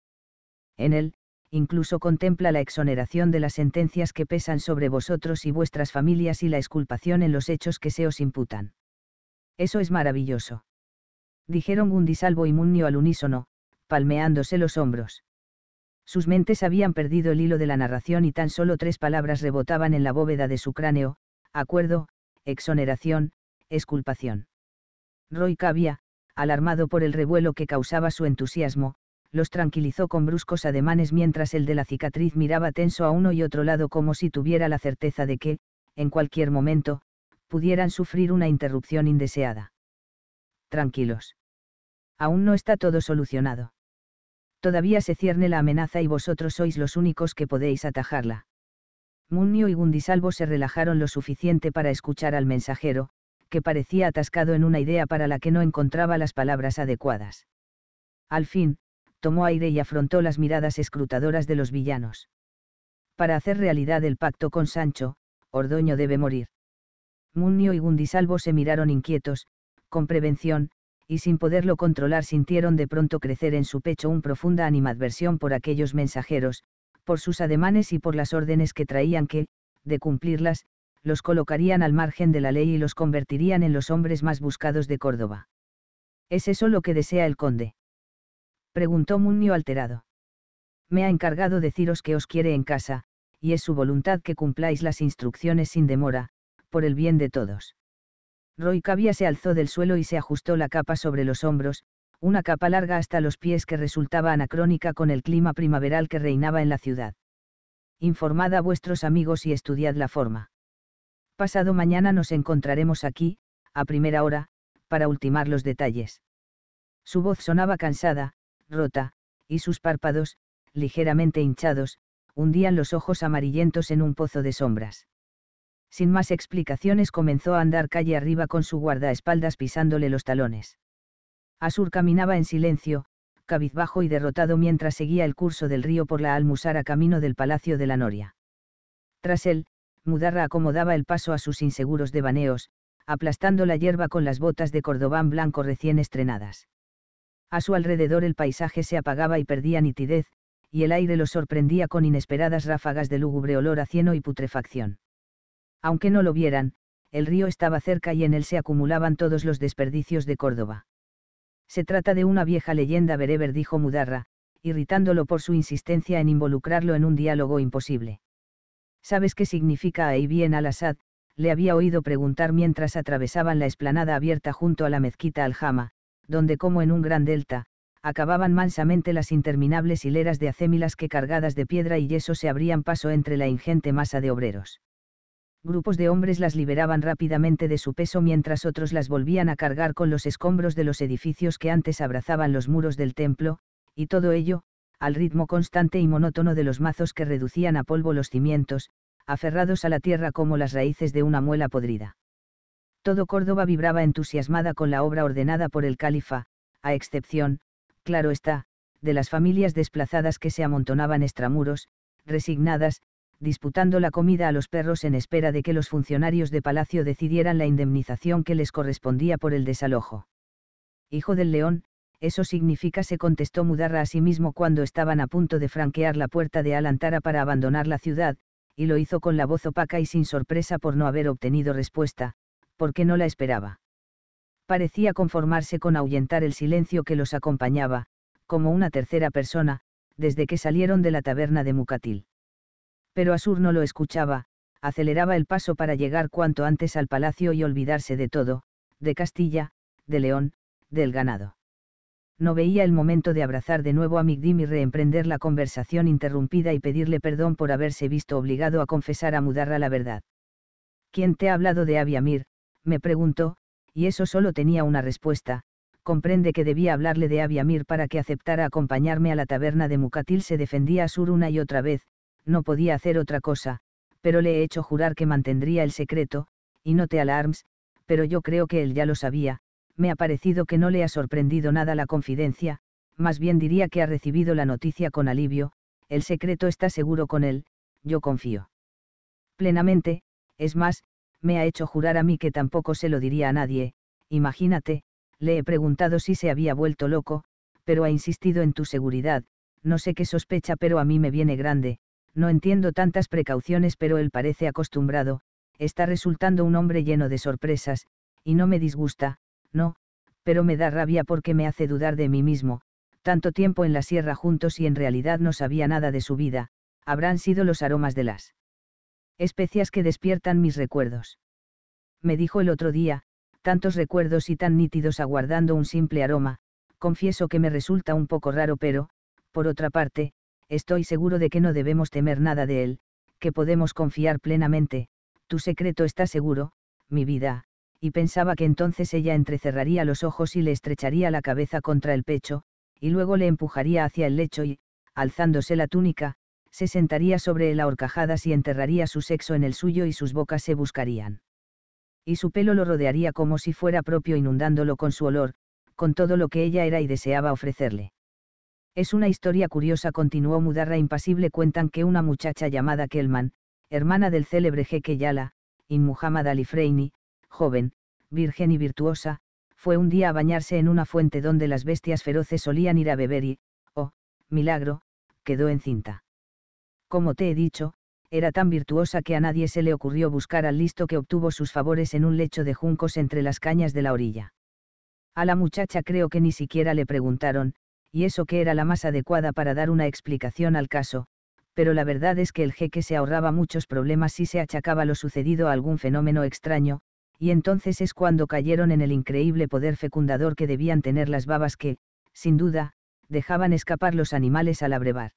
En él, incluso contempla la exoneración de las sentencias que pesan sobre vosotros y vuestras familias y la exculpación en los hechos que se os imputan. Eso es maravilloso dijeron Gundisalvo y Munio al unísono, palmeándose los hombros. Sus mentes habían perdido el hilo de la narración y tan solo tres palabras rebotaban en la bóveda de su cráneo, acuerdo, exoneración, esculpación. Roy Cavia, alarmado por el revuelo que causaba su entusiasmo, los tranquilizó con bruscos ademanes mientras el de la cicatriz miraba tenso a uno y otro lado como si tuviera la certeza de que, en cualquier momento, pudieran sufrir una interrupción indeseada tranquilos. Aún no está todo solucionado. Todavía se cierne la amenaza y vosotros sois los únicos que podéis atajarla. Munio y Gundisalvo se relajaron lo suficiente para escuchar al mensajero, que parecía atascado en una idea para la que no encontraba las palabras adecuadas. Al fin, tomó aire y afrontó las miradas escrutadoras de los villanos. Para hacer realidad el pacto con Sancho, Ordoño debe morir. Munio y Gundisalvo se miraron inquietos, con prevención, y sin poderlo controlar sintieron de pronto crecer en su pecho un profunda animadversión por aquellos mensajeros, por sus ademanes y por las órdenes que traían que, de cumplirlas, los colocarían al margen de la ley y los convertirían en los hombres más buscados de Córdoba. ¿Es eso lo que desea el conde? preguntó Munio alterado. Me ha encargado deciros que os quiere en casa, y es su voluntad que cumpláis las instrucciones sin demora, por el bien de todos. Roy Cavia se alzó del suelo y se ajustó la capa sobre los hombros, una capa larga hasta los pies que resultaba anacrónica con el clima primaveral que reinaba en la ciudad. Informad a vuestros amigos y estudiad la forma. Pasado mañana nos encontraremos aquí, a primera hora, para ultimar los detalles. Su voz sonaba cansada, rota, y sus párpados, ligeramente hinchados, hundían los ojos amarillentos en un pozo de sombras sin más explicaciones comenzó a andar calle arriba con su guardaespaldas pisándole los talones. Asur caminaba en silencio, cabizbajo y derrotado mientras seguía el curso del río por la almusara camino del Palacio de la Noria. Tras él, Mudarra acomodaba el paso a sus inseguros devaneos, aplastando la hierba con las botas de cordobán blanco recién estrenadas. A su alrededor el paisaje se apagaba y perdía nitidez, y el aire lo sorprendía con inesperadas ráfagas de lúgubre olor a cieno y putrefacción. Aunque no lo vieran, el río estaba cerca y en él se acumulaban todos los desperdicios de Córdoba. Se trata de una vieja leyenda bereber, dijo Mudarra, irritándolo por su insistencia en involucrarlo en un diálogo imposible. ¿Sabes qué significa bien al-Assad? le había oído preguntar mientras atravesaban la esplanada abierta junto a la mezquita Aljama, donde como en un gran delta, acababan mansamente las interminables hileras de acémilas que cargadas de piedra y yeso se abrían paso entre la ingente masa de obreros grupos de hombres las liberaban rápidamente de su peso mientras otros las volvían a cargar con los escombros de los edificios que antes abrazaban los muros del templo, y todo ello, al ritmo constante y monótono de los mazos que reducían a polvo los cimientos, aferrados a la tierra como las raíces de una muela podrida. Todo Córdoba vibraba entusiasmada con la obra ordenada por el califa, a excepción, claro está, de las familias desplazadas que se amontonaban extramuros, resignadas, disputando la comida a los perros en espera de que los funcionarios de palacio decidieran la indemnización que les correspondía por el desalojo. Hijo del león, eso significa se contestó Mudarra a sí mismo cuando estaban a punto de franquear la puerta de Alantara para abandonar la ciudad, y lo hizo con la voz opaca y sin sorpresa por no haber obtenido respuesta, porque no la esperaba. Parecía conformarse con ahuyentar el silencio que los acompañaba, como una tercera persona, desde que salieron de la taberna de Mucatil pero Asur no lo escuchaba, aceleraba el paso para llegar cuanto antes al palacio y olvidarse de todo, de Castilla, de León, del ganado. No veía el momento de abrazar de nuevo a Migdim y reemprender la conversación interrumpida y pedirle perdón por haberse visto obligado a confesar a Mudarra la verdad. ¿Quién te ha hablado de Abiamir? me preguntó, y eso solo tenía una respuesta, comprende que debía hablarle de Abiamir para que aceptara acompañarme a la taberna de Mucatil se defendía Asur una y otra vez, no podía hacer otra cosa, pero le he hecho jurar que mantendría el secreto, y no te alarmes, pero yo creo que él ya lo sabía, me ha parecido que no le ha sorprendido nada la confidencia, más bien diría que ha recibido la noticia con alivio, el secreto está seguro con él, yo confío. Plenamente, es más, me ha hecho jurar a mí que tampoco se lo diría a nadie, imagínate, le he preguntado si se había vuelto loco, pero ha insistido en tu seguridad, no sé qué sospecha pero a mí me viene grande, no entiendo tantas precauciones pero él parece acostumbrado, está resultando un hombre lleno de sorpresas, y no me disgusta, no, pero me da rabia porque me hace dudar de mí mismo, tanto tiempo en la sierra juntos y en realidad no sabía nada de su vida, habrán sido los aromas de las especias que despiertan mis recuerdos. Me dijo el otro día, tantos recuerdos y tan nítidos aguardando un simple aroma, confieso que me resulta un poco raro pero, por otra parte, estoy seguro de que no debemos temer nada de él, que podemos confiar plenamente, tu secreto está seguro, mi vida, y pensaba que entonces ella entrecerraría los ojos y le estrecharía la cabeza contra el pecho, y luego le empujaría hacia el lecho y, alzándose la túnica, se sentaría sobre él a y enterraría su sexo en el suyo y sus bocas se buscarían. Y su pelo lo rodearía como si fuera propio inundándolo con su olor, con todo lo que ella era y deseaba ofrecerle. Es una historia curiosa, continuó Mudarra impasible. Cuentan que una muchacha llamada Kelman, hermana del célebre jeque Yala, y Muhammad Ali Freini, joven, virgen y virtuosa, fue un día a bañarse en una fuente donde las bestias feroces solían ir a beber y, oh, milagro, quedó encinta. Como te he dicho, era tan virtuosa que a nadie se le ocurrió buscar al listo que obtuvo sus favores en un lecho de juncos entre las cañas de la orilla. A la muchacha creo que ni siquiera le preguntaron, y eso que era la más adecuada para dar una explicación al caso, pero la verdad es que el jeque se ahorraba muchos problemas si se achacaba lo sucedido a algún fenómeno extraño, y entonces es cuando cayeron en el increíble poder fecundador que debían tener las babas que, sin duda, dejaban escapar los animales al abrevar.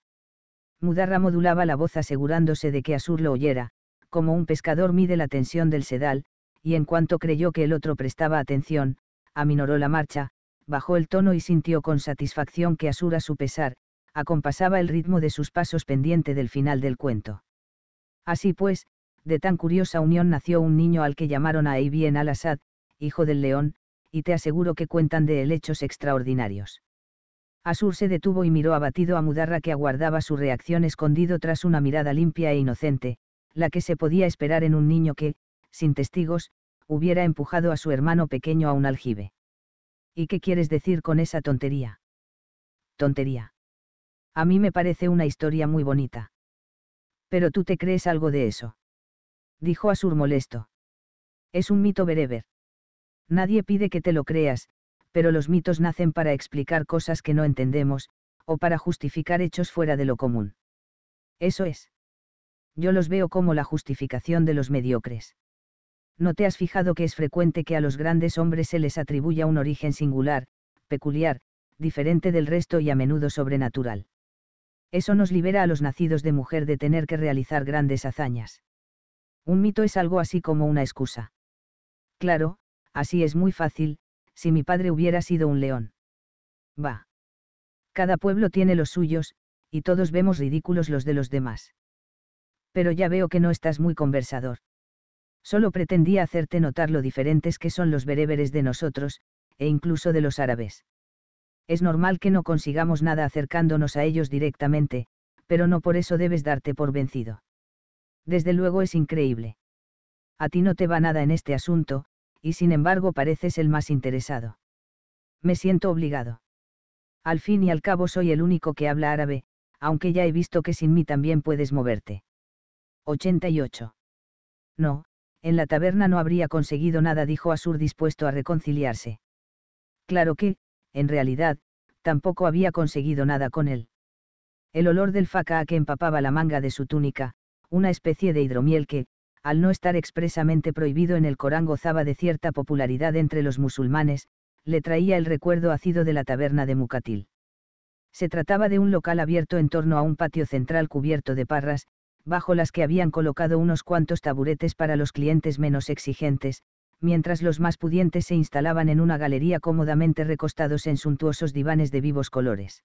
Mudarra modulaba la voz asegurándose de que Asur lo oyera, como un pescador mide la tensión del sedal, y en cuanto creyó que el otro prestaba atención, aminoró la marcha, bajó el tono y sintió con satisfacción que Asura su pesar, acompasaba el ritmo de sus pasos pendiente del final del cuento. Así pues, de tan curiosa unión nació un niño al que llamaron a Aibien al-Assad, hijo del león, y te aseguro que cuentan de él hechos extraordinarios. Asur se detuvo y miró abatido a Mudarra que aguardaba su reacción escondido tras una mirada limpia e inocente, la que se podía esperar en un niño que, sin testigos, hubiera empujado a su hermano pequeño a un aljibe. ¿Y qué quieres decir con esa tontería? Tontería. A mí me parece una historia muy bonita. Pero tú te crees algo de eso. Dijo Asur molesto. Es un mito bereber. Nadie pide que te lo creas, pero los mitos nacen para explicar cosas que no entendemos, o para justificar hechos fuera de lo común. Eso es. Yo los veo como la justificación de los mediocres. ¿no te has fijado que es frecuente que a los grandes hombres se les atribuya un origen singular, peculiar, diferente del resto y a menudo sobrenatural? Eso nos libera a los nacidos de mujer de tener que realizar grandes hazañas. Un mito es algo así como una excusa. Claro, así es muy fácil, si mi padre hubiera sido un león. Va. Cada pueblo tiene los suyos, y todos vemos ridículos los de los demás. Pero ya veo que no estás muy conversador. Solo pretendía hacerte notar lo diferentes que son los bereberes de nosotros, e incluso de los árabes. Es normal que no consigamos nada acercándonos a ellos directamente, pero no por eso debes darte por vencido. Desde luego es increíble. A ti no te va nada en este asunto, y sin embargo pareces el más interesado. Me siento obligado. Al fin y al cabo soy el único que habla árabe, aunque ya he visto que sin mí también puedes moverte. 88. No, en la taberna no habría conseguido nada, dijo Asur dispuesto a reconciliarse. Claro que, en realidad, tampoco había conseguido nada con él. El olor del faca que empapaba la manga de su túnica, una especie de hidromiel que, al no estar expresamente prohibido en el Corán gozaba de cierta popularidad entre los musulmanes, le traía el recuerdo ácido de la taberna de Mucatil. Se trataba de un local abierto en torno a un patio central cubierto de parras, bajo las que habían colocado unos cuantos taburetes para los clientes menos exigentes, mientras los más pudientes se instalaban en una galería cómodamente recostados en suntuosos divanes de vivos colores.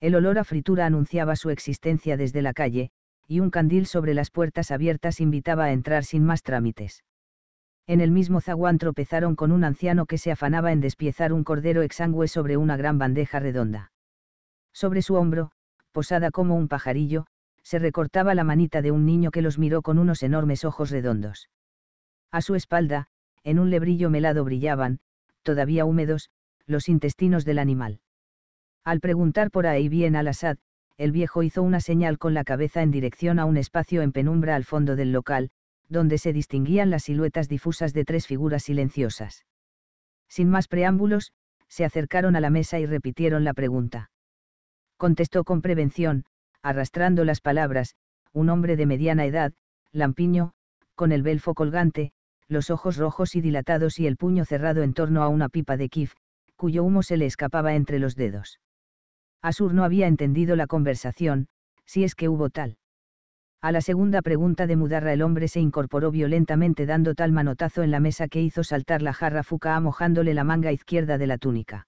El olor a fritura anunciaba su existencia desde la calle, y un candil sobre las puertas abiertas invitaba a entrar sin más trámites. En el mismo zaguán tropezaron con un anciano que se afanaba en despiezar un cordero exangüe sobre una gran bandeja redonda. Sobre su hombro, posada como un pajarillo, se recortaba la manita de un niño que los miró con unos enormes ojos redondos. A su espalda, en un lebrillo melado brillaban, todavía húmedos, los intestinos del animal. Al preguntar por ahí bien al asad, el viejo hizo una señal con la cabeza en dirección a un espacio en penumbra al fondo del local, donde se distinguían las siluetas difusas de tres figuras silenciosas. Sin más preámbulos, se acercaron a la mesa y repitieron la pregunta. Contestó con prevención, arrastrando las palabras, un hombre de mediana edad, lampiño, con el belfo colgante, los ojos rojos y dilatados y el puño cerrado en torno a una pipa de kif, cuyo humo se le escapaba entre los dedos. Asur no había entendido la conversación, si es que hubo tal. A la segunda pregunta de Mudarra el hombre se incorporó violentamente dando tal manotazo en la mesa que hizo saltar la jarra Fuca mojándole la manga izquierda de la túnica.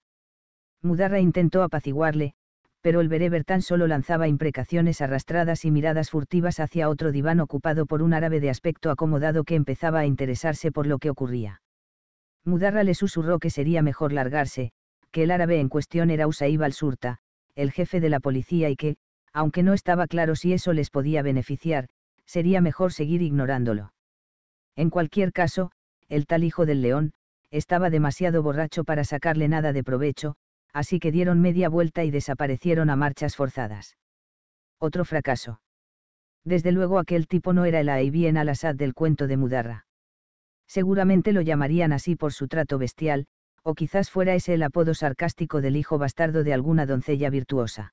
Mudarra intentó apaciguarle, pero el bereber tan solo lanzaba imprecaciones arrastradas y miradas furtivas hacia otro diván ocupado por un árabe de aspecto acomodado que empezaba a interesarse por lo que ocurría. Mudarra le susurró que sería mejor largarse, que el árabe en cuestión era Usaíbal surta el jefe de la policía y que, aunque no estaba claro si eso les podía beneficiar, sería mejor seguir ignorándolo. En cualquier caso, el tal hijo del león, estaba demasiado borracho para sacarle nada de provecho, así que dieron media vuelta y desaparecieron a marchas forzadas. Otro fracaso. Desde luego aquel tipo no era el Aibien al-Assad del cuento de Mudarra. Seguramente lo llamarían así por su trato bestial, o quizás fuera ese el apodo sarcástico del hijo bastardo de alguna doncella virtuosa.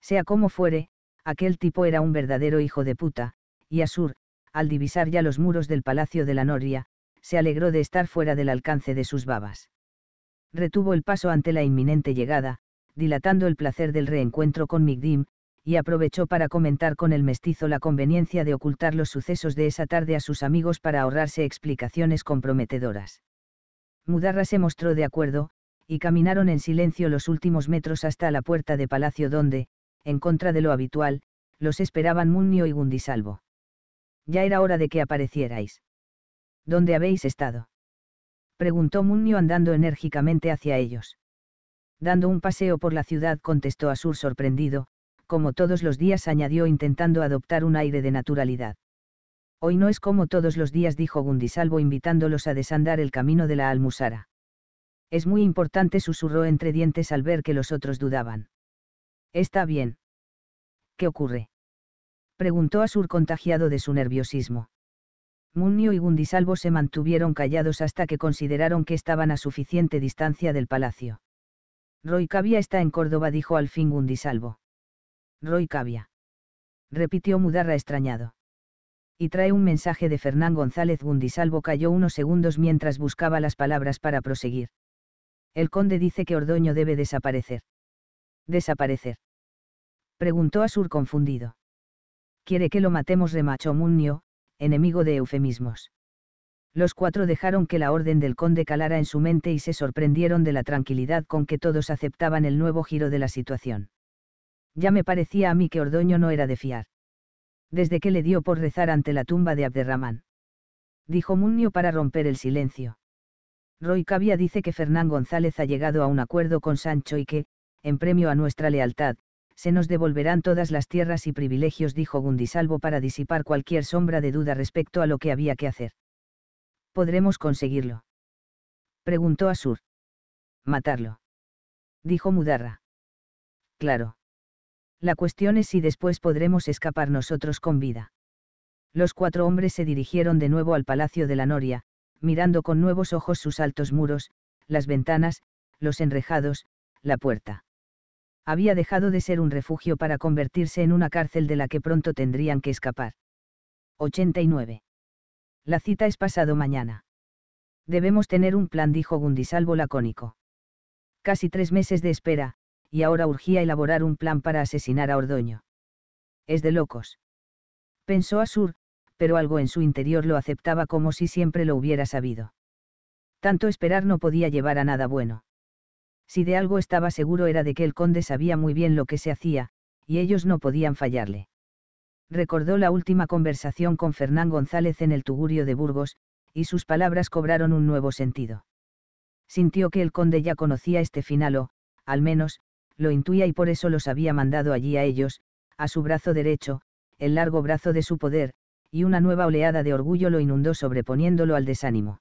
Sea como fuere, aquel tipo era un verdadero hijo de puta, y Asur, al divisar ya los muros del palacio de la Noria, se alegró de estar fuera del alcance de sus babas retuvo el paso ante la inminente llegada, dilatando el placer del reencuentro con Migdim, y aprovechó para comentar con el mestizo la conveniencia de ocultar los sucesos de esa tarde a sus amigos para ahorrarse explicaciones comprometedoras. Mudarra se mostró de acuerdo, y caminaron en silencio los últimos metros hasta la puerta de palacio donde, en contra de lo habitual, los esperaban Munio y Gundisalvo. Ya era hora de que aparecierais. ¿Dónde habéis estado? preguntó Munio andando enérgicamente hacia ellos. Dando un paseo por la ciudad contestó Asur sorprendido, como todos los días añadió intentando adoptar un aire de naturalidad. Hoy no es como todos los días dijo Gundisalvo invitándolos a desandar el camino de la almusara. Es muy importante susurró entre dientes al ver que los otros dudaban. Está bien. ¿Qué ocurre? Preguntó Asur contagiado de su nerviosismo. Munio y Gundisalvo se mantuvieron callados hasta que consideraron que estaban a suficiente distancia del palacio. «Roy Cavia está en Córdoba, dijo al fin Gundisalvo. «Roy Cavia. Repitió Mudarra extrañado. Y trae un mensaje de Fernán González Gundisalvo cayó unos segundos mientras buscaba las palabras para proseguir. El conde dice que Ordoño debe desaparecer. ¿Desaparecer? Preguntó Asur confundido. Quiere que lo matemos, remachó Munio, enemigo de eufemismos. Los cuatro dejaron que la orden del conde calara en su mente y se sorprendieron de la tranquilidad con que todos aceptaban el nuevo giro de la situación. Ya me parecía a mí que Ordoño no era de fiar. Desde que le dio por rezar ante la tumba de Abderramán. Dijo Munio para romper el silencio. Roy Cavia dice que Fernán González ha llegado a un acuerdo con Sancho y que, en premio a nuestra lealtad, se nos devolverán todas las tierras y privilegios, dijo Gundisalvo para disipar cualquier sombra de duda respecto a lo que había que hacer. ¿Podremos conseguirlo? Preguntó Asur. Matarlo. Dijo Mudarra. Claro. La cuestión es si después podremos escapar nosotros con vida. Los cuatro hombres se dirigieron de nuevo al Palacio de la Noria, mirando con nuevos ojos sus altos muros, las ventanas, los enrejados, la puerta había dejado de ser un refugio para convertirse en una cárcel de la que pronto tendrían que escapar. 89. La cita es pasado mañana. Debemos tener un plan, dijo Gundisalvo lacónico. Casi tres meses de espera, y ahora urgía elaborar un plan para asesinar a Ordoño. Es de locos. Pensó Asur, pero algo en su interior lo aceptaba como si siempre lo hubiera sabido. Tanto esperar no podía llevar a nada bueno. Si de algo estaba seguro era de que el conde sabía muy bien lo que se hacía, y ellos no podían fallarle. Recordó la última conversación con Fernán González en el Tugurio de Burgos, y sus palabras cobraron un nuevo sentido. Sintió que el conde ya conocía este final o, al menos, lo intuía y por eso los había mandado allí a ellos, a su brazo derecho, el largo brazo de su poder, y una nueva oleada de orgullo lo inundó sobreponiéndolo al desánimo.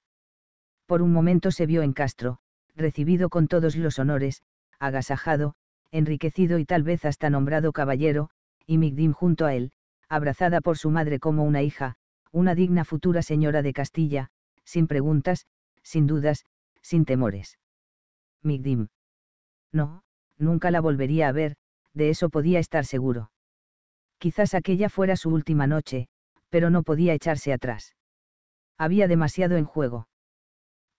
Por un momento se vio en Castro, recibido con todos los honores, agasajado, enriquecido y tal vez hasta nombrado caballero, y Migdim junto a él, abrazada por su madre como una hija, una digna futura señora de Castilla, sin preguntas, sin dudas, sin temores. Migdim. No, nunca la volvería a ver, de eso podía estar seguro. Quizás aquella fuera su última noche, pero no podía echarse atrás. Había demasiado en juego.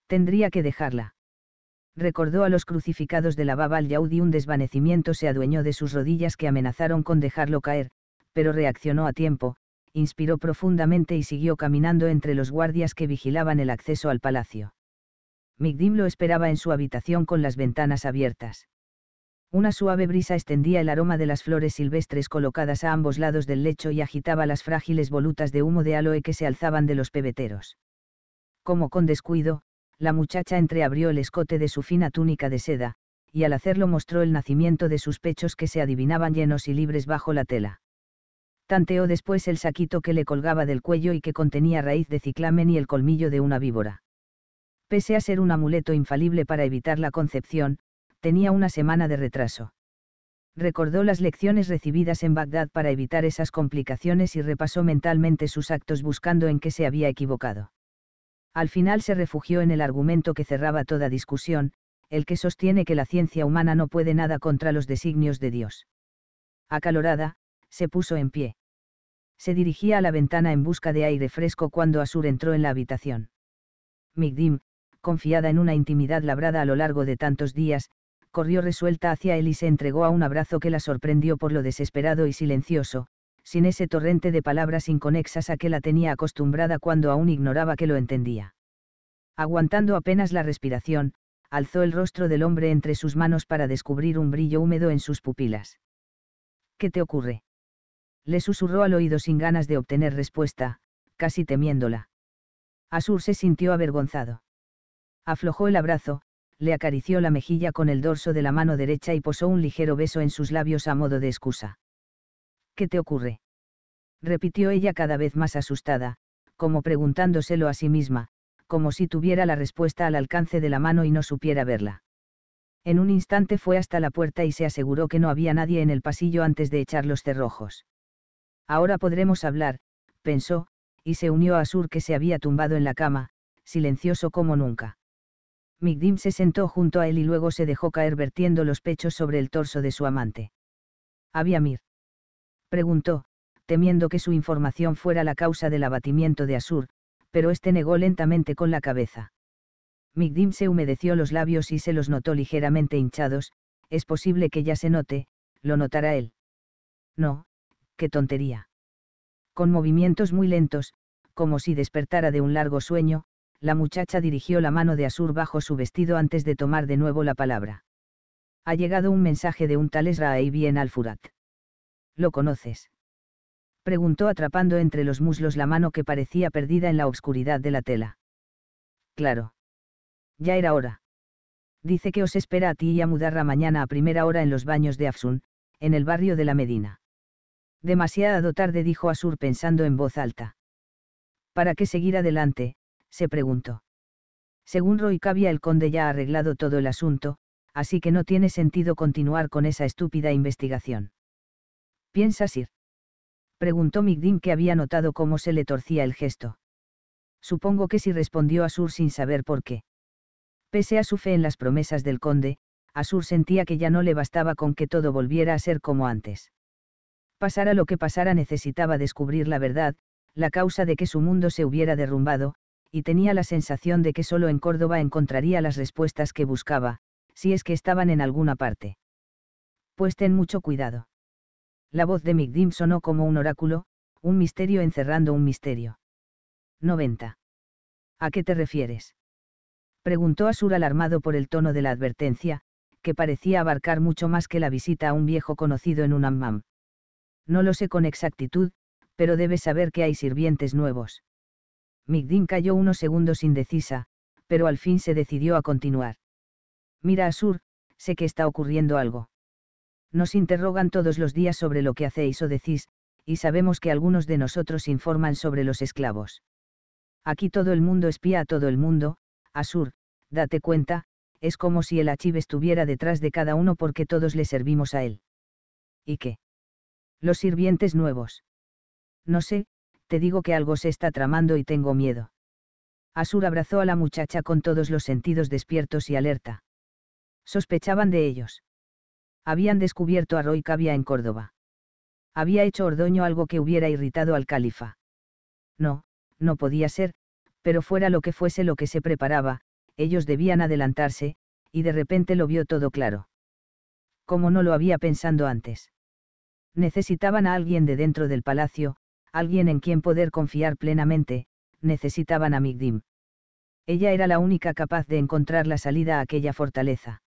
Tendría que dejarla recordó a los crucificados de la baba al Yaud un desvanecimiento se adueñó de sus rodillas que amenazaron con dejarlo caer, pero reaccionó a tiempo, inspiró profundamente y siguió caminando entre los guardias que vigilaban el acceso al palacio. Migdim lo esperaba en su habitación con las ventanas abiertas. Una suave brisa extendía el aroma de las flores silvestres colocadas a ambos lados del lecho y agitaba las frágiles volutas de humo de aloe que se alzaban de los pebeteros. Como con descuido, la muchacha entreabrió el escote de su fina túnica de seda, y al hacerlo mostró el nacimiento de sus pechos que se adivinaban llenos y libres bajo la tela. Tanteó después el saquito que le colgaba del cuello y que contenía raíz de ciclamen y el colmillo de una víbora. Pese a ser un amuleto infalible para evitar la concepción, tenía una semana de retraso. Recordó las lecciones recibidas en Bagdad para evitar esas complicaciones y repasó mentalmente sus actos buscando en qué se había equivocado al final se refugió en el argumento que cerraba toda discusión, el que sostiene que la ciencia humana no puede nada contra los designios de Dios. Acalorada, se puso en pie. Se dirigía a la ventana en busca de aire fresco cuando Asur entró en la habitación. Migdim, confiada en una intimidad labrada a lo largo de tantos días, corrió resuelta hacia él y se entregó a un abrazo que la sorprendió por lo desesperado y silencioso, sin ese torrente de palabras inconexas a que la tenía acostumbrada cuando aún ignoraba que lo entendía. Aguantando apenas la respiración, alzó el rostro del hombre entre sus manos para descubrir un brillo húmedo en sus pupilas. ¿Qué te ocurre? Le susurró al oído sin ganas de obtener respuesta, casi temiéndola. Asur se sintió avergonzado. Aflojó el abrazo, le acarició la mejilla con el dorso de la mano derecha y posó un ligero beso en sus labios a modo de excusa. ¿Qué te ocurre? repitió ella cada vez más asustada, como preguntándoselo a sí misma, como si tuviera la respuesta al alcance de la mano y no supiera verla. En un instante fue hasta la puerta y se aseguró que no había nadie en el pasillo antes de echar los cerrojos. Ahora podremos hablar, pensó, y se unió a Sur que se había tumbado en la cama, silencioso como nunca. Migdim se sentó junto a él y luego se dejó caer vertiendo los pechos sobre el torso de su amante. Había Mir. Preguntó, temiendo que su información fuera la causa del abatimiento de Asur, pero este negó lentamente con la cabeza. Migdim se humedeció los labios y se los notó ligeramente hinchados, es posible que ya se note, lo notará él. No, qué tontería. Con movimientos muy lentos, como si despertara de un largo sueño, la muchacha dirigió la mano de Asur bajo su vestido antes de tomar de nuevo la palabra. Ha llegado un mensaje de un tal Esra bien al Furat. ¿Lo conoces? Preguntó atrapando entre los muslos la mano que parecía perdida en la oscuridad de la tela. Claro. Ya era hora. Dice que os espera a ti y a Mudarra mañana a primera hora en los baños de Afsun, en el barrio de la Medina. Demasiado tarde dijo Asur pensando en voz alta. ¿Para qué seguir adelante? se preguntó. Según Roy Cavia el conde ya ha arreglado todo el asunto, así que no tiene sentido continuar con esa estúpida investigación. ¿Piensas ir? Preguntó Migdim que había notado cómo se le torcía el gesto. Supongo que sí respondió Asur sin saber por qué. Pese a su fe en las promesas del conde, Asur sentía que ya no le bastaba con que todo volviera a ser como antes. Pasara lo que pasara necesitaba descubrir la verdad, la causa de que su mundo se hubiera derrumbado, y tenía la sensación de que solo en Córdoba encontraría las respuestas que buscaba, si es que estaban en alguna parte. Pues ten mucho cuidado la voz de Migdim sonó como un oráculo, un misterio encerrando un misterio. 90. ¿A qué te refieres? Preguntó Asur alarmado por el tono de la advertencia, que parecía abarcar mucho más que la visita a un viejo conocido en un Ammam. No lo sé con exactitud, pero debes saber que hay sirvientes nuevos. Migdim cayó unos segundos indecisa, pero al fin se decidió a continuar. Mira Asur, sé que está ocurriendo algo nos interrogan todos los días sobre lo que hacéis o decís, y sabemos que algunos de nosotros informan sobre los esclavos. Aquí todo el mundo espía a todo el mundo, Asur, date cuenta, es como si el Achib estuviera detrás de cada uno porque todos le servimos a él. ¿Y qué? Los sirvientes nuevos. No sé, te digo que algo se está tramando y tengo miedo. Asur abrazó a la muchacha con todos los sentidos despiertos y alerta. Sospechaban de ellos habían descubierto a Roy Cavia en Córdoba. Había hecho Ordoño algo que hubiera irritado al califa. No, no podía ser, pero fuera lo que fuese lo que se preparaba, ellos debían adelantarse, y de repente lo vio todo claro. Como no lo había pensado antes. Necesitaban a alguien de dentro del palacio, alguien en quien poder confiar plenamente, necesitaban a Migdim. Ella era la única capaz de encontrar la salida a aquella fortaleza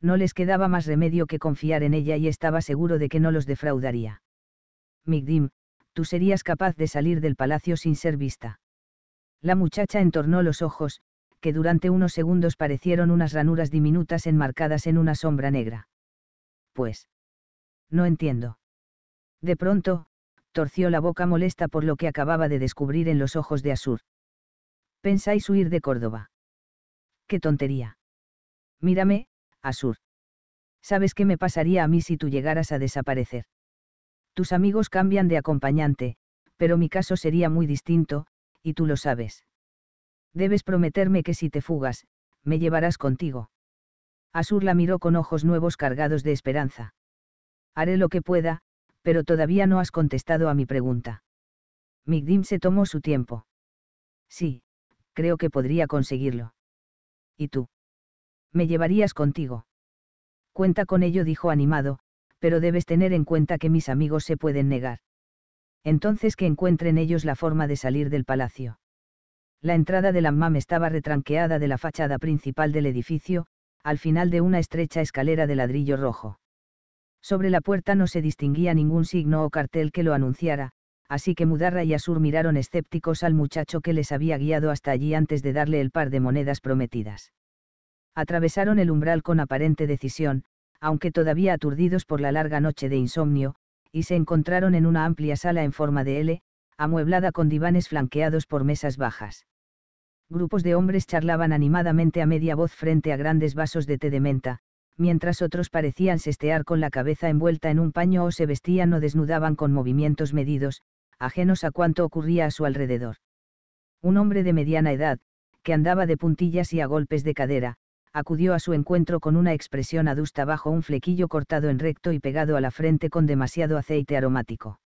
no les quedaba más remedio que confiar en ella y estaba seguro de que no los defraudaría. Migdim, tú serías capaz de salir del palacio sin ser vista. La muchacha entornó los ojos, que durante unos segundos parecieron unas ranuras diminutas enmarcadas en una sombra negra. Pues. No entiendo. De pronto, torció la boca molesta por lo que acababa de descubrir en los ojos de Asur. ¿Pensáis huir de Córdoba? ¡Qué tontería! Mírame, Asur. ¿Sabes qué me pasaría a mí si tú llegaras a desaparecer? Tus amigos cambian de acompañante, pero mi caso sería muy distinto, y tú lo sabes. Debes prometerme que si te fugas, me llevarás contigo. Asur la miró con ojos nuevos cargados de esperanza. Haré lo que pueda, pero todavía no has contestado a mi pregunta. Migdim se tomó su tiempo. Sí, creo que podría conseguirlo. ¿Y tú? me llevarías contigo. Cuenta con ello, dijo animado, pero debes tener en cuenta que mis amigos se pueden negar. Entonces que encuentren ellos la forma de salir del palacio. La entrada de la MAM estaba retranqueada de la fachada principal del edificio, al final de una estrecha escalera de ladrillo rojo. Sobre la puerta no se distinguía ningún signo o cartel que lo anunciara, así que Mudarra y Asur miraron escépticos al muchacho que les había guiado hasta allí antes de darle el par de monedas prometidas atravesaron el umbral con aparente decisión, aunque todavía aturdidos por la larga noche de insomnio, y se encontraron en una amplia sala en forma de L, amueblada con divanes flanqueados por mesas bajas. Grupos de hombres charlaban animadamente a media voz frente a grandes vasos de té de menta, mientras otros parecían sestear con la cabeza envuelta en un paño o se vestían o desnudaban con movimientos medidos, ajenos a cuanto ocurría a su alrededor. Un hombre de mediana edad, que andaba de puntillas y a golpes de cadera, acudió a su encuentro con una expresión adusta bajo un flequillo cortado en recto y pegado a la frente con demasiado aceite aromático.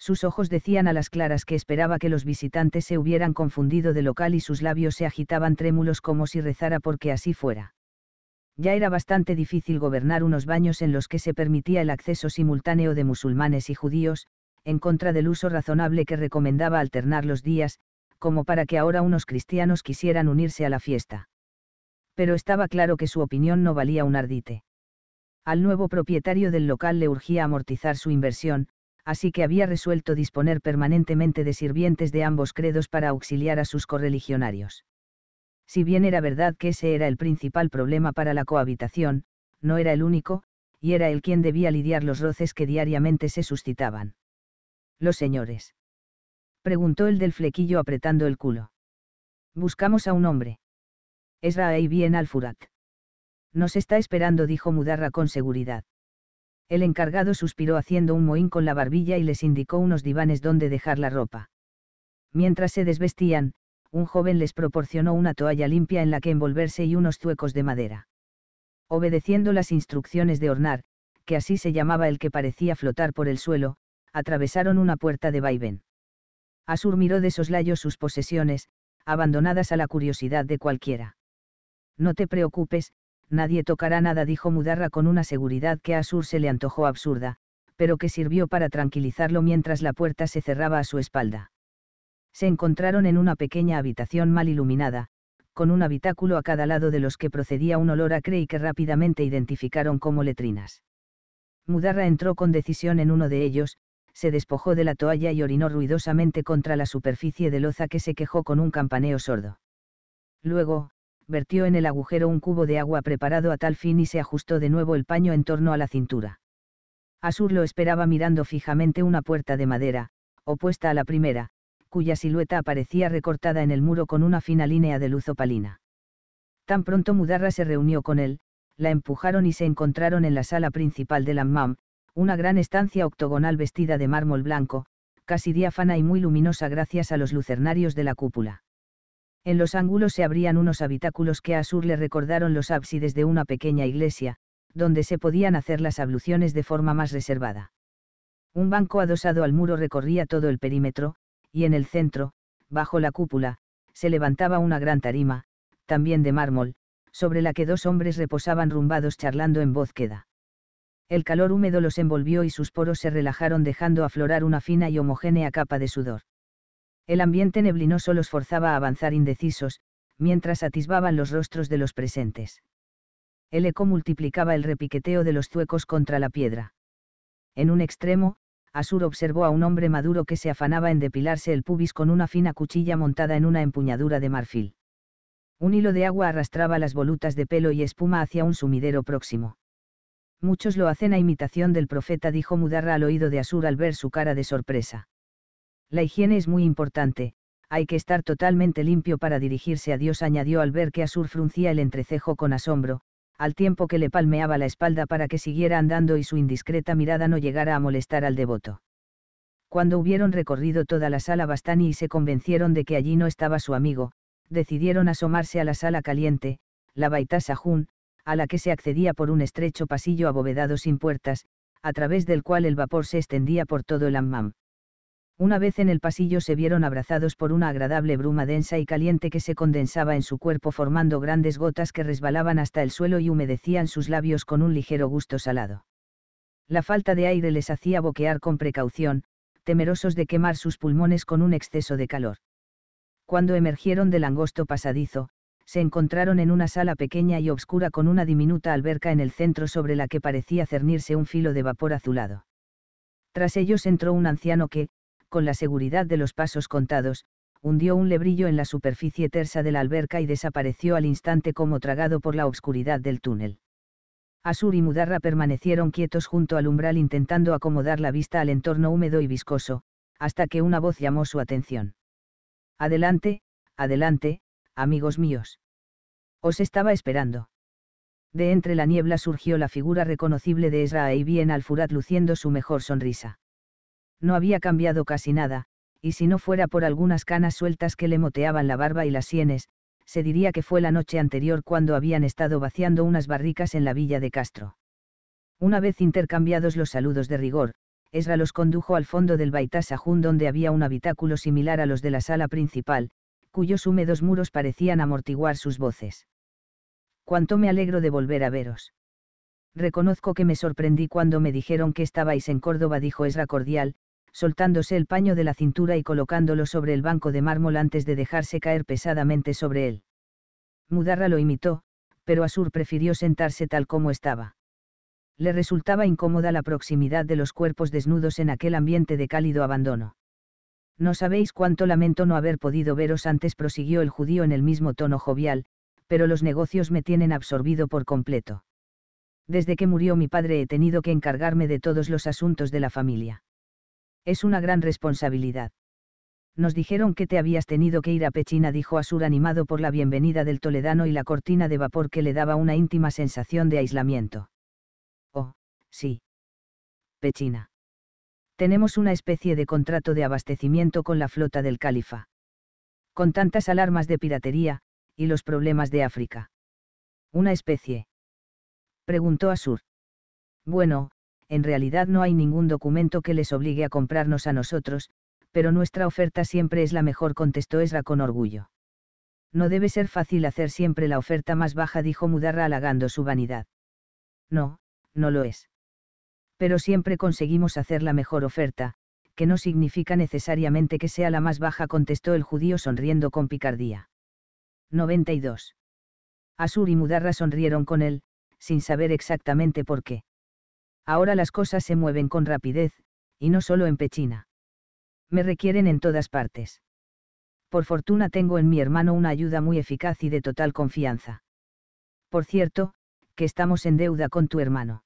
Sus ojos decían a las claras que esperaba que los visitantes se hubieran confundido de local y sus labios se agitaban trémulos como si rezara porque así fuera. Ya era bastante difícil gobernar unos baños en los que se permitía el acceso simultáneo de musulmanes y judíos, en contra del uso razonable que recomendaba alternar los días, como para que ahora unos cristianos quisieran unirse a la fiesta pero estaba claro que su opinión no valía un ardite. Al nuevo propietario del local le urgía amortizar su inversión, así que había resuelto disponer permanentemente de sirvientes de ambos credos para auxiliar a sus correligionarios. Si bien era verdad que ese era el principal problema para la cohabitación, no era el único, y era él quien debía lidiar los roces que diariamente se suscitaban. Los señores. Preguntó el del flequillo apretando el culo. Buscamos a un hombre. Esra y bien al Furat. Nos está esperando, dijo Mudarra con seguridad. El encargado suspiró haciendo un mohín con la barbilla y les indicó unos divanes donde dejar la ropa. Mientras se desvestían, un joven les proporcionó una toalla limpia en la que envolverse y unos zuecos de madera. Obedeciendo las instrucciones de Hornar, que así se llamaba el que parecía flotar por el suelo, atravesaron una puerta de vaivén. Asur miró de soslayo sus posesiones, abandonadas a la curiosidad de cualquiera. No te preocupes, nadie tocará nada, dijo Mudarra con una seguridad que a Sur se le antojó absurda, pero que sirvió para tranquilizarlo mientras la puerta se cerraba a su espalda. Se encontraron en una pequeña habitación mal iluminada, con un habitáculo a cada lado de los que procedía un olor acre y que rápidamente identificaron como letrinas. Mudarra entró con decisión en uno de ellos, se despojó de la toalla y orinó ruidosamente contra la superficie de loza que se quejó con un campaneo sordo. Luego, vertió en el agujero un cubo de agua preparado a tal fin y se ajustó de nuevo el paño en torno a la cintura. Asur lo esperaba mirando fijamente una puerta de madera, opuesta a la primera, cuya silueta aparecía recortada en el muro con una fina línea de luz opalina. Tan pronto Mudarra se reunió con él, la empujaron y se encontraron en la sala principal del Ammam, una gran estancia octogonal vestida de mármol blanco, casi diáfana y muy luminosa gracias a los lucernarios de la cúpula. En los ángulos se abrían unos habitáculos que a Asur le recordaron los ábsides de una pequeña iglesia, donde se podían hacer las abluciones de forma más reservada. Un banco adosado al muro recorría todo el perímetro, y en el centro, bajo la cúpula, se levantaba una gran tarima, también de mármol, sobre la que dos hombres reposaban rumbados charlando en voz queda. El calor húmedo los envolvió y sus poros se relajaron dejando aflorar una fina y homogénea capa de sudor. El ambiente neblinoso los forzaba a avanzar indecisos, mientras atisbaban los rostros de los presentes. El eco multiplicaba el repiqueteo de los zuecos contra la piedra. En un extremo, Asur observó a un hombre maduro que se afanaba en depilarse el pubis con una fina cuchilla montada en una empuñadura de marfil. Un hilo de agua arrastraba las volutas de pelo y espuma hacia un sumidero próximo. Muchos lo hacen a imitación del profeta, dijo Mudarra al oído de Asur al ver su cara de sorpresa. La higiene es muy importante, hay que estar totalmente limpio para dirigirse a Dios, añadió al ver que Asur fruncía el entrecejo con asombro, al tiempo que le palmeaba la espalda para que siguiera andando y su indiscreta mirada no llegara a molestar al devoto. Cuando hubieron recorrido toda la sala Bastani y se convencieron de que allí no estaba su amigo, decidieron asomarse a la sala caliente, la Baita Sahun, a la que se accedía por un estrecho pasillo abovedado sin puertas, a través del cual el vapor se extendía por todo el Ammam. Una vez en el pasillo se vieron abrazados por una agradable bruma densa y caliente que se condensaba en su cuerpo formando grandes gotas que resbalaban hasta el suelo y humedecían sus labios con un ligero gusto salado. La falta de aire les hacía boquear con precaución, temerosos de quemar sus pulmones con un exceso de calor. Cuando emergieron del angosto pasadizo, se encontraron en una sala pequeña y obscura con una diminuta alberca en el centro sobre la que parecía cernirse un filo de vapor azulado. Tras ellos entró un anciano que, con la seguridad de los pasos contados, hundió un lebrillo en la superficie tersa de la alberca y desapareció al instante como tragado por la obscuridad del túnel. Asur y Mudarra permanecieron quietos junto al umbral intentando acomodar la vista al entorno húmedo y viscoso, hasta que una voz llamó su atención. Adelante, adelante, amigos míos. Os estaba esperando. De entre la niebla surgió la figura reconocible de Ezra y bien al Furat luciendo su mejor sonrisa no había cambiado casi nada, y si no fuera por algunas canas sueltas que le moteaban la barba y las sienes, se diría que fue la noche anterior cuando habían estado vaciando unas barricas en la villa de Castro. Una vez intercambiados los saludos de rigor, Esra los condujo al fondo del Baitasajún donde había un habitáculo similar a los de la sala principal, cuyos húmedos muros parecían amortiguar sus voces. Cuánto me alegro de volver a veros. Reconozco que me sorprendí cuando me dijeron que estabais en Córdoba, dijo Esra cordial, soltándose el paño de la cintura y colocándolo sobre el banco de mármol antes de dejarse caer pesadamente sobre él. Mudarra lo imitó, pero Asur prefirió sentarse tal como estaba. Le resultaba incómoda la proximidad de los cuerpos desnudos en aquel ambiente de cálido abandono. No sabéis cuánto lamento no haber podido veros antes, prosiguió el judío en el mismo tono jovial, pero los negocios me tienen absorbido por completo. Desde que murió mi padre he tenido que encargarme de todos los asuntos de la familia. Es una gran responsabilidad. Nos dijeron que te habías tenido que ir a Pechina, dijo Asur animado por la bienvenida del toledano y la cortina de vapor que le daba una íntima sensación de aislamiento. Oh, sí. Pechina. Tenemos una especie de contrato de abastecimiento con la flota del califa. Con tantas alarmas de piratería, y los problemas de África. ¿Una especie? Preguntó Asur. Bueno, en realidad no hay ningún documento que les obligue a comprarnos a nosotros, pero nuestra oferta siempre es la mejor, contestó Esra con orgullo. No debe ser fácil hacer siempre la oferta más baja, dijo Mudarra halagando su vanidad. No, no lo es. Pero siempre conseguimos hacer la mejor oferta, que no significa necesariamente que sea la más baja, contestó el judío sonriendo con picardía. 92. Asur y Mudarra sonrieron con él, sin saber exactamente por qué. Ahora las cosas se mueven con rapidez, y no solo en Pechina. Me requieren en todas partes. Por fortuna tengo en mi hermano una ayuda muy eficaz y de total confianza. Por cierto, que estamos en deuda con tu hermano.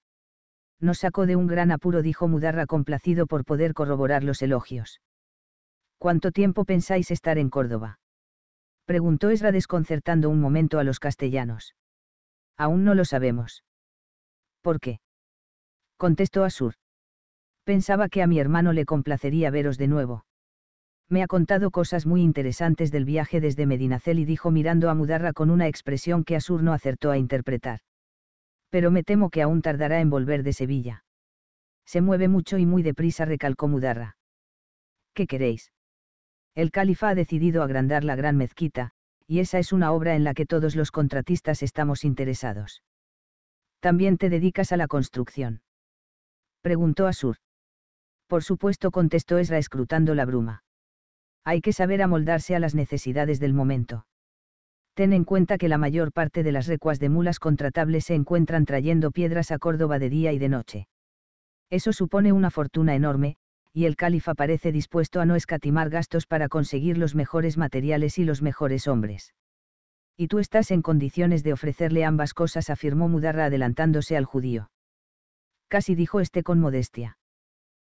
Nos sacó de un gran apuro, dijo Mudarra complacido por poder corroborar los elogios. ¿Cuánto tiempo pensáis estar en Córdoba? Preguntó Esra desconcertando un momento a los castellanos. Aún no lo sabemos. ¿Por qué? contestó Asur. Pensaba que a mi hermano le complacería veros de nuevo. Me ha contado cosas muy interesantes del viaje desde Medinacel y dijo mirando a Mudarra con una expresión que Asur no acertó a interpretar. Pero me temo que aún tardará en volver de Sevilla. Se mueve mucho y muy deprisa, recalcó Mudarra. ¿Qué queréis? El califa ha decidido agrandar la gran mezquita, y esa es una obra en la que todos los contratistas estamos interesados. También te dedicas a la construcción preguntó Asur. Por supuesto, contestó Esra escrutando la bruma. Hay que saber amoldarse a las necesidades del momento. Ten en cuenta que la mayor parte de las recuas de mulas contratables se encuentran trayendo piedras a Córdoba de día y de noche. Eso supone una fortuna enorme, y el califa parece dispuesto a no escatimar gastos para conseguir los mejores materiales y los mejores hombres. Y tú estás en condiciones de ofrecerle ambas cosas, afirmó Mudarra adelantándose al judío casi dijo este con modestia.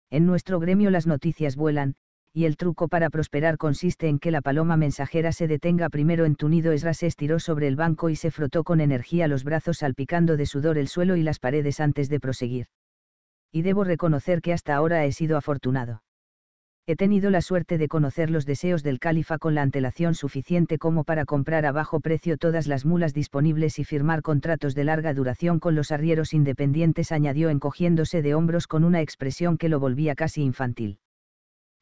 En nuestro gremio las noticias vuelan, y el truco para prosperar consiste en que la paloma mensajera se detenga primero en tu nido. Esra se estiró sobre el banco y se frotó con energía los brazos salpicando de sudor el suelo y las paredes antes de proseguir. Y debo reconocer que hasta ahora he sido afortunado he tenido la suerte de conocer los deseos del califa con la antelación suficiente como para comprar a bajo precio todas las mulas disponibles y firmar contratos de larga duración con los arrieros independientes, añadió encogiéndose de hombros con una expresión que lo volvía casi infantil.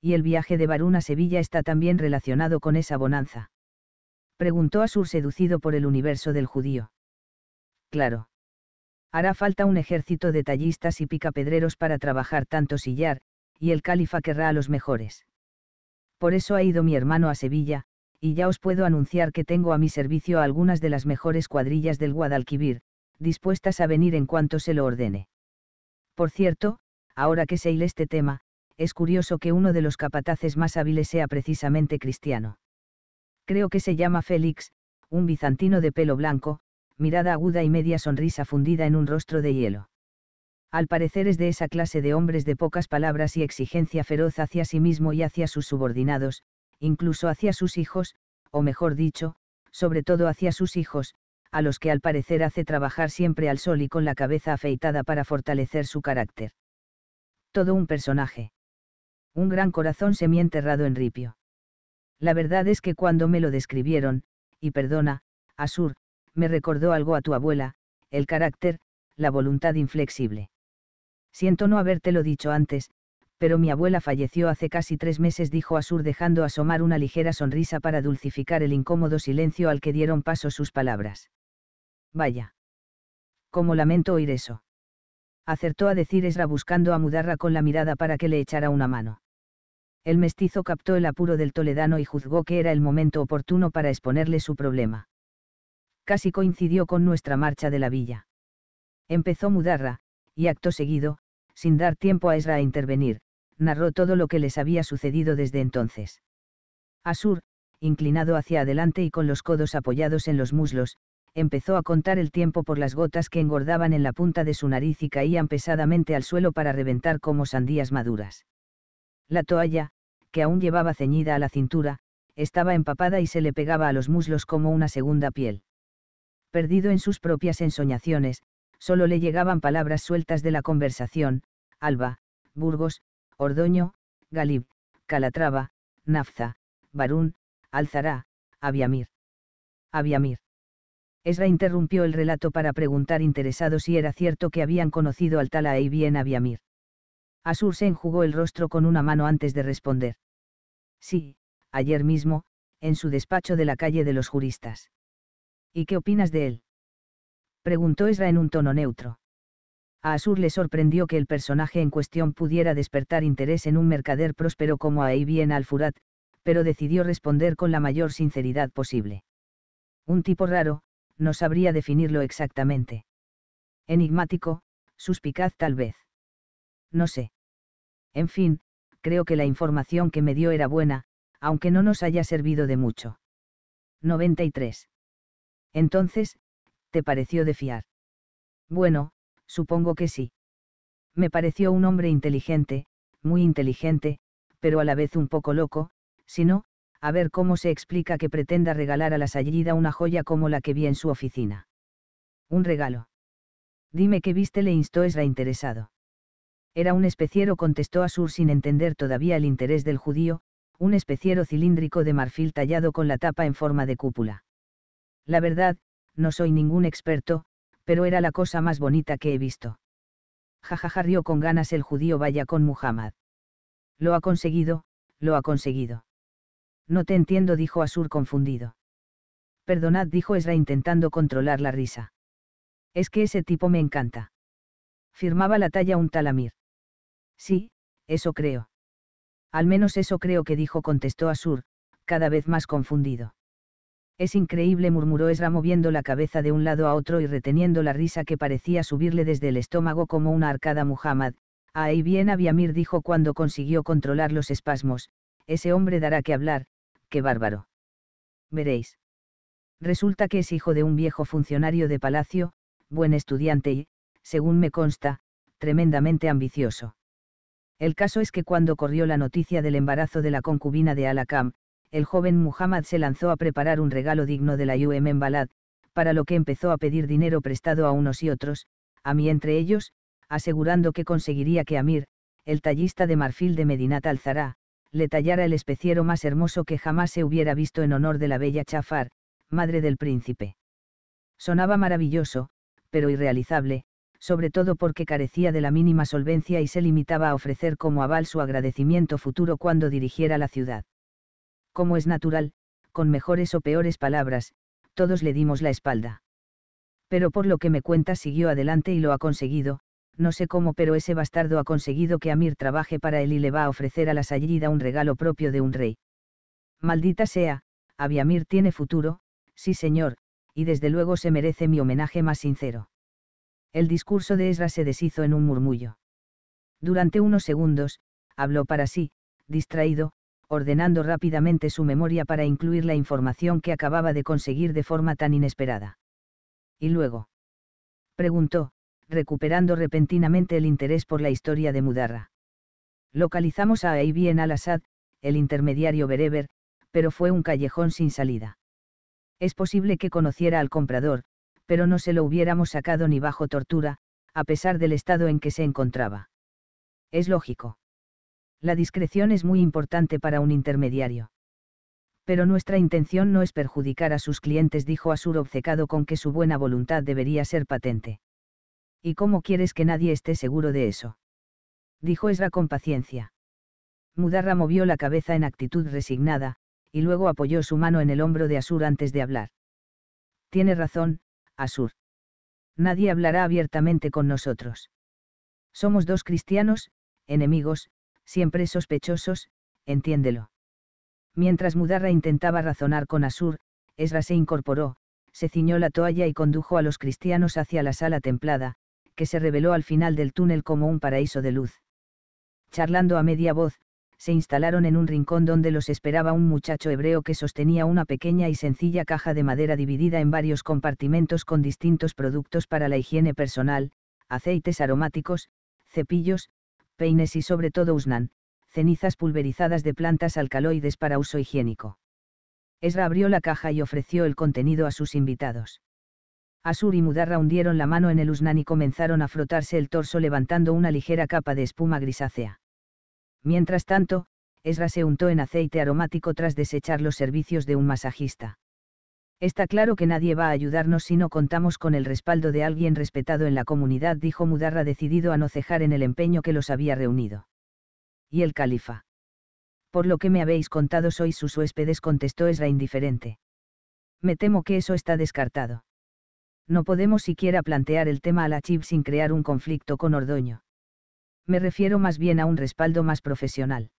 Y el viaje de Varuna a Sevilla está también relacionado con esa bonanza. Preguntó Asur seducido por el universo del judío. Claro. Hará falta un ejército de tallistas y picapedreros para trabajar tanto sillar, y el califa querrá a los mejores. Por eso ha ido mi hermano a Sevilla, y ya os puedo anunciar que tengo a mi servicio algunas de las mejores cuadrillas del Guadalquivir, dispuestas a venir en cuanto se lo ordene. Por cierto, ahora que se este tema, es curioso que uno de los capataces más hábiles sea precisamente cristiano. Creo que se llama Félix, un bizantino de pelo blanco, mirada aguda y media sonrisa fundida en un rostro de hielo al parecer es de esa clase de hombres de pocas palabras y exigencia feroz hacia sí mismo y hacia sus subordinados, incluso hacia sus hijos, o mejor dicho, sobre todo hacia sus hijos, a los que al parecer hace trabajar siempre al sol y con la cabeza afeitada para fortalecer su carácter. Todo un personaje. Un gran corazón semienterrado en ripio. La verdad es que cuando me lo describieron, y perdona, Asur, me recordó algo a tu abuela, el carácter, la voluntad inflexible. Siento no habértelo dicho antes, pero mi abuela falleció hace casi tres meses, dijo Asur dejando asomar una ligera sonrisa para dulcificar el incómodo silencio al que dieron paso sus palabras. Vaya. Cómo lamento oír eso. Acertó a decir Esra buscando a Mudarra con la mirada para que le echara una mano. El mestizo captó el apuro del toledano y juzgó que era el momento oportuno para exponerle su problema. Casi coincidió con nuestra marcha de la villa. Empezó Mudarra, y acto seguido, sin dar tiempo a Esra a intervenir, narró todo lo que les había sucedido desde entonces. Asur, inclinado hacia adelante y con los codos apoyados en los muslos, empezó a contar el tiempo por las gotas que engordaban en la punta de su nariz y caían pesadamente al suelo para reventar como sandías maduras. La toalla, que aún llevaba ceñida a la cintura, estaba empapada y se le pegaba a los muslos como una segunda piel. Perdido en sus propias ensoñaciones, solo le llegaban palabras sueltas de la conversación, Alba, Burgos, Ordoño, Galib, Calatrava, Nafza, Barún, Alzará, Aviamir. Aviamir. Esra interrumpió el relato para preguntar interesado si era cierto que habían conocido al tala y bien Aviamir. Asur se enjugó el rostro con una mano antes de responder. Sí, ayer mismo, en su despacho de la calle de los juristas. ¿Y qué opinas de él? preguntó Ezra en un tono neutro. A Asur le sorprendió que el personaje en cuestión pudiera despertar interés en un mercader próspero como a en al pero decidió responder con la mayor sinceridad posible. Un tipo raro, no sabría definirlo exactamente. Enigmático, suspicaz tal vez. No sé. En fin, creo que la información que me dio era buena, aunque no nos haya servido de mucho. 93. Entonces, ¿te pareció de fiar? Bueno, supongo que sí. Me pareció un hombre inteligente, muy inteligente, pero a la vez un poco loco, si no, a ver cómo se explica que pretenda regalar a la Sayida una joya como la que vi en su oficina. Un regalo. Dime qué viste, le instó Esra interesado. Era un especiero, contestó Asur sin entender todavía el interés del judío, un especiero cilíndrico de marfil tallado con la tapa en forma de cúpula. La verdad, no soy ningún experto, pero era la cosa más bonita que he visto. Jajaja rió con ganas el judío vaya con Muhammad. Lo ha conseguido, lo ha conseguido. No te entiendo, dijo Asur confundido. Perdonad, dijo Esra intentando controlar la risa. Es que ese tipo me encanta. Firmaba la talla un talamir. Sí, eso creo. Al menos eso creo que dijo, contestó Asur, cada vez más confundido. Es increíble, murmuró Esra moviendo la cabeza de un lado a otro y reteniendo la risa que parecía subirle desde el estómago como una arcada Muhammad. Ahí bien Amir dijo cuando consiguió controlar los espasmos, ese hombre dará que hablar, qué bárbaro. Veréis. Resulta que es hijo de un viejo funcionario de palacio, buen estudiante y, según me consta, tremendamente ambicioso. El caso es que cuando corrió la noticia del embarazo de la concubina de Alakam, el joven Muhammad se lanzó a preparar un regalo digno de la UM en Balad, para lo que empezó a pedir dinero prestado a unos y otros, a mí entre ellos, asegurando que conseguiría que Amir, el tallista de marfil de Medinat Zara, le tallara el especiero más hermoso que jamás se hubiera visto en honor de la bella Chafar, madre del príncipe. Sonaba maravilloso, pero irrealizable, sobre todo porque carecía de la mínima solvencia y se limitaba a ofrecer como aval su agradecimiento futuro cuando dirigiera la ciudad como es natural, con mejores o peores palabras, todos le dimos la espalda. Pero por lo que me cuenta siguió adelante y lo ha conseguido, no sé cómo, pero ese bastardo ha conseguido que Amir trabaje para él y le va a ofrecer a la Sayida un regalo propio de un rey. Maldita sea, Abiamir tiene futuro, sí señor, y desde luego se merece mi homenaje más sincero. El discurso de Esra se deshizo en un murmullo. Durante unos segundos, habló para sí, distraído, ordenando rápidamente su memoria para incluir la información que acababa de conseguir de forma tan inesperada. ¿Y luego? preguntó, recuperando repentinamente el interés por la historia de Mudarra. Localizamos a en al-Assad, el intermediario bereber, pero fue un callejón sin salida. Es posible que conociera al comprador, pero no se lo hubiéramos sacado ni bajo tortura, a pesar del estado en que se encontraba. Es lógico. La discreción es muy importante para un intermediario. Pero nuestra intención no es perjudicar a sus clientes, dijo Asur obcecado con que su buena voluntad debería ser patente. ¿Y cómo quieres que nadie esté seguro de eso? dijo Esra con paciencia. Mudarra movió la cabeza en actitud resignada, y luego apoyó su mano en el hombro de Asur antes de hablar. Tiene razón, Asur. Nadie hablará abiertamente con nosotros. Somos dos cristianos, enemigos, siempre sospechosos, entiéndelo. Mientras Mudarra intentaba razonar con Asur, Esra se incorporó, se ciñó la toalla y condujo a los cristianos hacia la sala templada, que se reveló al final del túnel como un paraíso de luz. Charlando a media voz, se instalaron en un rincón donde los esperaba un muchacho hebreo que sostenía una pequeña y sencilla caja de madera dividida en varios compartimentos con distintos productos para la higiene personal, aceites aromáticos, cepillos, peines y sobre todo usnan, cenizas pulverizadas de plantas alcaloides para uso higiénico. Esra abrió la caja y ofreció el contenido a sus invitados. Asur y Mudarra hundieron la mano en el usnan y comenzaron a frotarse el torso levantando una ligera capa de espuma grisácea. Mientras tanto, Esra se untó en aceite aromático tras desechar los servicios de un masajista. Está claro que nadie va a ayudarnos si no contamos con el respaldo de alguien respetado en la comunidad, dijo Mudarra decidido a no cejar en el empeño que los había reunido. ¿Y el califa? Por lo que me habéis contado sois sus huéspedes, contestó Esra indiferente. Me temo que eso está descartado. No podemos siquiera plantear el tema a la Chib sin crear un conflicto con Ordoño. Me refiero más bien a un respaldo más profesional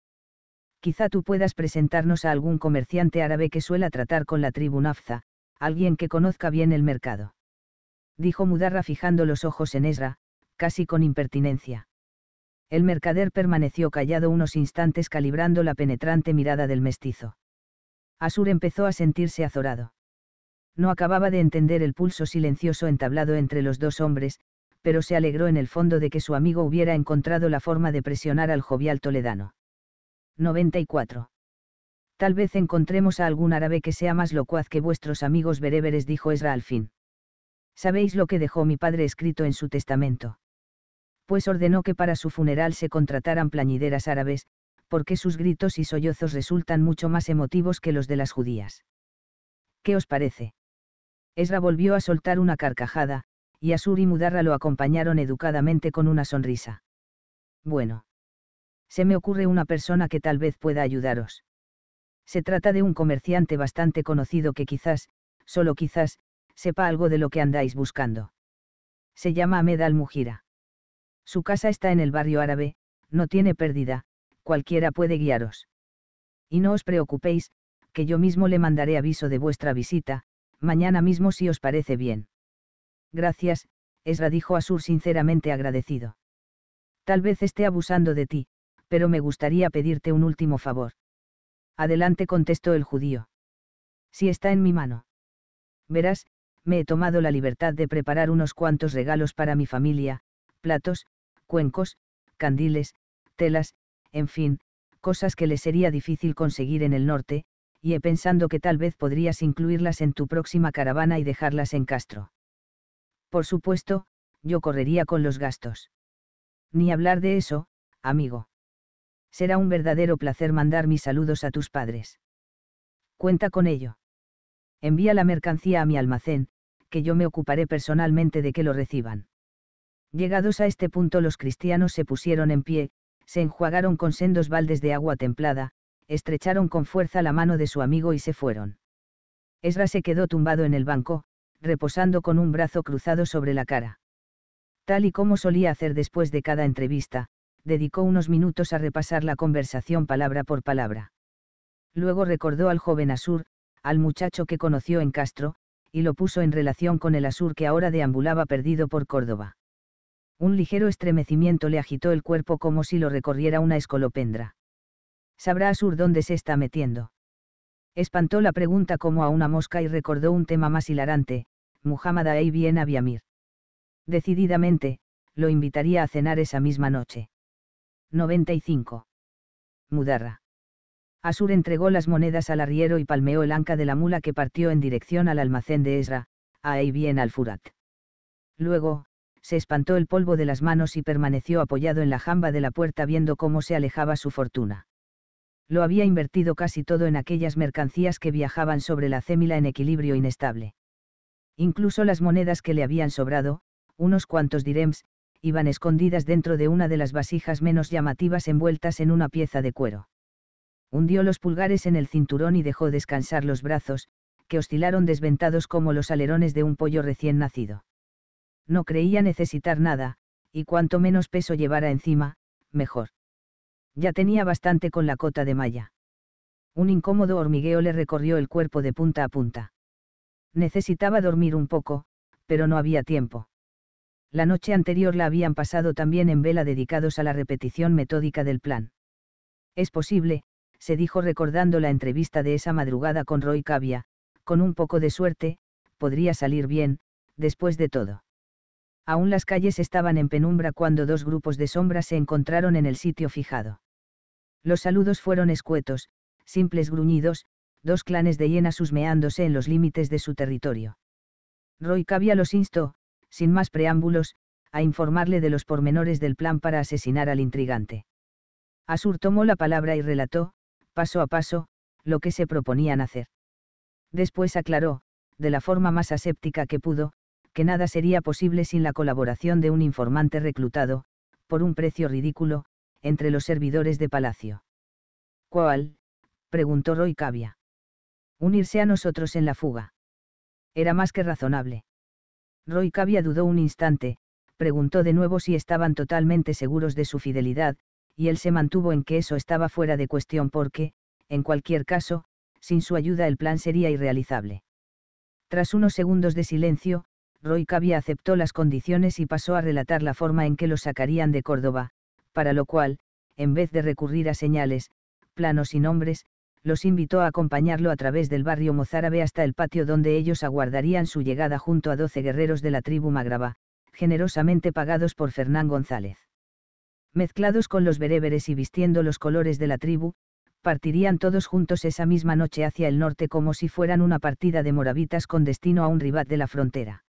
quizá tú puedas presentarnos a algún comerciante árabe que suela tratar con la tribu Nafza, alguien que conozca bien el mercado. Dijo Mudarra fijando los ojos en Ezra, casi con impertinencia. El mercader permaneció callado unos instantes calibrando la penetrante mirada del mestizo. Asur empezó a sentirse azorado. No acababa de entender el pulso silencioso entablado entre los dos hombres, pero se alegró en el fondo de que su amigo hubiera encontrado la forma de presionar al jovial toledano. 94. Tal vez encontremos a algún árabe que sea más locuaz que vuestros amigos bereberes, dijo Esra al fin. ¿Sabéis lo que dejó mi padre escrito en su testamento? Pues ordenó que para su funeral se contrataran plañideras árabes, porque sus gritos y sollozos resultan mucho más emotivos que los de las judías. ¿Qué os parece? Esra volvió a soltar una carcajada, y Asur y Mudarra lo acompañaron educadamente con una sonrisa. Bueno. Se me ocurre una persona que tal vez pueda ayudaros. Se trata de un comerciante bastante conocido que quizás, solo quizás, sepa algo de lo que andáis buscando. Se llama Ahmed al-Mujira. Su casa está en el barrio árabe, no tiene pérdida, cualquiera puede guiaros. Y no os preocupéis, que yo mismo le mandaré aviso de vuestra visita, mañana mismo si os parece bien. Gracias, Esra dijo Asur sinceramente agradecido. Tal vez esté abusando de ti, pero me gustaría pedirte un último favor. Adelante contestó el judío. Si está en mi mano. Verás, me he tomado la libertad de preparar unos cuantos regalos para mi familia, platos, cuencos, candiles, telas, en fin, cosas que le sería difícil conseguir en el norte, y he pensando que tal vez podrías incluirlas en tu próxima caravana y dejarlas en Castro. Por supuesto, yo correría con los gastos. Ni hablar de eso, amigo será un verdadero placer mandar mis saludos a tus padres. Cuenta con ello. Envía la mercancía a mi almacén, que yo me ocuparé personalmente de que lo reciban. Llegados a este punto los cristianos se pusieron en pie, se enjuagaron con sendos baldes de agua templada, estrecharon con fuerza la mano de su amigo y se fueron. Esra se quedó tumbado en el banco, reposando con un brazo cruzado sobre la cara. Tal y como solía hacer después de cada entrevista, dedicó unos minutos a repasar la conversación palabra por palabra. Luego recordó al joven Asur, al muchacho que conoció en Castro, y lo puso en relación con el Asur que ahora deambulaba perdido por Córdoba. Un ligero estremecimiento le agitó el cuerpo como si lo recorriera una escolopendra. ¿Sabrá Asur dónde se está metiendo? Espantó la pregunta como a una mosca y recordó un tema más hilarante, Muhammad Aibien bien Abiamir. Decididamente, lo invitaría a cenar esa misma noche. 95. Mudarra. Asur entregó las monedas al arriero y palmeó el anca de la mula que partió en dirección al almacén de Esra, ahí bien al Furat. Luego, se espantó el polvo de las manos y permaneció apoyado en la jamba de la puerta viendo cómo se alejaba su fortuna. Lo había invertido casi todo en aquellas mercancías que viajaban sobre la cémila en equilibrio inestable. Incluso las monedas que le habían sobrado, unos cuantos direms, iban escondidas dentro de una de las vasijas menos llamativas envueltas en una pieza de cuero. Hundió los pulgares en el cinturón y dejó descansar los brazos, que oscilaron desventados como los alerones de un pollo recién nacido. No creía necesitar nada, y cuanto menos peso llevara encima, mejor. Ya tenía bastante con la cota de malla. Un incómodo hormigueo le recorrió el cuerpo de punta a punta. Necesitaba dormir un poco, pero no había tiempo. La noche anterior la habían pasado también en vela dedicados a la repetición metódica del plan. Es posible, se dijo recordando la entrevista de esa madrugada con Roy Cavia, con un poco de suerte, podría salir bien, después de todo. Aún las calles estaban en penumbra cuando dos grupos de sombras se encontraron en el sitio fijado. Los saludos fueron escuetos, simples gruñidos, dos clanes de hienas husmeándose en los límites de su territorio. Roy Cavia los instó, sin más preámbulos, a informarle de los pormenores del plan para asesinar al intrigante. Asur tomó la palabra y relató, paso a paso, lo que se proponían hacer. Después aclaró, de la forma más aséptica que pudo, que nada sería posible sin la colaboración de un informante reclutado, por un precio ridículo, entre los servidores de Palacio. ¿Cuál? preguntó Roy Cavia. Unirse a nosotros en la fuga. Era más que razonable. Roy Cavia dudó un instante, preguntó de nuevo si estaban totalmente seguros de su fidelidad, y él se mantuvo en que eso estaba fuera de cuestión porque, en cualquier caso, sin su ayuda el plan sería irrealizable. Tras unos segundos de silencio, Roy Cavia aceptó las condiciones y pasó a relatar la forma en que lo sacarían de Córdoba, para lo cual, en vez de recurrir a señales, planos y nombres, los invitó a acompañarlo a través del barrio mozárabe hasta el patio donde ellos aguardarían su llegada junto a doce guerreros de la tribu Magraba, generosamente pagados por Fernán González. Mezclados con los bereberes y vistiendo los colores de la tribu, partirían todos juntos esa misma noche hacia el norte como si fueran una partida de moravitas con destino a un ribat de la frontera.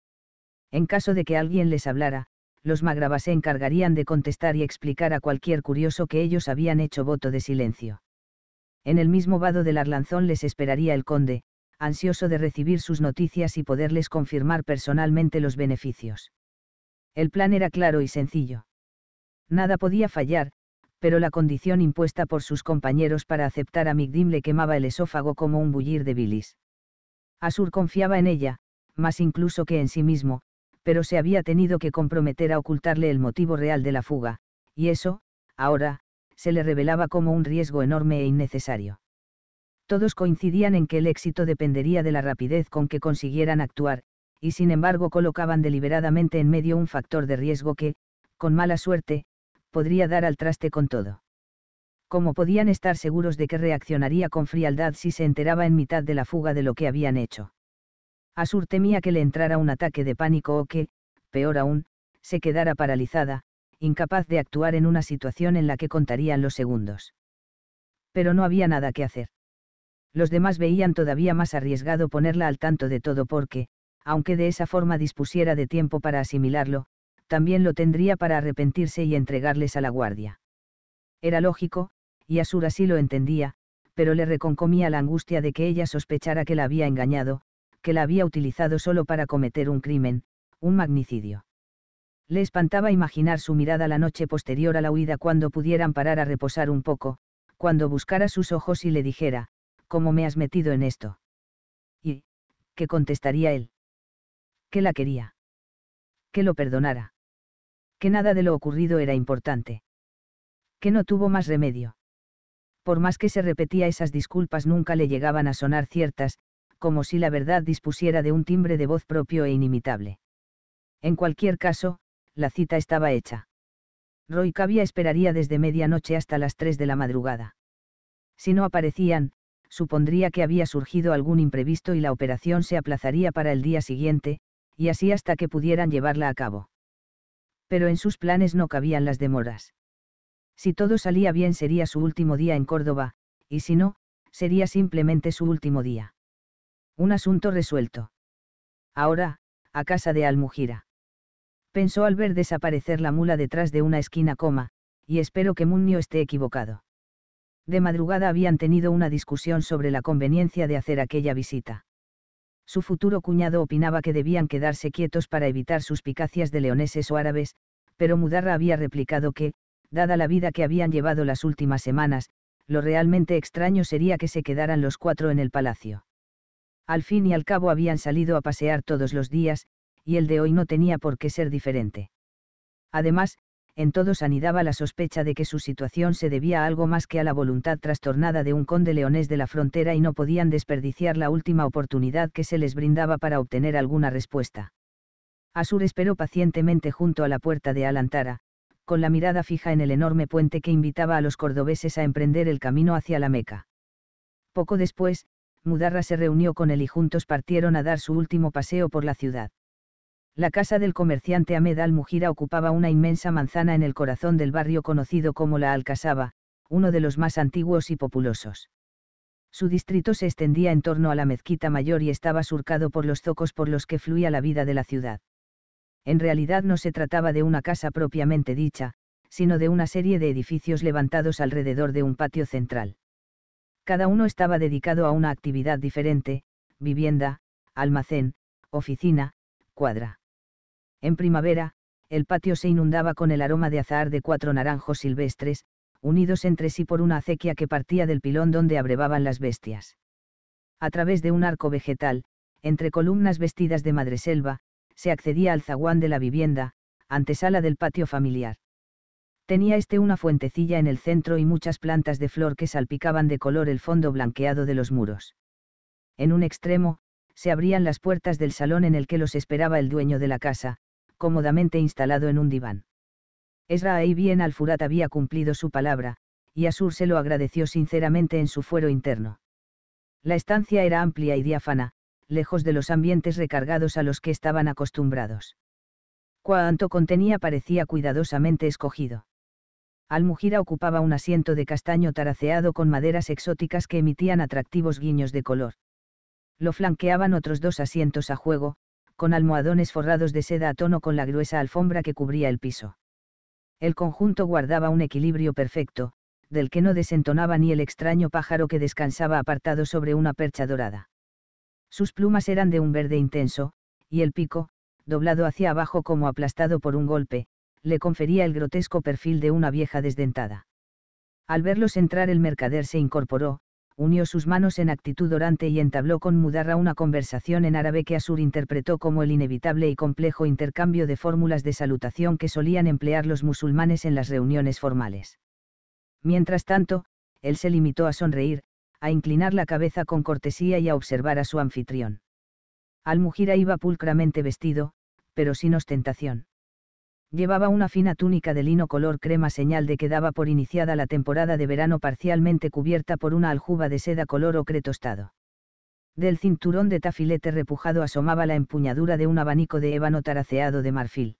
En caso de que alguien les hablara, los magraba se encargarían de contestar y explicar a cualquier curioso que ellos habían hecho voto de silencio. En el mismo vado del Arlanzón les esperaría el conde, ansioso de recibir sus noticias y poderles confirmar personalmente los beneficios. El plan era claro y sencillo. Nada podía fallar, pero la condición impuesta por sus compañeros para aceptar a Migdim le quemaba el esófago como un bullir de bilis. Asur confiaba en ella, más incluso que en sí mismo, pero se había tenido que comprometer a ocultarle el motivo real de la fuga, y eso, ahora, se le revelaba como un riesgo enorme e innecesario. Todos coincidían en que el éxito dependería de la rapidez con que consiguieran actuar, y sin embargo colocaban deliberadamente en medio un factor de riesgo que, con mala suerte, podría dar al traste con todo. ¿Cómo podían estar seguros de que reaccionaría con frialdad si se enteraba en mitad de la fuga de lo que habían hecho? Asur temía que le entrara un ataque de pánico o que, peor aún, se quedara paralizada, incapaz de actuar en una situación en la que contarían los segundos. Pero no había nada que hacer. Los demás veían todavía más arriesgado ponerla al tanto de todo porque, aunque de esa forma dispusiera de tiempo para asimilarlo, también lo tendría para arrepentirse y entregarles a la guardia. Era lógico, y Asur así lo entendía, pero le reconcomía la angustia de que ella sospechara que la había engañado, que la había utilizado solo para cometer un crimen, un magnicidio. Le espantaba imaginar su mirada la noche posterior a la huida cuando pudieran parar a reposar un poco, cuando buscara sus ojos y le dijera, ¿cómo me has metido en esto? ¿Y qué contestaría él? Que la quería. Que lo perdonara. Que nada de lo ocurrido era importante. Que no tuvo más remedio. Por más que se repetía esas disculpas nunca le llegaban a sonar ciertas, como si la verdad dispusiera de un timbre de voz propio e inimitable. En cualquier caso, la cita estaba hecha. Roy Cavia esperaría desde medianoche hasta las 3 de la madrugada. Si no aparecían, supondría que había surgido algún imprevisto y la operación se aplazaría para el día siguiente, y así hasta que pudieran llevarla a cabo. Pero en sus planes no cabían las demoras. Si todo salía bien sería su último día en Córdoba, y si no, sería simplemente su último día. Un asunto resuelto. Ahora, a casa de Almujira pensó al ver desaparecer la mula detrás de una esquina coma, y espero que Munio esté equivocado. De madrugada habían tenido una discusión sobre la conveniencia de hacer aquella visita. Su futuro cuñado opinaba que debían quedarse quietos para evitar suspicacias de leoneses o árabes, pero Mudarra había replicado que, dada la vida que habían llevado las últimas semanas, lo realmente extraño sería que se quedaran los cuatro en el palacio. Al fin y al cabo habían salido a pasear todos los días, y el de hoy no tenía por qué ser diferente. Además, en todos anidaba la sospecha de que su situación se debía a algo más que a la voluntad trastornada de un conde leonés de la frontera y no podían desperdiciar la última oportunidad que se les brindaba para obtener alguna respuesta. Asur esperó pacientemente junto a la puerta de Alantara, con la mirada fija en el enorme puente que invitaba a los cordobeses a emprender el camino hacia la Meca. Poco después, Mudarra se reunió con él y juntos partieron a dar su último paseo por la ciudad la casa del comerciante Ahmed al-Mujira ocupaba una inmensa manzana en el corazón del barrio conocido como la Alcazaba, uno de los más antiguos y populosos. Su distrito se extendía en torno a la mezquita mayor y estaba surcado por los zocos por los que fluía la vida de la ciudad. En realidad no se trataba de una casa propiamente dicha, sino de una serie de edificios levantados alrededor de un patio central. Cada uno estaba dedicado a una actividad diferente, vivienda, almacén, oficina, cuadra. En primavera, el patio se inundaba con el aroma de azahar de cuatro naranjos silvestres, unidos entre sí por una acequia que partía del pilón donde abrevaban las bestias. A través de un arco vegetal, entre columnas vestidas de madreselva, se accedía al zaguán de la vivienda, antesala del patio familiar. Tenía este una fuentecilla en el centro y muchas plantas de flor que salpicaban de color el fondo blanqueado de los muros. En un extremo, se abrían las puertas del salón en el que los esperaba el dueño de la casa, cómodamente instalado en un diván. Esra ahí bien al Furat había cumplido su palabra, y Asur se lo agradeció sinceramente en su fuero interno. La estancia era amplia y diáfana, lejos de los ambientes recargados a los que estaban acostumbrados. Cuanto contenía parecía cuidadosamente escogido. Mujira ocupaba un asiento de castaño taraceado con maderas exóticas que emitían atractivos guiños de color. Lo flanqueaban otros dos asientos a juego, con almohadones forrados de seda a tono con la gruesa alfombra que cubría el piso. El conjunto guardaba un equilibrio perfecto, del que no desentonaba ni el extraño pájaro que descansaba apartado sobre una percha dorada. Sus plumas eran de un verde intenso, y el pico, doblado hacia abajo como aplastado por un golpe, le confería el grotesco perfil de una vieja desdentada. Al verlos entrar el mercader se incorporó, unió sus manos en actitud orante y entabló con Mudarra una conversación en árabe que Asur interpretó como el inevitable y complejo intercambio de fórmulas de salutación que solían emplear los musulmanes en las reuniones formales. Mientras tanto, él se limitó a sonreír, a inclinar la cabeza con cortesía y a observar a su anfitrión. Al-Mujira iba pulcramente vestido, pero sin ostentación. Llevaba una fina túnica de lino color crema señal de que daba por iniciada la temporada de verano parcialmente cubierta por una aljuba de seda color ocre tostado. Del cinturón de tafilete repujado asomaba la empuñadura de un abanico de ébano taraceado de marfil.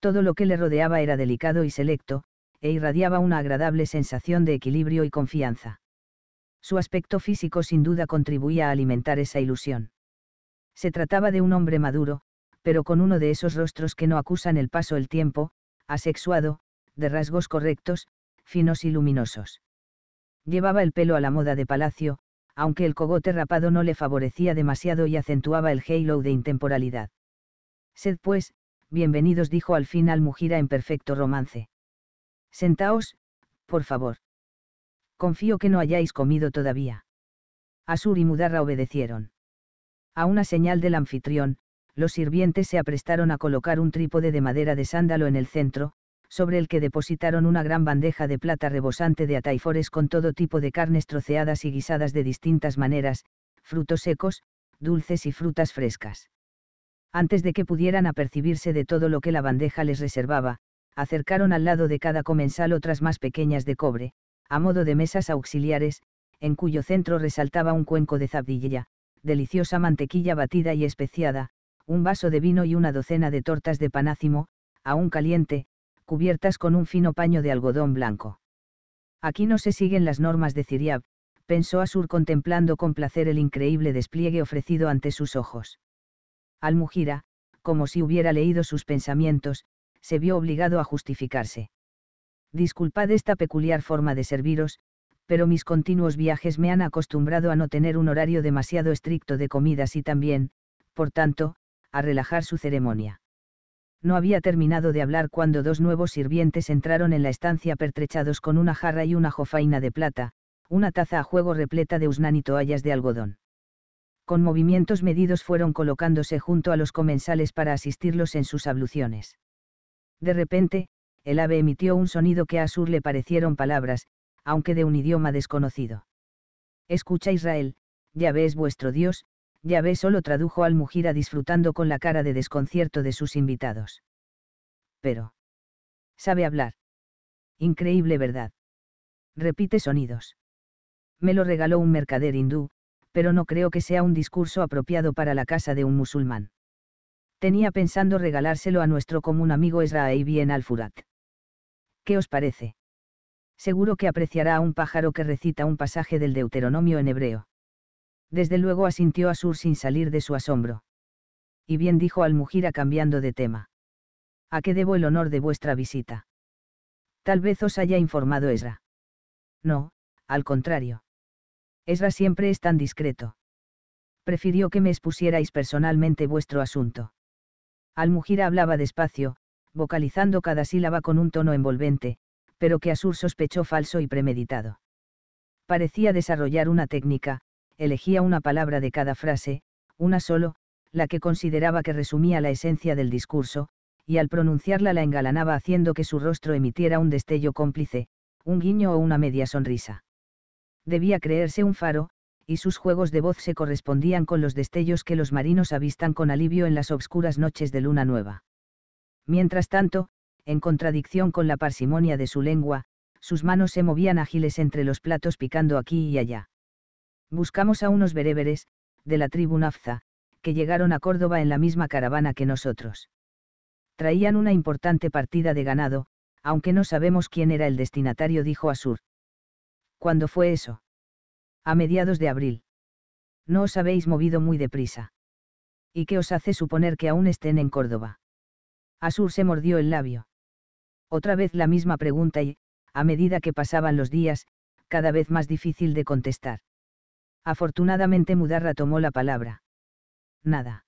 Todo lo que le rodeaba era delicado y selecto, e irradiaba una agradable sensación de equilibrio y confianza. Su aspecto físico sin duda contribuía a alimentar esa ilusión. Se trataba de un hombre maduro, pero con uno de esos rostros que no acusan el paso el tiempo, asexuado, de rasgos correctos, finos y luminosos. Llevaba el pelo a la moda de palacio, aunque el cogote rapado no le favorecía demasiado y acentuaba el halo de intemporalidad. Sed pues, bienvenidos dijo al fin al Mujira en perfecto romance. Sentaos, por favor. Confío que no hayáis comido todavía. Asur y Mudarra obedecieron. A una señal del anfitrión, los sirvientes se aprestaron a colocar un trípode de madera de sándalo en el centro, sobre el que depositaron una gran bandeja de plata rebosante de ataifores con todo tipo de carnes troceadas y guisadas de distintas maneras, frutos secos, dulces y frutas frescas. Antes de que pudieran apercibirse de todo lo que la bandeja les reservaba, acercaron al lado de cada comensal otras más pequeñas de cobre, a modo de mesas auxiliares, en cuyo centro resaltaba un cuenco de zabdilla, deliciosa mantequilla batida y especiada, un vaso de vino y una docena de tortas de panácimo, aún caliente, cubiertas con un fino paño de algodón blanco. Aquí no se siguen las normas de Ciriab, pensó Asur contemplando con placer el increíble despliegue ofrecido ante sus ojos. Mujira, como si hubiera leído sus pensamientos, se vio obligado a justificarse. Disculpad esta peculiar forma de serviros, pero mis continuos viajes me han acostumbrado a no tener un horario demasiado estricto de comidas y también, por tanto, a relajar su ceremonia. No había terminado de hablar cuando dos nuevos sirvientes entraron en la estancia pertrechados con una jarra y una jofaina de plata, una taza a juego repleta de usnán y toallas de algodón. Con movimientos medidos fueron colocándose junto a los comensales para asistirlos en sus abluciones. De repente, el ave emitió un sonido que a Sur le parecieron palabras, aunque de un idioma desconocido. Escucha Israel, ya ves vuestro Dios, Yahvé solo tradujo al Mujira disfrutando con la cara de desconcierto de sus invitados. Pero. Sabe hablar. Increíble verdad. Repite sonidos. Me lo regaló un mercader hindú, pero no creo que sea un discurso apropiado para la casa de un musulmán. Tenía pensando regalárselo a nuestro común amigo Israel bien al-Furat. ¿Qué os parece? Seguro que apreciará a un pájaro que recita un pasaje del Deuteronomio en hebreo desde luego asintió Asur sin salir de su asombro. Y bien dijo Mujira cambiando de tema. ¿A qué debo el honor de vuestra visita? Tal vez os haya informado Esra. No, al contrario. Esra siempre es tan discreto. Prefirió que me expusierais personalmente vuestro asunto. Mujira hablaba despacio, vocalizando cada sílaba con un tono envolvente, pero que Asur sospechó falso y premeditado. Parecía desarrollar una técnica, elegía una palabra de cada frase, una solo, la que consideraba que resumía la esencia del discurso, y al pronunciarla la engalanaba haciendo que su rostro emitiera un destello cómplice, un guiño o una media sonrisa. Debía creerse un faro, y sus juegos de voz se correspondían con los destellos que los marinos avistan con alivio en las obscuras noches de luna nueva. Mientras tanto, en contradicción con la parsimonia de su lengua, sus manos se movían ágiles entre los platos picando aquí y allá. Buscamos a unos bereberes, de la tribu Nafza, que llegaron a Córdoba en la misma caravana que nosotros. Traían una importante partida de ganado, aunque no sabemos quién era el destinatario, dijo Asur. ¿Cuándo fue eso? A mediados de abril. No os habéis movido muy deprisa. ¿Y qué os hace suponer que aún estén en Córdoba? Asur se mordió el labio. Otra vez la misma pregunta y, a medida que pasaban los días, cada vez más difícil de contestar. Afortunadamente Mudarra tomó la palabra. Nada.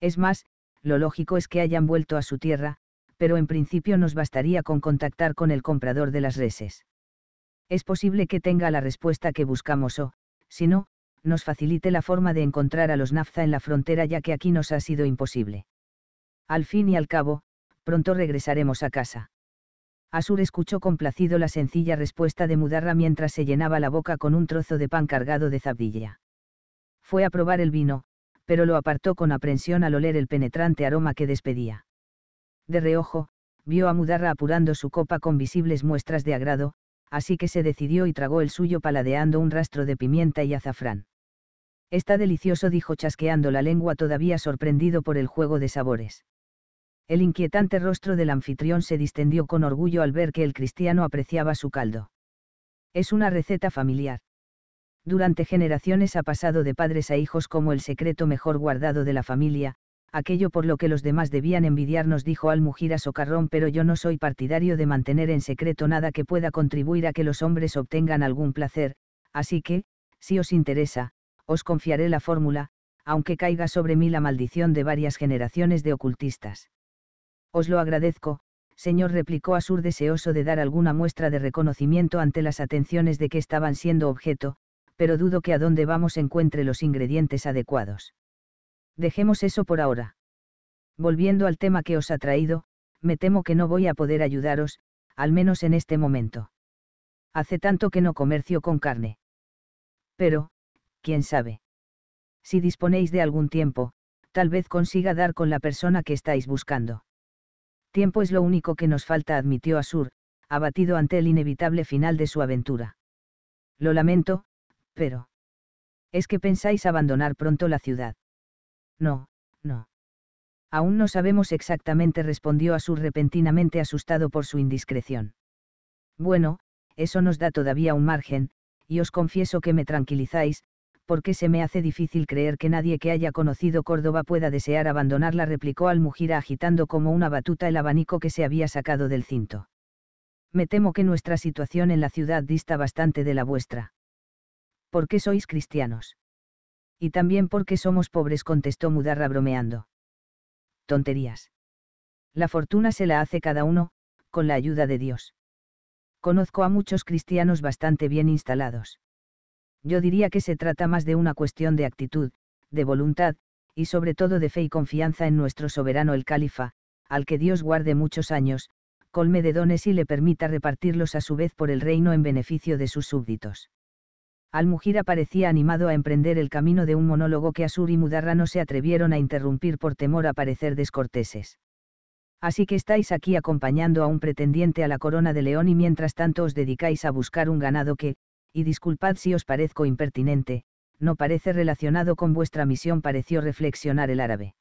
Es más, lo lógico es que hayan vuelto a su tierra, pero en principio nos bastaría con contactar con el comprador de las reses. Es posible que tenga la respuesta que buscamos o, si no, nos facilite la forma de encontrar a los nafza en la frontera ya que aquí nos ha sido imposible. Al fin y al cabo, pronto regresaremos a casa. Asur escuchó complacido la sencilla respuesta de Mudarra mientras se llenaba la boca con un trozo de pan cargado de zabdilla. Fue a probar el vino, pero lo apartó con aprensión al oler el penetrante aroma que despedía. De reojo, vio a Mudarra apurando su copa con visibles muestras de agrado, así que se decidió y tragó el suyo paladeando un rastro de pimienta y azafrán. Está delicioso, dijo chasqueando la lengua todavía sorprendido por el juego de sabores. El inquietante rostro del anfitrión se distendió con orgullo al ver que el cristiano apreciaba su caldo. Es una receta familiar. Durante generaciones ha pasado de padres a hijos como el secreto mejor guardado de la familia, aquello por lo que los demás debían envidiarnos, dijo al Almugira Socarrón, pero yo no soy partidario de mantener en secreto nada que pueda contribuir a que los hombres obtengan algún placer, así que, si os interesa, os confiaré la fórmula, aunque caiga sobre mí la maldición de varias generaciones de ocultistas. Os lo agradezco, señor replicó Sur deseoso de dar alguna muestra de reconocimiento ante las atenciones de que estaban siendo objeto, pero dudo que a dónde vamos encuentre los ingredientes adecuados. Dejemos eso por ahora. Volviendo al tema que os ha traído, me temo que no voy a poder ayudaros, al menos en este momento. Hace tanto que no comercio con carne. Pero, quién sabe. Si disponéis de algún tiempo, tal vez consiga dar con la persona que estáis buscando tiempo es lo único que nos falta, admitió Asur, abatido ante el inevitable final de su aventura. Lo lamento, pero... Es que pensáis abandonar pronto la ciudad. No, no. Aún no sabemos exactamente, respondió Asur repentinamente asustado por su indiscreción. Bueno, eso nos da todavía un margen, y os confieso que me tranquilizáis, porque se me hace difícil creer que nadie que haya conocido Córdoba pueda desear abandonarla, replicó Almujira agitando como una batuta el abanico que se había sacado del cinto. Me temo que nuestra situación en la ciudad dista bastante de la vuestra. ¿Por qué sois cristianos? Y también porque somos pobres, contestó Mudarra bromeando. Tonterías. La fortuna se la hace cada uno, con la ayuda de Dios. Conozco a muchos cristianos bastante bien instalados yo diría que se trata más de una cuestión de actitud, de voluntad, y sobre todo de fe y confianza en nuestro soberano el califa, al que Dios guarde muchos años, colme de dones y le permita repartirlos a su vez por el reino en beneficio de sus súbditos. Al Mujira parecía animado a emprender el camino de un monólogo que Asur y Mudarra no se atrevieron a interrumpir por temor a parecer descorteses. Así que estáis aquí acompañando a un pretendiente a la corona de león y mientras tanto os dedicáis a buscar un ganado que, y disculpad si os parezco impertinente, no parece relacionado con vuestra misión, pareció reflexionar el árabe.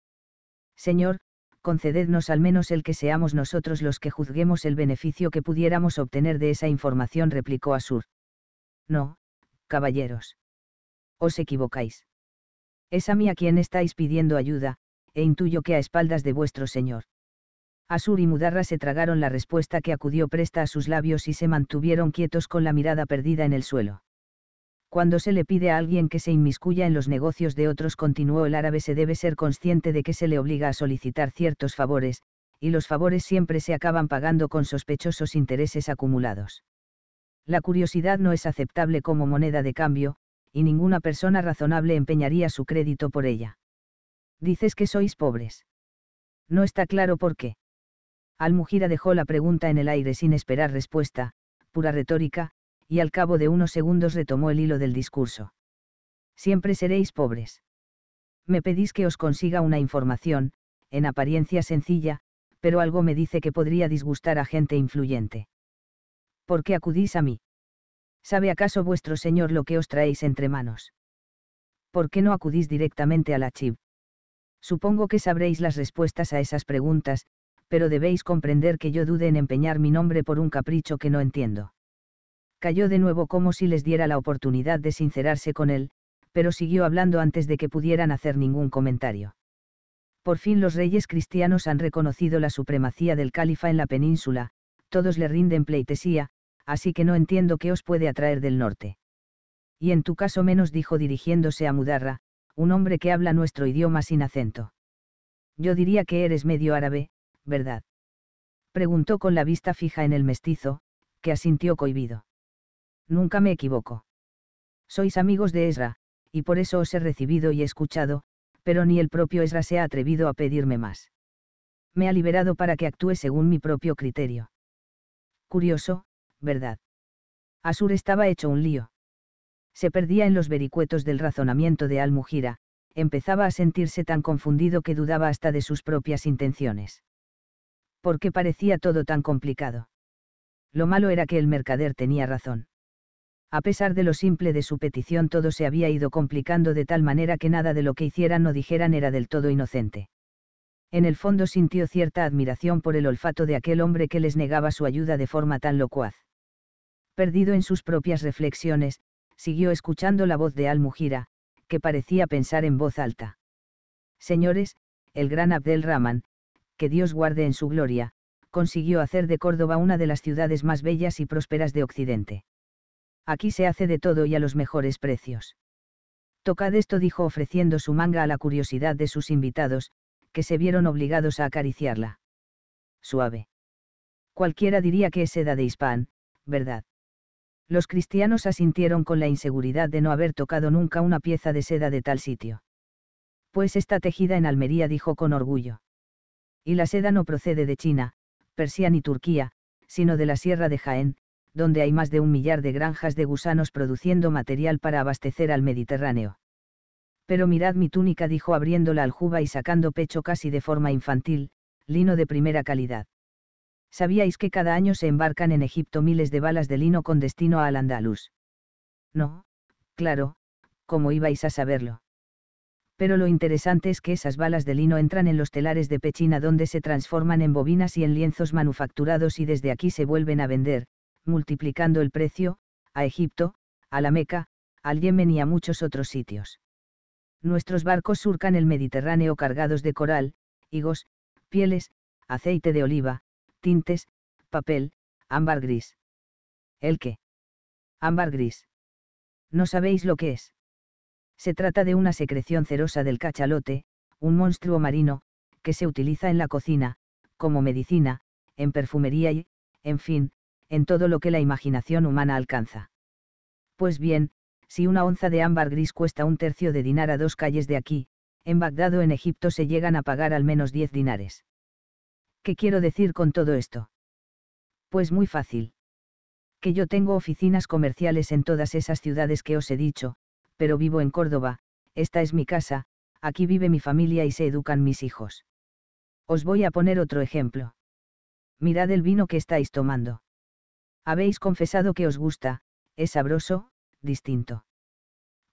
Señor, concedednos al menos el que seamos nosotros los que juzguemos el beneficio que pudiéramos obtener de esa información, replicó Asur. No, caballeros. Os equivocáis. Es a mí a quien estáis pidiendo ayuda, e intuyo que a espaldas de vuestro señor. Asur y Mudarra se tragaron la respuesta que acudió presta a sus labios y se mantuvieron quietos con la mirada perdida en el suelo. Cuando se le pide a alguien que se inmiscuya en los negocios de otros, continuó el árabe, se debe ser consciente de que se le obliga a solicitar ciertos favores, y los favores siempre se acaban pagando con sospechosos intereses acumulados. La curiosidad no es aceptable como moneda de cambio, y ninguna persona razonable empeñaría su crédito por ella. Dices que sois pobres. No está claro por qué mujira dejó la pregunta en el aire sin esperar respuesta, pura retórica, y al cabo de unos segundos retomó el hilo del discurso. Siempre seréis pobres. Me pedís que os consiga una información, en apariencia sencilla, pero algo me dice que podría disgustar a gente influyente. ¿Por qué acudís a mí? ¿Sabe acaso vuestro señor lo que os traéis entre manos? ¿Por qué no acudís directamente a la Supongo que sabréis las respuestas a esas preguntas, pero debéis comprender que yo dude en empeñar mi nombre por un capricho que no entiendo. Cayó de nuevo como si les diera la oportunidad de sincerarse con él, pero siguió hablando antes de que pudieran hacer ningún comentario. Por fin los reyes cristianos han reconocido la supremacía del califa en la península, todos le rinden pleitesía, así que no entiendo qué os puede atraer del norte. Y en tu caso menos dijo dirigiéndose a Mudarra, un hombre que habla nuestro idioma sin acento. Yo diría que eres medio árabe, ¿verdad? Preguntó con la vista fija en el mestizo, que asintió cohibido. Nunca me equivoco. Sois amigos de Ezra, y por eso os he recibido y escuchado, pero ni el propio Ezra se ha atrevido a pedirme más. Me ha liberado para que actúe según mi propio criterio. Curioso, ¿verdad? Asur estaba hecho un lío. Se perdía en los vericuetos del razonamiento de Al-Mujira, empezaba a sentirse tan confundido que dudaba hasta de sus propias intenciones porque parecía todo tan complicado. Lo malo era que el mercader tenía razón. A pesar de lo simple de su petición todo se había ido complicando de tal manera que nada de lo que hicieran o dijeran era del todo inocente. En el fondo sintió cierta admiración por el olfato de aquel hombre que les negaba su ayuda de forma tan locuaz. Perdido en sus propias reflexiones, siguió escuchando la voz de Al-Mujira, que parecía pensar en voz alta. Señores, el gran Abdel Rahman, que Dios guarde en su gloria, consiguió hacer de Córdoba una de las ciudades más bellas y prósperas de Occidente. Aquí se hace de todo y a los mejores precios. Tocad esto, dijo ofreciendo su manga a la curiosidad de sus invitados, que se vieron obligados a acariciarla. Suave. Cualquiera diría que es seda de hispán, ¿verdad? Los cristianos asintieron con la inseguridad de no haber tocado nunca una pieza de seda de tal sitio. Pues está tejida en Almería, dijo con orgullo y la seda no procede de China, Persia ni Turquía, sino de la Sierra de Jaén, donde hay más de un millar de granjas de gusanos produciendo material para abastecer al Mediterráneo. Pero mirad mi túnica, dijo abriéndola al juba y sacando pecho casi de forma infantil, lino de primera calidad. ¿Sabíais que cada año se embarcan en Egipto miles de balas de lino con destino al Andalus? No, claro, ¿cómo ibais a saberlo? pero lo interesante es que esas balas de lino entran en los telares de pechina donde se transforman en bobinas y en lienzos manufacturados y desde aquí se vuelven a vender, multiplicando el precio, a Egipto, a la Meca, al Yemen y a muchos otros sitios. Nuestros barcos surcan el Mediterráneo cargados de coral, higos, pieles, aceite de oliva, tintes, papel, ámbar gris. ¿El qué? Ámbar gris. No sabéis lo que es. Se trata de una secreción cerosa del cachalote, un monstruo marino, que se utiliza en la cocina, como medicina, en perfumería y, en fin, en todo lo que la imaginación humana alcanza. Pues bien, si una onza de ámbar gris cuesta un tercio de dinar a dos calles de aquí, en Bagdad o en Egipto se llegan a pagar al menos 10 dinares. ¿Qué quiero decir con todo esto? Pues muy fácil. Que yo tengo oficinas comerciales en todas esas ciudades que os he dicho, pero vivo en Córdoba, esta es mi casa, aquí vive mi familia y se educan mis hijos. Os voy a poner otro ejemplo. Mirad el vino que estáis tomando. Habéis confesado que os gusta, es sabroso, distinto.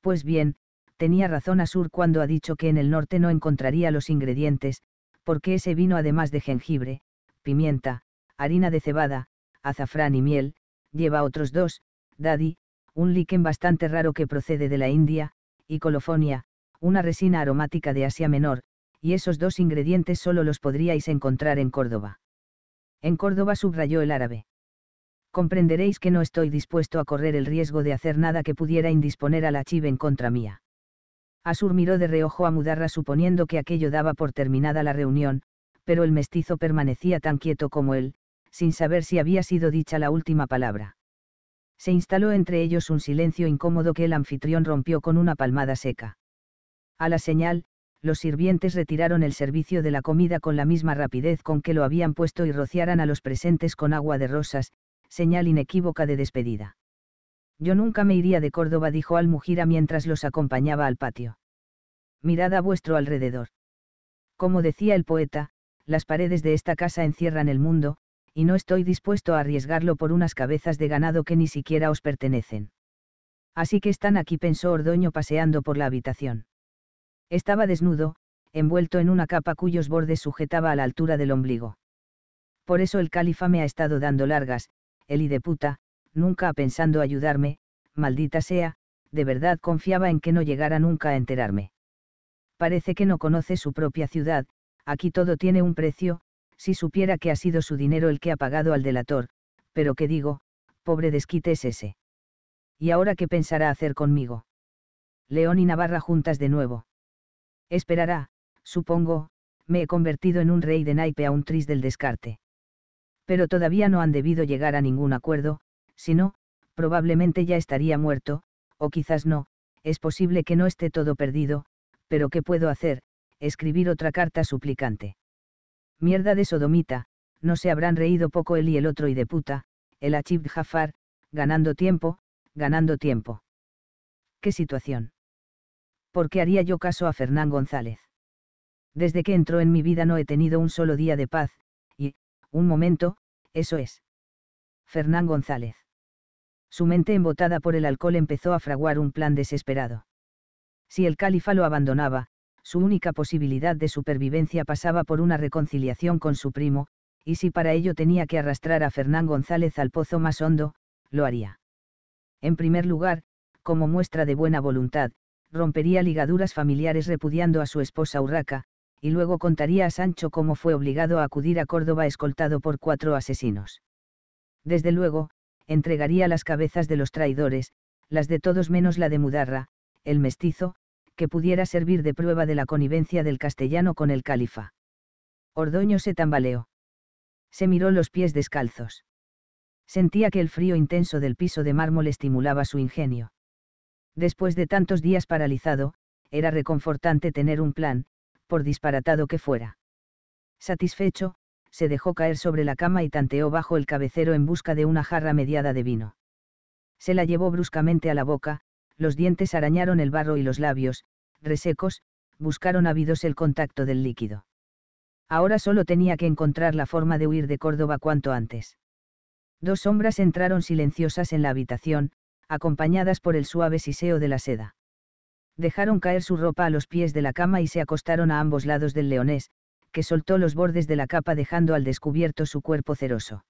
Pues bien, tenía razón Asur cuando ha dicho que en el norte no encontraría los ingredientes, porque ese vino además de jengibre, pimienta, harina de cebada, azafrán y miel, lleva otros dos, daddy, un liquen bastante raro que procede de la India, y colofonia, una resina aromática de Asia Menor, y esos dos ingredientes solo los podríais encontrar en Córdoba. En Córdoba subrayó el árabe. Comprenderéis que no estoy dispuesto a correr el riesgo de hacer nada que pudiera indisponer a la chiva en contra mía. Asur miró de reojo a Mudarra suponiendo que aquello daba por terminada la reunión, pero el mestizo permanecía tan quieto como él, sin saber si había sido dicha la última palabra se instaló entre ellos un silencio incómodo que el anfitrión rompió con una palmada seca. A la señal, los sirvientes retiraron el servicio de la comida con la misma rapidez con que lo habían puesto y rociaran a los presentes con agua de rosas, señal inequívoca de despedida. Yo nunca me iría de Córdoba, dijo Almujira mientras los acompañaba al patio. Mirad a vuestro alrededor. Como decía el poeta, las paredes de esta casa encierran el mundo, y no estoy dispuesto a arriesgarlo por unas cabezas de ganado que ni siquiera os pertenecen. Así que están aquí, pensó Ordoño paseando por la habitación. Estaba desnudo, envuelto en una capa cuyos bordes sujetaba a la altura del ombligo. Por eso el califa me ha estado dando largas, el y nunca pensando ayudarme, maldita sea, de verdad confiaba en que no llegara nunca a enterarme. Parece que no conoce su propia ciudad, aquí todo tiene un precio, si supiera que ha sido su dinero el que ha pagado al delator, pero que digo, pobre desquite es ese. ¿Y ahora qué pensará hacer conmigo? León y Navarra juntas de nuevo. Esperará, supongo, me he convertido en un rey de naipe a un tris del descarte. Pero todavía no han debido llegar a ningún acuerdo, si no, probablemente ya estaría muerto, o quizás no, es posible que no esté todo perdido, pero ¿qué puedo hacer? Escribir otra carta suplicante. Mierda de sodomita, no se habrán reído poco él y el otro y de puta, el Achib Jafar, ganando tiempo, ganando tiempo. ¿Qué situación? ¿Por qué haría yo caso a Fernán González? Desde que entró en mi vida no he tenido un solo día de paz, y, un momento, eso es. Fernán González. Su mente embotada por el alcohol empezó a fraguar un plan desesperado. Si el califa lo abandonaba, su única posibilidad de supervivencia pasaba por una reconciliación con su primo, y si para ello tenía que arrastrar a Fernán González al pozo más hondo, lo haría. En primer lugar, como muestra de buena voluntad, rompería ligaduras familiares repudiando a su esposa Urraca, y luego contaría a Sancho cómo fue obligado a acudir a Córdoba escoltado por cuatro asesinos. Desde luego, entregaría las cabezas de los traidores, las de todos menos la de Mudarra, el mestizo, que pudiera servir de prueba de la connivencia del castellano con el califa. Ordoño se tambaleó. Se miró los pies descalzos. Sentía que el frío intenso del piso de mármol estimulaba su ingenio. Después de tantos días paralizado, era reconfortante tener un plan, por disparatado que fuera. Satisfecho, se dejó caer sobre la cama y tanteó bajo el cabecero en busca de una jarra mediada de vino. Se la llevó bruscamente a la boca, los dientes arañaron el barro y los labios, resecos, buscaron ávidos el contacto del líquido. Ahora solo tenía que encontrar la forma de huir de Córdoba cuanto antes. Dos sombras entraron silenciosas en la habitación, acompañadas por el suave siseo de la seda. Dejaron caer su ropa a los pies de la cama y se acostaron a ambos lados del leonés, que soltó los bordes de la capa dejando al descubierto su cuerpo ceroso.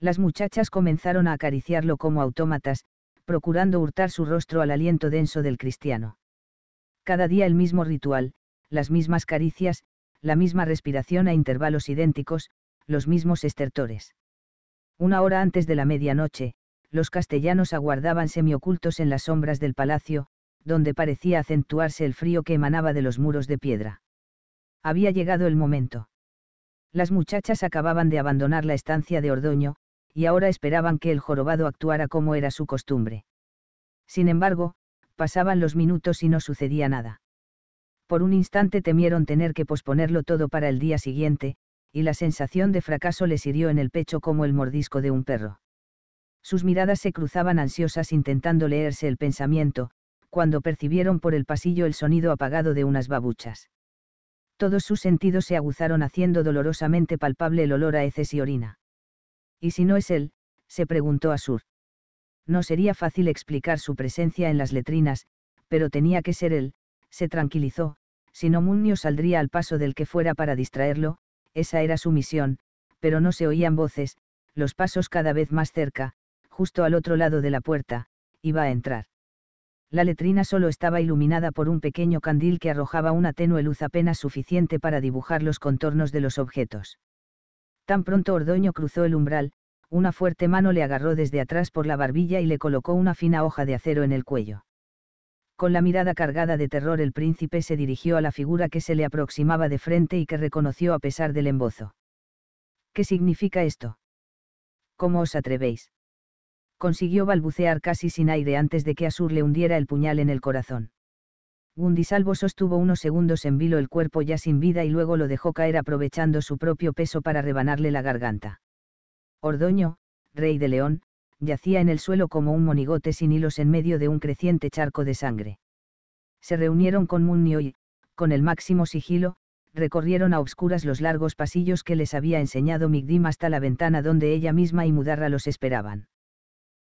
Las muchachas comenzaron a acariciarlo como autómatas, procurando hurtar su rostro al aliento denso del cristiano. Cada día el mismo ritual, las mismas caricias, la misma respiración a intervalos idénticos, los mismos estertores. Una hora antes de la medianoche, los castellanos aguardaban semiocultos en las sombras del palacio, donde parecía acentuarse el frío que emanaba de los muros de piedra. Había llegado el momento. Las muchachas acababan de abandonar la estancia de Ordoño, y ahora esperaban que el jorobado actuara como era su costumbre. Sin embargo, pasaban los minutos y no sucedía nada. Por un instante temieron tener que posponerlo todo para el día siguiente, y la sensación de fracaso les hirió en el pecho como el mordisco de un perro. Sus miradas se cruzaban ansiosas intentando leerse el pensamiento, cuando percibieron por el pasillo el sonido apagado de unas babuchas. Todos sus sentidos se aguzaron haciendo dolorosamente palpable el olor a heces y orina. ¿Y si no es él? se preguntó Asur. No sería fácil explicar su presencia en las letrinas, pero tenía que ser él, se tranquilizó, si no Munio saldría al paso del que fuera para distraerlo, esa era su misión, pero no se oían voces, los pasos cada vez más cerca, justo al otro lado de la puerta, iba a entrar. La letrina solo estaba iluminada por un pequeño candil que arrojaba una tenue luz apenas suficiente para dibujar los contornos de los objetos. Tan pronto Ordoño cruzó el umbral, una fuerte mano le agarró desde atrás por la barbilla y le colocó una fina hoja de acero en el cuello. Con la mirada cargada de terror el príncipe se dirigió a la figura que se le aproximaba de frente y que reconoció a pesar del embozo. ¿Qué significa esto? ¿Cómo os atrevéis? Consiguió balbucear casi sin aire antes de que Asur le hundiera el puñal en el corazón. Gundisalvo sostuvo unos segundos en vilo el cuerpo ya sin vida y luego lo dejó caer aprovechando su propio peso para rebanarle la garganta. Ordoño, rey de León, yacía en el suelo como un monigote sin hilos en medio de un creciente charco de sangre. Se reunieron con Munnio y, con el máximo sigilo, recorrieron a obscuras los largos pasillos que les había enseñado Migdim hasta la ventana donde ella misma y Mudarra los esperaban.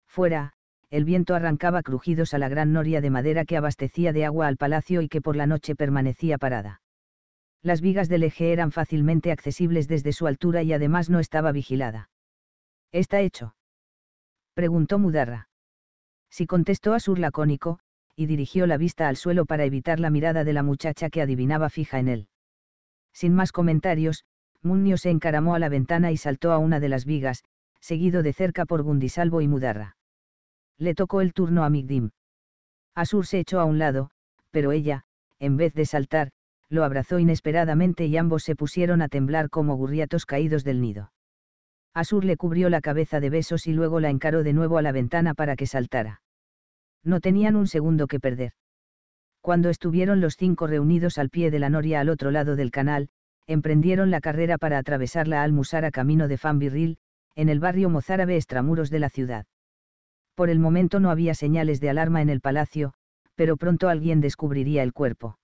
Fuera, el viento arrancaba crujidos a la gran noria de madera que abastecía de agua al palacio y que por la noche permanecía parada. Las vigas del eje eran fácilmente accesibles desde su altura y además no estaba vigilada. ¿Está hecho? preguntó Mudarra. Si contestó a sur lacónico, y dirigió la vista al suelo para evitar la mirada de la muchacha que adivinaba fija en él. Sin más comentarios, Munio se encaramó a la ventana y saltó a una de las vigas, seguido de cerca por Gundisalvo y Mudarra. Le tocó el turno a Migdim. Asur se echó a un lado, pero ella, en vez de saltar, lo abrazó inesperadamente y ambos se pusieron a temblar como gurriatos caídos del nido. Asur le cubrió la cabeza de besos y luego la encaró de nuevo a la ventana para que saltara. No tenían un segundo que perder. Cuando estuvieron los cinco reunidos al pie de la noria al otro lado del canal, emprendieron la carrera para atravesar la Almusara camino de Fanbirril, en el barrio mozárabe extramuros de la ciudad. Por el momento no había señales de alarma en el palacio, pero pronto alguien descubriría el cuerpo.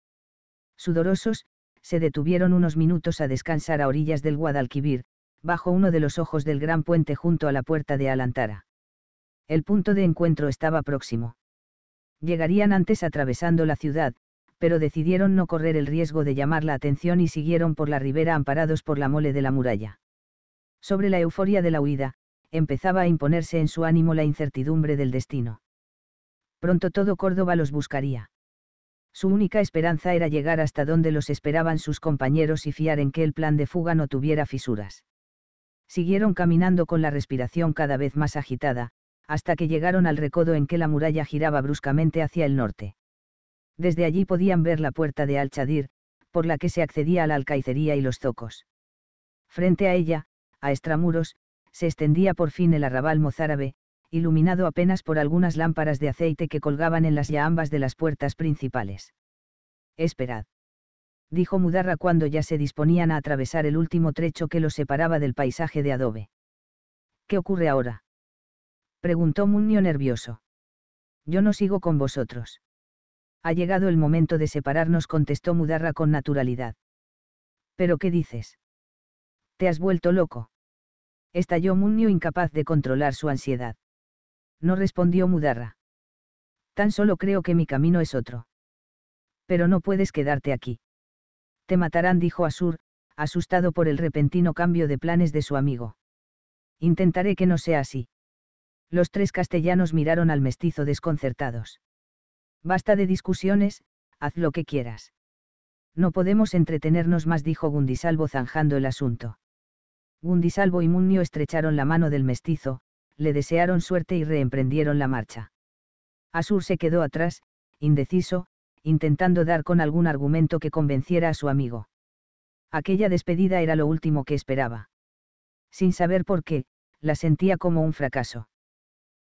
Sudorosos, se detuvieron unos minutos a descansar a orillas del Guadalquivir, bajo uno de los ojos del gran puente junto a la puerta de Alantara. El punto de encuentro estaba próximo. Llegarían antes atravesando la ciudad, pero decidieron no correr el riesgo de llamar la atención y siguieron por la ribera amparados por la mole de la muralla. Sobre la euforia de la huida, empezaba a imponerse en su ánimo la incertidumbre del destino. Pronto todo Córdoba los buscaría. Su única esperanza era llegar hasta donde los esperaban sus compañeros y fiar en que el plan de fuga no tuviera fisuras. Siguieron caminando con la respiración cada vez más agitada, hasta que llegaron al recodo en que la muralla giraba bruscamente hacia el norte. Desde allí podían ver la puerta de Alchadir, por la que se accedía a la alcaicería y los zocos. Frente a ella, a extramuros, se extendía por fin el arrabal mozárabe, iluminado apenas por algunas lámparas de aceite que colgaban en las ambas de las puertas principales. Esperad. Dijo Mudarra cuando ya se disponían a atravesar el último trecho que los separaba del paisaje de adobe. ¿Qué ocurre ahora? Preguntó Munio nervioso. Yo no sigo con vosotros. Ha llegado el momento de separarnos, contestó Mudarra con naturalidad. ¿Pero qué dices? ¿Te has vuelto loco? estalló Munio incapaz de controlar su ansiedad. No respondió Mudarra. Tan solo creo que mi camino es otro. Pero no puedes quedarte aquí. Te matarán, dijo Asur, asustado por el repentino cambio de planes de su amigo. Intentaré que no sea así. Los tres castellanos miraron al mestizo desconcertados. Basta de discusiones, haz lo que quieras. No podemos entretenernos más, dijo Gundisalvo zanjando el asunto. Gundisalvo y Munnio estrecharon la mano del mestizo, le desearon suerte y reemprendieron la marcha. Asur se quedó atrás, indeciso, intentando dar con algún argumento que convenciera a su amigo. Aquella despedida era lo último que esperaba. Sin saber por qué, la sentía como un fracaso.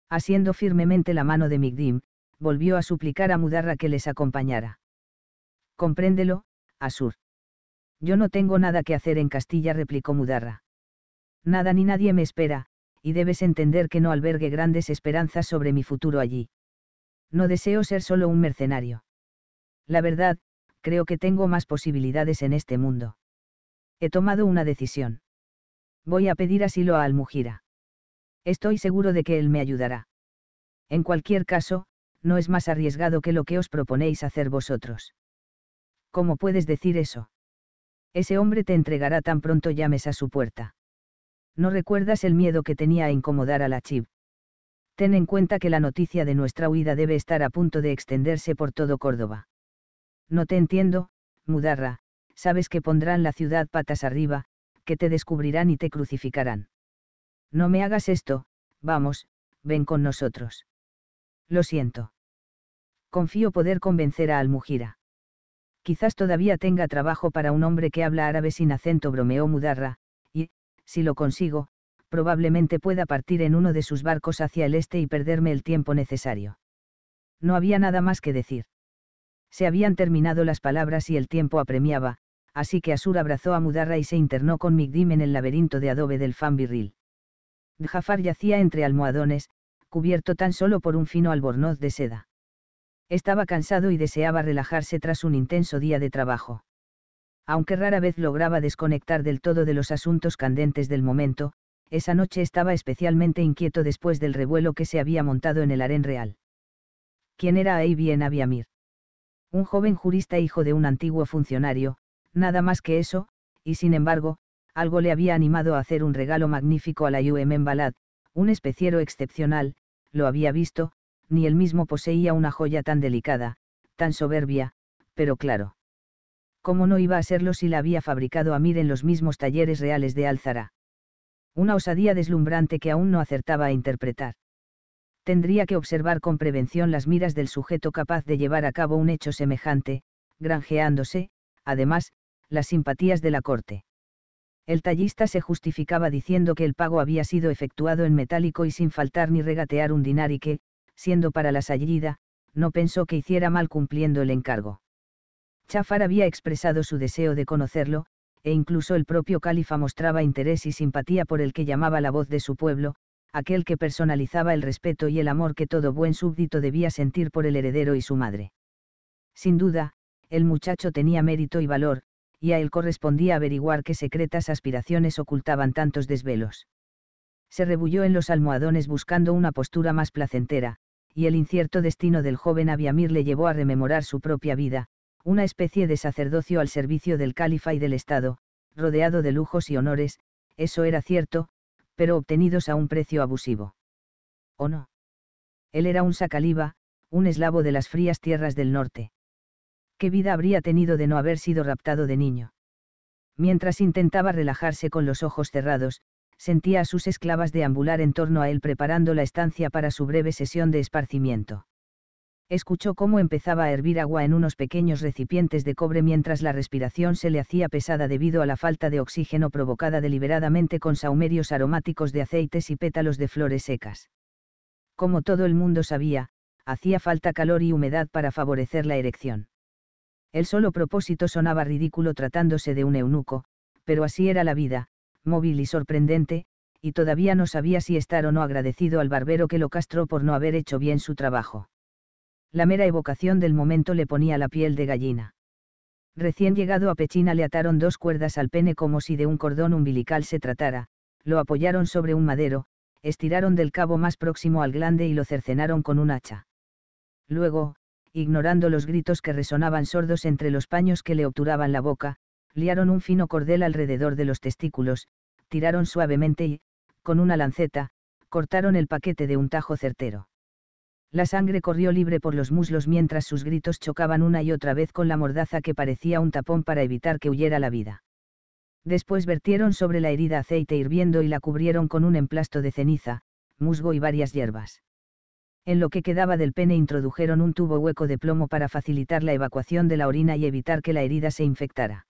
Asiendo firmemente la mano de Migdim, volvió a suplicar a Mudarra que les acompañara. Compréndelo, Asur. Yo no tengo nada que hacer en Castilla, replicó Mudarra. Nada ni nadie me espera, y debes entender que no albergue grandes esperanzas sobre mi futuro allí. No deseo ser solo un mercenario. La verdad, creo que tengo más posibilidades en este mundo. He tomado una decisión. Voy a pedir asilo a Almujira. Estoy seguro de que él me ayudará. En cualquier caso, no es más arriesgado que lo que os proponéis hacer vosotros. ¿Cómo puedes decir eso? Ese hombre te entregará tan pronto llames a su puerta no recuerdas el miedo que tenía a incomodar a la Chib. Ten en cuenta que la noticia de nuestra huida debe estar a punto de extenderse por todo Córdoba. No te entiendo, Mudarra, sabes que pondrán la ciudad patas arriba, que te descubrirán y te crucificarán. No me hagas esto, vamos, ven con nosotros. Lo siento. Confío poder convencer a Almujira. Quizás todavía tenga trabajo para un hombre que habla árabe sin acento, bromeó Mudarra, si lo consigo, probablemente pueda partir en uno de sus barcos hacia el este y perderme el tiempo necesario. No había nada más que decir. Se habían terminado las palabras y el tiempo apremiaba, así que Asur abrazó a Mudarra y se internó con Migdim en el laberinto de adobe del Fanbirril. Jafar yacía entre almohadones, cubierto tan solo por un fino albornoz de seda. Estaba cansado y deseaba relajarse tras un intenso día de trabajo aunque rara vez lograba desconectar del todo de los asuntos candentes del momento, esa noche estaba especialmente inquieto después del revuelo que se había montado en el harén real. ¿Quién era Aibien Abiamir? Un joven jurista hijo de un antiguo funcionario, nada más que eso, y sin embargo, algo le había animado a hacer un regalo magnífico a la UM Balad, un especiero excepcional, lo había visto, ni él mismo poseía una joya tan delicada, tan soberbia, pero claro cómo no iba a serlo si la había fabricado Amir en los mismos talleres reales de Alzara. Una osadía deslumbrante que aún no acertaba a interpretar. Tendría que observar con prevención las miras del sujeto capaz de llevar a cabo un hecho semejante, granjeándose, además, las simpatías de la corte. El tallista se justificaba diciendo que el pago había sido efectuado en metálico y sin faltar ni regatear un dinar y que, siendo para la sallida, no pensó que hiciera mal cumpliendo el encargo. Chafar había expresado su deseo de conocerlo, e incluso el propio califa mostraba interés y simpatía por el que llamaba la voz de su pueblo, aquel que personalizaba el respeto y el amor que todo buen súbdito debía sentir por el heredero y su madre. Sin duda, el muchacho tenía mérito y valor, y a él correspondía averiguar qué secretas aspiraciones ocultaban tantos desvelos. Se rebulló en los almohadones buscando una postura más placentera, y el incierto destino del joven Aviamir le llevó a rememorar su propia vida, una especie de sacerdocio al servicio del califa y del Estado, rodeado de lujos y honores, eso era cierto, pero obtenidos a un precio abusivo. ¿O no? Él era un sacaliba, un eslavo de las frías tierras del norte. ¿Qué vida habría tenido de no haber sido raptado de niño? Mientras intentaba relajarse con los ojos cerrados, sentía a sus esclavas deambular en torno a él preparando la estancia para su breve sesión de esparcimiento escuchó cómo empezaba a hervir agua en unos pequeños recipientes de cobre mientras la respiración se le hacía pesada debido a la falta de oxígeno provocada deliberadamente con saumerios aromáticos de aceites y pétalos de flores secas. Como todo el mundo sabía, hacía falta calor y humedad para favorecer la erección. El solo propósito sonaba ridículo tratándose de un eunuco, pero así era la vida, móvil y sorprendente, y todavía no sabía si estar o no agradecido al barbero que lo castró por no haber hecho bien su trabajo la mera evocación del momento le ponía la piel de gallina. Recién llegado a Pechina le ataron dos cuerdas al pene como si de un cordón umbilical se tratara, lo apoyaron sobre un madero, estiraron del cabo más próximo al glande y lo cercenaron con un hacha. Luego, ignorando los gritos que resonaban sordos entre los paños que le obturaban la boca, liaron un fino cordel alrededor de los testículos, tiraron suavemente y, con una lanceta, cortaron el paquete de un tajo certero. La sangre corrió libre por los muslos mientras sus gritos chocaban una y otra vez con la mordaza que parecía un tapón para evitar que huyera la vida. Después vertieron sobre la herida aceite hirviendo y la cubrieron con un emplasto de ceniza, musgo y varias hierbas. En lo que quedaba del pene introdujeron un tubo hueco de plomo para facilitar la evacuación de la orina y evitar que la herida se infectara.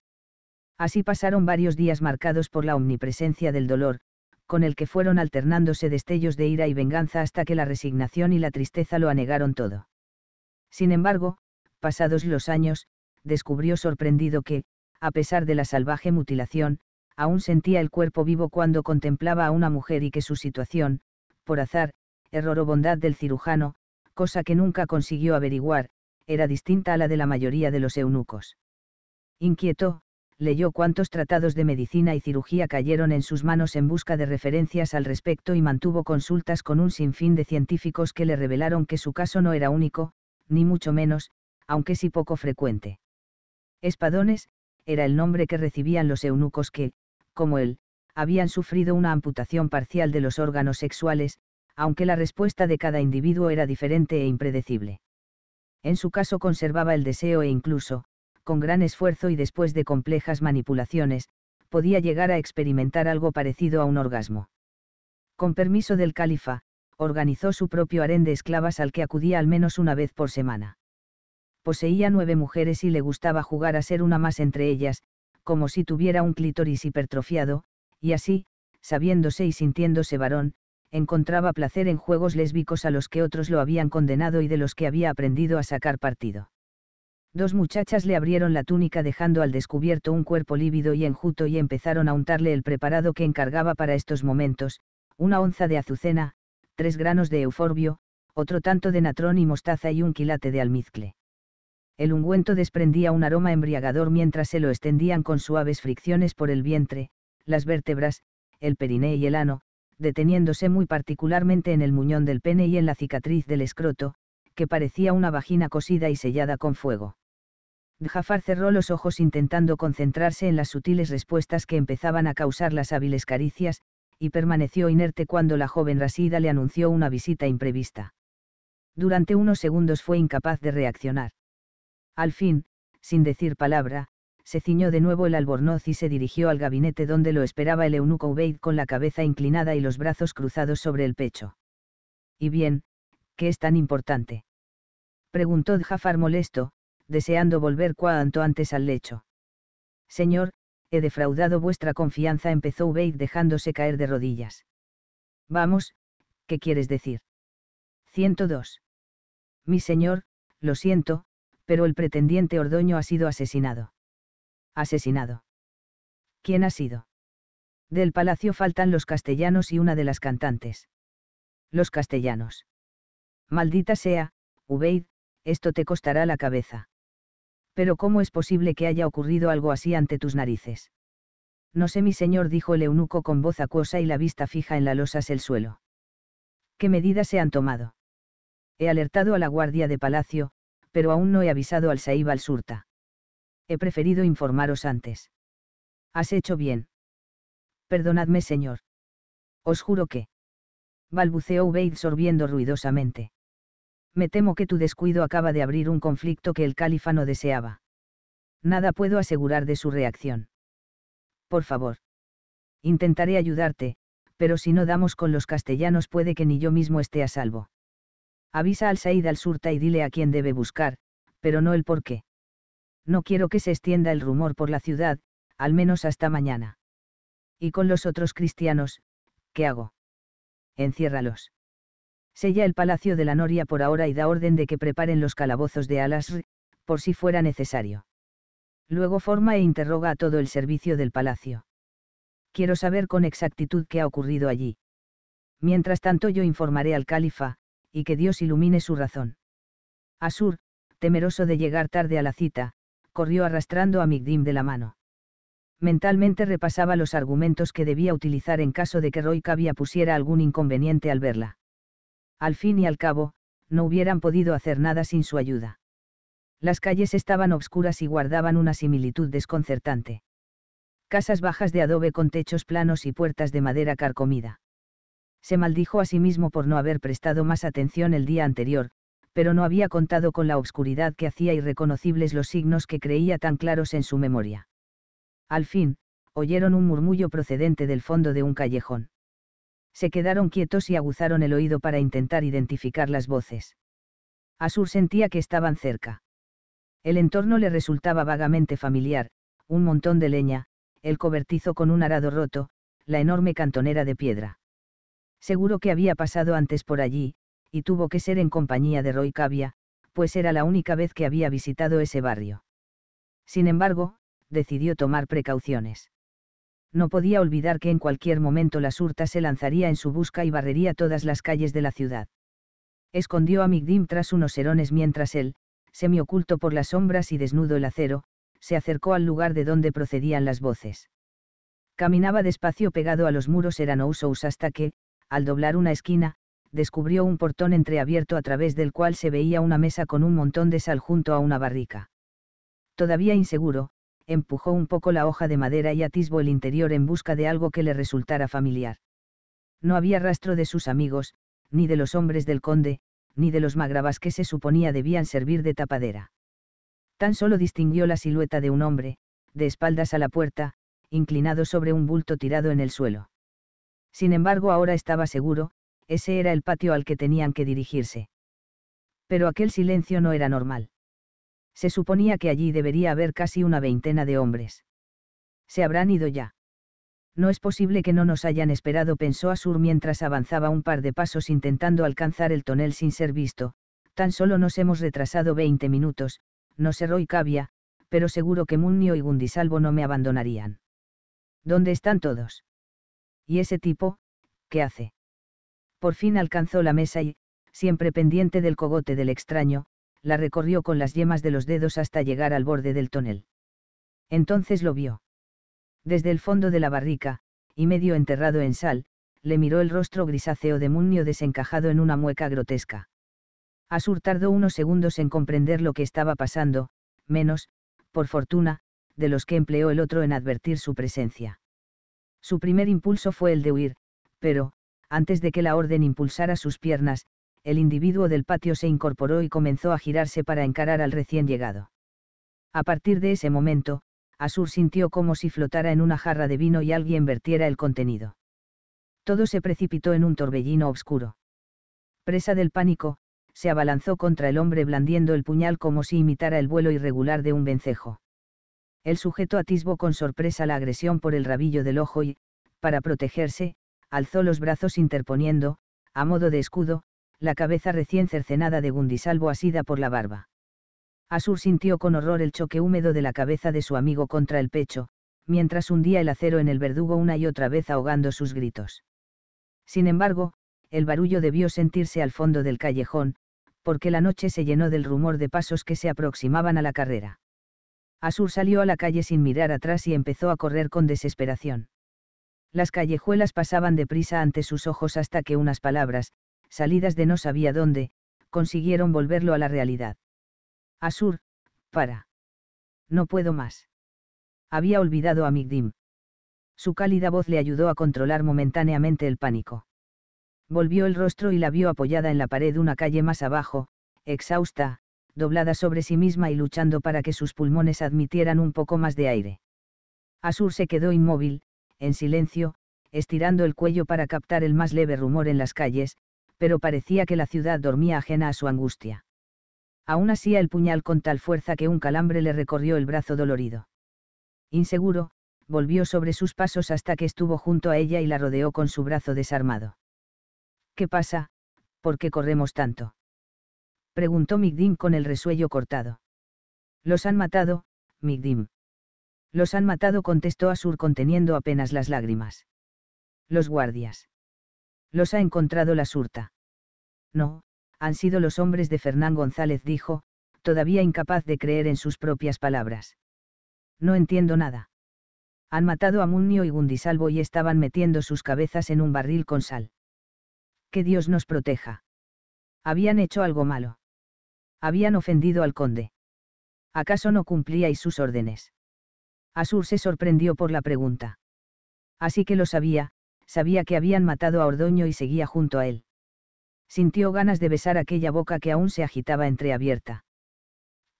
Así pasaron varios días marcados por la omnipresencia del dolor, con el que fueron alternándose destellos de ira y venganza hasta que la resignación y la tristeza lo anegaron todo. Sin embargo, pasados los años, descubrió sorprendido que, a pesar de la salvaje mutilación, aún sentía el cuerpo vivo cuando contemplaba a una mujer y que su situación, por azar, error o bondad del cirujano, cosa que nunca consiguió averiguar, era distinta a la de la mayoría de los eunucos. Inquietó, leyó cuántos tratados de medicina y cirugía cayeron en sus manos en busca de referencias al respecto y mantuvo consultas con un sinfín de científicos que le revelaron que su caso no era único, ni mucho menos, aunque sí poco frecuente. Espadones, era el nombre que recibían los eunucos que, como él, habían sufrido una amputación parcial de los órganos sexuales, aunque la respuesta de cada individuo era diferente e impredecible. En su caso conservaba el deseo e incluso, con gran esfuerzo y después de complejas manipulaciones, podía llegar a experimentar algo parecido a un orgasmo. Con permiso del califa, organizó su propio harén de esclavas al que acudía al menos una vez por semana. Poseía nueve mujeres y le gustaba jugar a ser una más entre ellas, como si tuviera un clítoris hipertrofiado, y así, sabiéndose y sintiéndose varón, encontraba placer en juegos lésbicos a los que otros lo habían condenado y de los que había aprendido a sacar partido. Dos muchachas le abrieron la túnica dejando al descubierto un cuerpo lívido y enjuto y empezaron a untarle el preparado que encargaba para estos momentos, una onza de azucena, tres granos de euforbio, otro tanto de natrón y mostaza y un quilate de almizcle. El ungüento desprendía un aroma embriagador mientras se lo extendían con suaves fricciones por el vientre, las vértebras, el periné y el ano, deteniéndose muy particularmente en el muñón del pene y en la cicatriz del escroto, que parecía una vagina cosida y sellada con fuego. Jafar cerró los ojos intentando concentrarse en las sutiles respuestas que empezaban a causar las hábiles caricias, y permaneció inerte cuando la joven Rasida le anunció una visita imprevista. Durante unos segundos fue incapaz de reaccionar. Al fin, sin decir palabra, se ciñó de nuevo el albornoz y se dirigió al gabinete donde lo esperaba el eunuco Ubeid con la cabeza inclinada y los brazos cruzados sobre el pecho. Y bien, ¿qué es tan importante? Preguntó Jafar molesto, deseando volver cuanto antes al lecho. Señor, he defraudado vuestra confianza, empezó Ubeid dejándose caer de rodillas. Vamos, ¿qué quieres decir? 102. Mi señor, lo siento, pero el pretendiente Ordoño ha sido asesinado. Asesinado. ¿Quién ha sido? Del palacio faltan los castellanos y una de las cantantes. Los castellanos. Maldita sea, Ubeid, esto te costará la cabeza. Pero ¿cómo es posible que haya ocurrido algo así ante tus narices? No sé, mi señor, dijo el eunuco con voz acuosa y la vista fija en la losas el suelo. ¿Qué medidas se han tomado? He alertado a la guardia de palacio, pero aún no he avisado al Saíbal al Surta. He preferido informaros antes. Has hecho bien. Perdonadme, señor. Os juro que. Balbuceó Ubeid sorbiendo ruidosamente me temo que tu descuido acaba de abrir un conflicto que el califa no deseaba. Nada puedo asegurar de su reacción. Por favor. Intentaré ayudarte, pero si no damos con los castellanos puede que ni yo mismo esté a salvo. Avisa al Said al-Surta y dile a quién debe buscar, pero no el por qué. No quiero que se extienda el rumor por la ciudad, al menos hasta mañana. ¿Y con los otros cristianos, qué hago? Enciérralos sella el palacio de la Noria por ahora y da orden de que preparen los calabozos de Alasr, por si fuera necesario. Luego forma e interroga a todo el servicio del palacio. Quiero saber con exactitud qué ha ocurrido allí. Mientras tanto yo informaré al califa, y que Dios ilumine su razón. Asur, temeroso de llegar tarde a la cita, corrió arrastrando a Migdim de la mano. Mentalmente repasaba los argumentos que debía utilizar en caso de que Roy Kavia pusiera algún inconveniente al verla al fin y al cabo, no hubieran podido hacer nada sin su ayuda. Las calles estaban obscuras y guardaban una similitud desconcertante. Casas bajas de adobe con techos planos y puertas de madera carcomida. Se maldijo a sí mismo por no haber prestado más atención el día anterior, pero no había contado con la obscuridad que hacía irreconocibles los signos que creía tan claros en su memoria. Al fin, oyeron un murmullo procedente del fondo de un callejón se quedaron quietos y aguzaron el oído para intentar identificar las voces. Asur sentía que estaban cerca. El entorno le resultaba vagamente familiar, un montón de leña, el cobertizo con un arado roto, la enorme cantonera de piedra. Seguro que había pasado antes por allí, y tuvo que ser en compañía de Roy Cavia, pues era la única vez que había visitado ese barrio. Sin embargo, decidió tomar precauciones no podía olvidar que en cualquier momento la surta se lanzaría en su busca y barrería todas las calles de la ciudad. Escondió a Migdim tras unos serones mientras él, semioculto por las sombras y desnudo el acero, se acercó al lugar de donde procedían las voces. Caminaba despacio pegado a los muros eranousous hasta que, al doblar una esquina, descubrió un portón entreabierto a través del cual se veía una mesa con un montón de sal junto a una barrica. Todavía inseguro, empujó un poco la hoja de madera y atisbo el interior en busca de algo que le resultara familiar. No había rastro de sus amigos, ni de los hombres del conde, ni de los magrabas que se suponía debían servir de tapadera. Tan solo distinguió la silueta de un hombre, de espaldas a la puerta, inclinado sobre un bulto tirado en el suelo. Sin embargo, ahora estaba seguro, ese era el patio al que tenían que dirigirse. Pero aquel silencio no era normal. Se suponía que allí debería haber casi una veintena de hombres. Se habrán ido ya. No es posible que no nos hayan esperado, pensó Asur mientras avanzaba un par de pasos intentando alcanzar el tonel sin ser visto, tan solo nos hemos retrasado veinte minutos, no cerró Roy Cavia, pero seguro que Munnio y Gundisalvo no me abandonarían. ¿Dónde están todos? ¿Y ese tipo? ¿Qué hace? Por fin alcanzó la mesa y, siempre pendiente del cogote del extraño, la recorrió con las yemas de los dedos hasta llegar al borde del tonel. Entonces lo vio. Desde el fondo de la barrica, y medio enterrado en sal, le miró el rostro grisáceo de Munio desencajado en una mueca grotesca. Asur tardó unos segundos en comprender lo que estaba pasando, menos, por fortuna, de los que empleó el otro en advertir su presencia. Su primer impulso fue el de huir, pero, antes de que la orden impulsara sus piernas, el individuo del patio se incorporó y comenzó a girarse para encarar al recién llegado. A partir de ese momento, Asur sintió como si flotara en una jarra de vino y alguien vertiera el contenido. Todo se precipitó en un torbellino oscuro. Presa del pánico, se abalanzó contra el hombre blandiendo el puñal como si imitara el vuelo irregular de un vencejo. El sujeto atisbo con sorpresa la agresión por el rabillo del ojo y, para protegerse, alzó los brazos interponiendo, a modo de escudo, la cabeza recién cercenada de Gundisalvo asida por la barba. Asur sintió con horror el choque húmedo de la cabeza de su amigo contra el pecho, mientras hundía el acero en el verdugo una y otra vez ahogando sus gritos. Sin embargo, el barullo debió sentirse al fondo del callejón, porque la noche se llenó del rumor de pasos que se aproximaban a la carrera. Asur salió a la calle sin mirar atrás y empezó a correr con desesperación. Las callejuelas pasaban deprisa ante sus ojos hasta que unas palabras, salidas de no sabía dónde, consiguieron volverlo a la realidad. Asur, para. No puedo más. Había olvidado a Migdim. Su cálida voz le ayudó a controlar momentáneamente el pánico. Volvió el rostro y la vio apoyada en la pared una calle más abajo, exhausta, doblada sobre sí misma y luchando para que sus pulmones admitieran un poco más de aire. Asur se quedó inmóvil, en silencio, estirando el cuello para captar el más leve rumor en las calles, pero parecía que la ciudad dormía ajena a su angustia. Aún así el puñal con tal fuerza que un calambre le recorrió el brazo dolorido. Inseguro, volvió sobre sus pasos hasta que estuvo junto a ella y la rodeó con su brazo desarmado. ¿Qué pasa? ¿Por qué corremos tanto? preguntó Migdim con el resuello cortado. Los han matado, Migdim. Los han matado, contestó Asur conteniendo apenas las lágrimas. Los guardias. Los ha encontrado la surta. No, han sido los hombres de Fernán González, dijo, todavía incapaz de creer en sus propias palabras. No entiendo nada. Han matado a Munio y Gundisalvo y estaban metiendo sus cabezas en un barril con sal. Que Dios nos proteja. Habían hecho algo malo. Habían ofendido al conde. ¿Acaso no cumplíais sus órdenes? Asur se sorprendió por la pregunta. Así que lo sabía, sabía que habían matado a Ordoño y seguía junto a él. Sintió ganas de besar aquella boca que aún se agitaba entreabierta.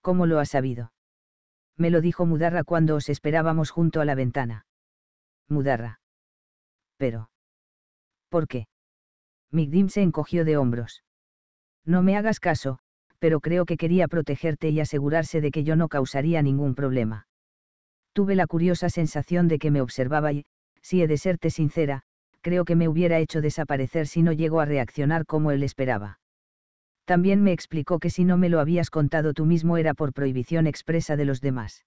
¿Cómo lo has sabido? Me lo dijo Mudarra cuando os esperábamos junto a la ventana. Mudarra. Pero. ¿Por qué? Migdim se encogió de hombros. No me hagas caso, pero creo que quería protegerte y asegurarse de que yo no causaría ningún problema. Tuve la curiosa sensación de que me observaba y, si he de serte sincera, creo que me hubiera hecho desaparecer si no llego a reaccionar como él esperaba. También me explicó que si no me lo habías contado tú mismo era por prohibición expresa de los demás.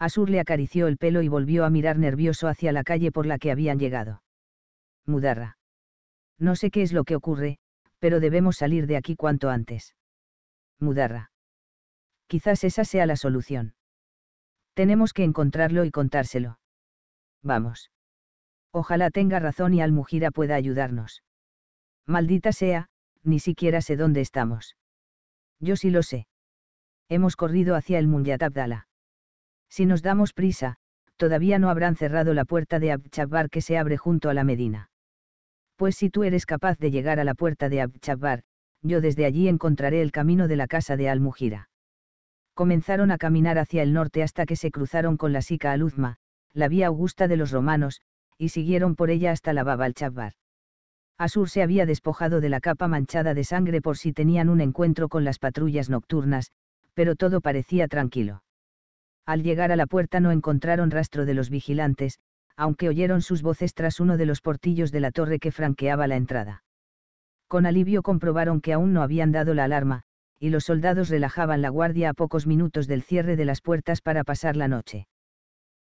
Asur le acarició el pelo y volvió a mirar nervioso hacia la calle por la que habían llegado. Mudarra. No sé qué es lo que ocurre, pero debemos salir de aquí cuanto antes. Mudarra. Quizás esa sea la solución. Tenemos que encontrarlo y contárselo. Vamos. Ojalá tenga razón y Almujira pueda ayudarnos. Maldita sea, ni siquiera sé dónde estamos. Yo sí lo sé. Hemos corrido hacia el Munyat Si nos damos prisa, todavía no habrán cerrado la puerta de Abchabbar que se abre junto a la Medina. Pues si tú eres capaz de llegar a la puerta de Abchabbar, yo desde allí encontraré el camino de la casa de Almujira. Comenzaron a caminar hacia el norte hasta que se cruzaron con la Sica Aluzma, la vía augusta de los romanos, y siguieron por ella hasta la baba al Chabbar. Asur se había despojado de la capa manchada de sangre por si tenían un encuentro con las patrullas nocturnas, pero todo parecía tranquilo. Al llegar a la puerta no encontraron rastro de los vigilantes, aunque oyeron sus voces tras uno de los portillos de la torre que franqueaba la entrada. Con alivio comprobaron que aún no habían dado la alarma, y los soldados relajaban la guardia a pocos minutos del cierre de las puertas para pasar la noche.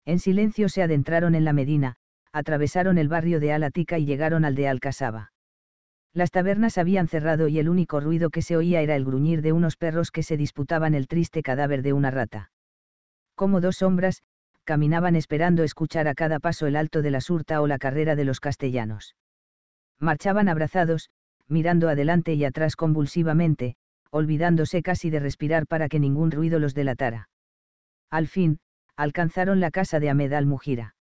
En silencio se adentraron en la Medina, atravesaron el barrio de Alatica y llegaron al de Alcazaba. Las tabernas habían cerrado y el único ruido que se oía era el gruñir de unos perros que se disputaban el triste cadáver de una rata. Como dos sombras, caminaban esperando escuchar a cada paso el alto de la surta o la carrera de los castellanos. Marchaban abrazados, mirando adelante y atrás convulsivamente, olvidándose casi de respirar para que ningún ruido los delatara. Al fin, alcanzaron la casa de Ahmed mujira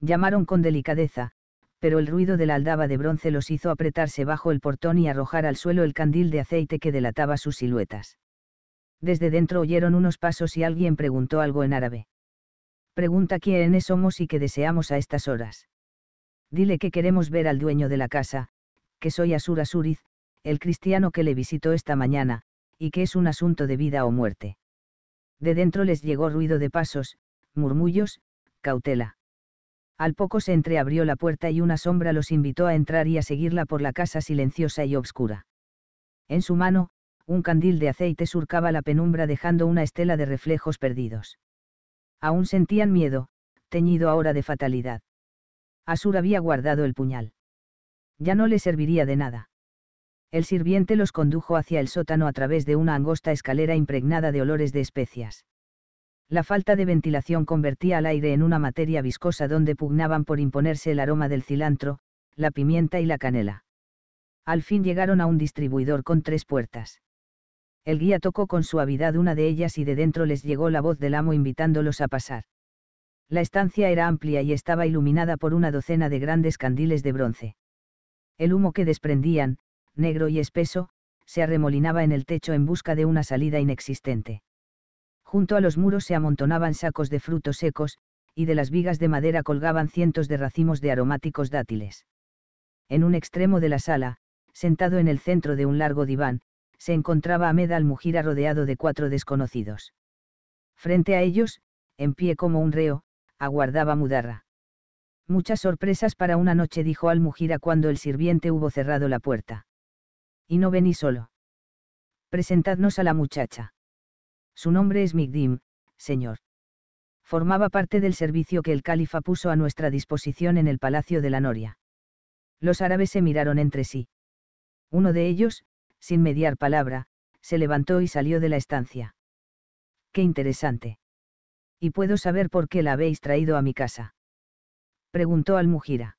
Llamaron con delicadeza, pero el ruido de la aldaba de bronce los hizo apretarse bajo el portón y arrojar al suelo el candil de aceite que delataba sus siluetas. Desde dentro oyeron unos pasos y alguien preguntó algo en árabe. Pregunta quiénes somos y qué deseamos a estas horas. Dile que queremos ver al dueño de la casa, que soy Asura Asuriz, el cristiano que le visitó esta mañana, y que es un asunto de vida o muerte. De dentro les llegó ruido de pasos, murmullos, cautela. Al poco se entreabrió la puerta y una sombra los invitó a entrar y a seguirla por la casa silenciosa y obscura. En su mano, un candil de aceite surcaba la penumbra dejando una estela de reflejos perdidos. Aún sentían miedo, teñido ahora de fatalidad. Asur había guardado el puñal. Ya no le serviría de nada. El sirviente los condujo hacia el sótano a través de una angosta escalera impregnada de olores de especias la falta de ventilación convertía al aire en una materia viscosa donde pugnaban por imponerse el aroma del cilantro, la pimienta y la canela. Al fin llegaron a un distribuidor con tres puertas. El guía tocó con suavidad una de ellas y de dentro les llegó la voz del amo invitándolos a pasar. La estancia era amplia y estaba iluminada por una docena de grandes candiles de bronce. El humo que desprendían, negro y espeso, se arremolinaba en el techo en busca de una salida inexistente. Junto a los muros se amontonaban sacos de frutos secos, y de las vigas de madera colgaban cientos de racimos de aromáticos dátiles. En un extremo de la sala, sentado en el centro de un largo diván, se encontraba Ahmed al-Mujira rodeado de cuatro desconocidos. Frente a ellos, en pie como un reo, aguardaba Mudarra. Muchas sorpresas para una noche, dijo al-Mujira cuando el sirviente hubo cerrado la puerta. Y no vení solo. Presentadnos a la muchacha. Su nombre es Migdim, Señor. Formaba parte del servicio que el califa puso a nuestra disposición en el Palacio de la Noria. Los árabes se miraron entre sí. Uno de ellos, sin mediar palabra, se levantó y salió de la estancia. Qué interesante. ¿Y puedo saber por qué la habéis traído a mi casa? Preguntó al Mujira.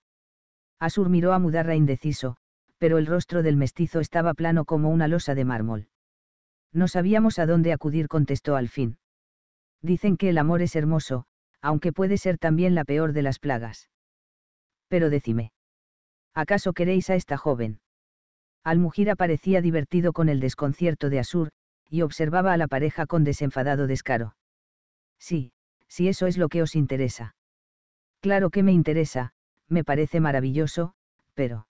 Asur miró a Mudarra indeciso, pero el rostro del mestizo estaba plano como una losa de mármol. No sabíamos a dónde acudir, contestó al fin. Dicen que el amor es hermoso, aunque puede ser también la peor de las plagas. Pero decime. ¿Acaso queréis a esta joven? Almujira parecía divertido con el desconcierto de Asur, y observaba a la pareja con desenfadado descaro. Sí, si eso es lo que os interesa. Claro que me interesa, me parece maravilloso, pero...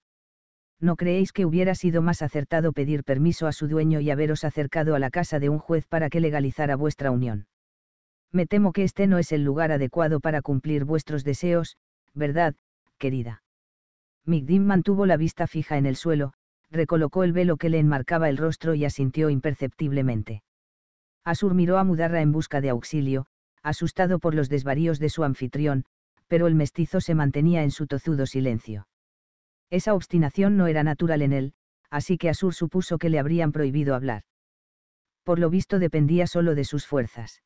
¿no creéis que hubiera sido más acertado pedir permiso a su dueño y haberos acercado a la casa de un juez para que legalizara vuestra unión? Me temo que este no es el lugar adecuado para cumplir vuestros deseos, ¿verdad, querida? Migdim mantuvo la vista fija en el suelo, recolocó el velo que le enmarcaba el rostro y asintió imperceptiblemente. Asur miró a Mudarra en busca de auxilio, asustado por los desvaríos de su anfitrión, pero el mestizo se mantenía en su tozudo silencio. Esa obstinación no era natural en él, así que Asur supuso que le habrían prohibido hablar. Por lo visto dependía solo de sus fuerzas.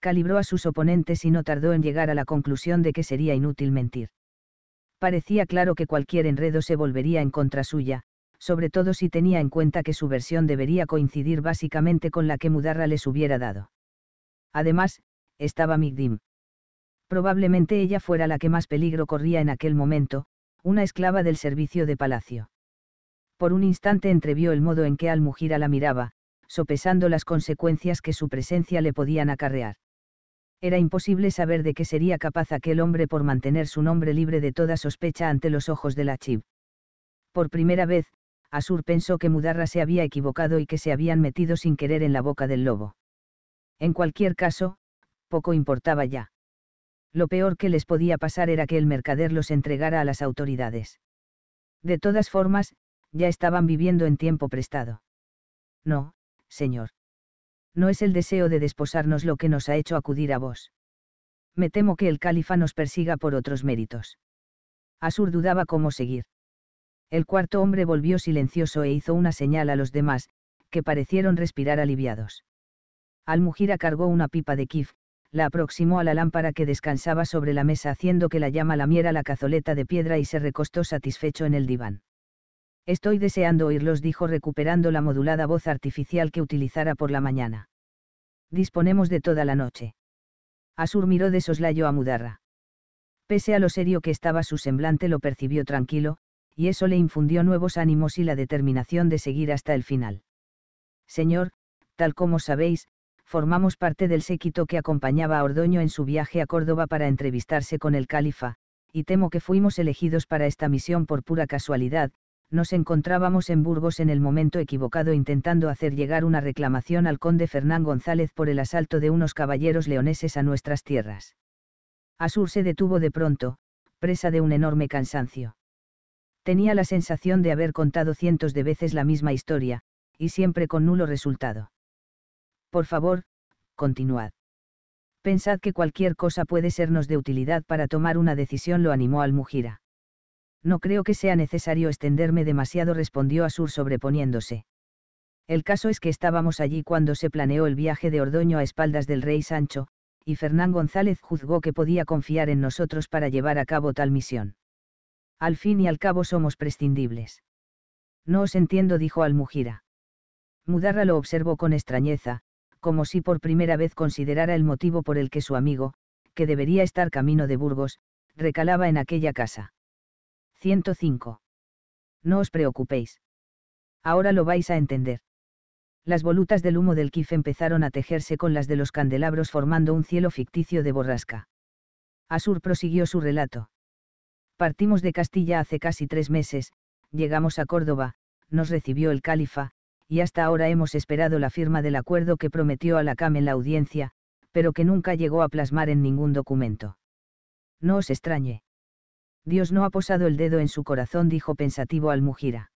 Calibró a sus oponentes y no tardó en llegar a la conclusión de que sería inútil mentir. Parecía claro que cualquier enredo se volvería en contra suya, sobre todo si tenía en cuenta que su versión debería coincidir básicamente con la que Mudarra les hubiera dado. Además, estaba Migdim. Probablemente ella fuera la que más peligro corría en aquel momento, una esclava del servicio de palacio. Por un instante entrevió el modo en que Al-Mujira la miraba, sopesando las consecuencias que su presencia le podían acarrear. Era imposible saber de qué sería capaz aquel hombre por mantener su nombre libre de toda sospecha ante los ojos de la Chiv. Por primera vez, Asur pensó que Mudarra se había equivocado y que se habían metido sin querer en la boca del lobo. En cualquier caso, poco importaba ya lo peor que les podía pasar era que el mercader los entregara a las autoridades. De todas formas, ya estaban viviendo en tiempo prestado. No, señor. No es el deseo de desposarnos lo que nos ha hecho acudir a vos. Me temo que el califa nos persiga por otros méritos. Asur dudaba cómo seguir. El cuarto hombre volvió silencioso e hizo una señal a los demás, que parecieron respirar aliviados. Al-Mujira cargó una pipa de kif, la aproximó a la lámpara que descansaba sobre la mesa haciendo que la llama lamiera la cazoleta de piedra y se recostó satisfecho en el diván. Estoy deseando oírlos, dijo recuperando la modulada voz artificial que utilizara por la mañana. Disponemos de toda la noche. Asur miró de soslayo a Mudarra. Pese a lo serio que estaba su semblante lo percibió tranquilo, y eso le infundió nuevos ánimos y la determinación de seguir hasta el final. Señor, tal como sabéis, formamos parte del séquito que acompañaba a Ordoño en su viaje a Córdoba para entrevistarse con el califa, y temo que fuimos elegidos para esta misión por pura casualidad, nos encontrábamos en Burgos en el momento equivocado intentando hacer llegar una reclamación al conde Fernán González por el asalto de unos caballeros leoneses a nuestras tierras. Asur se detuvo de pronto, presa de un enorme cansancio. Tenía la sensación de haber contado cientos de veces la misma historia, y siempre con nulo resultado. Por favor, continuad. Pensad que cualquier cosa puede sernos de utilidad para tomar una decisión, lo animó Almujira. No creo que sea necesario extenderme demasiado, respondió Asur sobreponiéndose. El caso es que estábamos allí cuando se planeó el viaje de Ordoño a espaldas del rey Sancho, y Fernán González juzgó que podía confiar en nosotros para llevar a cabo tal misión. Al fin y al cabo somos prescindibles. No os entiendo, dijo Almujira. Mudarra lo observó con extrañeza, como si por primera vez considerara el motivo por el que su amigo, que debería estar camino de Burgos, recalaba en aquella casa. 105. No os preocupéis. Ahora lo vais a entender. Las volutas del humo del kif empezaron a tejerse con las de los candelabros formando un cielo ficticio de borrasca. Asur prosiguió su relato. Partimos de Castilla hace casi tres meses, llegamos a Córdoba, nos recibió el califa, y hasta ahora hemos esperado la firma del acuerdo que prometió a la CAM en la audiencia, pero que nunca llegó a plasmar en ningún documento. No os extrañe. Dios no ha posado el dedo en su corazón, dijo pensativo al Mujira.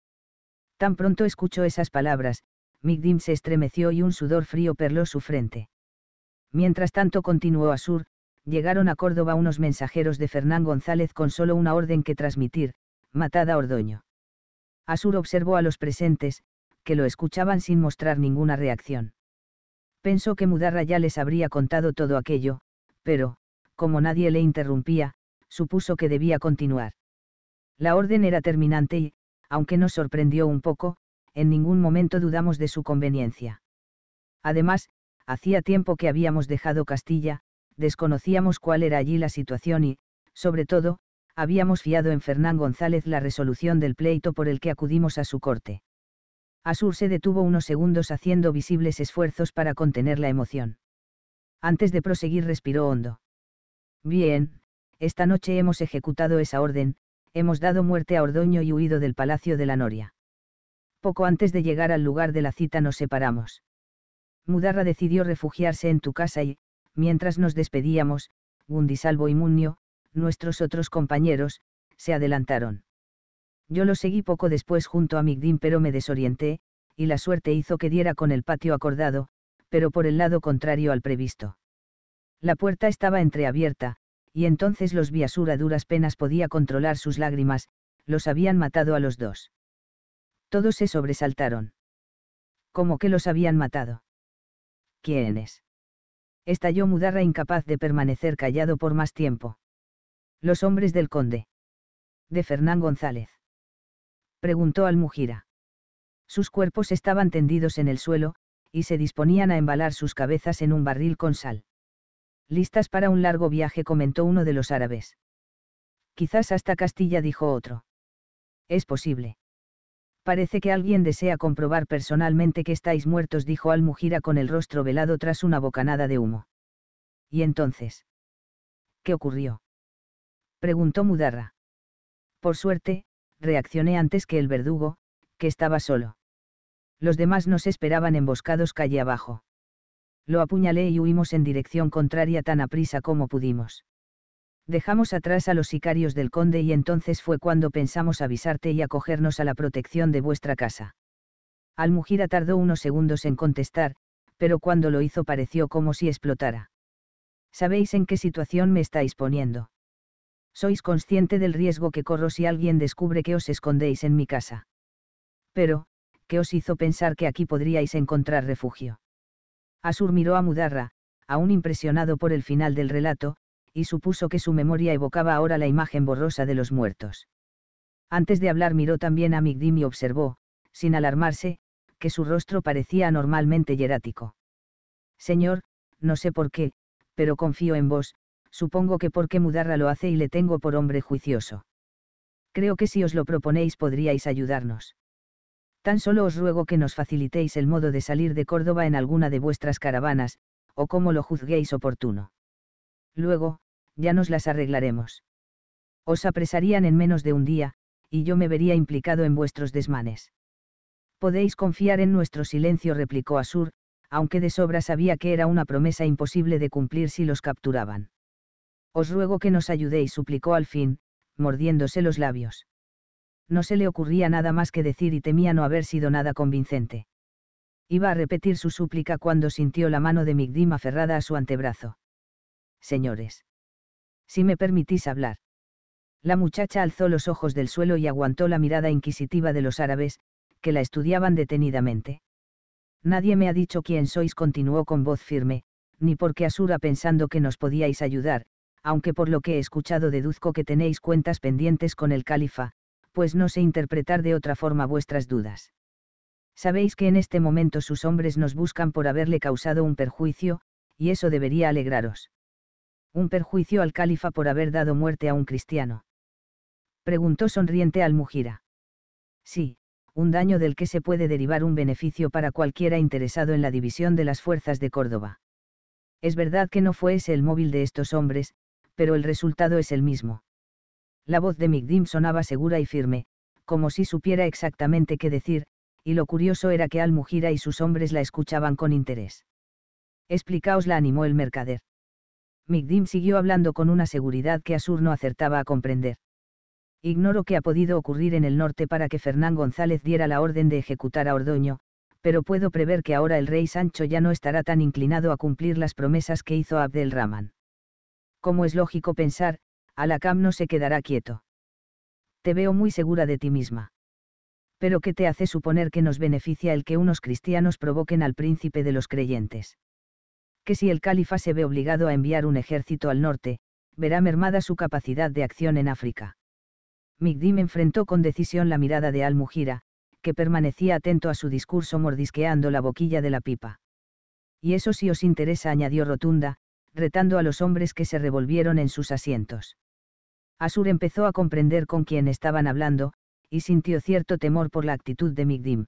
Tan pronto escuchó esas palabras, Migdim se estremeció y un sudor frío perló su frente. Mientras tanto continuó Asur, llegaron a Córdoba unos mensajeros de Fernán González con solo una orden que transmitir, matada a Ordoño. Asur observó a los presentes, que lo escuchaban sin mostrar ninguna reacción. Pensó que Mudarra ya les habría contado todo aquello, pero, como nadie le interrumpía, supuso que debía continuar. La orden era terminante y, aunque nos sorprendió un poco, en ningún momento dudamos de su conveniencia. Además, hacía tiempo que habíamos dejado Castilla, desconocíamos cuál era allí la situación y, sobre todo, habíamos fiado en Fernán González la resolución del pleito por el que acudimos a su corte. Asur se detuvo unos segundos haciendo visibles esfuerzos para contener la emoción. Antes de proseguir respiró hondo. Bien, esta noche hemos ejecutado esa orden, hemos dado muerte a Ordoño y huido del Palacio de la Noria. Poco antes de llegar al lugar de la cita nos separamos. Mudarra decidió refugiarse en tu casa y, mientras nos despedíamos, Gundisalvo y Munio, nuestros otros compañeros, se adelantaron. Yo lo seguí poco después junto a Migdín pero me desorienté, y la suerte hizo que diera con el patio acordado, pero por el lado contrario al previsto. La puerta estaba entreabierta, y entonces los vi a duras penas podía controlar sus lágrimas, los habían matado a los dos. Todos se sobresaltaron. ¿Cómo que los habían matado? ¿Quiénes? Estalló Mudarra incapaz de permanecer callado por más tiempo. Los hombres del conde. De Fernán González preguntó Al Mujira. Sus cuerpos estaban tendidos en el suelo, y se disponían a embalar sus cabezas en un barril con sal. Listas para un largo viaje, comentó uno de los árabes. Quizás hasta Castilla, dijo otro. Es posible. Parece que alguien desea comprobar personalmente que estáis muertos, dijo Al Mujira con el rostro velado tras una bocanada de humo. ¿Y entonces? ¿Qué ocurrió? preguntó Mudarra. Por suerte, reaccioné antes que el verdugo, que estaba solo. Los demás nos esperaban emboscados calle abajo. Lo apuñalé y huimos en dirección contraria tan aprisa como pudimos. Dejamos atrás a los sicarios del conde y entonces fue cuando pensamos avisarte y acogernos a la protección de vuestra casa. Almugira tardó unos segundos en contestar, pero cuando lo hizo pareció como si explotara. ¿Sabéis en qué situación me estáis poniendo? sois consciente del riesgo que corro si alguien descubre que os escondéis en mi casa. Pero, ¿qué os hizo pensar que aquí podríais encontrar refugio? Asur miró a Mudarra, aún impresionado por el final del relato, y supuso que su memoria evocaba ahora la imagen borrosa de los muertos. Antes de hablar miró también a Migdim y observó, sin alarmarse, que su rostro parecía anormalmente hierático. Señor, no sé por qué, pero confío en vos, supongo que porque Mudarra lo hace y le tengo por hombre juicioso. Creo que si os lo proponéis podríais ayudarnos. Tan solo os ruego que nos facilitéis el modo de salir de Córdoba en alguna de vuestras caravanas, o como lo juzguéis oportuno. Luego, ya nos las arreglaremos. Os apresarían en menos de un día, y yo me vería implicado en vuestros desmanes. Podéis confiar en nuestro silencio, replicó Asur, aunque de sobra sabía que era una promesa imposible de cumplir si los capturaban. Os ruego que nos ayudéis, suplicó al fin, mordiéndose los labios. No se le ocurría nada más que decir y temía no haber sido nada convincente. Iba a repetir su súplica cuando sintió la mano de Migdim aferrada a su antebrazo. Señores. Si me permitís hablar. La muchacha alzó los ojos del suelo y aguantó la mirada inquisitiva de los árabes, que la estudiaban detenidamente. Nadie me ha dicho quién sois, continuó con voz firme, ni porque Asura pensando que nos podíais ayudar, aunque por lo que he escuchado deduzco que tenéis cuentas pendientes con el califa, pues no sé interpretar de otra forma vuestras dudas. Sabéis que en este momento sus hombres nos buscan por haberle causado un perjuicio, y eso debería alegraros. Un perjuicio al califa por haber dado muerte a un cristiano. Preguntó sonriente al Mujira. Sí, un daño del que se puede derivar un beneficio para cualquiera interesado en la división de las fuerzas de Córdoba. Es verdad que no fue ese el móvil de estos hombres, pero el resultado es el mismo. La voz de Migdim sonaba segura y firme, como si supiera exactamente qué decir, y lo curioso era que Al-Mujira y sus hombres la escuchaban con interés. Explicaos la animó el mercader. Migdim siguió hablando con una seguridad que Asur no acertaba a comprender. Ignoro qué ha podido ocurrir en el norte para que Fernán González diera la orden de ejecutar a Ordoño, pero puedo prever que ahora el rey Sancho ya no estará tan inclinado a cumplir las promesas que hizo Abdelrahman como es lógico pensar, Alakam no se quedará quieto. Te veo muy segura de ti misma. Pero ¿qué te hace suponer que nos beneficia el que unos cristianos provoquen al príncipe de los creyentes? Que si el califa se ve obligado a enviar un ejército al norte, verá mermada su capacidad de acción en África. Migdim enfrentó con decisión la mirada de Al-Mujira, que permanecía atento a su discurso mordisqueando la boquilla de la pipa. Y eso sí os interesa, añadió Rotunda, retando a los hombres que se revolvieron en sus asientos. Asur empezó a comprender con quién estaban hablando, y sintió cierto temor por la actitud de Migdim.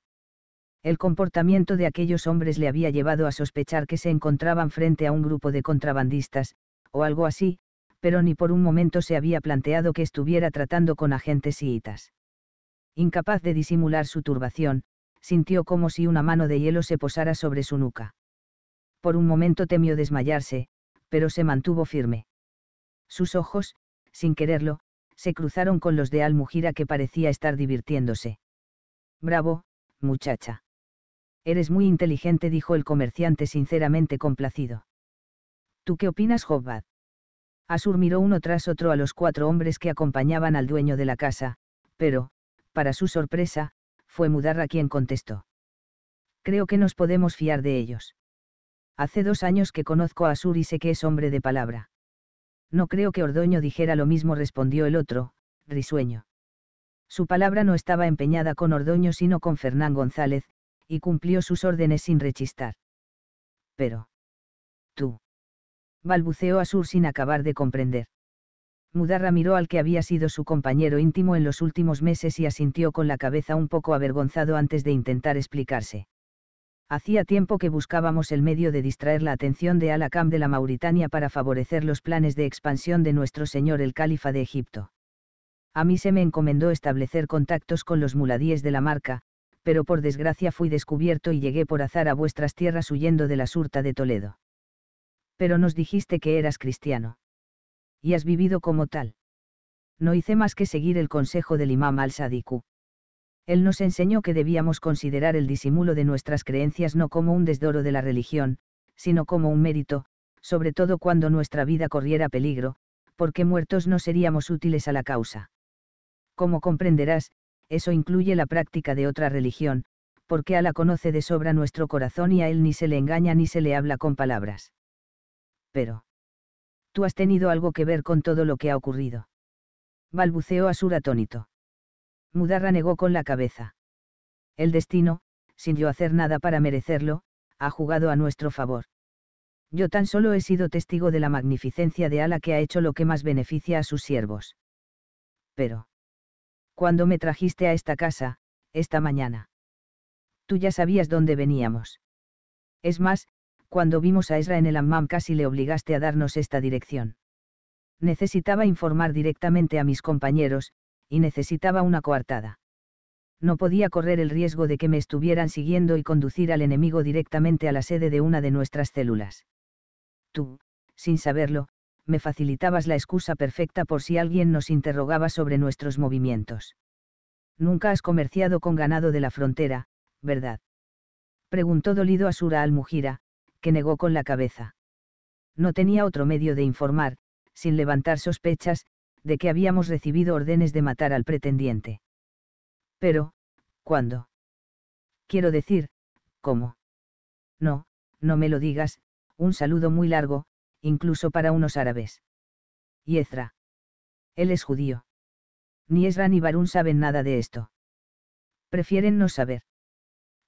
El comportamiento de aquellos hombres le había llevado a sospechar que se encontraban frente a un grupo de contrabandistas, o algo así, pero ni por un momento se había planteado que estuviera tratando con agentes chiitas. Incapaz de disimular su turbación, sintió como si una mano de hielo se posara sobre su nuca. Por un momento temió desmayarse, pero se mantuvo firme. Sus ojos, sin quererlo, se cruzaron con los de Almujira que parecía estar divirtiéndose. Bravo, muchacha. Eres muy inteligente, dijo el comerciante sinceramente complacido. ¿Tú qué opinas, Jobbad?» Asur miró uno tras otro a los cuatro hombres que acompañaban al dueño de la casa, pero, para su sorpresa, fue Mudarra quien contestó. Creo que nos podemos fiar de ellos. Hace dos años que conozco a Sur y sé que es hombre de palabra. No creo que Ordoño dijera lo mismo, respondió el otro, risueño. Su palabra no estaba empeñada con Ordoño sino con Fernán González, y cumplió sus órdenes sin rechistar. Pero. Tú. Balbuceó Sur sin acabar de comprender. Mudarra miró al que había sido su compañero íntimo en los últimos meses y asintió con la cabeza un poco avergonzado antes de intentar explicarse. Hacía tiempo que buscábamos el medio de distraer la atención de al de la Mauritania para favorecer los planes de expansión de nuestro señor el califa de Egipto. A mí se me encomendó establecer contactos con los muladíes de la marca, pero por desgracia fui descubierto y llegué por azar a vuestras tierras huyendo de la surta de Toledo. Pero nos dijiste que eras cristiano. Y has vivido como tal. No hice más que seguir el consejo del imam al-Sadiku. Él nos enseñó que debíamos considerar el disimulo de nuestras creencias no como un desdoro de la religión, sino como un mérito, sobre todo cuando nuestra vida corriera peligro, porque muertos no seríamos útiles a la causa. Como comprenderás, eso incluye la práctica de otra religión, porque la conoce de sobra nuestro corazón y a él ni se le engaña ni se le habla con palabras. Pero. Tú has tenido algo que ver con todo lo que ha ocurrido. Balbuceó Asur atónito. Mudarra negó con la cabeza. El destino, sin yo hacer nada para merecerlo, ha jugado a nuestro favor. Yo tan solo he sido testigo de la magnificencia de Ala que ha hecho lo que más beneficia a sus siervos. Pero. Cuando me trajiste a esta casa, esta mañana. Tú ya sabías dónde veníamos. Es más, cuando vimos a Ezra en el Ammam casi le obligaste a darnos esta dirección. Necesitaba informar directamente a mis compañeros, y necesitaba una coartada. No podía correr el riesgo de que me estuvieran siguiendo y conducir al enemigo directamente a la sede de una de nuestras células. Tú, sin saberlo, me facilitabas la excusa perfecta por si alguien nos interrogaba sobre nuestros movimientos. Nunca has comerciado con ganado de la frontera, ¿verdad? Preguntó dolido Asura al Mujira, que negó con la cabeza. No tenía otro medio de informar, sin levantar sospechas, de que habíamos recibido órdenes de matar al pretendiente. Pero, ¿cuándo? Quiero decir, ¿cómo? No, no me lo digas, un saludo muy largo, incluso para unos árabes. Y Ezra. Él es judío. Ni Ezra ni Barún saben nada de esto. Prefieren no saber.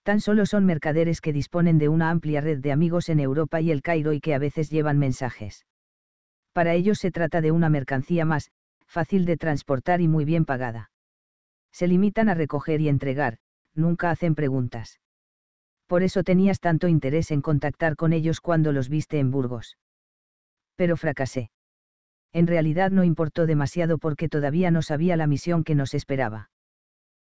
Tan solo son mercaderes que disponen de una amplia red de amigos en Europa y el Cairo y que a veces llevan mensajes. Para ellos se trata de una mercancía más, fácil de transportar y muy bien pagada. Se limitan a recoger y entregar, nunca hacen preguntas. Por eso tenías tanto interés en contactar con ellos cuando los viste en Burgos. Pero fracasé. En realidad no importó demasiado porque todavía no sabía la misión que nos esperaba.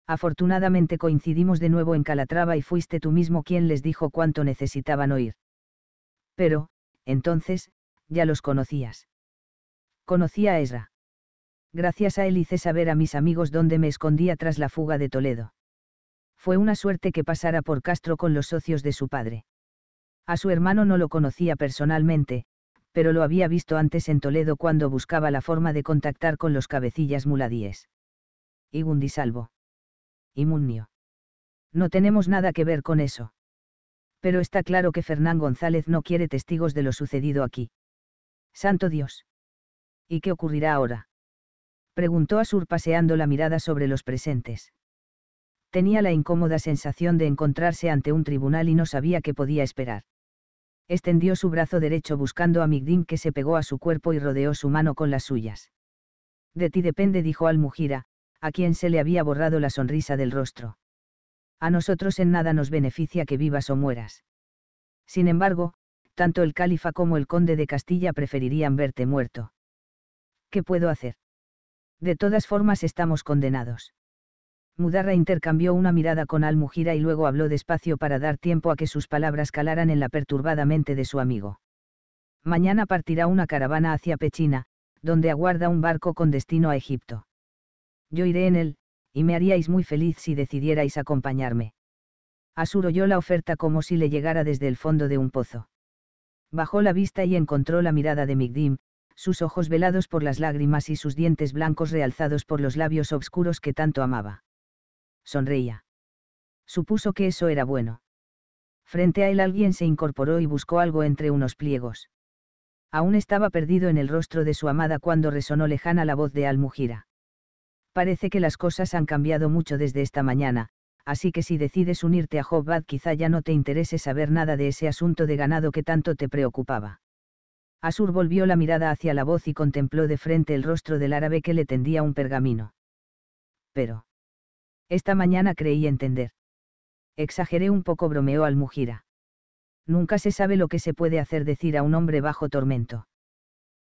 Afortunadamente coincidimos de nuevo en Calatrava y fuiste tú mismo quien les dijo cuánto necesitaban oír. Pero, entonces, ya los conocías. Conocía a Ezra. Gracias a él hice saber a mis amigos dónde me escondía tras la fuga de Toledo. Fue una suerte que pasara por Castro con los socios de su padre. A su hermano no lo conocía personalmente, pero lo había visto antes en Toledo cuando buscaba la forma de contactar con los cabecillas muladíes. Y Munio. No tenemos nada que ver con eso. Pero está claro que Fernán González no quiere testigos de lo sucedido aquí. Santo Dios. ¿Y qué ocurrirá ahora? preguntó Sur paseando la mirada sobre los presentes. Tenía la incómoda sensación de encontrarse ante un tribunal y no sabía qué podía esperar. Extendió su brazo derecho buscando a Migdim que se pegó a su cuerpo y rodeó su mano con las suyas. De ti depende, dijo al Mujira, a quien se le había borrado la sonrisa del rostro. A nosotros en nada nos beneficia que vivas o mueras. Sin embargo, tanto el califa como el conde de Castilla preferirían verte muerto. ¿Qué puedo hacer? De todas formas estamos condenados. Mudarra intercambió una mirada con Almujira y luego habló despacio para dar tiempo a que sus palabras calaran en la perturbada mente de su amigo. Mañana partirá una caravana hacia Pechina, donde aguarda un barco con destino a Egipto. Yo iré en él, y me haríais muy feliz si decidierais acompañarme. Asur oyó la oferta como si le llegara desde el fondo de un pozo. Bajó la vista y encontró la mirada de Migdim, sus ojos velados por las lágrimas y sus dientes blancos realzados por los labios obscuros que tanto amaba. Sonreía. Supuso que eso era bueno. Frente a él alguien se incorporó y buscó algo entre unos pliegos. Aún estaba perdido en el rostro de su amada cuando resonó lejana la voz de Almujira. Parece que las cosas han cambiado mucho desde esta mañana, así que si decides unirte a Hobbad quizá ya no te interese saber nada de ese asunto de ganado que tanto te preocupaba. Asur volvió la mirada hacia la voz y contempló de frente el rostro del árabe que le tendía un pergamino. Pero. Esta mañana creí entender. Exageré un poco, bromeó Al Mujira. Nunca se sabe lo que se puede hacer decir a un hombre bajo tormento.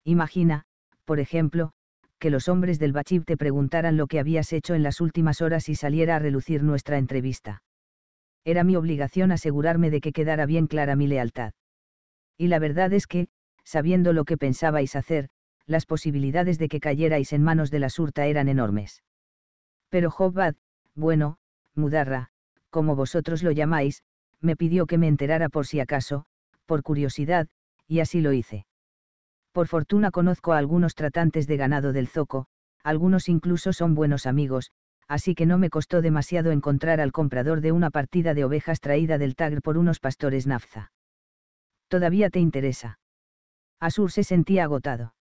Imagina, por ejemplo, que los hombres del Bachib te preguntaran lo que habías hecho en las últimas horas y saliera a relucir nuestra entrevista. Era mi obligación asegurarme de que quedara bien clara mi lealtad. Y la verdad es que, sabiendo lo que pensabais hacer, las posibilidades de que cayerais en manos de la surta eran enormes. Pero Jobbad, bueno, Mudarra, como vosotros lo llamáis, me pidió que me enterara por si acaso, por curiosidad, y así lo hice. Por fortuna conozco a algunos tratantes de ganado del zoco, algunos incluso son buenos amigos, así que no me costó demasiado encontrar al comprador de una partida de ovejas traída del Tagre por unos pastores nafza. ¿Todavía te interesa? Asur se sentía agotado.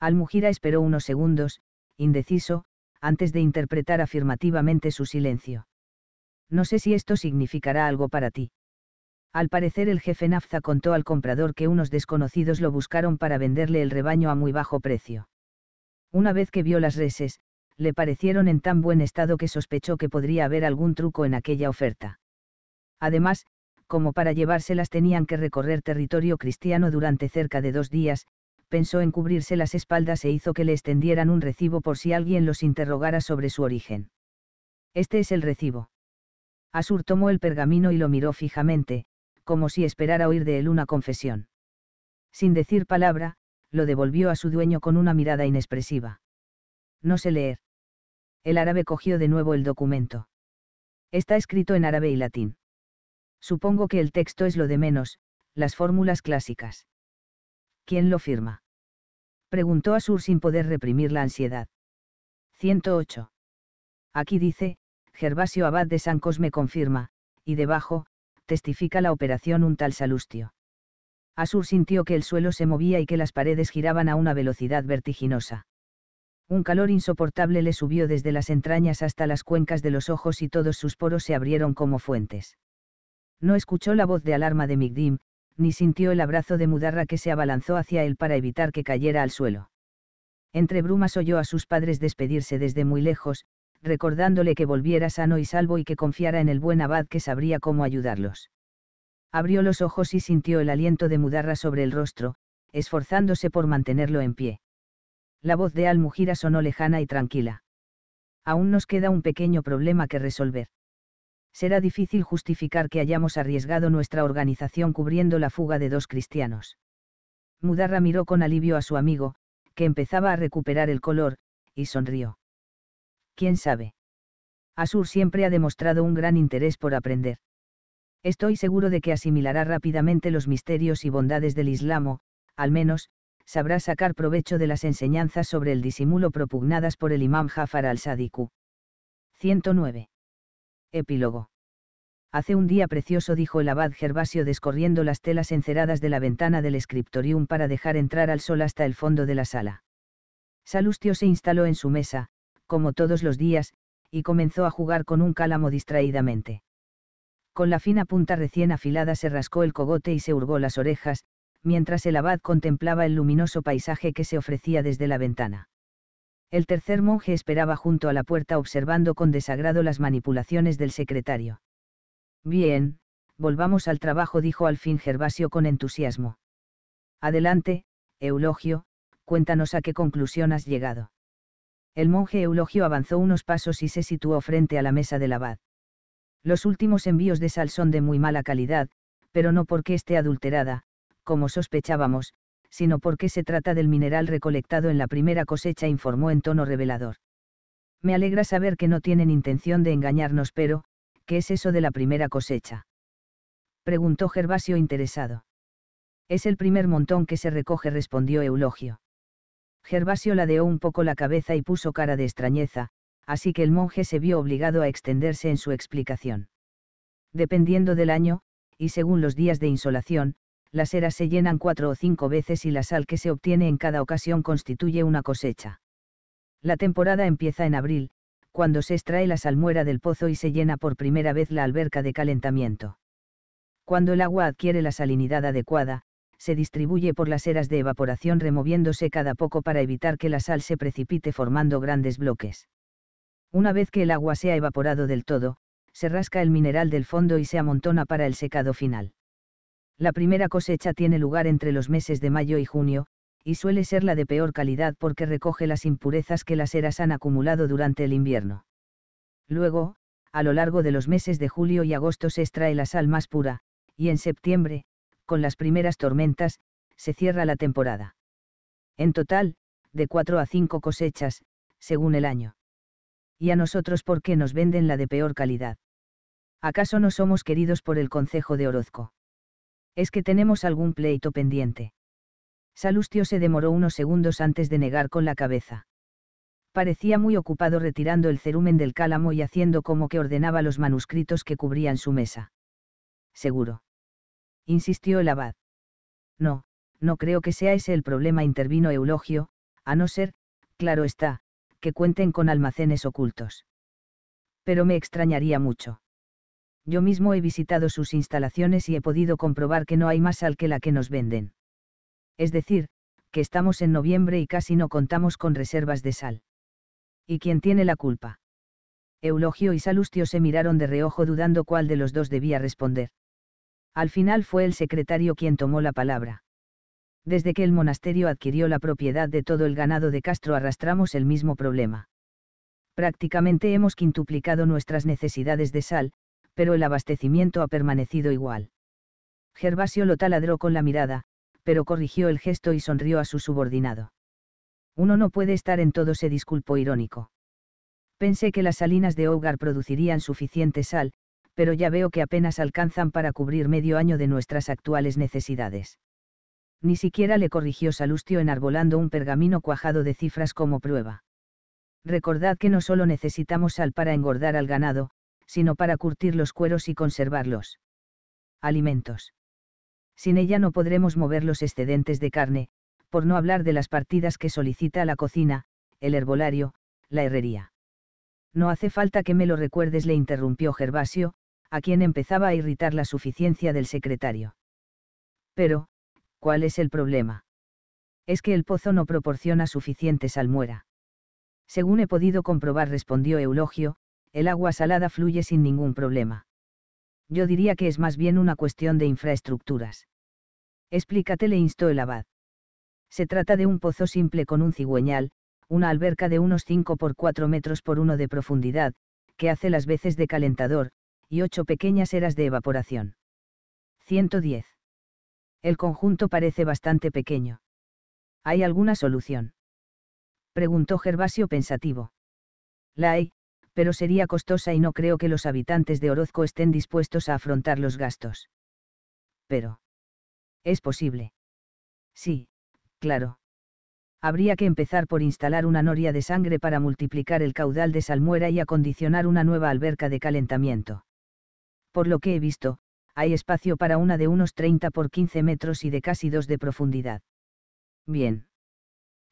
Mujira esperó unos segundos, indeciso, antes de interpretar afirmativamente su silencio. No sé si esto significará algo para ti. Al parecer el jefe Nafza contó al comprador que unos desconocidos lo buscaron para venderle el rebaño a muy bajo precio. Una vez que vio las reses, le parecieron en tan buen estado que sospechó que podría haber algún truco en aquella oferta. Además, como para llevárselas tenían que recorrer territorio cristiano durante cerca de dos días, pensó en cubrirse las espaldas e hizo que le extendieran un recibo por si alguien los interrogara sobre su origen. Este es el recibo. Asur tomó el pergamino y lo miró fijamente, como si esperara oír de él una confesión. Sin decir palabra, lo devolvió a su dueño con una mirada inexpresiva. No sé leer. El árabe cogió de nuevo el documento. Está escrito en árabe y latín. Supongo que el texto es lo de menos, las fórmulas clásicas. ¿Quién lo firma? Preguntó Asur sin poder reprimir la ansiedad. 108. Aquí dice, Gervasio Abad de San Cosme confirma, y debajo, testifica la operación un tal Salustio. Asur sintió que el suelo se movía y que las paredes giraban a una velocidad vertiginosa. Un calor insoportable le subió desde las entrañas hasta las cuencas de los ojos y todos sus poros se abrieron como fuentes. No escuchó la voz de alarma de Migdim, ni sintió el abrazo de Mudarra que se abalanzó hacia él para evitar que cayera al suelo. Entre brumas oyó a sus padres despedirse desde muy lejos, recordándole que volviera sano y salvo y que confiara en el buen abad que sabría cómo ayudarlos. Abrió los ojos y sintió el aliento de Mudarra sobre el rostro, esforzándose por mantenerlo en pie. La voz de Al-Mujira sonó lejana y tranquila. Aún nos queda un pequeño problema que resolver será difícil justificar que hayamos arriesgado nuestra organización cubriendo la fuga de dos cristianos. Mudarra miró con alivio a su amigo, que empezaba a recuperar el color, y sonrió. ¿Quién sabe? Asur siempre ha demostrado un gran interés por aprender. Estoy seguro de que asimilará rápidamente los misterios y bondades del Islamo, al menos, sabrá sacar provecho de las enseñanzas sobre el disimulo propugnadas por el imam Jafar al sadiq 109. Epílogo. Hace un día precioso, dijo el abad Gervasio descorriendo las telas enceradas de la ventana del escriptorium para dejar entrar al sol hasta el fondo de la sala. Salustio se instaló en su mesa, como todos los días, y comenzó a jugar con un cálamo distraídamente. Con la fina punta recién afilada se rascó el cogote y se hurgó las orejas, mientras el abad contemplaba el luminoso paisaje que se ofrecía desde la ventana. El tercer monje esperaba junto a la puerta observando con desagrado las manipulaciones del secretario. Bien, volvamos al trabajo, dijo al fin Gervasio con entusiasmo. Adelante, Eulogio, cuéntanos a qué conclusión has llegado. El monje Eulogio avanzó unos pasos y se situó frente a la mesa del abad. Los últimos envíos de sal son de muy mala calidad, pero no porque esté adulterada, como sospechábamos, sino porque se trata del mineral recolectado en la primera cosecha, informó en tono revelador. Me alegra saber que no tienen intención de engañarnos, pero, ¿qué es eso de la primera cosecha? preguntó Gervasio interesado. Es el primer montón que se recoge, respondió Eulogio. Gervasio ladeó un poco la cabeza y puso cara de extrañeza, así que el monje se vio obligado a extenderse en su explicación. Dependiendo del año, y según los días de insolación, las eras se llenan cuatro o cinco veces y la sal que se obtiene en cada ocasión constituye una cosecha. La temporada empieza en abril, cuando se extrae la salmuera del pozo y se llena por primera vez la alberca de calentamiento. Cuando el agua adquiere la salinidad adecuada, se distribuye por las eras de evaporación removiéndose cada poco para evitar que la sal se precipite formando grandes bloques. Una vez que el agua se ha evaporado del todo, se rasca el mineral del fondo y se amontona para el secado final. La primera cosecha tiene lugar entre los meses de mayo y junio, y suele ser la de peor calidad porque recoge las impurezas que las eras han acumulado durante el invierno. Luego, a lo largo de los meses de julio y agosto se extrae la sal más pura, y en septiembre, con las primeras tormentas, se cierra la temporada. En total, de cuatro a cinco cosechas, según el año. ¿Y a nosotros por qué nos venden la de peor calidad? ¿Acaso no somos queridos por el Consejo de Orozco? Es que tenemos algún pleito pendiente. Salustio se demoró unos segundos antes de negar con la cabeza. Parecía muy ocupado retirando el cerumen del cálamo y haciendo como que ordenaba los manuscritos que cubrían su mesa. Seguro. Insistió el abad. No, no creo que sea ese el problema, intervino Eulogio, a no ser, claro está, que cuenten con almacenes ocultos. Pero me extrañaría mucho yo mismo he visitado sus instalaciones y he podido comprobar que no hay más sal que la que nos venden. Es decir, que estamos en noviembre y casi no contamos con reservas de sal. ¿Y quién tiene la culpa? Eulogio y Salustio se miraron de reojo dudando cuál de los dos debía responder. Al final fue el secretario quien tomó la palabra. Desde que el monasterio adquirió la propiedad de todo el ganado de Castro arrastramos el mismo problema. Prácticamente hemos quintuplicado nuestras necesidades de sal, pero el abastecimiento ha permanecido igual. Gervasio lo taladró con la mirada, pero corrigió el gesto y sonrió a su subordinado. Uno no puede estar en todo, ese disculpó irónico. Pensé que las salinas de Hogar producirían suficiente sal, pero ya veo que apenas alcanzan para cubrir medio año de nuestras actuales necesidades. Ni siquiera le corrigió Salustio enarbolando un pergamino cuajado de cifras como prueba. Recordad que no solo necesitamos sal para engordar al ganado, sino para curtir los cueros y conservarlos. Alimentos. Sin ella no podremos mover los excedentes de carne, por no hablar de las partidas que solicita la cocina, el herbolario, la herrería. No hace falta que me lo recuerdes, le interrumpió Gervasio, a quien empezaba a irritar la suficiencia del secretario. Pero, ¿cuál es el problema? Es que el pozo no proporciona suficiente salmuera. Según he podido comprobar, respondió Eulogio, el agua salada fluye sin ningún problema. Yo diría que es más bien una cuestión de infraestructuras. Explícate, le instó el abad. Se trata de un pozo simple con un cigüeñal, una alberca de unos 5 por 4 metros por 1 de profundidad, que hace las veces de calentador, y ocho pequeñas eras de evaporación. 110. El conjunto parece bastante pequeño. ¿Hay alguna solución? Preguntó Gervasio pensativo. La hay, pero sería costosa y no creo que los habitantes de Orozco estén dispuestos a afrontar los gastos. Pero. Es posible. Sí, claro. Habría que empezar por instalar una noria de sangre para multiplicar el caudal de salmuera y acondicionar una nueva alberca de calentamiento. Por lo que he visto, hay espacio para una de unos 30 por 15 metros y de casi dos de profundidad. Bien.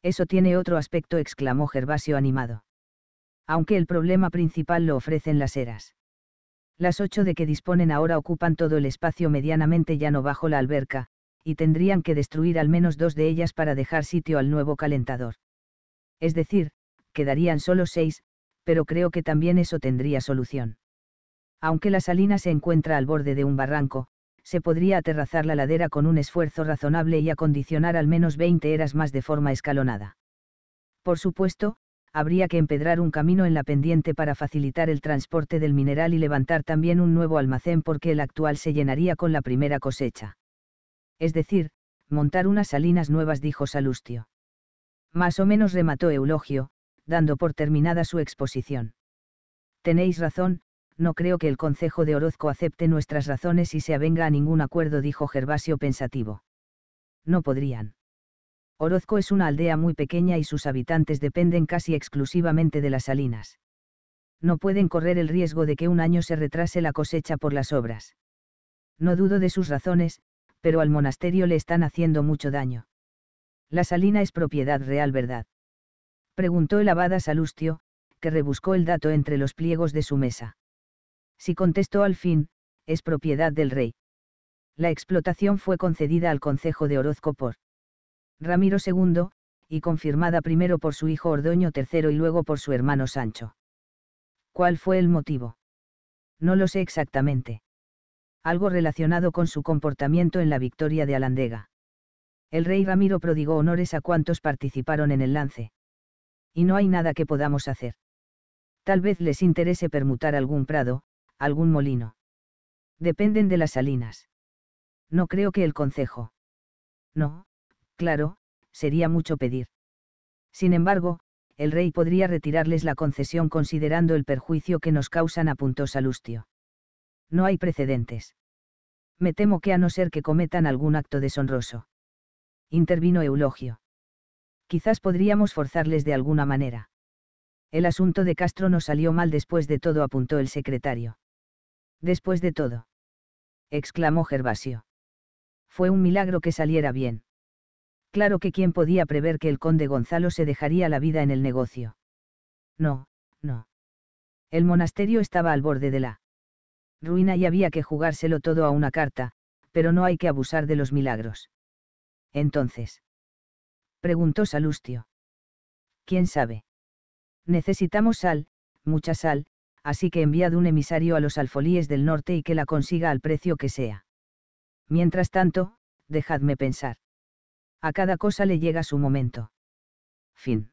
Eso tiene otro aspecto, exclamó Gervasio animado aunque el problema principal lo ofrecen las eras. Las ocho de que disponen ahora ocupan todo el espacio medianamente llano bajo la alberca, y tendrían que destruir al menos dos de ellas para dejar sitio al nuevo calentador. Es decir, quedarían solo seis, pero creo que también eso tendría solución. Aunque la salina se encuentra al borde de un barranco, se podría aterrazar la ladera con un esfuerzo razonable y acondicionar al menos 20 eras más de forma escalonada. Por supuesto, habría que empedrar un camino en la pendiente para facilitar el transporte del mineral y levantar también un nuevo almacén porque el actual se llenaría con la primera cosecha. Es decir, montar unas salinas nuevas, dijo Salustio. Más o menos remató Eulogio, dando por terminada su exposición. Tenéis razón, no creo que el Consejo de Orozco acepte nuestras razones y se avenga a ningún acuerdo, dijo Gervasio pensativo. No podrían. Orozco es una aldea muy pequeña y sus habitantes dependen casi exclusivamente de las salinas. No pueden correr el riesgo de que un año se retrase la cosecha por las obras. No dudo de sus razones, pero al monasterio le están haciendo mucho daño. La salina es propiedad real, ¿verdad? Preguntó el abada Salustio, que rebuscó el dato entre los pliegos de su mesa. Si contestó al fin, es propiedad del rey. La explotación fue concedida al concejo de Orozco por Ramiro II, y confirmada primero por su hijo Ordoño III y luego por su hermano Sancho. ¿Cuál fue el motivo? No lo sé exactamente. Algo relacionado con su comportamiento en la victoria de Alandega. El rey Ramiro prodigó honores a cuantos participaron en el lance. Y no hay nada que podamos hacer. Tal vez les interese permutar algún prado, algún molino. Dependen de las salinas. No creo que el concejo. No, claro, sería mucho pedir. Sin embargo, el rey podría retirarles la concesión considerando el perjuicio que nos causan, apuntó Salustio. No hay precedentes. Me temo que a no ser que cometan algún acto deshonroso. Intervino Eulogio. Quizás podríamos forzarles de alguna manera. El asunto de Castro no salió mal después de todo, apuntó el secretario. Después de todo. Exclamó Gervasio. Fue un milagro que saliera bien. Claro que quién podía prever que el conde Gonzalo se dejaría la vida en el negocio. No, no. El monasterio estaba al borde de la ruina y había que jugárselo todo a una carta, pero no hay que abusar de los milagros. Entonces. Preguntó Salustio. ¿Quién sabe? Necesitamos sal, mucha sal, así que enviad un emisario a los alfolíes del norte y que la consiga al precio que sea. Mientras tanto, dejadme pensar. A cada cosa le llega su momento. Fin.